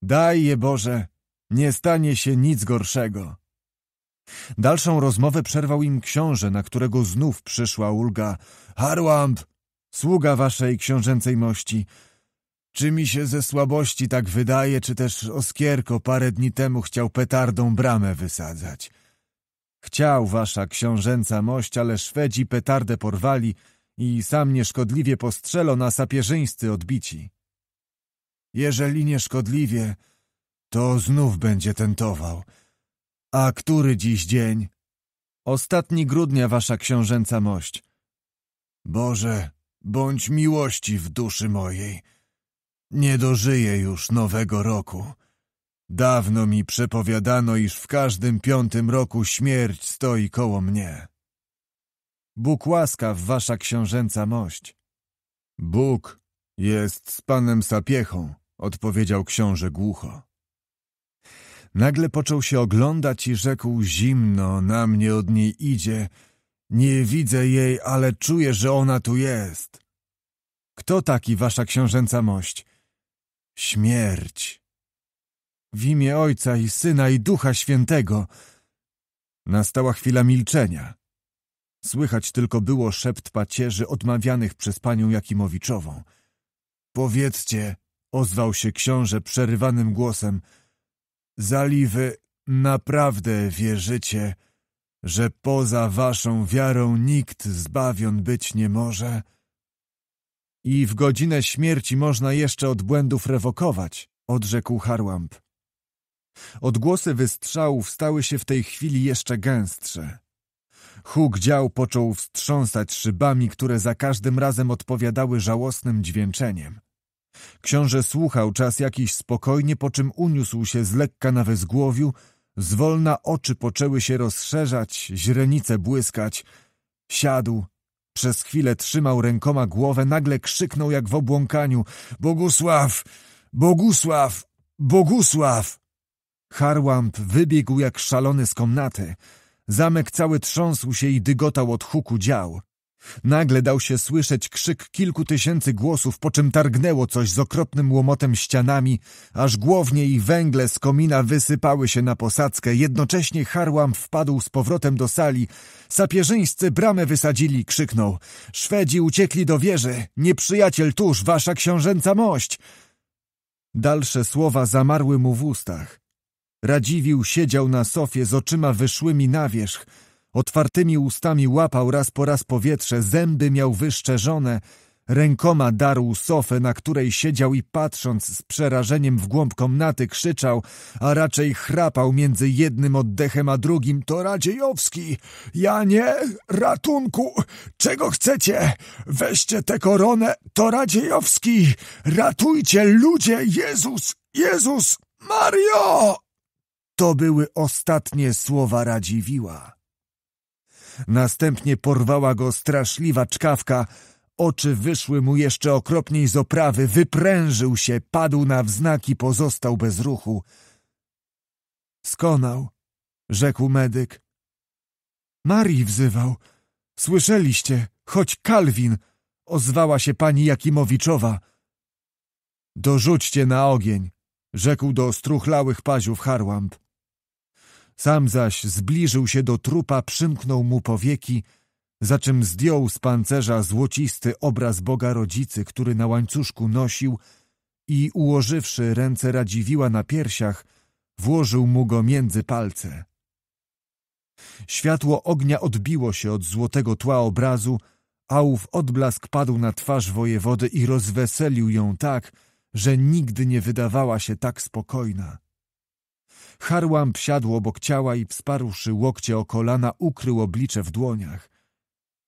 S1: Daj je, Boże, nie stanie się nic gorszego. Dalszą rozmowę przerwał im książę, na którego znów przyszła ulga. Harłamp, sługa waszej książęcej mości, czy mi się ze słabości tak wydaje, czy też Oskierko parę dni temu chciał petardą bramę wysadzać? Chciał wasza książęca mość, ale Szwedzi petardę porwali i sam nieszkodliwie postrzelo na sapieżyńscy odbici. Jeżeli nieszkodliwie, to znów będzie tentował. A który dziś dzień? Ostatni grudnia, wasza książęca mość. Boże, bądź miłości w duszy mojej. Nie dożyję już nowego roku. Dawno mi przepowiadano, iż w każdym piątym roku śmierć stoi koło mnie. Bóg łaskaw, wasza książęca mość. Bóg jest z panem Sapiechą, odpowiedział książę głucho. Nagle począł się oglądać i rzekł zimno, na mnie od niej idzie. Nie widzę jej, ale czuję, że ona tu jest. Kto taki wasza książęca mość? śmierć. W imię Ojca i Syna i Ducha Świętego. Nastała chwila milczenia. Słychać tylko było szept pacierzy odmawianych przez panią Jakimowiczową. Powiedzcie, ozwał się książę przerywanym głosem, zaliwy naprawdę wierzycie, że poza waszą wiarą nikt zbawion być nie może? I w godzinę śmierci można jeszcze od błędów rewokować, odrzekł Harłamp. Odgłosy wystrzałów stały się w tej chwili jeszcze gęstsze. Huk dział począł wstrząsać szybami, które za każdym razem odpowiadały żałosnym dźwięczeniem. Książę słuchał czas jakiś spokojnie, po czym uniósł się z lekka na wezgłowiu, zwolna oczy poczęły się rozszerzać, źrenice błyskać. Siadł, przez chwilę trzymał rękoma głowę, nagle krzyknął jak w obłąkaniu: Bogusław! Bogusław! Bogusław! Harłamp wybiegł jak szalony z komnaty. Zamek cały trząsł się i dygotał od huku dział. Nagle dał się słyszeć krzyk kilku tysięcy głosów, po czym targnęło coś z okropnym łomotem ścianami, aż głownie i węgle z komina wysypały się na posadzkę. Jednocześnie Harłam wpadł z powrotem do sali. Sapieżyńscy bramę wysadzili, krzyknął. Szwedzi uciekli do wieży. Nieprzyjaciel tuż, wasza książęca mość! Dalsze słowa zamarły mu w ustach. Radziwił siedział na sofie z oczyma wyszłymi na wierzch, Otwartymi ustami łapał raz po raz powietrze, zęby miał wyszczerzone, rękoma darł sofę, na której siedział i patrząc z przerażeniem w głąb komnaty krzyczał, a raczej chrapał między jednym oddechem a drugim. To Radziejowski! Ja nie! Ratunku! Czego chcecie? Weźcie tę koronę! To Radziejowski! Ratujcie ludzie! Jezus! Jezus! Mario! To były ostatnie słowa Radziwiła. Następnie porwała go straszliwa czkawka. Oczy wyszły mu jeszcze okropniej z oprawy. Wyprężył się, padł na wznak i pozostał bez ruchu. Skonał, rzekł medyk. Marii wzywał. Słyszeliście, choć Kalwin, ozwała się pani Jakimowiczowa. Dorzućcie na ogień, rzekł do struchlałych paziów Harłamp. Sam zaś zbliżył się do trupa, przymknął mu powieki, za czym zdjął z pancerza złocisty obraz Boga Rodzicy, który na łańcuszku nosił i ułożywszy ręce Radziwiła na piersiach, włożył mu go między palce. Światło ognia odbiło się od złotego tła obrazu, a ów odblask padł na twarz wojewody i rozweselił ją tak, że nigdy nie wydawała się tak spokojna. Harłam wsiadł obok ciała i wsparłszy łokcie o kolana, ukrył oblicze w dłoniach.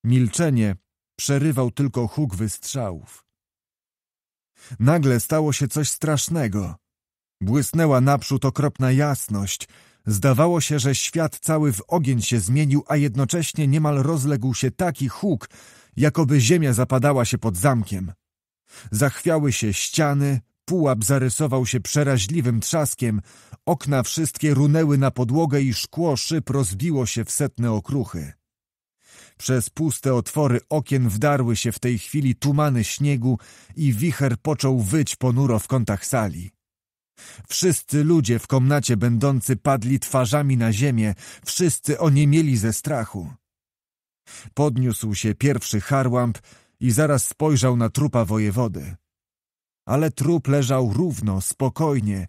S1: Milczenie przerywał tylko huk wystrzałów. Nagle stało się coś strasznego. Błysnęła naprzód okropna jasność. Zdawało się, że świat cały w ogień się zmienił, a jednocześnie niemal rozległ się taki huk, jakoby ziemia zapadała się pod zamkiem. Zachwiały się ściany, Pułap zarysował się przeraźliwym trzaskiem, okna wszystkie runęły na podłogę i szkło szyb rozbiło się w setne okruchy. Przez puste otwory okien wdarły się w tej chwili tumany śniegu i wicher począł wyć ponuro w kątach sali. Wszyscy ludzie w komnacie będący padli twarzami na ziemię, wszyscy oniemieli mieli ze strachu. Podniósł się pierwszy Harłamp i zaraz spojrzał na trupa wojewody ale trup leżał równo, spokojnie.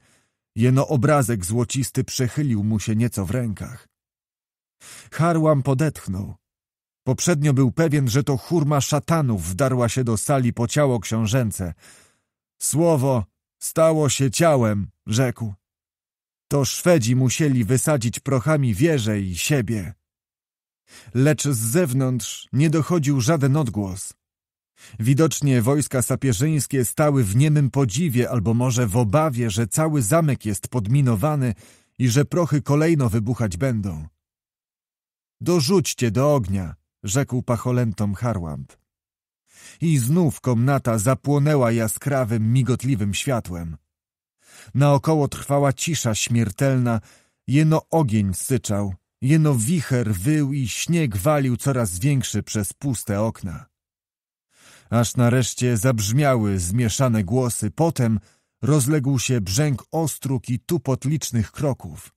S1: Jeno obrazek złocisty przechylił mu się nieco w rękach. Harłam podetchnął. Poprzednio był pewien, że to churma szatanów wdarła się do sali po ciało książęce. Słowo stało się ciałem, rzekł. To Szwedzi musieli wysadzić prochami wieże i siebie. Lecz z zewnątrz nie dochodził żaden odgłos. Widocznie wojska sapierzyńskie stały w niemym podziwie albo może w obawie, że cały zamek jest podminowany i że prochy kolejno wybuchać będą. Dorzućcie do ognia, rzekł pacholentom Harłand. I znów komnata zapłonęła jaskrawym, migotliwym światłem. Naokoło trwała cisza śmiertelna, jeno ogień syczał, jeno wicher wył i śnieg walił coraz większy przez puste okna aż nareszcie zabrzmiały zmieszane głosy, potem rozległ się brzęk ostróg i tupot licznych kroków.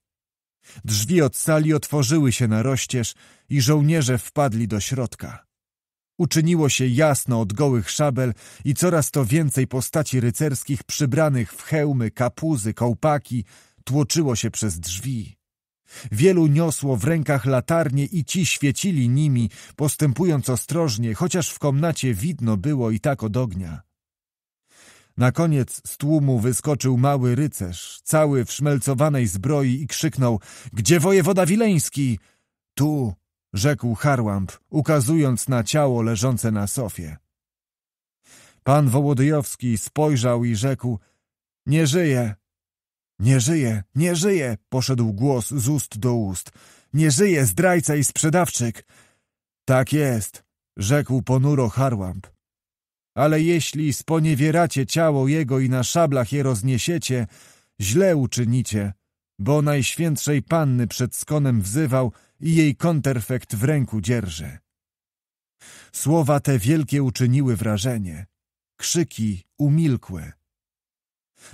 S1: Drzwi od sali otworzyły się na rozcież i żołnierze wpadli do środka. Uczyniło się jasno od gołych szabel i coraz to więcej postaci rycerskich przybranych w hełmy, kapuzy, kołpaki tłoczyło się przez drzwi. Wielu niosło w rękach latarnie i ci świecili nimi, postępując ostrożnie, chociaż w komnacie widno było i tak od ognia. Na koniec z tłumu wyskoczył mały rycerz, cały w szmelcowanej zbroi i krzyknął — Gdzie wojewoda wileński? — Tu! — rzekł Harłamp, ukazując na ciało leżące na sofie. Pan Wołodyjowski spojrzał i rzekł — Nie żyje! Nie żyje, nie żyje, poszedł głos z ust do ust. Nie żyje zdrajca i sprzedawczyk. Tak jest, rzekł ponuro Harłamp. Ale jeśli sponiewieracie ciało jego i na szablach je rozniesiecie, źle uczynicie, bo najświętszej panny przed skonem wzywał i jej konterfekt w ręku dzierży. Słowa te wielkie uczyniły wrażenie. Krzyki umilkły.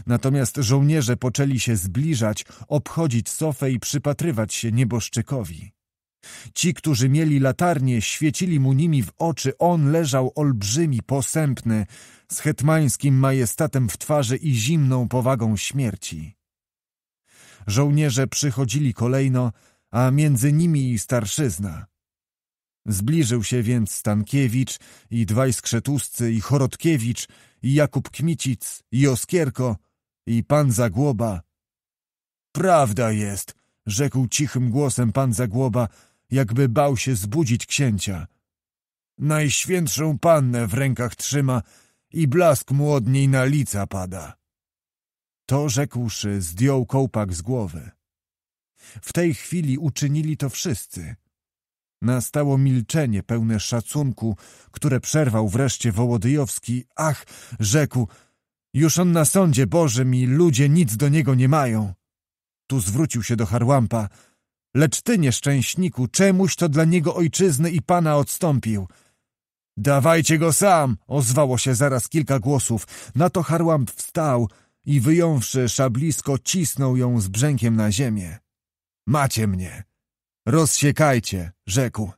S1: Natomiast żołnierze poczęli się zbliżać, obchodzić sofę i przypatrywać się nieboszczykowi. Ci, którzy mieli latarnie, świecili mu nimi w oczy. On leżał olbrzymi, posępny, z hetmańskim majestatem w twarzy i zimną powagą śmierci. Żołnierze przychodzili kolejno, a między nimi i starszyzna. Zbliżył się więc Stankiewicz i dwaj skrzetuscy i Chorotkiewicz i Jakub Kmicic, i Oskierko, i pan Zagłoba. Prawda jest, rzekł cichym głosem pan Zagłoba, jakby bał się zbudzić księcia. Najświętszą pannę w rękach trzyma i blask mu od niej na lica pada. To rzekłszy, zdjął kołpak z głowy. W tej chwili uczynili to wszyscy. Nastało milczenie pełne szacunku, które przerwał wreszcie Wołodyjowski. Ach, rzekł, już on na sądzie Bożym i ludzie nic do niego nie mają. Tu zwrócił się do Harłampa. Lecz ty, nieszczęśniku, czemuś to dla niego ojczyzny i pana odstąpił. Dawajcie go sam! ozwało się zaraz kilka głosów. Na to Harłamp wstał i wyjąwszy szablisko, cisnął ją z brzękiem na ziemię. Macie mnie! Rozsiekajcie, rzekł.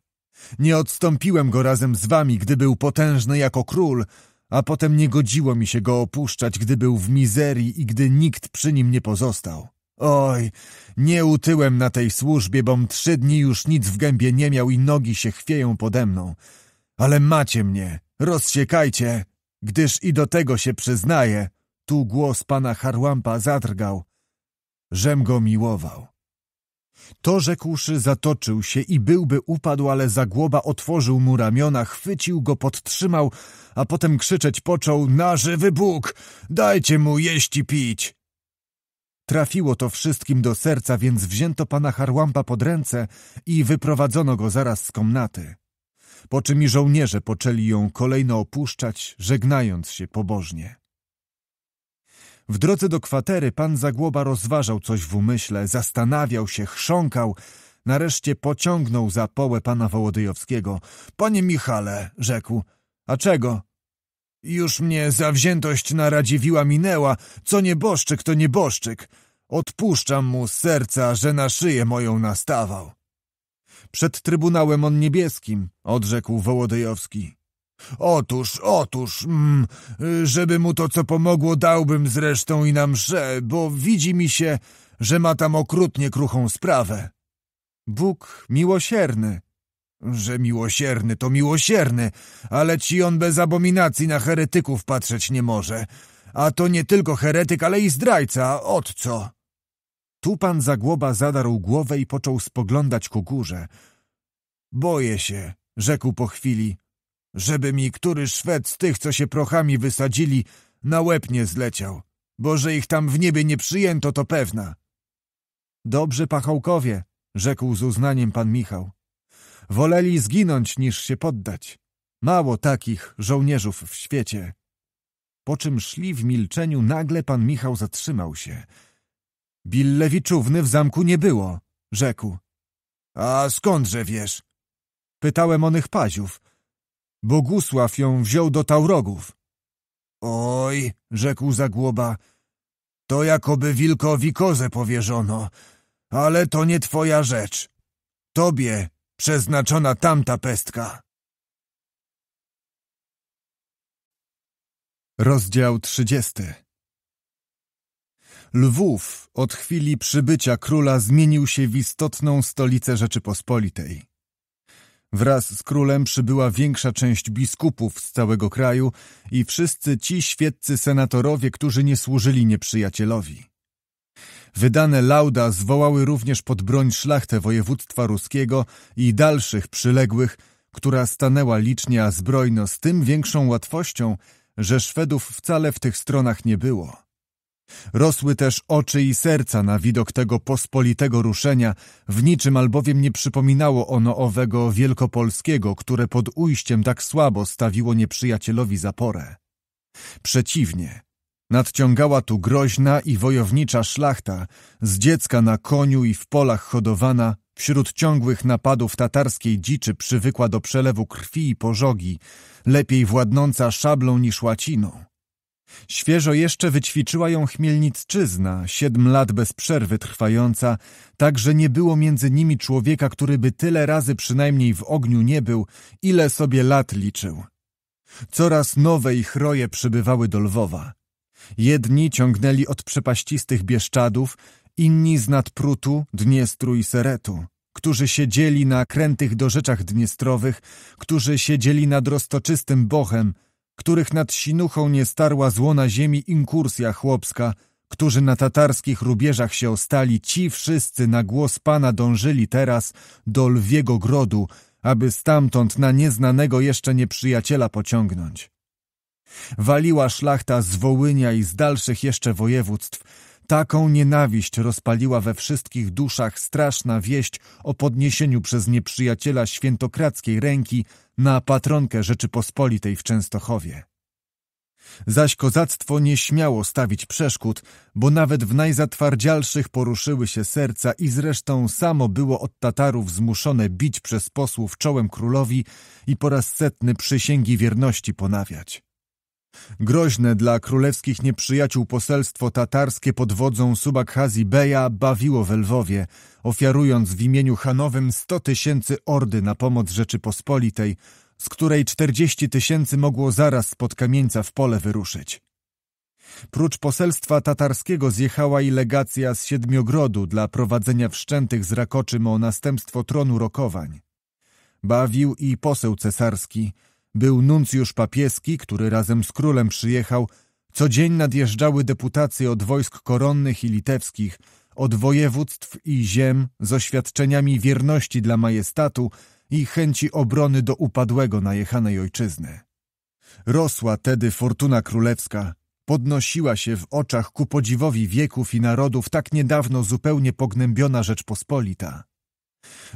S1: Nie odstąpiłem go razem z wami, gdy był potężny jako król, a potem nie godziło mi się go opuszczać, gdy był w mizerii i gdy nikt przy nim nie pozostał. Oj, nie utyłem na tej służbie, bom trzy dni już nic w gębie nie miał i nogi się chwieją pode mną. Ale macie mnie, rozsiekajcie, gdyż i do tego się przyznaję. Tu głos pana Harłampa zadrgał. Żem go miłował. To rzekłszy, zatoczył się i byłby upadł, ale Zagłoba otworzył mu ramiona, chwycił go, podtrzymał, a potem krzyczeć począł — na żywy Bóg! Dajcie mu jeść i pić! Trafiło to wszystkim do serca, więc wzięto pana Harłampa pod ręce i wyprowadzono go zaraz z komnaty. Po czym i żołnierze poczęli ją kolejno opuszczać, żegnając się pobożnie. W drodze do kwatery pan Zagłoba rozważał coś w umyśle, zastanawiał się, chrząkał. Nareszcie pociągnął za połę pana Wołodyjowskiego. Panie Michale, rzekł, a czego? Już mnie zawziętość na Radziwiła minęła, co nieboszczyk to nieboszczyk. Odpuszczam mu z serca, że na szyję moją nastawał. Przed Trybunałem on niebieskim, odrzekł Wołodyjowski. Otóż, otóż, mm, żeby mu to co pomogło dałbym zresztą i na mrze, bo widzi mi się, że ma tam okrutnie kruchą sprawę. Bóg miłosierny. Że miłosierny to miłosierny, ale ci on bez abominacji na heretyków patrzeć nie może. A to nie tylko heretyk, ale i zdrajca, od co? Tu pan Zagłoba zadarł głowę i począł spoglądać ku górze. Boję się, rzekł po chwili, żeby mi który Szwed z tych, co się prochami wysadzili, na łeb nie zleciał, bo że ich tam w niebie nie przyjęto, to pewna. Dobrzy pachołkowie, rzekł z uznaniem pan Michał. Woleli zginąć niż się poddać. Mało takich żołnierzów w świecie. Po czym szli w milczeniu, nagle pan Michał zatrzymał się. Billewiczówny w zamku nie było, rzekł. A skądże wiesz? Pytałem onych paziów. Bogusław ją wziął do taurogów. Oj, rzekł Zagłoba, to jakoby wilkowi kozę powierzono, ale to nie twoja rzecz. Tobie przeznaczona tamta pestka. Rozdział 30 Lwów od chwili przybycia króla zmienił się w istotną stolicę Rzeczypospolitej. Wraz z królem przybyła większa część biskupów z całego kraju i wszyscy ci świeccy senatorowie, którzy nie służyli nieprzyjacielowi. Wydane lauda zwołały również pod broń szlachtę województwa ruskiego i dalszych przyległych, która stanęła licznie a zbrojno z tym większą łatwością, że Szwedów wcale w tych stronach nie było. Rosły też oczy i serca na widok tego pospolitego ruszenia, w niczym albowiem nie przypominało ono owego wielkopolskiego, które pod ujściem tak słabo stawiło nieprzyjacielowi zaporę. Przeciwnie, nadciągała tu groźna i wojownicza szlachta, z dziecka na koniu i w polach hodowana, wśród ciągłych napadów tatarskiej dziczy przywykła do przelewu krwi i pożogi, lepiej władnąca szablą niż łaciną Świeżo jeszcze wyćwiczyła ją Chmielnicczyzna, siedm lat bez przerwy trwająca, tak że nie było między nimi człowieka, który by tyle razy przynajmniej w ogniu nie był, ile sobie lat liczył. Coraz nowe ich roje przybywały do Lwowa. Jedni ciągnęli od przepaścistych Bieszczadów, inni z nadprutu, Dniestru i Seretu, którzy siedzieli na krętych dorzeczach dniestrowych, którzy siedzieli nad roztoczystym Bochem, których nad Sinuchą nie starła złona ziemi inkursja chłopska, którzy na tatarskich rubieżach się ostali, ci wszyscy na głos Pana dążyli teraz do Lwiego Grodu, aby stamtąd na nieznanego jeszcze nieprzyjaciela pociągnąć. Waliła szlachta z Wołynia i z dalszych jeszcze województw, Taką nienawiść rozpaliła we wszystkich duszach straszna wieść o podniesieniu przez nieprzyjaciela świętokradzkiej ręki na patronkę Rzeczypospolitej w Częstochowie. Zaś kozactwo nie śmiało stawić przeszkód, bo nawet w najzatwardzialszych poruszyły się serca i zresztą samo było od Tatarów zmuszone bić przez posłów czołem królowi i po raz setny przysięgi wierności ponawiać. Groźne dla królewskich nieprzyjaciół poselstwo tatarskie pod wodzą Subakhazi Beja bawiło we Lwowie, ofiarując w imieniu Hanowym 100 tysięcy ordy na pomoc Rzeczypospolitej, z której 40 tysięcy mogło zaraz spod kamieńca w pole wyruszyć. Prócz poselstwa tatarskiego zjechała i legacja z Siedmiogrodu dla prowadzenia wszczętych z Rakoczym o następstwo tronu rokowań. Bawił i poseł cesarski – był nuncjusz papieski, który razem z królem przyjechał, co dzień nadjeżdżały deputacje od wojsk koronnych i litewskich, od województw i ziem z oświadczeniami wierności dla majestatu i chęci obrony do upadłego najechanej ojczyzny. Rosła tedy fortuna królewska, podnosiła się w oczach ku podziwowi wieków i narodów tak niedawno zupełnie pognębiona Rzeczpospolita.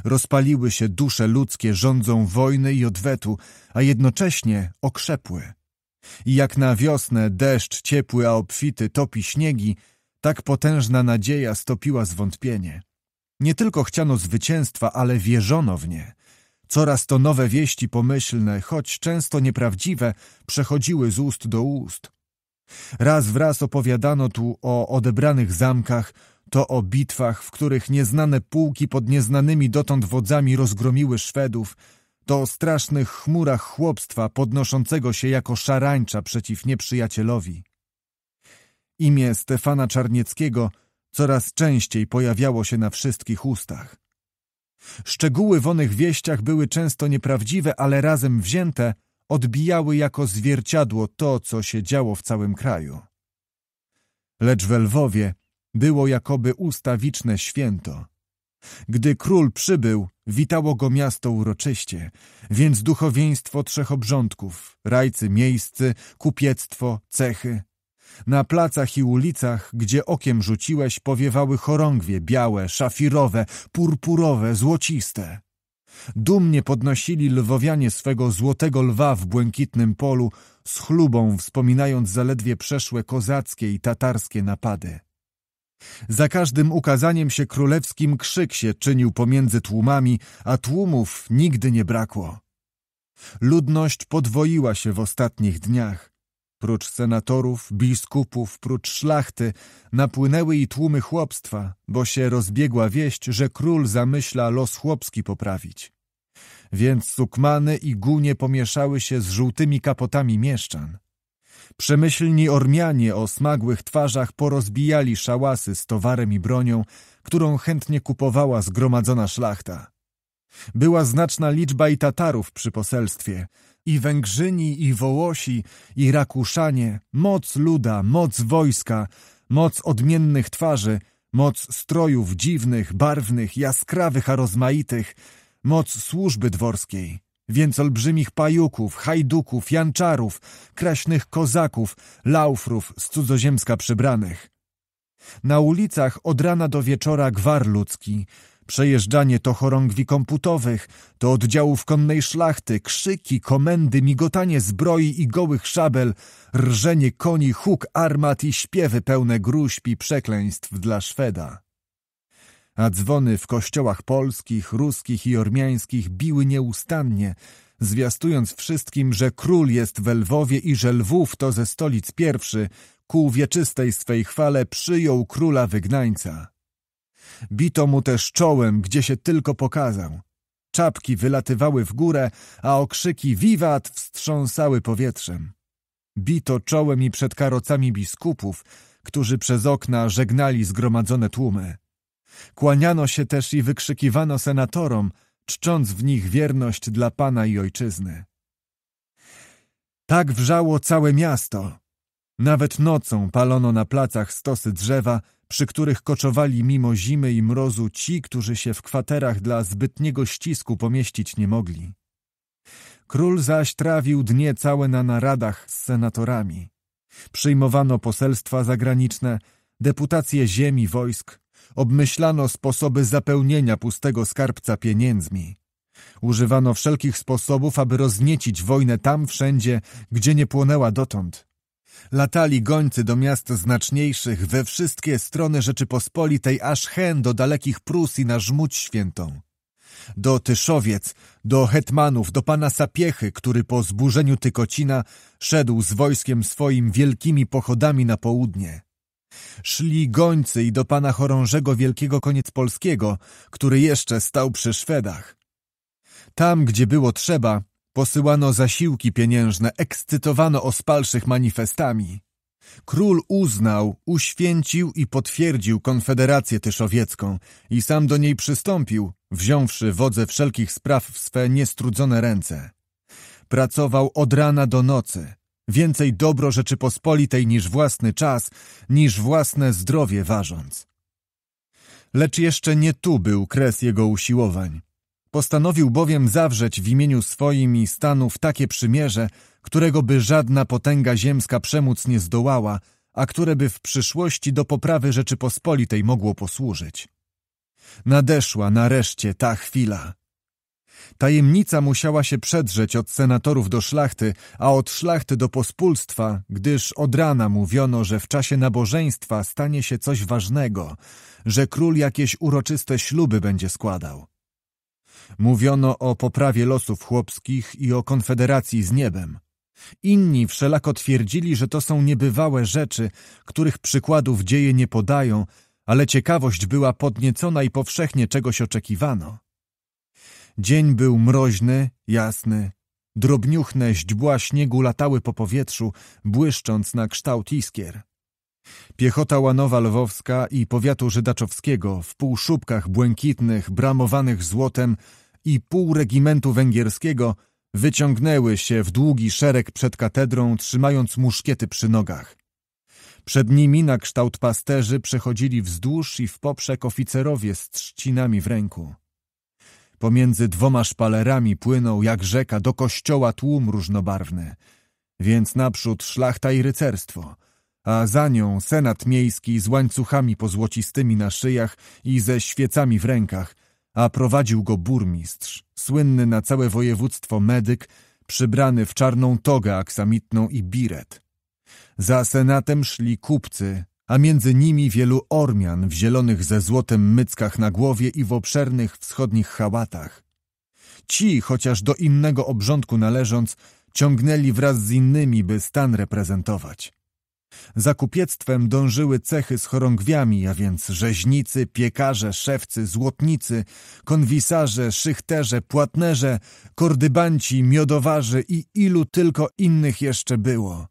S1: Rozpaliły się dusze ludzkie rządzą wojny i odwetu, a jednocześnie okrzepły. I jak na wiosnę deszcz ciepły, a obfity topi śniegi, tak potężna nadzieja stopiła zwątpienie. Nie tylko chciano zwycięstwa, ale wierzono w nie. Coraz to nowe wieści pomyślne, choć często nieprawdziwe, przechodziły z ust do ust. Raz wraz opowiadano tu o odebranych zamkach, to o bitwach, w których nieznane pułki pod nieznanymi dotąd wodzami rozgromiły Szwedów, to o strasznych chmurach chłopstwa podnoszącego się jako szarańcza przeciw nieprzyjacielowi. Imię Stefana Czarnieckiego coraz częściej pojawiało się na wszystkich ustach. Szczegóły w onych wieściach były często nieprawdziwe, ale razem wzięte odbijały jako zwierciadło to, co się działo w całym kraju. Lecz we Lwowie było jakoby ustawiczne święto. Gdy król przybył, witało go miasto uroczyście, więc duchowieństwo trzech obrządków, rajcy miejscy, kupiectwo, cechy. Na placach i ulicach, gdzie okiem rzuciłeś, powiewały chorągwie białe, szafirowe, purpurowe, złociste. Dumnie podnosili lwowianie swego złotego lwa w błękitnym polu, z chlubą wspominając zaledwie przeszłe kozackie i tatarskie napady. Za każdym ukazaniem się królewskim krzyk się czynił pomiędzy tłumami, a tłumów nigdy nie brakło. Ludność podwoiła się w ostatnich dniach. Prócz senatorów, biskupów, prócz szlachty, napłynęły i tłumy chłopstwa, bo się rozbiegła wieść, że król zamyśla los chłopski poprawić. Więc sukmany i gunie pomieszały się z żółtymi kapotami mieszczan. Przemyślni Ormianie o smagłych twarzach porozbijali szałasy z towarem i bronią, którą chętnie kupowała zgromadzona szlachta. Była znaczna liczba i Tatarów przy poselstwie, i Węgrzyni, i Wołosi, i Rakuszanie, moc luda, moc wojska, moc odmiennych twarzy, moc strojów dziwnych, barwnych, jaskrawych, a rozmaitych, moc służby dworskiej – więc olbrzymich pajuków, hajduków, janczarów, kraśnych kozaków, laufrów z cudzoziemska przybranych. Na ulicach od rana do wieczora gwar ludzki, przejeżdżanie to chorągwi komputowych, to oddziałów konnej szlachty, krzyki, komendy, migotanie zbroi i gołych szabel, rżenie koni, huk armat i śpiewy pełne gruźb i przekleństw dla Szweda a dzwony w kościołach polskich, ruskich i ormiańskich biły nieustannie, zwiastując wszystkim, że król jest we Lwowie i że Lwów to ze stolic pierwszy, ku wieczystej swej chwale przyjął króla wygnańca. Bito mu też czołem, gdzie się tylko pokazał. Czapki wylatywały w górę, a okrzyki wiwat wstrząsały powietrzem. Bito czołem i przed karocami biskupów, którzy przez okna żegnali zgromadzone tłumy. Kłaniano się też i wykrzykiwano senatorom, czcząc w nich wierność dla Pana i Ojczyzny. Tak wrzało całe miasto. Nawet nocą palono na placach stosy drzewa, przy których koczowali mimo zimy i mrozu ci, którzy się w kwaterach dla zbytniego ścisku pomieścić nie mogli. Król zaś trawił dnie całe na naradach z senatorami. Przyjmowano poselstwa zagraniczne, deputacje ziemi wojsk, Obmyślano sposoby zapełnienia pustego skarbca pieniędzmi. Używano wszelkich sposobów, aby rozniecić wojnę tam wszędzie, gdzie nie płonęła dotąd. Latali gońcy do miast znaczniejszych we wszystkie strony Rzeczypospolitej, aż hen do dalekich Prusji na żmudź świętą. Do Tyszowiec, do hetmanów, do pana Sapiechy, który po zburzeniu Tykocina szedł z wojskiem swoim wielkimi pochodami na południe. Szli gońcy i do pana chorążego wielkiego koniec polskiego, który jeszcze stał przy Szwedach. Tam, gdzie było trzeba, posyłano zasiłki pieniężne, ekscytowano ospalszych manifestami. Król uznał, uświęcił i potwierdził Konfederację Tyszowiecką i sam do niej przystąpił, wziąwszy wodze wszelkich spraw w swe niestrudzone ręce. Pracował od rana do nocy, więcej dobro Rzeczypospolitej niż własny czas, niż własne zdrowie ważąc. Lecz jeszcze nie tu był kres jego usiłowań. Postanowił bowiem zawrzeć w imieniu swoim i Stanów takie przymierze, którego by żadna potęga ziemska przemóc nie zdołała, a które by w przyszłości do poprawy Rzeczypospolitej mogło posłużyć. Nadeszła nareszcie ta chwila. Tajemnica musiała się przedrzeć od senatorów do szlachty, a od szlachty do pospólstwa, gdyż od rana mówiono, że w czasie nabożeństwa stanie się coś ważnego, że król jakieś uroczyste śluby będzie składał. Mówiono o poprawie losów chłopskich i o konfederacji z niebem. Inni wszelako twierdzili, że to są niebywałe rzeczy, których przykładów dzieje nie podają, ale ciekawość była podniecona i powszechnie czegoś oczekiwano. Dzień był mroźny, jasny. Drobniuchne źdźbła śniegu latały po powietrzu, błyszcząc na kształt iskier. Piechota łanowa lwowska i powiatu żydaczowskiego w półszubkach błękitnych, bramowanych złotem i pół regimentu węgierskiego wyciągnęły się w długi szereg przed katedrą, trzymając muszkiety przy nogach. Przed nimi na kształt pasterzy przechodzili wzdłuż i w poprzek oficerowie z trzcinami w ręku. Pomiędzy dwoma szpalerami płynął jak rzeka do kościoła tłum różnobarwny, więc naprzód szlachta i rycerstwo, a za nią senat miejski z łańcuchami pozłocistymi na szyjach i ze świecami w rękach, a prowadził go burmistrz, słynny na całe województwo medyk, przybrany w czarną togę aksamitną i biret. Za senatem szli kupcy, a między nimi wielu Ormian w zielonych ze złotem myckach na głowie i w obszernych wschodnich hałatach. Ci, chociaż do innego obrządku należąc, ciągnęli wraz z innymi, by stan reprezentować. Za kupiectwem dążyły cechy z chorągwiami, a więc rzeźnicy, piekarze, szewcy, złotnicy, konwisarze, szychterze, płatnerze, kordybanci, miodowarzy i ilu tylko innych jeszcze było.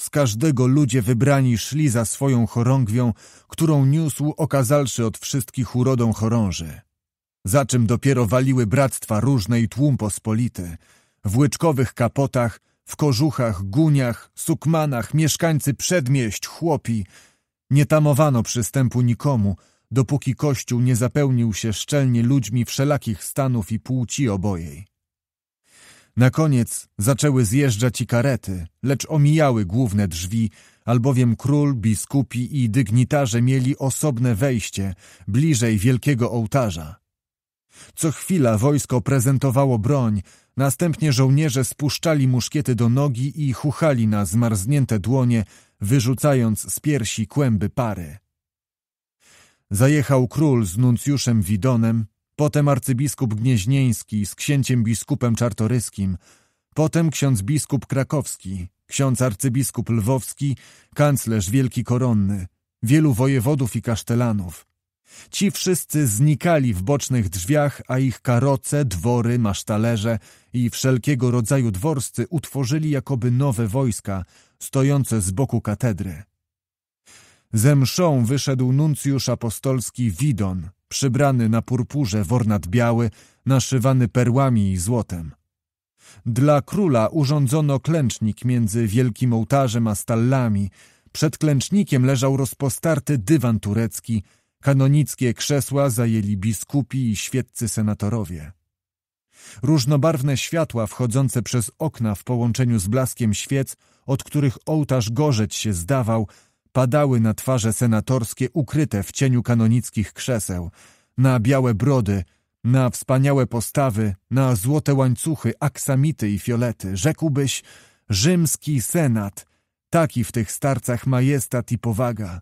S1: Z każdego ludzie wybrani szli za swoją chorągwią, którą niósł okazalszy od wszystkich urodą chorąży. Za czym dopiero waliły bractwa różne i tłum pospolity. W łyczkowych kapotach, w kożuchach, guniach, sukmanach, mieszkańcy przedmieść, chłopi. Nie tamowano przystępu nikomu, dopóki kościół nie zapełnił się szczelnie ludźmi wszelakich stanów i płci obojej. Na koniec zaczęły zjeżdżać i karety, lecz omijały główne drzwi, albowiem król, biskupi i dygnitarze mieli osobne wejście, bliżej wielkiego ołtarza. Co chwila wojsko prezentowało broń, następnie żołnierze spuszczali muszkiety do nogi i chuchali na zmarznięte dłonie, wyrzucając z piersi kłęby pary. Zajechał król z nuncjuszem Widonem, potem arcybiskup Gnieźnieński z księciem biskupem czartoryskim, potem ksiądz biskup krakowski, ksiądz arcybiskup lwowski, kanclerz wielki koronny, wielu wojewodów i kasztelanów. Ci wszyscy znikali w bocznych drzwiach, a ich karoce, dwory, masztalerze i wszelkiego rodzaju dworscy utworzyli jakoby nowe wojska, stojące z boku katedry. Ze mszą wyszedł nuncjusz apostolski Widon, przybrany na purpurze wornat biały, naszywany perłami i złotem. Dla króla urządzono klęcznik między wielkim ołtarzem a stallami. Przed klęcznikiem leżał rozpostarty dywan turecki. Kanonickie krzesła zajęli biskupi i świeccy senatorowie. Różnobarwne światła wchodzące przez okna w połączeniu z blaskiem świec, od których ołtarz gorzeć się zdawał, Padały na twarze senatorskie ukryte w cieniu kanonickich krzeseł, na białe brody, na wspaniałe postawy, na złote łańcuchy, aksamity i fiolety. Rzekłbyś, rzymski senat, taki w tych starcach majestat i powaga.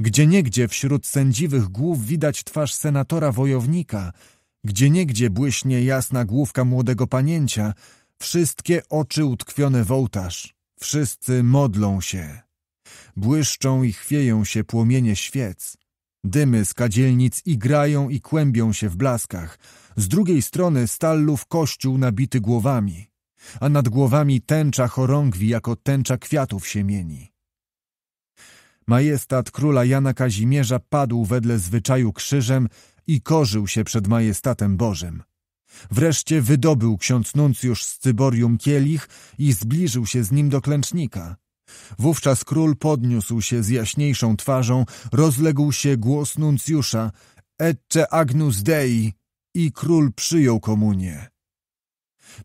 S1: Gdzieniegdzie wśród sędziwych głów widać twarz senatora wojownika, gdzie gdzieniegdzie błyśnie jasna główka młodego panięcia, wszystkie oczy utkwione w ołtarz. Wszyscy modlą się błyszczą i chwieją się płomienie świec. Dymy z kadzielnic igrają i kłębią się w blaskach. Z drugiej strony stallów kościół nabity głowami, a nad głowami tęcza chorągwi jako tęcza kwiatów siemieni. Majestat króla Jana Kazimierza padł wedle zwyczaju krzyżem i korzył się przed majestatem Bożym. Wreszcie wydobył ksiądz Nuncjusz z cyborium kielich i zbliżył się z nim do klęcznika – Wówczas król podniósł się z jaśniejszą twarzą, rozległ się głos nuncjusza Ecce Agnus Dei i król przyjął komunię.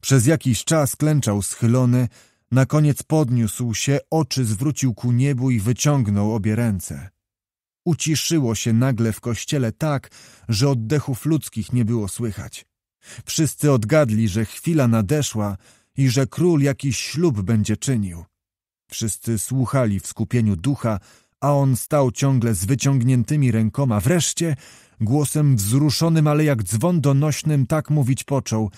S1: Przez jakiś czas klęczał schylony, na koniec podniósł się, oczy zwrócił ku niebu i wyciągnął obie ręce. Uciszyło się nagle w kościele tak, że oddechów ludzkich nie było słychać. Wszyscy odgadli, że chwila nadeszła i że król jakiś ślub będzie czynił. Wszyscy słuchali w skupieniu ducha, a on stał ciągle z wyciągniętymi rękoma. Wreszcie, głosem wzruszonym, ale jak dzwon donośnym, tak mówić począł.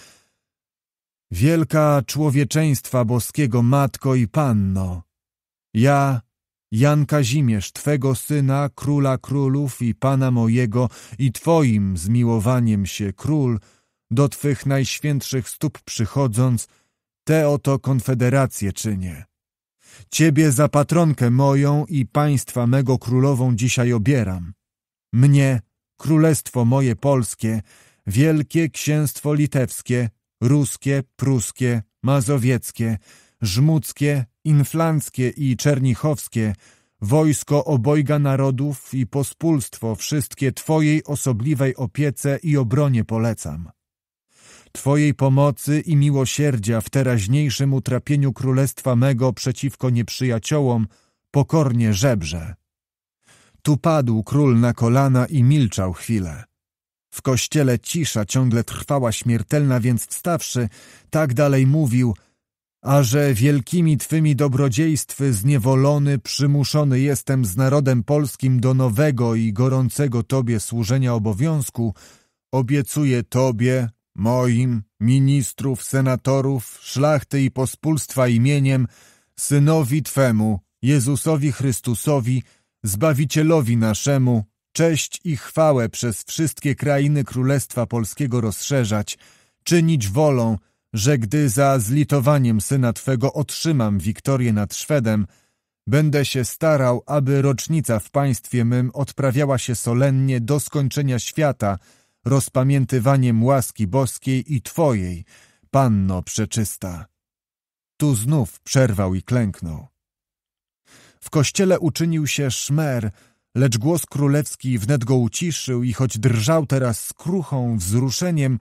S1: Wielka człowieczeństwa boskiego Matko i Panno, ja, Jan Kazimierz, Twego Syna, Króla Królów i Pana mojego i Twoim zmiłowaniem się, Król, do Twych najświętszych stóp przychodząc, te oto konfederacje czynię Ciebie za patronkę moją i państwa mego królową dzisiaj obieram. Mnie, królestwo moje polskie, wielkie księstwo litewskie, ruskie, pruskie, mazowieckie, żmudzkie, inflanckie i czernichowskie, wojsko obojga narodów i pospólstwo wszystkie Twojej osobliwej opiece i obronie polecam. Twojej pomocy i miłosierdzia w teraźniejszym utrapieniu królestwa mego przeciwko nieprzyjaciołom pokornie żebrze. Tu padł król na kolana i milczał chwilę. W kościele cisza ciągle trwała śmiertelna, więc wstawszy, tak dalej mówił, a że wielkimi Twymi dobrodziejstwy zniewolony, przymuszony jestem z narodem polskim do nowego i gorącego Tobie służenia obowiązku, obiecuję Tobie, moim, ministrów, senatorów, szlachty i pospólstwa imieniem, synowi Twemu, Jezusowi Chrystusowi, Zbawicielowi naszemu, cześć i chwałę przez wszystkie krainy Królestwa Polskiego rozszerzać, czynić wolą, że gdy za zlitowaniem Syna Twego otrzymam wiktorię nad Szwedem, będę się starał, aby rocznica w państwie mym odprawiała się solennie do skończenia świata – rozpamiętywaniem łaski boskiej i Twojej, Panno Przeczysta. Tu znów przerwał i klęknął. W kościele uczynił się szmer, lecz głos królewski wnet go uciszył i choć drżał teraz z kruchą wzruszeniem,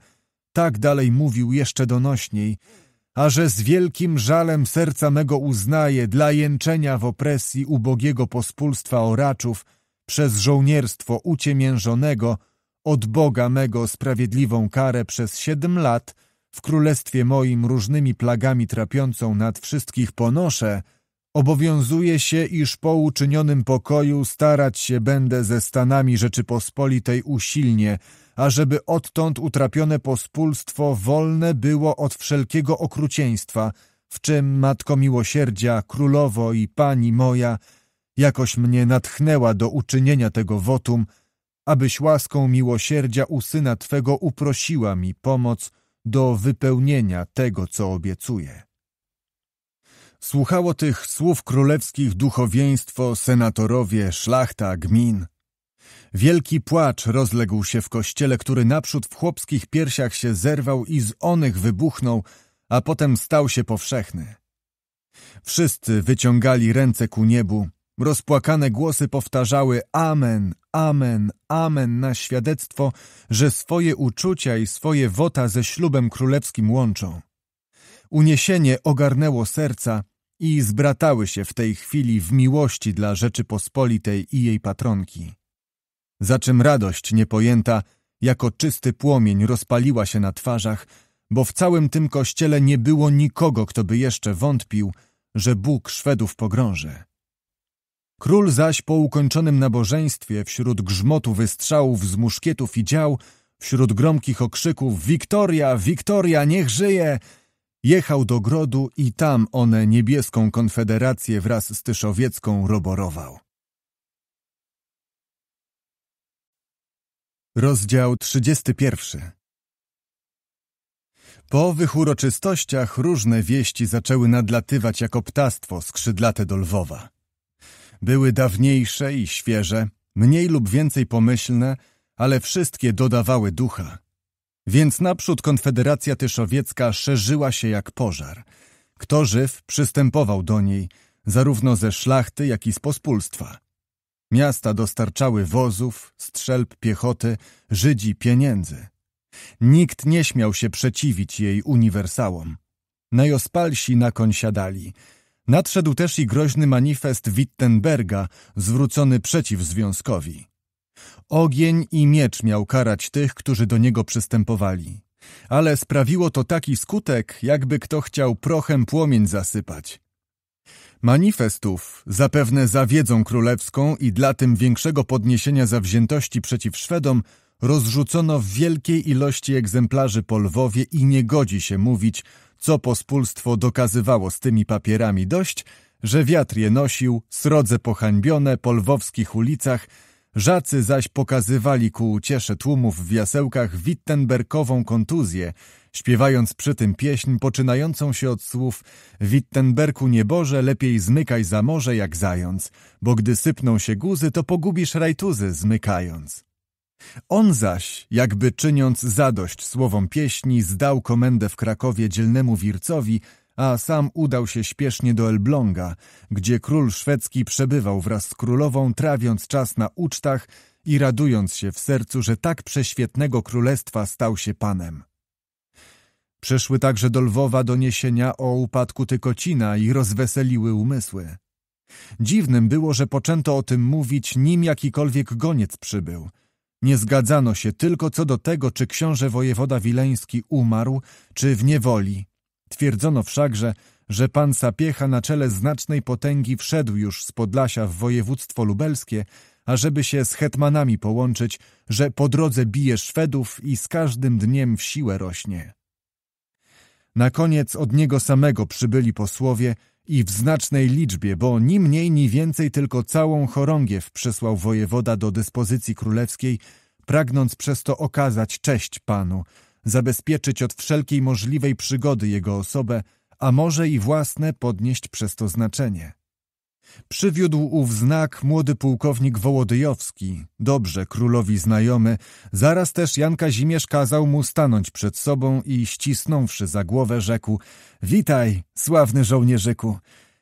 S1: tak dalej mówił jeszcze donośniej, a że z wielkim żalem serca mego uznaje dla jęczenia w opresji ubogiego pospólstwa oraczów przez żołnierstwo uciemiężonego – od Boga mego sprawiedliwą karę przez siedem lat, w królestwie moim różnymi plagami trapiącą nad wszystkich ponoszę, obowiązuje się, iż po uczynionym pokoju starać się będę ze Stanami Rzeczypospolitej usilnie, ażeby odtąd utrapione pospólstwo wolne było od wszelkiego okrucieństwa, w czym Matko Miłosierdzia, Królowo i Pani moja jakoś mnie natchnęła do uczynienia tego wotum, abyś łaską miłosierdzia u Syna Twego uprosiła mi pomoc do wypełnienia tego, co obiecuję. Słuchało tych słów królewskich duchowieństwo, senatorowie, szlachta, gmin. Wielki płacz rozległ się w kościele, który naprzód w chłopskich piersiach się zerwał i z onych wybuchnął, a potem stał się powszechny. Wszyscy wyciągali ręce ku niebu, rozpłakane głosy powtarzały Amen, amen, amen na świadectwo, że swoje uczucia i swoje wota ze ślubem królewskim łączą. Uniesienie ogarnęło serca i zbratały się w tej chwili w miłości dla Rzeczypospolitej i jej patronki. Za czym radość niepojęta, jako czysty płomień rozpaliła się na twarzach, bo w całym tym kościele nie było nikogo, kto by jeszcze wątpił, że Bóg Szwedów pogrąży. Król zaś po ukończonym nabożeństwie, wśród grzmotu wystrzałów z muszkietów i dział, wśród gromkich okrzyków Wiktoria, Wiktoria, niech żyje! Jechał do grodu i tam one niebieską konfederację wraz z Tyszowiecką roborował. Rozdział 31 Po owych uroczystościach różne wieści zaczęły nadlatywać jako ptactwo skrzydlate do Lwowa. Były dawniejsze i świeże, mniej lub więcej pomyślne, ale wszystkie dodawały ducha. Więc naprzód Konfederacja Tyszowiecka szerzyła się jak pożar. Kto żyw przystępował do niej, zarówno ze szlachty, jak i z pospólstwa. Miasta dostarczały wozów, strzelb piechoty, Żydzi pieniędzy. Nikt nie śmiał się przeciwić jej uniwersałom. Najospalsi na koń siadali – Nadszedł też i groźny manifest Wittenberga, zwrócony przeciw związkowi. Ogień i miecz miał karać tych, którzy do niego przystępowali. Ale sprawiło to taki skutek, jakby kto chciał prochem płomień zasypać. Manifestów zapewne za wiedzą królewską i dla tym większego podniesienia zawziętości przeciw Szwedom rozrzucono w wielkiej ilości egzemplarzy po Lwowie i nie godzi się mówić, co pospólstwo dokazywało z tymi papierami dość, że wiatr je nosił, srodze pohańbione po lwowskich ulicach, żacy zaś pokazywali ku uciesze tłumów w jasełkach wittenberkową kontuzję, śpiewając przy tym pieśń poczynającą się od słów Wittenberku nieboże, lepiej zmykaj za morze jak zając, bo gdy sypną się guzy, to pogubisz rajtuzy zmykając. On zaś, jakby czyniąc zadość słowom pieśni, zdał komendę w Krakowie dzielnemu Wircowi, a sam udał się śpiesznie do Elbląga, gdzie król szwedzki przebywał wraz z królową, trawiąc czas na ucztach i radując się w sercu, że tak prześwietnego królestwa stał się panem. Przyszły także do Lwowa doniesienia o upadku Tykocina i rozweseliły umysły. Dziwnym było, że poczęto o tym mówić, nim jakikolwiek goniec przybył – nie zgadzano się tylko co do tego, czy książę wojewoda wileński umarł, czy w niewoli. Twierdzono wszakże, że pan Sapiecha na czele znacznej potęgi wszedł już z Podlasia w województwo lubelskie, ażeby się z hetmanami połączyć, że po drodze bije Szwedów i z każdym dniem w siłę rośnie. Na koniec od niego samego przybyli posłowie, i w znacznej liczbie, bo ni mniej, ni więcej tylko całą chorągiew przysłał wojewoda do dyspozycji królewskiej, pragnąc przez to okazać cześć panu, zabezpieczyć od wszelkiej możliwej przygody jego osobę, a może i własne podnieść przez to znaczenie. Przywiódł ów znak młody pułkownik Wołodyjowski, dobrze królowi znajomy, zaraz też Jan Kazimierz kazał mu stanąć przed sobą i ścisnąwszy za głowę rzekł — Witaj, sławny żołnierzyku!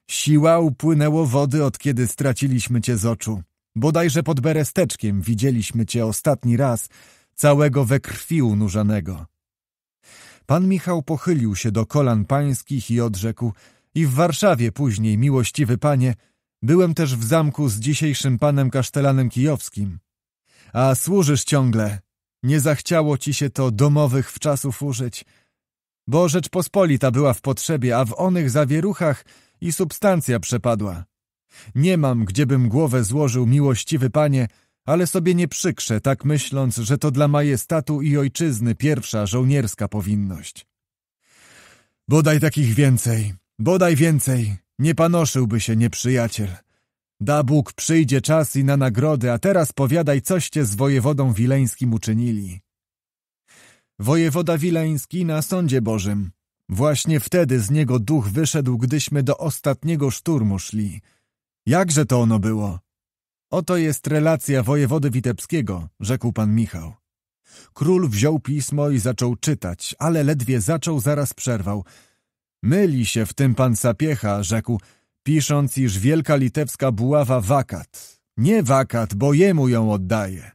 S1: Siła upłynęło wody, od kiedy straciliśmy cię z oczu. Bodajże pod beresteczkiem widzieliśmy cię ostatni raz, całego we krwi unurzanego. Pan Michał pochylił się do kolan pańskich i odrzekł — i w Warszawie później, miłościwy panie, Byłem też w zamku z dzisiejszym panem kasztelanem kijowskim. A służysz ciągle. Nie zachciało ci się to domowych w czasów użyć. Bo Rzeczpospolita była w potrzebie, a w onych zawieruchach i substancja przepadła. Nie mam, gdziebym głowę złożył, miłościwy panie, ale sobie nie przykrzę, tak myśląc, że to dla majestatu i ojczyzny pierwsza żołnierska powinność. Bodaj takich więcej, bodaj więcej, nie panoszyłby się nieprzyjaciel. Da Bóg, przyjdzie czas i na nagrody, a teraz powiadaj, coście z wojewodą wileńskim uczynili. Wojewoda wileński na sądzie Bożym. Właśnie wtedy z niego duch wyszedł, gdyśmy do ostatniego szturmu szli. Jakże to ono było? Oto jest relacja wojewody witebskiego, rzekł pan Michał. Król wziął pismo i zaczął czytać, ale ledwie zaczął, zaraz przerwał – Myli się w tym pan Sapiecha, rzekł, pisząc, iż wielka litewska buława wakat. Nie wakat, bo jemu ją oddaje.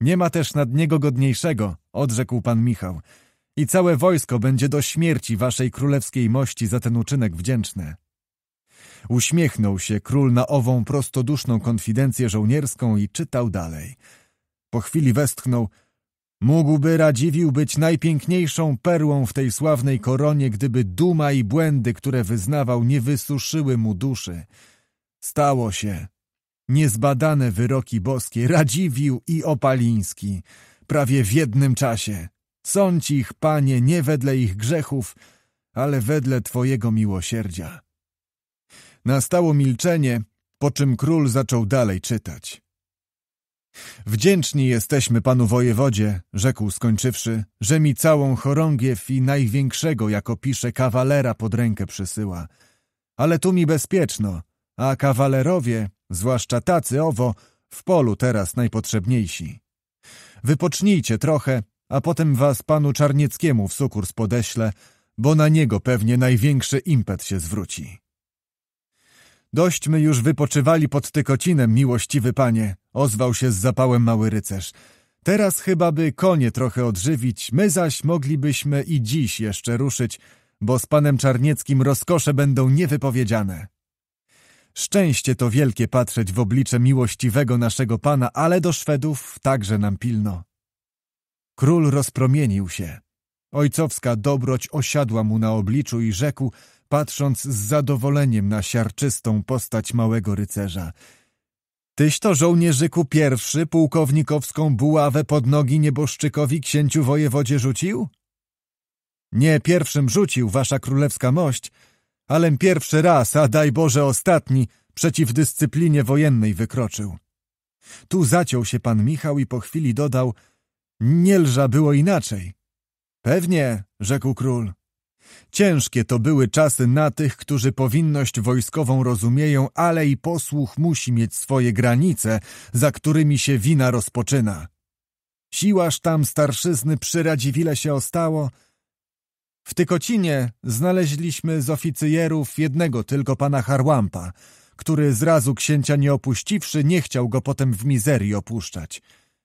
S1: Nie ma też nad niego godniejszego, odrzekł pan Michał. I całe wojsko będzie do śmierci waszej królewskiej mości za ten uczynek wdzięczne. Uśmiechnął się król na ową prostoduszną konfidencję żołnierską i czytał dalej. Po chwili westchnął – Mógłby Radziwił być najpiękniejszą perłą w tej sławnej koronie, gdyby duma i błędy, które wyznawał, nie wysuszyły mu duszy. Stało się. Niezbadane wyroki boskie, Radziwił i Opaliński, prawie w jednym czasie. Sądź ich, Panie, nie wedle ich grzechów, ale wedle Twojego miłosierdzia. Nastało milczenie, po czym król zaczął dalej czytać. Wdzięczni jesteśmy panu wojewodzie, rzekł skończywszy, że mi całą chorągiew i największego, jako pisze, kawalera pod rękę przysyła. Ale tu mi bezpieczno, a kawalerowie, zwłaszcza tacy owo, w polu teraz najpotrzebniejsi. Wypocznijcie trochę, a potem was panu Czarnieckiemu w sukurs podeślę, bo na niego pewnie największy impet się zwróci. Dośćmy już wypoczywali pod tykocinem, miłościwy panie, ozwał się z zapałem mały rycerz. Teraz chyba by konie trochę odżywić, my zaś moglibyśmy i dziś jeszcze ruszyć, bo z panem Czarnieckim rozkosze będą niewypowiedziane. Szczęście to wielkie patrzeć w oblicze miłościwego naszego pana, ale do Szwedów także nam pilno. Król rozpromienił się. Ojcowska dobroć osiadła mu na obliczu i rzekł, patrząc z zadowoleniem na siarczystą postać małego rycerza. Tyś to żołnierzyku pierwszy pułkownikowską buławę pod nogi nieboszczykowi księciu wojewodzie rzucił? Nie pierwszym rzucił, wasza królewska mość, alem pierwszy raz, a daj Boże ostatni, przeciw dyscyplinie wojennej wykroczył. Tu zaciął się pan Michał i po chwili dodał, nie lża było inaczej. Pewnie, rzekł król, Ciężkie to były czasy na tych, którzy powinność wojskową rozumieją, ale i posłuch musi mieć swoje granice, za którymi się wina rozpoczyna. Siłaż tam starszyzny przy Radziwile się ostało. W Tykocinie znaleźliśmy z oficjerów jednego tylko pana Harłampa, który zrazu księcia nie opuściwszy, nie chciał go potem w mizerii opuszczać.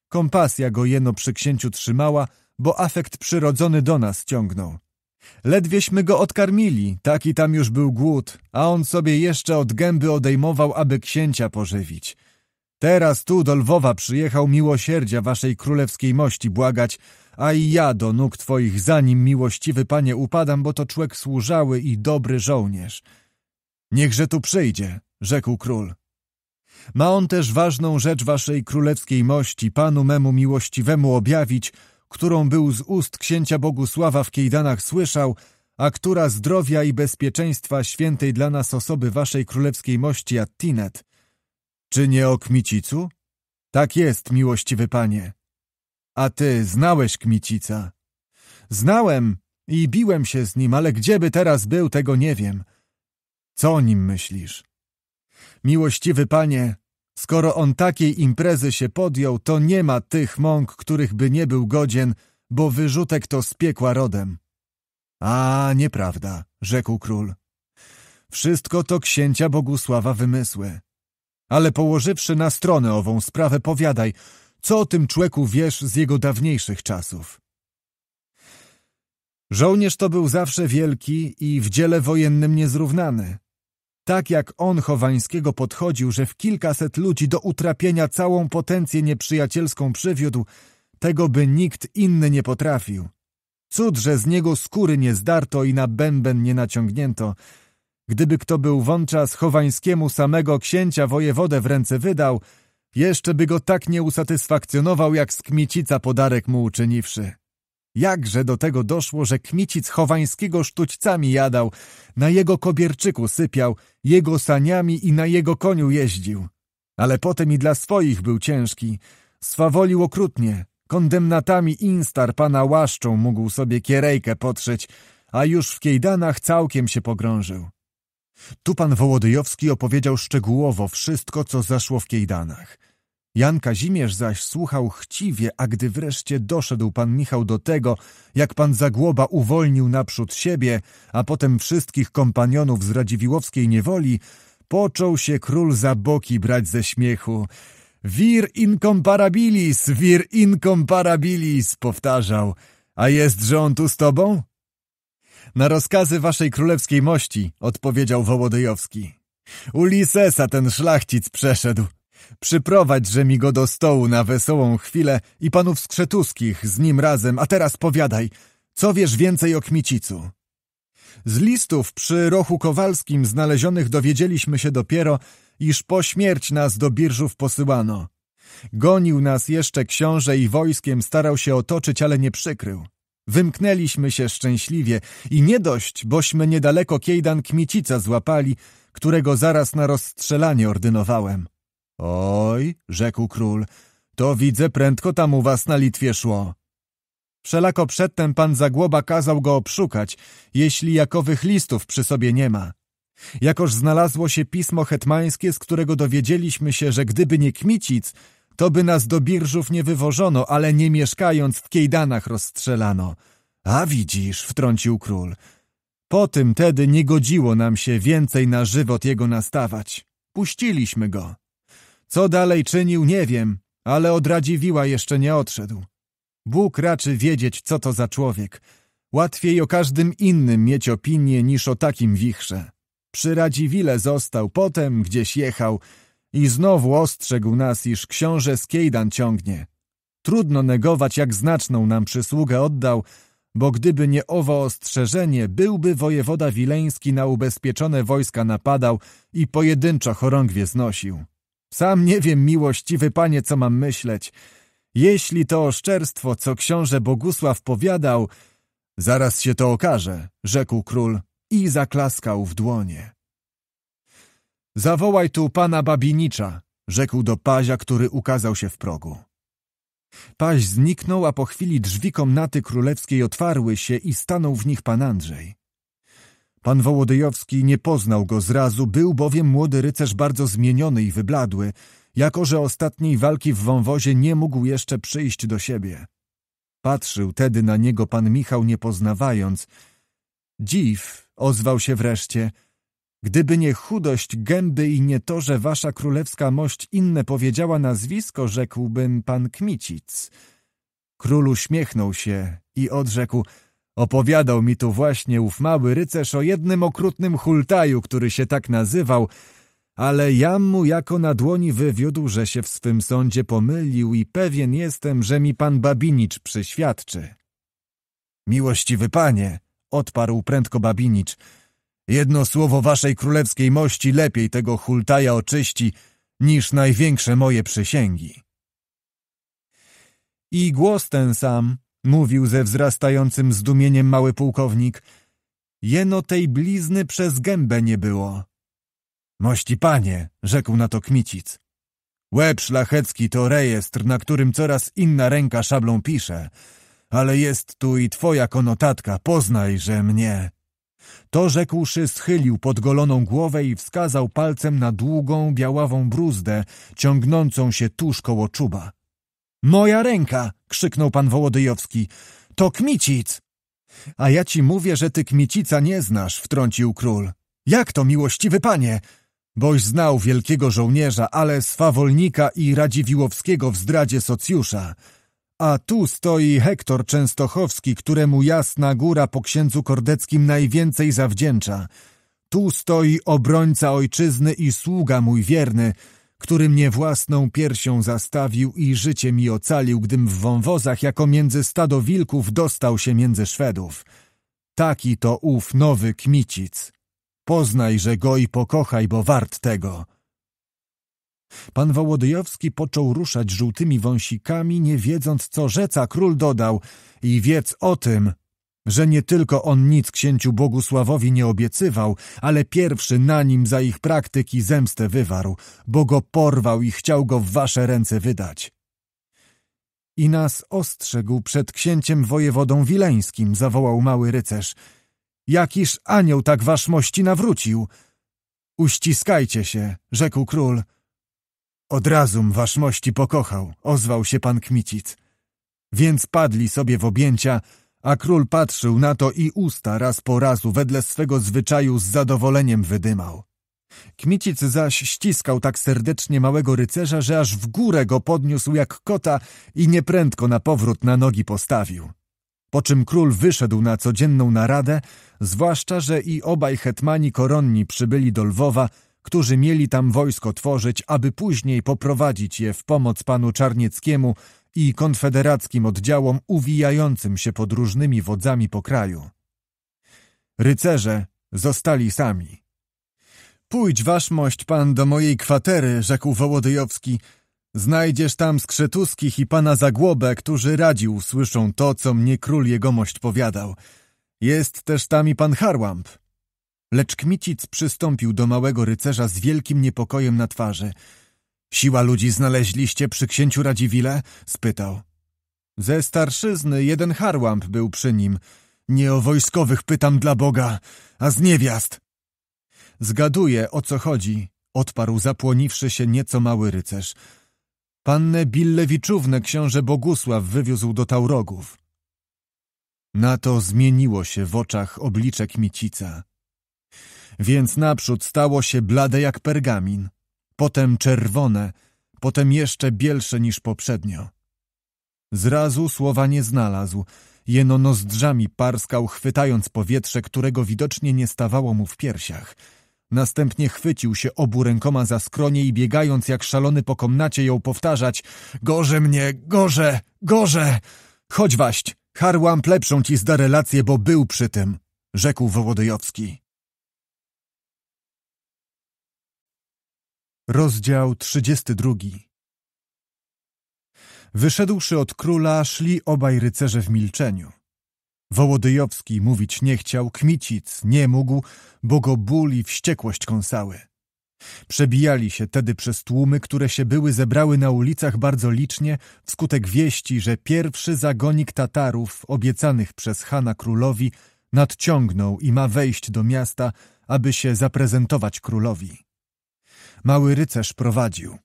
S1: Kompasja go jeno przy księciu trzymała, bo afekt przyrodzony do nas ciągnął. Ledwieśmy go odkarmili, taki tam już był głód, a on sobie jeszcze od gęby odejmował, aby księcia pożywić. Teraz tu do Lwowa przyjechał miłosierdzia waszej królewskiej mości błagać, a i ja do nóg twoich zanim miłościwy panie upadam, bo to człek służały i dobry żołnierz. Niechże tu przyjdzie, rzekł król. Ma on też ważną rzecz waszej królewskiej mości, panu memu miłościwemu objawić, którą był z ust księcia Bogusława w Kiejdanach słyszał, a która zdrowia i bezpieczeństwa świętej dla nas osoby waszej królewskiej mości Attinet. Czy nie o Kmicicu? Tak jest, miłościwy panie. A ty znałeś Kmicica? Znałem i biłem się z nim, ale gdzieby teraz był, tego nie wiem. Co o nim myślisz? Miłościwy panie, Skoro on takiej imprezy się podjął, to nie ma tych mąk, których by nie był godzien, bo wyrzutek to z piekła rodem. A, nieprawda, rzekł król. Wszystko to księcia Bogusława wymysły. Ale położywszy na stronę ową sprawę, powiadaj, co o tym człeku wiesz z jego dawniejszych czasów? Żołnierz to był zawsze wielki i w dziele wojennym niezrównany. Tak jak on Chowańskiego podchodził, że w kilkaset ludzi do utrapienia całą potencję nieprzyjacielską przywiódł, tego by nikt inny nie potrafił. Cud, że z niego skóry nie zdarto i na bęben nie naciągnięto. Gdyby kto był wączas Chowańskiemu samego księcia wojewodę w ręce wydał, jeszcze by go tak nie usatysfakcjonował, jak skmiecica podarek mu uczyniwszy. Jakże do tego doszło, że kmicic chowańskiego sztućcami jadał, na jego kobierczyku sypiał, jego saniami i na jego koniu jeździł. Ale potem i dla swoich był ciężki. Swawolił okrutnie, kondemnatami instar pana łaszczą mógł sobie kierejkę potrzeć, a już w kiejdanach całkiem się pogrążył. Tu pan Wołodyjowski opowiedział szczegółowo wszystko, co zaszło w kiejdanach – Jan Kazimierz zaś słuchał chciwie, a gdy wreszcie doszedł pan Michał do tego, jak pan Zagłoba uwolnił naprzód siebie, a potem wszystkich kompanionów z Radziwiłowskiej niewoli, począł się król za boki brać ze śmiechu. Vir incomparabilis, vir incomparabilis, powtarzał. A jest, że on tu z tobą? Na rozkazy waszej królewskiej mości, odpowiedział Wołodyjowski. Ulisesa ten szlachcic przeszedł. Przyprowadźże mi go do stołu na wesołą chwilę i panów Skrzetuskich z nim razem, a teraz powiadaj, co wiesz więcej o Kmicicu? Z listów przy Rochu Kowalskim znalezionych dowiedzieliśmy się dopiero, iż po śmierć nas do Birżów posyłano. Gonił nas jeszcze książę i wojskiem starał się otoczyć, ale nie przykrył. Wymknęliśmy się szczęśliwie i nie dość, bośmy niedaleko Kiejdan Kmicica złapali, którego zaraz na rozstrzelanie ordynowałem. Oj, rzekł król, to widzę prędko tam u was na Litwie szło. Wszelako przedtem pan Zagłoba kazał go obszukać, jeśli jakowych listów przy sobie nie ma. Jakoż znalazło się pismo hetmańskie, z którego dowiedzieliśmy się, że gdyby nie Kmicic, to by nas do Birżów nie wywożono, ale nie mieszkając w Kiejdanach rozstrzelano. A widzisz, wtrącił król, po tym tedy nie godziło nam się więcej na żywot jego nastawać. Puściliśmy go. Co dalej czynił, nie wiem, ale od Radziwiła jeszcze nie odszedł. Bóg raczy wiedzieć, co to za człowiek. Łatwiej o każdym innym mieć opinię niż o takim wichrze. Przy Radziwile został, potem gdzieś jechał i znowu ostrzegł nas, iż książę Skejdan ciągnie. Trudno negować, jak znaczną nam przysługę oddał, bo gdyby nie owo ostrzeżenie, byłby wojewoda wileński na ubezpieczone wojska napadał i pojedynczo chorągwie znosił. Sam nie wiem, miłościwy panie, co mam myśleć. Jeśli to oszczerstwo, co książę Bogusław powiadał, zaraz się to okaże, rzekł król i zaklaskał w dłonie. Zawołaj tu pana Babinicza, rzekł do Pazia, który ukazał się w progu. Paź zniknął, a po chwili drzwi komnaty królewskiej otwarły się i stanął w nich pan Andrzej. Pan Wołodyjowski nie poznał go zrazu, był bowiem młody rycerz bardzo zmieniony i wybladły, jako że ostatniej walki w wąwozie nie mógł jeszcze przyjść do siebie. Patrzył tedy na niego pan Michał nie poznawając. Dziw, ozwał się wreszcie, gdyby nie chudość gęby i nie to, że wasza królewska mość inne powiedziała nazwisko, rzekłbym pan Kmicic. Król uśmiechnął się i odrzekł – Opowiadał mi tu właśnie ów mały rycerz o jednym okrutnym hultaju, który się tak nazywał, ale ja mu jako na dłoni wywiódł, że się w swym sądzie pomylił i pewien jestem, że mi pan Babinicz przyświadczy. Miłościwy panie, odparł prędko Babinicz, jedno słowo waszej królewskiej mości lepiej tego hultaja oczyści, niż największe moje przysięgi. I głos ten sam, mówił ze wzrastającym zdumieniem mały pułkownik, jeno tej blizny przez gębę nie było. Mości panie, rzekł na to Kmicic. Łeb szlachecki to rejestr, na którym coraz inna ręka szablą pisze, ale jest tu i twoja konotatka, poznaj, że mnie. To rzekłszy schylił podgoloną głowę i wskazał palcem na długą, białawą bruzdę, ciągnącą się tuż koło czuba. Moja ręka! krzyknął pan Wołodyjowski. To Kmicic! A ja ci mówię, że ty Kmicica nie znasz, wtrącił król. Jak to, miłościwy panie? Boś znał wielkiego żołnierza, ale swawolnika i Radziwiłowskiego w zdradzie socjusza. A tu stoi Hektor Częstochowski, któremu Jasna Góra po księdzu Kordeckim najwięcej zawdzięcza. Tu stoi obrońca ojczyzny i sługa mój wierny – który mnie własną piersią zastawił i życie mi ocalił, gdym w wąwozach jako między stado wilków dostał się między Szwedów. Taki to ów nowy kmicic. Poznaj, że go i pokochaj, bo wart tego. Pan Wołodyjowski począł ruszać żółtymi wąsikami, nie wiedząc, co rzeca. Król dodał i wiedz o tym, że nie tylko on nic księciu Bogusławowi nie obiecywał, ale pierwszy na nim za ich praktyki zemstę wywarł, bo go porwał i chciał go w wasze ręce wydać. I nas ostrzegł przed księciem wojewodą wileńskim, zawołał mały rycerz. Jakiż anioł tak waszmości nawrócił? Uściskajcie się, rzekł król. Od razu waszmości pokochał, ozwał się pan Kmicic. Więc padli sobie w objęcia, a król patrzył na to i usta raz po razu wedle swego zwyczaju z zadowoleniem wydymał. Kmicic zaś ściskał tak serdecznie małego rycerza, że aż w górę go podniósł jak kota i nieprędko na powrót na nogi postawił. Po czym król wyszedł na codzienną naradę, zwłaszcza, że i obaj hetmani koronni przybyli do Lwowa, którzy mieli tam wojsko tworzyć, aby później poprowadzić je w pomoc panu Czarnieckiemu i konfederackim oddziałom uwijającym się podróżnymi wodzami po kraju. Rycerze zostali sami. Pójdź, waszmość, pan do mojej kwatery, rzekł Wołodyjowski. Znajdziesz tam skrzetuskich i pana Zagłobę, którzy radził słyszą to, co mnie król jegomość powiadał. Jest też tam i pan Harłamp. Lecz Kmicic przystąpił do małego rycerza z wielkim niepokojem na twarzy – Siła ludzi znaleźliście przy księciu Radziwile? spytał. Ze starszyzny jeden harłamp był przy nim. Nie o wojskowych pytam dla Boga, a z niewiast. Zgaduję, o co chodzi, odparł zapłoniwszy się nieco mały rycerz. Pannę Billewiczównę książę Bogusław wywiózł do Taurogów. Na to zmieniło się w oczach obliczek Micica. Więc naprzód stało się blade jak pergamin potem czerwone, potem jeszcze bielsze niż poprzednio. Zrazu słowa nie znalazł, jeno nozdrzami parskał, chwytając powietrze, którego widocznie nie stawało mu w piersiach. Następnie chwycił się obu rękoma za skronie i biegając jak szalony po komnacie ją powtarzać Gorze mnie, gorze, gorze! Chodź waść, harłam lepszą ci zda relację, bo był przy tym, rzekł Wołodyjowski. Rozdział 32 Wyszedłszy od króla, szli obaj rycerze w milczeniu. Wołodyjowski mówić nie chciał, kmicic nie mógł, bo go ból i wściekłość kąsały. Przebijali się tedy przez tłumy, które się były zebrały na ulicach bardzo licznie, wskutek wieści, że pierwszy zagonik Tatarów, obiecanych przez Hana królowi, nadciągnął i ma wejść do miasta, aby się zaprezentować królowi mały rycerz prowadził.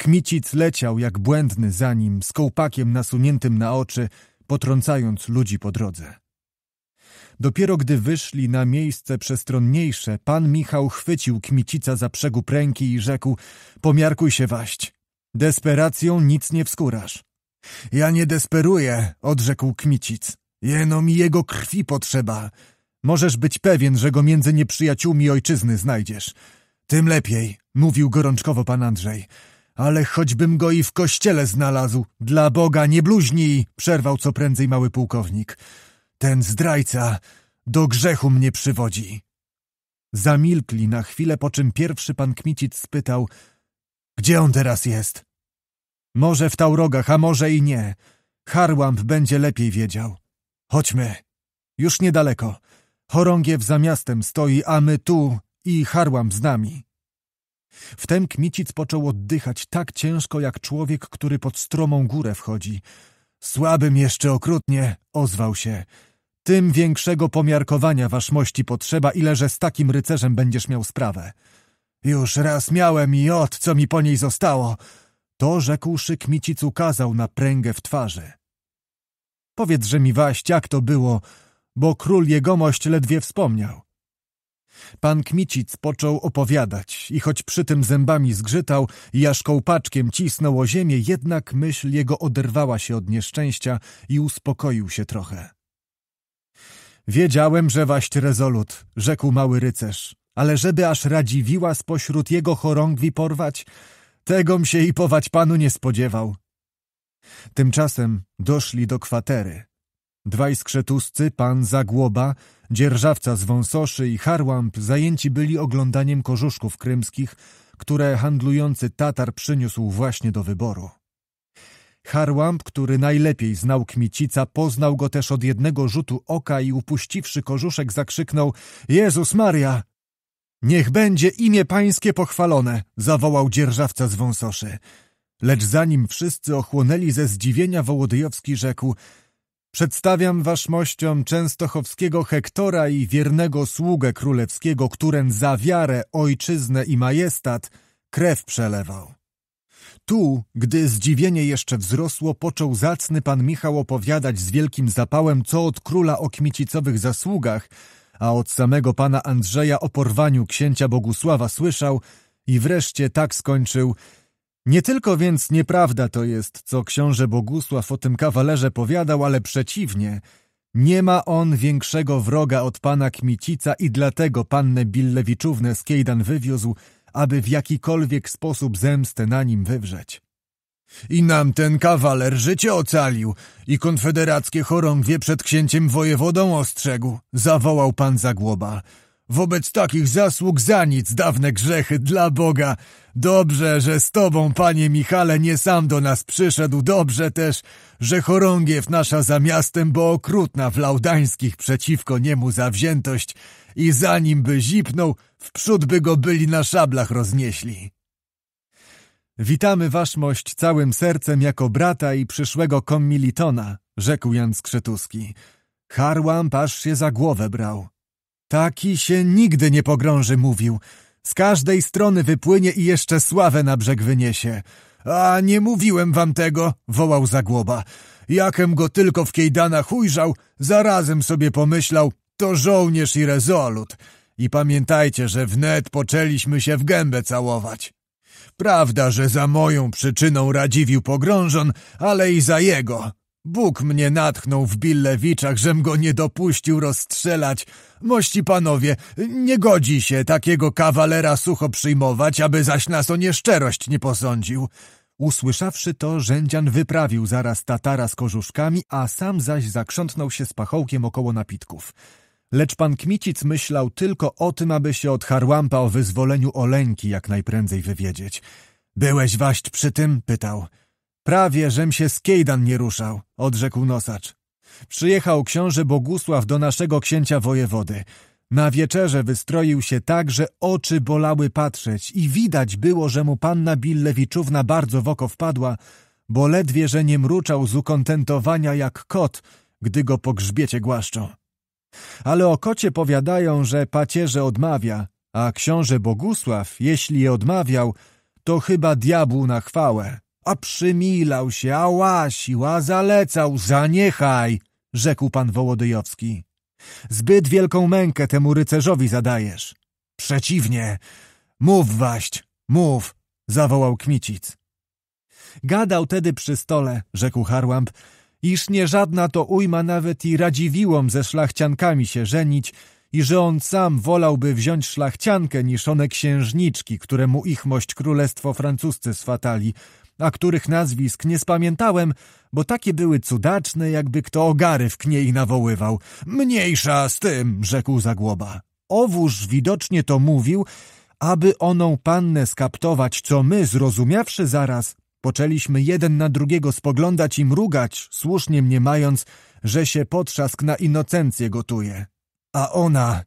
S1: Kmicic leciał jak błędny za nim, z kołpakiem nasuniętym na oczy, potrącając ludzi po drodze. Dopiero gdy wyszli na miejsce przestronniejsze, pan Michał chwycił Kmicica za przegub ręki i rzekł — pomiarkuj się waść. Desperacją nic nie wskurasz. Ja nie desperuję — odrzekł Kmicic. — Jeno mi jego krwi potrzeba. Możesz być pewien, że go między nieprzyjaciółmi ojczyzny znajdziesz. Tym lepiej mówił gorączkowo pan Andrzej. Ale choćbym go i w kościele znalazł, dla Boga nie bluźnij, przerwał co prędzej mały pułkownik. Ten zdrajca do grzechu mnie przywodzi. Zamilkli na chwilę, po czym pierwszy pan Kmicic spytał, gdzie on teraz jest? Może w Taurogach, a może i nie. Harłamp będzie lepiej wiedział. Chodźmy. Już niedaleko. Chorągiew za miastem stoi, a my tu i Harłamp z nami. Wtem Kmicic począł oddychać tak ciężko jak człowiek, który pod stromą górę wchodzi. Słabym jeszcze okrutnie, ozwał się. Tym większego pomiarkowania waszmości potrzeba, ile że z takim rycerzem będziesz miał sprawę. Już raz miałem i od, co mi po niej zostało. To rzekłszy Kmicic ukazał na pręgę w twarzy. Powiedz, że mi waść, jak to było, bo król jegomość ledwie wspomniał. Pan Kmicic począł opowiadać i choć przy tym zębami zgrzytał i aż kołpaczkiem cisnął o ziemię, jednak myśl jego oderwała się od nieszczęścia i uspokoił się trochę. Wiedziałem, że waść rezolut, rzekł mały rycerz, ale żeby aż radziwiła spośród jego chorągwi porwać, tegom się i pować panu nie spodziewał. Tymczasem doszli do kwatery. Dwaj skrzetuscy, pan Zagłoba, dzierżawca z wąsoszy i harłamp zajęci byli oglądaniem korzuszków krymskich, które handlujący Tatar przyniósł właśnie do wyboru. Harłamp, który najlepiej znał Kmicica, poznał go też od jednego rzutu oka i upuściwszy korzuszek zakrzyknął – Jezus Maria! Niech będzie imię pańskie pochwalone! – zawołał dzierżawca z wąsoszy. Lecz zanim wszyscy ochłonęli ze zdziwienia, Wołodyjowski rzekł – Przedstawiam waszmościom częstochowskiego Hektora i wiernego sługę królewskiego, którym za wiarę, ojczyznę i majestat krew przelewał. Tu, gdy zdziwienie jeszcze wzrosło, począł zacny pan Michał opowiadać z wielkim zapałem, co od króla o kmicicowych zasługach, a od samego pana Andrzeja o porwaniu księcia Bogusława słyszał i wreszcie tak skończył – nie tylko więc nieprawda to jest, co książę Bogusław o tym kawalerze powiadał, ale przeciwnie. Nie ma on większego wroga od pana Kmicica i dlatego pannę Billewiczównę z Kejdan wywiózł, aby w jakikolwiek sposób zemstę na nim wywrzeć. I nam ten kawaler życie ocalił i konfederackie chorągwie przed księciem wojewodą ostrzegł, zawołał pan Zagłoba. Wobec takich zasług za nic dawne grzechy dla Boga. Dobrze, że z Tobą, Panie Michale, nie sam do nas przyszedł. Dobrze też, że chorągiew nasza za miastem, bo okrutna w laudańskich przeciwko niemu zawziętość i zanim by zipnął, wprzód by go byli na szablach roznieśli. Witamy Waszmość całym sercem jako brata i przyszłego komilitona, rzekł Jan Skrzetuski. Harłam aż się za głowę brał. Taki się nigdy nie pogrąży, mówił. Z każdej strony wypłynie i jeszcze sławę na brzeg wyniesie. A nie mówiłem wam tego, wołał Zagłoba. Jakem go tylko w kejdanach ujrzał, zarazem sobie pomyślał, to żołnierz i rezolut. I pamiętajcie, że wnet poczęliśmy się w gębę całować. Prawda, że za moją przyczyną Radziwił pogrążon, ale i za jego. Bóg mnie natchnął w Billewiczach, żem go nie dopuścił rozstrzelać. Mości panowie, nie godzi się takiego kawalera sucho przyjmować, aby zaś nas o nieszczerość nie posądził. Usłyszawszy to, rzędzian wyprawił zaraz Tatara z korzuszkami, a sam zaś zakrzątnął się z pachołkiem około napitków. Lecz pan Kmicic myślał tylko o tym, aby się od Harłampa o wyzwoleniu Oleńki jak najprędzej wywiedzieć. — Byłeś waść przy tym? — pytał. Prawie żem się z kejdan nie ruszał, odrzekł nosacz. Przyjechał książę Bogusław do naszego księcia wojewody. Na wieczerze wystroił się tak, że oczy bolały patrzeć i widać było, że mu panna Billewiczówna bardzo w oko wpadła, bo ledwie, że nie mruczał z ukontentowania jak kot, gdy go po grzbiecie głaszczą. Ale o kocie powiadają, że pacierze odmawia, a książę Bogusław, jeśli je odmawiał, to chyba diabłu na chwałę, a przymilał się, a łasił, a zalecał, zaniechaj, rzekł pan Wołodyjowski. Zbyt wielką mękę temu rycerzowi zadajesz. Przeciwnie. Mów, waść, mów, zawołał Kmicic. Gadał tedy przy stole, rzekł Harłamp, iż nie żadna to ujma nawet i radziwiłom ze szlachciankami się żenić i że on sam wolałby wziąć szlachciankę niż one księżniczki, któremu ichmość królestwo francuscy swatali, a których nazwisk nie spamiętałem, bo takie były cudaczne, jakby kto ogary w kniei nawoływał. Mniejsza z tym, rzekł Zagłoba. Owóż widocznie to mówił, aby oną pannę skaptować, co my, zrozumiawszy zaraz, poczęliśmy jeden na drugiego spoglądać i mrugać, słusznie mniemając, że się potrzask na inocencję gotuje. A ona...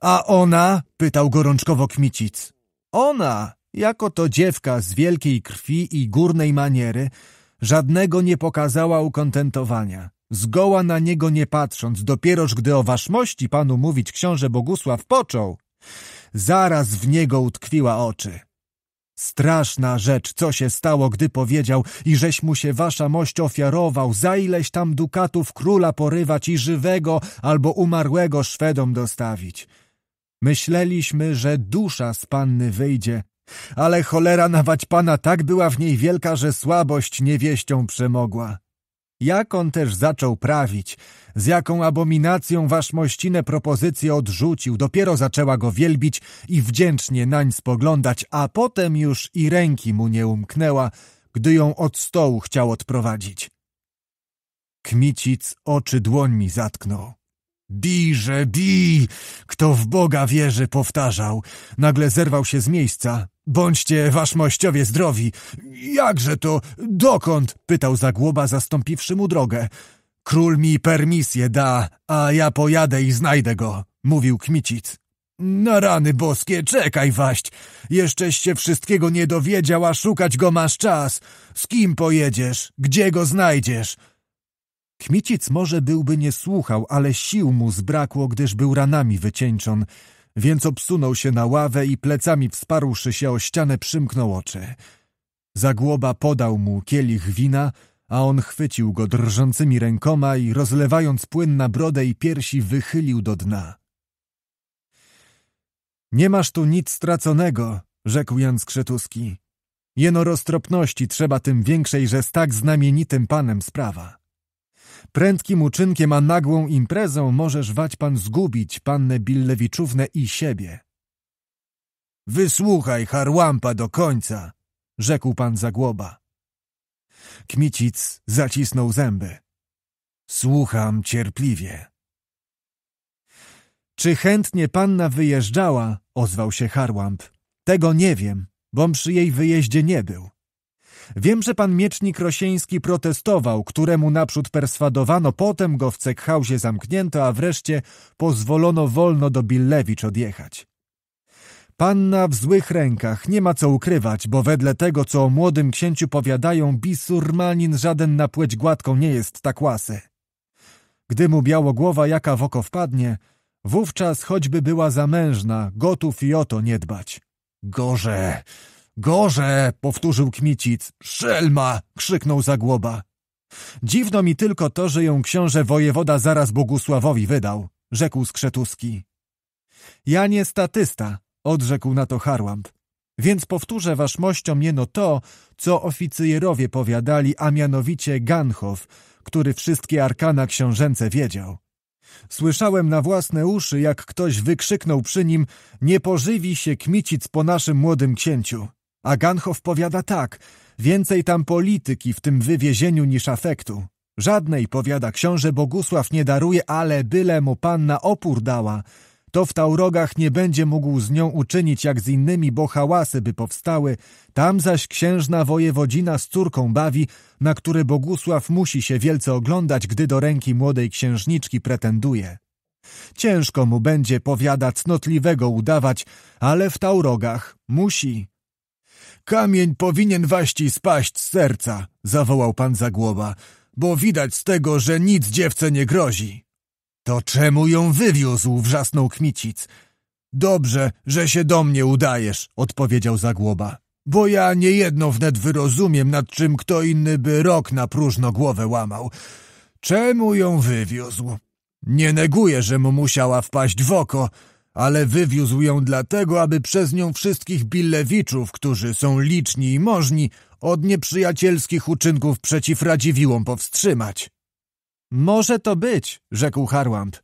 S1: A ona? pytał gorączkowo Kmicic. Ona! Jako to dziewka z wielkiej krwi i górnej maniery, żadnego nie pokazała ukontentowania. Zgoła na niego nie patrząc, dopieroż gdy o waszmości panu mówić książę Bogusław począł, zaraz w niego utkwiła oczy. Straszna rzecz, co się stało, gdy powiedział i żeś mu się wasza mość ofiarował, za ileś tam dukatów króla porywać i żywego albo umarłego Szwedom dostawić. Myśleliśmy, że dusza z panny wyjdzie, ale cholera nawać pana tak była w niej wielka, że słabość niewieścią przemogła. Jak on też zaczął prawić, z jaką abominacją wasz mościnę propozycję odrzucił, dopiero zaczęła go wielbić i wdzięcznie nań spoglądać, a potem już i ręki mu nie umknęła, gdy ją od stołu chciał odprowadzić. Kmicic oczy dłońmi zatknął że bi, Kto w Boga wierzy, powtarzał. Nagle zerwał się z miejsca. Bądźcie, waszmościowie, zdrowi! Jakże to? Dokąd? pytał Zagłoba, zastąpiwszy mu drogę. Król mi permisję da, a ja pojadę i znajdę go, mówił Kmicic. Na rany boskie, czekaj waść! Jeszcześ się wszystkiego nie dowiedział, a szukać go masz czas. Z kim pojedziesz? Gdzie go znajdziesz? Kmicic może byłby nie słuchał, ale sił mu zbrakło, gdyż był ranami wycieńczon, więc obsunął się na ławę i plecami wsparłszy się o ścianę przymknął oczy. Zagłoba podał mu kielich wina, a on chwycił go drżącymi rękoma i rozlewając płyn na brodę i piersi wychylił do dna. Nie masz tu nic straconego, rzekł Jan Skrzetuski. Jeno roztropności trzeba tym większej, że z tak znamienitym panem sprawa. Prędkim uczynkiem a nagłą imprezą możesz wać pan zgubić pannę Billewiczównę i siebie. Wysłuchaj harłampa do końca, rzekł pan Zagłoba. Kmicic zacisnął zęby. Słucham cierpliwie. Czy chętnie panna wyjeżdżała? ozwał się Harłamp. Tego nie wiem, bom przy jej wyjeździe nie był. Wiem, że pan miecznik Rosieński protestował, któremu naprzód perswadowano, potem go w Cekhausie zamknięto, a wreszcie pozwolono wolno do Billewicz odjechać. Panna w złych rękach, nie ma co ukrywać, bo wedle tego, co o młodym księciu powiadają, bisurmanin żaden na płeć gładką nie jest tak łasy. Gdy mu białogłowa jaka w oko wpadnie, wówczas choćby była zamężna, gotów i o to nie dbać. Gorze! Gorze! powtórzył Kmicic. Szelma! krzyknął Zagłoba. Dziwno mi tylko to, że ją książę wojewoda zaraz Bogusławowi wydał, rzekł Skrzetuski. Ja nie statysta, odrzekł na to Harłamp. Więc powtórzę waszmościom jeno to, co oficjerowie powiadali, a mianowicie Ganhow, który wszystkie arkana książęce wiedział. Słyszałem na własne uszy, jak ktoś wykrzyknął przy nim Nie pożywi się kmicic po naszym młodym księciu. A Ganhoff powiada tak, więcej tam polityki w tym wywiezieniu niż afektu. Żadnej, powiada książę Bogusław, nie daruje, ale byle mu panna opór dała. To w Taurogach nie będzie mógł z nią uczynić, jak z innymi, bo hałasy by powstały. Tam zaś księżna wojewodzina z córką bawi, na który Bogusław musi się wielce oglądać, gdy do ręki młodej księżniczki pretenduje. Ciężko mu będzie, powiada, cnotliwego udawać, ale w Taurogach musi. Kamień powinien waści spaść z serca, zawołał pan Zagłoba, bo widać z tego, że nic dziewce nie grozi. To czemu ją wywiózł, wrzasnął Kmicic. Dobrze, że się do mnie udajesz, odpowiedział Zagłoba, bo ja niejedno wnet wyrozumiem, nad czym kto inny by rok na próżno głowę łamał. Czemu ją wywiózł? Nie neguję, że mu musiała wpaść w oko, ale wywiózł ją dlatego, aby przez nią wszystkich Billewiczów, którzy są liczni i możni, od nieprzyjacielskich uczynków przeciw Radziwiłom powstrzymać. Może to być, rzekł Harłamp.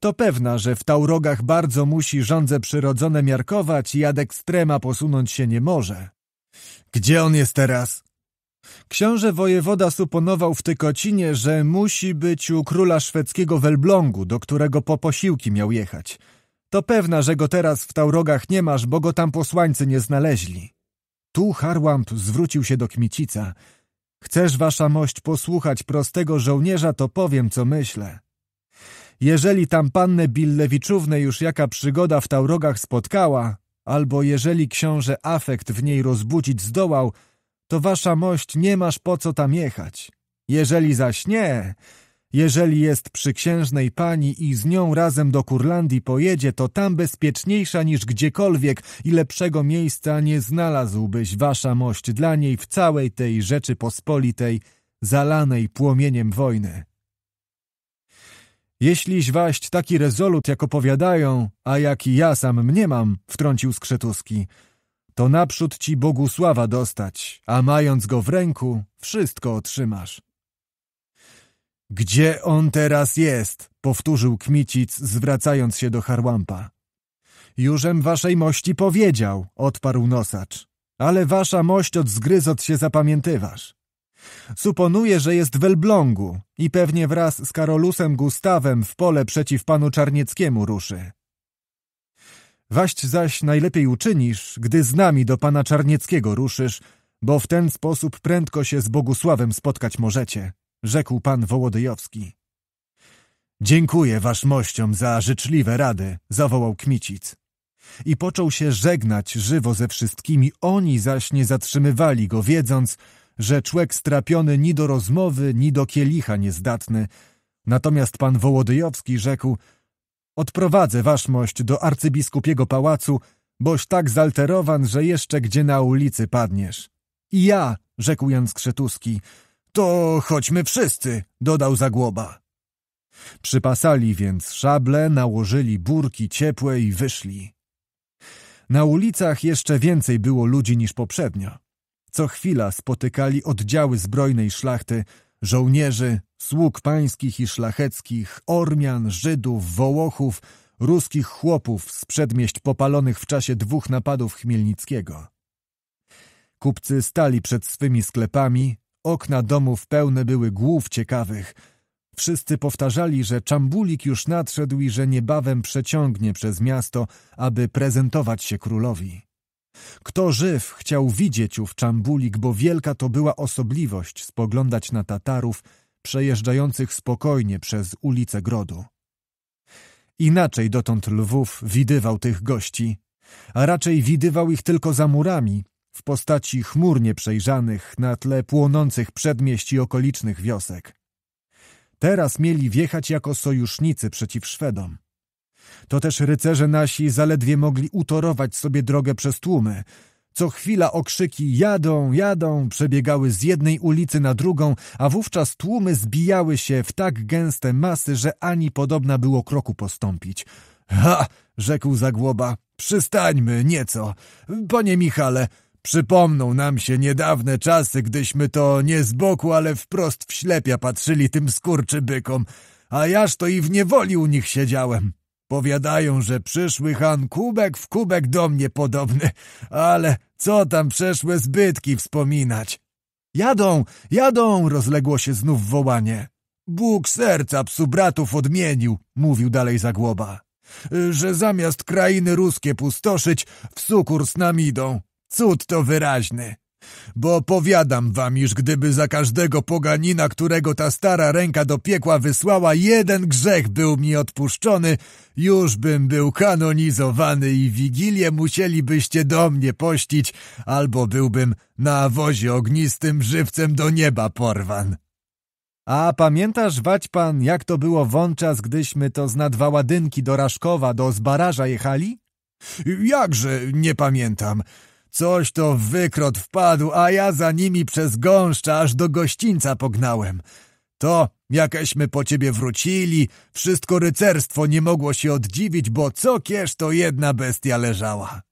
S1: To pewna, że w Taurogach bardzo musi żądze przyrodzone miarkować i ad ekstrema posunąć się nie może. Gdzie on jest teraz? Książę wojewoda suponował w Tykocinie, że musi być u króla szwedzkiego w Elblągu, do którego po posiłki miał jechać – to pewna, że go teraz w Taurogach nie masz, bo go tam posłańcy nie znaleźli. Tu Harłamp zwrócił się do Kmicica. Chcesz, wasza mość, posłuchać prostego żołnierza, to powiem, co myślę. Jeżeli tam pannę Billewiczównę już jaka przygoda w Taurogach spotkała, albo jeżeli książę afekt w niej rozbudzić zdołał, to wasza mość nie masz po co tam jechać. Jeżeli zaś nie, jeżeli jest przy księżnej pani i z nią razem do Kurlandii pojedzie, to tam bezpieczniejsza niż gdziekolwiek i lepszego miejsca nie znalazłbyś, wasza mość, dla niej w całej tej Rzeczypospolitej zalanej płomieniem wojny. Jeśliś waść taki rezolut, jak opowiadają, a jaki ja sam mniemam, wtrącił Skrzetuski, to naprzód ci Bogusława dostać, a mając go w ręku, wszystko otrzymasz. Gdzie on teraz jest? Powtórzył Kmicic, zwracając się do Harłampa. Jużem waszej mości powiedział, odparł nosacz. Ale wasza mość od zgryzot się zapamiętywasz. Suponuję, że jest w Elblągu i pewnie wraz z Karolusem Gustawem w pole przeciw panu Czarnieckiemu ruszy. Waść zaś najlepiej uczynisz, gdy z nami do pana Czarnieckiego ruszysz, bo w ten sposób prędko się z Bogusławem spotkać możecie rzekł pan Wołodyjowski. Dziękuję waszmościom za życzliwe rady, zawołał Kmicic. I począł się żegnać żywo ze wszystkimi, oni zaś nie zatrzymywali go, wiedząc, że człek strapiony ni do rozmowy, ni do kielicha niezdatny. Natomiast pan Wołodyjowski rzekł Odprowadzę waszmość do arcybiskupiego pałacu, boś tak zalterowan, że jeszcze gdzie na ulicy padniesz. I ja, rzekł Jan Skrzetuski, to chodźmy wszyscy, dodał Zagłoba. Przypasali więc szable, nałożyli burki ciepłe i wyszli. Na ulicach jeszcze więcej było ludzi niż poprzednio. Co chwila spotykali oddziały zbrojnej szlachty, żołnierzy, sług pańskich i szlacheckich, Ormian, Żydów, Wołochów, ruskich chłopów z przedmieść popalonych w czasie dwóch napadów Chmielnickiego. Kupcy stali przed swymi sklepami, Okna domów pełne były głów ciekawych. Wszyscy powtarzali, że czambulik już nadszedł i że niebawem przeciągnie przez miasto, aby prezentować się królowi. Kto żyw chciał widzieć ów czambulik, bo wielka to była osobliwość spoglądać na Tatarów przejeżdżających spokojnie przez ulice Grodu. Inaczej dotąd Lwów widywał tych gości, a raczej widywał ich tylko za murami, w postaci chmur nieprzejrzanych na tle płonących przedmieści okolicznych wiosek. Teraz mieli wjechać jako sojusznicy przeciw Szwedom. To też rycerze nasi zaledwie mogli utorować sobie drogę przez tłumy. Co chwila okrzyki jadą, jadą przebiegały z jednej ulicy na drugą, a wówczas tłumy zbijały się w tak gęste masy, że ani podobna było kroku postąpić. Ha! rzekł Zagłoba. Przystańmy nieco. Panie Michale, Przypomną nam się niedawne czasy, gdyśmy to nie z boku, ale wprost w ślepia patrzyli tym skurczybykom, a jaż to i w niewoli u nich siedziałem. Powiadają, że przyszły han kubek w kubek do mnie podobny, ale co tam przeszłe zbytki wspominać. Jadą, jadą, rozległo się znów wołanie. Bóg serca psu bratów odmienił, mówił dalej Zagłoba, że zamiast krainy ruskie pustoszyć, w sukurs nam idą. Cud to wyraźny. Bo powiadam wam, iż gdyby za każdego poganina, którego ta stara ręka do piekła wysłała, jeden grzech był mi odpuszczony, już bym był kanonizowany i wigilię musielibyście do mnie pościć, albo byłbym na wozie ognistym żywcem do nieba porwan. A pamiętasz, Waćpan, jak to było wączas, gdyśmy to z nadwaładynki do Raszkowa, do Zbaraża jechali? Jakże nie pamiętam. Coś to wykrot wpadł, a ja za nimi przez gąszcza aż do gościńca pognałem. To, jakeśmy po ciebie wrócili, wszystko rycerstwo nie mogło się oddziwić, bo co kież to jedna bestia leżała.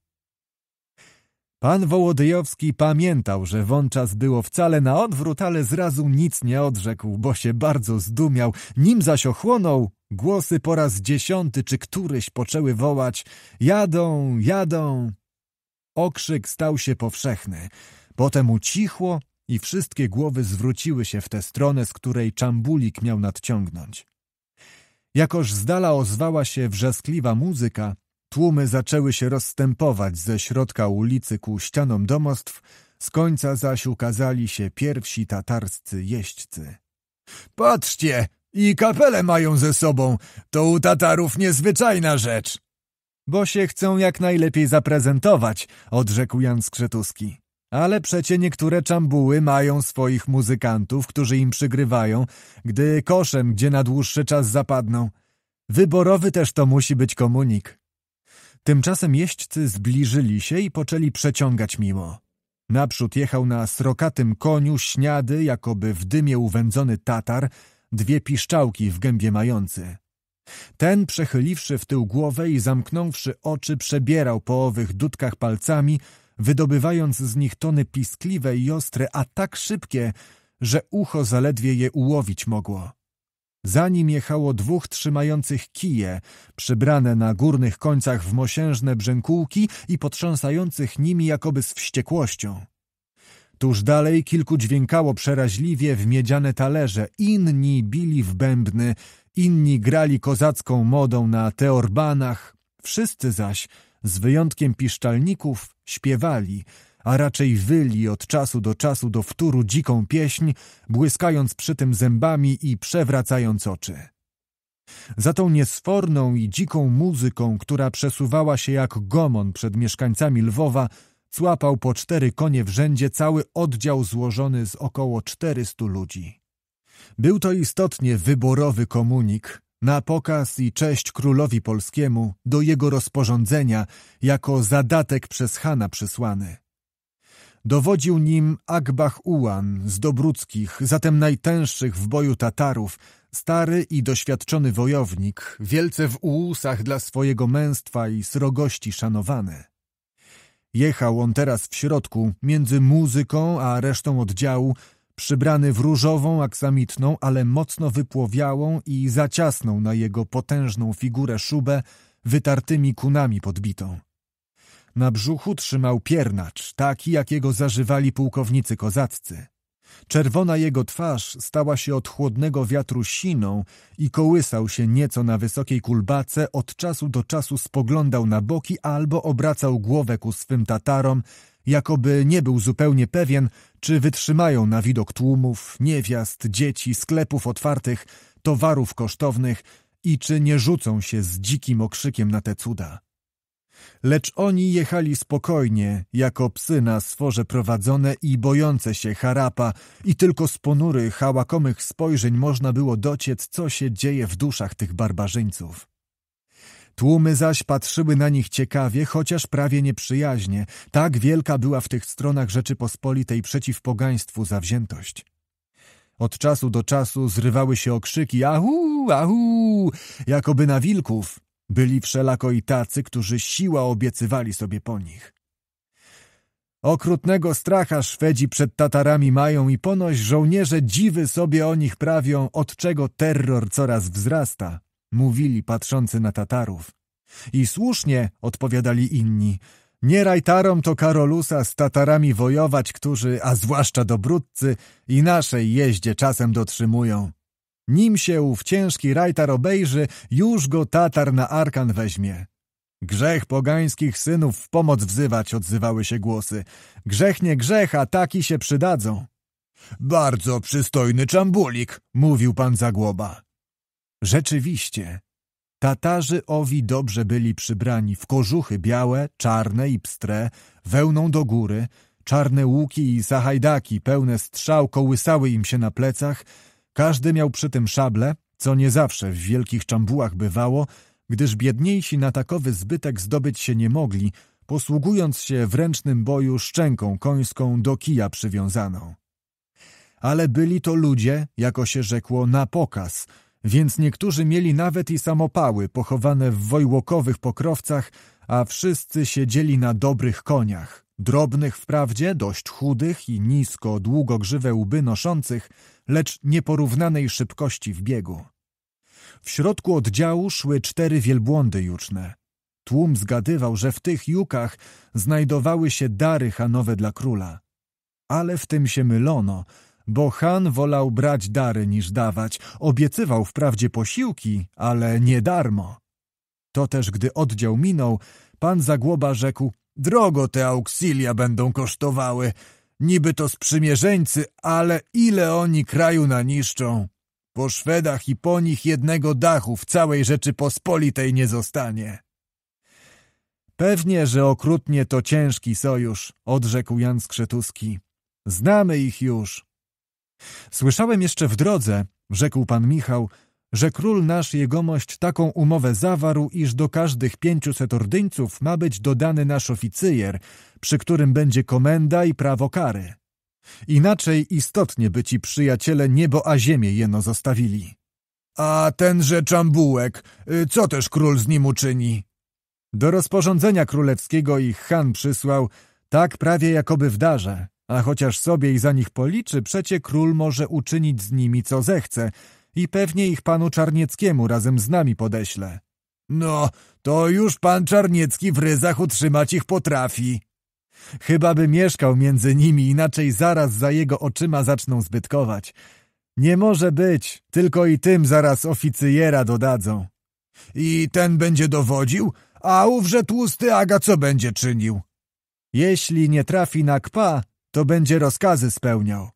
S1: Pan Wołodyjowski pamiętał, że wączas było wcale na odwrót, ale zrazu nic nie odrzekł, bo się bardzo zdumiał. Nim zaś ochłonął, głosy po raz dziesiąty czy któryś poczęły wołać — jadą, jadą! Okrzyk stał się powszechny. Potem ucichło i wszystkie głowy zwróciły się w tę stronę, z której czambulik miał nadciągnąć. Jakoż z dala ozwała się wrzaskliwa muzyka, tłumy zaczęły się rozstępować ze środka ulicy ku ścianom domostw, z końca zaś ukazali się pierwsi tatarscy jeźdźcy. — Patrzcie! I kapelę mają ze sobą! To u Tatarów niezwyczajna rzecz! Bo się chcą jak najlepiej zaprezentować, odrzekł Jan Skrzetuski. Ale przecie niektóre czambuły mają swoich muzykantów, którzy im przygrywają, gdy koszem, gdzie na dłuższy czas zapadną. Wyborowy też to musi być komunik. Tymczasem jeźdźcy zbliżyli się i poczęli przeciągać mimo. Naprzód jechał na srokatym koniu śniady, jakoby w dymie uwędzony Tatar, dwie piszczałki w gębie mający. Ten, przechyliwszy w tył głowę i zamknąwszy oczy, przebierał po owych dudkach palcami, wydobywając z nich tony piskliwe i ostre, a tak szybkie, że ucho zaledwie je ułowić mogło. Za nim jechało dwóch trzymających kije, przybrane na górnych końcach w mosiężne brzękułki i potrząsających nimi jakoby z wściekłością. Tuż dalej kilku dźwiękało przeraźliwie w miedziane talerze, inni bili w bębny, inni grali kozacką modą na teorbanach, wszyscy zaś, z wyjątkiem piszczalników, śpiewali, a raczej wyli od czasu do czasu do wtóru dziką pieśń, błyskając przy tym zębami i przewracając oczy. Za tą niesforną i dziką muzyką, która przesuwała się jak gomon przed mieszkańcami Lwowa, cłapał po cztery konie w rzędzie cały oddział złożony z około 400 ludzi. Był to istotnie wyborowy komunik, na pokaz i cześć królowi polskiemu do jego rozporządzenia jako zadatek przez Hana przysłany. Dowodził nim Akbach Ułan z Dobruckich, zatem najtęższych w boju Tatarów, stary i doświadczony wojownik, wielce w ułusach dla swojego męstwa i srogości szanowany. Jechał on teraz w środku, między muzyką a resztą oddziału, przybrany w różową aksamitną, ale mocno wypłowiałą i zaciasną na jego potężną figurę szubę, wytartymi kunami podbitą. Na brzuchu trzymał piernacz, taki jakiego zażywali pułkownicy kozaccy. Czerwona jego twarz stała się od chłodnego wiatru siną i kołysał się nieco na wysokiej kulbace, od czasu do czasu spoglądał na boki albo obracał głowę ku swym Tatarom jakoby nie był zupełnie pewien, czy wytrzymają na widok tłumów, niewiast, dzieci, sklepów otwartych, towarów kosztownych i czy nie rzucą się z dzikim okrzykiem na te cuda. Lecz oni jechali spokojnie, jako psy na sforze prowadzone i bojące się harapa i tylko z ponurych, hałakomych spojrzeń można było dociec, co się dzieje w duszach tych barbarzyńców. Tłumy zaś patrzyły na nich ciekawie, chociaż prawie nieprzyjaźnie. Tak wielka była w tych stronach Rzeczypospolitej przeciw pogaństwu zawziętość. Od czasu do czasu zrywały się okrzyki ahu, ahu, jakoby na wilków. Byli wszelako i tacy, którzy siła obiecywali sobie po nich. Okrutnego stracha Szwedzi przed Tatarami mają i ponoś żołnierze dziwy sobie o nich prawią, od czego terror coraz wzrasta mówili patrzący na Tatarów. I słusznie odpowiadali inni. Nie rajtarom to Karolusa z Tatarami wojować, którzy, a zwłaszcza dobrudcy, i naszej jeździe czasem dotrzymują. Nim się ów ciężki rajtar obejrzy, już go Tatar na arkan weźmie. Grzech pogańskich synów w pomoc wzywać, odzywały się głosy. Grzech nie grzech, a taki się przydadzą. Bardzo przystojny czambulik, mówił pan Zagłoba. Rzeczywiście, Tatarzy owi dobrze byli przybrani w kożuchy białe, czarne i pstre, wełną do góry, czarne łuki i sahajdaki pełne strzał kołysały im się na plecach, każdy miał przy tym szable, co nie zawsze w wielkich czambułach bywało, gdyż biedniejsi na takowy zbytek zdobyć się nie mogli, posługując się w ręcznym boju szczęką końską do kija przywiązaną. Ale byli to ludzie, jako się rzekło, na pokaz – więc niektórzy mieli nawet i samopały pochowane w wojłokowych pokrowcach, a wszyscy siedzieli na dobrych koniach, drobnych wprawdzie, dość chudych i nisko, długogrzywe łby noszących, lecz nieporównanej szybkości w biegu. W środku oddziału szły cztery wielbłądy juczne. Tłum zgadywał, że w tych jukach znajdowały się dary hanowe dla króla. Ale w tym się mylono – bo Han wolał brać dary niż dawać. Obiecywał wprawdzie posiłki, ale nie darmo. To też, gdy oddział minął, pan Zagłoba rzekł Drogo te auksilia będą kosztowały. Niby to sprzymierzeńcy, ale ile oni kraju naniszczą. Po Szwedach i po nich jednego dachu w całej Rzeczypospolitej nie zostanie. Pewnie, że okrutnie to ciężki sojusz, odrzekł Jan Skrzetuski. Znamy ich już. Słyszałem jeszcze w drodze, rzekł pan Michał, że król nasz jegomość taką umowę zawarł, iż do każdych pięciuset ordyńców ma być dodany nasz oficyjer, przy którym będzie komenda i prawo kary. Inaczej istotnie by ci przyjaciele niebo a ziemię jeno zostawili. A tenże czambułek, y, co też król z nim uczyni? Do rozporządzenia królewskiego ich Han przysłał, tak prawie jakoby w darze. A chociaż sobie i za nich policzy, przecie król może uczynić z nimi co zechce i pewnie ich panu Czarnieckiemu razem z nami podeśle. No, to już pan Czarniecki w ryzach utrzymać ich potrafi. Chyba by mieszkał między nimi, inaczej zaraz za jego oczyma zaczną zbytkować. Nie może być, tylko i tym zaraz oficjera dodadzą. I ten będzie dowodził, a ówże tłusty Aga co będzie czynił? Jeśli nie trafi na kpa, to będzie rozkazy spełniał.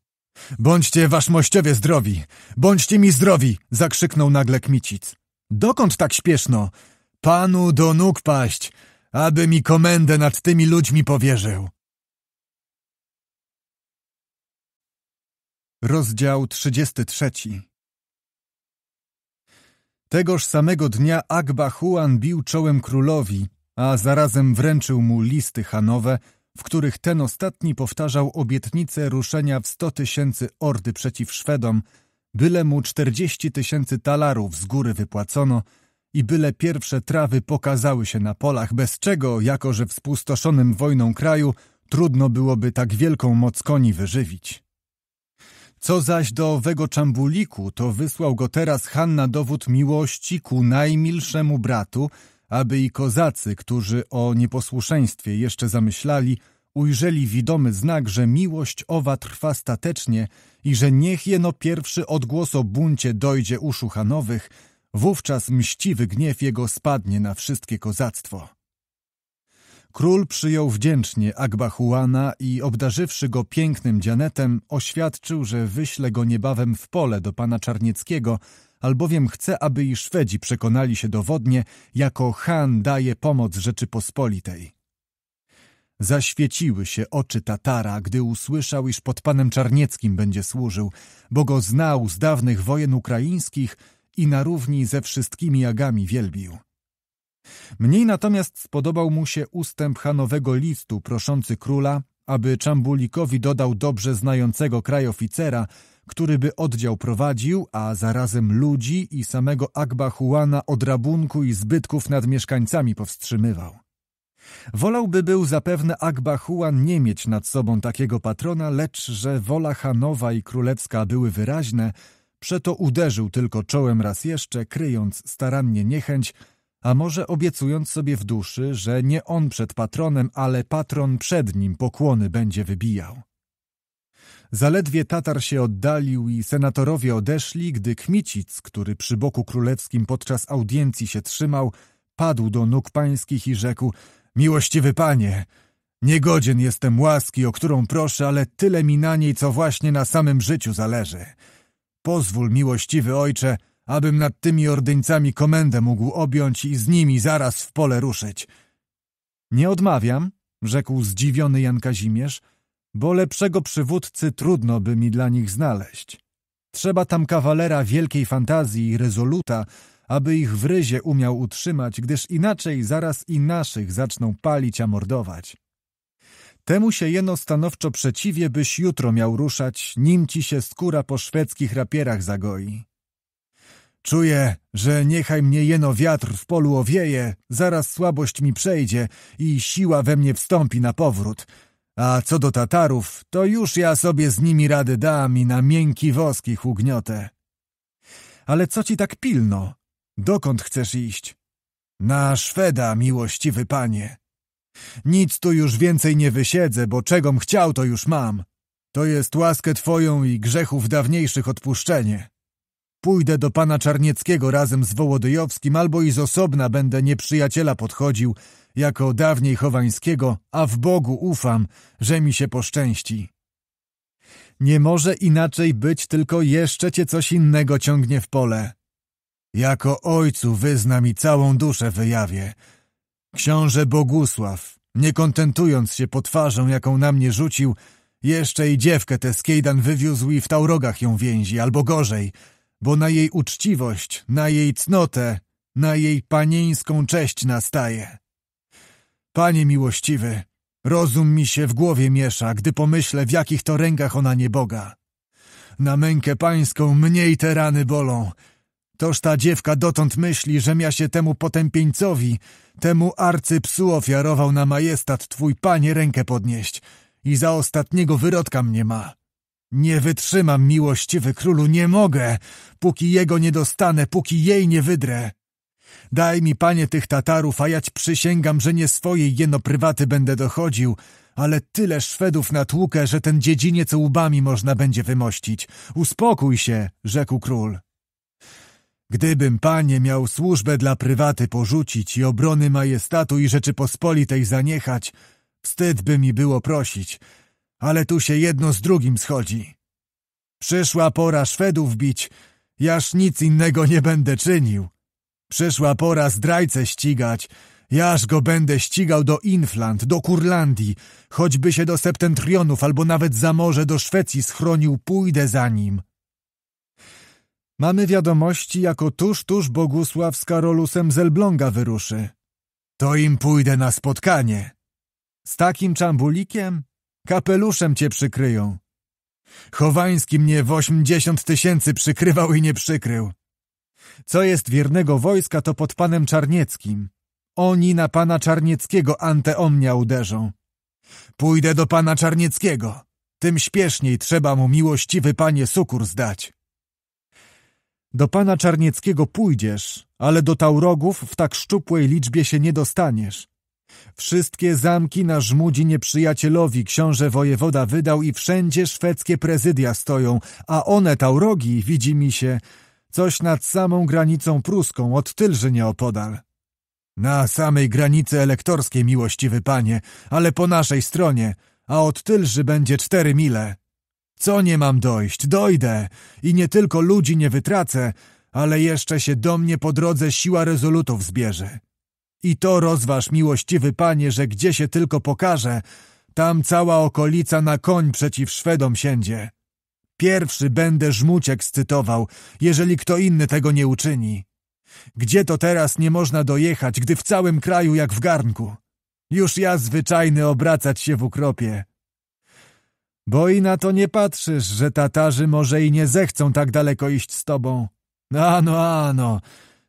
S1: Bądźcie waszmościowie zdrowi! Bądźcie mi zdrowi! zakrzyknął nagle Kmicic. Dokąd tak śpieszno? Panu do nóg paść, aby mi komendę nad tymi ludźmi powierzył. Rozdział 33 Tegoż samego dnia Akba Huan bił czołem królowi, a zarazem wręczył mu listy hanowe, w których ten ostatni powtarzał obietnicę ruszenia w 100 tysięcy ordy przeciw Szwedom, byle mu 40 tysięcy talarów z góry wypłacono i byle pierwsze trawy pokazały się na polach, bez czego, jako że w spustoszonym wojną kraju, trudno byłoby tak wielką moc koni wyżywić. Co zaś do owego czambuliku, to wysłał go teraz Han na dowód miłości ku najmilszemu bratu – aby i kozacy, którzy o nieposłuszeństwie jeszcze zamyślali, ujrzeli widomy znak, że miłość owa trwa statecznie i że niech jeno pierwszy odgłos o buncie dojdzie uszu Hanowych, wówczas mściwy gniew jego spadnie na wszystkie kozactwo. Król przyjął wdzięcznie Agbahuana i obdarzywszy go pięknym dzianetem, oświadczył, że wyśle go niebawem w pole do pana Czarnieckiego, albowiem chce, aby i Szwedzi przekonali się dowodnie, jako Han daje pomoc Rzeczypospolitej. Zaświeciły się oczy Tatara, gdy usłyszał, iż pod panem Czarnieckim będzie służył, bo go znał z dawnych wojen ukraińskich i na równi ze wszystkimi jagami wielbił. Mniej natomiast spodobał mu się ustęp hanowego listu proszący króla, aby Czambulikowi dodał dobrze znającego kraj oficera, który by oddział prowadził, a zarazem ludzi i samego Akbahuana od rabunku i zbytków nad mieszkańcami powstrzymywał. Wolałby był zapewne Akbahuan nie mieć nad sobą takiego patrona, lecz że wola Hanowa i królewska były wyraźne, przeto uderzył tylko czołem raz jeszcze, kryjąc starannie niechęć, a może obiecując sobie w duszy, że nie on przed patronem, ale patron przed nim pokłony będzie wybijał. Zaledwie Tatar się oddalił i senatorowie odeszli, gdy Kmicic, który przy boku królewskim podczas audiencji się trzymał, padł do nóg pańskich i rzekł – Miłościwy panie, niegodzien jestem łaski, o którą proszę, ale tyle mi na niej, co właśnie na samym życiu zależy. Pozwól, miłościwy ojcze – abym nad tymi ordyńcami komendę mógł objąć i z nimi zaraz w pole ruszyć. Nie odmawiam, rzekł zdziwiony Jan Kazimierz, bo lepszego przywódcy trudno by mi dla nich znaleźć. Trzeba tam kawalera wielkiej fantazji i rezoluta, aby ich w ryzie umiał utrzymać, gdyż inaczej zaraz i naszych zaczną palić, a mordować. Temu się jeno stanowczo przeciwie, byś jutro miał ruszać, nim ci się skóra po szwedzkich rapierach zagoi. Czuję, że niechaj mnie jeno wiatr w polu owieje, zaraz słabość mi przejdzie i siła we mnie wstąpi na powrót. A co do Tatarów, to już ja sobie z nimi rady dam i na miękki wosk ich ugniotę. Ale co ci tak pilno? Dokąd chcesz iść? Na Szweda, miłościwy panie. Nic tu już więcej nie wysiedzę, bo czegom chciał, to już mam. To jest łaskę twoją i grzechów dawniejszych odpuszczenie. Pójdę do pana Czarnieckiego razem z Wołodyjowskim albo i z osobna będę nieprzyjaciela podchodził, jako dawniej Chowańskiego, a w Bogu ufam, że mi się poszczęści. Nie może inaczej być, tylko jeszcze cię coś innego ciągnie w pole. Jako ojcu wyzna mi całą duszę wyjawię. Książę Bogusław, nie kontentując się po twarzą, jaką na mnie rzucił, jeszcze i dziewkę tę skejdan wywiózł i w taurogach ją więzi, albo gorzej – bo na jej uczciwość, na jej cnotę, na jej panieńską cześć nastaje. Panie miłościwy, rozum mi się w głowie miesza, gdy pomyślę, w jakich to rękach ona nie Boga. Na mękę pańską mniej te rany bolą. Toż ta dziewka dotąd myśli, że ja się temu potępieńcowi, temu arcypsu ofiarował na majestat twój panie rękę podnieść i za ostatniego wyrodka mnie ma. Nie wytrzymam, miłościwy królu, nie mogę, póki jego nie dostanę, póki jej nie wydrę. Daj mi, panie, tych Tatarów, a jać przysięgam, że nie swojej jeno prywaty będę dochodził, ale tyle Szwedów natłukę, że ten dziedziniec łbami można będzie wymościć. Uspokój się, rzekł król. Gdybym, panie, miał służbę dla prywaty porzucić i obrony majestatu i Rzeczypospolitej zaniechać, wstyd by mi było prosić – ale tu się jedno z drugim schodzi. Przyszła pora Szwedów bić, jaż nic innego nie będę czynił. Przyszła pora zdrajcę ścigać, jaż go będę ścigał do Infland, do Kurlandii, choćby się do Septentrionów albo nawet za morze do Szwecji schronił, pójdę za nim. Mamy wiadomości, jako tuż, tuż Bogusław z Karolusem Zelbląga wyruszy. To im pójdę na spotkanie. Z takim czambulikiem Kapeluszem cię przykryją. Chowański mnie w ośmdziesiąt tysięcy przykrywał i nie przykrył. Co jest wiernego wojska, to pod panem Czarnieckim. Oni na pana Czarnieckiego anteomnia uderzą. Pójdę do pana Czarnieckiego. Tym śpieszniej trzeba mu miłościwy panie sukur zdać. Do pana Czarnieckiego pójdziesz, ale do Taurogów w tak szczupłej liczbie się nie dostaniesz. Wszystkie zamki na żmudzi nieprzyjacielowi książę wojewoda wydał i wszędzie szwedzkie prezydia stoją, a one, taurogi, widzi mi się, coś nad samą granicą pruską, od Tylży nieopodal. Na samej granicy elektorskiej, miłościwy panie, ale po naszej stronie, a od Tylży będzie cztery mile. Co nie mam dojść, dojdę i nie tylko ludzi nie wytracę, ale jeszcze się do mnie po drodze siła rezolutów zbierze. I to rozważ, miłościwy panie, że gdzie się tylko pokaże, tam cała okolica na koń przeciw Szwedom siędzie. Pierwszy będę żmuć ekscytował, jeżeli kto inny tego nie uczyni. Gdzie to teraz nie można dojechać, gdy w całym kraju jak w garnku? Już ja zwyczajny obracać się w ukropie. Bo i na to nie patrzysz, że Tatarzy może i nie zechcą tak daleko iść z tobą. No, ano, ano,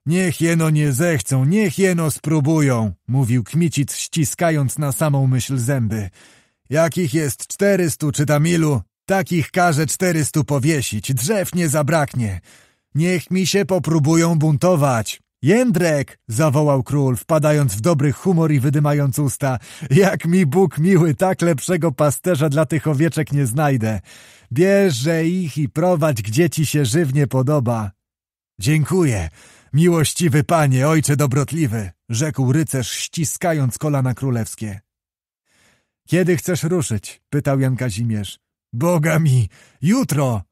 S1: Niech jeno nie zechcą, niech jeno spróbują, mówił Kmicic, ściskając na samą myśl zęby. Jakich jest czterystu czy tam ilu, takich każe czterystu powiesić, drzew nie zabraknie. Niech mi się popróbują buntować. Jędrek! zawołał król, wpadając w dobry humor i wydymając usta. Jak mi Bóg miły, tak lepszego pasterza dla tych owieczek nie znajdę. Bierze ich i prowadź, gdzie ci się żywnie podoba. Dziękuję. Miłościwy panie, ojcze dobrotliwy, rzekł rycerz, ściskając kolana królewskie. Kiedy chcesz ruszyć? pytał Jan Kazimierz. Boga mi, jutro!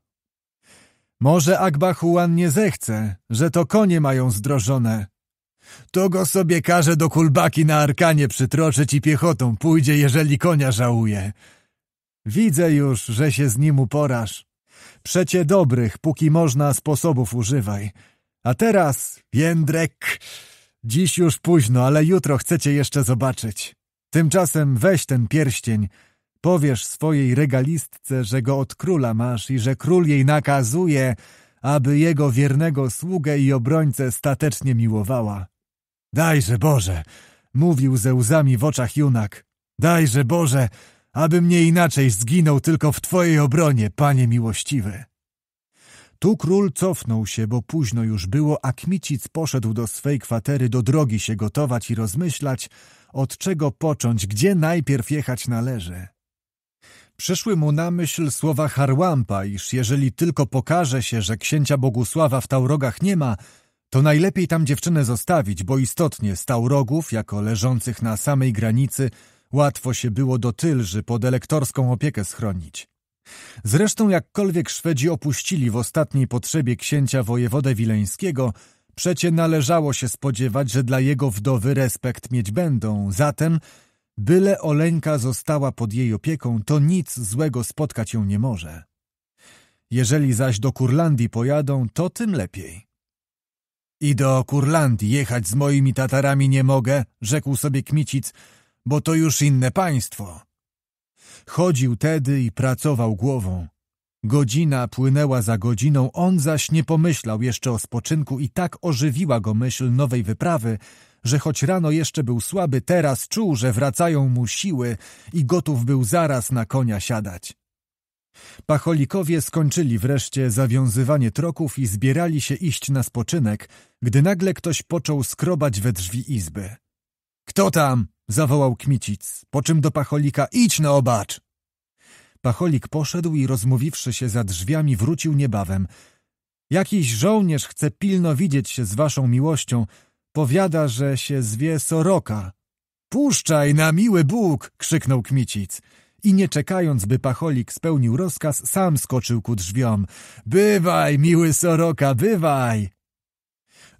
S1: Może Akbachuan nie zechce, że to konie mają zdrożone. To go sobie każe do kulbaki na arkanie przytroczyć i piechotą pójdzie, jeżeli konia żałuje. Widzę już, że się z nim uporasz. Przecie dobrych, póki można, sposobów używaj. A teraz, Jędrek, dziś już późno, ale jutro chcecie jeszcze zobaczyć. Tymczasem weź ten pierścień, powiesz swojej regalistce, że go od króla masz i że król jej nakazuje, aby jego wiernego sługę i obrońcę statecznie miłowała. Dajże Boże, mówił ze łzami w oczach junak, dajże Boże, aby mnie inaczej zginął tylko w Twojej obronie, Panie miłościwy. Tu król cofnął się, bo późno już było, a Kmicic poszedł do swej kwatery do drogi się gotować i rozmyślać, od czego począć, gdzie najpierw jechać należy. Przyszły mu na myśl słowa Harłampa, iż jeżeli tylko pokaże się, że księcia Bogusława w Taurogach nie ma, to najlepiej tam dziewczynę zostawić, bo istotnie z Taurogów, jako leżących na samej granicy, łatwo się było do Tylży pod elektorską opiekę schronić. Zresztą jakkolwiek Szwedzi opuścili w ostatniej potrzebie księcia wojewodę wileńskiego, przecie należało się spodziewać, że dla jego wdowy respekt mieć będą, zatem byle Oleńka została pod jej opieką, to nic złego spotkać ją nie może. Jeżeli zaś do Kurlandii pojadą, to tym lepiej. I do Kurlandii jechać z moimi Tatarami nie mogę, rzekł sobie Kmicic, bo to już inne państwo. Chodził tedy i pracował głową. Godzina płynęła za godziną, on zaś nie pomyślał jeszcze o spoczynku i tak ożywiła go myśl nowej wyprawy, że choć rano jeszcze był słaby, teraz czuł, że wracają mu siły i gotów był zaraz na konia siadać. Pacholikowie skończyli wreszcie zawiązywanie troków i zbierali się iść na spoczynek, gdy nagle ktoś począł skrobać we drzwi izby. — Kto tam? zawołał Kmicic, po czym do Pacholika idź na obacz. Pacholik poszedł i rozmówiwszy się za drzwiami wrócił niebawem. Jakiś żołnierz chce pilno widzieć się z waszą miłością, powiada, że się zwie Soroka. Puszczaj na miły Bóg! krzyknął Kmicic. I nie czekając, by Pacholik spełnił rozkaz, sam skoczył ku drzwiom. Bywaj, miły Soroka, bywaj!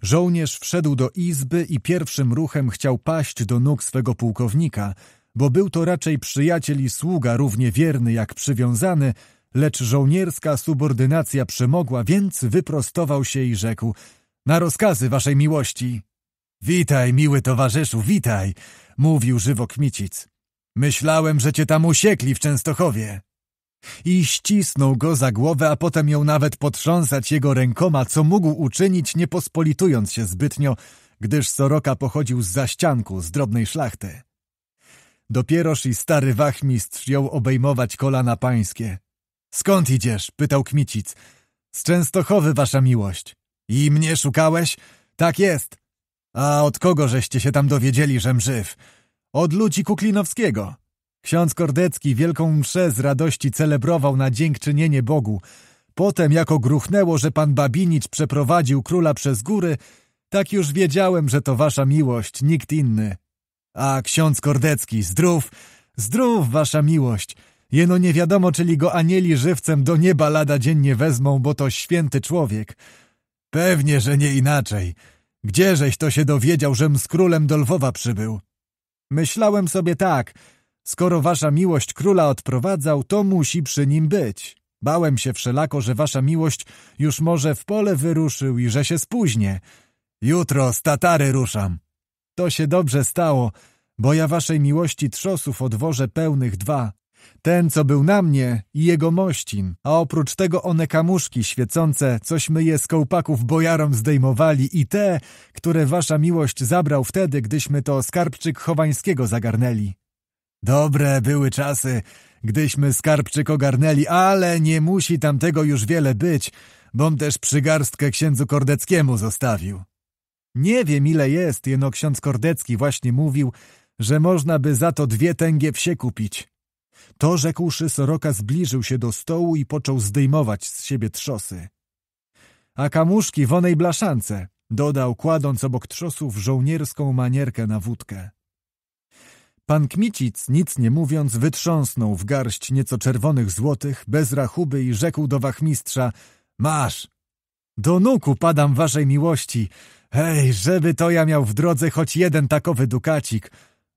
S1: Żołnierz wszedł do izby i pierwszym ruchem chciał paść do nóg swego pułkownika, bo był to raczej przyjaciel i sługa równie wierny jak przywiązany, lecz żołnierska subordynacja przemogła, więc wyprostował się i rzekł — Na rozkazy waszej miłości! — Witaj, miły towarzyszu, witaj! — mówił żywo Kmicic. — Myślałem, że cię tam usiekli w Częstochowie i ścisnął go za głowę, a potem ją nawet potrząsać jego rękoma, co mógł uczynić, nie pospolitując się zbytnio, gdyż Soroka pochodził z zaścianku, z drobnej szlachty. Dopieroż i stary wachmistrz jął obejmować kolana pańskie. — Skąd idziesz? — pytał Kmicic. — Z Częstochowy, wasza miłość. — I mnie szukałeś? — Tak jest. — A od kogo żeście się tam dowiedzieli, żem żyw? — Od ludzi Kuklinowskiego. Ksiądz Kordecki wielką mszę z radości celebrował na dziękczynienie Bogu. Potem, jako gruchnęło, że pan Babinicz przeprowadził króla przez góry, tak już wiedziałem, że to wasza miłość, nikt inny. A ksiądz Kordecki, zdrów, zdrów wasza miłość. Jeno nie wiadomo, czyli go anieli żywcem do nieba lada dziennie wezmą, bo to święty człowiek. Pewnie, że nie inaczej. Gdzieżeś to się dowiedział, żem z królem do Lwowa przybył? Myślałem sobie tak, Skoro wasza miłość króla odprowadzał, to musi przy nim być. Bałem się wszelako, że wasza miłość już może w pole wyruszył i że się spóźnie. Jutro z Tatary ruszam. To się dobrze stało, bo ja waszej miłości trzosów odwożę pełnych dwa. Ten, co był na mnie i jego mościn, a oprócz tego one kamuszki świecące, cośmy je z kołpaków bojarom zdejmowali i te, które wasza miłość zabrał wtedy, gdyśmy to skarbczyk Chowańskiego zagarnęli. Dobre były czasy, gdyśmy skarbczyk ogarnęli, ale nie musi tam tego już wiele być, bom też przygarstkę księdzu Kordeckiemu zostawił. Nie wiem ile jest, jeno ksiądz Kordecki właśnie mówił, że można by za to dwie tęgie wsie kupić. To rzekłszy, Soroka zbliżył się do stołu i począł zdejmować z siebie trzosy. A kamuszki w onej blaszance, dodał, kładąc obok trzosów żołnierską manierkę na wódkę. Pan Kmicic, nic nie mówiąc, wytrząsnął w garść nieco czerwonych złotych, bez rachuby i rzekł do wachmistrza — Masz! Do nóg upadam waszej miłości! Hej, żeby to ja miał w drodze choć jeden takowy dukacik!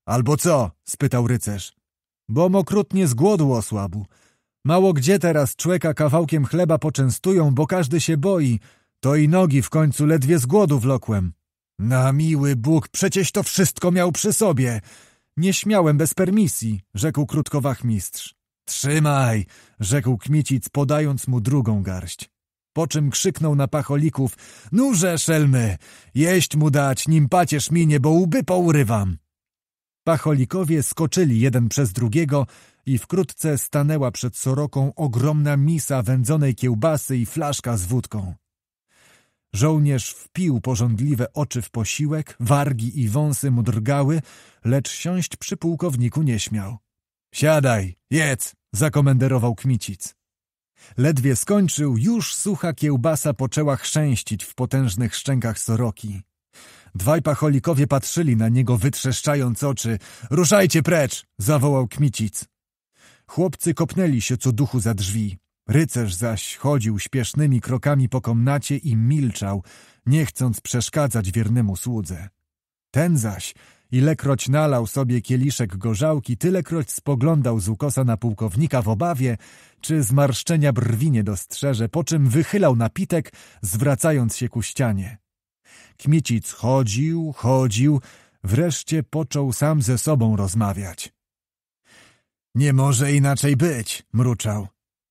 S1: Albo co? — spytał rycerz. — Bom okrutnie z głodu osłabł. Mało gdzie teraz człeka kawałkiem chleba poczęstują, bo każdy się boi. To i nogi w końcu ledwie z głodu wlokłem. — Na miły Bóg, przecież to wszystko miał przy sobie! — nie śmiałem bez permisji, rzekł krótko wachmistrz. Trzymaj, rzekł Kmicic, podając mu drugą garść. Po czym krzyknął na pacholików, nurze szelmy, jeść mu dać, nim pacierz minie, bo łby pourywam. Pacholikowie skoczyli jeden przez drugiego i wkrótce stanęła przed Soroką ogromna misa wędzonej kiełbasy i flaszka z wódką. Żołnierz wpił pożądliwe oczy w posiłek, wargi i wąsy mu drgały, lecz siąść przy pułkowniku nie śmiał. Siadaj, jedz, zakomenderował Kmicic. Ledwie skończył, już sucha kiełbasa poczęła chrzęścić w potężnych szczękach soroki. Dwaj pacholikowie patrzyli na niego, wytrzeszczając oczy. Ruszajcie precz! zawołał Kmicic. Chłopcy kopnęli się co duchu za drzwi. Rycerz zaś chodził śpiesznymi krokami po komnacie i milczał, nie chcąc przeszkadzać wiernemu słudze. Ten zaś, ilekroć nalał sobie kieliszek gorzałki, tylekroć spoglądał z ukosa na pułkownika w obawie, czy zmarszczenia brwi nie dostrzeże, po czym wychylał napitek, zwracając się ku ścianie. Kmiecic chodził, chodził, wreszcie począł sam ze sobą rozmawiać. Nie może inaczej być, mruczał.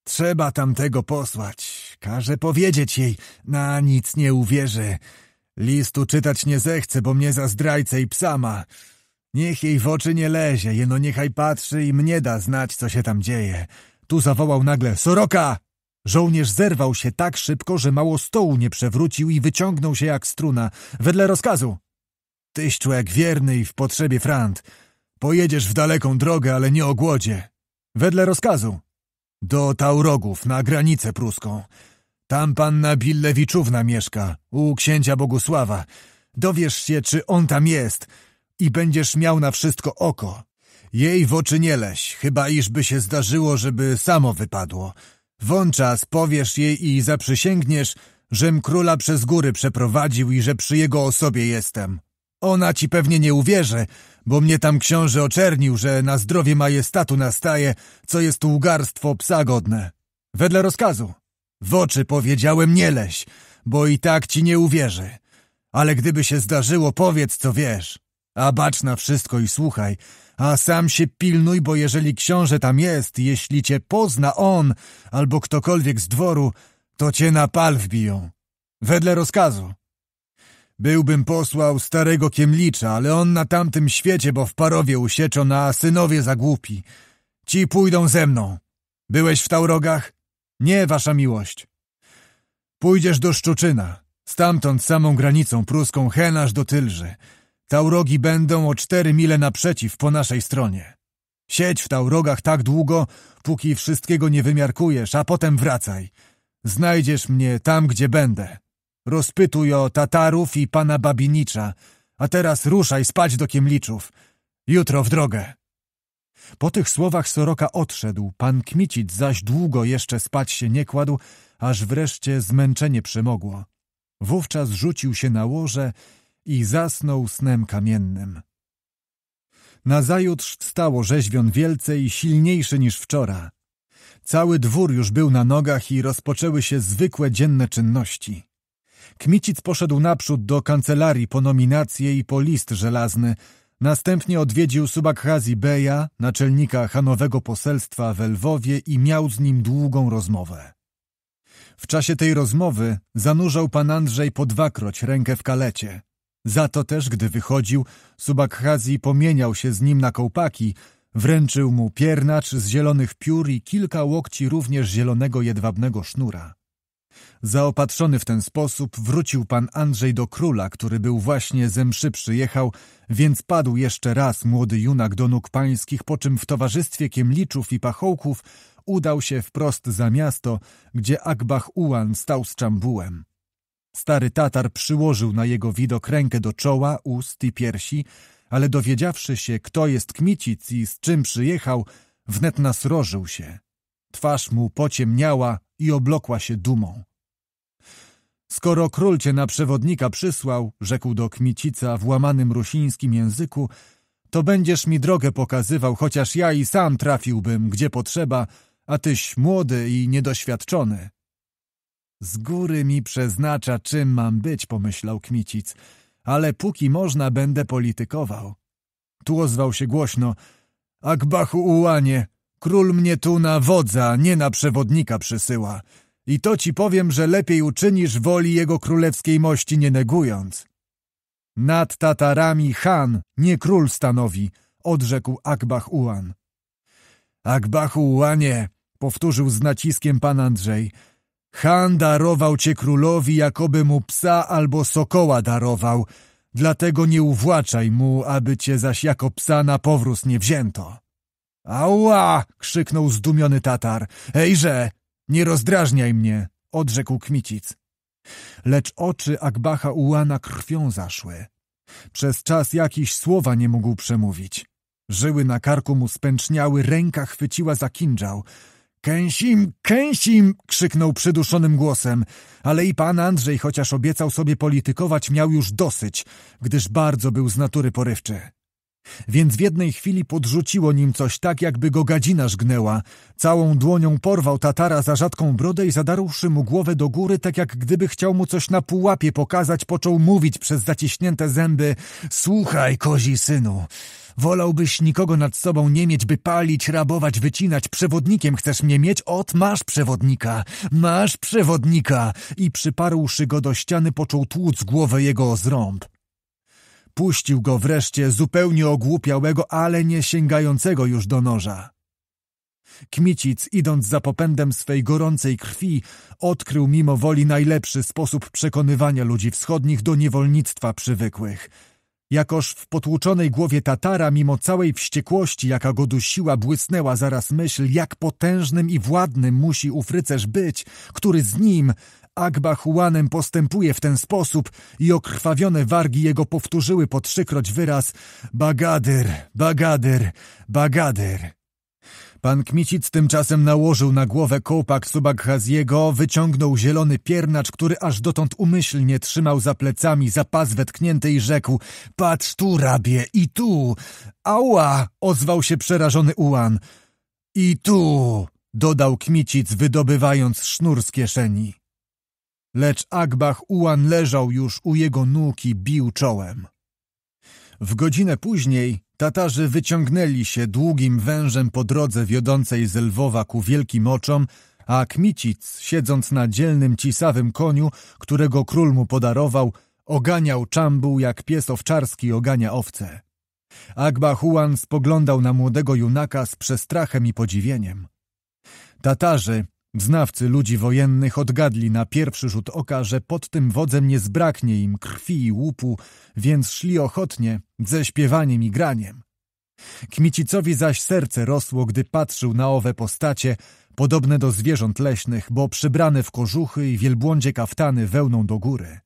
S1: Trzeba tamtego posłać. Każę powiedzieć jej. Na nic nie uwierzy. Listu czytać nie zechce, bo mnie za zdrajcę i psama. Niech jej w oczy nie lezie, jeno niechaj patrzy i mnie da znać, co się tam dzieje. Tu zawołał nagle Soroka! Żołnierz zerwał się tak szybko, że mało stołu nie przewrócił i wyciągnął się jak struna, wedle rozkazu. Tyś człowiek wierny i w potrzebie frant. Pojedziesz w daleką drogę, ale nie o głodzie. Wedle rozkazu. Do Taurogów, na granicę pruską. Tam panna Billewiczówna mieszka, u księcia Bogusława. Dowiesz się, czy on tam jest i będziesz miał na wszystko oko. Jej w oczy nie leś, chyba iżby się zdarzyło, żeby samo wypadło. Wączas powiesz jej i zaprzysięgniesz, żem króla przez góry przeprowadził i że przy jego osobie jestem. Ona ci pewnie nie uwierzy, bo mnie tam książę oczernił, że na zdrowie majestatu nastaje, co jest łgarstwo psa godne. Wedle rozkazu. W oczy powiedziałem nie leś, bo i tak ci nie uwierzy. Ale gdyby się zdarzyło, powiedz, co wiesz. A bacz na wszystko i słuchaj, a sam się pilnuj, bo jeżeli książę tam jest, jeśli cię pozna on albo ktokolwiek z dworu, to cię na pal wbiją. Wedle rozkazu. Byłbym posłał starego Kiemlicza, ale on na tamtym świecie, bo w parowie usieczona, na synowie zagłupi. Ci pójdą ze mną. Byłeś w Taurogach? Nie, wasza miłość. Pójdziesz do Szczuczyna. Stamtąd samą granicą pruską henasz do Tylży. Taurogi będą o cztery mile naprzeciw po naszej stronie. Siedź w Taurogach tak długo, póki wszystkiego nie wymiarkujesz, a potem wracaj. Znajdziesz mnie tam, gdzie będę. Rozpytuj o Tatarów i pana Babinicza, a teraz ruszaj spać do Kiemliczów. Jutro w drogę. Po tych słowach Soroka odszedł, pan Kmicic zaś długo jeszcze spać się nie kładł, aż wreszcie zmęczenie przemogło. Wówczas rzucił się na łoże i zasnął snem kamiennym. Nazajutrz wstało rzeźwion wielce i silniejszy niż wczoraj. Cały dwór już był na nogach i rozpoczęły się zwykłe dzienne czynności. Kmicic poszedł naprzód do kancelarii po nominację i po list żelazny. Następnie odwiedził Subakhazi Beja, naczelnika Hanowego Poselstwa w Lwowie i miał z nim długą rozmowę. W czasie tej rozmowy zanurzał pan Andrzej po dwakroć rękę w kalecie. Za to też, gdy wychodził, Subakhazi pomieniał się z nim na kołpaki, wręczył mu piernacz z zielonych piór i kilka łokci również zielonego jedwabnego sznura. Zaopatrzony w ten sposób wrócił pan Andrzej do króla, który był właśnie ze mszy przyjechał, więc padł jeszcze raz młody junak do nóg pańskich, po czym w towarzystwie kiemliczów i pachołków udał się wprost za miasto, gdzie Akbach Ułan stał z czambułem. Stary Tatar przyłożył na jego widok rękę do czoła, ust i piersi, ale dowiedziawszy się, kto jest Kmicic i z czym przyjechał, wnet nasrożył się. Twarz mu pociemniała, i oblokła się dumą. Skoro król cię na przewodnika przysłał, rzekł do Kmicica w łamanym rusińskim języku, to będziesz mi drogę pokazywał, chociaż ja i sam trafiłbym, gdzie potrzeba, a tyś młody i niedoświadczony. Z góry mi przeznacza, czym mam być, pomyślał Kmicic, ale póki można będę politykował. Tu ozwał się głośno, Akbachu ułanie, Król mnie tu na wodza, nie na przewodnika przysyła. I to ci powiem, że lepiej uczynisz woli jego królewskiej mości nie negując. Nad Tatarami Han nie król stanowi, odrzekł Akbach-Ułan. akbach powtórzył z naciskiem pan Andrzej, Han darował cię królowi, jakoby mu psa albo sokoła darował, dlatego nie uwłaczaj mu, aby cię zaś jako psa na powróz nie wzięto. Ała! krzyknął zdumiony Tatar. Ejże! Nie rozdrażniaj mnie! odrzekł Kmicic. Lecz oczy Akbacha Ułana krwią zaszły. Przez czas jakiś słowa nie mógł przemówić. Żyły na karku mu spęczniały, ręka chwyciła za kinżał. Kęsim, kęsim! krzyknął przyduszonym głosem. Ale i pan Andrzej, chociaż obiecał sobie politykować, miał już dosyć, gdyż bardzo był z natury porywczy. Więc w jednej chwili podrzuciło nim coś tak, jakby go gadzina żgnęła. Całą dłonią porwał Tatara za rzadką brodę i zadarłszy mu głowę do góry, tak jak gdyby chciał mu coś na pułapie pokazać, począł mówić przez zaciśnięte zęby — Słuchaj, kozi synu! Wolałbyś nikogo nad sobą nie mieć, by palić, rabować, wycinać. Przewodnikiem chcesz mnie mieć? Ot, masz przewodnika! Masz przewodnika! I przyparłszy go do ściany, począł tłuc głowę jego o zrąb. Puścił go wreszcie zupełnie ogłupiałego, ale nie sięgającego już do noża. Kmicic, idąc za popędem swej gorącej krwi, odkrył mimo woli najlepszy sposób przekonywania ludzi wschodnich do niewolnictwa przywykłych. Jakoż w potłuczonej głowie Tatara, mimo całej wściekłości, jaka go dusiła, błysnęła zaraz myśl, jak potężnym i władnym musi ów rycerz być, który z nim, Agba Huanem postępuje w ten sposób i okrwawione wargi jego powtórzyły po trzykroć wyraz Bagadyr, Bagadyr, Bagadyr. Pan Kmicic tymczasem nałożył na głowę kołpak Subaghaziego, wyciągnął zielony piernacz, który aż dotąd umyślnie trzymał za plecami, za pas wetknięty i rzekł — Patrz tu, rabie, i tu! Ała! — ozwał się przerażony Ułan. — I tu! — dodał Kmicic, wydobywając sznur z kieszeni lecz Akbach Ułan leżał już u jego nóg i bił czołem. W godzinę później Tatarzy wyciągnęli się długim wężem po drodze wiodącej z Lwowa ku Wielkim Oczom, a Kmicic, siedząc na dzielnym cisawym koniu, którego król mu podarował, oganiał czambuł jak pies owczarski ogania owce. Agbahuan spoglądał na młodego junaka z przestrachem i podziwieniem. Tatarzy, Znawcy ludzi wojennych odgadli na pierwszy rzut oka, że pod tym wodzem nie zbraknie im krwi i łupu, więc szli ochotnie ze śpiewaniem i graniem. Kmicicowi zaś serce rosło, gdy patrzył na owe postacie, podobne do zwierząt leśnych, bo przybrane w kożuchy i wielbłądzie kaftany wełną do góry.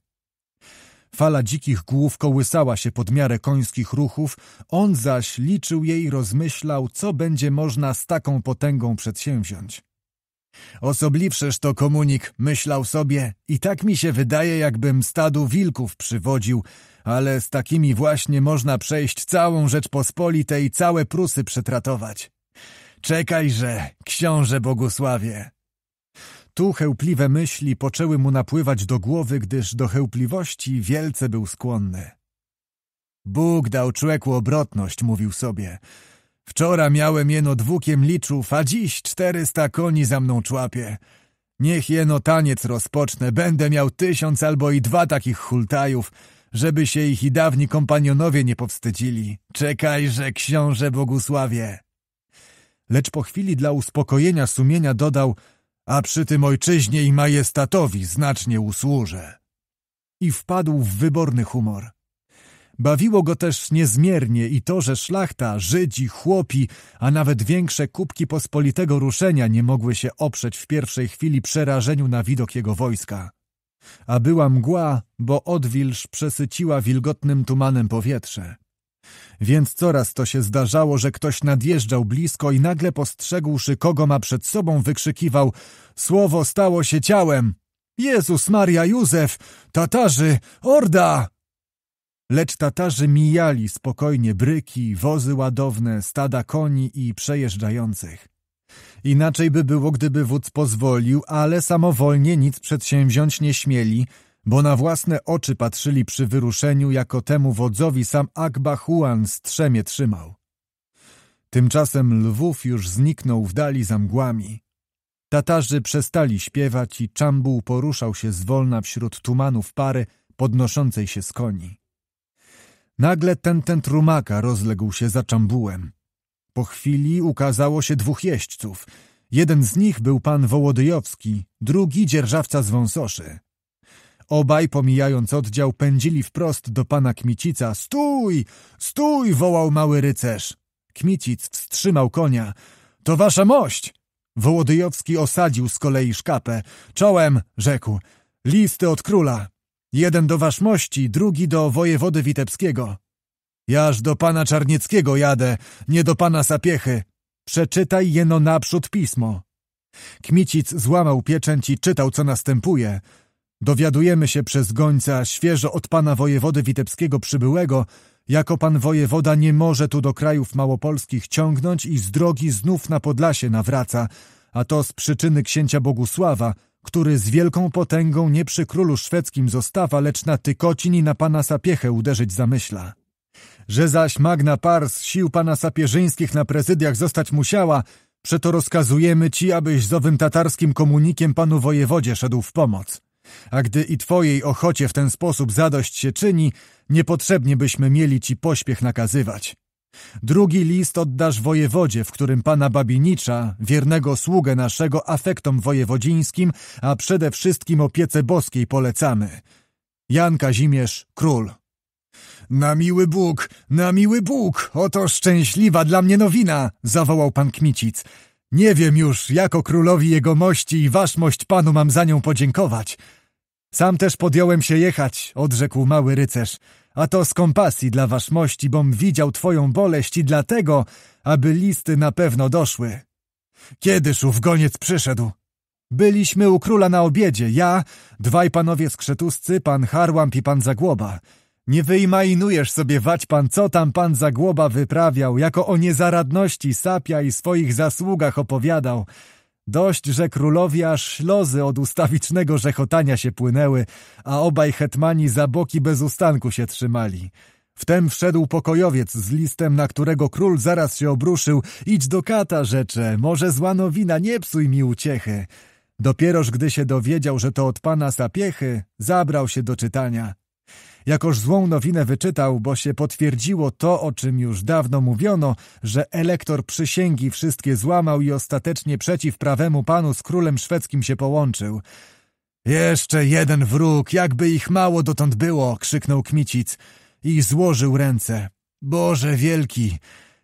S1: Fala dzikich głów kołysała się pod miarę końskich ruchów, on zaś liczył jej i rozmyślał, co będzie można z taką potęgą przedsięwziąć. Osobliwszeż to komunik, myślał sobie, i tak mi się wydaje, jakbym stadu wilków przywodził, ale z takimi właśnie można przejść całą Rzeczpospolitej i całe Prusy przetratować. Czekajże, książę Bogusławie! Tu chełpliwe myśli poczęły mu napływać do głowy, gdyż do chełpliwości wielce był skłonny. Bóg dał człeku obrotność, mówił sobie – Wczoraj miałem jeno dwukiem liczów, a dziś czterysta koni za mną człapie. Niech jeno taniec rozpocznę, będę miał tysiąc albo i dwa takich hultajów, żeby się ich i dawni kompanionowie nie powstydzili. Czekajże, książę Bogusławie! Lecz po chwili dla uspokojenia sumienia dodał, a przy tym ojczyźnie i majestatowi znacznie usłużę. I wpadł w wyborny humor. Bawiło go też niezmiernie i to, że szlachta, Żydzi, chłopi, a nawet większe kubki pospolitego ruszenia nie mogły się oprzeć w pierwszej chwili przerażeniu na widok jego wojska. A była mgła, bo odwilż przesyciła wilgotnym tumanem powietrze. Więc coraz to się zdarzało, że ktoś nadjeżdżał blisko i nagle postrzegłszy, kogo ma przed sobą, wykrzykiwał Słowo stało się ciałem! Jezus Maria Józef! Tatarzy! Orda! Lecz Tatarzy mijali spokojnie bryki, wozy ładowne, stada koni i przejeżdżających. Inaczej by było, gdyby wódz pozwolił, ale samowolnie nic przedsięwziąć nie śmieli, bo na własne oczy patrzyli przy wyruszeniu, jako temu wodzowi sam Huan strzemie trzymał. Tymczasem Lwów już zniknął w dali za mgłami. Tatarzy przestali śpiewać i Czambuł poruszał się zwolna wśród tumanów pary podnoszącej się z koni. Nagle ten, ten trumaka rozległ się za czambułem. Po chwili ukazało się dwóch jeźdźców. Jeden z nich był pan Wołodyjowski, drugi dzierżawca z wąsoszy. Obaj, pomijając oddział, pędzili wprost do pana Kmicica. Stój! Stój! wołał mały rycerz. Kmicic wstrzymał konia. To wasza mość! Wołodyjowski osadził z kolei szkapę. Czołem! rzekł. Listy od króla! Jeden do waszmości, drugi do wojewody witebskiego. Jaż do pana Czarnieckiego jadę, nie do pana Sapiechy. Przeczytaj jeno naprzód pismo. Kmicic złamał pieczęć i czytał, co następuje. Dowiadujemy się przez gońca, świeżo od pana wojewody witebskiego przybyłego, jako pan wojewoda nie może tu do krajów małopolskich ciągnąć i z drogi znów na Podlasie nawraca, a to z przyczyny księcia Bogusława, który z wielką potęgą nie przy królu szwedzkim zostawa, lecz na Tykocin i na pana Sapiechę uderzyć zamyśla. Że zaś Magna Pars sił pana Sapieżyńskich na prezydiach zostać musiała, przeto rozkazujemy ci, abyś z owym tatarskim komunikiem panu wojewodzie szedł w pomoc. A gdy i twojej ochocie w ten sposób zadość się czyni, niepotrzebnie byśmy mieli ci pośpiech nakazywać. Drugi list oddasz wojewodzie, w którym pana Babinicza, wiernego sługę naszego afektom wojewodzińskim, a przede wszystkim opiece boskiej polecamy. Jan Kazimierz, król. Na miły Bóg, na miły Bóg, oto szczęśliwa dla mnie nowina, zawołał pan Kmicic. Nie wiem już, jako królowi jego mości i waszmość panu mam za nią podziękować. Sam też podjąłem się jechać, odrzekł mały rycerz a to z kompasji dla waszmości, bom widział twoją boleść i dlatego, aby listy na pewno doszły. Kiedyż ów goniec przyszedł? Byliśmy u króla na obiedzie, ja, dwaj panowie skrzetuscy, pan Harłamp i pan Zagłoba. Nie wyimajnujesz sobie wać pan, co tam pan Zagłoba wyprawiał, jako o niezaradności sapia i swoich zasługach opowiadał. Dość, że królowi aż ślozy od ustawicznego rzechotania się płynęły, a obaj hetmani za boki bez ustanku się trzymali. Wtem wszedł pokojowiec z listem, na którego król zaraz się obruszył. Idź do kata, rzecze, może złano wina, nie psuj mi uciechy. Dopieroż gdy się dowiedział, że to od pana sapiechy, zabrał się do czytania. Jakoż złą nowinę wyczytał, bo się potwierdziło to, o czym już dawno mówiono, że elektor przysięgi wszystkie złamał i ostatecznie przeciw prawemu panu z królem szwedzkim się połączył. Jeszcze jeden wróg, jakby ich mało dotąd było, krzyknął Kmicic i złożył ręce. Boże wielki,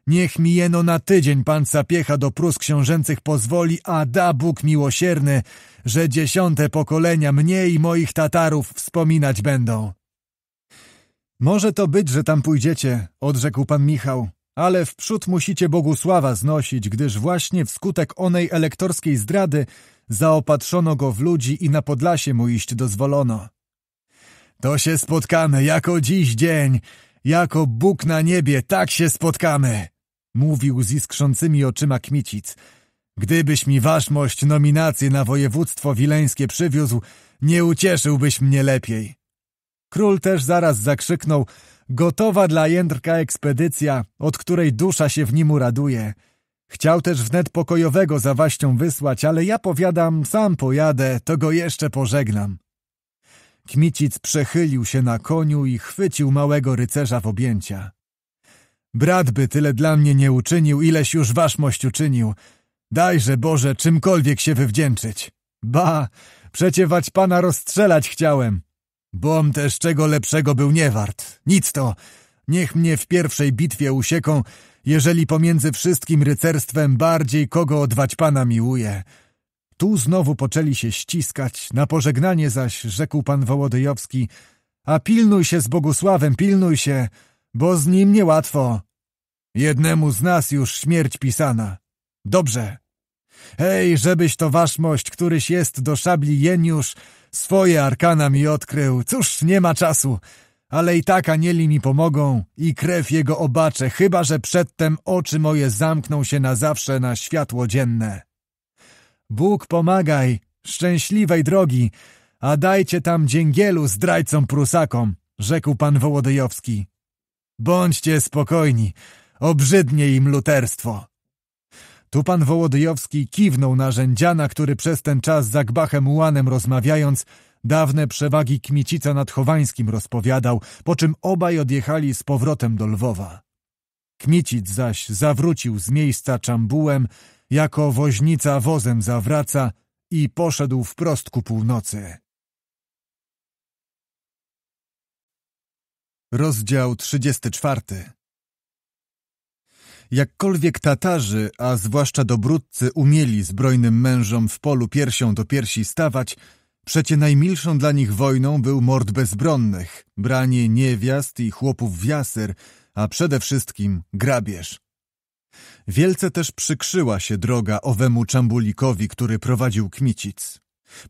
S1: niech mi jeno na tydzień pan zapiecha do Prus książęcych pozwoli, a da Bóg miłosierny, że dziesiąte pokolenia mnie i moich Tatarów wspominać będą. Może to być, że tam pójdziecie, odrzekł pan Michał, ale wprzód musicie Bogu sława znosić, gdyż właśnie wskutek onej elektorskiej zdrady zaopatrzono go w ludzi i na Podlasie mu iść dozwolono. To się spotkamy jako dziś dzień, jako Bóg na niebie, tak się spotkamy, mówił z iskrzącymi oczyma Kmicic. Gdybyś mi waszmość nominację na województwo wileńskie przywiózł, nie ucieszyłbyś mnie lepiej. Król też zaraz zakrzyknął Gotowa dla Jędrka ekspedycja, od której dusza się w nim raduje. Chciał też wnet pokojowego za waścią wysłać, ale ja powiadam, sam pojadę, to go jeszcze pożegnam. Kmicic przechylił się na koniu i chwycił małego rycerza w objęcia. Brat by tyle dla mnie nie uczynił, ileś już waszmość uczynił. Dajże, Boże, czymkolwiek się wywdzięczyć. Ba, przecie wać pana rozstrzelać chciałem, Bom też czego lepszego był nie wart. Nic to. Niech mnie w pierwszej bitwie usieką, jeżeli pomiędzy wszystkim rycerstwem bardziej kogo odwać pana miłuje. Tu znowu poczęli się ściskać, na pożegnanie zaś rzekł pan Wołodyjowski, a pilnuj się z Bogusławem, pilnuj się, bo z nim niełatwo. Jednemu z nas już śmierć pisana. Dobrze. Hej, żebyś to waszmość, któryś jest do szabli jeniusz, swoje arkana mi odkrył, cóż, nie ma czasu. Ale i tak anieli mi pomogą i krew jego obaczę, chyba że przedtem oczy moje zamkną się na zawsze na światło dzienne. Bóg pomagaj, szczęśliwej drogi, a dajcie tam dzięgielu zdrajcom prusakom, rzekł pan Wołodyjowski. Bądźcie spokojni, obrzydnie im luterstwo. Tu pan Wołodyjowski kiwnął narzędziana, który przez ten czas za Gbachem Łanem rozmawiając dawne przewagi Kmicica nad Chowańskim rozpowiadał, po czym obaj odjechali z powrotem do Lwowa. Kmicic zaś zawrócił z miejsca czambułem, jako woźnica wozem zawraca i poszedł wprost ku północy. Rozdział 34 Jakkolwiek Tatarzy, a zwłaszcza dobródcy, umieli zbrojnym mężom w polu piersią do piersi stawać, przecie najmilszą dla nich wojną był mord bezbronnych, branie niewiast i chłopów w jasyr, a przede wszystkim grabież. Wielce też przykrzyła się droga owemu czambulikowi, który prowadził kmicic.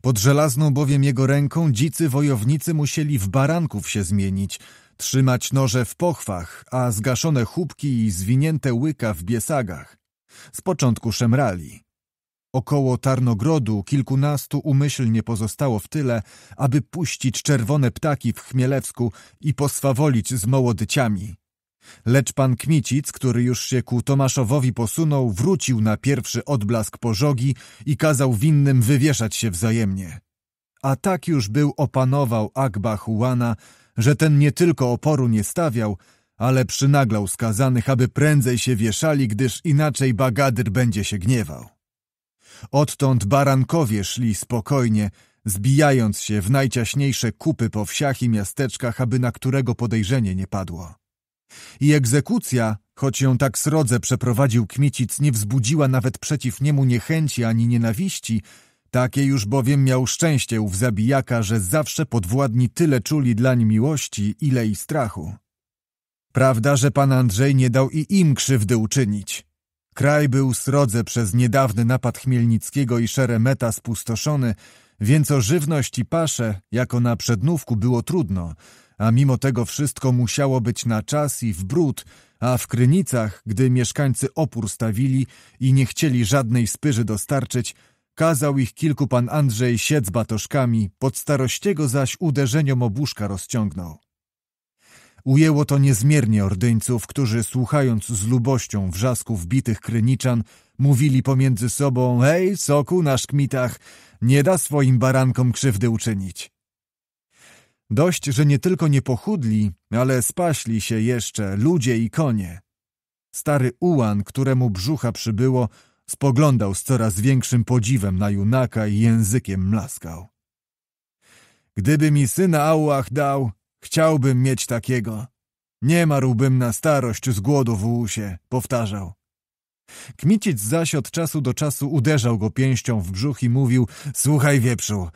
S1: Pod żelazną bowiem jego ręką dzicy wojownicy musieli w baranków się zmienić, Trzymać noże w pochwach, a zgaszone chubki i zwinięte łyka w biesagach. Z początku szemrali. Około Tarnogrodu kilkunastu umyślnie pozostało w tyle, aby puścić czerwone ptaki w Chmielewsku i poswawolić z mołodyciami. Lecz pan Kmicic, który już się ku Tomaszowowi posunął, wrócił na pierwszy odblask pożogi i kazał winnym wywieszać się wzajemnie. A tak już był opanował Akba że ten nie tylko oporu nie stawiał, ale przynaglał skazanych, aby prędzej się wieszali, gdyż inaczej Bagadyr będzie się gniewał. Odtąd barankowie szli spokojnie, zbijając się w najciaśniejsze kupy po wsiach i miasteczkach, aby na którego podejrzenie nie padło. I egzekucja, choć ją tak srodze przeprowadził Kmicic, nie wzbudziła nawet przeciw niemu niechęci ani nienawiści, takie już bowiem miał szczęście ów zabijaka, że zawsze podwładni tyle czuli dlań miłości, ile i strachu. Prawda, że pan Andrzej nie dał i im krzywdy uczynić. Kraj był srodze przez niedawny napad Chmielnickiego i Szeremeta spustoszony, więc o żywność i pasze, jako na przednówku, było trudno, a mimo tego wszystko musiało być na czas i w brud, a w Krynicach, gdy mieszkańcy opór stawili i nie chcieli żadnej spyży dostarczyć, Kazał ich kilku pan Andrzej siedz batoszkami, pod starościego zaś uderzeniem obuszka rozciągnął. Ujęło to niezmiernie ordyńców, którzy słuchając z lubością wrzasków bitych kryniczan, mówili pomiędzy sobą – hej, soku nasz kmitach, nie da swoim barankom krzywdy uczynić. Dość, że nie tylko nie pochudli, ale spaśli się jeszcze ludzie i konie. Stary ułan, któremu brzucha przybyło – Spoglądał z coraz większym podziwem na junaka i językiem mlaskał. Gdyby mi syna ałach dał, chciałbym mieć takiego. Nie marłbym na starość z głodu w łusie, powtarzał. Kmicic zaś od czasu do czasu uderzał go pięścią w brzuch i mówił — Słuchaj, wieprzu,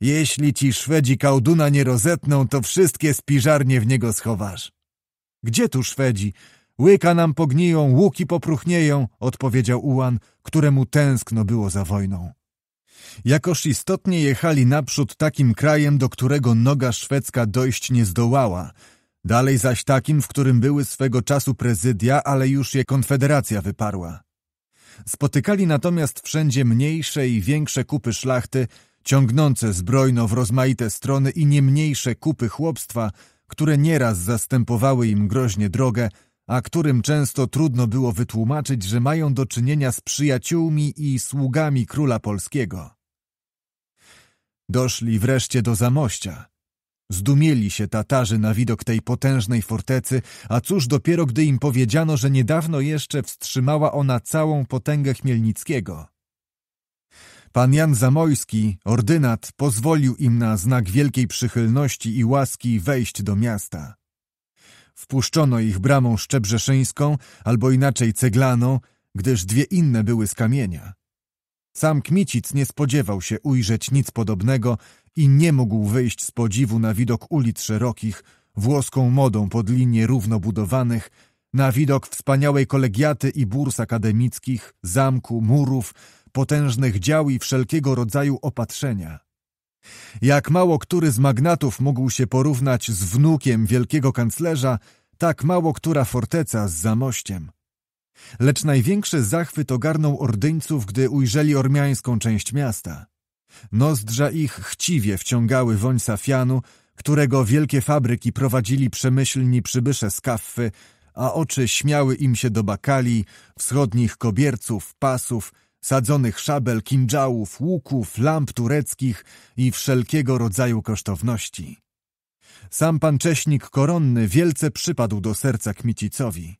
S1: jeśli ci Szwedzi kałduna nie rozetną, to wszystkie spiżarnie w niego schowasz. — Gdzie tu Szwedzi? Łyka nam pogniją, łuki popruchnieją, odpowiedział Ułan, któremu tęskno było za wojną. Jakoż istotnie jechali naprzód takim krajem, do którego noga szwedzka dojść nie zdołała, dalej zaś takim, w którym były swego czasu prezydia, ale już je konfederacja wyparła. Spotykali natomiast wszędzie mniejsze i większe kupy szlachty, ciągnące zbrojno w rozmaite strony i nie mniejsze kupy chłopstwa, które nieraz zastępowały im groźnie drogę, a którym często trudno było wytłumaczyć, że mają do czynienia z przyjaciółmi i sługami króla polskiego. Doszli wreszcie do Zamościa. Zdumieli się Tatarzy na widok tej potężnej fortecy, a cóż dopiero gdy im powiedziano, że niedawno jeszcze wstrzymała ona całą potęgę Chmielnickiego. Pan Jan Zamojski, ordynat, pozwolił im na znak wielkiej przychylności i łaski wejść do miasta. Wpuszczono ich bramą szczebrzeszyńską, albo inaczej ceglaną, gdyż dwie inne były z kamienia. Sam Kmicic nie spodziewał się ujrzeć nic podobnego i nie mógł wyjść z podziwu na widok ulic szerokich, włoską modą pod linie równo budowanych, na widok wspaniałej kolegiaty i burs akademickich, zamku, murów, potężnych dział i wszelkiego rodzaju opatrzenia. Jak mało który z magnatów mógł się porównać z wnukiem wielkiego kanclerza, tak mało która forteca z zamościem. Lecz największy zachwyt ogarnął ordyńców, gdy ujrzeli ormiańską część miasta. Nozdrza ich chciwie wciągały woń safianu, którego wielkie fabryki prowadzili przemyślni przybysze z Kaffy, a oczy śmiały im się do bakali, wschodnich kobierców, pasów, sadzonych szabel, kinżałów, łuków, lamp tureckich i wszelkiego rodzaju kosztowności. Sam pan Cześnik Koronny wielce przypadł do serca Kmicicowi.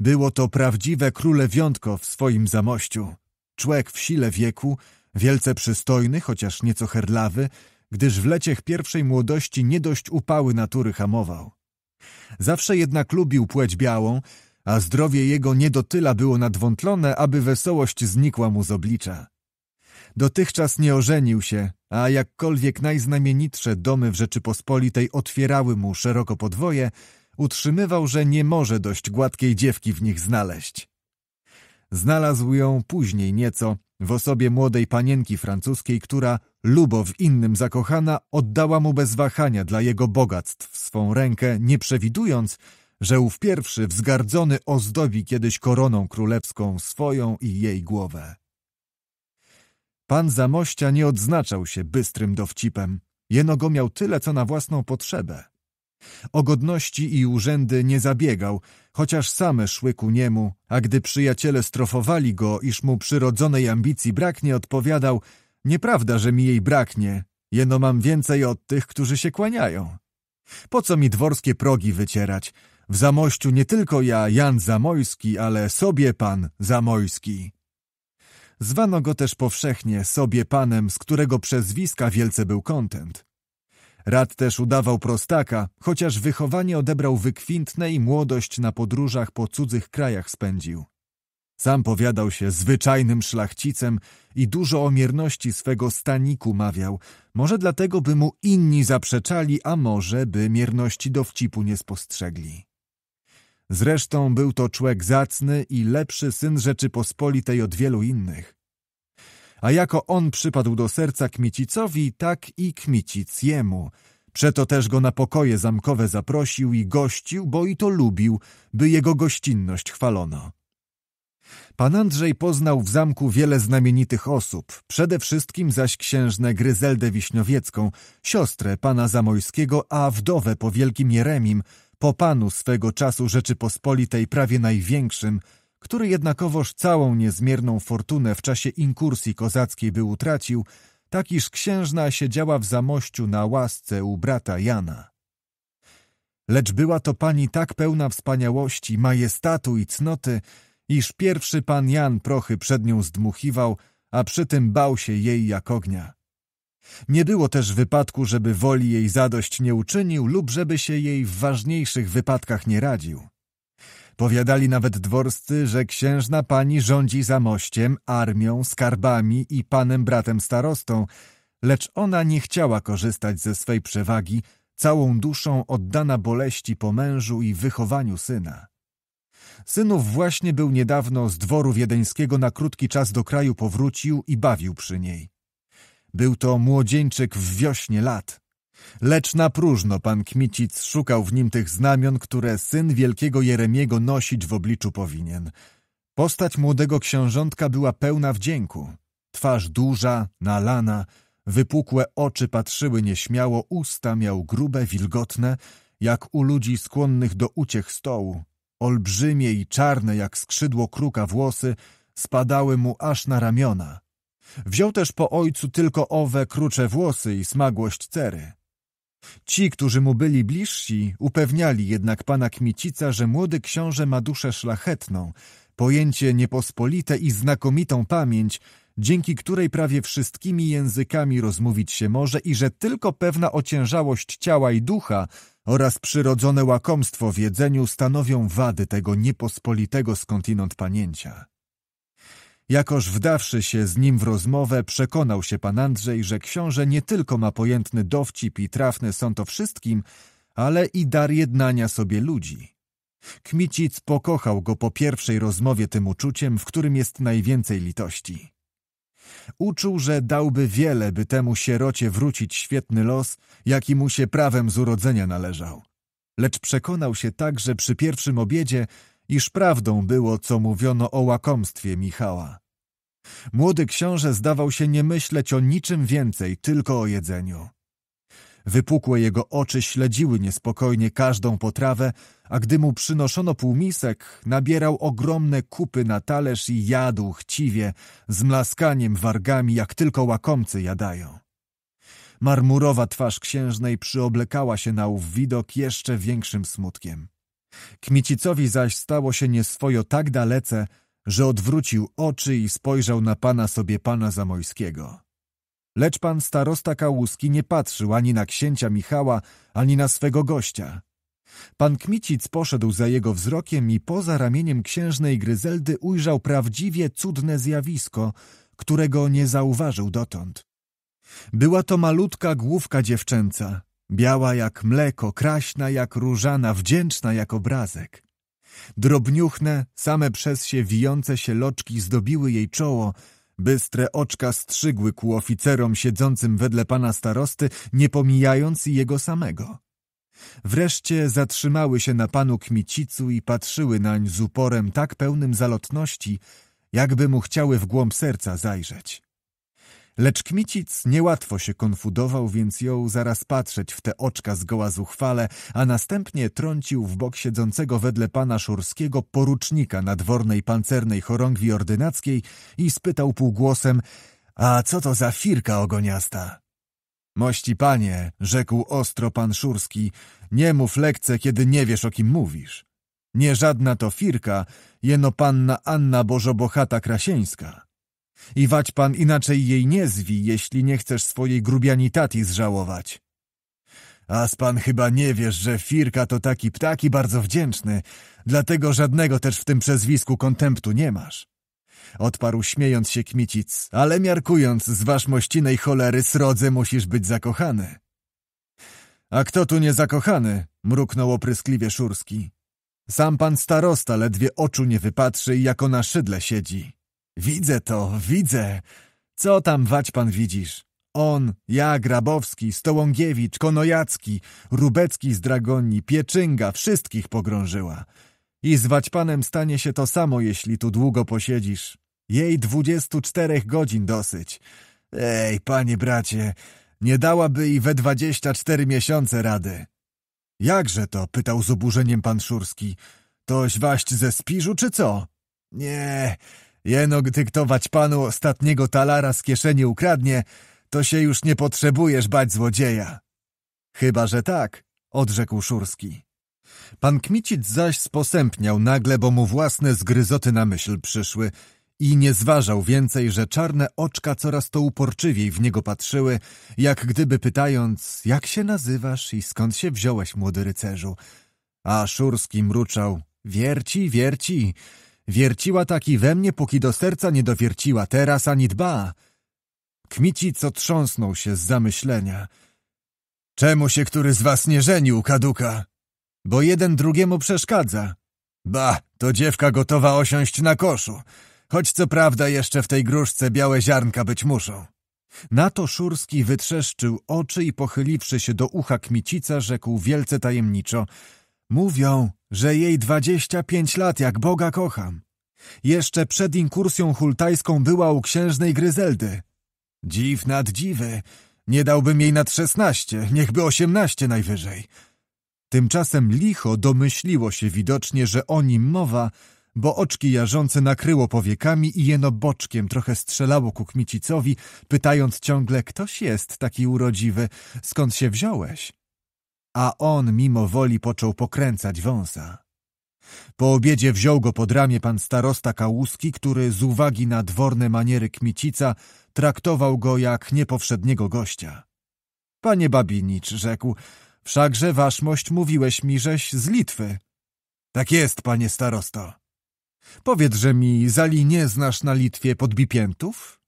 S1: Było to prawdziwe królewiątko w swoim zamościu. Człek w sile wieku, wielce przystojny, chociaż nieco herlawy, gdyż w leciech pierwszej młodości nie dość upały natury hamował. Zawsze jednak lubił płeć białą, a zdrowie jego nie do tyla było nadwątlone, aby wesołość znikła mu z oblicza. Dotychczas nie ożenił się, a jakkolwiek najznamienitsze domy w Rzeczypospolitej otwierały mu szeroko podwoje, utrzymywał, że nie może dość gładkiej dziewki w nich znaleźć. Znalazł ją później nieco w osobie młodej panienki francuskiej, która, lubo w innym zakochana, oddała mu bez wahania dla jego bogactw swą rękę, nie przewidując, że ów pierwszy wzgardzony ozdobi kiedyś koroną królewską swoją i jej głowę. Pan Zamościa nie odznaczał się bystrym dowcipem, jeno go miał tyle, co na własną potrzebę. O godności i urzędy nie zabiegał, chociaż same szły ku niemu, a gdy przyjaciele strofowali go, iż mu przyrodzonej ambicji braknie, odpowiadał – nieprawda, że mi jej braknie, jeno mam więcej od tych, którzy się kłaniają. Po co mi dworskie progi wycierać – w Zamościu nie tylko ja, Jan Zamojski, ale sobie pan Zamojski. Zwano go też powszechnie sobie panem, z którego przezwiska wielce był kontent. Rad też udawał prostaka, chociaż wychowanie odebrał wykwintne i młodość na podróżach po cudzych krajach spędził. Sam powiadał się zwyczajnym szlachcicem i dużo o mierności swego staniku mawiał, może dlatego by mu inni zaprzeczali, a może by mierności dowcipu nie spostrzegli. Zresztą był to człek zacny i lepszy syn Rzeczypospolitej od wielu innych. A jako on przypadł do serca Kmicicowi, tak i Kmicic jemu. Przeto też go na pokoje zamkowe zaprosił i gościł, bo i to lubił, by jego gościnność chwalono. Pan Andrzej poznał w zamku wiele znamienitych osób, przede wszystkim zaś księżnę Gryzeldę Wiśniowiecką, siostrę pana Zamojskiego, a wdowę po wielkim Jeremim, po panu swego czasu Rzeczypospolitej prawie największym, który jednakowoż całą niezmierną fortunę w czasie inkursji kozackiej by utracił, tak iż księżna siedziała w zamościu na łasce u brata Jana. Lecz była to pani tak pełna wspaniałości, majestatu i cnoty, iż pierwszy pan Jan prochy przed nią zdmuchiwał, a przy tym bał się jej jak ognia. Nie było też wypadku, żeby woli jej zadość nie uczynił lub żeby się jej w ważniejszych wypadkach nie radził. Powiadali nawet dworscy, że księżna pani rządzi zamościem, armią, skarbami i panem bratem starostą, lecz ona nie chciała korzystać ze swej przewagi, całą duszą oddana boleści po mężu i wychowaniu syna. Synów właśnie był niedawno z dworu wiedeńskiego na krótki czas do kraju powrócił i bawił przy niej. Był to młodzieńczyk w wiośnie lat. Lecz na próżno pan Kmicic szukał w nim tych znamion, które syn wielkiego Jeremiego nosić w obliczu powinien. Postać młodego książątka była pełna wdzięku. Twarz duża, nalana, wypukłe oczy patrzyły nieśmiało, usta miał grube, wilgotne, jak u ludzi skłonnych do uciech stołu. Olbrzymie i czarne jak skrzydło kruka włosy spadały mu aż na ramiona – Wziął też po ojcu tylko owe krucze włosy i smagłość cery. Ci, którzy mu byli bliżsi, upewniali jednak pana Kmicica, że młody książę ma duszę szlachetną, pojęcie niepospolite i znakomitą pamięć, dzięki której prawie wszystkimi językami rozmówić się może i że tylko pewna ociężałość ciała i ducha oraz przyrodzone łakomstwo w jedzeniu stanowią wady tego niepospolitego skądinąd panięcia. Jakoż wdawszy się z nim w rozmowę, przekonał się pan Andrzej, że książę nie tylko ma pojętny dowcip i trafny sąd o wszystkim, ale i dar jednania sobie ludzi. Kmicic pokochał go po pierwszej rozmowie tym uczuciem, w którym jest najwięcej litości. Uczuł, że dałby wiele, by temu sierocie wrócić świetny los, jaki mu się prawem z urodzenia należał. Lecz przekonał się także przy pierwszym obiedzie, iż prawdą było, co mówiono o łakomstwie Michała. Młody książę zdawał się nie myśleć o niczym więcej, tylko o jedzeniu. Wypukłe jego oczy śledziły niespokojnie każdą potrawę, a gdy mu przynoszono półmisek, nabierał ogromne kupy na talerz i jadł chciwie, z mlaskaniem wargami, jak tylko łakomcy jadają. Marmurowa twarz księżnej przyoblekała się na ów widok jeszcze większym smutkiem. Kmicicowi zaś stało się nieswojo tak dalece, że odwrócił oczy i spojrzał na pana sobie pana Zamojskiego. Lecz pan starosta Kałuski nie patrzył ani na księcia Michała, ani na swego gościa. Pan Kmicic poszedł za jego wzrokiem i poza ramieniem księżnej Gryzeldy ujrzał prawdziwie cudne zjawisko, którego nie zauważył dotąd. Była to malutka główka dziewczęca, Biała jak mleko, kraśna jak różana, wdzięczna jak obrazek. Drobniuchne, same przez się wijące się loczki zdobiły jej czoło, Bystre oczka strzygły ku oficerom siedzącym wedle pana starosty, nie pomijając jego samego. Wreszcie zatrzymały się na panu Kmicicu i patrzyły nań z uporem tak pełnym zalotności, jakby mu chciały w głąb serca zajrzeć. Lecz Kmicic niełatwo się konfudował, więc jął zaraz patrzeć w te oczka zgoła zuchwale, a następnie trącił w bok siedzącego wedle pana Szurskiego porucznika nadwornej pancernej chorągwi ordynackiej i spytał półgłosem — A co to za firka ogoniasta? — Mości panie — rzekł ostro pan Szurski — nie mów lekce, kiedy nie wiesz, o kim mówisz. Nie żadna to firka, jeno panna Anna Bożobochata Krasieńska. I wać pan inaczej jej nie zwi, jeśli nie chcesz swojej grubianitati zżałować. As pan chyba nie wiesz, że Firka to taki ptaki bardzo wdzięczny, dlatego żadnego też w tym przezwisku kontemptu nie masz. Odparł śmiejąc się Kmicic, ale miarkując z waszmościnej cholery srodze musisz być zakochany. A kto tu nie zakochany? Mruknął opryskliwie Szurski. Sam pan starosta ledwie oczu nie wypatrzy i jako na szydle siedzi. Widzę to, widzę. Co tam wać pan widzisz? On, ja, Grabowski, Stołągiewicz, Konojacki, Rubecki z Dragonii, Pieczynga, wszystkich pogrążyła. I z Waćpanem stanie się to samo, jeśli tu długo posiedzisz. Jej dwudziestu czterech godzin dosyć. Ej, panie bracie, nie dałaby i we dwadzieścia cztery miesiące rady. Jakże to? pytał z oburzeniem pan Szurski. Toś waść ze spiżu, czy co? Nie, Jeno dyktować panu ostatniego talara z kieszeni ukradnie, to się już nie potrzebujesz bać złodzieja. Chyba, że tak, odrzekł Szurski. Pan Kmicic zaś sposępniał nagle, bo mu własne zgryzoty na myśl przyszły i nie zważał więcej, że czarne oczka coraz to uporczywiej w niego patrzyły, jak gdyby pytając, jak się nazywasz i skąd się wziąłeś, młody rycerzu. A Szurski mruczał, wierci, wierci, Wierciła taki we mnie, póki do serca nie dowierciła, teraz ani dba. Kmici, co trząsnął się z zamyślenia. Czemu się który z was nie żenił, kaduka? Bo jeden drugiemu przeszkadza. Ba, to dziewka gotowa osiąść na koszu, choć co prawda jeszcze w tej gruszce białe ziarnka być muszą. Na to Szurski wytrzeszczył oczy i pochyliwszy się do ucha kmicica, rzekł wielce tajemniczo – Mówią, że jej dwadzieścia pięć lat jak Boga kocham. Jeszcze przed inkursją hultajską była u księżnej Gryzeldy. Dziw nad dziwy. Nie dałbym jej nad szesnaście, niechby osiemnaście najwyżej. Tymczasem licho domyśliło się widocznie, że o nim mowa, bo oczki jarzące nakryło powiekami i jeno boczkiem trochę strzelało ku Kmicicowi, pytając ciągle, ktoś jest taki urodziwy, skąd się wziąłeś? a on mimo woli począł pokręcać wąsa. Po obiedzie wziął go pod ramię pan starosta Kałuski, który z uwagi na dworne maniery Kmicica traktował go jak niepowszedniego gościa. Panie Babinicz, rzekł, wszakże waszmość mówiłeś mi, żeś z Litwy. Tak jest, panie starosto. Powiedz, że mi, zali nie znasz na Litwie podbipiętów?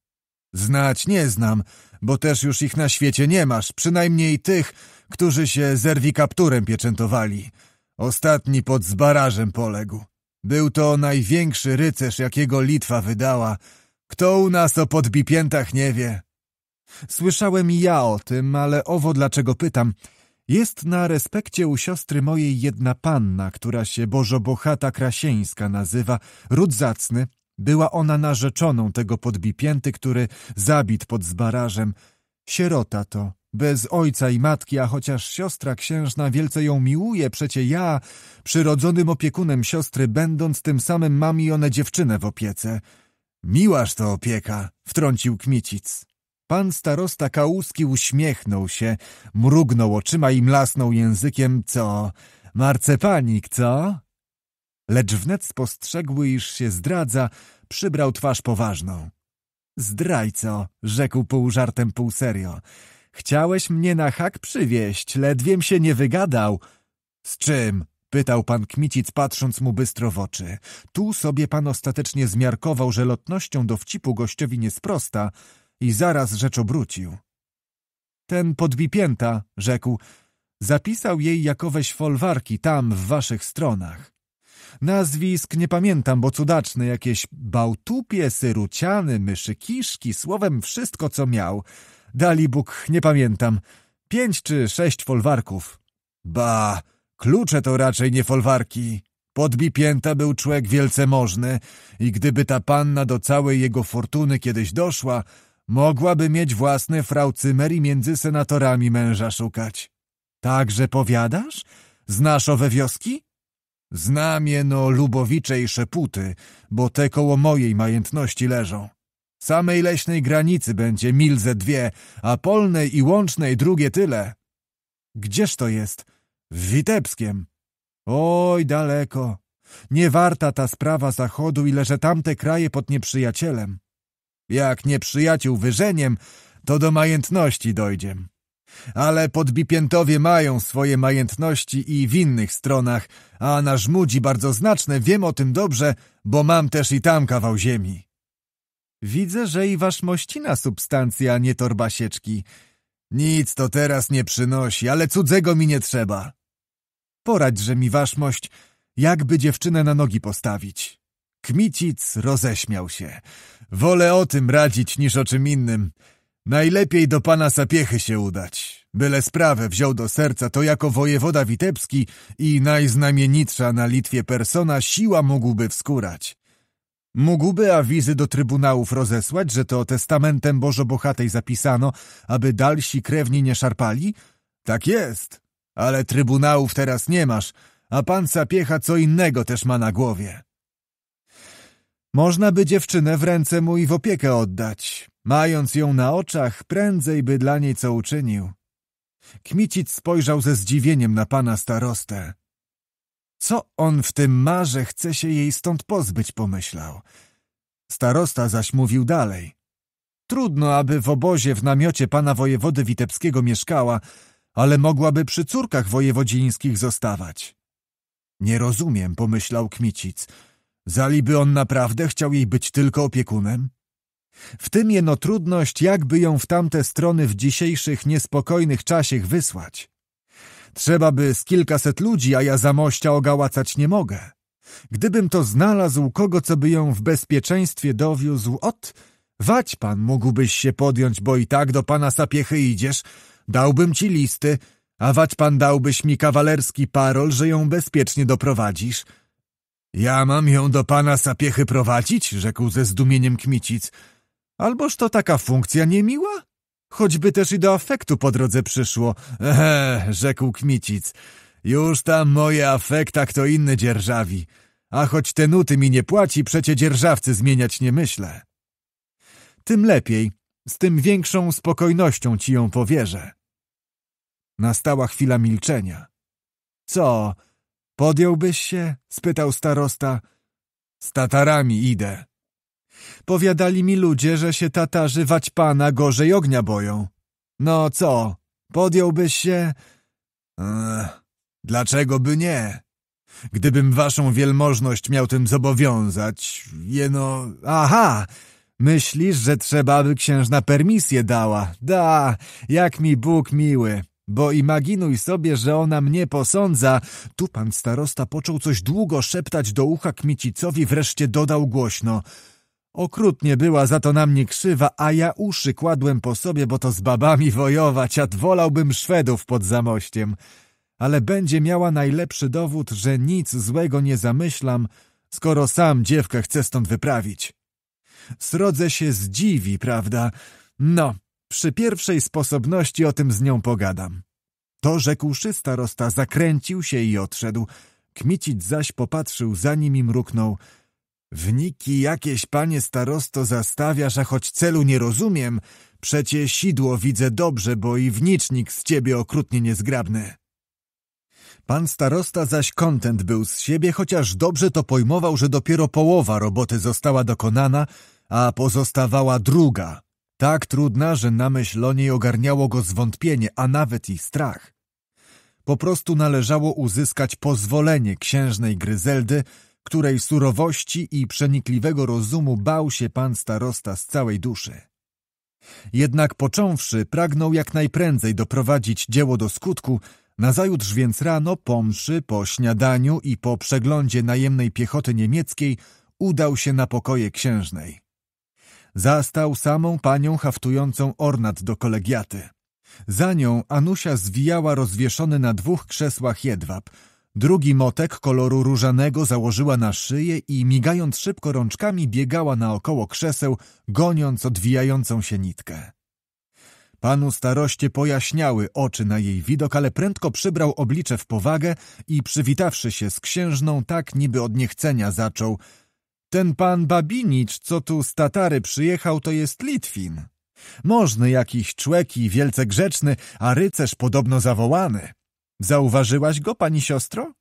S1: Znać nie znam, bo też już ich na świecie nie masz, przynajmniej tych, którzy się zerwikapturem pieczętowali. Ostatni pod zbarażem poległ. Był to największy rycerz, jakiego Litwa wydała. Kto u nas o podbipiętach nie wie? Słyszałem ja o tym, ale owo dlaczego pytam. Jest na respekcie u siostry mojej jedna panna, która się Bożobochata Krasieńska nazywa, ród zacny, była ona narzeczoną tego podbipięty, który zabit pod zbarażem. Sierota to, bez ojca i matki, a chociaż siostra księżna wielce ją miłuje, przecie ja, przyrodzonym opiekunem siostry, będąc tym samym mam i one dziewczynę w opiece. Miłaż to opieka, wtrącił Kmicic. Pan starosta Kałuski uśmiechnął się, mrugnął oczyma i mlasnął językiem, co... Marcepanik, co? Lecz wnet spostrzegły, iż się zdradza, przybrał twarz poważną. Zdrajco, rzekł pół żartem, pół serio. Chciałeś mnie na hak przywieść, ledwiem się nie wygadał. Z czym? Pytał pan Kmicic, patrząc mu bystro w oczy. Tu sobie pan ostatecznie zmiarkował, że lotnością do wcipu gościowi nie sprosta i zaraz rzecz obrócił. Ten podbipięta, rzekł, zapisał jej jakoweś folwarki tam w waszych stronach. Nazwisk nie pamiętam, bo cudaczne jakieś bałtupie, syruciany, myszykiszki, słowem wszystko co miał. Dalibóg, nie pamiętam. Pięć czy sześć folwarków. Ba, klucze to raczej nie folwarki. Podbipięta był człowiek wielce możny i gdyby ta panna do całej jego fortuny kiedyś doszła, mogłaby mieć własny fraucymer i między senatorami męża szukać. Także powiadasz? Znasz owe wioski? Znam jeno Lubowicze i Szeputy, bo te koło mojej majętności leżą. Samej leśnej granicy będzie mil ze dwie, a polnej i łącznej drugie tyle. Gdzież to jest? W Witebskiem. Oj, daleko. Nie warta ta sprawa zachodu, ile że tamte kraje pod nieprzyjacielem. Jak nieprzyjaciół wyżeniem, to do majętności dojdziem ale podbipiętowie mają swoje majętności i w innych stronach, a na Żmudzi bardzo znaczne, wiem o tym dobrze, bo mam też i tam kawał ziemi. Widzę, że i wasz mościna substancja, nie torba sieczki. Nic to teraz nie przynosi, ale cudzego mi nie trzeba. Poradźże mi waszmość, jakby dziewczynę na nogi postawić. Kmicic roześmiał się. Wolę o tym radzić niż o czym innym. Najlepiej do pana Sapiechy się udać. Byle sprawę wziął do serca, to jako wojewoda witebski i najznamienitsza na Litwie persona siła mógłby wskurać. Mógłby awizy do trybunałów rozesłać, że to testamentem bożobohatej zapisano, aby dalsi krewni nie szarpali? Tak jest, ale trybunałów teraz nie masz, a pan Sapiecha co innego też ma na głowie. Można by dziewczynę w ręce mu i w opiekę oddać, Mając ją na oczach, prędzej by dla niej co uczynił. Kmicic spojrzał ze zdziwieniem na pana starostę. Co on w tym marze chce się jej stąd pozbyć, pomyślał. Starosta zaś mówił dalej. Trudno, aby w obozie w namiocie pana wojewody witebskiego mieszkała, ale mogłaby przy córkach wojewodzińskich zostawać. Nie rozumiem, pomyślał Kmicic. Zaliby on naprawdę chciał jej być tylko opiekunem? W tym jeno trudność, jakby ją w tamte strony w dzisiejszych niespokojnych czasiech wysłać. Trzeba by z kilkaset ludzi, a ja za mościa ogałacać nie mogę. Gdybym to znalazł kogo, co by ją w bezpieczeństwie dowiózł, ot, wać pan mógłbyś się podjąć, bo i tak do pana sapiechy idziesz, dałbym ci listy, a wać pan dałbyś mi kawalerski parol, że ją bezpiecznie doprowadzisz. Ja mam ją do pana sapiechy prowadzić? rzekł ze zdumieniem Kmicic. Alboż to taka funkcja niemiła? Choćby też i do afektu po drodze przyszło. Ehe, rzekł Kmicic. Już tam moje afekta kto inny dzierżawi. A choć te nuty mi nie płaci, przecie dzierżawcy zmieniać nie myślę. Tym lepiej, z tym większą spokojnością ci ją powierzę. Nastała chwila milczenia. Co, podjąłbyś się? spytał starosta. Z Tatarami idę. Powiadali mi ludzie, że się Tatarzy waćpana gorzej ognia boją. No co, podjąłbyś się... Ech, dlaczego by nie? Gdybym waszą wielmożność miał tym zobowiązać, jeno... Aha! Myślisz, że trzeba, by księżna permisję dała? Da, jak mi Bóg miły. Bo imaginuj sobie, że ona mnie posądza. Tu pan starosta począł coś długo szeptać do ucha Kmicicowi, wreszcie dodał głośno. Okrutnie była za to na mnie krzywa, a ja uszy kładłem po sobie, bo to z babami wojować, a wolałbym Szwedów pod zamościem. Ale będzie miała najlepszy dowód, że nic złego nie zamyślam, skoro sam dziewkę chce stąd wyprawić. Srodze się zdziwi, prawda? No, przy pierwszej sposobności o tym z nią pogadam. To rzekłszy starosta, zakręcił się i odszedł. kmicić zaś popatrzył za nim i mruknął – Wniki jakieś, panie starosto, zastawiasz, a choć celu nie rozumiem, przecie sidło widzę dobrze, bo i wnicznik z ciebie okrutnie niezgrabny. Pan starosta zaś kontent był z siebie, chociaż dobrze to pojmował, że dopiero połowa roboty została dokonana, a pozostawała druga, tak trudna, że na myśl o niej ogarniało go zwątpienie, a nawet i strach. Po prostu należało uzyskać pozwolenie księżnej Gryzeldy, której surowości i przenikliwego rozumu bał się pan starosta z całej duszy. Jednak począwszy, pragnął jak najprędzej doprowadzić dzieło do skutku, nazajutrz więc rano, po mszy, po śniadaniu i po przeglądzie najemnej piechoty niemieckiej, udał się na pokoje księżnej. Zastał samą panią haftującą ornat do kolegiaty. Za nią Anusia zwijała rozwieszony na dwóch krzesłach jedwab – Drugi motek koloru różanego założyła na szyję i migając szybko rączkami biegała naokoło krzeseł, goniąc odwijającą się nitkę. Panu staroście pojaśniały oczy na jej widok, ale prędko przybrał oblicze w powagę i przywitawszy się z księżną, tak niby od niechcenia zaczął. Ten pan Babinicz, co tu z Tatary przyjechał, to jest Litwin. Możny jakiś człek i wielce grzeczny, a rycerz podobno zawołany. Zauważyłaś go, pani siostro?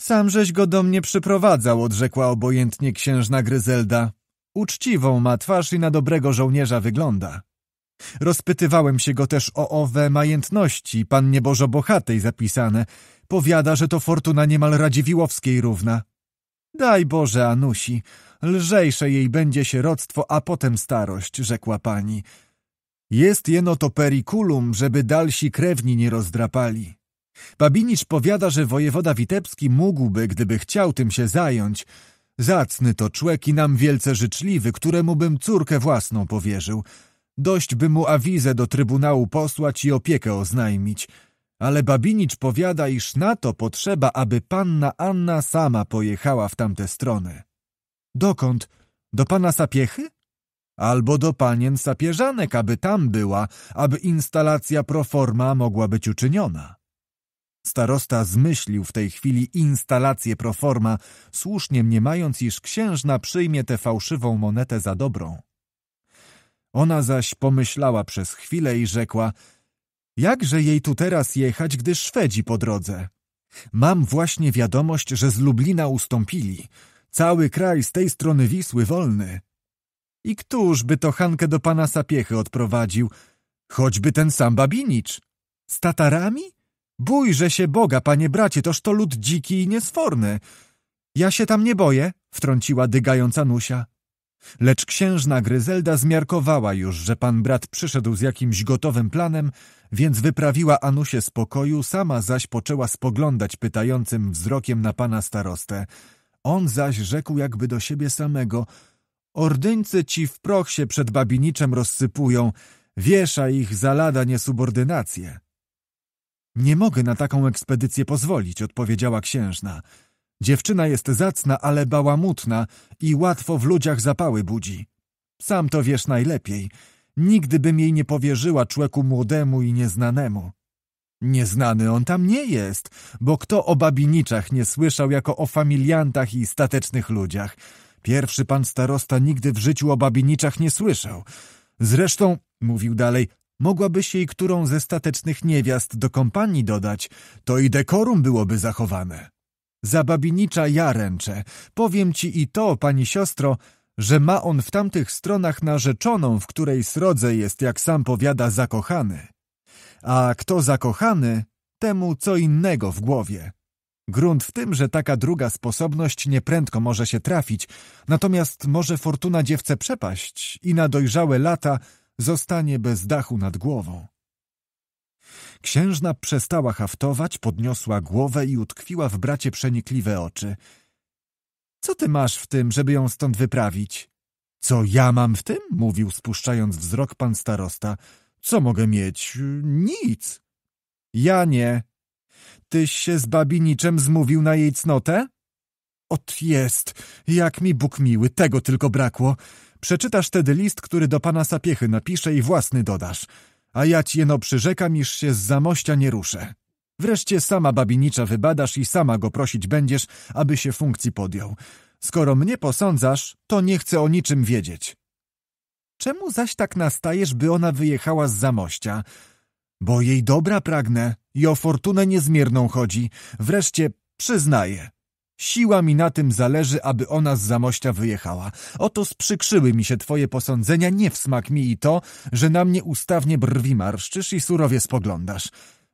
S1: Samżeś go do mnie przyprowadzał, odrzekła obojętnie księżna Gryzelda. Uczciwą ma twarz i na dobrego żołnierza wygląda. Rozpytywałem się go też o owe majętności, pan niebożo bohatej zapisane. Powiada, że to fortuna niemal Radziwiłowskiej równa. Daj Boże, Anusi, lżejsze jej będzie sieroctwo, a potem starość, rzekła pani. Jest jeno to perikulum, żeby dalsi krewni nie rozdrapali. Babinicz powiada, że wojewoda witebski mógłby, gdyby chciał tym się zająć. Zacny to człek i nam wielce życzliwy, któremu bym córkę własną powierzył. Dość by mu awizę do trybunału posłać i opiekę oznajmić. Ale Babinicz powiada, iż na to potrzeba, aby panna Anna sama pojechała w tamte strony. Dokąd? Do pana Sapiechy? albo do panien sapieżanek, aby tam była, aby instalacja proforma mogła być uczyniona. Starosta zmyślił w tej chwili instalację proforma, słusznie mniemając, iż księżna przyjmie tę fałszywą monetę za dobrą. Ona zaś pomyślała przez chwilę i rzekła – jakże jej tu teraz jechać, gdy Szwedzi po drodze? Mam właśnie wiadomość, że z Lublina ustąpili. Cały kraj z tej strony Wisły wolny. I któż by to Hankę do pana Sapiechy odprowadził? Choćby ten sam Babinicz. Z Tatarami? Bójże się Boga, panie bracie, toż to lud dziki i niesforny. Ja się tam nie boję, wtrąciła dygająca Nusia. Lecz księżna Gryzelda zmiarkowała już, że pan brat przyszedł z jakimś gotowym planem, więc wyprawiła Anusię z pokoju, sama zaś poczęła spoglądać pytającym wzrokiem na pana starostę. On zaś rzekł jakby do siebie samego – Ordyńcy ci w proch się przed babiniczem rozsypują, wiesza ich za lada niesubordynację. Nie mogę na taką ekspedycję pozwolić, odpowiedziała księżna. Dziewczyna jest zacna, ale bałamutna i łatwo w ludziach zapały budzi. Sam to wiesz najlepiej. Nigdy bym jej nie powierzyła człeku młodemu i nieznanemu. Nieznany on tam nie jest, bo kto o babiniczach nie słyszał jako o familiantach i statecznych ludziach – Pierwszy pan starosta nigdy w życiu o babiniczach nie słyszał. Zresztą, mówił dalej, mogłabyś jej którą ze statecznych niewiast do kompanii dodać, to i dekorum byłoby zachowane. Za babinicza ja ręczę. Powiem ci i to, pani siostro, że ma on w tamtych stronach narzeczoną, w której srodze jest, jak sam powiada, zakochany. A kto zakochany, temu co innego w głowie. Grunt w tym, że taka druga sposobność nieprędko może się trafić, natomiast może fortuna dziewce przepaść i na dojrzałe lata zostanie bez dachu nad głową. Księżna przestała haftować, podniosła głowę i utkwiła w bracie przenikliwe oczy. Co ty masz w tym, żeby ją stąd wyprawić? Co ja mam w tym? mówił spuszczając wzrok pan starosta. Co mogę mieć? Nic. Ja nie, tyś się z babiniczem zmówił na jej cnotę? Ot jest, jak mi Bóg miły, tego tylko brakło. Przeczytasz tedy list, który do pana Sapiechy napisze i własny dodasz. A ja ci jeno przyrzekam, iż się z zamościa nie ruszę. Wreszcie sama babinicza wybadasz i sama go prosić będziesz, aby się funkcji podjął. Skoro mnie posądzasz, to nie chcę o niczym wiedzieć. Czemu zaś tak nastajesz, by ona wyjechała z zamościa? Bo jej dobra pragnę i o fortunę niezmierną chodzi. Wreszcie przyznaję. Siła mi na tym zależy, aby ona z zamościa wyjechała. Oto sprzykrzyły mi się twoje posądzenia, nie w smak mi i to, że na mnie ustawnie brwi marszczysz i surowie spoglądasz.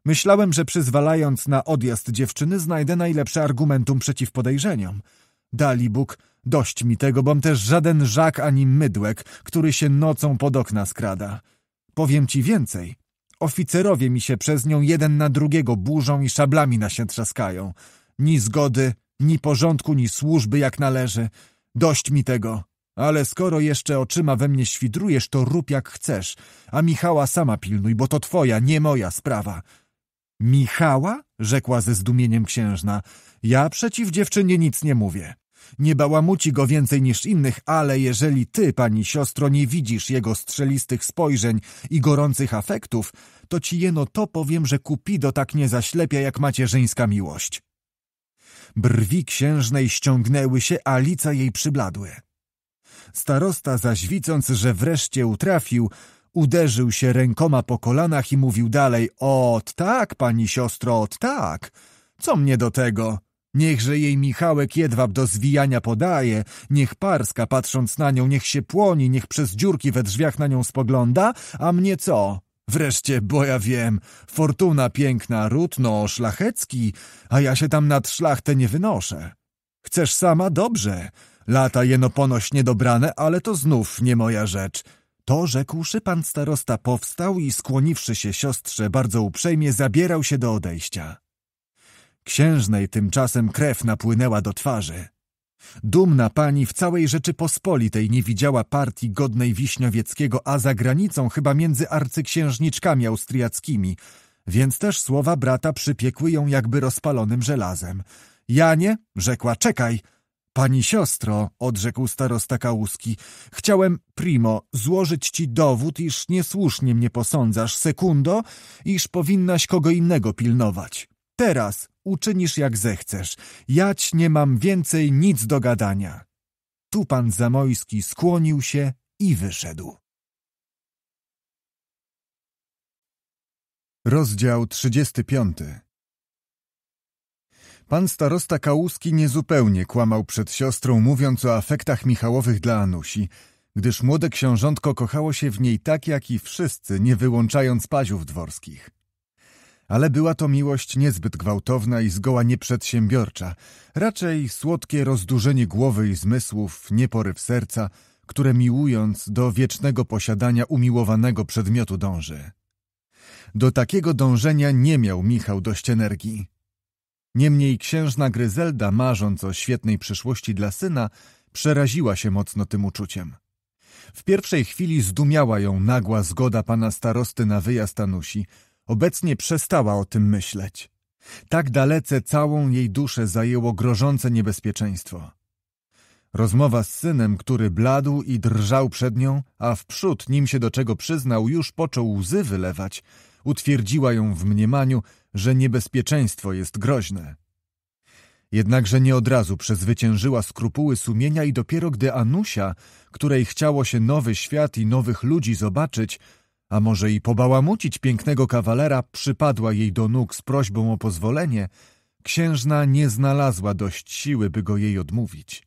S1: Myślałem, że przyzwalając na odjazd dziewczyny znajdę najlepsze argumentum przeciw podejrzeniom. Dali Bóg, dość mi tego, bom też żaden żak ani mydłek, który się nocą pod okna skrada. Powiem ci więcej. Oficerowie mi się przez nią jeden na drugiego burzą i szablami na się trzaskają. Ni zgody, ni porządku, ni służby jak należy. Dość mi tego. Ale skoro jeszcze oczyma we mnie świdrujesz, to rób jak chcesz. A Michała sama pilnuj, bo to twoja, nie moja sprawa. Michała? Rzekła ze zdumieniem księżna. Ja przeciw dziewczynie nic nie mówię nie bałamuci go więcej niż innych, ale jeżeli ty, pani siostro, nie widzisz jego strzelistych spojrzeń i gorących afektów, to ci jeno to powiem, że Kupido tak nie zaślepia jak macierzyńska miłość. Brwi księżnej ściągnęły się, a lica jej przybladły. Starosta zaś widząc, że wreszcie utrafił, uderzył się rękoma po kolanach i mówił dalej – Ot tak, pani siostro, ot tak! Co mnie do tego? Niechże jej Michałek jedwab do zwijania podaje, niech Parska patrząc na nią, niech się płoni, niech przez dziurki we drzwiach na nią spogląda, a mnie co? Wreszcie, bo ja wiem, fortuna piękna, rutno, szlachecki, a ja się tam nad szlachtę nie wynoszę. Chcesz sama? Dobrze. Lata jeno ponoś niedobrane, ale to znów nie moja rzecz. To rzekłszy pan starosta powstał i skłoniwszy się siostrze bardzo uprzejmie zabierał się do odejścia. Księżnej tymczasem krew napłynęła do twarzy. Dumna pani w całej Rzeczypospolitej nie widziała partii godnej Wiśniowieckiego, a za granicą chyba między arcyksiężniczkami austriackimi, więc też słowa brata przypiekły ją jakby rozpalonym żelazem. Janie, rzekła, czekaj. Pani siostro, odrzekł starosta Kałuski, chciałem, primo, złożyć ci dowód, iż niesłusznie mnie posądzasz, sekundo, iż powinnaś kogo innego pilnować. Teraz uczynisz jak zechcesz. Jać nie mam więcej nic do gadania. Tu pan Zamojski skłonił się i wyszedł. Rozdział 35 Pan starosta Kałuski niezupełnie kłamał przed siostrą, mówiąc o afektach Michałowych dla Anusi, gdyż młode książątko kochało się w niej tak, jak i wszyscy, nie wyłączając paziów dworskich ale była to miłość niezbyt gwałtowna i zgoła nieprzedsiębiorcza, raczej słodkie rozdurzenie głowy i zmysłów, nieporyw serca, które miłując do wiecznego posiadania umiłowanego przedmiotu dąży. Do takiego dążenia nie miał Michał dość energii. Niemniej księżna Gryzelda, marząc o świetnej przyszłości dla syna, przeraziła się mocno tym uczuciem. W pierwszej chwili zdumiała ją nagła zgoda pana starosty na wyjazd Anusi – Obecnie przestała o tym myśleć. Tak dalece całą jej duszę zajęło grożące niebezpieczeństwo. Rozmowa z synem, który bladł i drżał przed nią, a wprzód, nim się do czego przyznał, już począł łzy wylewać, utwierdziła ją w mniemaniu, że niebezpieczeństwo jest groźne. Jednakże nie od razu przezwyciężyła skrupuły sumienia i dopiero gdy Anusia, której chciało się nowy świat i nowych ludzi zobaczyć, a może i pobałamucić pięknego kawalera, przypadła jej do nóg z prośbą o pozwolenie, księżna nie znalazła dość siły, by go jej odmówić.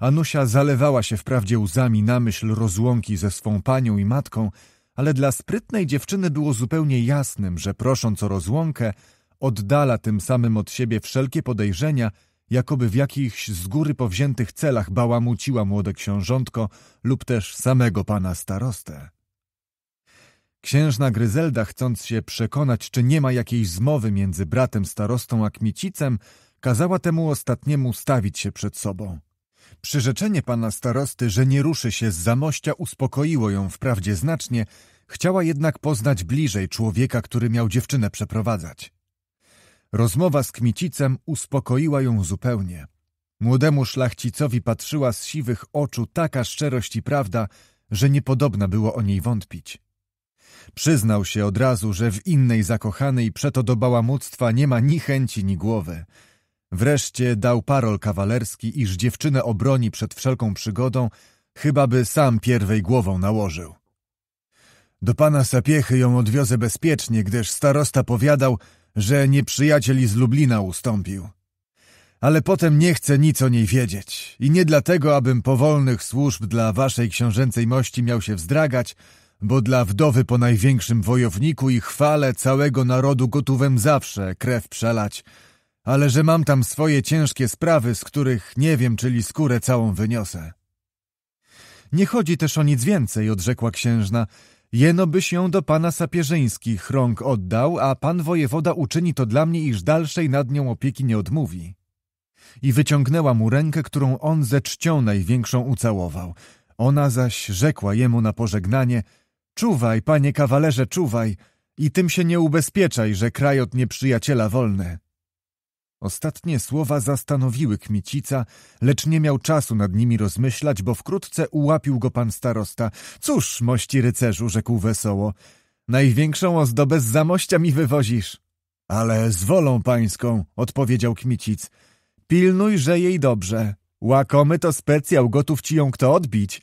S1: Anusia zalewała się wprawdzie łzami na myśl rozłąki ze swą panią i matką, ale dla sprytnej dziewczyny było zupełnie jasnym, że prosząc o rozłąkę, oddala tym samym od siebie wszelkie podejrzenia, jakoby w jakichś z góry powziętych celach bałamuciła młode książątko lub też samego pana starostę. Księżna Gryzelda, chcąc się przekonać, czy nie ma jakiejś zmowy między bratem starostą a Kmicicem, kazała temu ostatniemu stawić się przed sobą. Przyrzeczenie pana starosty, że nie ruszy się z zamościa, uspokoiło ją wprawdzie znacznie, chciała jednak poznać bliżej człowieka, który miał dziewczynę przeprowadzać. Rozmowa z Kmicicem uspokoiła ją zupełnie. Młodemu szlachcicowi patrzyła z siwych oczu taka szczerość i prawda, że niepodobna było o niej wątpić. Przyznał się od razu, że w innej zakochanej przeto do bałamuctwa nie ma ni chęci, ni głowy. Wreszcie dał parol kawalerski, iż dziewczynę obroni przed wszelką przygodą, chyba by sam pierwej głową nałożył. Do pana Sapiechy ją odwiozę bezpiecznie, gdyż starosta powiadał, że nieprzyjaciel z Lublina ustąpił. Ale potem nie chcę nic o niej wiedzieć i nie dlatego, abym powolnych służb dla waszej książęcej mości miał się wzdragać, bo dla wdowy po największym wojowniku i chwale całego narodu gotówem zawsze krew przelać, ale że mam tam swoje ciężkie sprawy, z których nie wiem, czyli skórę całą wyniosę. Nie chodzi też o nic więcej, odrzekła księżna. Jeno byś ją do pana Sapierzyńskich rąk oddał, a pan wojewoda uczyni to dla mnie, iż dalszej nad nią opieki nie odmówi. I wyciągnęła mu rękę, którą on ze czcią największą ucałował. Ona zaś rzekła jemu na pożegnanie – Czuwaj, panie kawalerze, czuwaj i tym się nie ubezpieczaj, że kraj od nieprzyjaciela wolny. Ostatnie słowa zastanowiły Kmicica, lecz nie miał czasu nad nimi rozmyślać, bo wkrótce ułapił go pan starosta. Cóż, mości rycerzu, rzekł wesoło, największą ozdobę z zamościa mi wywozisz. Ale z wolą pańską, odpowiedział Kmicic. Pilnuj, że jej dobrze. Łakomy to specjał, gotów ci ją kto odbić.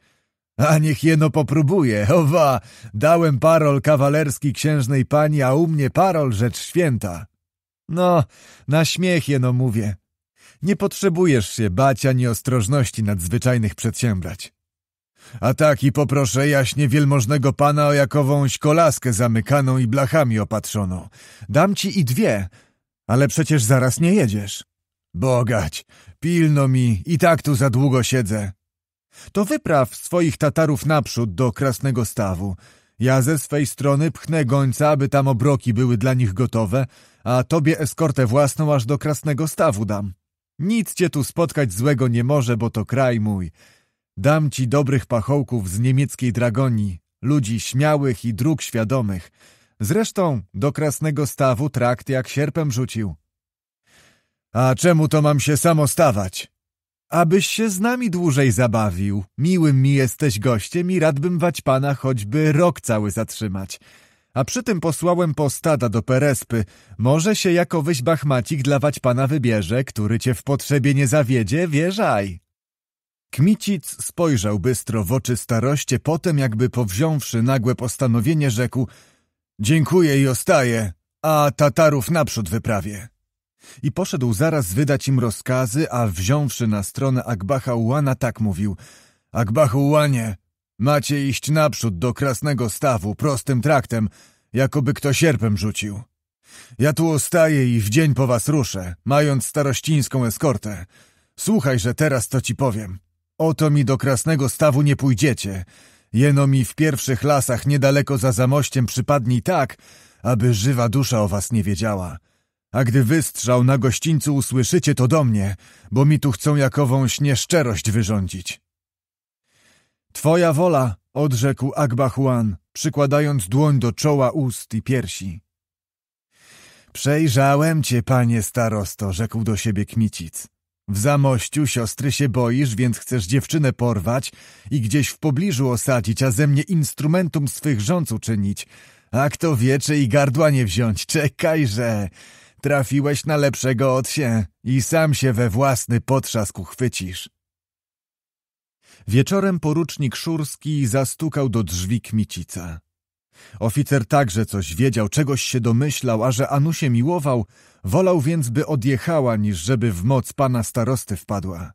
S1: A niech jeno popróbuje. Owa, dałem parol kawalerski księżnej pani, a u mnie parol rzecz święta. No, na śmiech jeno mówię. Nie potrzebujesz się bać ani ostrożności nadzwyczajnych przedsiębrać. A tak i poproszę jaśnie wielmożnego pana o jakowąś kolaskę zamykaną i blachami opatrzoną. Dam ci i dwie, ale przecież zaraz nie jedziesz. Bogać, pilno mi, i tak tu za długo siedzę to wypraw swoich Tatarów naprzód do Krasnego Stawu. Ja ze swej strony pchnę gońca, aby tam obroki były dla nich gotowe, a tobie eskortę własną aż do Krasnego Stawu dam. Nic cię tu spotkać złego nie może, bo to kraj mój. Dam ci dobrych pachołków z niemieckiej dragoni, ludzi śmiałych i dróg świadomych. Zresztą do Krasnego Stawu trakt jak sierpem rzucił. A czemu to mam się samo stawać? Abyś się z nami dłużej zabawił. Miłym mi jesteś gościem i radbym wać pana choćby rok cały zatrzymać. A przy tym posłałem postada do Perespy. Może się jako wyś bachmacik dla wać pana wybierze, który cię w potrzebie nie zawiedzie, wierzaj. Kmicic spojrzał bystro w oczy staroście, potem jakby powziąwszy nagłe postanowienie rzekł Dziękuję i ostaję, a Tatarów naprzód wyprawię. I poszedł zaraz wydać im rozkazy, a wziąwszy na stronę Akbacha Ułana tak mówił Akbachu Ułanie, macie iść naprzód do krasnego stawu prostym traktem, jakoby kto sierpem rzucił. Ja tu ostaję i w dzień po was ruszę, mając starościńską eskortę. Słuchaj, że teraz to ci powiem. Oto mi do krasnego stawu nie pójdziecie. Jeno mi w pierwszych lasach niedaleko za zamościem przypadnij tak, aby żywa dusza o was nie wiedziała. A gdy wystrzał na gościńcu usłyszycie, to do mnie, bo mi tu chcą jakowąś nieszczerość wyrządzić. Twoja wola, odrzekł Akbachuan, przykładając dłoń do czoła ust i piersi. Przejrzałem cię, panie starosto, rzekł do siebie Kmicic. W zamościu siostry się boisz, więc chcesz dziewczynę porwać i gdzieś w pobliżu osadzić, a ze mnie instrumentum swych rząd uczynić. A kto wie, czy i gardła nie wziąć, czekajże trafiłeś na lepszego od się i sam się we własny potrzask uchwycisz. Wieczorem porucznik Szurski zastukał do drzwi Kmicica. Oficer także coś wiedział, czegoś się domyślał, a że Anu się miłował, wolał więc, by odjechała, niż żeby w moc pana starosty wpadła.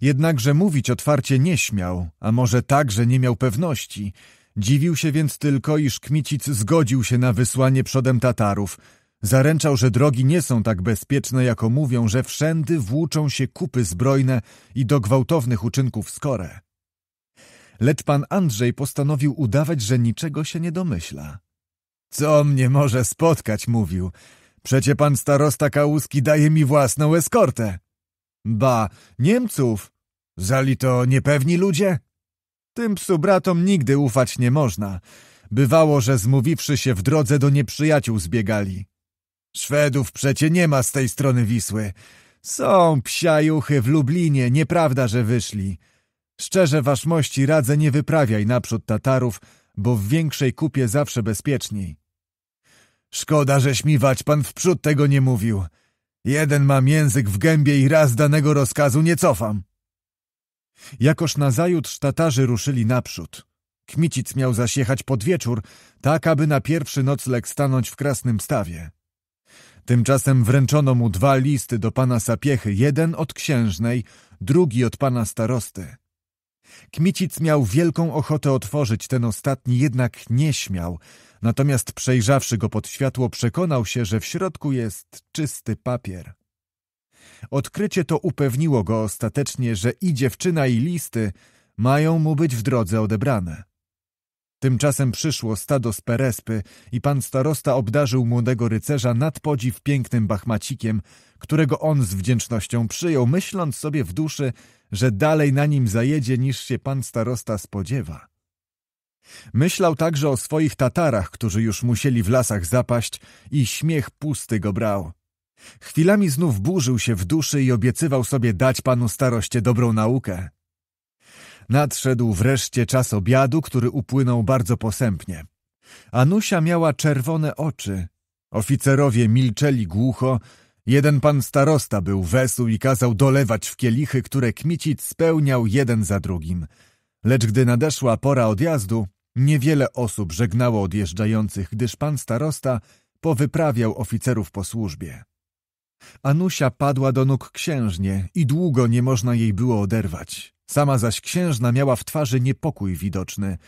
S1: Jednakże mówić otwarcie nie śmiał, a może także nie miał pewności. Dziwił się więc tylko, iż Kmicic zgodził się na wysłanie przodem Tatarów – Zaręczał, że drogi nie są tak bezpieczne, jako mówią, że wszędy włóczą się kupy zbrojne i do gwałtownych uczynków skore. Lecz pan Andrzej postanowił udawać, że niczego się nie domyśla. Co mnie może spotkać, mówił. Przecie pan starosta Kałuski daje mi własną eskortę. Ba, Niemców! Zali to niepewni ludzie? Tym psu bratom nigdy ufać nie można. Bywało, że zmówiwszy się w drodze do nieprzyjaciół zbiegali. Szwedów przecie nie ma z tej strony Wisły. Są psiajuchy w Lublinie, nieprawda, że wyszli. Szczerze waszmości radzę nie wyprawiaj naprzód Tatarów, bo w większej kupie zawsze bezpieczniej. Szkoda, że śmiwać pan wprzód tego nie mówił. Jeden mam język w gębie i raz danego rozkazu nie cofam. Jakoż nazajutrz Tatarzy ruszyli naprzód. Kmicic miał zasiechać pod wieczór, tak aby na pierwszy nocleg stanąć w krasnym stawie. Tymczasem wręczono mu dwa listy do pana Sapiechy, jeden od księżnej, drugi od pana starosty. Kmicic miał wielką ochotę otworzyć ten ostatni, jednak nie śmiał. Natomiast przejrzawszy go pod światło, przekonał się, że w środku jest czysty papier. Odkrycie to upewniło go ostatecznie, że i dziewczyna, i listy mają mu być w drodze odebrane. Tymczasem przyszło stado z Perespy i pan starosta obdarzył młodego rycerza nad podziw pięknym bachmacikiem, którego on z wdzięcznością przyjął, myśląc sobie w duszy, że dalej na nim zajedzie niż się pan starosta spodziewa. Myślał także o swoich Tatarach, którzy już musieli w lasach zapaść i śmiech pusty go brał. Chwilami znów burzył się w duszy i obiecywał sobie dać panu staroście dobrą naukę. Nadszedł wreszcie czas obiadu, który upłynął bardzo posępnie. Anusia miała czerwone oczy. Oficerowie milczeli głucho. Jeden pan starosta był wesół i kazał dolewać w kielichy, które Kmicic spełniał jeden za drugim. Lecz gdy nadeszła pora odjazdu, niewiele osób żegnało odjeżdżających, gdyż pan starosta powyprawiał oficerów po służbie. Anusia padła do nóg księżnie i długo nie można jej było oderwać. Sama zaś księżna miała w twarzy niepokój widoczny.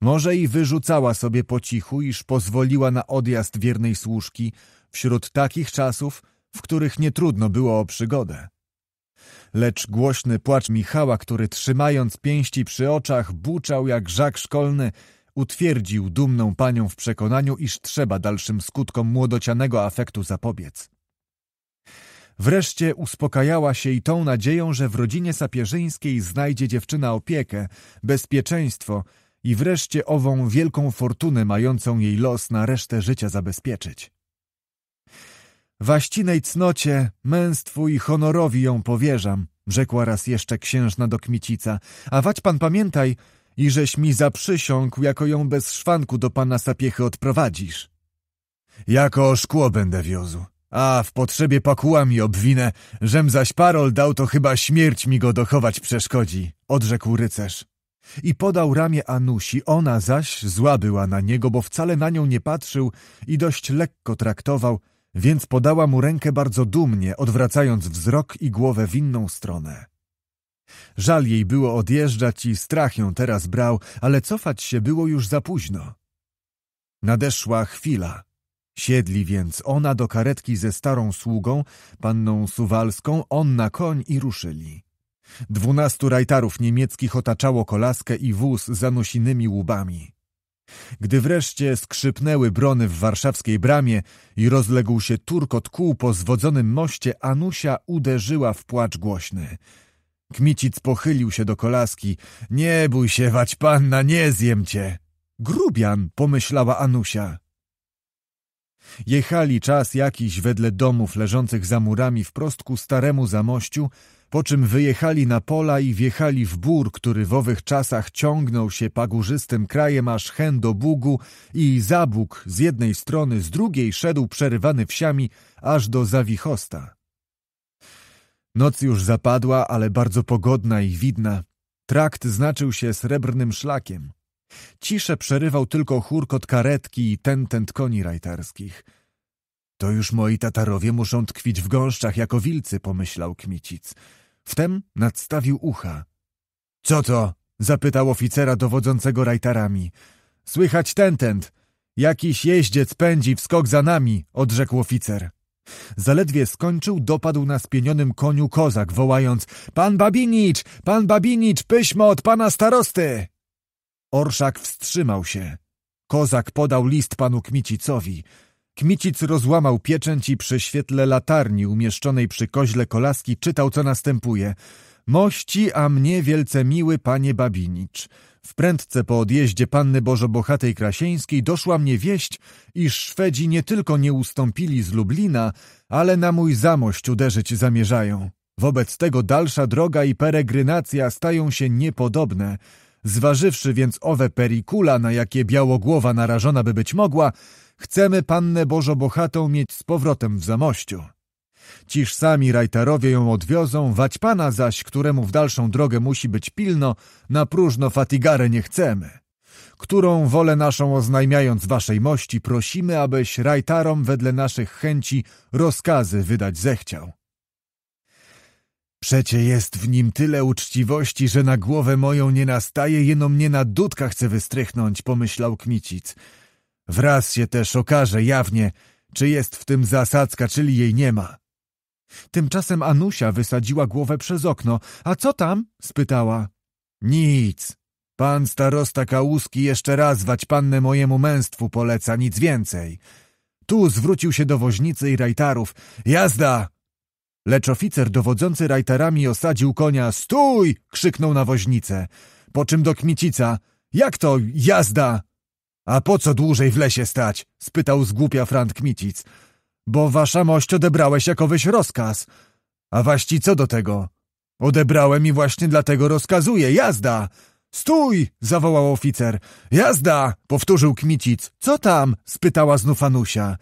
S1: Może i wyrzucała sobie po cichu, iż pozwoliła na odjazd wiernej służki wśród takich czasów, w których nie trudno było o przygodę. Lecz głośny płacz Michała, który trzymając pięści przy oczach, buczał jak żak szkolny, utwierdził dumną panią w przekonaniu, iż trzeba dalszym skutkom młodocianego afektu zapobiec. Wreszcie uspokajała się i tą nadzieją, że w rodzinie sapierzyńskiej znajdzie dziewczyna opiekę, bezpieczeństwo i wreszcie ową wielką fortunę mającą jej los na resztę życia zabezpieczyć. Waścinej cnocie, męstwu i honorowi ją powierzam, rzekła raz jeszcze księżna do Kmicica, a wać pan pamiętaj, i żeś mi zaprzysiągł, jako ją bez szwanku do pana sapiechy odprowadzisz. Jako szkło będę wiozu. A w potrzebie pakuła mi obwinę, żem zaś parol dał, to chyba śmierć mi go dochować przeszkodzi, odrzekł rycerz. I podał ramię Anusi, ona zaś zła była na niego, bo wcale na nią nie patrzył i dość lekko traktował, więc podała mu rękę bardzo dumnie, odwracając wzrok i głowę w inną stronę. Żal jej było odjeżdżać i strach ją teraz brał, ale cofać się było już za późno. Nadeszła chwila, Siedli więc ona do karetki ze starą sługą, panną Suwalską, on na koń i ruszyli. Dwunastu rajtarów niemieckich otaczało kolaskę i wóz zanusinymi łubami. Gdy wreszcie skrzypnęły brony w warszawskiej bramie i rozległ się turkot kół po zwodzonym moście, Anusia uderzyła w płacz głośny. Kmicic pochylił się do kolaski. Nie bój się, wać panna, nie zjem cię. Grubian, pomyślała Anusia. Jechali czas jakiś wedle domów leżących za murami wprost ku staremu zamościu, po czym wyjechali na pola i wjechali w bór, który w owych czasach ciągnął się pagórzystym krajem aż hen do Bugu i Bóg z jednej strony, z drugiej szedł przerywany wsiami aż do Zawichosta. Noc już zapadła, ale bardzo pogodna i widna. Trakt znaczył się srebrnym szlakiem. Ciszę przerywał tylko chórkot karetki i tentent koni rajterskich. To już moi Tatarowie muszą tkwić w gąszczach jako wilcy, pomyślał Kmicic. Wtem nadstawił ucha. Co to? zapytał oficera dowodzącego rajtarami. Słychać tentent. Jakiś jeździec pędzi w skok za nami, odrzekł oficer. Zaledwie skończył, dopadł na spienionym koniu kozak, wołając: Pan Babinicz, pan Babinicz, pyśmo od pana starosty! Orszak wstrzymał się. Kozak podał list panu Kmicicowi. Kmicic rozłamał pieczęć i przy świetle latarni umieszczonej przy koźle kolaski czytał, co następuje. Mości, a mnie wielce miły panie Babinicz. W prędce po odjeździe panny Bożobohatej Krasieńskiej doszła mnie wieść, iż Szwedzi nie tylko nie ustąpili z Lublina, ale na mój zamość uderzyć zamierzają. Wobec tego dalsza droga i peregrynacja stają się niepodobne – Zważywszy więc owe perikula, na jakie białogłowa narażona by być mogła, chcemy pannę Bożo Bohatą mieć z powrotem w zamościu. Ciż sami rajtarowie ją odwiozą, wać pana zaś, któremu w dalszą drogę musi być pilno, na próżno fatigarę nie chcemy. Którą wolę naszą oznajmiając waszej mości, prosimy, abyś rajtarom wedle naszych chęci rozkazy wydać zechciał. Przecie jest w nim tyle uczciwości, że na głowę moją nie nastaje, jeno mnie na dudka chce wystrychnąć, pomyślał Kmicic. Wraz się też okaże jawnie, czy jest w tym zasadzka, czyli jej nie ma. Tymczasem Anusia wysadziła głowę przez okno. A co tam? spytała. Nic. Pan starosta Kałuski jeszcze raz wać pannę mojemu męstwu poleca, nic więcej. Tu zwrócił się do woźnicy i rajtarów. Jazda! Lecz oficer dowodzący rajterami osadził konia. Stój! krzyknął na woźnicę. Po czym do kmicica. Jak to jazda? A po co dłużej w lesie stać? spytał zgłupia Frant Kmicic. Bo wasza mość odebrałeś jakowyś rozkaz. A waści co do tego? Odebrałem i właśnie dlatego rozkazuję. Jazda! Stój! zawołał oficer. Jazda! powtórzył Kmicic. Co tam? spytała znów Anusia.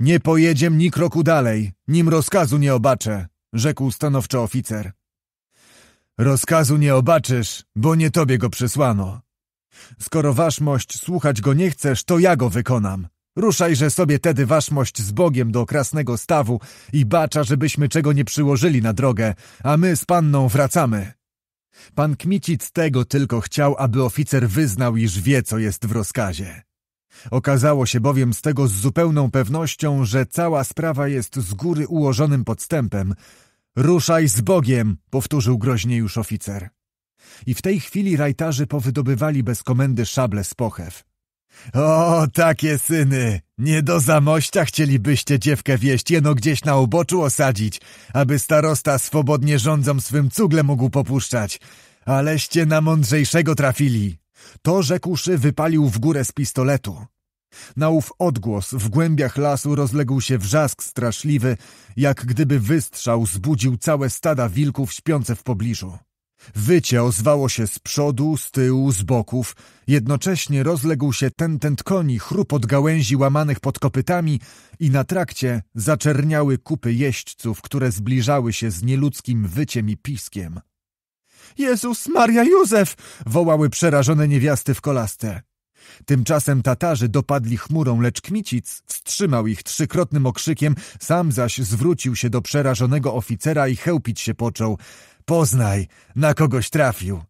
S1: Nie pojedziem ni kroku dalej, nim rozkazu nie obaczę, rzekł stanowczo oficer. Rozkazu nie obaczysz, bo nie tobie go przysłano. Skoro waszmość słuchać go nie chcesz, to ja go wykonam. Ruszajże sobie tedy waszmość z Bogiem do krasnego stawu i bacza, żebyśmy czego nie przyłożyli na drogę, a my z panną wracamy. Pan Kmicic tego tylko chciał, aby oficer wyznał, iż wie, co jest w rozkazie. Okazało się bowiem z tego z zupełną pewnością, że cała sprawa jest z góry ułożonym podstępem. Ruszaj z Bogiem, powtórzył groźnie już oficer. I w tej chwili rajtarzy powydobywali bez komendy szable z pochew. O, takie syny! Nie do zamościa chcielibyście dziewkę wieść, jeno gdzieś na uboczu osadzić, aby starosta swobodnie rządzą swym cugle mógł popuszczać. Aleście na mądrzejszego trafili! To rzekłszy, wypalił w górę z pistoletu. Na ów odgłos w głębiach lasu rozległ się wrzask straszliwy, jak gdyby wystrzał zbudził całe stada wilków śpiące w pobliżu. Wycie ozwało się z przodu, z tyłu, z boków. Jednocześnie rozległ się tentent koni, chrup od gałęzi łamanych pod kopytami i na trakcie zaczerniały kupy jeźdźców, które zbliżały się z nieludzkim wyciem i piskiem. Jezus, Maria, Józef! wołały przerażone niewiasty w kolaste. Tymczasem Tatarzy dopadli chmurą, lecz Kmicic wstrzymał ich trzykrotnym okrzykiem, sam zaś zwrócił się do przerażonego oficera i chełpić się począł. Poznaj, na kogoś trafił.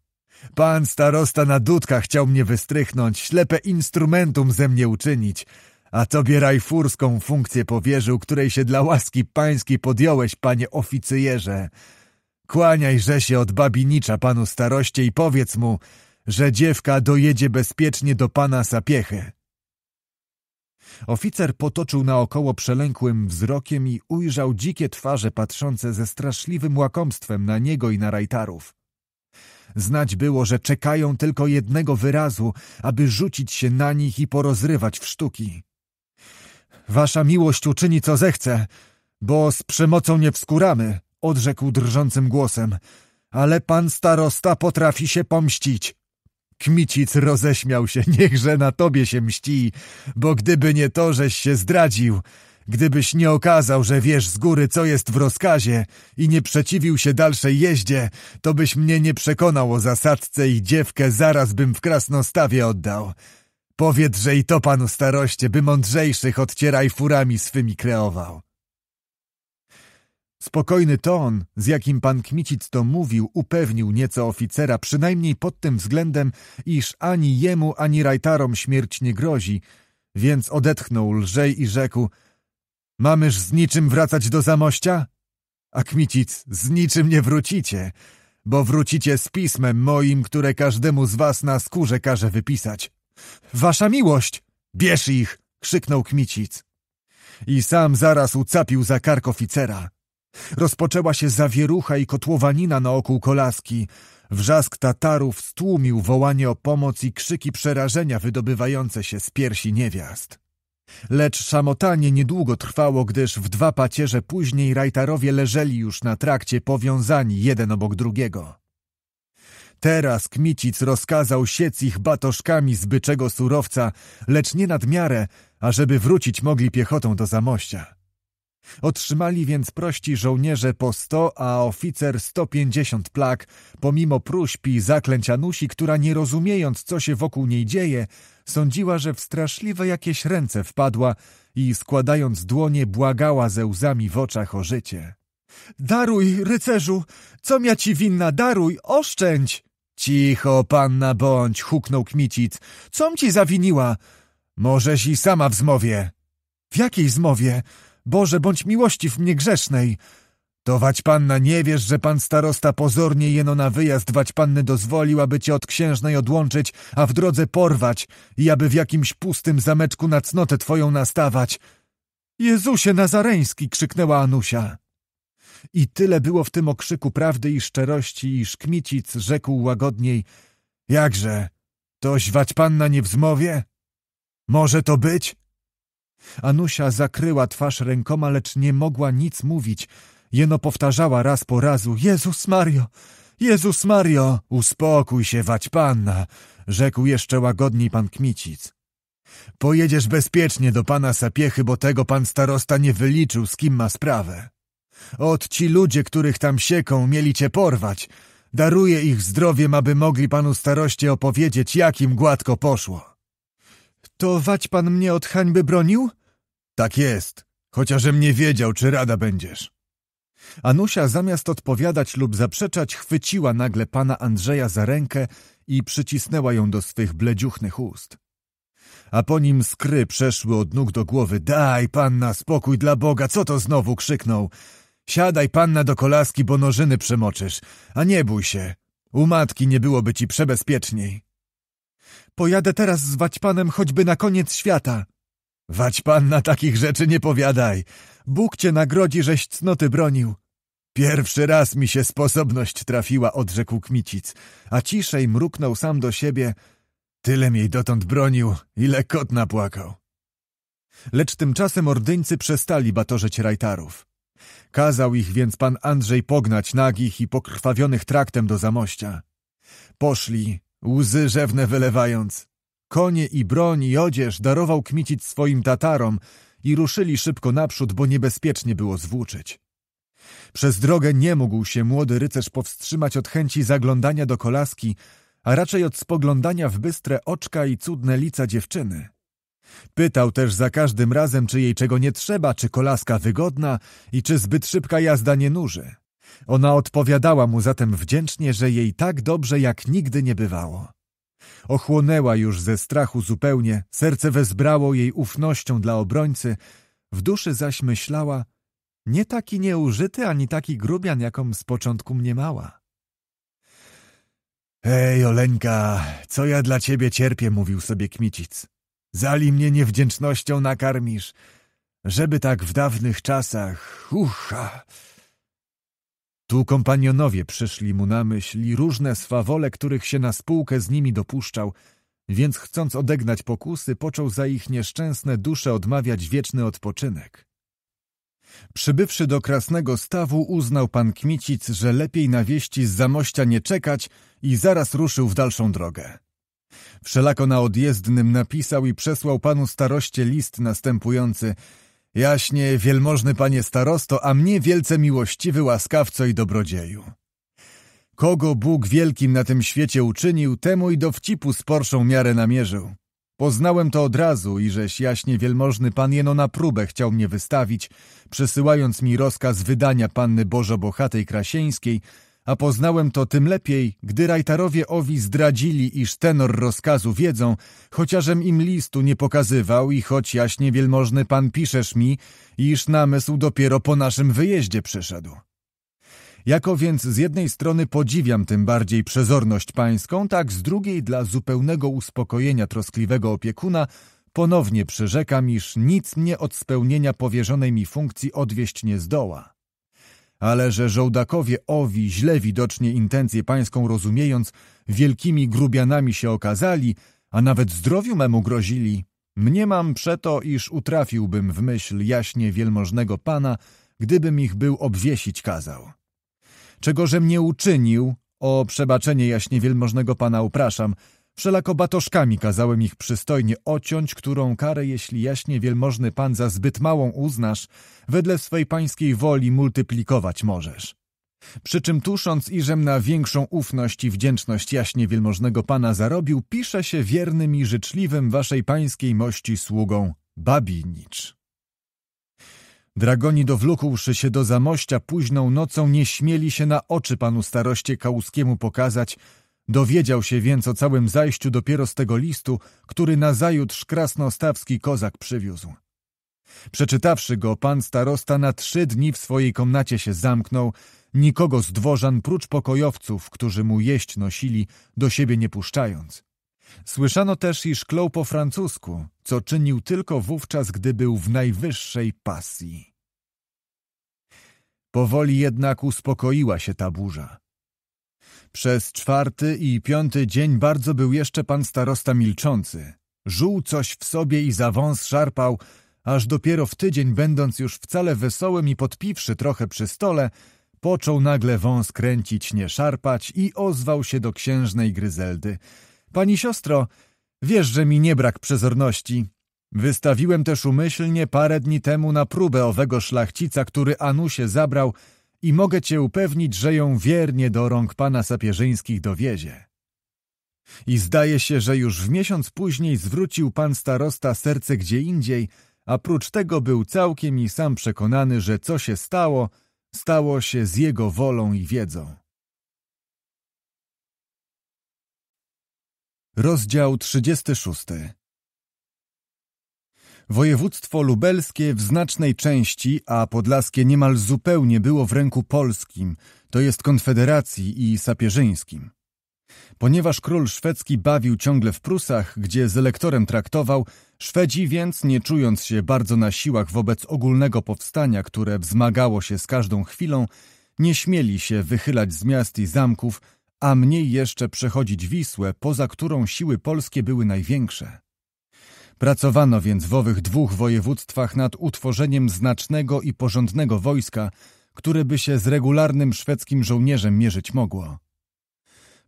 S1: Pan starosta na dudka chciał mnie wystrychnąć, ślepe instrumentum ze mnie uczynić, a tobie rajfurską funkcję powierzył, której się dla łaski pańskiej podjąłeś, panie oficyjerze. Kłaniajże się od babinicza panu staroście i powiedz mu, że dziewka dojedzie bezpiecznie do pana sapiechy. Oficer potoczył naokoło przelękłym wzrokiem i ujrzał dzikie twarze patrzące ze straszliwym łakomstwem na niego i na rajtarów. Znać było, że czekają tylko jednego wyrazu, aby rzucić się na nich i porozrywać w sztuki. Wasza miłość uczyni co zechce, bo z przemocą nie wskuramy, odrzekł drżącym głosem, ale pan starosta potrafi się pomścić. Kmicic roześmiał się, niechże na tobie się mści, bo gdyby nie to, żeś się zdradził, gdybyś nie okazał, że wiesz z góry, co jest w rozkazie i nie przeciwił się dalszej jeździe, to byś mnie nie przekonał o zasadce i dziewkę zaraz bym w krasnostawie oddał. Powiedz, że i to panu staroście, by mądrzejszych odcieraj furami swymi kreował. Spokojny ton, z jakim pan Kmicic to mówił, upewnił nieco oficera, przynajmniej pod tym względem, iż ani jemu, ani rajtarom śmierć nie grozi, więc odetchnął lżej i rzekł — Mamyż z niczym wracać do Zamościa? A Kmicic, z niczym nie wrócicie, bo wrócicie z pismem moim, które każdemu z was na skórze każe wypisać. Wasza miłość! Bierz ich! — krzyknął Kmicic. I sam zaraz ucapił za kark oficera. Rozpoczęła się zawierucha i kotłowanina na oku kolaski. Wrzask Tatarów stłumił wołanie o pomoc i krzyki przerażenia wydobywające się z piersi niewiast. Lecz szamotanie niedługo trwało, gdyż w dwa pacierze później rajtarowie leżeli już na trakcie powiązani jeden obok drugiego. Teraz Kmicic rozkazał siec ich batoszkami zbyczego surowca, lecz nie nad miarę, ażeby wrócić mogli piechotą do zamościa. Otrzymali więc prości żołnierze po sto, a oficer sto pięćdziesiąt plak, pomimo próśb i zaklęć Anusi, która nie rozumiejąc, co się wokół niej dzieje, sądziła, że w straszliwe jakieś ręce wpadła i składając dłonie błagała ze łzami w oczach o życie. Daruj, rycerzu! Co mia ci winna? Daruj, oszczędź! Cicho, panna bądź, huknął Kmicic. Com ci zawiniła? Możeś i sama w zmowie. W jakiej zmowie? Boże, bądź miłości w mnie grzesznej. To panna nie wiesz, że pan starosta pozornie jeno na wyjazd wać panny dozwolił, aby cię od księżnej odłączyć, a w drodze porwać i aby w jakimś pustym zameczku na cnotę twoją nastawać. Jezusie Nazareński! krzyknęła Anusia. I tyle było w tym okrzyku prawdy i szczerości, i Szkmicic rzekł łagodniej – Jakże? Toś wać panna nie wzmowie? Może to być? Anusia zakryła twarz rękoma, lecz nie mogła nic mówić. Jeno powtarzała raz po razu: Jezus Mario! Jezus Mario! Uspokój się, wać panna! rzekł jeszcze łagodniej pan Kmicic. Pojedziesz bezpiecznie do pana Sapiechy, bo tego pan starosta nie wyliczył, z kim ma sprawę. Od ci ludzie, których tam sieką, mieli cię porwać. Daruję ich zdrowiem, aby mogli panu staroście opowiedzieć, jakim gładko poszło. To wać pan mnie od hańby bronił? Tak jest, chociażem nie wiedział, czy rada będziesz. Anusia zamiast odpowiadać lub zaprzeczać, chwyciła nagle pana Andrzeja za rękę i przycisnęła ją do swych bledziuchnych ust. A po nim skry przeszły od nóg do głowy. Daj, panna, spokój dla Boga, co to znowu krzyknął? Siadaj, panna, do kolaski, bo nożyny przemoczysz. A nie bój się, u matki nie byłoby ci przebezpieczniej. Pojadę teraz z Waćpanem choćby na koniec świata. Waćpan na takich rzeczy nie powiadaj. Bóg cię nagrodzi, żeś cnoty bronił. Pierwszy raz mi się sposobność trafiła, odrzekł Kmicic, a ciszej mruknął sam do siebie. Tyle jej dotąd bronił, ile kot napłakał. Lecz tymczasem ordyńcy przestali batorzeć rajtarów. Kazał ich więc pan Andrzej pognać nagich i pokrwawionych traktem do zamościa. Poszli, Łzy rzewne wylewając, konie i broń i odzież darował kmicić swoim Tatarom i ruszyli szybko naprzód, bo niebezpiecznie było zwłóczyć. Przez drogę nie mógł się młody rycerz powstrzymać od chęci zaglądania do kolaski, a raczej od spoglądania w bystre oczka i cudne lica dziewczyny. Pytał też za każdym razem, czy jej czego nie trzeba, czy kolaska wygodna i czy zbyt szybka jazda nie nuży. Ona odpowiadała mu zatem wdzięcznie, że jej tak dobrze jak nigdy nie bywało. Ochłonęła już ze strachu zupełnie, serce wezbrało jej ufnością dla obrońcy, w duszy zaś myślała, nie taki nieużyty ani taki grubian, jaką z początku mniemała. mała. Ej, Oleńka, co ja dla ciebie cierpię, mówił sobie Kmicic. Zali mnie niewdzięcznością nakarmisz, żeby tak w dawnych czasach, ucha... Tu kompanionowie przyszli mu na myśl i różne swawole, których się na spółkę z nimi dopuszczał, więc chcąc odegnać pokusy, począł za ich nieszczęsne dusze odmawiać wieczny odpoczynek. Przybywszy do Krasnego Stawu, uznał pan Kmicic, że lepiej na wieści z zamościa nie czekać i zaraz ruszył w dalszą drogę. Wszelako na odjezdnym napisał i przesłał panu staroście list następujący – Jaśnie, wielmożny panie starosto, a mnie wielce miłościwy łaskawco i dobrodzieju. Kogo Bóg wielkim na tym świecie uczynił, temu i do sporszą miarę namierzył. Poznałem to od razu i żeś jaśnie wielmożny pan jeno na próbę chciał mnie wystawić, przesyłając mi rozkaz wydania panny Bożobohatej Krasieńskiej, a poznałem to tym lepiej, gdy rajtarowie owi zdradzili, iż tenor rozkazu wiedzą, chociażem im listu nie pokazywał i choć jaśnie wielmożny pan piszesz mi, iż namysł dopiero po naszym wyjeździe przyszedł. Jako więc z jednej strony podziwiam tym bardziej przezorność pańską, tak z drugiej dla zupełnego uspokojenia troskliwego opiekuna ponownie przyrzekam, iż nic mnie od spełnienia powierzonej mi funkcji odwieść nie zdoła ale że żołdakowie owi, źle widocznie intencję pańską rozumiejąc, wielkimi grubianami się okazali, a nawet zdrowiu memu grozili. Mniemam przeto, iż utrafiłbym w myśl jaśnie wielmożnego pana, gdybym ich był obwiesić kazał. Czegoże mnie uczynił, o przebaczenie jaśnie wielmożnego pana upraszam, Wszelako batoszkami kazałem ich przystojnie ociąć, którą karę, jeśli jaśnie wielmożny pan za zbyt małą uznasz, wedle swej pańskiej woli multiplikować możesz. Przy czym tusząc, iżem na większą ufność i wdzięczność jaśnie wielmożnego pana zarobił, pisze się wiernym i życzliwym waszej pańskiej mości sługą Babinicz. Dragoni dowlókłszy się do zamościa późną nocą, nie śmieli się na oczy panu staroście Kałuskiemu pokazać, Dowiedział się więc o całym zajściu dopiero z tego listu, który nazajutrz krasnostawski kozak przywiózł. Przeczytawszy go, pan starosta na trzy dni w swojej komnacie się zamknął, nikogo z dworzan prócz pokojowców, którzy mu jeść nosili, do siebie nie puszczając. Słyszano też, iż klął po francusku, co czynił tylko wówczas, gdy był w najwyższej pasji. Powoli jednak uspokoiła się ta burza. Przez czwarty i piąty dzień bardzo był jeszcze pan starosta milczący. Żuł coś w sobie i za wąs szarpał, aż dopiero w tydzień, będąc już wcale wesołym i podpiwszy trochę przy stole, począł nagle wąs kręcić, nie szarpać i ozwał się do księżnej Gryzeldy. Pani siostro, wiesz, że mi nie brak przezorności. Wystawiłem też umyślnie parę dni temu na próbę owego szlachcica, który Anusie zabrał, i mogę cię upewnić, że ją wiernie do rąk pana Sapierzyńskich dowiezie. I zdaje się, że już w miesiąc później zwrócił pan starosta serce gdzie indziej, a prócz tego był całkiem i sam przekonany, że co się stało, stało się z jego wolą i wiedzą. Rozdział 36 Województwo lubelskie w znacznej części, a podlaskie niemal zupełnie było w ręku polskim, to jest konfederacji i sapieżyńskim. Ponieważ król szwedzki bawił ciągle w Prusach, gdzie z elektorem traktował, Szwedzi więc, nie czując się bardzo na siłach wobec ogólnego powstania, które wzmagało się z każdą chwilą, nie śmieli się wychylać z miast i zamków, a mniej jeszcze przechodzić Wisłę, poza którą siły polskie były największe. Pracowano więc w owych dwóch województwach nad utworzeniem znacznego i porządnego wojska, które by się z regularnym szwedzkim żołnierzem mierzyć mogło.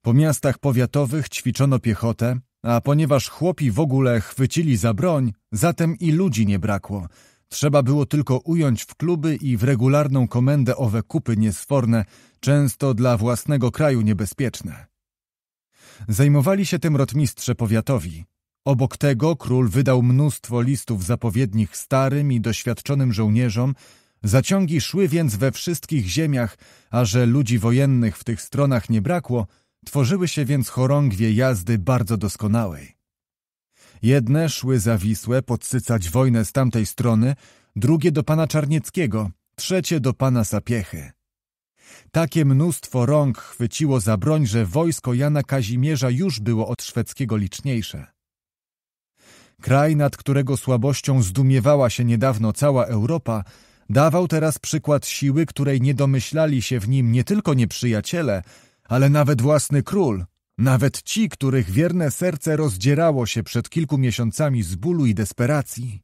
S1: Po miastach powiatowych ćwiczono piechotę, a ponieważ chłopi w ogóle chwycili za broń, zatem i ludzi nie brakło. Trzeba było tylko ująć w kluby i w regularną komendę owe kupy niesforne, często dla własnego kraju niebezpieczne. Zajmowali się tym rotmistrze powiatowi, Obok tego król wydał mnóstwo listów zapowiednich starym i doświadczonym żołnierzom, zaciągi szły więc we wszystkich ziemiach, a że ludzi wojennych w tych stronach nie brakło, tworzyły się więc chorągwie jazdy bardzo doskonałej. Jedne szły za Wisłę podsycać wojnę z tamtej strony, drugie do pana Czarnieckiego, trzecie do pana Sapiechy. Takie mnóstwo rąk chwyciło za broń, że wojsko Jana Kazimierza już było od szwedzkiego liczniejsze. Kraj, nad którego słabością zdumiewała się niedawno cała Europa, dawał teraz przykład siły, której nie domyślali się w nim nie tylko nieprzyjaciele, ale nawet własny król, nawet ci, których wierne serce rozdzierało się przed kilku miesiącami z bólu i desperacji.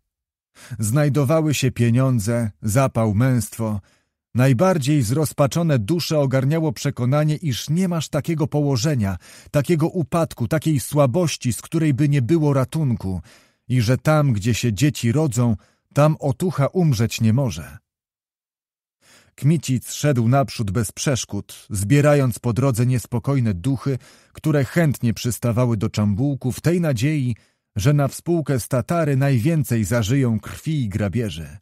S1: Znajdowały się pieniądze, zapał, męstwo. Najbardziej zrozpaczone dusze ogarniało przekonanie, iż nie masz takiego położenia, takiego upadku, takiej słabości, z której by nie było ratunku – i że tam, gdzie się dzieci rodzą, tam otucha umrzeć nie może. Kmicic szedł naprzód bez przeszkód, zbierając po drodze niespokojne duchy, które chętnie przystawały do czambułku w tej nadziei, że na współkę z Tatary najwięcej zażyją krwi i grabieży.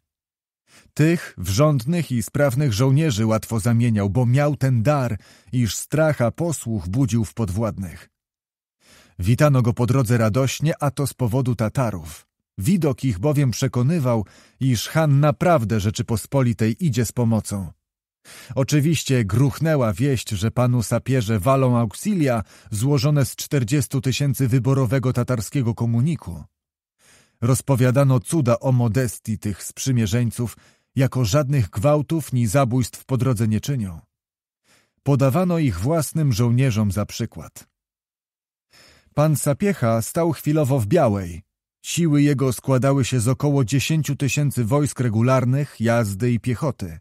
S1: Tych wrządnych i sprawnych żołnierzy łatwo zamieniał, bo miał ten dar, iż strach a posłuch budził w podwładnych. Witano go po drodze radośnie, a to z powodu Tatarów. Widok ich bowiem przekonywał, iż Han naprawdę Rzeczypospolitej idzie z pomocą. Oczywiście gruchnęła wieść, że panu sapierze walą auxilia złożone z czterdziestu tysięcy wyborowego tatarskiego komuniku. Rozpowiadano cuda o modestii tych sprzymierzeńców, jako żadnych gwałtów ni zabójstw po drodze nie czynią. Podawano ich własnym żołnierzom za przykład. Pan Sapiecha stał chwilowo w białej. Siły jego składały się z około 10 tysięcy wojsk regularnych, jazdy i piechoty.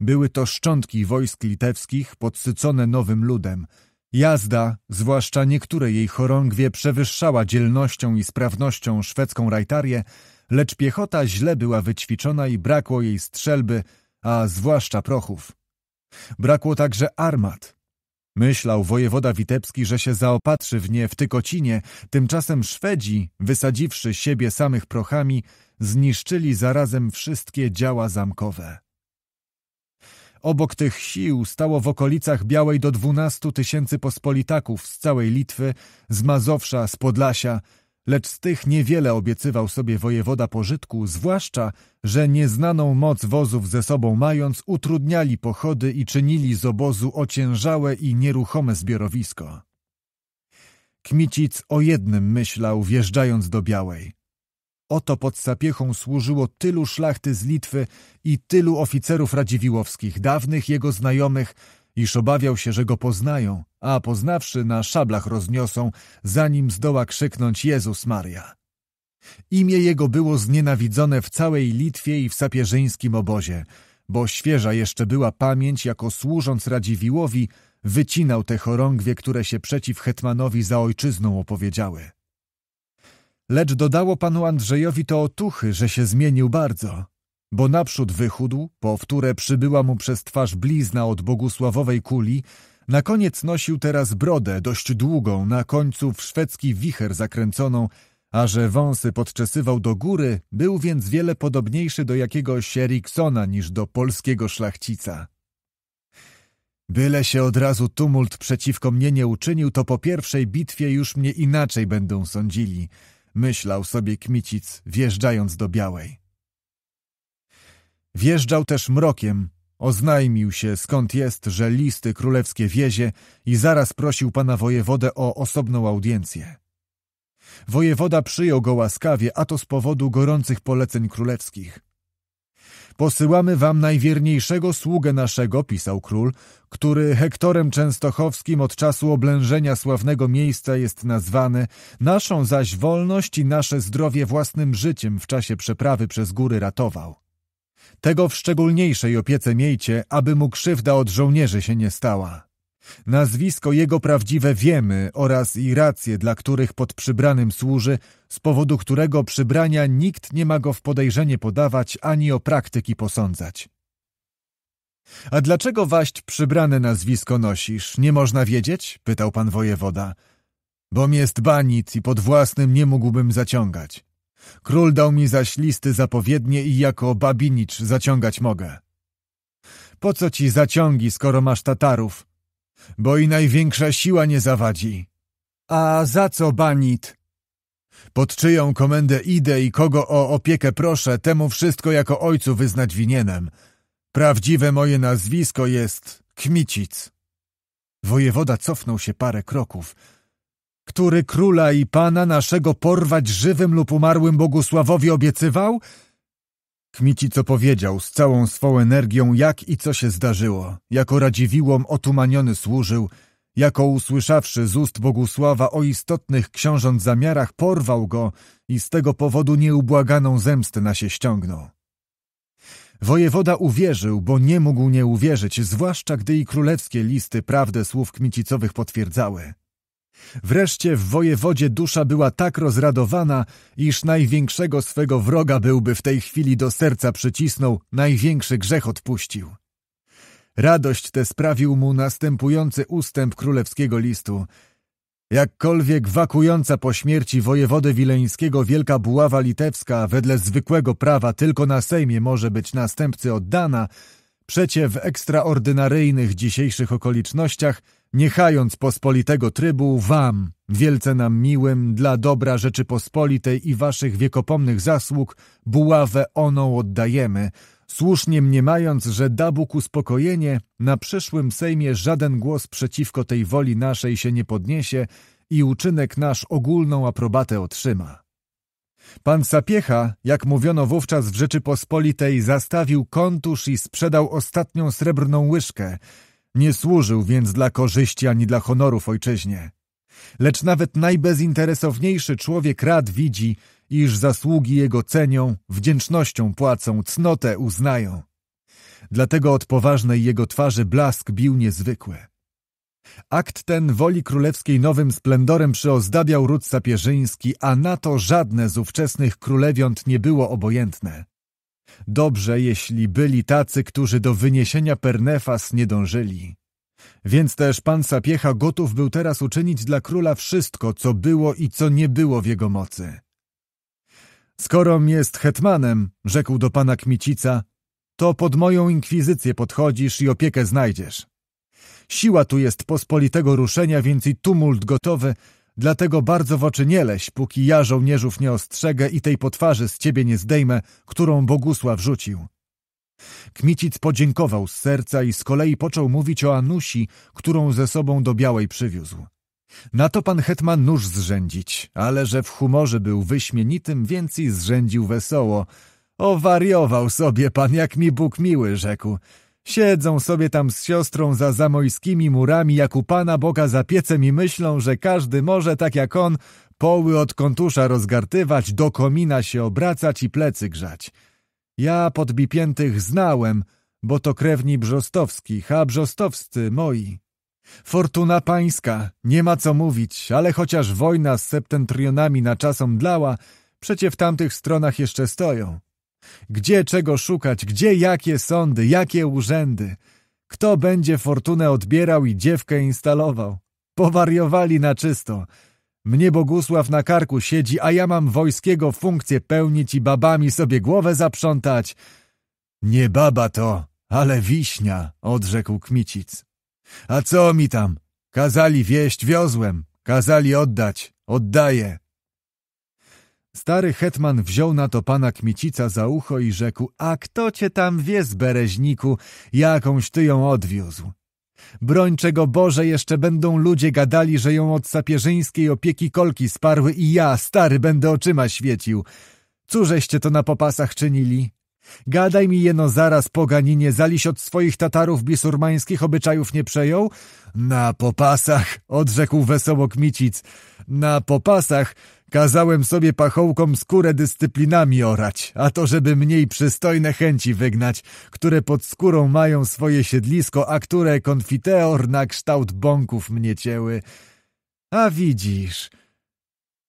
S1: Były to szczątki wojsk litewskich podsycone nowym ludem. Jazda, zwłaszcza niektóre jej chorągwie, przewyższała dzielnością i sprawnością szwedzką rajtarię, lecz piechota źle była wyćwiczona i brakło jej strzelby, a zwłaszcza prochów. Brakło także armat, Myślał wojewoda witebski, że się zaopatrzy w nie w Tykocinie, tymczasem Szwedzi, wysadziwszy siebie samych prochami, zniszczyli zarazem wszystkie działa zamkowe. Obok tych sił stało w okolicach Białej do dwunastu tysięcy pospolitaków z całej Litwy, z Mazowsza, z Podlasia, lecz z tych niewiele obiecywał sobie wojewoda pożytku, zwłaszcza, że nieznaną moc wozów ze sobą mając utrudniali pochody i czynili z obozu ociężałe i nieruchome zbiorowisko. Kmicic o jednym myślał, wjeżdżając do Białej. Oto pod Sapiechą służyło tylu szlachty z Litwy i tylu oficerów radziwiłowskich, dawnych jego znajomych, iż obawiał się, że go poznają, a poznawszy na szablach rozniosą, zanim zdoła krzyknąć Jezus Maria. Imię jego było znienawidzone w całej Litwie i w sapierzyńskim obozie, bo świeża jeszcze była pamięć, jako służąc Radziwiłowi, wycinał te chorągwie, które się przeciw hetmanowi za ojczyzną opowiedziały. Lecz dodało panu Andrzejowi to otuchy, że się zmienił bardzo bo naprzód wychudł, po wtóre przybyła mu przez twarz blizna od bogusławowej kuli, na koniec nosił teraz brodę dość długą, na końcu w szwedzki wicher zakręconą, a że wąsy podczesywał do góry, był więc wiele podobniejszy do jakiegoś Eriksona niż do polskiego szlachcica. Byle się od razu tumult przeciwko mnie nie uczynił, to po pierwszej bitwie już mnie inaczej będą sądzili, myślał sobie Kmicic, wjeżdżając do Białej. Wjeżdżał też mrokiem, oznajmił się skąd jest, że listy królewskie wiezie i zaraz prosił pana wojewodę o osobną audiencję. Wojewoda przyjął go łaskawie, a to z powodu gorących poleceń królewskich. Posyłamy wam najwierniejszego sługę naszego, pisał król, który Hektorem Częstochowskim od czasu oblężenia sławnego miejsca jest nazwany, naszą zaś wolność i nasze zdrowie własnym życiem w czasie przeprawy przez góry ratował. Tego w szczególniejszej opiece miejcie, aby mu krzywda od żołnierzy się nie stała. Nazwisko jego prawdziwe wiemy oraz i racje, dla których pod przybranym służy, z powodu którego przybrania nikt nie ma go w podejrzenie podawać ani o praktyki posądzać. A dlaczego waść przybrane nazwisko nosisz, nie można wiedzieć? pytał pan wojewoda. Bom jest banic i pod własnym nie mógłbym zaciągać. Król dał mi zaś listy zapowiednie i jako babinicz zaciągać mogę. Po co ci zaciągi, skoro masz Tatarów? Bo i największa siła nie zawadzi. A za co banit? Pod czyją komendę idę i kogo o opiekę proszę, temu wszystko jako ojcu wyznać winienem. Prawdziwe moje nazwisko jest Kmicic. Wojewoda cofnął się parę kroków, który króla i pana naszego porwać żywym lub umarłym Bogusławowi obiecywał? Kmici co powiedział z całą swą energią, jak i co się zdarzyło, jako radziwiłom otumaniony służył, jako usłyszawszy z ust Bogusława o istotnych książąt zamiarach, porwał go i z tego powodu nieubłaganą zemstę na się ściągnął. Wojewoda uwierzył, bo nie mógł nie uwierzyć, zwłaszcza gdy i królewskie listy prawdę słów kmicicowych potwierdzały. Wreszcie w wojewodzie dusza była tak rozradowana, iż największego swego wroga byłby w tej chwili do serca przycisnął, największy grzech odpuścił. Radość tę sprawił mu następujący ustęp królewskiego listu. Jakkolwiek wakująca po śmierci wojewody wileńskiego Wielka Buława Litewska wedle zwykłego prawa tylko na Sejmie może być następcy oddana, przecie w ekstraordynaryjnych dzisiejszych okolicznościach – niechając pospolitego trybu wam, wielce nam miłym, dla dobra Rzeczypospolitej i waszych wiekopomnych zasług, buławę oną oddajemy, słusznie mniemając, że da Bóg uspokojenie, na przyszłym Sejmie żaden głos przeciwko tej woli naszej się nie podniesie i uczynek nasz ogólną aprobatę otrzyma. Pan Sapiecha, jak mówiono wówczas w Rzeczypospolitej, zastawił kontusz i sprzedał ostatnią srebrną łyżkę – nie służył więc dla korzyści ani dla honorów ojczyźnie. Lecz nawet najbezinteresowniejszy człowiek rad widzi, iż zasługi jego cenią, wdzięcznością płacą, cnotę uznają. Dlatego od poważnej jego twarzy blask bił niezwykły. Akt ten woli królewskiej nowym splendorem przyozdabiał ród sapierzyński, a na to żadne z ówczesnych królewiąt nie było obojętne. Dobrze, jeśli byli tacy, którzy do wyniesienia Pernefas nie dążyli. Więc też pan Sapiecha gotów był teraz uczynić dla króla wszystko, co było i co nie było w jego mocy. Skoro jest hetmanem, rzekł do pana Kmicica, to pod moją inkwizycję podchodzisz i opiekę znajdziesz. Siła tu jest pospolitego ruszenia, więc i tumult gotowy, Dlatego bardzo w oczy nie leś, póki ja żołnierzów nie ostrzegę i tej potwarzy z ciebie nie zdejmę, którą Bogusław rzucił. Kmicic podziękował z serca i z kolei począł mówić o Anusi, którą ze sobą do Białej przywiózł. Na to pan hetman nóż zrzędzić, ale że w humorze był wyśmienitym, więc i zrzędził wesoło. Owariował sobie pan, jak mi Bóg miły, rzekł. Siedzą sobie tam z siostrą za zamojskimi murami jak u Pana Boga za piecem i myślą, że każdy może, tak jak on, poły od kontusza rozgartywać, do komina się obracać i plecy grzać. Ja podbipiętych znałem, bo to krewni brzostowskich, a brzostowscy moi. Fortuna pańska, nie ma co mówić, ale chociaż wojna z septentrionami na czasom dlała, przecie w tamtych stronach jeszcze stoją. Gdzie czego szukać, gdzie jakie sądy, jakie urzędy? Kto będzie fortunę odbierał i dziewkę instalował? Powariowali na czysto. Mnie Bogusław na karku siedzi, a ja mam wojskiego funkcję pełnić i babami sobie głowę zaprzątać. Nie baba to, ale wiśnia, odrzekł Kmicic. A co mi tam? Kazali wieść wiozłem, kazali oddać, oddaję. Stary hetman wziął na to pana Kmicica za ucho i rzekł — A kto cię tam wie z Bereźniku? Jakąś ty ją odwiózł. Broń czego Boże, jeszcze będą ludzie gadali, że ją od sapierzyńskiej opieki kolki sparły i ja, stary, będę oczyma świecił. Cóżeście to na popasach czynili? Gadaj mi jeno zaraz, poganinie, zaliś od swoich Tatarów bisurmańskich obyczajów nie przejął? Na popasach, odrzekł wesoło Kmicic. Na popasach Kazałem sobie pachołkom skórę dyscyplinami orać, a to żeby mniej przystojne chęci wygnać, które pod skórą mają swoje siedlisko, a które konfiteor na kształt bąków mnie cięły. A widzisz...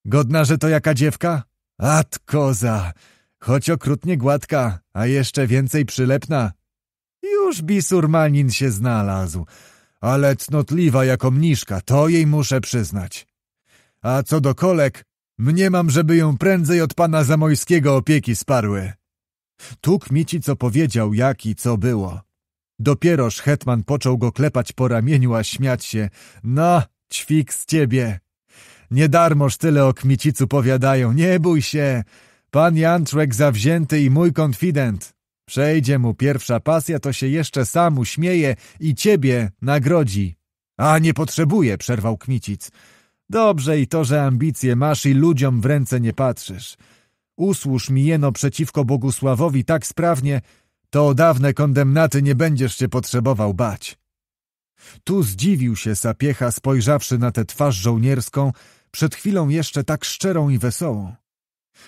S1: Godna, że to jaka dziewka? Atkoza, koza! Choć okrutnie gładka, a jeszcze więcej przylepna. Już bisurmanin się znalazł, ale cnotliwa jako mniszka, to jej muszę przyznać. A co do kolek, Mniemam, żeby ją prędzej od pana Zamojskiego opieki sparły. Tuk mi ci, co powiedział, jak i co było. Dopieroż hetman począł go klepać po ramieniu, a śmiać się. No, ćwik z ciebie. Nie darmoż tyle o Kmicicu powiadają. Nie bój się. Pan Janczłek zawzięty i mój konfident. Przejdzie mu pierwsza pasja, to się jeszcze sam uśmieje i ciebie nagrodzi. A nie potrzebuje, przerwał Kmicic. Dobrze i to, że ambicje masz i ludziom w ręce nie patrzysz. Usłusz mi jeno przeciwko Bogusławowi tak sprawnie, to o dawne kondemnaty nie będziesz się potrzebował bać. Tu zdziwił się Sapiecha, spojrzawszy na tę twarz żołnierską, przed chwilą jeszcze tak szczerą i wesołą.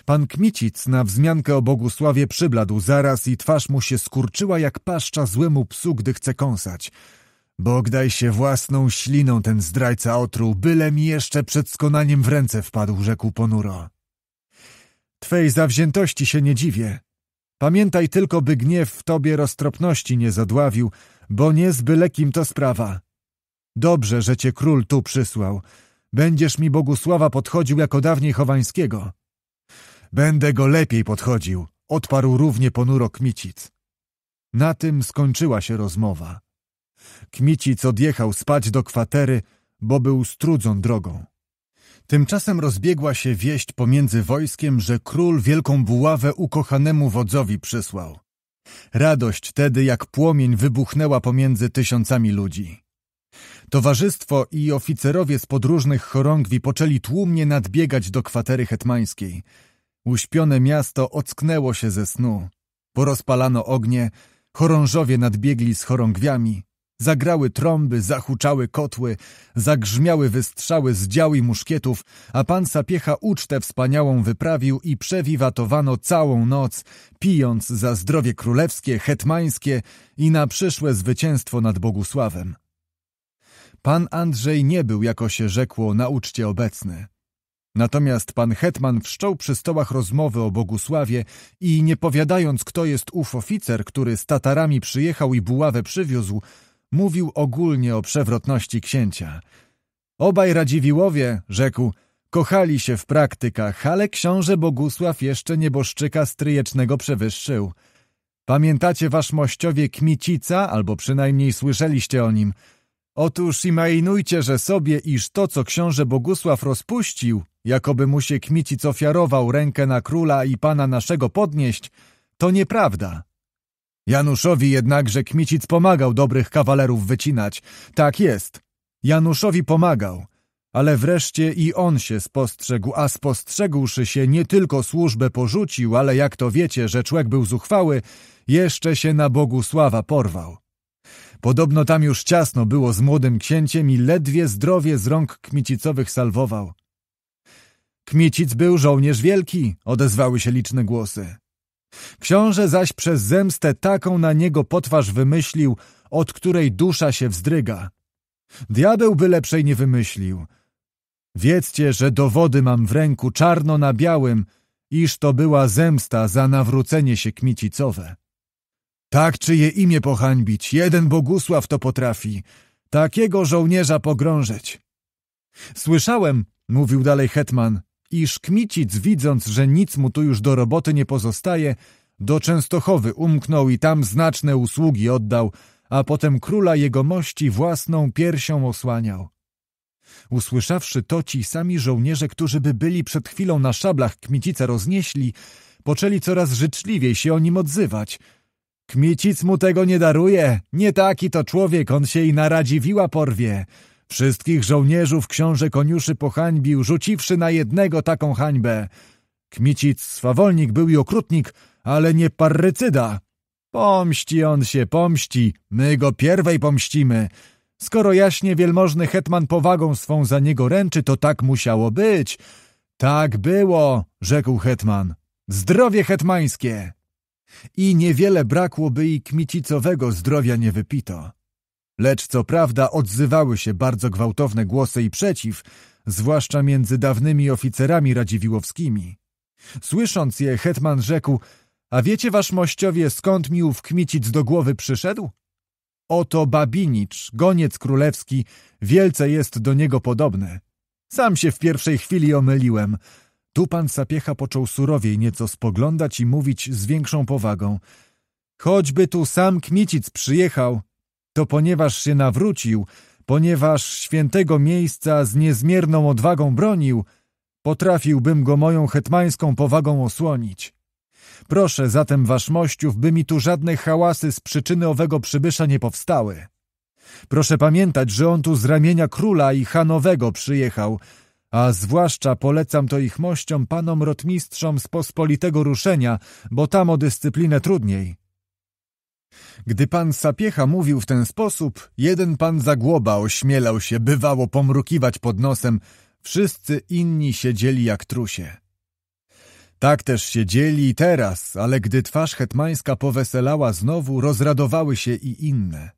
S1: Pan Kmicic na wzmiankę o Bogusławie przybladł zaraz i twarz mu się skurczyła jak paszcza złemu psu, gdy chce kąsać – Bogdaj się własną śliną ten zdrajca otruł, byle mi jeszcze przed skonaniem w ręce wpadł, rzekł ponuro. Twej zawziętości się nie dziwię. Pamiętaj tylko, by gniew w tobie roztropności nie zadławił, bo nie z kim to sprawa. Dobrze, że cię król tu przysłał. Będziesz mi Bogusława podchodził jako dawniej Chowańskiego. Będę go lepiej podchodził, odparł równie ponuro Kmicic. Na tym skończyła się rozmowa. Kmicic odjechał spać do kwatery, bo był strudzą drogą. Tymczasem rozbiegła się wieść pomiędzy wojskiem, że król wielką buławę ukochanemu wodzowi przysłał. Radość tedy jak płomień wybuchnęła pomiędzy tysiącami ludzi. Towarzystwo i oficerowie z podróżnych chorągwi poczęli tłumnie nadbiegać do kwatery hetmańskiej. Uśpione miasto ocknęło się ze snu. Porozpalano ognie, chorążowie nadbiegli z chorągwiami, Zagrały trąby, zahuczały kotły, zagrzmiały wystrzały z dział i muszkietów, a pan Sapiecha ucztę wspaniałą wyprawił i przewiwatowano całą noc, pijąc za zdrowie królewskie, hetmańskie i na przyszłe zwycięstwo nad Bogusławem. Pan Andrzej nie był, jako się rzekło, na uczcie obecny. Natomiast pan Hetman wszczął przy stołach rozmowy o Bogusławie i nie powiadając, kto jest ów oficer, który z Tatarami przyjechał i buławę przywiózł, mówił ogólnie o przewrotności księcia. Obaj Radziwiłowie, rzekł, kochali się w praktykach, ale książę Bogusław jeszcze nieboszczyka stryjecznego przewyższył. Pamiętacie wasz mościowie Kmicica, albo przynajmniej słyszeliście o nim. Otóż imajnujcie, że sobie, iż to, co książę Bogusław rozpuścił, jakoby mu się Kmicic ofiarował rękę na króla i pana naszego podnieść, to nieprawda. Januszowi jednakże Kmicic pomagał dobrych kawalerów wycinać. Tak jest. Januszowi pomagał. Ale wreszcie i on się spostrzegł, a spostrzegłszy się nie tylko służbę porzucił, ale jak to wiecie, że człek był zuchwały, jeszcze się na Bogu sława porwał. Podobno tam już ciasno było z młodym księciem i ledwie zdrowie z rąk kmicicowych salwował. Kmicic był żołnierz wielki, odezwały się liczne głosy. Książę zaś przez zemstę taką na niego potwarz wymyślił, od której dusza się wzdryga. Diabeł by lepszej nie wymyślił. Wiedzcie, że dowody mam w ręku czarno na białym, iż to była zemsta za nawrócenie się kmicicowe. Tak czyje imię pohańbić, jeden Bogusław to potrafi, takiego żołnierza pogrążyć. Słyszałem, mówił dalej hetman, i Szkmicic, widząc, że nic mu tu już do roboty nie pozostaje, do Częstochowy umknął i tam znaczne usługi oddał, a potem króla jego mości własną piersią osłaniał. Usłyszawszy to, ci sami żołnierze, którzy by byli przed chwilą na szablach Kmicica roznieśli, poczęli coraz życzliwiej się o nim odzywać. Kmicic mu tego nie daruje, nie taki to człowiek, on się i na radziwiła porwie. Wszystkich żołnierzów książę koniuszy pohańbił, rzuciwszy na jednego taką hańbę. Kmicic swawolnik był i okrutnik, ale nie parrycyda. Pomści on się, pomści, my go pierwej pomścimy. Skoro jaśnie wielmożny hetman powagą swą za niego ręczy, to tak musiało być. Tak było, rzekł hetman. Zdrowie hetmańskie! I niewiele brakło, by i kmicicowego zdrowia nie wypito. Lecz co prawda odzywały się bardzo gwałtowne głosy i przeciw, zwłaszcza między dawnymi oficerami radziwiłowskimi. Słysząc je, hetman rzekł – A wiecie, wasz mościowie, skąd mi ów kmicic do głowy przyszedł? Oto Babinicz, goniec królewski, wielce jest do niego podobny. Sam się w pierwszej chwili omyliłem. Tu pan Sapiecha począł surowiej nieco spoglądać i mówić z większą powagą. Choćby tu sam kmicic przyjechał, to ponieważ się nawrócił, ponieważ świętego miejsca z niezmierną odwagą bronił, potrafiłbym go moją hetmańską powagą osłonić. Proszę zatem waszmościów, by mi tu żadne hałasy z przyczyny owego przybysza nie powstały. Proszę pamiętać, że on tu z ramienia króla i hanowego przyjechał, a zwłaszcza polecam to ich mościom panom rotmistrzom z pospolitego ruszenia, bo tam o dyscyplinę trudniej. Gdy pan Sapiecha mówił w ten sposób, jeden pan Zagłoba ośmielał się, bywało pomrukiwać pod nosem, wszyscy inni siedzieli jak trusie. Tak też siedzieli i teraz, ale gdy twarz hetmańska poweselała znowu, rozradowały się i inne.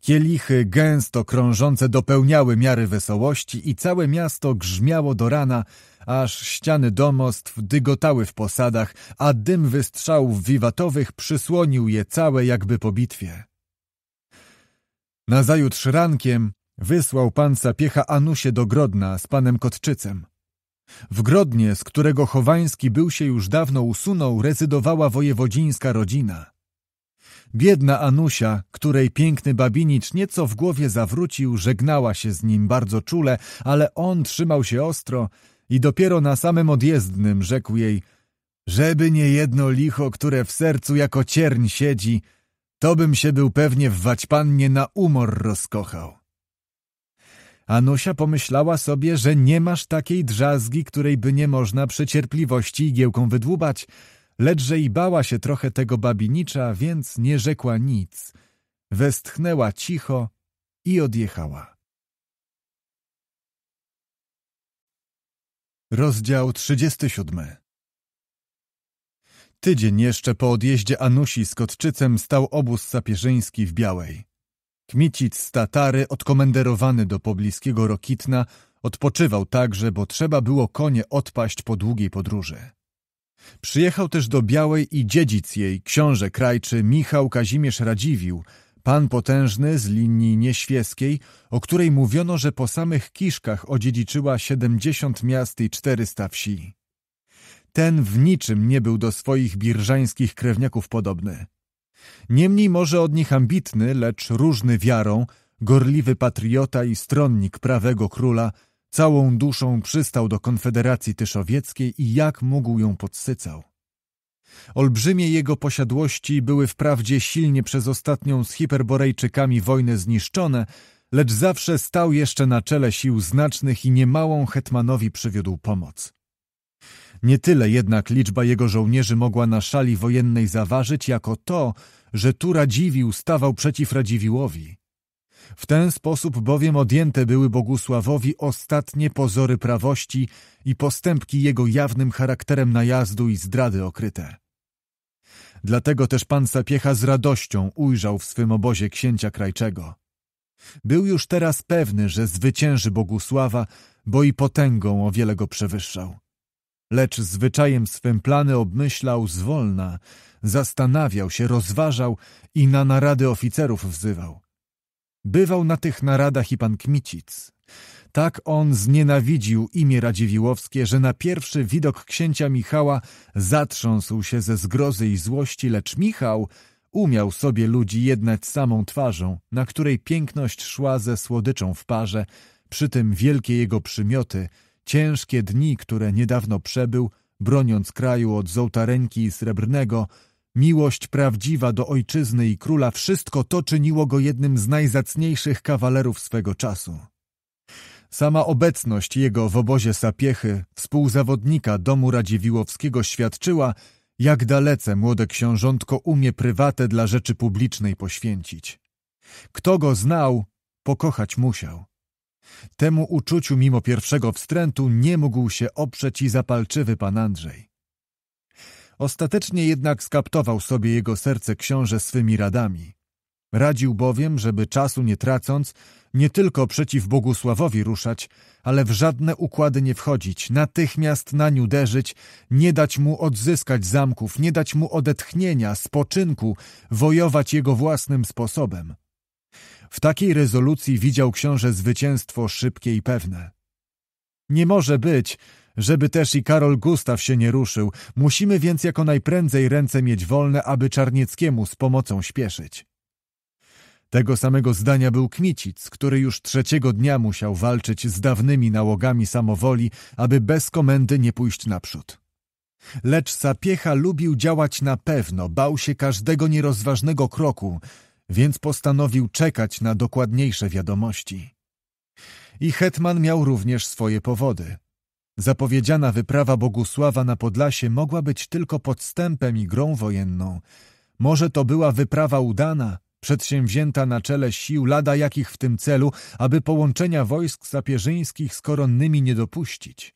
S1: Kielichy gęsto krążące dopełniały miary wesołości i całe miasto grzmiało do rana, aż ściany domostw dygotały w posadach, a dym wystrzałów wiwatowych przysłonił je całe jakby po bitwie. Nazajutrz rankiem wysłał pan piecha Anusie do Grodna z panem Kotczycem. W Grodnie, z którego Chowański był się już dawno usunął, rezydowała wojewodzińska rodzina. Biedna Anusia, której piękny babinicz nieco w głowie zawrócił, żegnała się z nim bardzo czule, ale on trzymał się ostro i dopiero na samym odjezdnym rzekł jej żeby nie jedno licho, które w sercu jako cierń siedzi, to bym się był pewnie w waćpannie na umor rozkochał. Anusia pomyślała sobie, że nie masz takiej drzazgi, której by nie można przecierpliwości igiełką wydłubać, lecz że i bała się trochę tego babinicza, więc nie rzekła nic. Westchnęła cicho i odjechała. Rozdział 37 Tydzień jeszcze po odjeździe Anusi z Kotczycem stał obóz sapieżyński w Białej. Kmicic z Tatary, odkomenderowany do pobliskiego Rokitna, odpoczywał także, bo trzeba było konie odpaść po długiej podróży. Przyjechał też do Białej i dziedzic jej, książę krajczy Michał Kazimierz Radziwił – Pan potężny z linii nieświeskiej, o której mówiono, że po samych kiszkach odziedziczyła siedemdziesiąt miast i czterysta wsi. Ten w niczym nie był do swoich birżańskich krewniaków podobny. Niemniej może od nich ambitny, lecz różny wiarą, gorliwy patriota i stronnik prawego króla, całą duszą przystał do Konfederacji Tyszowieckiej i jak mógł ją podsycał. Olbrzymie jego posiadłości były wprawdzie silnie przez ostatnią z hiperborejczykami wojnę zniszczone, lecz zawsze stał jeszcze na czele sił znacznych i niemałą hetmanowi przywiódł pomoc. Nie tyle jednak liczba jego żołnierzy mogła na szali wojennej zaważyć, jako to, że tu Radziwił stawał przeciw Radziwiłowi. W ten sposób bowiem odjęte były Bogusławowi ostatnie pozory prawości i postępki jego jawnym charakterem najazdu i zdrady okryte. Dlatego też pan Sapiecha z radością ujrzał w swym obozie księcia krajczego. Był już teraz pewny, że zwycięży Bogusława, bo i potęgą o wiele go przewyższał. Lecz zwyczajem swym plany obmyślał zwolna, zastanawiał się, rozważał i na narady oficerów wzywał. Bywał na tych naradach i pan Kmicic. Tak on znienawidził imię Radziwiłowskie, że na pierwszy widok księcia Michała zatrząsł się ze zgrozy i złości, lecz Michał umiał sobie ludzi jednać samą twarzą, na której piękność szła ze słodyczą w parze, przy tym wielkie jego przymioty, ciężkie dni, które niedawno przebył, broniąc kraju od złota i srebrnego, Miłość prawdziwa do ojczyzny i króla wszystko to czyniło go jednym z najzacniejszych kawalerów swego czasu. Sama obecność jego w obozie Sapiechy, współzawodnika domu Radziwiłowskiego świadczyła, jak dalece młode książątko umie prywatę dla rzeczy publicznej poświęcić. Kto go znał, pokochać musiał. Temu uczuciu mimo pierwszego wstrętu nie mógł się oprzeć i zapalczywy pan Andrzej. Ostatecznie jednak skaptował sobie jego serce książę swymi radami. Radził bowiem, żeby czasu nie tracąc, nie tylko przeciw Bogusławowi ruszać, ale w żadne układy nie wchodzić, natychmiast nań uderzyć, nie dać mu odzyskać zamków, nie dać mu odetchnienia, spoczynku, wojować jego własnym sposobem. W takiej rezolucji widział książę zwycięstwo szybkie i pewne. Nie może być, żeby też i Karol Gustaw się nie ruszył, musimy więc jako najprędzej ręce mieć wolne, aby Czarnieckiemu z pomocą śpieszyć. Tego samego zdania był Kmicic, który już trzeciego dnia musiał walczyć z dawnymi nałogami samowoli, aby bez komendy nie pójść naprzód. Lecz Sapiecha lubił działać na pewno, bał się każdego nierozważnego kroku, więc postanowił czekać na dokładniejsze wiadomości. I Hetman miał również swoje powody – Zapowiedziana wyprawa Bogusława na Podlasie mogła być tylko podstępem i grą wojenną. Może to była wyprawa udana, przedsięwzięta na czele sił lada jakich w tym celu, aby połączenia wojsk zapierzyńskich z koronnymi nie dopuścić.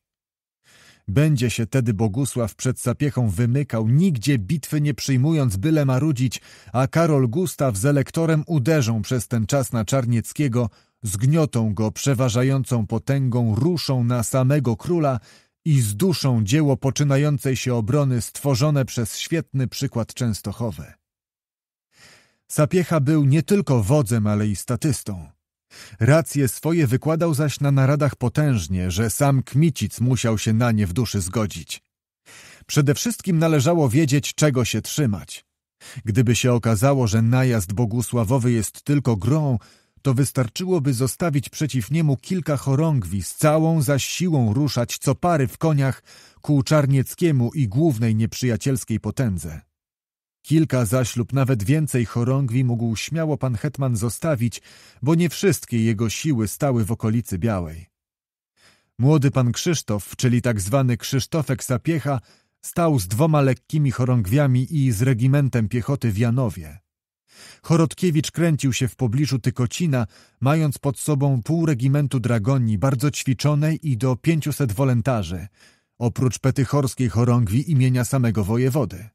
S1: Będzie się tedy Bogusław przed sapiechą wymykał, nigdzie bitwy nie przyjmując, byle marudzić, a Karol Gustaw z elektorem uderzą przez ten czas na Czarnieckiego, zgniotą go przeważającą potęgą, ruszą na samego króla i zduszą dzieło poczynającej się obrony stworzone przez świetny przykład Częstochowy. Sapiecha był nie tylko wodzem, ale i statystą. Racje swoje wykładał zaś na naradach potężnie, że sam Kmicic musiał się na nie w duszy zgodzić. Przede wszystkim należało wiedzieć, czego się trzymać. Gdyby się okazało, że najazd bogusławowy jest tylko grą, to wystarczyłoby zostawić przeciw niemu kilka chorągwi, z całą zaś siłą ruszać co pary w koniach ku Czarnieckiemu i głównej nieprzyjacielskiej potędze. Kilka zaś lub nawet więcej chorągwi mógł śmiało pan Hetman zostawić, bo nie wszystkie jego siły stały w okolicy Białej. Młody pan Krzysztof, czyli tak zwany Krzysztofek Sapiecha, stał z dwoma lekkimi chorągwiami i z regimentem piechoty w Janowie. Chorotkiewicz kręcił się w pobliżu Tykocina, mając pod sobą pół regimentu dragoni bardzo ćwiczonej i do 500 wolentarzy, oprócz petychorskiej chorągwi imienia samego wojewody.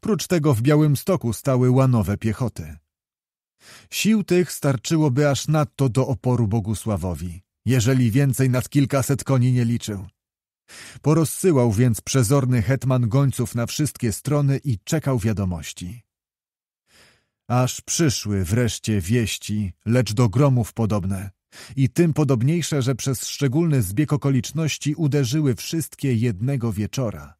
S1: Prócz tego w Białym Stoku stały łanowe piechoty. Sił tych starczyłoby aż nadto do oporu Bogusławowi, jeżeli więcej nad kilkaset koni nie liczył. Porozsyłał więc przezorny hetman gońców na wszystkie strony i czekał wiadomości. Aż przyszły wreszcie wieści, lecz do gromów podobne i tym podobniejsze, że przez szczególny zbieg okoliczności uderzyły wszystkie jednego wieczora.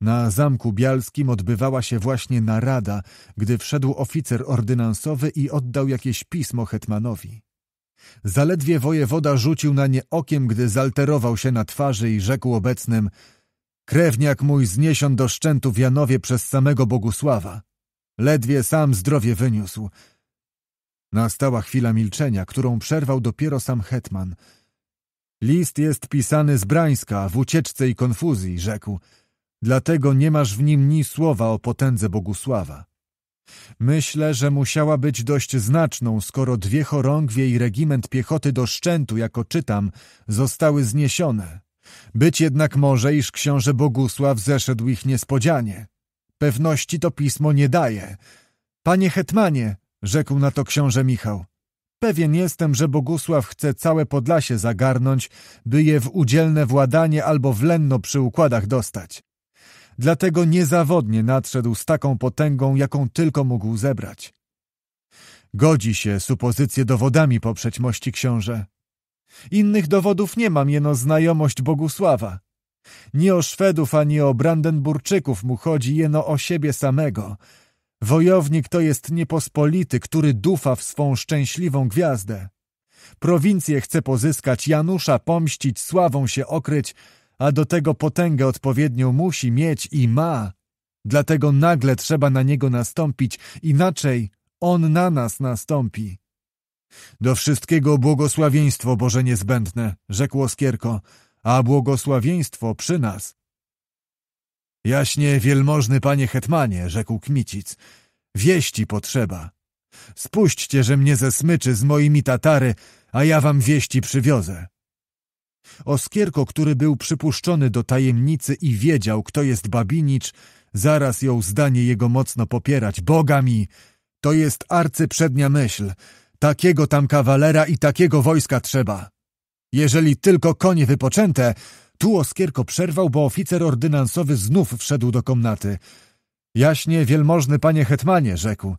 S1: Na Zamku Bialskim odbywała się właśnie narada, gdy wszedł oficer ordynansowy i oddał jakieś pismo hetmanowi. Zaledwie wojewoda rzucił na nie okiem, gdy zalterował się na twarzy i rzekł obecnym Krewniak mój zniesion do szczętu w Janowie przez samego Bogusława. Ledwie sam zdrowie wyniósł. Nastała chwila milczenia, którą przerwał dopiero sam hetman. List jest pisany z Brańska, w ucieczce i konfuzji, rzekł – Dlatego nie masz w nim ni słowa o potędze Bogusława. Myślę, że musiała być dość znaczną, skoro dwie chorągwie i regiment piechoty do szczętu, jako czytam, zostały zniesione. Być jednak może, iż książę Bogusław zeszedł ich niespodzianie. Pewności to pismo nie daje. Panie hetmanie, rzekł na to książę Michał, pewien jestem, że Bogusław chce całe Podlasie zagarnąć, by je w udzielne władanie albo w lenno przy układach dostać. Dlatego niezawodnie nadszedł z taką potęgą, jaką tylko mógł zebrać. Godzi się supozycję dowodami poprzeć mości książę. Innych dowodów nie mam, jeno znajomość Bogusława. Nie o Szwedów ani o Brandenburczyków mu chodzi, jeno o siebie samego. Wojownik to jest niepospolity, który dufa w swą szczęśliwą gwiazdę. Prowincję chce pozyskać, Janusza pomścić, sławą się okryć – a do tego potęgę odpowiednią musi mieć i ma. Dlatego nagle trzeba na niego nastąpić, inaczej on na nas nastąpi. Do wszystkiego błogosławieństwo Boże niezbędne, rzekł Oskierko, a błogosławieństwo przy nas. Jaśnie, wielmożny panie hetmanie, rzekł Kmicic, wieści potrzeba. Spuśćcie, że mnie ze smyczy z moimi Tatary, a ja wam wieści przywiozę. Oskierko, który był przypuszczony do tajemnicy i wiedział, kto jest Babinicz, zaraz ją zdanie jego mocno popierać. Boga mi! To jest arcyprzednia myśl. Takiego tam kawalera i takiego wojska trzeba. Jeżeli tylko konie wypoczęte... Tu Oskierko przerwał, bo oficer ordynansowy znów wszedł do komnaty. Jaśnie, wielmożny panie hetmanie, rzekł.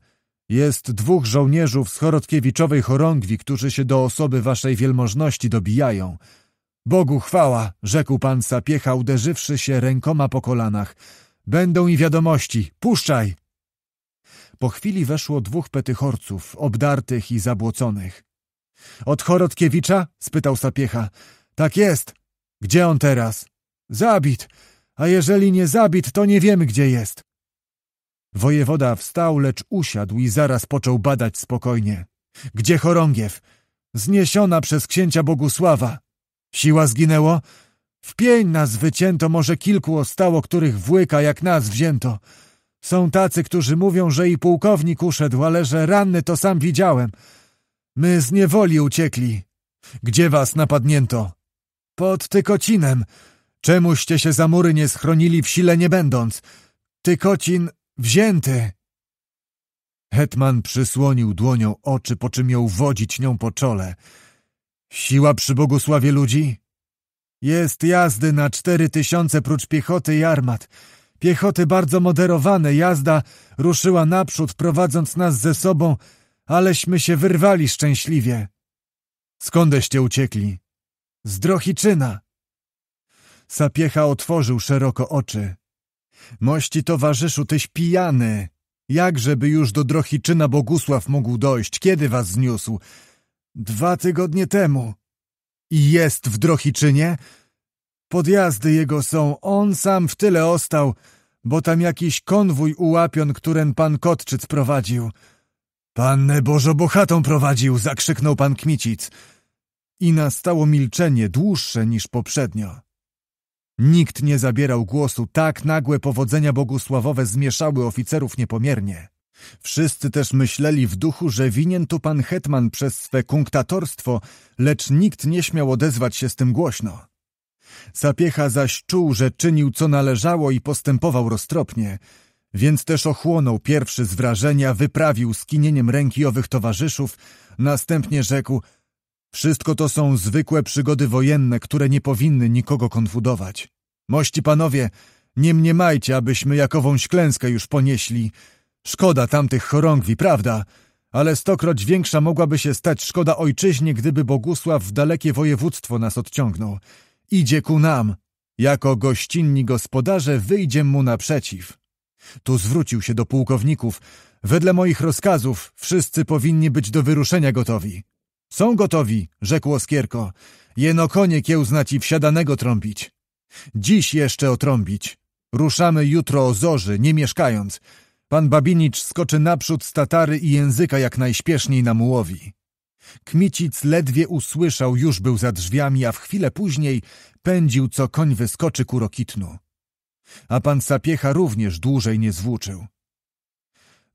S1: Jest dwóch żołnierzów z Chorotkiewiczowej chorągwi, którzy się do osoby waszej wielmożności dobijają. Bogu chwała, rzekł pan Sapiecha, uderzywszy się rękoma po kolanach. Będą i wiadomości, puszczaj! Po chwili weszło dwóch petychorców, obdartych i zabłoconych. Od chorotkiewicza? – spytał Sapiecha. Tak jest. Gdzie on teraz? Zabit. A jeżeli nie zabit, to nie wiemy, gdzie jest. Wojewoda wstał, lecz usiadł i zaraz począł badać spokojnie. Gdzie chorągiew? Zniesiona przez księcia Bogusława. Siła zginęło? W pień nas wycięto, może kilku ostało, których włyka jak nas wzięto. Są tacy, którzy mówią, że i pułkownik uszedł, ale że ranny to sam widziałem. My z niewoli uciekli. Gdzie was napadnięto? Pod Tykocinem. Czemuście się za mury nie schronili w sile nie będąc? Tykocin wzięty. Hetman przysłonił dłonią oczy, po czym ją wodzić nią po czole. Siła przy błogosławie ludzi? Jest jazdy na cztery tysiące prócz piechoty i armat. Piechoty bardzo moderowane, jazda ruszyła naprzód, prowadząc nas ze sobą, aleśmy się wyrwali szczęśliwie. Skądeście uciekli? Z Drohiczyna. Sapiecha otworzył szeroko oczy. Mości towarzyszu, tyś pijany. Jakżeby już do Drohiczyna Bogusław mógł dojść, kiedy was zniósł? Dwa tygodnie temu. I jest w Drohiczynie? Podjazdy jego są, on sam w tyle ostał, bo tam jakiś konwój ułapion, którym pan Kotczyc prowadził. Pannę Bożo bohatą prowadził, zakrzyknął pan Kmicic. I nastało milczenie dłuższe niż poprzednio. Nikt nie zabierał głosu, tak nagłe powodzenia bogusławowe zmieszały oficerów niepomiernie. Wszyscy też myśleli w duchu, że winien tu pan hetman przez swe kunktatorstwo, lecz nikt nie śmiał odezwać się z tym głośno. Sapiecha zaś czuł, że czynił co należało i postępował roztropnie, więc też ochłonął pierwszy z wrażenia, wyprawił skinieniem ręki owych towarzyszów, następnie rzekł wszystko to są zwykłe przygody wojenne, które nie powinny nikogo konfudować. Mości panowie, nie mniemajcie, abyśmy jakowąś klęskę już ponieśli, Szkoda tamtych chorągwi, prawda? Ale stokroć większa mogłaby się stać szkoda ojczyźnie, gdyby Bogusław w dalekie województwo nas odciągnął. Idzie ku nam. Jako gościnni gospodarze wyjdzie mu naprzeciw. Tu zwrócił się do pułkowników. Wedle moich rozkazów wszyscy powinni być do wyruszenia gotowi. Są gotowi, rzekł Oskierko. Jeno konie kiełznać i wsiadanego trąbić. Dziś jeszcze otrąbić. Ruszamy jutro o zorzy, nie mieszkając. Pan Babinicz skoczy naprzód z Tatary i języka jak najśpieszniej na mułowi. Kmicic ledwie usłyszał, już był za drzwiami, a w chwilę później pędził, co koń wyskoczy ku Rokitnu. A pan Sapiecha również dłużej nie zwłóczył.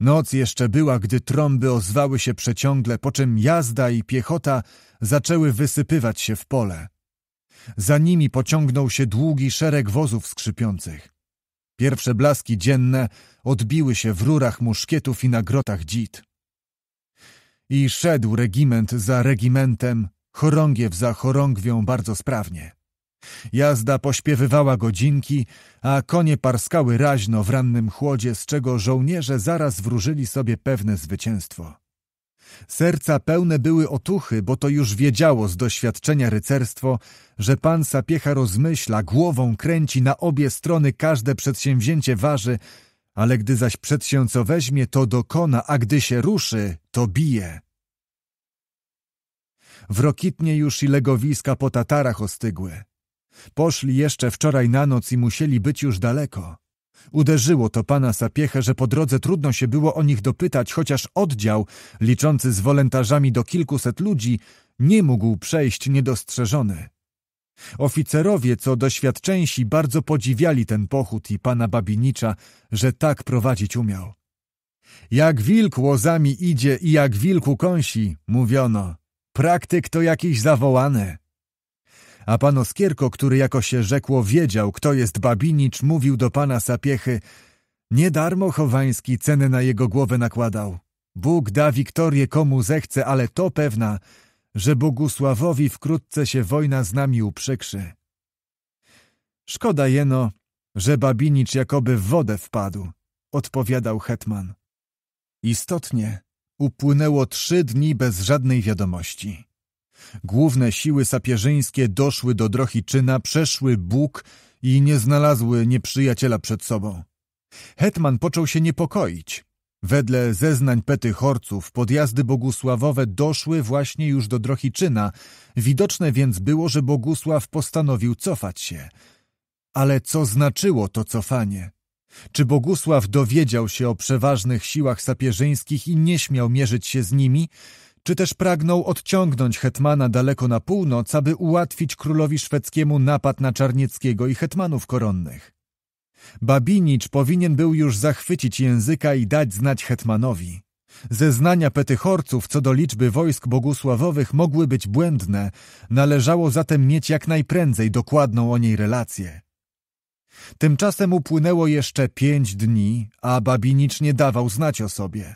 S1: Noc jeszcze była, gdy trąby ozwały się przeciągle, po czym jazda i piechota zaczęły wysypywać się w pole. Za nimi pociągnął się długi szereg wozów skrzypiących. Pierwsze blaski dzienne odbiły się w rurach muszkietów i na grotach dzid. I szedł regiment za regimentem, chorągiew za chorągwią bardzo sprawnie. Jazda pośpiewywała godzinki, a konie parskały raźno w rannym chłodzie, z czego żołnierze zaraz wróżyli sobie pewne zwycięstwo. Serca pełne były otuchy, bo to już wiedziało z doświadczenia rycerstwo, że pan Sapiecha rozmyśla, głową kręci, na obie strony każde przedsięwzięcie waży, ale gdy zaś przed się co weźmie, to dokona, a gdy się ruszy, to bije. W Rokitnie już i legowiska po Tatarach ostygły. Poszli jeszcze wczoraj na noc i musieli być już daleko. Uderzyło to pana Sapiecha, że po drodze trudno się było o nich dopytać, chociaż oddział, liczący z wolentarzami do kilkuset ludzi, nie mógł przejść niedostrzeżony. Oficerowie, co doświadczęsi, bardzo podziwiali ten pochód i pana Babinicza, że tak prowadzić umiał. Jak wilk łozami idzie i jak wilku kąsi, mówiono. Praktyk to jakiś zawołany a pan Oskierko, który jako się rzekło wiedział, kto jest Babinicz, mówił do pana Sapiechy Niedarmo Chowański cenę na jego głowę nakładał. Bóg da wiktorię komu zechce, ale to pewna, że Bogusławowi wkrótce się wojna z nami uprzykrzy. Szkoda jeno, że Babinicz jakoby w wodę wpadł, odpowiadał hetman. Istotnie, upłynęło trzy dni bez żadnej wiadomości. Główne siły sapierzyńskie doszły do Drohiczyna, przeszły Bóg i nie znalazły nieprzyjaciela przed sobą. Hetman począł się niepokoić. Wedle zeznań Pety Horców podjazdy bogusławowe doszły właśnie już do Drohiczyna, widoczne więc było, że Bogusław postanowił cofać się. Ale co znaczyło to cofanie? Czy Bogusław dowiedział się o przeważnych siłach sapierzyńskich i nie śmiał mierzyć się z nimi, czy też pragnął odciągnąć hetmana daleko na północ, aby ułatwić królowi szwedzkiemu napad na Czarnieckiego i hetmanów koronnych. Babinicz powinien był już zachwycić języka i dać znać hetmanowi. Zeznania petychorców co do liczby wojsk bogusławowych mogły być błędne, należało zatem mieć jak najprędzej dokładną o niej relację. Tymczasem upłynęło jeszcze pięć dni, a Babinicz nie dawał znać o sobie.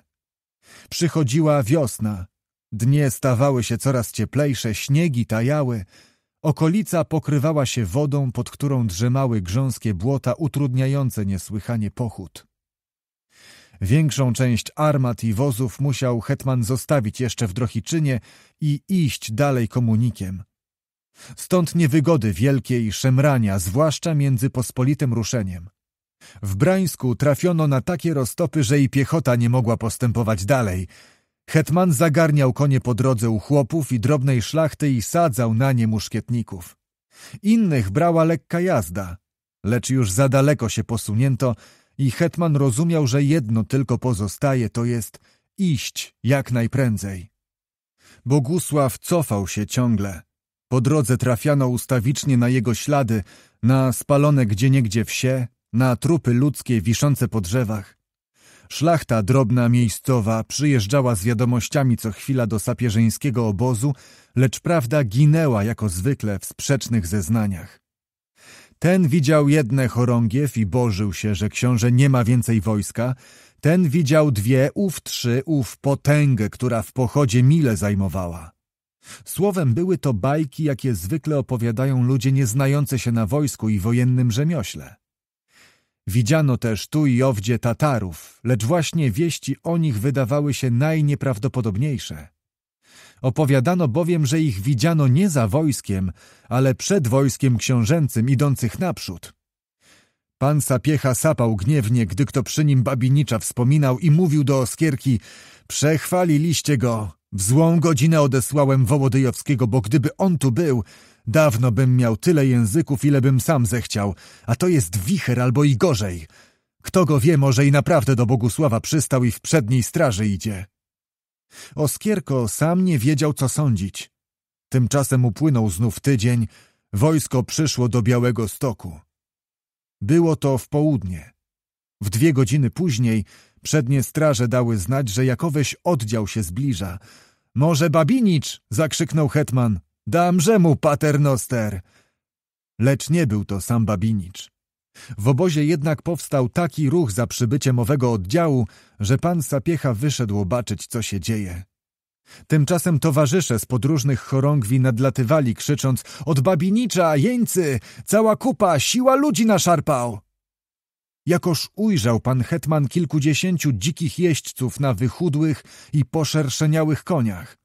S1: Przychodziła wiosna, Dnie stawały się coraz cieplejsze, śniegi tajały, okolica pokrywała się wodą, pod którą drzemały grząskie błota utrudniające niesłychanie pochód. Większą część armat i wozów musiał hetman zostawić jeszcze w Drohiczynie i iść dalej komunikiem. Stąd niewygody wielkie i szemrania, zwłaszcza między pospolitym ruszeniem. W Brańsku trafiono na takie roztopy, że i piechota nie mogła postępować dalej – Hetman zagarniał konie po drodze u chłopów i drobnej szlachty i sadzał na nie muszkietników. Innych brała lekka jazda, lecz już za daleko się posunięto i Hetman rozumiał, że jedno tylko pozostaje, to jest iść jak najprędzej. Bogusław cofał się ciągle. Po drodze trafiano ustawicznie na jego ślady, na spalone gdzieniegdzie wsie, na trupy ludzkie wiszące po drzewach. Szlachta drobna miejscowa przyjeżdżała z wiadomościami co chwila do sapieżyńskiego obozu, lecz prawda ginęła jako zwykle w sprzecznych zeznaniach. Ten widział jedne chorągiew i bożył się, że książę nie ma więcej wojska, ten widział dwie, ów trzy, ów potęgę, która w pochodzie mile zajmowała. Słowem były to bajki, jakie zwykle opowiadają ludzie nieznający się na wojsku i wojennym rzemiośle. Widziano też tu i owdzie Tatarów, lecz właśnie wieści o nich wydawały się najnieprawdopodobniejsze. Opowiadano bowiem, że ich widziano nie za wojskiem, ale przed wojskiem książęcym idących naprzód. Pan Sapiecha sapał gniewnie, gdy kto przy nim Babinicza wspominał i mówił do Oskierki – przechwaliliście go, w złą godzinę odesłałem Wołodyjowskiego, bo gdyby on tu był, Dawno bym miał tyle języków, ile bym sam zechciał, a to jest wicher albo i gorzej. Kto go wie, może i naprawdę do Bogusława przystał i w przedniej straży idzie. Oskierko sam nie wiedział, co sądzić. Tymczasem upłynął znów tydzień, wojsko przyszło do Białego Stoku. Było to w południe. W dwie godziny później przednie straże dały znać, że jakoweś oddział się zbliża. Może Babinicz! zakrzyknął hetman. Damże mu, paternoster! Lecz nie był to sam Babinicz. W obozie jednak powstał taki ruch za przybyciem owego oddziału, że pan Sapiecha wyszedł baczyć, co się dzieje. Tymczasem towarzysze z podróżnych chorągwi nadlatywali, krzycząc – od Babinicza, jeńcy, cała kupa, siła ludzi naszarpał! Jakoż ujrzał pan hetman kilkudziesięciu dzikich jeźdźców na wychudłych i poszerszeniałych koniach –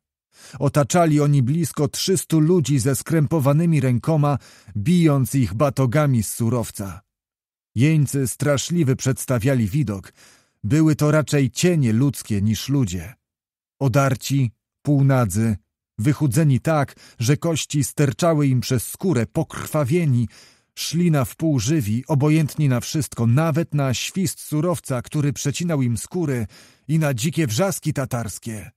S1: Otaczali oni blisko trzystu ludzi ze skrępowanymi rękoma, bijąc ich batogami z surowca. Jeńcy straszliwy przedstawiali widok. Były to raczej cienie ludzkie niż ludzie. Odarci, półnadzy, wychudzeni tak, że kości sterczały im przez skórę, pokrwawieni, szli na wpół żywi, obojętni na wszystko, nawet na świst surowca, który przecinał im skóry i na dzikie wrzaski tatarskie.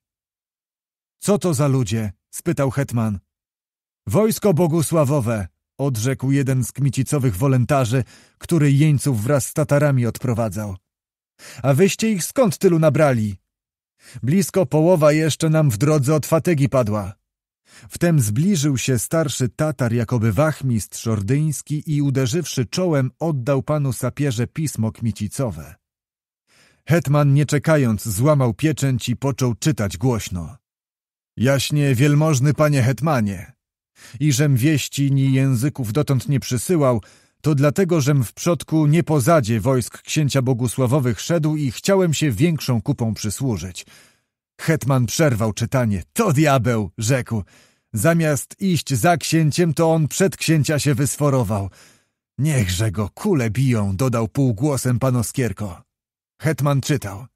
S1: Co to za ludzie? spytał hetman. Wojsko bogusławowe, odrzekł jeden z kmicicowych wolentarzy, który jeńców wraz z Tatarami odprowadzał. A wyście ich skąd tylu nabrali? Blisko połowa jeszcze nam w drodze od fatygi padła. Wtem zbliżył się starszy Tatar jakoby wachmistrz ordyński i uderzywszy czołem oddał panu sapierze pismo kmicicowe. Hetman nie czekając złamał pieczęć i począł czytać głośno. Jaśnie wielmożny panie hetmanie, i żem wieści ni języków dotąd nie przysyłał, to dlatego, żem w przodku nie zadzie wojsk księcia bogusławowych szedł i chciałem się większą kupą przysłużyć. Hetman przerwał czytanie. To diabeł, rzekł. Zamiast iść za księciem, to on przed księcia się wysforował. Niechże go kule biją, dodał półgłosem pan Oskierko. Hetman czytał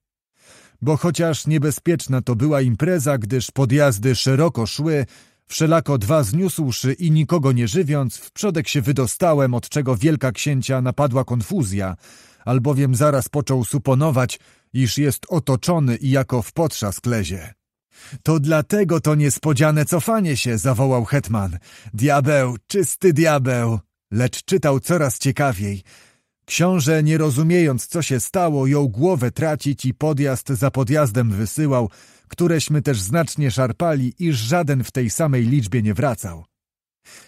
S1: bo chociaż niebezpieczna to była impreza, gdyż podjazdy szeroko szły, wszelako dwa zniósłszy i nikogo nie żywiąc, w przodek się wydostałem, od czego wielka księcia napadła konfuzja, albowiem zaraz począł suponować, iż jest otoczony i jako w potrzask lezie. To dlatego to niespodziane cofanie się, zawołał hetman. Diabeł, czysty diabeł! Lecz czytał coraz ciekawiej – Książę, nie rozumiejąc, co się stało, jął głowę tracić i podjazd za podjazdem wysyłał, któreśmy też znacznie szarpali, iż żaden w tej samej liczbie nie wracał.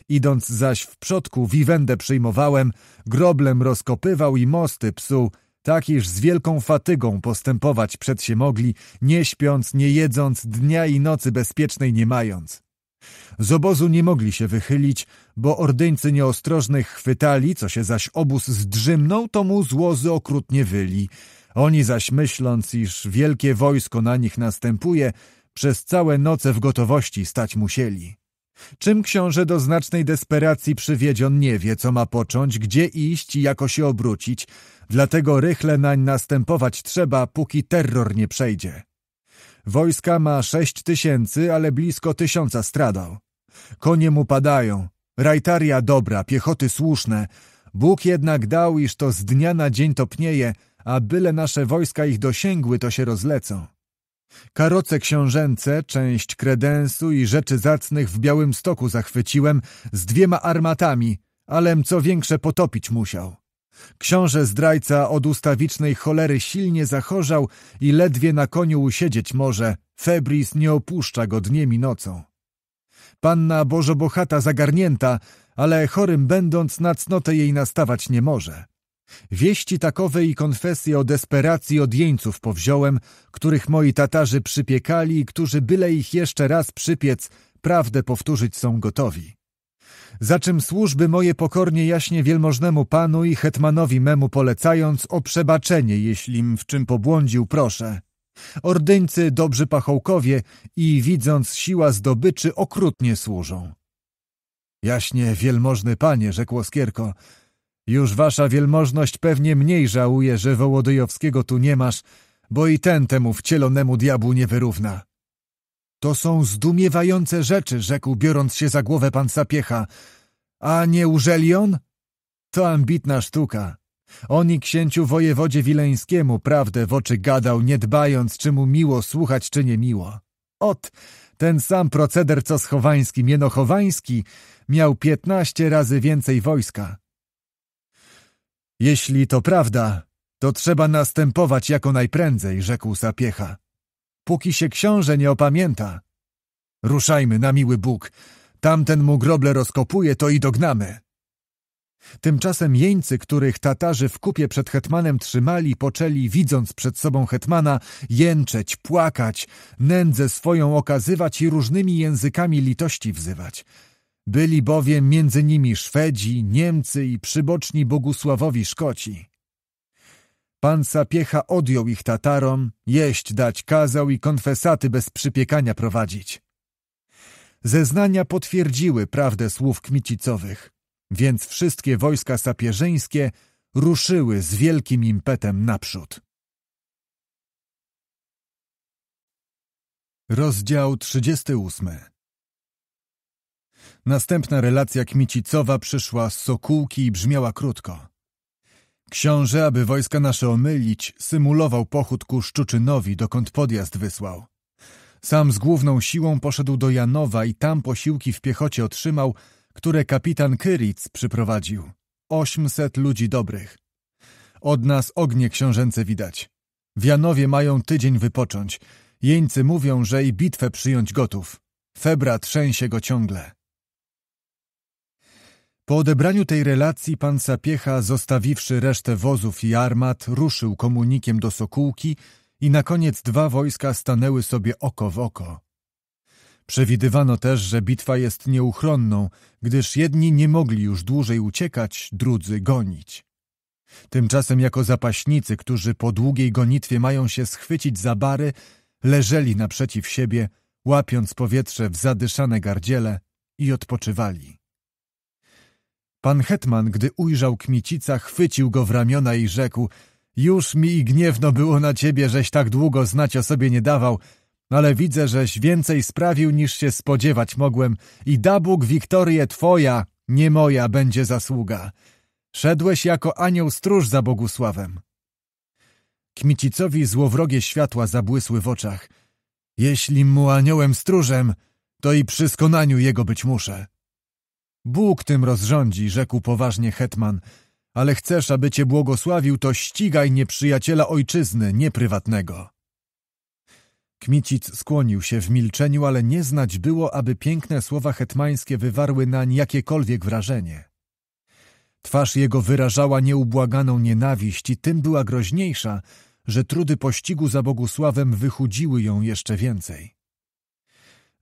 S1: Idąc zaś w przodku, wiwendę przyjmowałem, groblem rozkopywał i mosty psuł, tak iż z wielką fatygą postępować przed się mogli, nie śpiąc, nie jedząc, dnia i nocy bezpiecznej nie mając. Z obozu nie się wychylić, bo ordyńcy nieostrożnych chwytali, co się zaś obóz zdrzymnął, to mu złozy okrutnie wyli. Oni zaś myśląc, iż wielkie wojsko na nich następuje, przez całe noce w gotowości stać musieli. Czym książę do znacznej desperacji przywiedzion nie wie, co ma począć, gdzie iść i jako się obrócić, dlatego rychle nań następować trzeba, póki terror nie przejdzie. Wojska ma sześć tysięcy, ale blisko tysiąca stradał. Konie mu padają, rajtaria dobra, piechoty słuszne. Bóg jednak dał, iż to z dnia na dzień topnieje, a byle nasze wojska ich dosięgły, to się rozlecą. Karoce książęce, część kredensu i rzeczy zacnych w Białym Stoku zachwyciłem z dwiema armatami, alem co większe potopić musiał. Książę zdrajca od ustawicznej cholery silnie zachorzał i ledwie na koniu usiedzieć może. Febris nie opuszcza go dniem i nocą. Panna Bożobochata zagarnięta, ale chorym będąc na cnotę jej nastawać nie może. Wieści takowe i konfesje o desperacji od jeńców powziąłem, których moi Tatarzy przypiekali i którzy byle ich jeszcze raz przypiec, prawdę powtórzyć są gotowi za czym służby moje pokornie jaśnie wielmożnemu panu i hetmanowi memu polecając o przebaczenie, jeślim w czym pobłądził, proszę. Ordyńcy, dobrzy pachołkowie i widząc siła zdobyczy okrutnie służą. Jaśnie, wielmożny panie, rzekł Skierko, już wasza wielmożność pewnie mniej żałuje, że Wołodyjowskiego tu nie masz, bo i ten temu wcielonemu diabłu nie wyrówna. To są zdumiewające rzeczy, rzekł biorąc się za głowę pan Sapiecha. A nie użelion? To ambitna sztuka. On i księciu wojewodzie wileńskiemu prawdę w oczy gadał, nie dbając, czy mu miło słuchać, czy nie miło. Ot, ten sam proceder co chowański, Mienochowański, miał piętnaście razy więcej wojska. Jeśli to prawda, to trzeba następować jako najprędzej, rzekł Sapiecha póki się książę nie opamięta. Ruszajmy na miły Bóg. Tamten mu groble rozkopuje, to i dognamy. Tymczasem jeńcy, których Tatarzy w kupie przed hetmanem trzymali, poczęli, widząc przed sobą hetmana, jęczeć, płakać, nędzę swoją okazywać i różnymi językami litości wzywać. Byli bowiem między nimi Szwedzi, Niemcy i przyboczni Bogusławowi Szkoci. Pan Sapiecha odjął ich Tatarom, jeść dać kazał i konfesaty bez przypiekania prowadzić. Zeznania potwierdziły prawdę słów kmicicowych, więc wszystkie wojska sapierzyńskie ruszyły z wielkim impetem naprzód. Rozdział 38 Następna relacja kmicicowa przyszła z Sokółki i brzmiała krótko – Książę, aby wojska nasze omylić, symulował pochód ku Szczuczynowi, dokąd podjazd wysłał. Sam z główną siłą poszedł do Janowa i tam posiłki w piechocie otrzymał, które kapitan Kyric przyprowadził. Ośmset ludzi dobrych. Od nas ognie książęce widać. W Janowie mają tydzień wypocząć. Jeńcy mówią, że i bitwę przyjąć gotów. Febra trzęsie go ciągle. Po odebraniu tej relacji pan Sapiecha, zostawiwszy resztę wozów i armat, ruszył komunikiem do Sokółki i na koniec dwa wojska stanęły sobie oko w oko. Przewidywano też, że bitwa jest nieuchronną, gdyż jedni nie mogli już dłużej uciekać, drudzy gonić. Tymczasem jako zapaśnicy, którzy po długiej gonitwie mają się schwycić za bary, leżeli naprzeciw siebie, łapiąc powietrze w zadyszane gardziele i odpoczywali. Pan hetman, gdy ujrzał Kmicica, chwycił go w ramiona i rzekł — Już mi i gniewno było na ciebie, żeś tak długo znać o sobie nie dawał, ale widzę, żeś więcej sprawił niż się spodziewać mogłem i da Bóg wiktorię twoja, nie moja, będzie zasługa. Szedłeś jako anioł stróż za Bogusławem. Kmicicowi złowrogie światła zabłysły w oczach. Jeśli mu aniołem stróżem, to i przy skonaniu jego być muszę. Bóg tym rozrządzi, rzekł poważnie hetman, ale chcesz, aby cię błogosławił, to ścigaj nieprzyjaciela ojczyzny, nieprywatnego. Kmicic skłonił się w milczeniu, ale nie znać było, aby piękne słowa hetmańskie wywarły nań jakiekolwiek wrażenie. Twarz jego wyrażała nieubłaganą nienawiść i tym była groźniejsza, że trudy pościgu za Bogusławem wychudziły ją jeszcze więcej.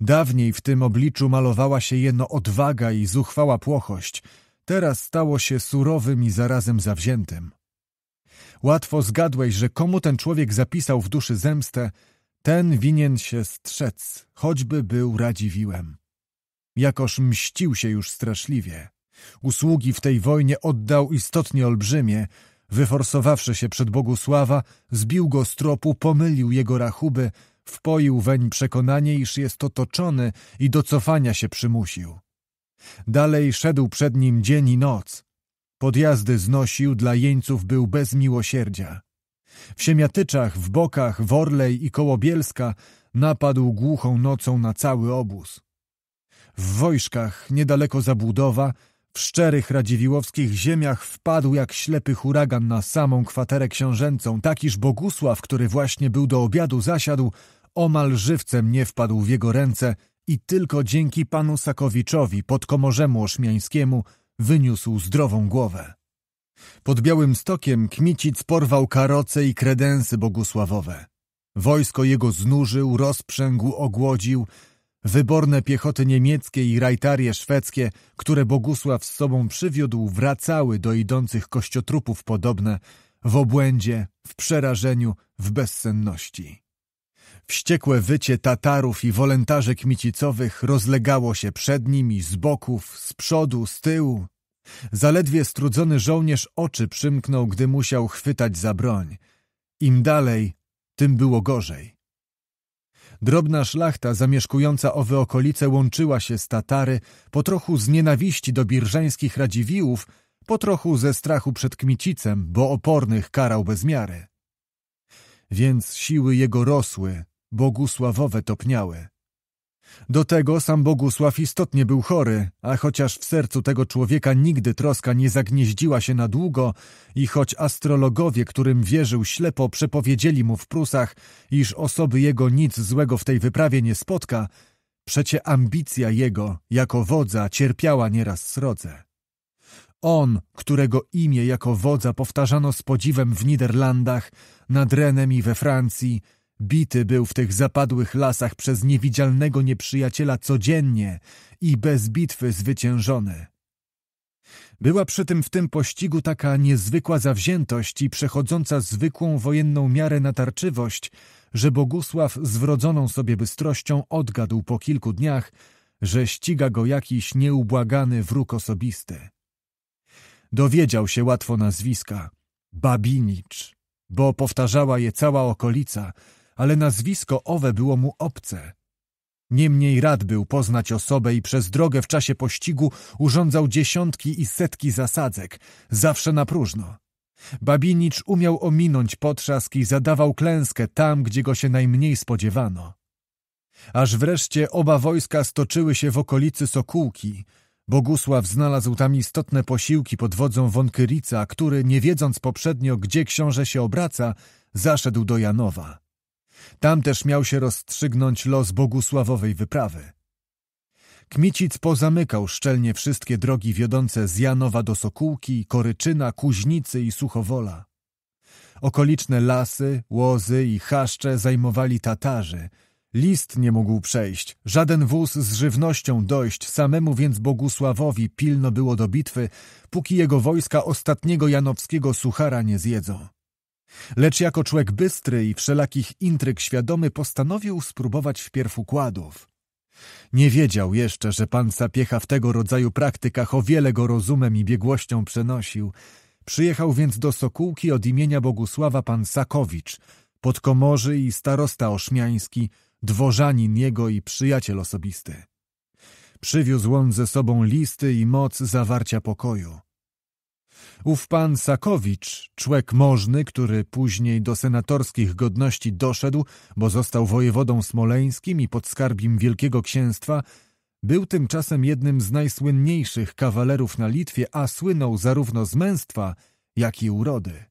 S1: Dawniej w tym obliczu malowała się jeno odwaga i zuchwała płochość, teraz stało się surowym i zarazem zawziętym. Łatwo zgadłeś, że komu ten człowiek zapisał w duszy zemstę, ten winien się strzec, choćby był radziwiłem. Jakoż mścił się już straszliwie. Usługi w tej wojnie oddał istotnie olbrzymie, wyforsowawszy się przed Bogusława, zbił go z tropu, pomylił jego rachuby, Wpoił weń przekonanie, iż jest otoczony i do cofania się przymusił. Dalej szedł przed nim dzień i noc. Podjazdy znosił, dla jeńców był bez miłosierdzia. W Siemiatyczach, w Bokach, Worlej i Kołobielska napadł głuchą nocą na cały obóz. W Wojszkach, niedaleko zabudowa w szczerych radziwiłowskich ziemiach wpadł jak ślepy huragan na samą kwaterę książęcą, takiż Bogusław, który właśnie był do obiadu, zasiadł, omal żywcem nie wpadł w jego ręce i tylko dzięki panu Sakowiczowi, podkomorzemu ośmiańskiemu, wyniósł zdrową głowę. Pod Białym Stokiem Kmicic porwał karoce i kredensy bogusławowe. Wojsko jego znużył, rozprzęgł, ogłodził. Wyborne piechoty niemieckie i rajtarie szwedzkie, które Bogusław z sobą przywiódł, wracały do idących kościotrupów podobne, w obłędzie, w przerażeniu, w bezsenności. Wściekłe wycie Tatarów i wolentarzy kmicicowych rozlegało się przed nimi, z boków, z przodu, z tyłu. Zaledwie strudzony żołnierz oczy przymknął, gdy musiał chwytać za broń. Im dalej, tym było gorzej. Drobna szlachta zamieszkująca owe okolice łączyła się z Tatary, po trochu z nienawiści do birżeńskich radziwiłów, po trochu ze strachu przed Kmicicem, bo opornych karał bez miary. Więc siły jego rosły, Bogusławowe topniały. Do tego sam Bogusław istotnie był chory, a chociaż w sercu tego człowieka nigdy troska nie zagnieździła się na długo i choć astrologowie, którym wierzył ślepo, przepowiedzieli mu w Prusach, iż osoby jego nic złego w tej wyprawie nie spotka, przecie ambicja jego, jako wodza, cierpiała nieraz srodze. On, którego imię jako wodza powtarzano z podziwem w Niderlandach, nad Renem i we Francji – Bity był w tych zapadłych lasach przez niewidzialnego nieprzyjaciela codziennie i bez bitwy zwyciężony. Była przy tym w tym pościgu taka niezwykła zawziętość i przechodząca zwykłą wojenną miarę natarczywość, że Bogusław z wrodzoną sobie bystrością odgadł po kilku dniach, że ściga go jakiś nieubłagany wróg osobisty. Dowiedział się łatwo nazwiska – Babinicz, bo powtarzała je cała okolica – ale nazwisko owe było mu obce. Niemniej rad był poznać osobę i przez drogę w czasie pościgu urządzał dziesiątki i setki zasadzek, zawsze na próżno. Babinicz umiał ominąć potrzask i zadawał klęskę tam, gdzie go się najmniej spodziewano. Aż wreszcie oba wojska stoczyły się w okolicy Sokółki. Bogusław znalazł tam istotne posiłki pod wodzą Wonkyrica, który, nie wiedząc poprzednio, gdzie książę się obraca, zaszedł do Janowa. Tam też miał się rozstrzygnąć los Bogusławowej wyprawy. Kmicic pozamykał szczelnie wszystkie drogi wiodące z Janowa do Sokółki, Koryczyna, Kuźnicy i Suchowola. Okoliczne lasy, łozy i chaszcze zajmowali Tatarzy. List nie mógł przejść, żaden wóz z żywnością dojść, samemu więc Bogusławowi pilno było do bitwy, póki jego wojska ostatniego janowskiego suchara nie zjedzą. Lecz jako człowiek bystry i wszelakich intryg świadomy postanowił spróbować wpierw układów. Nie wiedział jeszcze, że pan Sapiecha w tego rodzaju praktykach o wiele go rozumem i biegłością przenosił. Przyjechał więc do Sokółki od imienia Bogusława pan Sakowicz, podkomorzy i starosta oszmiański, dworzanin jego i przyjaciel osobisty. Przywiózł on ze sobą listy i moc zawarcia pokoju. Ów pan Sakowicz, człek możny, który później do senatorskich godności doszedł, bo został wojewodą smoleńskim i podskarbim Wielkiego Księstwa, był tymczasem jednym z najsłynniejszych kawalerów na Litwie, a słynął zarówno z męstwa, jak i urody.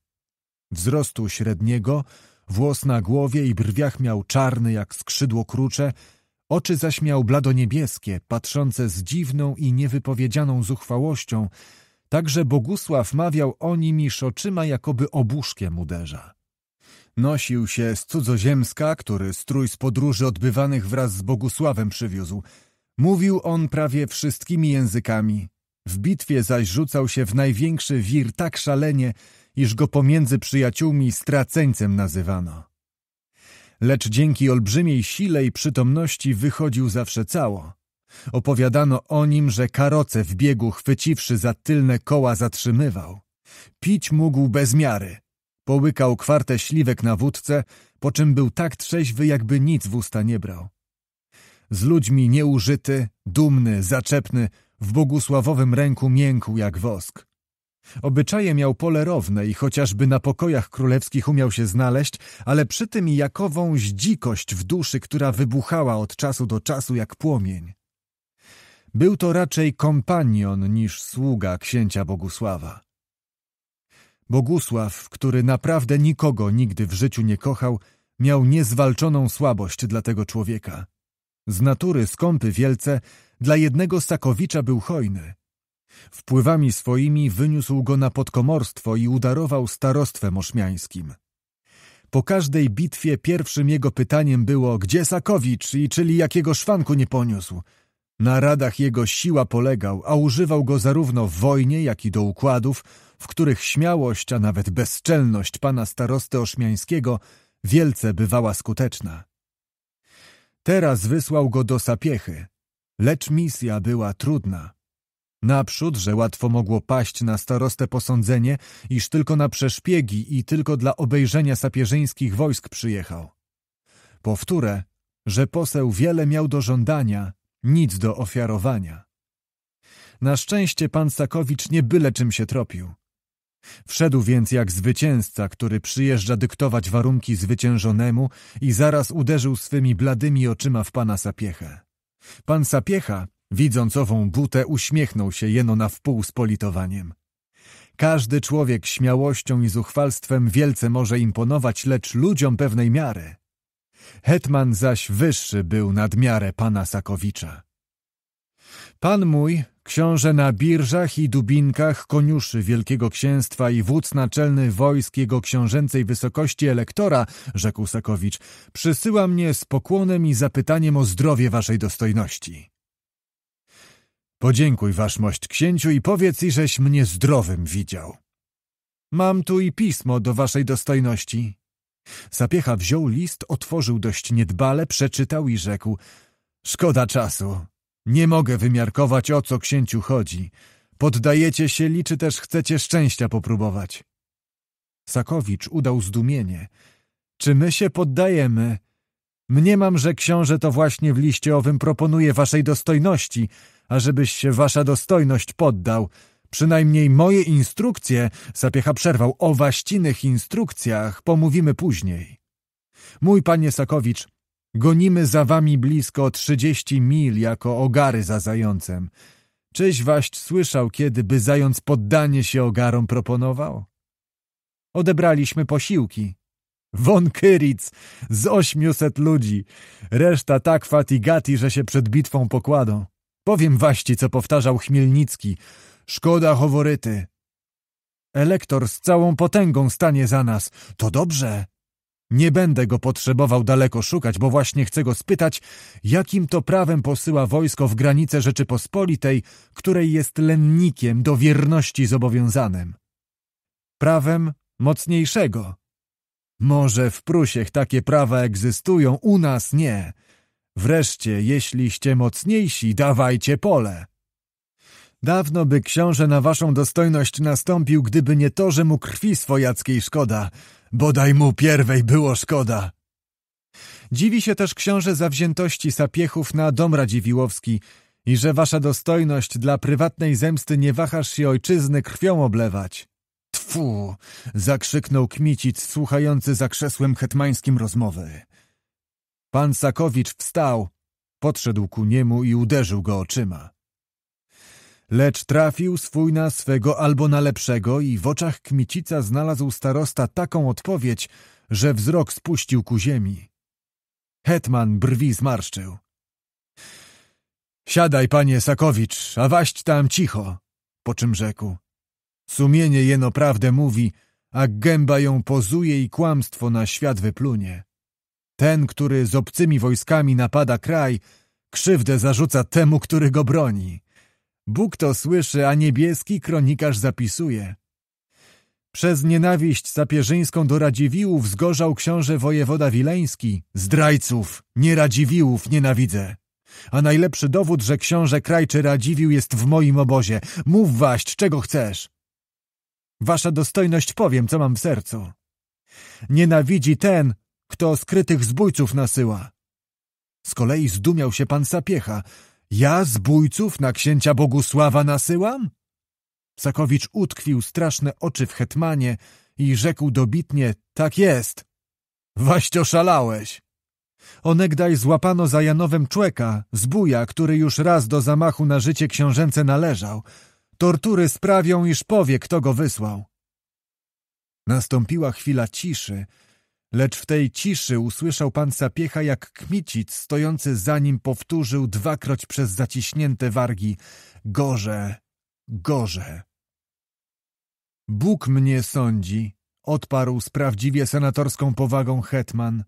S1: Wzrostu średniego, włos na głowie i brwiach miał czarny jak skrzydło krucze, oczy zaś miał bladoniebieskie, patrzące z dziwną i niewypowiedzianą zuchwałością, Także Bogusław mawiał o nim, iż oczyma jakoby obuszkiem uderza. Nosił się z cudzoziemska, który strój z podróży odbywanych wraz z Bogusławem przywiózł. Mówił on prawie wszystkimi językami. W bitwie zaś rzucał się w największy wir tak szalenie, iż go pomiędzy przyjaciółmi straceńcem nazywano. Lecz dzięki olbrzymiej sile i przytomności wychodził zawsze cało. Opowiadano o nim, że karoce w biegu chwyciwszy za tylne koła zatrzymywał. Pić mógł bez miary. Połykał kwartę śliwek na wódce, po czym był tak trzeźwy, jakby nic w usta nie brał. Z ludźmi nieużyty, dumny, zaczepny, w bogusławowym ręku miękł jak wosk. Obyczaje miał polerowne i chociażby na pokojach królewskich umiał się znaleźć, ale przy tym i jakowąś dzikość w duszy, która wybuchała od czasu do czasu jak płomień. Był to raczej kompanion niż sługa księcia Bogusława. Bogusław, który naprawdę nikogo nigdy w życiu nie kochał, miał niezwalczoną słabość dla tego człowieka. Z natury skąpy wielce, dla jednego Sakowicza był hojny. Wpływami swoimi wyniósł go na podkomorstwo i udarował starostwem oszmiańskim. Po każdej bitwie pierwszym jego pytaniem było, gdzie Sakowicz i czyli jakiego szwanku nie poniósł – na radach jego siła polegał, a używał go zarówno w wojnie, jak i do układów, w których śmiałość, a nawet bezczelność pana starosty ośmiańskiego wielce bywała skuteczna. Teraz wysłał go do Sapiechy, lecz misja była trudna. Naprzód, że łatwo mogło paść na starostę posądzenie, iż tylko na przeszpiegi i tylko dla obejrzenia sapieżyńskich wojsk przyjechał. Powtórę, że poseł wiele miał do żądania nic do ofiarowania. Na szczęście pan Sakowicz nie byle czym się tropił. Wszedł więc jak zwycięzca, który przyjeżdża dyktować warunki zwyciężonemu i zaraz uderzył swymi bladymi oczyma w pana Sapiechę. Pan Sapiecha, widząc ową butę, uśmiechnął się jeno na wpół z politowaniem. Każdy człowiek śmiałością i zuchwalstwem wielce może imponować, lecz ludziom pewnej miary Hetman zaś wyższy był nad miarę pana Sakowicza. Pan mój, książę na birżach i dubinkach koniuszy Wielkiego Księstwa i wódz naczelny wojsk jego książęcej wysokości elektora, rzekł Sakowicz, przysyła mnie z pokłonem i zapytaniem o zdrowie waszej dostojności. Podziękuj waszmość księciu i powiedz, iżeś mnie zdrowym widział. Mam tu i pismo do waszej dostojności, Zapiecha wziął list, otworzył dość niedbale, przeczytał i rzekł — Szkoda czasu. Nie mogę wymiarkować, o co księciu chodzi. Poddajecie się li czy też chcecie szczęścia popróbować. Sakowicz udał zdumienie. Czy my się poddajemy? Mniemam, że książę to właśnie w liście owym proponuje waszej dostojności, ażebyś się wasza dostojność poddał — Przynajmniej moje instrukcje, Sapiecha przerwał, o waścinnych instrukcjach pomówimy później. Mój panie Sakowicz, gonimy za wami blisko trzydzieści mil jako ogary za zającem. Czyś waść słyszał, kiedy by zając poddanie się ogarom proponował? Odebraliśmy posiłki. Von Kyric z ośmiuset ludzi. Reszta tak fatigati, że się przed bitwą pokładą. Powiem waści, co powtarzał Chmielnicki – Szkoda Choworyty. Elektor z całą potęgą stanie za nas. To dobrze. Nie będę go potrzebował daleko szukać, bo właśnie chcę go spytać, jakim to prawem posyła wojsko w granice Rzeczypospolitej, której jest lennikiem do wierności zobowiązanym. Prawem mocniejszego. Może w Prusiech takie prawa egzystują, u nas nie. Wreszcie, jeśliście mocniejsi, dawajcie pole. Dawno by książę na waszą dostojność nastąpił, gdyby nie to, że mu krwi swojackiej szkoda. Bodaj mu pierwej było szkoda. Dziwi się też książę zawziętości sapiechów na dom Radziwiłowski i że wasza dostojność dla prywatnej zemsty nie wahasz się ojczyzny krwią oblewać. Tfu! zakrzyknął Kmicic, słuchający za krzesłem hetmańskim rozmowy. Pan Sakowicz wstał, podszedł ku niemu i uderzył go oczyma. Lecz trafił swój na swego albo na lepszego i w oczach Kmicica znalazł starosta taką odpowiedź, że wzrok spuścił ku ziemi. Hetman brwi zmarszczył. Siadaj, panie Sakowicz, a waść tam cicho, po czym rzekł. Sumienie jeno prawdę mówi, a gęba ją pozuje i kłamstwo na świat wyplunie. Ten, który z obcymi wojskami napada kraj, krzywdę zarzuca temu, który go broni. Bóg to słyszy, a niebieski kronikarz zapisuje. Przez nienawiść sapieżyńską do radziwiłów zgorzał książę wojewoda wileński. Zdrajców, nie radziwiłów nienawidzę. A najlepszy dowód, że książę krajczy Radziwił jest w moim obozie. Mów waść, czego chcesz. Wasza dostojność powiem, co mam w sercu. Nienawidzi ten, kto skrytych zbójców nasyła. Z kolei zdumiał się pan Sapiecha – ja zbójców na księcia Bogusława nasyłam? Sakowicz utkwił straszne oczy w hetmanie i rzekł dobitnie, tak jest. Waścio szalałeś. Onegdaj złapano za Janowem człeka, zbója, który już raz do zamachu na życie książęce należał. Tortury sprawią, iż powie, kto go wysłał. Nastąpiła chwila ciszy, Lecz w tej ciszy usłyszał pan Sapiecha, jak Kmicic stojący za nim powtórzył dwakroć przez zaciśnięte wargi Gorze, gorze. Bóg mnie sądzi, odparł z prawdziwie senatorską powagą hetman.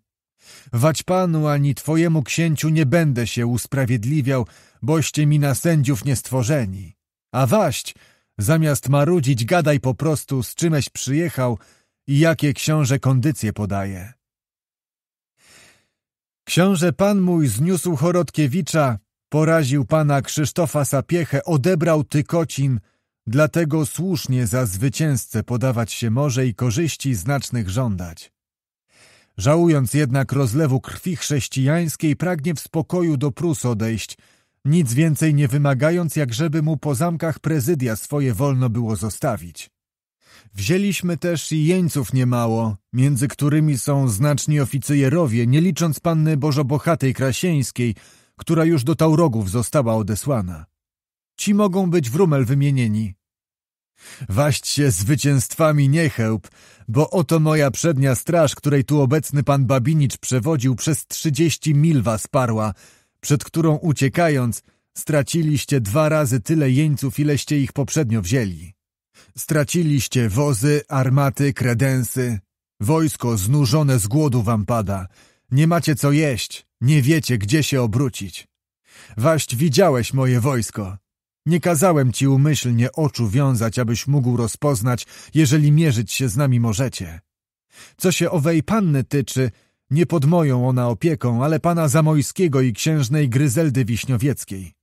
S1: Wać panu ani twojemu księciu nie będę się usprawiedliwiał, boście mi na sędziów nie stworzeni. A waść, zamiast marudzić, gadaj po prostu, z czymeś przyjechał – i jakie książę kondycje podaje. Książę pan mój zniósł Chorodkiewicza, poraził pana Krzysztofa Sapiechę, odebrał Tykocin, dlatego słusznie za zwycięzcę podawać się może i korzyści znacznych żądać. Żałując jednak rozlewu krwi chrześcijańskiej, pragnie w spokoju do Prus odejść, nic więcej nie wymagając, jak żeby mu po zamkach prezydia swoje wolno było zostawić. Wzięliśmy też i jeńców niemało, między którymi są znaczni oficyjerowie, nie licząc panny Bożobochatej Krasieńskiej, która już do Taurogów została odesłana. Ci mogą być w Rumel wymienieni. Waść się zwycięstwami nie chełp, bo oto moja przednia straż, której tu obecny pan Babinicz przewodził, przez trzydzieści mil was parła, przed którą uciekając straciliście dwa razy tyle jeńców, ileście ich poprzednio wzięli. Straciliście wozy, armaty, kredensy. Wojsko znużone z głodu wam pada. Nie macie co jeść, nie wiecie, gdzie się obrócić. Waść widziałeś moje wojsko. Nie kazałem ci umyślnie oczu wiązać, abyś mógł rozpoznać, jeżeli mierzyć się z nami możecie. Co się owej panny tyczy, nie pod moją ona opieką, ale pana Zamojskiego i księżnej Gryzeldy Wiśniowieckiej.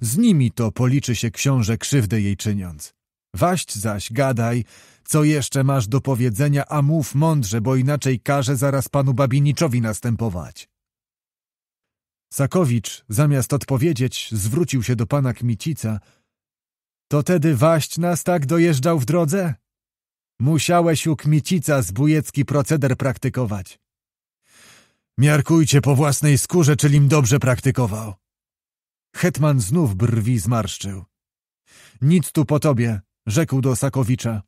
S1: Z nimi to policzy się książę krzywdę jej czyniąc. Waść zaś gadaj, co jeszcze masz do powiedzenia, a mów mądrze, bo inaczej każe zaraz panu Babiniczowi następować. Sakowicz, zamiast odpowiedzieć, zwrócił się do pana Kmicica. To tedy waść nas tak dojeżdżał w drodze? Musiałeś u Kmicica zbójecki proceder praktykować. Miarkujcie po własnej skórze, czylim dobrze praktykował. Hetman znów brwi zmarszczył. Nic tu po tobie, rzekł do Sakowicza.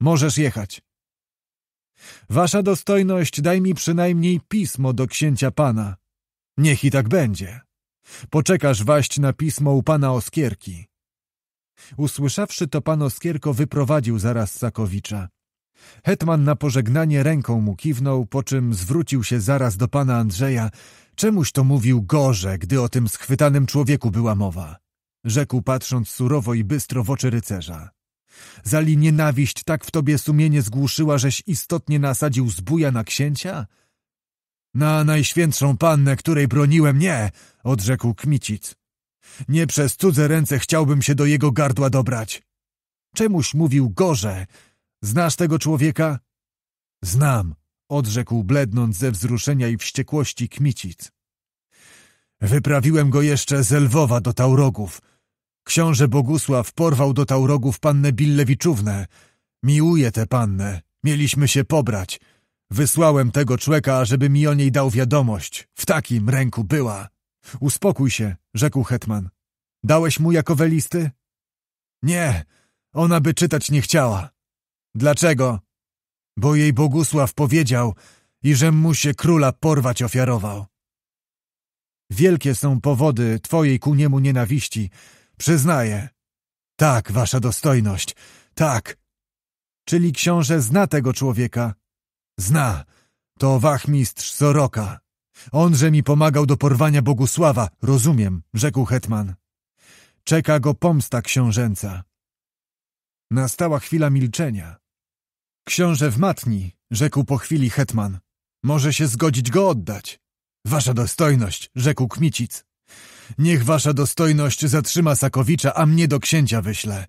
S1: Możesz jechać. Wasza dostojność, daj mi przynajmniej pismo do księcia pana. Niech i tak będzie. Poczekasz waść na pismo u pana Oskierki. Usłyszawszy to, pan Oskierko wyprowadził zaraz Sakowicza. Hetman na pożegnanie ręką mu kiwnął, po czym zwrócił się zaraz do pana Andrzeja. Czemuś to mówił gorze, gdy o tym schwytanym człowieku była mowa? Rzekł patrząc surowo i bystro w oczy rycerza. Zali nienawiść tak w tobie sumienie zgłuszyła, żeś istotnie nasadził zbuja na księcia? Na najświętszą pannę, której broniłem, nie, odrzekł Kmicic. Nie przez cudze ręce chciałbym się do jego gardła dobrać. Czemuś mówił gorze. Znasz tego człowieka? Znam, odrzekł blednąc ze wzruszenia i wściekłości Kmicic. Wyprawiłem go jeszcze z Lwowa do Taurogów – Książę Bogusław porwał do Taurogów pannę Billewiczównę. Miłuję tę pannę. Mieliśmy się pobrać. Wysłałem tego człeka, żeby mi o niej dał wiadomość. W takim ręku była. Uspokój się, rzekł hetman. Dałeś mu jakowe listy? Nie, ona by czytać nie chciała. Dlaczego? Bo jej Bogusław powiedział, i że mu się króla porwać ofiarował. Wielkie są powody twojej ku niemu nienawiści, Przyznaję. Tak, wasza dostojność. Tak. Czyli książę zna tego człowieka? Zna. To wachmistrz Soroka. Onże mi pomagał do porwania Bogusława, rozumiem, rzekł hetman. Czeka go pomsta książęca. Nastała chwila milczenia. Książę w matni, rzekł po chwili hetman. Może się zgodzić go oddać. Wasza dostojność, rzekł Kmicic. Niech wasza dostojność zatrzyma Sakowicza, a mnie do księcia wyśle.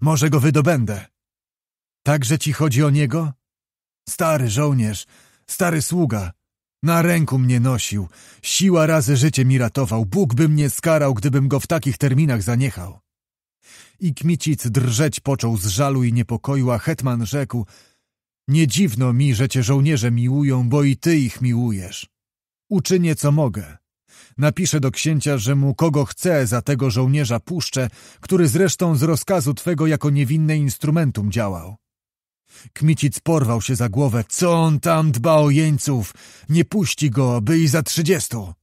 S1: Może go wydobędę. Także ci chodzi o niego? Stary żołnierz, stary sługa. Na ręku mnie nosił. Siła razy życie mi ratował. Bóg by mnie skarał, gdybym go w takich terminach zaniechał. I Kmicic drżeć począł z żalu i niepokoju, a hetman rzekł Nie dziwno mi, że cię żołnierze miłują, bo i ty ich miłujesz. Uczynię, co mogę. Napiszę do księcia, że mu kogo chce za tego żołnierza puszczę, który zresztą z rozkazu twego jako niewinne instrumentum działał. Kmicic porwał się za głowę. Co on tam dba o jeńców? Nie puści go, by i za trzydziestu.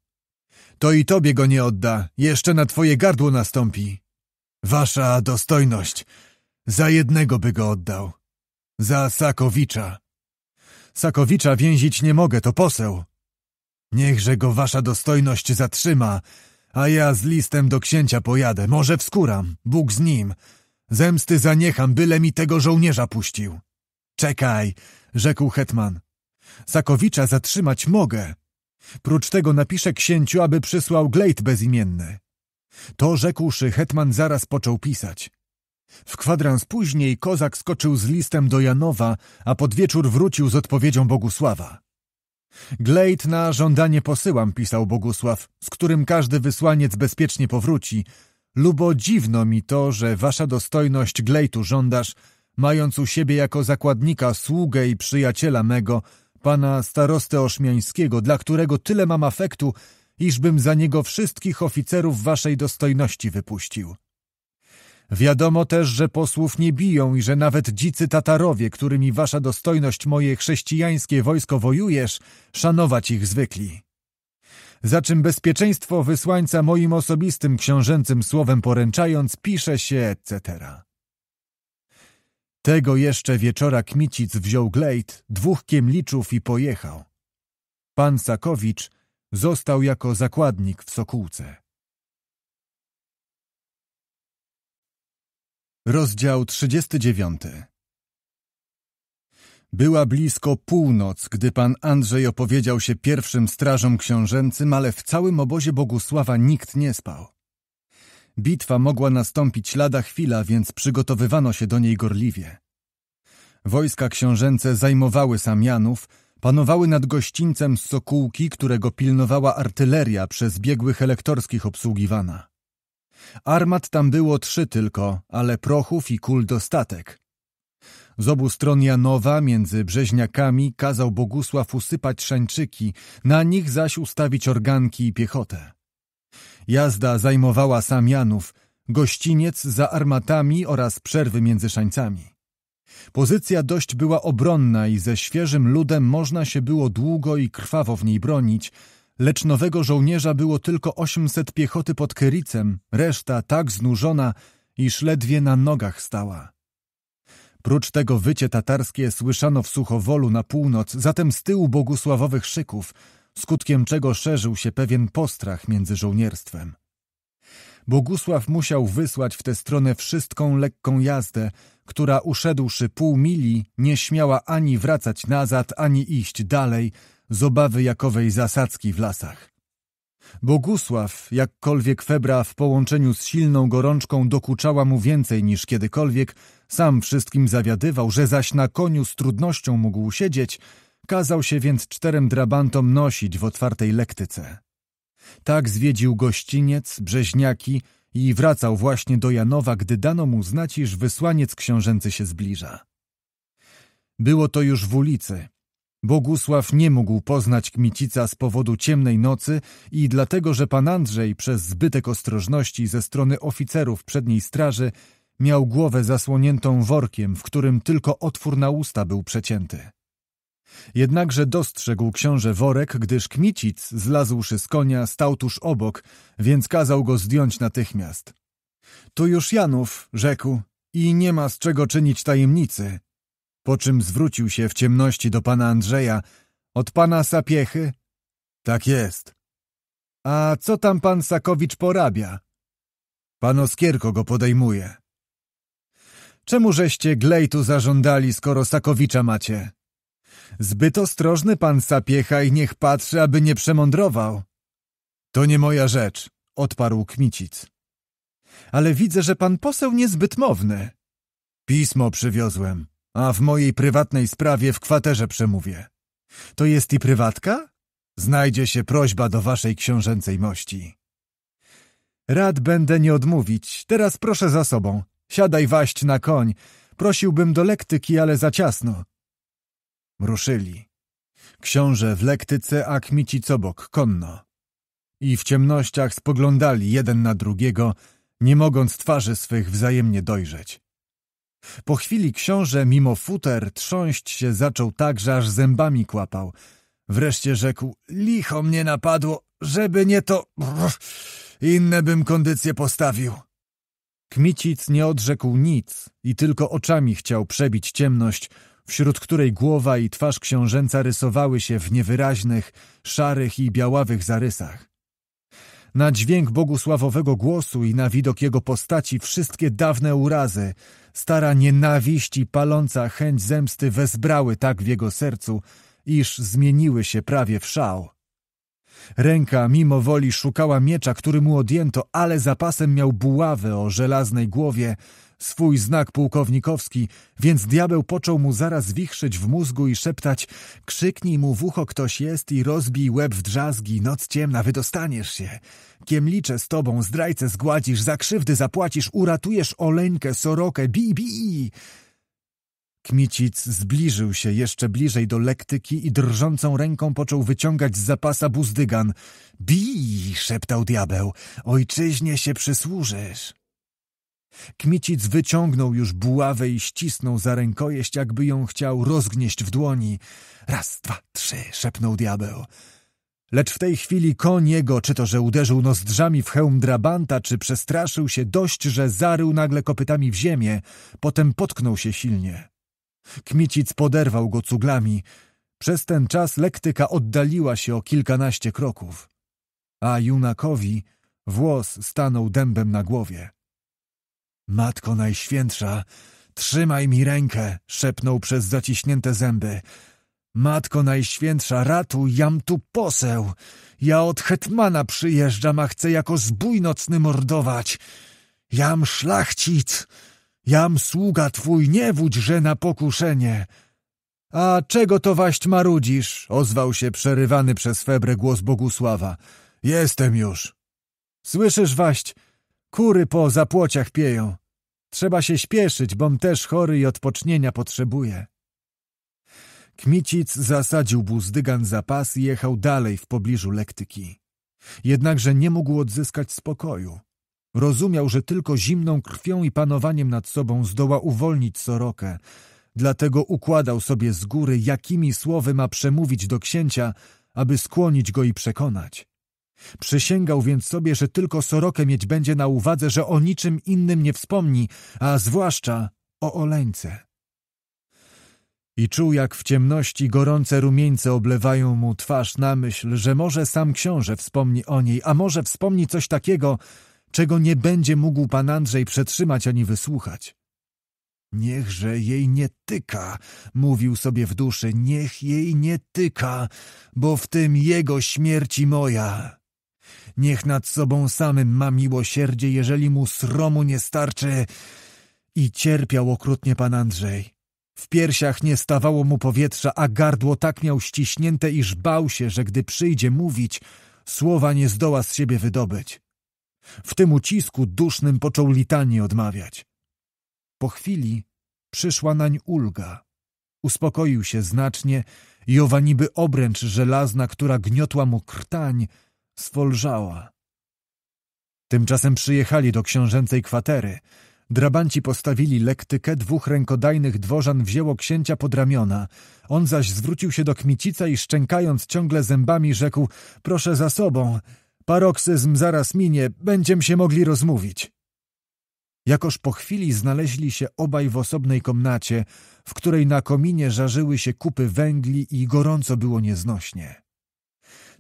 S1: To i tobie go nie odda. Jeszcze na twoje gardło nastąpi. Wasza dostojność. Za jednego by go oddał. Za Sakowicza. Sakowicza więzić nie mogę, to poseł. Niechże go wasza dostojność zatrzyma, a ja z listem do księcia pojadę. Może wskuram, Bóg z nim. Zemsty zaniecham, byle mi tego żołnierza puścił. Czekaj, rzekł hetman. Sakowicza zatrzymać mogę. Prócz tego napiszę księciu, aby przysłał glejt bezimienny. To rzekłszy, hetman zaraz począł pisać. W kwadrans później kozak skoczył z listem do Janowa, a pod wieczór wrócił z odpowiedzią Bogusława. Glejt na żądanie posyłam, pisał Bogusław, z którym każdy wysłaniec bezpiecznie powróci. Lubo dziwno mi to, że wasza dostojność Glejtu żądasz, mając u siebie jako zakładnika sługę i przyjaciela mego, pana starostę ośmiańskiego, dla którego tyle mam afektu, iżbym za niego wszystkich oficerów waszej dostojności wypuścił. Wiadomo też, że posłów nie biją i że nawet dzicy Tatarowie, którymi wasza dostojność moje chrześcijańskie wojsko wojujesz, szanować ich zwykli. Za czym bezpieczeństwo wysłańca moim osobistym książęcym słowem poręczając, pisze się, etc. Tego jeszcze wieczora Kmicic wziął glejt, dwóch kiemliczów i pojechał. Pan Sakowicz został jako zakładnik w Sokółce. Rozdział 39 Była blisko północ, gdy pan Andrzej opowiedział się pierwszym strażom książęcym, ale w całym obozie Bogusława nikt nie spał. Bitwa mogła nastąpić lada chwila, więc przygotowywano się do niej gorliwie. Wojska książęce zajmowały Samianów, panowały nad gościńcem z Sokółki, którego pilnowała artyleria przez biegłych elektorskich obsługiwana. Armat tam było trzy tylko, ale prochów i kul dostatek. Z obu stron Janowa, między Brzeźniakami, kazał Bogusław usypać szańczyki, na nich zaś ustawić organki i piechotę. Jazda zajmowała sam Janów, gościniec za armatami oraz przerwy między szańcami. Pozycja dość była obronna i ze świeżym ludem można się było długo i krwawo w niej bronić, lecz nowego żołnierza było tylko 800 piechoty pod Kericem, reszta tak znużona, iż ledwie na nogach stała. Prócz tego wycie tatarskie słyszano w Suchowolu na północ, zatem z tyłu bogusławowych szyków, skutkiem czego szerzył się pewien postrach między żołnierstwem. Bogusław musiał wysłać w tę stronę wszystką lekką jazdę, która uszedłszy pół mili, nie śmiała ani wracać nazad, ani iść dalej, z obawy jakowej zasadzki w lasach. Bogusław, jakkolwiek febra w połączeniu z silną gorączką dokuczała mu więcej niż kiedykolwiek, sam wszystkim zawiadywał, że zaś na koniu z trudnością mógł siedzieć, kazał się więc czterem drabantom nosić w otwartej lektyce. Tak zwiedził gościniec, brzeźniaki i wracał właśnie do Janowa, gdy dano mu znać, iż wysłaniec książęcy się zbliża. Było to już w ulicy, Bogusław nie mógł poznać Kmicica z powodu ciemnej nocy i dlatego, że pan Andrzej przez zbytek ostrożności ze strony oficerów przedniej straży miał głowę zasłoniętą workiem, w którym tylko otwór na usta był przecięty. Jednakże dostrzegł książę worek, gdyż Kmicic, zlazłszy z konia, stał tuż obok, więc kazał go zdjąć natychmiast. — To już Janów — rzekł — i nie ma z czego czynić tajemnicy po czym zwrócił się w ciemności do pana Andrzeja. Od pana Sapiechy? Tak jest. A co tam pan Sakowicz porabia? Pan Oskierko go podejmuje. Czemu żeście glejtu zażądali, skoro Sakowicza macie? Zbyt ostrożny pan Sapiecha i niech patrzy, aby nie przemądrował. To nie moja rzecz, odparł Kmicic. Ale widzę, że pan poseł niezbyt mowny. Pismo przywiozłem a w mojej prywatnej sprawie w kwaterze przemówię. To jest i prywatka? Znajdzie się prośba do waszej książęcej mości. Rad będę nie odmówić. Teraz proszę za sobą. Siadaj waść na koń. Prosiłbym do lektyki, ale za ciasno. Ruszyli. Książę w lektyce, a kmici bok, konno. I w ciemnościach spoglądali jeden na drugiego, nie mogąc twarzy swych wzajemnie dojrzeć. Po chwili książę mimo futer trząść się zaczął tak, że aż zębami kłapał. Wreszcie rzekł, licho mnie napadło, żeby nie to... Inne bym kondycję postawił. Kmicic nie odrzekł nic i tylko oczami chciał przebić ciemność, wśród której głowa i twarz książęca rysowały się w niewyraźnych, szarych i białawych zarysach. Na dźwięk bogusławowego głosu i na widok jego postaci wszystkie dawne urazy, stara nienawiść i paląca chęć zemsty wezbrały tak w jego sercu, iż zmieniły się prawie w szał. Ręka mimo woli szukała miecza, który mu odjęto, ale zapasem miał buławę o żelaznej głowie, swój znak pułkownikowski, więc diabeł począł mu zaraz wichrzyć w mózgu i szeptać krzyknij mu w ucho ktoś jest i rozbij łeb w drzazgi, noc ciemna, wydostaniesz się. Kiemlicze z tobą, zdrajcę zgładzisz, za krzywdy zapłacisz, uratujesz oleńkę, sorokę, bi, bi. Kmicic zbliżył się jeszcze bliżej do lektyki i drżącą ręką począł wyciągać z zapasa buzdygan. Bij! szeptał diabeł. Ojczyźnie się przysłużysz. Kmicic wyciągnął już buławę i ścisnął za rękojeść, jakby ją chciał rozgnieść w dłoni. Raz, dwa, trzy, szepnął diabeł. Lecz w tej chwili koń jego, czy to, że uderzył nozdrzami w hełm drabanta, czy przestraszył się dość, że zarył nagle kopytami w ziemię, potem potknął się silnie. Kmicic poderwał go cuglami. Przez ten czas lektyka oddaliła się o kilkanaście kroków, a junakowi włos stanął dębem na głowie. Matko Najświętsza, trzymaj mi rękę, szepnął przez zaciśnięte zęby. Matko Najświętsza, ratuj, jam tu poseł. Ja od hetmana przyjeżdżam, a chcę jako zbój nocny mordować. Jam szlachcic, jam sługa twój, nie wódź, że na pokuszenie. A czego to waść marudzisz? Ozwał się przerywany przez Febrę głos Bogusława. Jestem już. Słyszysz, waść, Kury po zapłociach pieją. Trzeba się śpieszyć, bom też chory i odpocznienia potrzebuje. Kmicic zasadził buzdygan za pas i jechał dalej w pobliżu lektyki. Jednakże nie mógł odzyskać spokoju. Rozumiał, że tylko zimną krwią i panowaniem nad sobą zdoła uwolnić sorokę, dlatego układał sobie z góry, jakimi słowy ma przemówić do księcia, aby skłonić go i przekonać. Przysięgał więc sobie, że tylko Sorokę mieć będzie na uwadze, że o niczym innym nie wspomni, a zwłaszcza o Oleńce. I czuł, jak w ciemności gorące rumieńce oblewają mu twarz na myśl, że może sam książę wspomni o niej, a może wspomni coś takiego, czego nie będzie mógł pan Andrzej przetrzymać ani wysłuchać. Niechże jej nie tyka, mówił sobie w duszy, niech jej nie tyka, bo w tym jego śmierci moja, Niech nad sobą samym ma miłosierdzie, jeżeli mu sromu nie starczy. I cierpiał okrutnie pan Andrzej. W piersiach nie stawało mu powietrza, a gardło tak miał ściśnięte, iż bał się, że gdy przyjdzie mówić, słowa nie zdoła z siebie wydobyć. W tym ucisku dusznym począł litanie odmawiać. Po chwili przyszła nań ulga. Uspokoił się znacznie i owa niby obręcz żelazna, która gniotła mu krtań, sfolżała. Tymczasem przyjechali do książęcej kwatery. Drabanci postawili lektykę, dwóch rękodajnych dworzan wzięło księcia pod ramiona. On zaś zwrócił się do kmicica i szczękając ciągle zębami rzekł — Proszę za sobą, paroksyzm zaraz minie, będziem się mogli rozmówić. Jakoż po chwili znaleźli się obaj w osobnej komnacie, w której na kominie żarzyły się kupy węgli i gorąco było nieznośnie.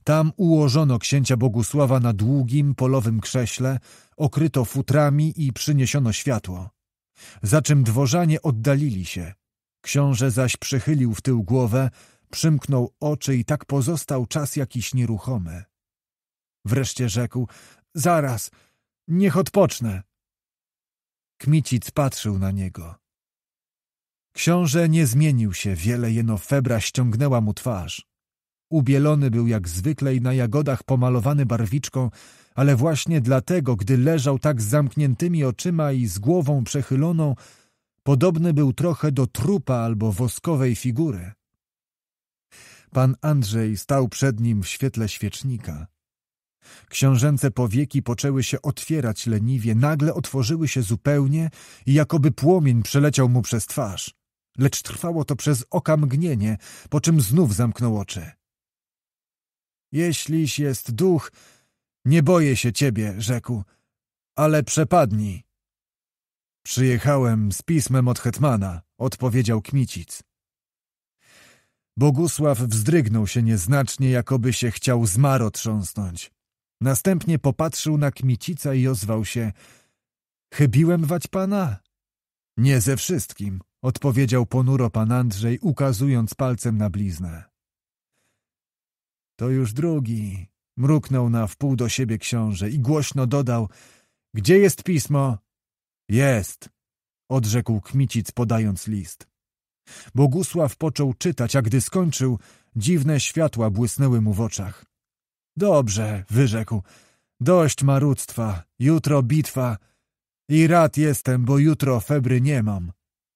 S1: Tam ułożono księcia Bogusława na długim, polowym krześle, okryto futrami i przyniesiono światło. Za czym dworzanie oddalili się. Książę zaś przychylił w tył głowę, przymknął oczy i tak pozostał czas jakiś nieruchomy. Wreszcie rzekł — Zaraz, niech odpocznę. Kmicic patrzył na niego. Książę nie zmienił się, wiele jeno febra ściągnęła mu twarz. Ubielony był jak zwykle i na jagodach pomalowany barwiczką, ale właśnie dlatego, gdy leżał tak z zamkniętymi oczyma i z głową przechyloną, podobny był trochę do trupa albo woskowej figury. Pan Andrzej stał przed nim w świetle świecznika. Książęce powieki poczęły się otwierać leniwie, nagle otworzyły się zupełnie i jakoby płomień przeleciał mu przez twarz. Lecz trwało to przez oka mgnienie, po czym znów zamknął oczy. Jeśliś jest duch, nie boję się ciebie, rzekł, ale przepadnij. Przyjechałem z pismem od hetmana, odpowiedział Kmicic. Bogusław wzdrygnął się nieznacznie, jakoby się chciał zmaro trząsnąć. Następnie popatrzył na Kmicica i ozwał się — Chybiłem wać pana? — Nie ze wszystkim — odpowiedział ponuro pan Andrzej, ukazując palcem na bliznę. To już drugi, mruknął na wpół do siebie książę i głośno dodał — Gdzie jest pismo? — Jest — odrzekł Kmicic, podając list. Bogusław począł czytać, a gdy skończył, dziwne światła błysnęły mu w oczach. — Dobrze — wyrzekł — dość marudztwa, jutro bitwa i rad jestem, bo jutro febry nie mam.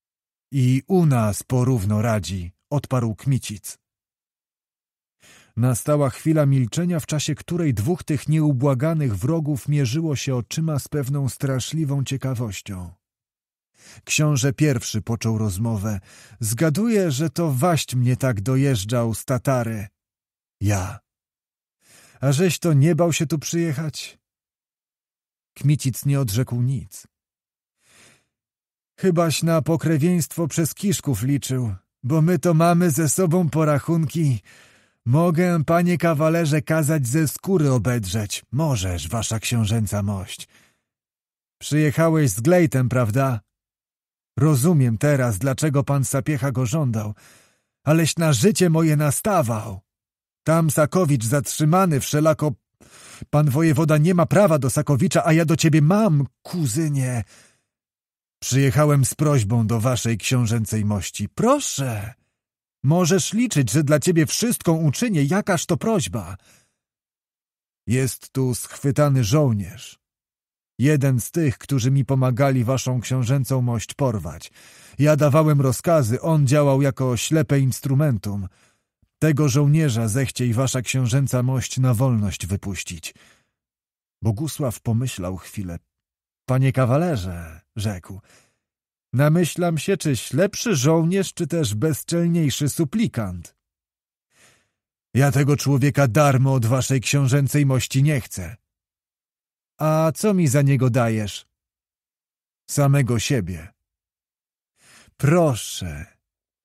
S1: — I u nas porówno radzi — odparł Kmicic. Nastała chwila milczenia, w czasie której dwóch tych nieubłaganych wrogów mierzyło się oczyma z pewną straszliwą ciekawością. Książę pierwszy począł rozmowę. Zgaduję, że to waść mnie tak dojeżdżał z Tatary. Ja. A żeś to nie bał się tu przyjechać? Kmicic nie odrzekł nic. Chybaś na pokrewieństwo przez Kiszków liczył, bo my to mamy ze sobą porachunki... Mogę, panie kawalerze, kazać ze skóry obedrzeć. Możesz, wasza książęca mość. Przyjechałeś z Glejtem, prawda? Rozumiem teraz, dlaczego pan Sapiecha go żądał, aleś na życie moje nastawał. Tam Sakowicz zatrzymany, wszelako... Pan wojewoda nie ma prawa do Sakowicza, a ja do ciebie mam, kuzynie. Przyjechałem z prośbą do waszej książęcej mości. Proszę, Możesz liczyć, że dla ciebie wszystką uczynię, jakaż to prośba. Jest tu schwytany żołnierz. Jeden z tych, którzy mi pomagali waszą książęcą mość porwać. Ja dawałem rozkazy, on działał jako ślepe instrumentum. Tego żołnierza zechciej wasza książęca mość na wolność wypuścić. Bogusław pomyślał chwilę. Panie kawalerze, rzekł, Namyślam się, czyś lepszy żołnierz, czy też bezczelniejszy suplikant. Ja tego człowieka darmo od waszej książęcej mości nie chcę. A co mi za niego dajesz? Samego siebie. Proszę,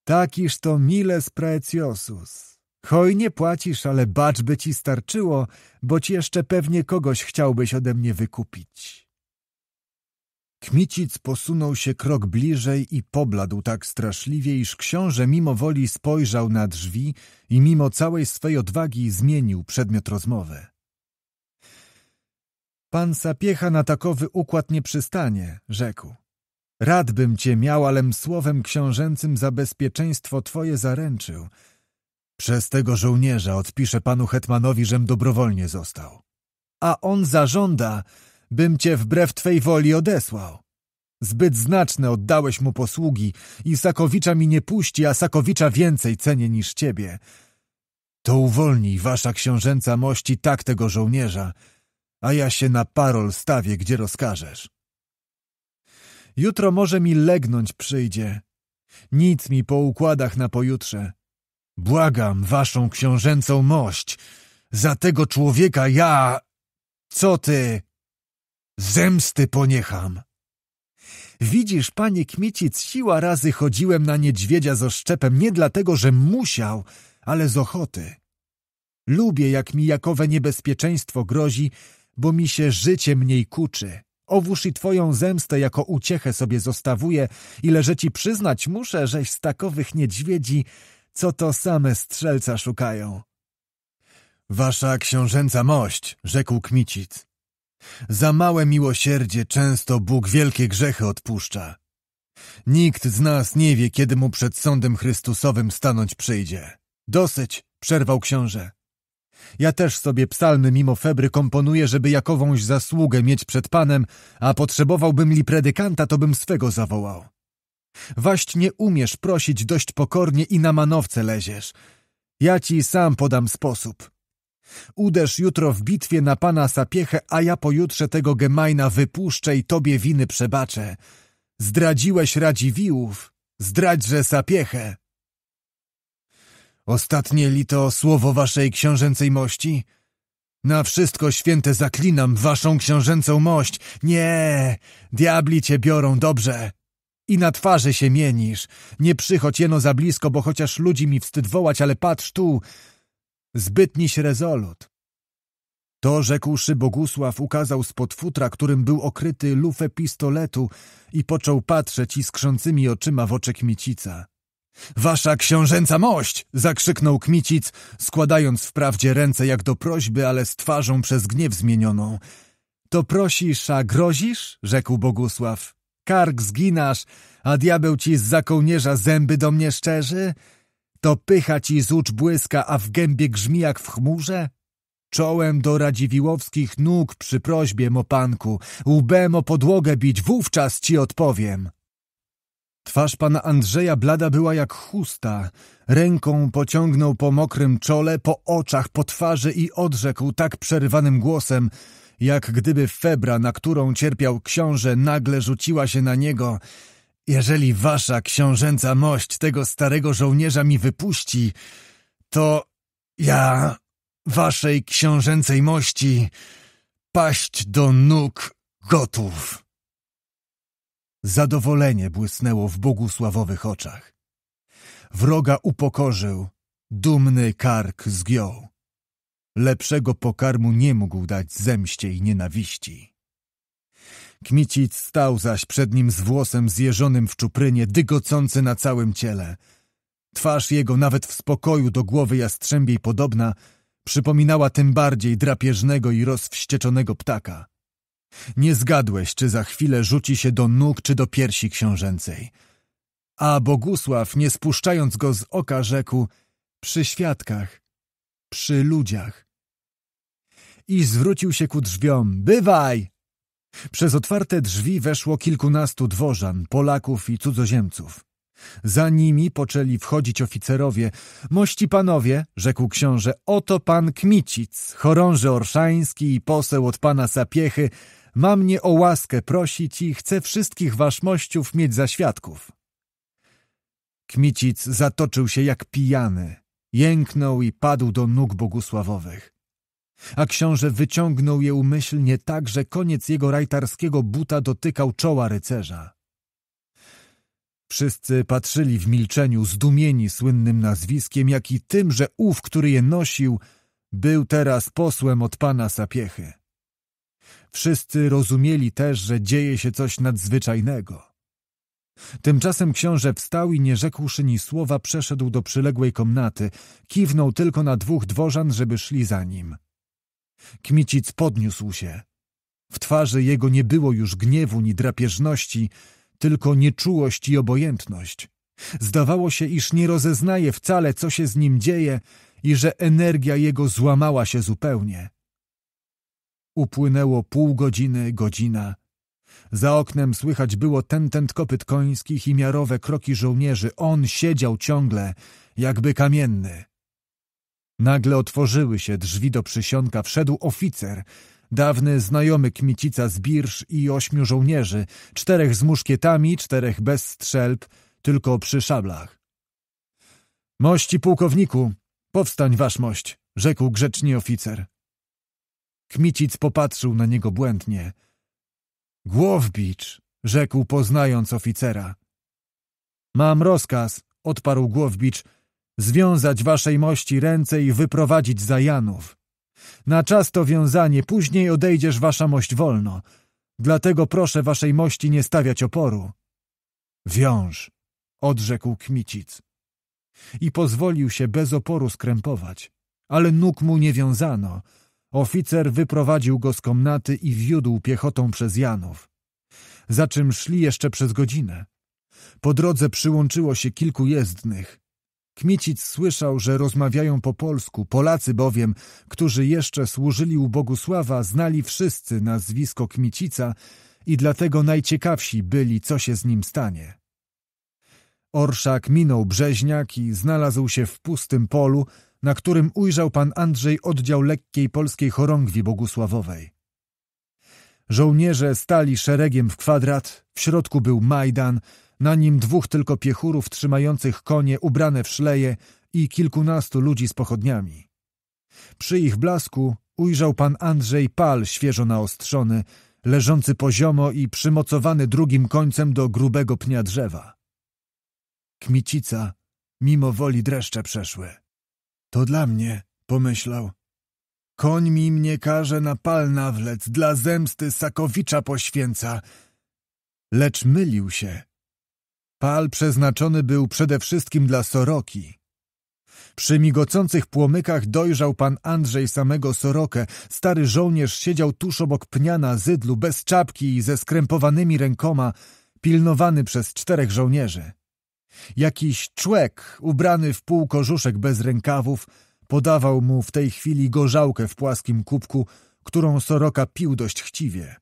S1: takiż to miles praeciosus. Hoj nie płacisz, ale bacz by ci starczyło, bo ci jeszcze pewnie kogoś chciałbyś ode mnie wykupić. Kmicic posunął się krok bliżej i pobladł tak straszliwie, iż książę mimo woli spojrzał na drzwi i mimo całej swej odwagi zmienił przedmiot rozmowy. Pan Sapiecha na takowy układ nie przystanie, rzekł. Radbym cię miał, alem słowem książęcym za bezpieczeństwo twoje zaręczył. Przez tego żołnierza odpiszę panu hetmanowi, żem dobrowolnie został. A on zażąda, bym cię wbrew twej woli odesłał. Zbyt znaczne oddałeś mu posługi i Sakowicza mi nie puści, a Sakowicza więcej cenię niż ciebie. To uwolnij, wasza książęca mości, tak tego żołnierza, a ja się na parol stawię, gdzie rozkażesz. Jutro może mi legnąć przyjdzie. Nic mi po układach na pojutrze. Błagam waszą książęcą mość, za tego człowieka ja... Co ty zemsty poniecham. Widzisz, panie Kmicic, siła razy chodziłem na niedźwiedzia z oszczepem nie dlatego, że musiał, ale z ochoty. Lubię, jak mi jakowe niebezpieczeństwo grozi, bo mi się życie mniej kuczy. Owóż i twoją zemstę jako uciechę sobie zostawuję, ile że ci przyznać muszę, żeś z takowych niedźwiedzi, co to same strzelca szukają. Wasza książęca mość, rzekł Kmicic, za małe miłosierdzie często Bóg wielkie grzechy odpuszcza. Nikt z nas nie wie, kiedy mu przed sądem Chrystusowym stanąć przyjdzie. Dosyć, przerwał książę. Ja też sobie psalmy mimo febry komponuję, żeby jakowąś zasługę mieć przed Panem, a potrzebowałbym li predykanta, to bym swego zawołał. Waść nie umiesz prosić dość pokornie i na manowce leziesz. Ja ci sam podam sposób. Uderz jutro w bitwie na pana Sapiechę, a ja pojutrze tego Gemajna wypuszczę i tobie winy przebaczę. Zdradziłeś Radziwiłów, zdradźże Sapiechę. Ostatnie lito słowo waszej książęcej mości? Na wszystko święte zaklinam waszą książęcą mość. Nie, diabli cię biorą dobrze. I na twarzy się mienisz. Nie przychodź jeno za blisko, bo chociaż ludzi mi wstyd wołać, ale patrz tu zbytniś rezolut. To rzekłszy Bogusław ukazał spod futra, którym był okryty lufę pistoletu i począł patrzeć iskrzącymi oczyma w oczy Kmicica. Wasza książęca mość! zakrzyknął Kmicic, składając wprawdzie ręce jak do prośby, ale z twarzą przez gniew zmienioną. To prosisz, a grozisz? rzekł Bogusław. Kark zginasz, a diabeł ci z za kołnierza zęby do mnie szczerzy? To pycha ci z ucz błyska, a w gębie grzmi jak w chmurze? Czołem do radziwiłowskich nóg przy prośbie, mo panku, łbem o podłogę bić, wówczas ci odpowiem. Twarz pana Andrzeja blada była jak chusta. Ręką pociągnął po mokrym czole, po oczach, po twarzy i odrzekł tak przerywanym głosem, jak gdyby febra, na którą cierpiał książę, nagle rzuciła się na niego – jeżeli wasza książęca mość tego starego żołnierza mi wypuści, to ja, waszej książęcej mości, paść do nóg gotów. Zadowolenie błysnęło w bogusławowych oczach. Wroga upokorzył, dumny kark zgiął. Lepszego pokarmu nie mógł dać zemście i nienawiści. Kmicic stał zaś przed nim z włosem zjeżonym w czuprynie, dygocący na całym ciele. Twarz jego nawet w spokoju do głowy jastrzębiej podobna przypominała tym bardziej drapieżnego i rozwścieczonego ptaka. Nie zgadłeś, czy za chwilę rzuci się do nóg, czy do piersi książęcej. A Bogusław, nie spuszczając go z oka, rzekł przy świadkach, przy ludziach. I zwrócił się ku drzwiom. Bywaj! Przez otwarte drzwi weszło kilkunastu dworzan, Polaków i cudzoziemców. Za nimi poczęli wchodzić oficerowie. Mości panowie, rzekł książę, oto pan Kmicic, chorąży orszański i poseł od pana Sapiechy, ma mnie o łaskę prosić i chce wszystkich wasz mościów mieć za świadków. Kmicic zatoczył się jak pijany, jęknął i padł do nóg bogusławowych. A książę wyciągnął je umyślnie tak, że koniec jego rajtarskiego buta dotykał czoła rycerza. Wszyscy patrzyli w milczeniu, zdumieni słynnym nazwiskiem, jak i tym, że ów, który je nosił, był teraz posłem od pana Sapiechy. Wszyscy rozumieli też, że dzieje się coś nadzwyczajnego. Tymczasem książę wstał i nie rzekłszy ni słowa przeszedł do przyległej komnaty, kiwnął tylko na dwóch dworzan, żeby szli za nim. Kmicic podniósł się. W twarzy jego nie było już gniewu ni drapieżności, tylko nieczułość i obojętność. Zdawało się, iż nie rozeznaje wcale, co się z nim dzieje i że energia jego złamała się zupełnie. Upłynęło pół godziny, godzina. Za oknem słychać było tentent kopyt końskich i miarowe kroki żołnierzy. On siedział ciągle, jakby kamienny. Nagle otworzyły się drzwi do przysionka, wszedł oficer, dawny znajomy Kmicica z Birsz i ośmiu żołnierzy, czterech z muszkietami, czterech bez strzelb, tylko przy szablach. Mości pułkowniku, powstań wasz mość, rzekł grzecznie oficer. Kmicic popatrzył na niego błędnie. Głowbicz, rzekł poznając oficera. Mam rozkaz, odparł Głowbicz, związać waszej mości ręce i wyprowadzić za Janów. Na czas to wiązanie, później odejdziesz wasza mość wolno. Dlatego proszę waszej mości nie stawiać oporu. Wiąż, odrzekł Kmicic. I pozwolił się bez oporu skrępować, ale nóg mu nie wiązano. Oficer wyprowadził go z komnaty i wiódł piechotą przez Janów. Za czym szli jeszcze przez godzinę. Po drodze przyłączyło się kilku jezdnych. Kmicic słyszał, że rozmawiają po polsku, Polacy bowiem, którzy jeszcze służyli u Bogusława, znali wszyscy nazwisko Kmicica i dlatego najciekawsi byli, co się z nim stanie. Orszak minął Brzeźniak i znalazł się w pustym polu, na którym ujrzał pan Andrzej oddział lekkiej polskiej chorągwi bogusławowej. Żołnierze stali szeregiem w kwadrat, w środku był Majdan – na nim dwóch tylko piechurów trzymających konie ubrane w szleje i kilkunastu ludzi z pochodniami. Przy ich blasku ujrzał pan Andrzej pal świeżo naostrzony, leżący poziomo i przymocowany drugim końcem do grubego pnia drzewa. Kmicica mimo woli dreszcze przeszły. To dla mnie, pomyślał. Koń mi mnie każe na pal nawlec, dla zemsty Sakowicza poświęca. Lecz mylił się. Pal przeznaczony był przede wszystkim dla soroki. Przy migocących płomykach dojrzał pan Andrzej samego sorokę. Stary żołnierz siedział tuż obok pnia na zydlu, bez czapki i ze skrępowanymi rękoma, pilnowany przez czterech żołnierzy. Jakiś człek, ubrany w półkożuszek bez rękawów, podawał mu w tej chwili gorzałkę w płaskim kubku, którą soroka pił dość chciwie.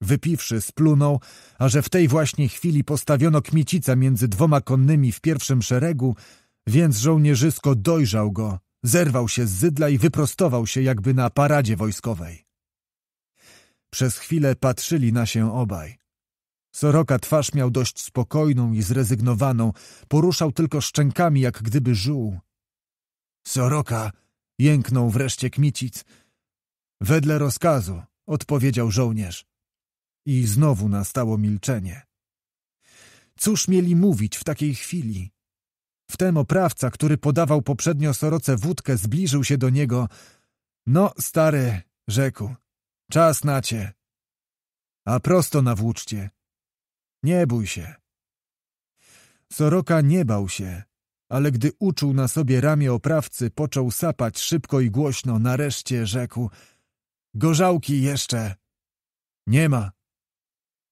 S1: Wypiwszy, splunął, a że w tej właśnie chwili postawiono kmicica między dwoma konnymi w pierwszym szeregu, więc żołnierzysko dojrzał go, zerwał się z zydla i wyprostował się jakby na paradzie wojskowej. Przez chwilę patrzyli na się obaj. Soroka twarz miał dość spokojną i zrezygnowaną, poruszał tylko szczękami, jak gdyby żuł. Soroka! jęknął wreszcie kmicic. Wedle rozkazu, odpowiedział żołnierz. I znowu nastało milczenie. Cóż mieli mówić w takiej chwili? Wtem oprawca, który podawał poprzednio Soroce wódkę, zbliżył się do niego. No, stary, rzekł, czas na cię. A prosto włóczcie. Nie bój się. Soroka nie bał się, ale gdy uczuł na sobie ramię oprawcy, począł sapać szybko i głośno. Nareszcie rzekł: Gorzałki jeszcze. Nie ma.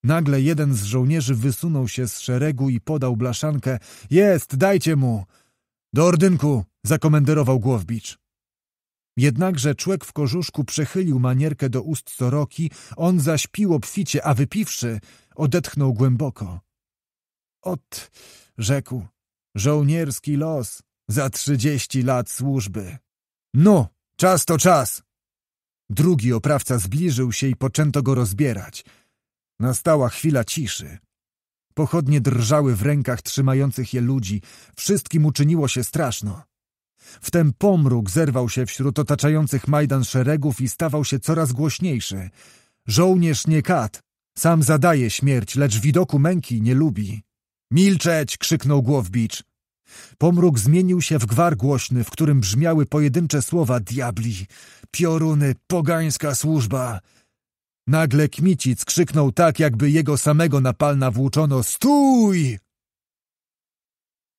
S1: Nagle jeden z żołnierzy wysunął się z szeregu i podał blaszankę. Jest, dajcie mu! Do ordynku! zakomenderował Głowbicz. Jednakże człek w korzuszku przechylił manierkę do ust Soroki, on zaś pił obficie, a wypiwszy, odetchnął głęboko. Ot, rzekł, żołnierski los za trzydzieści lat służby. No, czas to czas! Drugi oprawca zbliżył się i poczęto go rozbierać – Nastała chwila ciszy. Pochodnie drżały w rękach trzymających je ludzi. Wszystkim uczyniło się straszno. Wtem pomruk zerwał się wśród otaczających Majdan szeregów i stawał się coraz głośniejszy. Żołnierz nie kat, sam zadaje śmierć, lecz widoku męki nie lubi. Milczeć! krzyknął Głowbicz. Pomruk zmienił się w gwar głośny, w którym brzmiały pojedyncze słowa diabli, pioruny, pogańska służba, Nagle Kmicic krzyknął tak, jakby jego samego na pal Stój!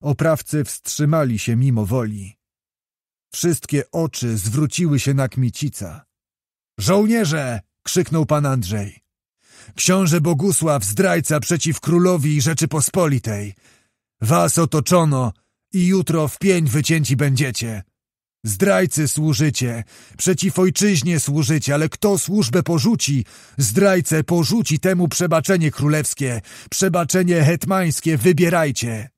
S1: Oprawcy wstrzymali się mimo woli. Wszystkie oczy zwróciły się na Kmicica. — Żołnierze! — krzyknął pan Andrzej. — Książę Bogusław, zdrajca przeciw królowi i Rzeczypospolitej. Was otoczono i jutro w pień wycięci będziecie. Zdrajcy służycie, przeciw ojczyźnie służycie, ale kto służbę porzuci, zdrajce porzuci temu przebaczenie królewskie, przebaczenie hetmańskie wybierajcie.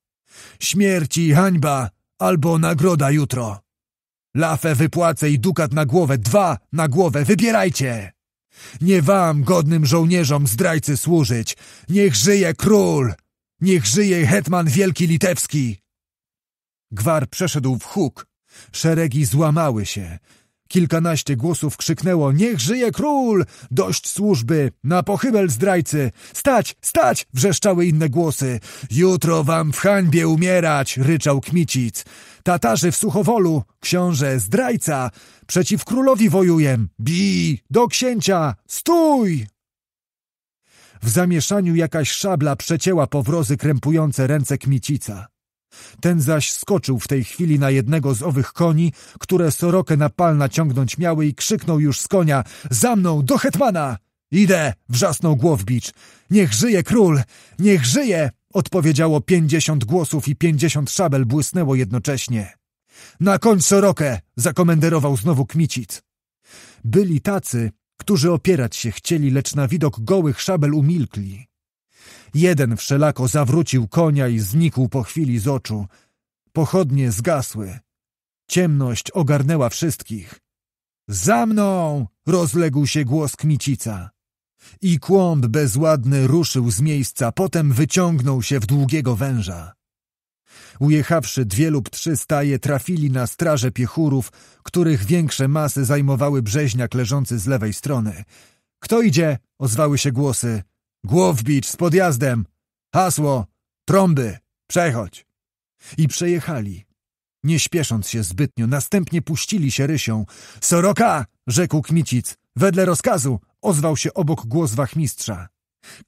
S1: Śmierci, hańba albo nagroda jutro. Lafę wypłacę i dukat na głowę, dwa na głowę, wybierajcie. Nie wam, godnym żołnierzom, zdrajcy służyć. Niech żyje król! Niech żyje hetman wielki litewski! Gwar przeszedł w huk, Szeregi złamały się. Kilkanaście głosów krzyknęło Niech żyje król! Dość służby! Na pochybel zdrajcy! Stać! Stać! Wrzeszczały inne głosy. Jutro wam w hańbie umierać! Ryczał Kmicic. Tatarzy w Suchowolu! Książę zdrajca! Przeciw królowi wojuję! Bij! Do księcia! Stój! W zamieszaniu jakaś szabla przecięła powrozy krępujące ręce Kmicica. Ten zaś skoczył w tej chwili na jednego z owych koni, które Sorokę na pal naciągnąć miały i krzyknął już z konia — Za mną, do hetmana! — Idę! — wrzasnął Głowbicz. — Niech żyje król! Niech żyje! — odpowiedziało pięćdziesiąt głosów i pięćdziesiąt szabel błysnęło jednocześnie. — Na koń Sorokę! — zakomenderował znowu kmicic. Byli tacy, którzy opierać się chcieli, lecz na widok gołych szabel umilkli. Jeden wszelako zawrócił konia i znikł po chwili z oczu. Pochodnie zgasły. Ciemność ogarnęła wszystkich. Za mną! rozległ się głos kmicica. I kłąb bezładny ruszył z miejsca, potem wyciągnął się w długiego węża. Ujechawszy dwie lub trzy staje, trafili na straże piechurów, których większe masy zajmowały brzeźniak leżący z lewej strony. Kto idzie? ozwały się głosy. Głowbicz z podjazdem! Hasło! Trąby! Przechodź! I przejechali. Nie śpiesząc się zbytnio, następnie puścili się rysią. Soroka! rzekł Kmicic. Wedle rozkazu ozwał się obok głos wachmistrza.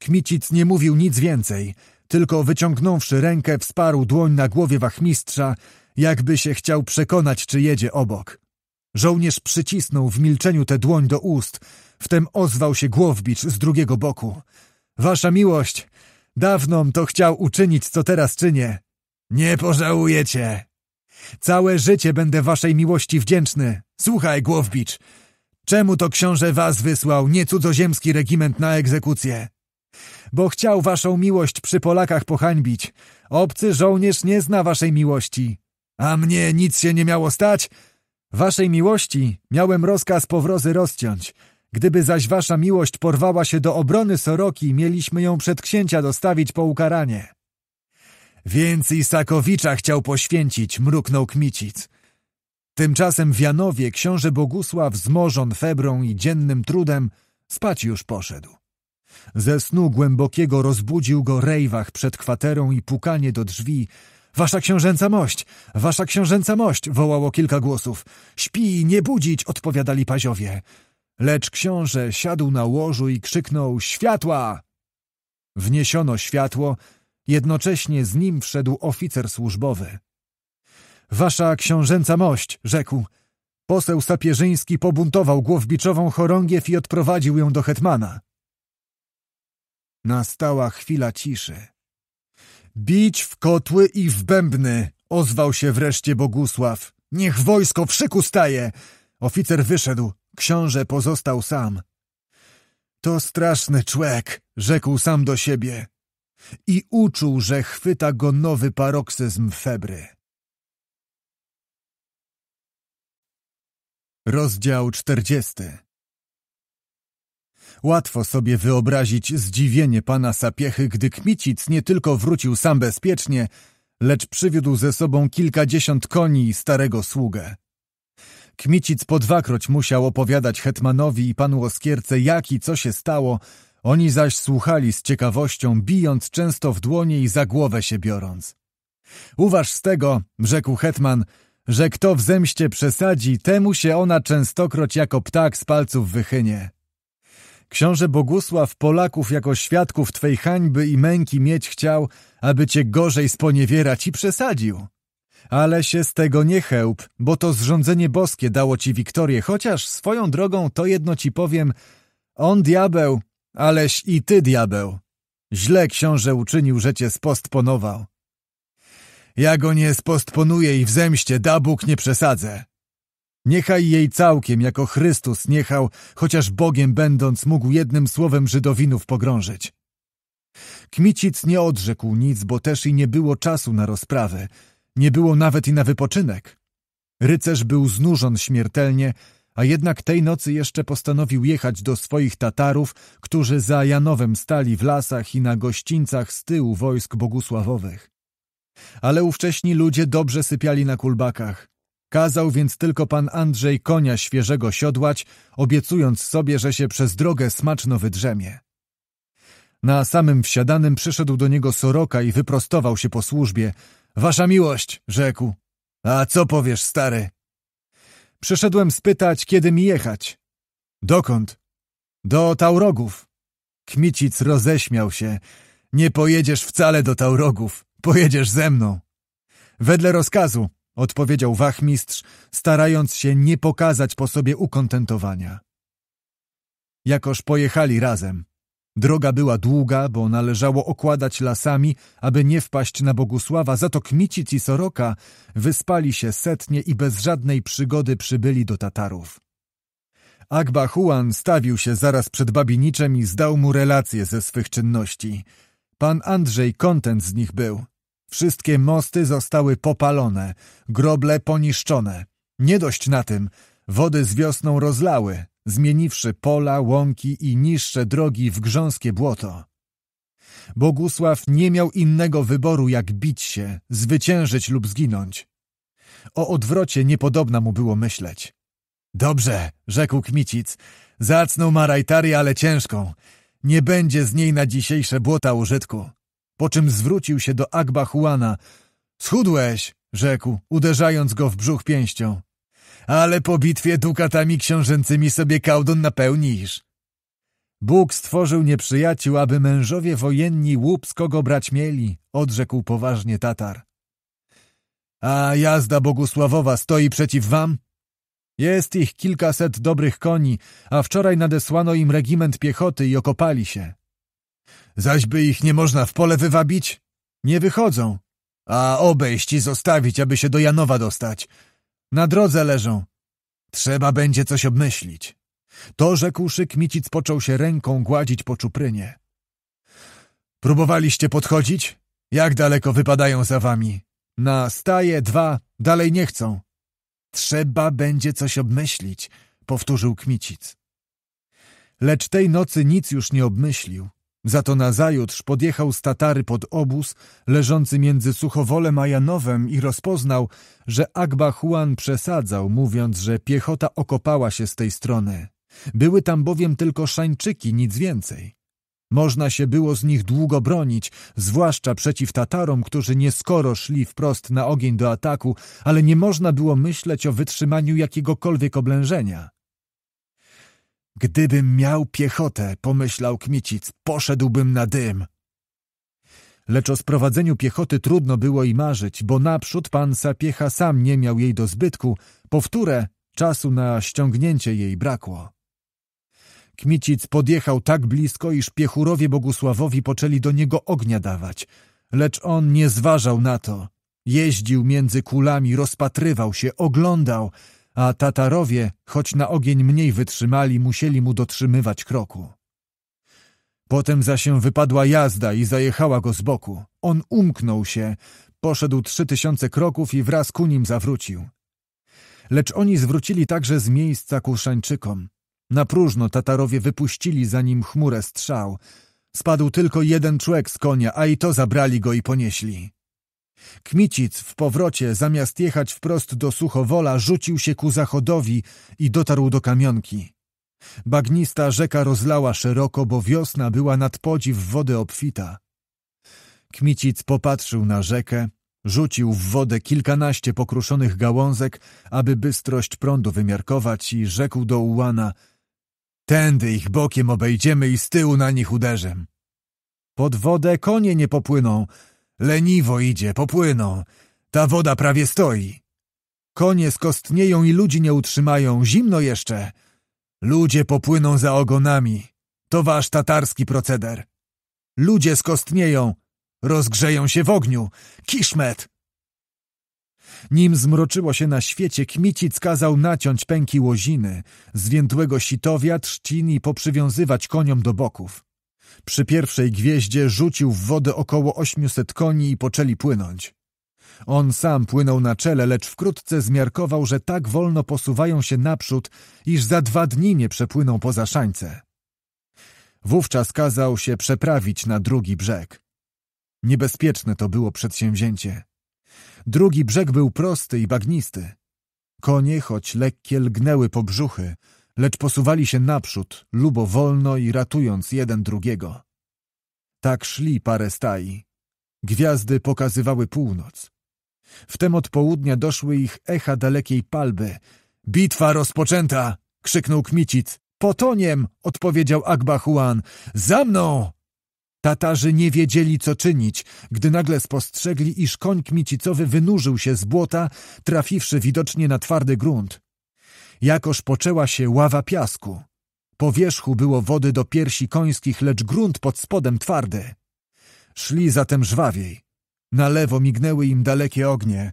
S1: Kmicic nie mówił nic więcej, tylko wyciągnąwszy rękę wsparł dłoń na głowie wachmistrza, jakby się chciał przekonać, czy jedzie obok. Żołnierz przycisnął w milczeniu tę dłoń do ust, wtem ozwał się głowbicz z drugiego boku. Wasza miłość, dawnom to chciał uczynić, co teraz czynię. Nie pożałujecie. Całe życie będę waszej miłości wdzięczny. Słuchaj, Głowbicz, czemu to książę was wysłał, nie cudzoziemski regiment na egzekucję? Bo chciał waszą miłość przy Polakach pohańbić. Obcy żołnierz nie zna waszej miłości. A mnie nic się nie miało stać? Waszej miłości miałem rozkaz powrozy rozciąć – Gdyby zaś wasza miłość porwała się do obrony Soroki, mieliśmy ją przed księcia dostawić po ukaranie. Więc Isakowicza chciał poświęcić, mruknął Kmicic. Tymczasem w Janowie książę Bogusław zmożon febrą i dziennym trudem spać już poszedł. Ze snu głębokiego rozbudził go rejwach przed kwaterą i pukanie do drzwi. Wasza książęca mość! Wasza książęca mość! wołało kilka głosów. Śpi, nie budzić! odpowiadali paziowie. Lecz książę siadł na łożu i krzyknął Światła! Wniesiono światło, jednocześnie z nim wszedł oficer służbowy. Wasza książęca mość, rzekł. Poseł Sapierzyński pobuntował głowbiczową chorągiew i odprowadził ją do hetmana. Nastała chwila ciszy. Bić w kotły i w bębny, ozwał się wreszcie Bogusław. Niech wojsko w szyku staje! Oficer wyszedł, Książę pozostał sam. To straszny człek, rzekł sam do siebie i uczuł, że chwyta go nowy paroksyzm febry. Rozdział 40 Łatwo sobie wyobrazić zdziwienie pana Sapiechy, gdy Kmicic nie tylko wrócił sam bezpiecznie, lecz przywiódł ze sobą kilkadziesiąt koni i starego sługę. Kmicic po dwakroć musiał opowiadać hetmanowi i panu Oskierce, jak i co się stało, oni zaś słuchali z ciekawością, bijąc często w dłonie i za głowę się biorąc. Uważ z tego, rzekł hetman, że kto w zemście przesadzi, temu się ona częstokroć jako ptak z palców wychynie. Książę Bogusław Polaków jako świadków twej hańby i męki mieć chciał, aby cię gorzej sponiewierać i przesadził. Ale się z tego nie chełp, bo to zrządzenie boskie dało ci wiktorię, chociaż swoją drogą to jedno ci powiem. On diabeł, aleś i ty diabeł. Źle książę uczynił, że cię spostponował. Ja go nie spostponuję i w zemście da Bóg nie przesadzę. Niechaj jej całkiem jako Chrystus niechał, chociaż Bogiem będąc mógł jednym słowem Żydowinów pogrążyć. Kmicic nie odrzekł nic, bo też i nie było czasu na rozprawę. Nie było nawet i na wypoczynek. Rycerz był znużon śmiertelnie, a jednak tej nocy jeszcze postanowił jechać do swoich Tatarów, którzy za Janowem stali w lasach i na gościńcach z tyłu wojsk bogusławowych. Ale ówcześni ludzie dobrze sypiali na kulbakach. Kazał więc tylko pan Andrzej konia świeżego siodłać, obiecując sobie, że się przez drogę smaczno wydrzemie. Na samym wsiadanym przyszedł do niego Soroka i wyprostował się po służbie – Wasza miłość, rzekł. A co powiesz, stary? Przyszedłem spytać, kiedy mi jechać. Dokąd? Do Taurogów. Kmicic roześmiał się. Nie pojedziesz wcale do Taurogów, pojedziesz ze mną. Wedle rozkazu, odpowiedział wachmistrz, starając się nie pokazać po sobie ukontentowania. Jakoż pojechali razem, Droga była długa, bo należało okładać lasami, aby nie wpaść na Bogusława, za to Kmicic i Soroka wyspali się setnie i bez żadnej przygody przybyli do Tatarów. Akbachuan stawił się zaraz przed Babiniczem i zdał mu relacje ze swych czynności. Pan Andrzej kontent z nich był. Wszystkie mosty zostały popalone, groble poniszczone. Nie dość na tym, wody z wiosną rozlały, zmieniwszy pola, łąki i niższe drogi w grząskie błoto. Bogusław nie miał innego wyboru jak bić się, zwyciężyć lub zginąć. O odwrocie niepodobna mu było myśleć. Dobrze, rzekł Kmicic, zacną ma rajtarię, ale ciężką. Nie będzie z niej na dzisiejsze błota użytku. Po czym zwrócił się do Akba Juana. Schudłeś, rzekł, uderzając go w brzuch pięścią ale po bitwie dukatami książęcymi sobie kałdon napełnisz. Bóg stworzył nieprzyjaciół, aby mężowie wojenni łup z kogo brać mieli, odrzekł poważnie Tatar. A jazda Bogusławowa stoi przeciw wam? Jest ich kilkaset dobrych koni, a wczoraj nadesłano im regiment piechoty i okopali się. by ich nie można w pole wywabić? Nie wychodzą. A obejść i zostawić, aby się do Janowa dostać. Na drodze leżą. Trzeba będzie coś obmyślić. To rzekł Szykmicic, począł się ręką gładzić po czuprynie. Próbowaliście podchodzić? Jak daleko wypadają za wami? Na staje dwa, dalej nie chcą. Trzeba będzie coś obmyślić, powtórzył Kmicic. Lecz tej nocy nic już nie obmyślił. Za to nazajutrz podjechał z Tatary pod obóz leżący między Suchowolem a Janowem i rozpoznał, że Agba Juan przesadzał, mówiąc, że piechota okopała się z tej strony. Były tam bowiem tylko szańczyki, nic więcej. Można się było z nich długo bronić, zwłaszcza przeciw Tatarom, którzy nieskoro szli wprost na ogień do ataku, ale nie można było myśleć o wytrzymaniu jakiegokolwiek oblężenia. Gdybym miał piechotę, pomyślał Kmicic, poszedłbym na dym. Lecz o sprowadzeniu piechoty trudno było i marzyć, bo naprzód pan Sapiecha sam nie miał jej do zbytku, powtórę czasu na ściągnięcie jej brakło. Kmicic podjechał tak blisko, iż piechurowie Bogusławowi poczęli do niego ognia dawać, lecz on nie zważał na to. Jeździł między kulami, rozpatrywał się, oglądał – a Tatarowie, choć na ogień mniej wytrzymali, musieli mu dotrzymywać kroku. Potem za się wypadła jazda i zajechała go z boku. On umknął się, poszedł trzy tysiące kroków i wraz ku nim zawrócił. Lecz oni zwrócili także z miejsca ku Szańczykom. Na próżno Tatarowie wypuścili za nim chmurę strzał. Spadł tylko jeden człek z konia, a i to zabrali go i ponieśli. Kmicic w powrocie, zamiast jechać wprost do Suchowola, rzucił się ku zachodowi i dotarł do kamionki. Bagnista rzeka rozlała szeroko, bo wiosna była nad podziw wody obfita. Kmicic popatrzył na rzekę, rzucił w wodę kilkanaście pokruszonych gałązek, aby bystrość prądu wymiarkować i rzekł do ułana — Tędy ich bokiem obejdziemy i z tyłu na nich uderzem. — Pod wodę konie nie popłyną — Leniwo idzie, popłyną. Ta woda prawie stoi. Konie skostnieją i ludzi nie utrzymają, zimno jeszcze. Ludzie popłyną za ogonami. To wasz tatarski proceder. Ludzie skostnieją, rozgrzeją się w ogniu. Kiszmet! Nim zmroczyło się na świecie, Kmicic kazał naciąć pęki łoziny, zwiędłego sitowia, trzcin i poprzywiązywać koniom do boków. Przy pierwszej gwieździe rzucił w wodę około 800 koni i poczęli płynąć. On sam płynął na czele, lecz wkrótce zmiarkował, że tak wolno posuwają się naprzód, iż za dwa dni nie przepłyną poza szańce. Wówczas kazał się przeprawić na drugi brzeg. Niebezpieczne to było przedsięwzięcie. Drugi brzeg był prosty i bagnisty. Konie, choć lekkie, lgnęły po brzuchy, lecz posuwali się naprzód, lubo wolno i ratując jeden drugiego. Tak szli parę stai. Gwiazdy pokazywały północ. Wtem od południa doszły ich echa dalekiej palby. Bitwa rozpoczęta! krzyknął Kmicic. Potoniem! odpowiedział Akbahuan. Za mną! Tatarzy nie wiedzieli, co czynić, gdy nagle spostrzegli, iż koń kmicicowy wynurzył się z błota, trafiwszy widocznie na twardy grunt. Jakoż poczęła się ława piasku. Po wierzchu było wody do piersi końskich, lecz grunt pod spodem twardy. Szli zatem żwawiej. Na lewo mignęły im dalekie ognie.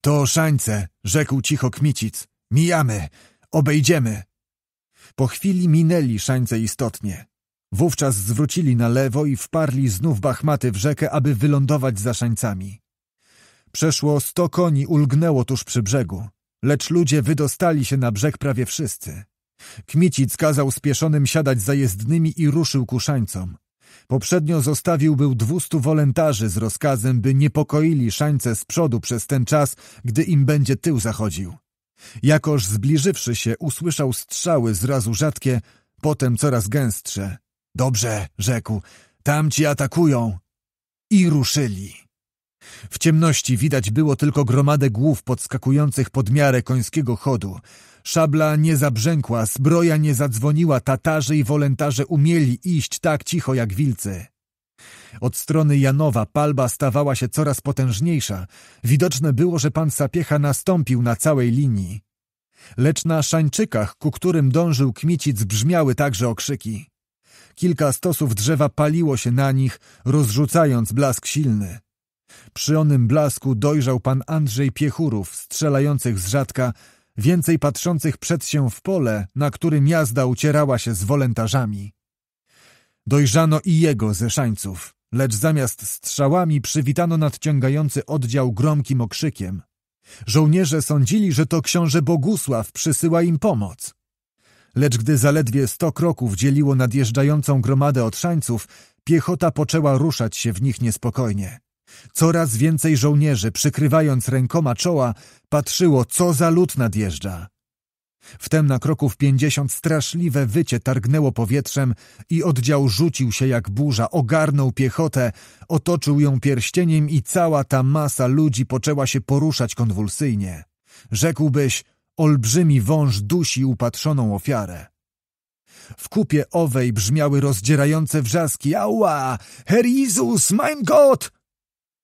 S1: To szańce, rzekł cicho Kmicic. Mijamy, obejdziemy. Po chwili minęli szańce istotnie. Wówczas zwrócili na lewo i wparli znów bachmaty w rzekę, aby wylądować za szańcami. Przeszło sto koni ulgnęło tuż przy brzegu. Lecz ludzie wydostali się na brzeg prawie wszyscy. Kmicic kazał spieszonym siadać za jezdnymi i ruszył szańcom. Poprzednio zostawił był dwustu wolentarzy z rozkazem, by niepokoili szańce z przodu przez ten czas, gdy im będzie tył zachodził. Jakoż zbliżywszy się, usłyszał strzały zrazu rzadkie, potem coraz gęstsze. Dobrze, rzekł, tam ci atakują. I ruszyli. W ciemności widać było tylko gromadę głów podskakujących pod miarę końskiego chodu. Szabla nie zabrzękła, zbroja nie zadzwoniła, Tatarzy i wolentarze umieli iść tak cicho jak wilcy. Od strony Janowa palba stawała się coraz potężniejsza. Widoczne było, że pan Sapiecha nastąpił na całej linii. Lecz na szańczykach, ku którym dążył Kmicic, brzmiały także okrzyki. Kilka stosów drzewa paliło się na nich, rozrzucając blask silny. Przy onym blasku dojrzał pan Andrzej Piechurów, strzelających z rzadka, więcej patrzących przed się w pole, na którym jazda ucierała się z wolentarzami. Dojrzano i jego ze szańców, lecz zamiast strzałami przywitano nadciągający oddział gromkim okrzykiem. Żołnierze sądzili, że to książę Bogusław przysyła im pomoc. Lecz gdy zaledwie sto kroków dzieliło nadjeżdżającą gromadę od szańców, piechota poczęła ruszać się w nich niespokojnie. Coraz więcej żołnierzy, przykrywając rękoma czoła, patrzyło, co za lud nadjeżdża. Wtem na kroków pięćdziesiąt straszliwe wycie targnęło powietrzem i oddział rzucił się jak burza, ogarnął piechotę, otoczył ją pierścieniem i cała ta masa ludzi poczęła się poruszać konwulsyjnie. Rzekłbyś, olbrzymi wąż dusi upatrzoną ofiarę. W kupie owej brzmiały rozdzierające wrzaski. Ała! Her Jesus, mein Gott!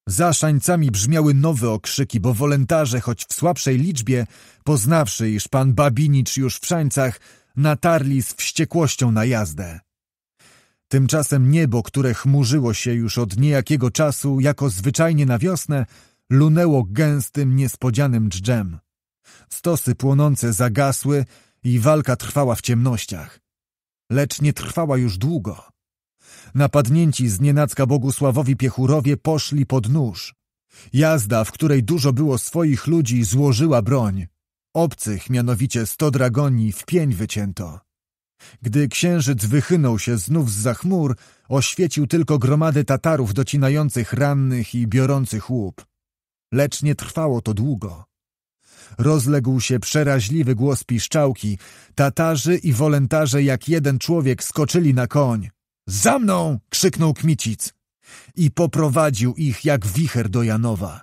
S1: Za szańcami brzmiały nowe okrzyki, bo wolentarze, choć w słabszej liczbie, poznawszy, iż pan Babinicz już w szańcach, natarli z wściekłością na jazdę. Tymczasem niebo, które chmurzyło się już od niejakiego czasu, jako zwyczajnie na wiosnę, lunęło gęstym, niespodzianym dżdżem. Stosy płonące zagasły i walka trwała w ciemnościach. Lecz nie trwała już długo. Napadnięci z nienacka Bogusławowi Piechurowie poszli pod nóż. Jazda, w której dużo było swoich ludzi, złożyła broń. Obcych, mianowicie sto dragoni, w pień wycięto. Gdy księżyc wychynął się znów z za chmur, oświecił tylko gromady Tatarów docinających rannych i biorących łup. Lecz nie trwało to długo. Rozległ się przeraźliwy głos piszczałki. Tatarzy i wolentarze jak jeden człowiek skoczyli na koń. Za mną! krzyknął Kmicic i poprowadził ich jak wicher do Janowa.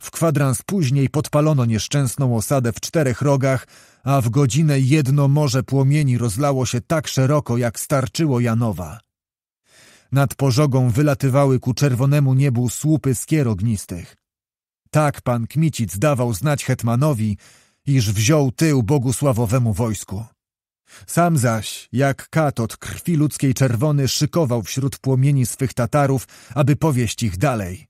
S1: W kwadrans później podpalono nieszczęsną osadę w czterech rogach, a w godzinę jedno morze płomieni rozlało się tak szeroko, jak starczyło Janowa. Nad pożogą wylatywały ku czerwonemu niebu słupy skier ognistych. Tak pan Kmicic dawał znać hetmanowi, iż wziął tył bogusławowemu wojsku. Sam zaś, jak kat od krwi ludzkiej czerwony, szykował wśród płomieni swych Tatarów, aby powieść ich dalej.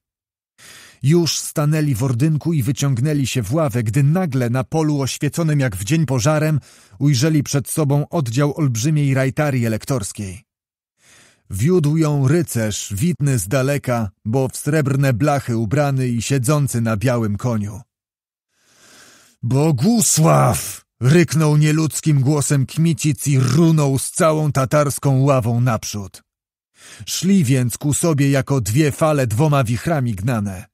S1: Już stanęli w ordynku i wyciągnęli się w ławę, gdy nagle na polu oświeconym jak w dzień pożarem ujrzeli przed sobą oddział olbrzymiej rajtarii elektorskiej. Wiódł ją rycerz, widny z daleka, bo w srebrne blachy ubrany i siedzący na białym koniu. Bogusław! Ryknął nieludzkim głosem kmicic i runął z całą tatarską ławą naprzód. Szli więc ku sobie jako dwie fale dwoma wichrami gnane.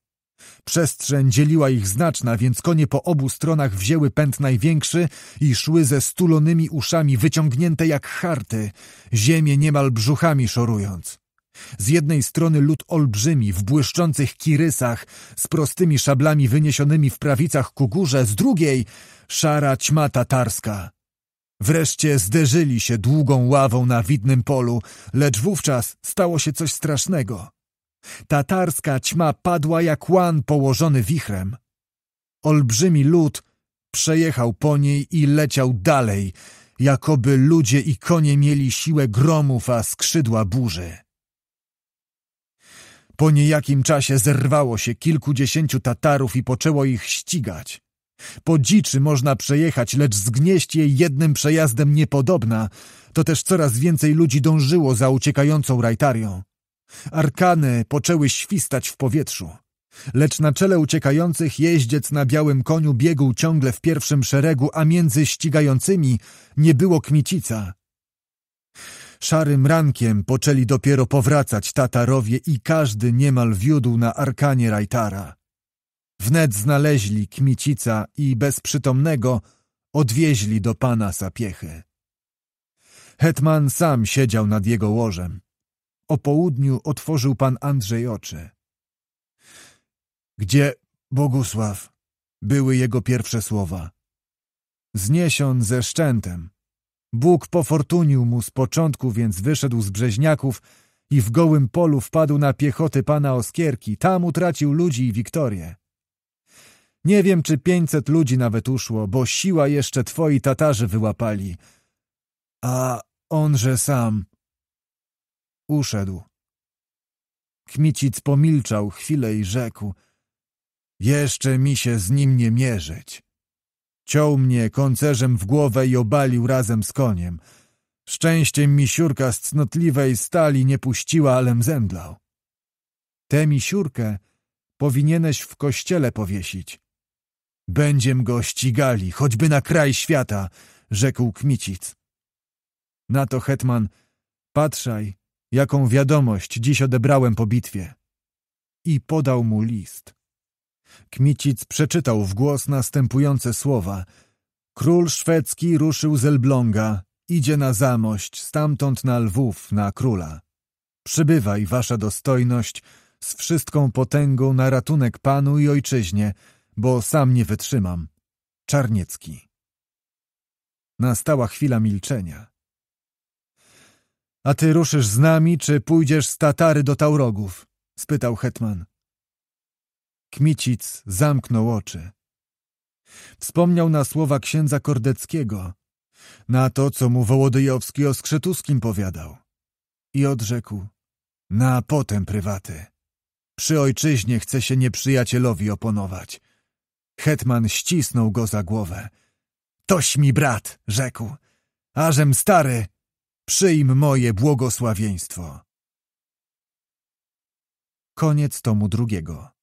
S1: Przestrzeń dzieliła ich znaczna, więc konie po obu stronach wzięły pęd największy i szły ze stulonymi uszami wyciągnięte jak harty, ziemię niemal brzuchami szorując. Z jednej strony lud olbrzymi, w błyszczących kirysach, z prostymi szablami wyniesionymi w prawicach ku górze, z drugiej szara ćma tatarska. Wreszcie zderzyli się długą ławą na widnym polu, lecz wówczas stało się coś strasznego. Tatarska ćma padła jak łan położony wichrem. Olbrzymi lud przejechał po niej i leciał dalej, jakoby ludzie i konie mieli siłę gromów, a skrzydła burzy. Po niejakim czasie zerwało się kilkudziesięciu Tatarów i poczęło ich ścigać. Po dziczy można przejechać, lecz zgnieść jej jednym przejazdem niepodobna, to też coraz więcej ludzi dążyło za uciekającą rajtarią. Arkany poczęły świstać w powietrzu. Lecz na czele uciekających jeździec na białym koniu biegł ciągle w pierwszym szeregu, a między ścigającymi nie było kmicica. Szarym rankiem poczęli dopiero powracać Tatarowie i każdy niemal wiódł na arkanie Rajtara. Wnet znaleźli Kmicica i bezprzytomnego odwieźli do pana Sapiechy. Hetman sam siedział nad jego łożem. O południu otworzył pan Andrzej oczy. Gdzie Bogusław? Były jego pierwsze słowa. Zniesion ze szczętem, Bóg pofortunił mu z początku, więc wyszedł z Brzeźniaków i w gołym polu wpadł na piechoty pana Oskierki. Tam utracił ludzi i wiktorię. Nie wiem, czy pięćset ludzi nawet uszło, bo siła jeszcze twoi Tatarzy wyłapali. A onże sam... Uszedł. Kmicic pomilczał chwilę i rzekł. Jeszcze mi się z nim nie mierzyć. Ciął mnie koncerzem w głowę i obalił razem z koniem. Szczęściem mi siurka z cnotliwej stali nie puściła, alem zemdlał. Tę misiurkę powinieneś w kościele powiesić. Będziem go ścigali, choćby na kraj świata, rzekł Kmicic. Na to hetman, patrzaj, jaką wiadomość dziś odebrałem po bitwie. I podał mu list. Kmicic przeczytał w głos następujące słowa. Król szwedzki ruszył z Elbląga, idzie na zamość, stamtąd na Lwów, na króla. Przybywaj, wasza dostojność, z wszystką potęgą na ratunek panu i ojczyźnie, bo sam nie wytrzymam. Czarniecki. Nastała chwila milczenia. A ty ruszysz z nami, czy pójdziesz z Tatary do Taurogów? spytał hetman. Kmicic zamknął oczy. Wspomniał na słowa księdza Kordeckiego, na to, co mu Wołodyjowski o Skrzetuskim powiadał. I odrzekł, na potem prywaty. Przy ojczyźnie chce się nieprzyjacielowi oponować. Hetman ścisnął go za głowę. Toś mi brat, rzekł, ażem stary, przyjm moje błogosławieństwo. Koniec tomu drugiego.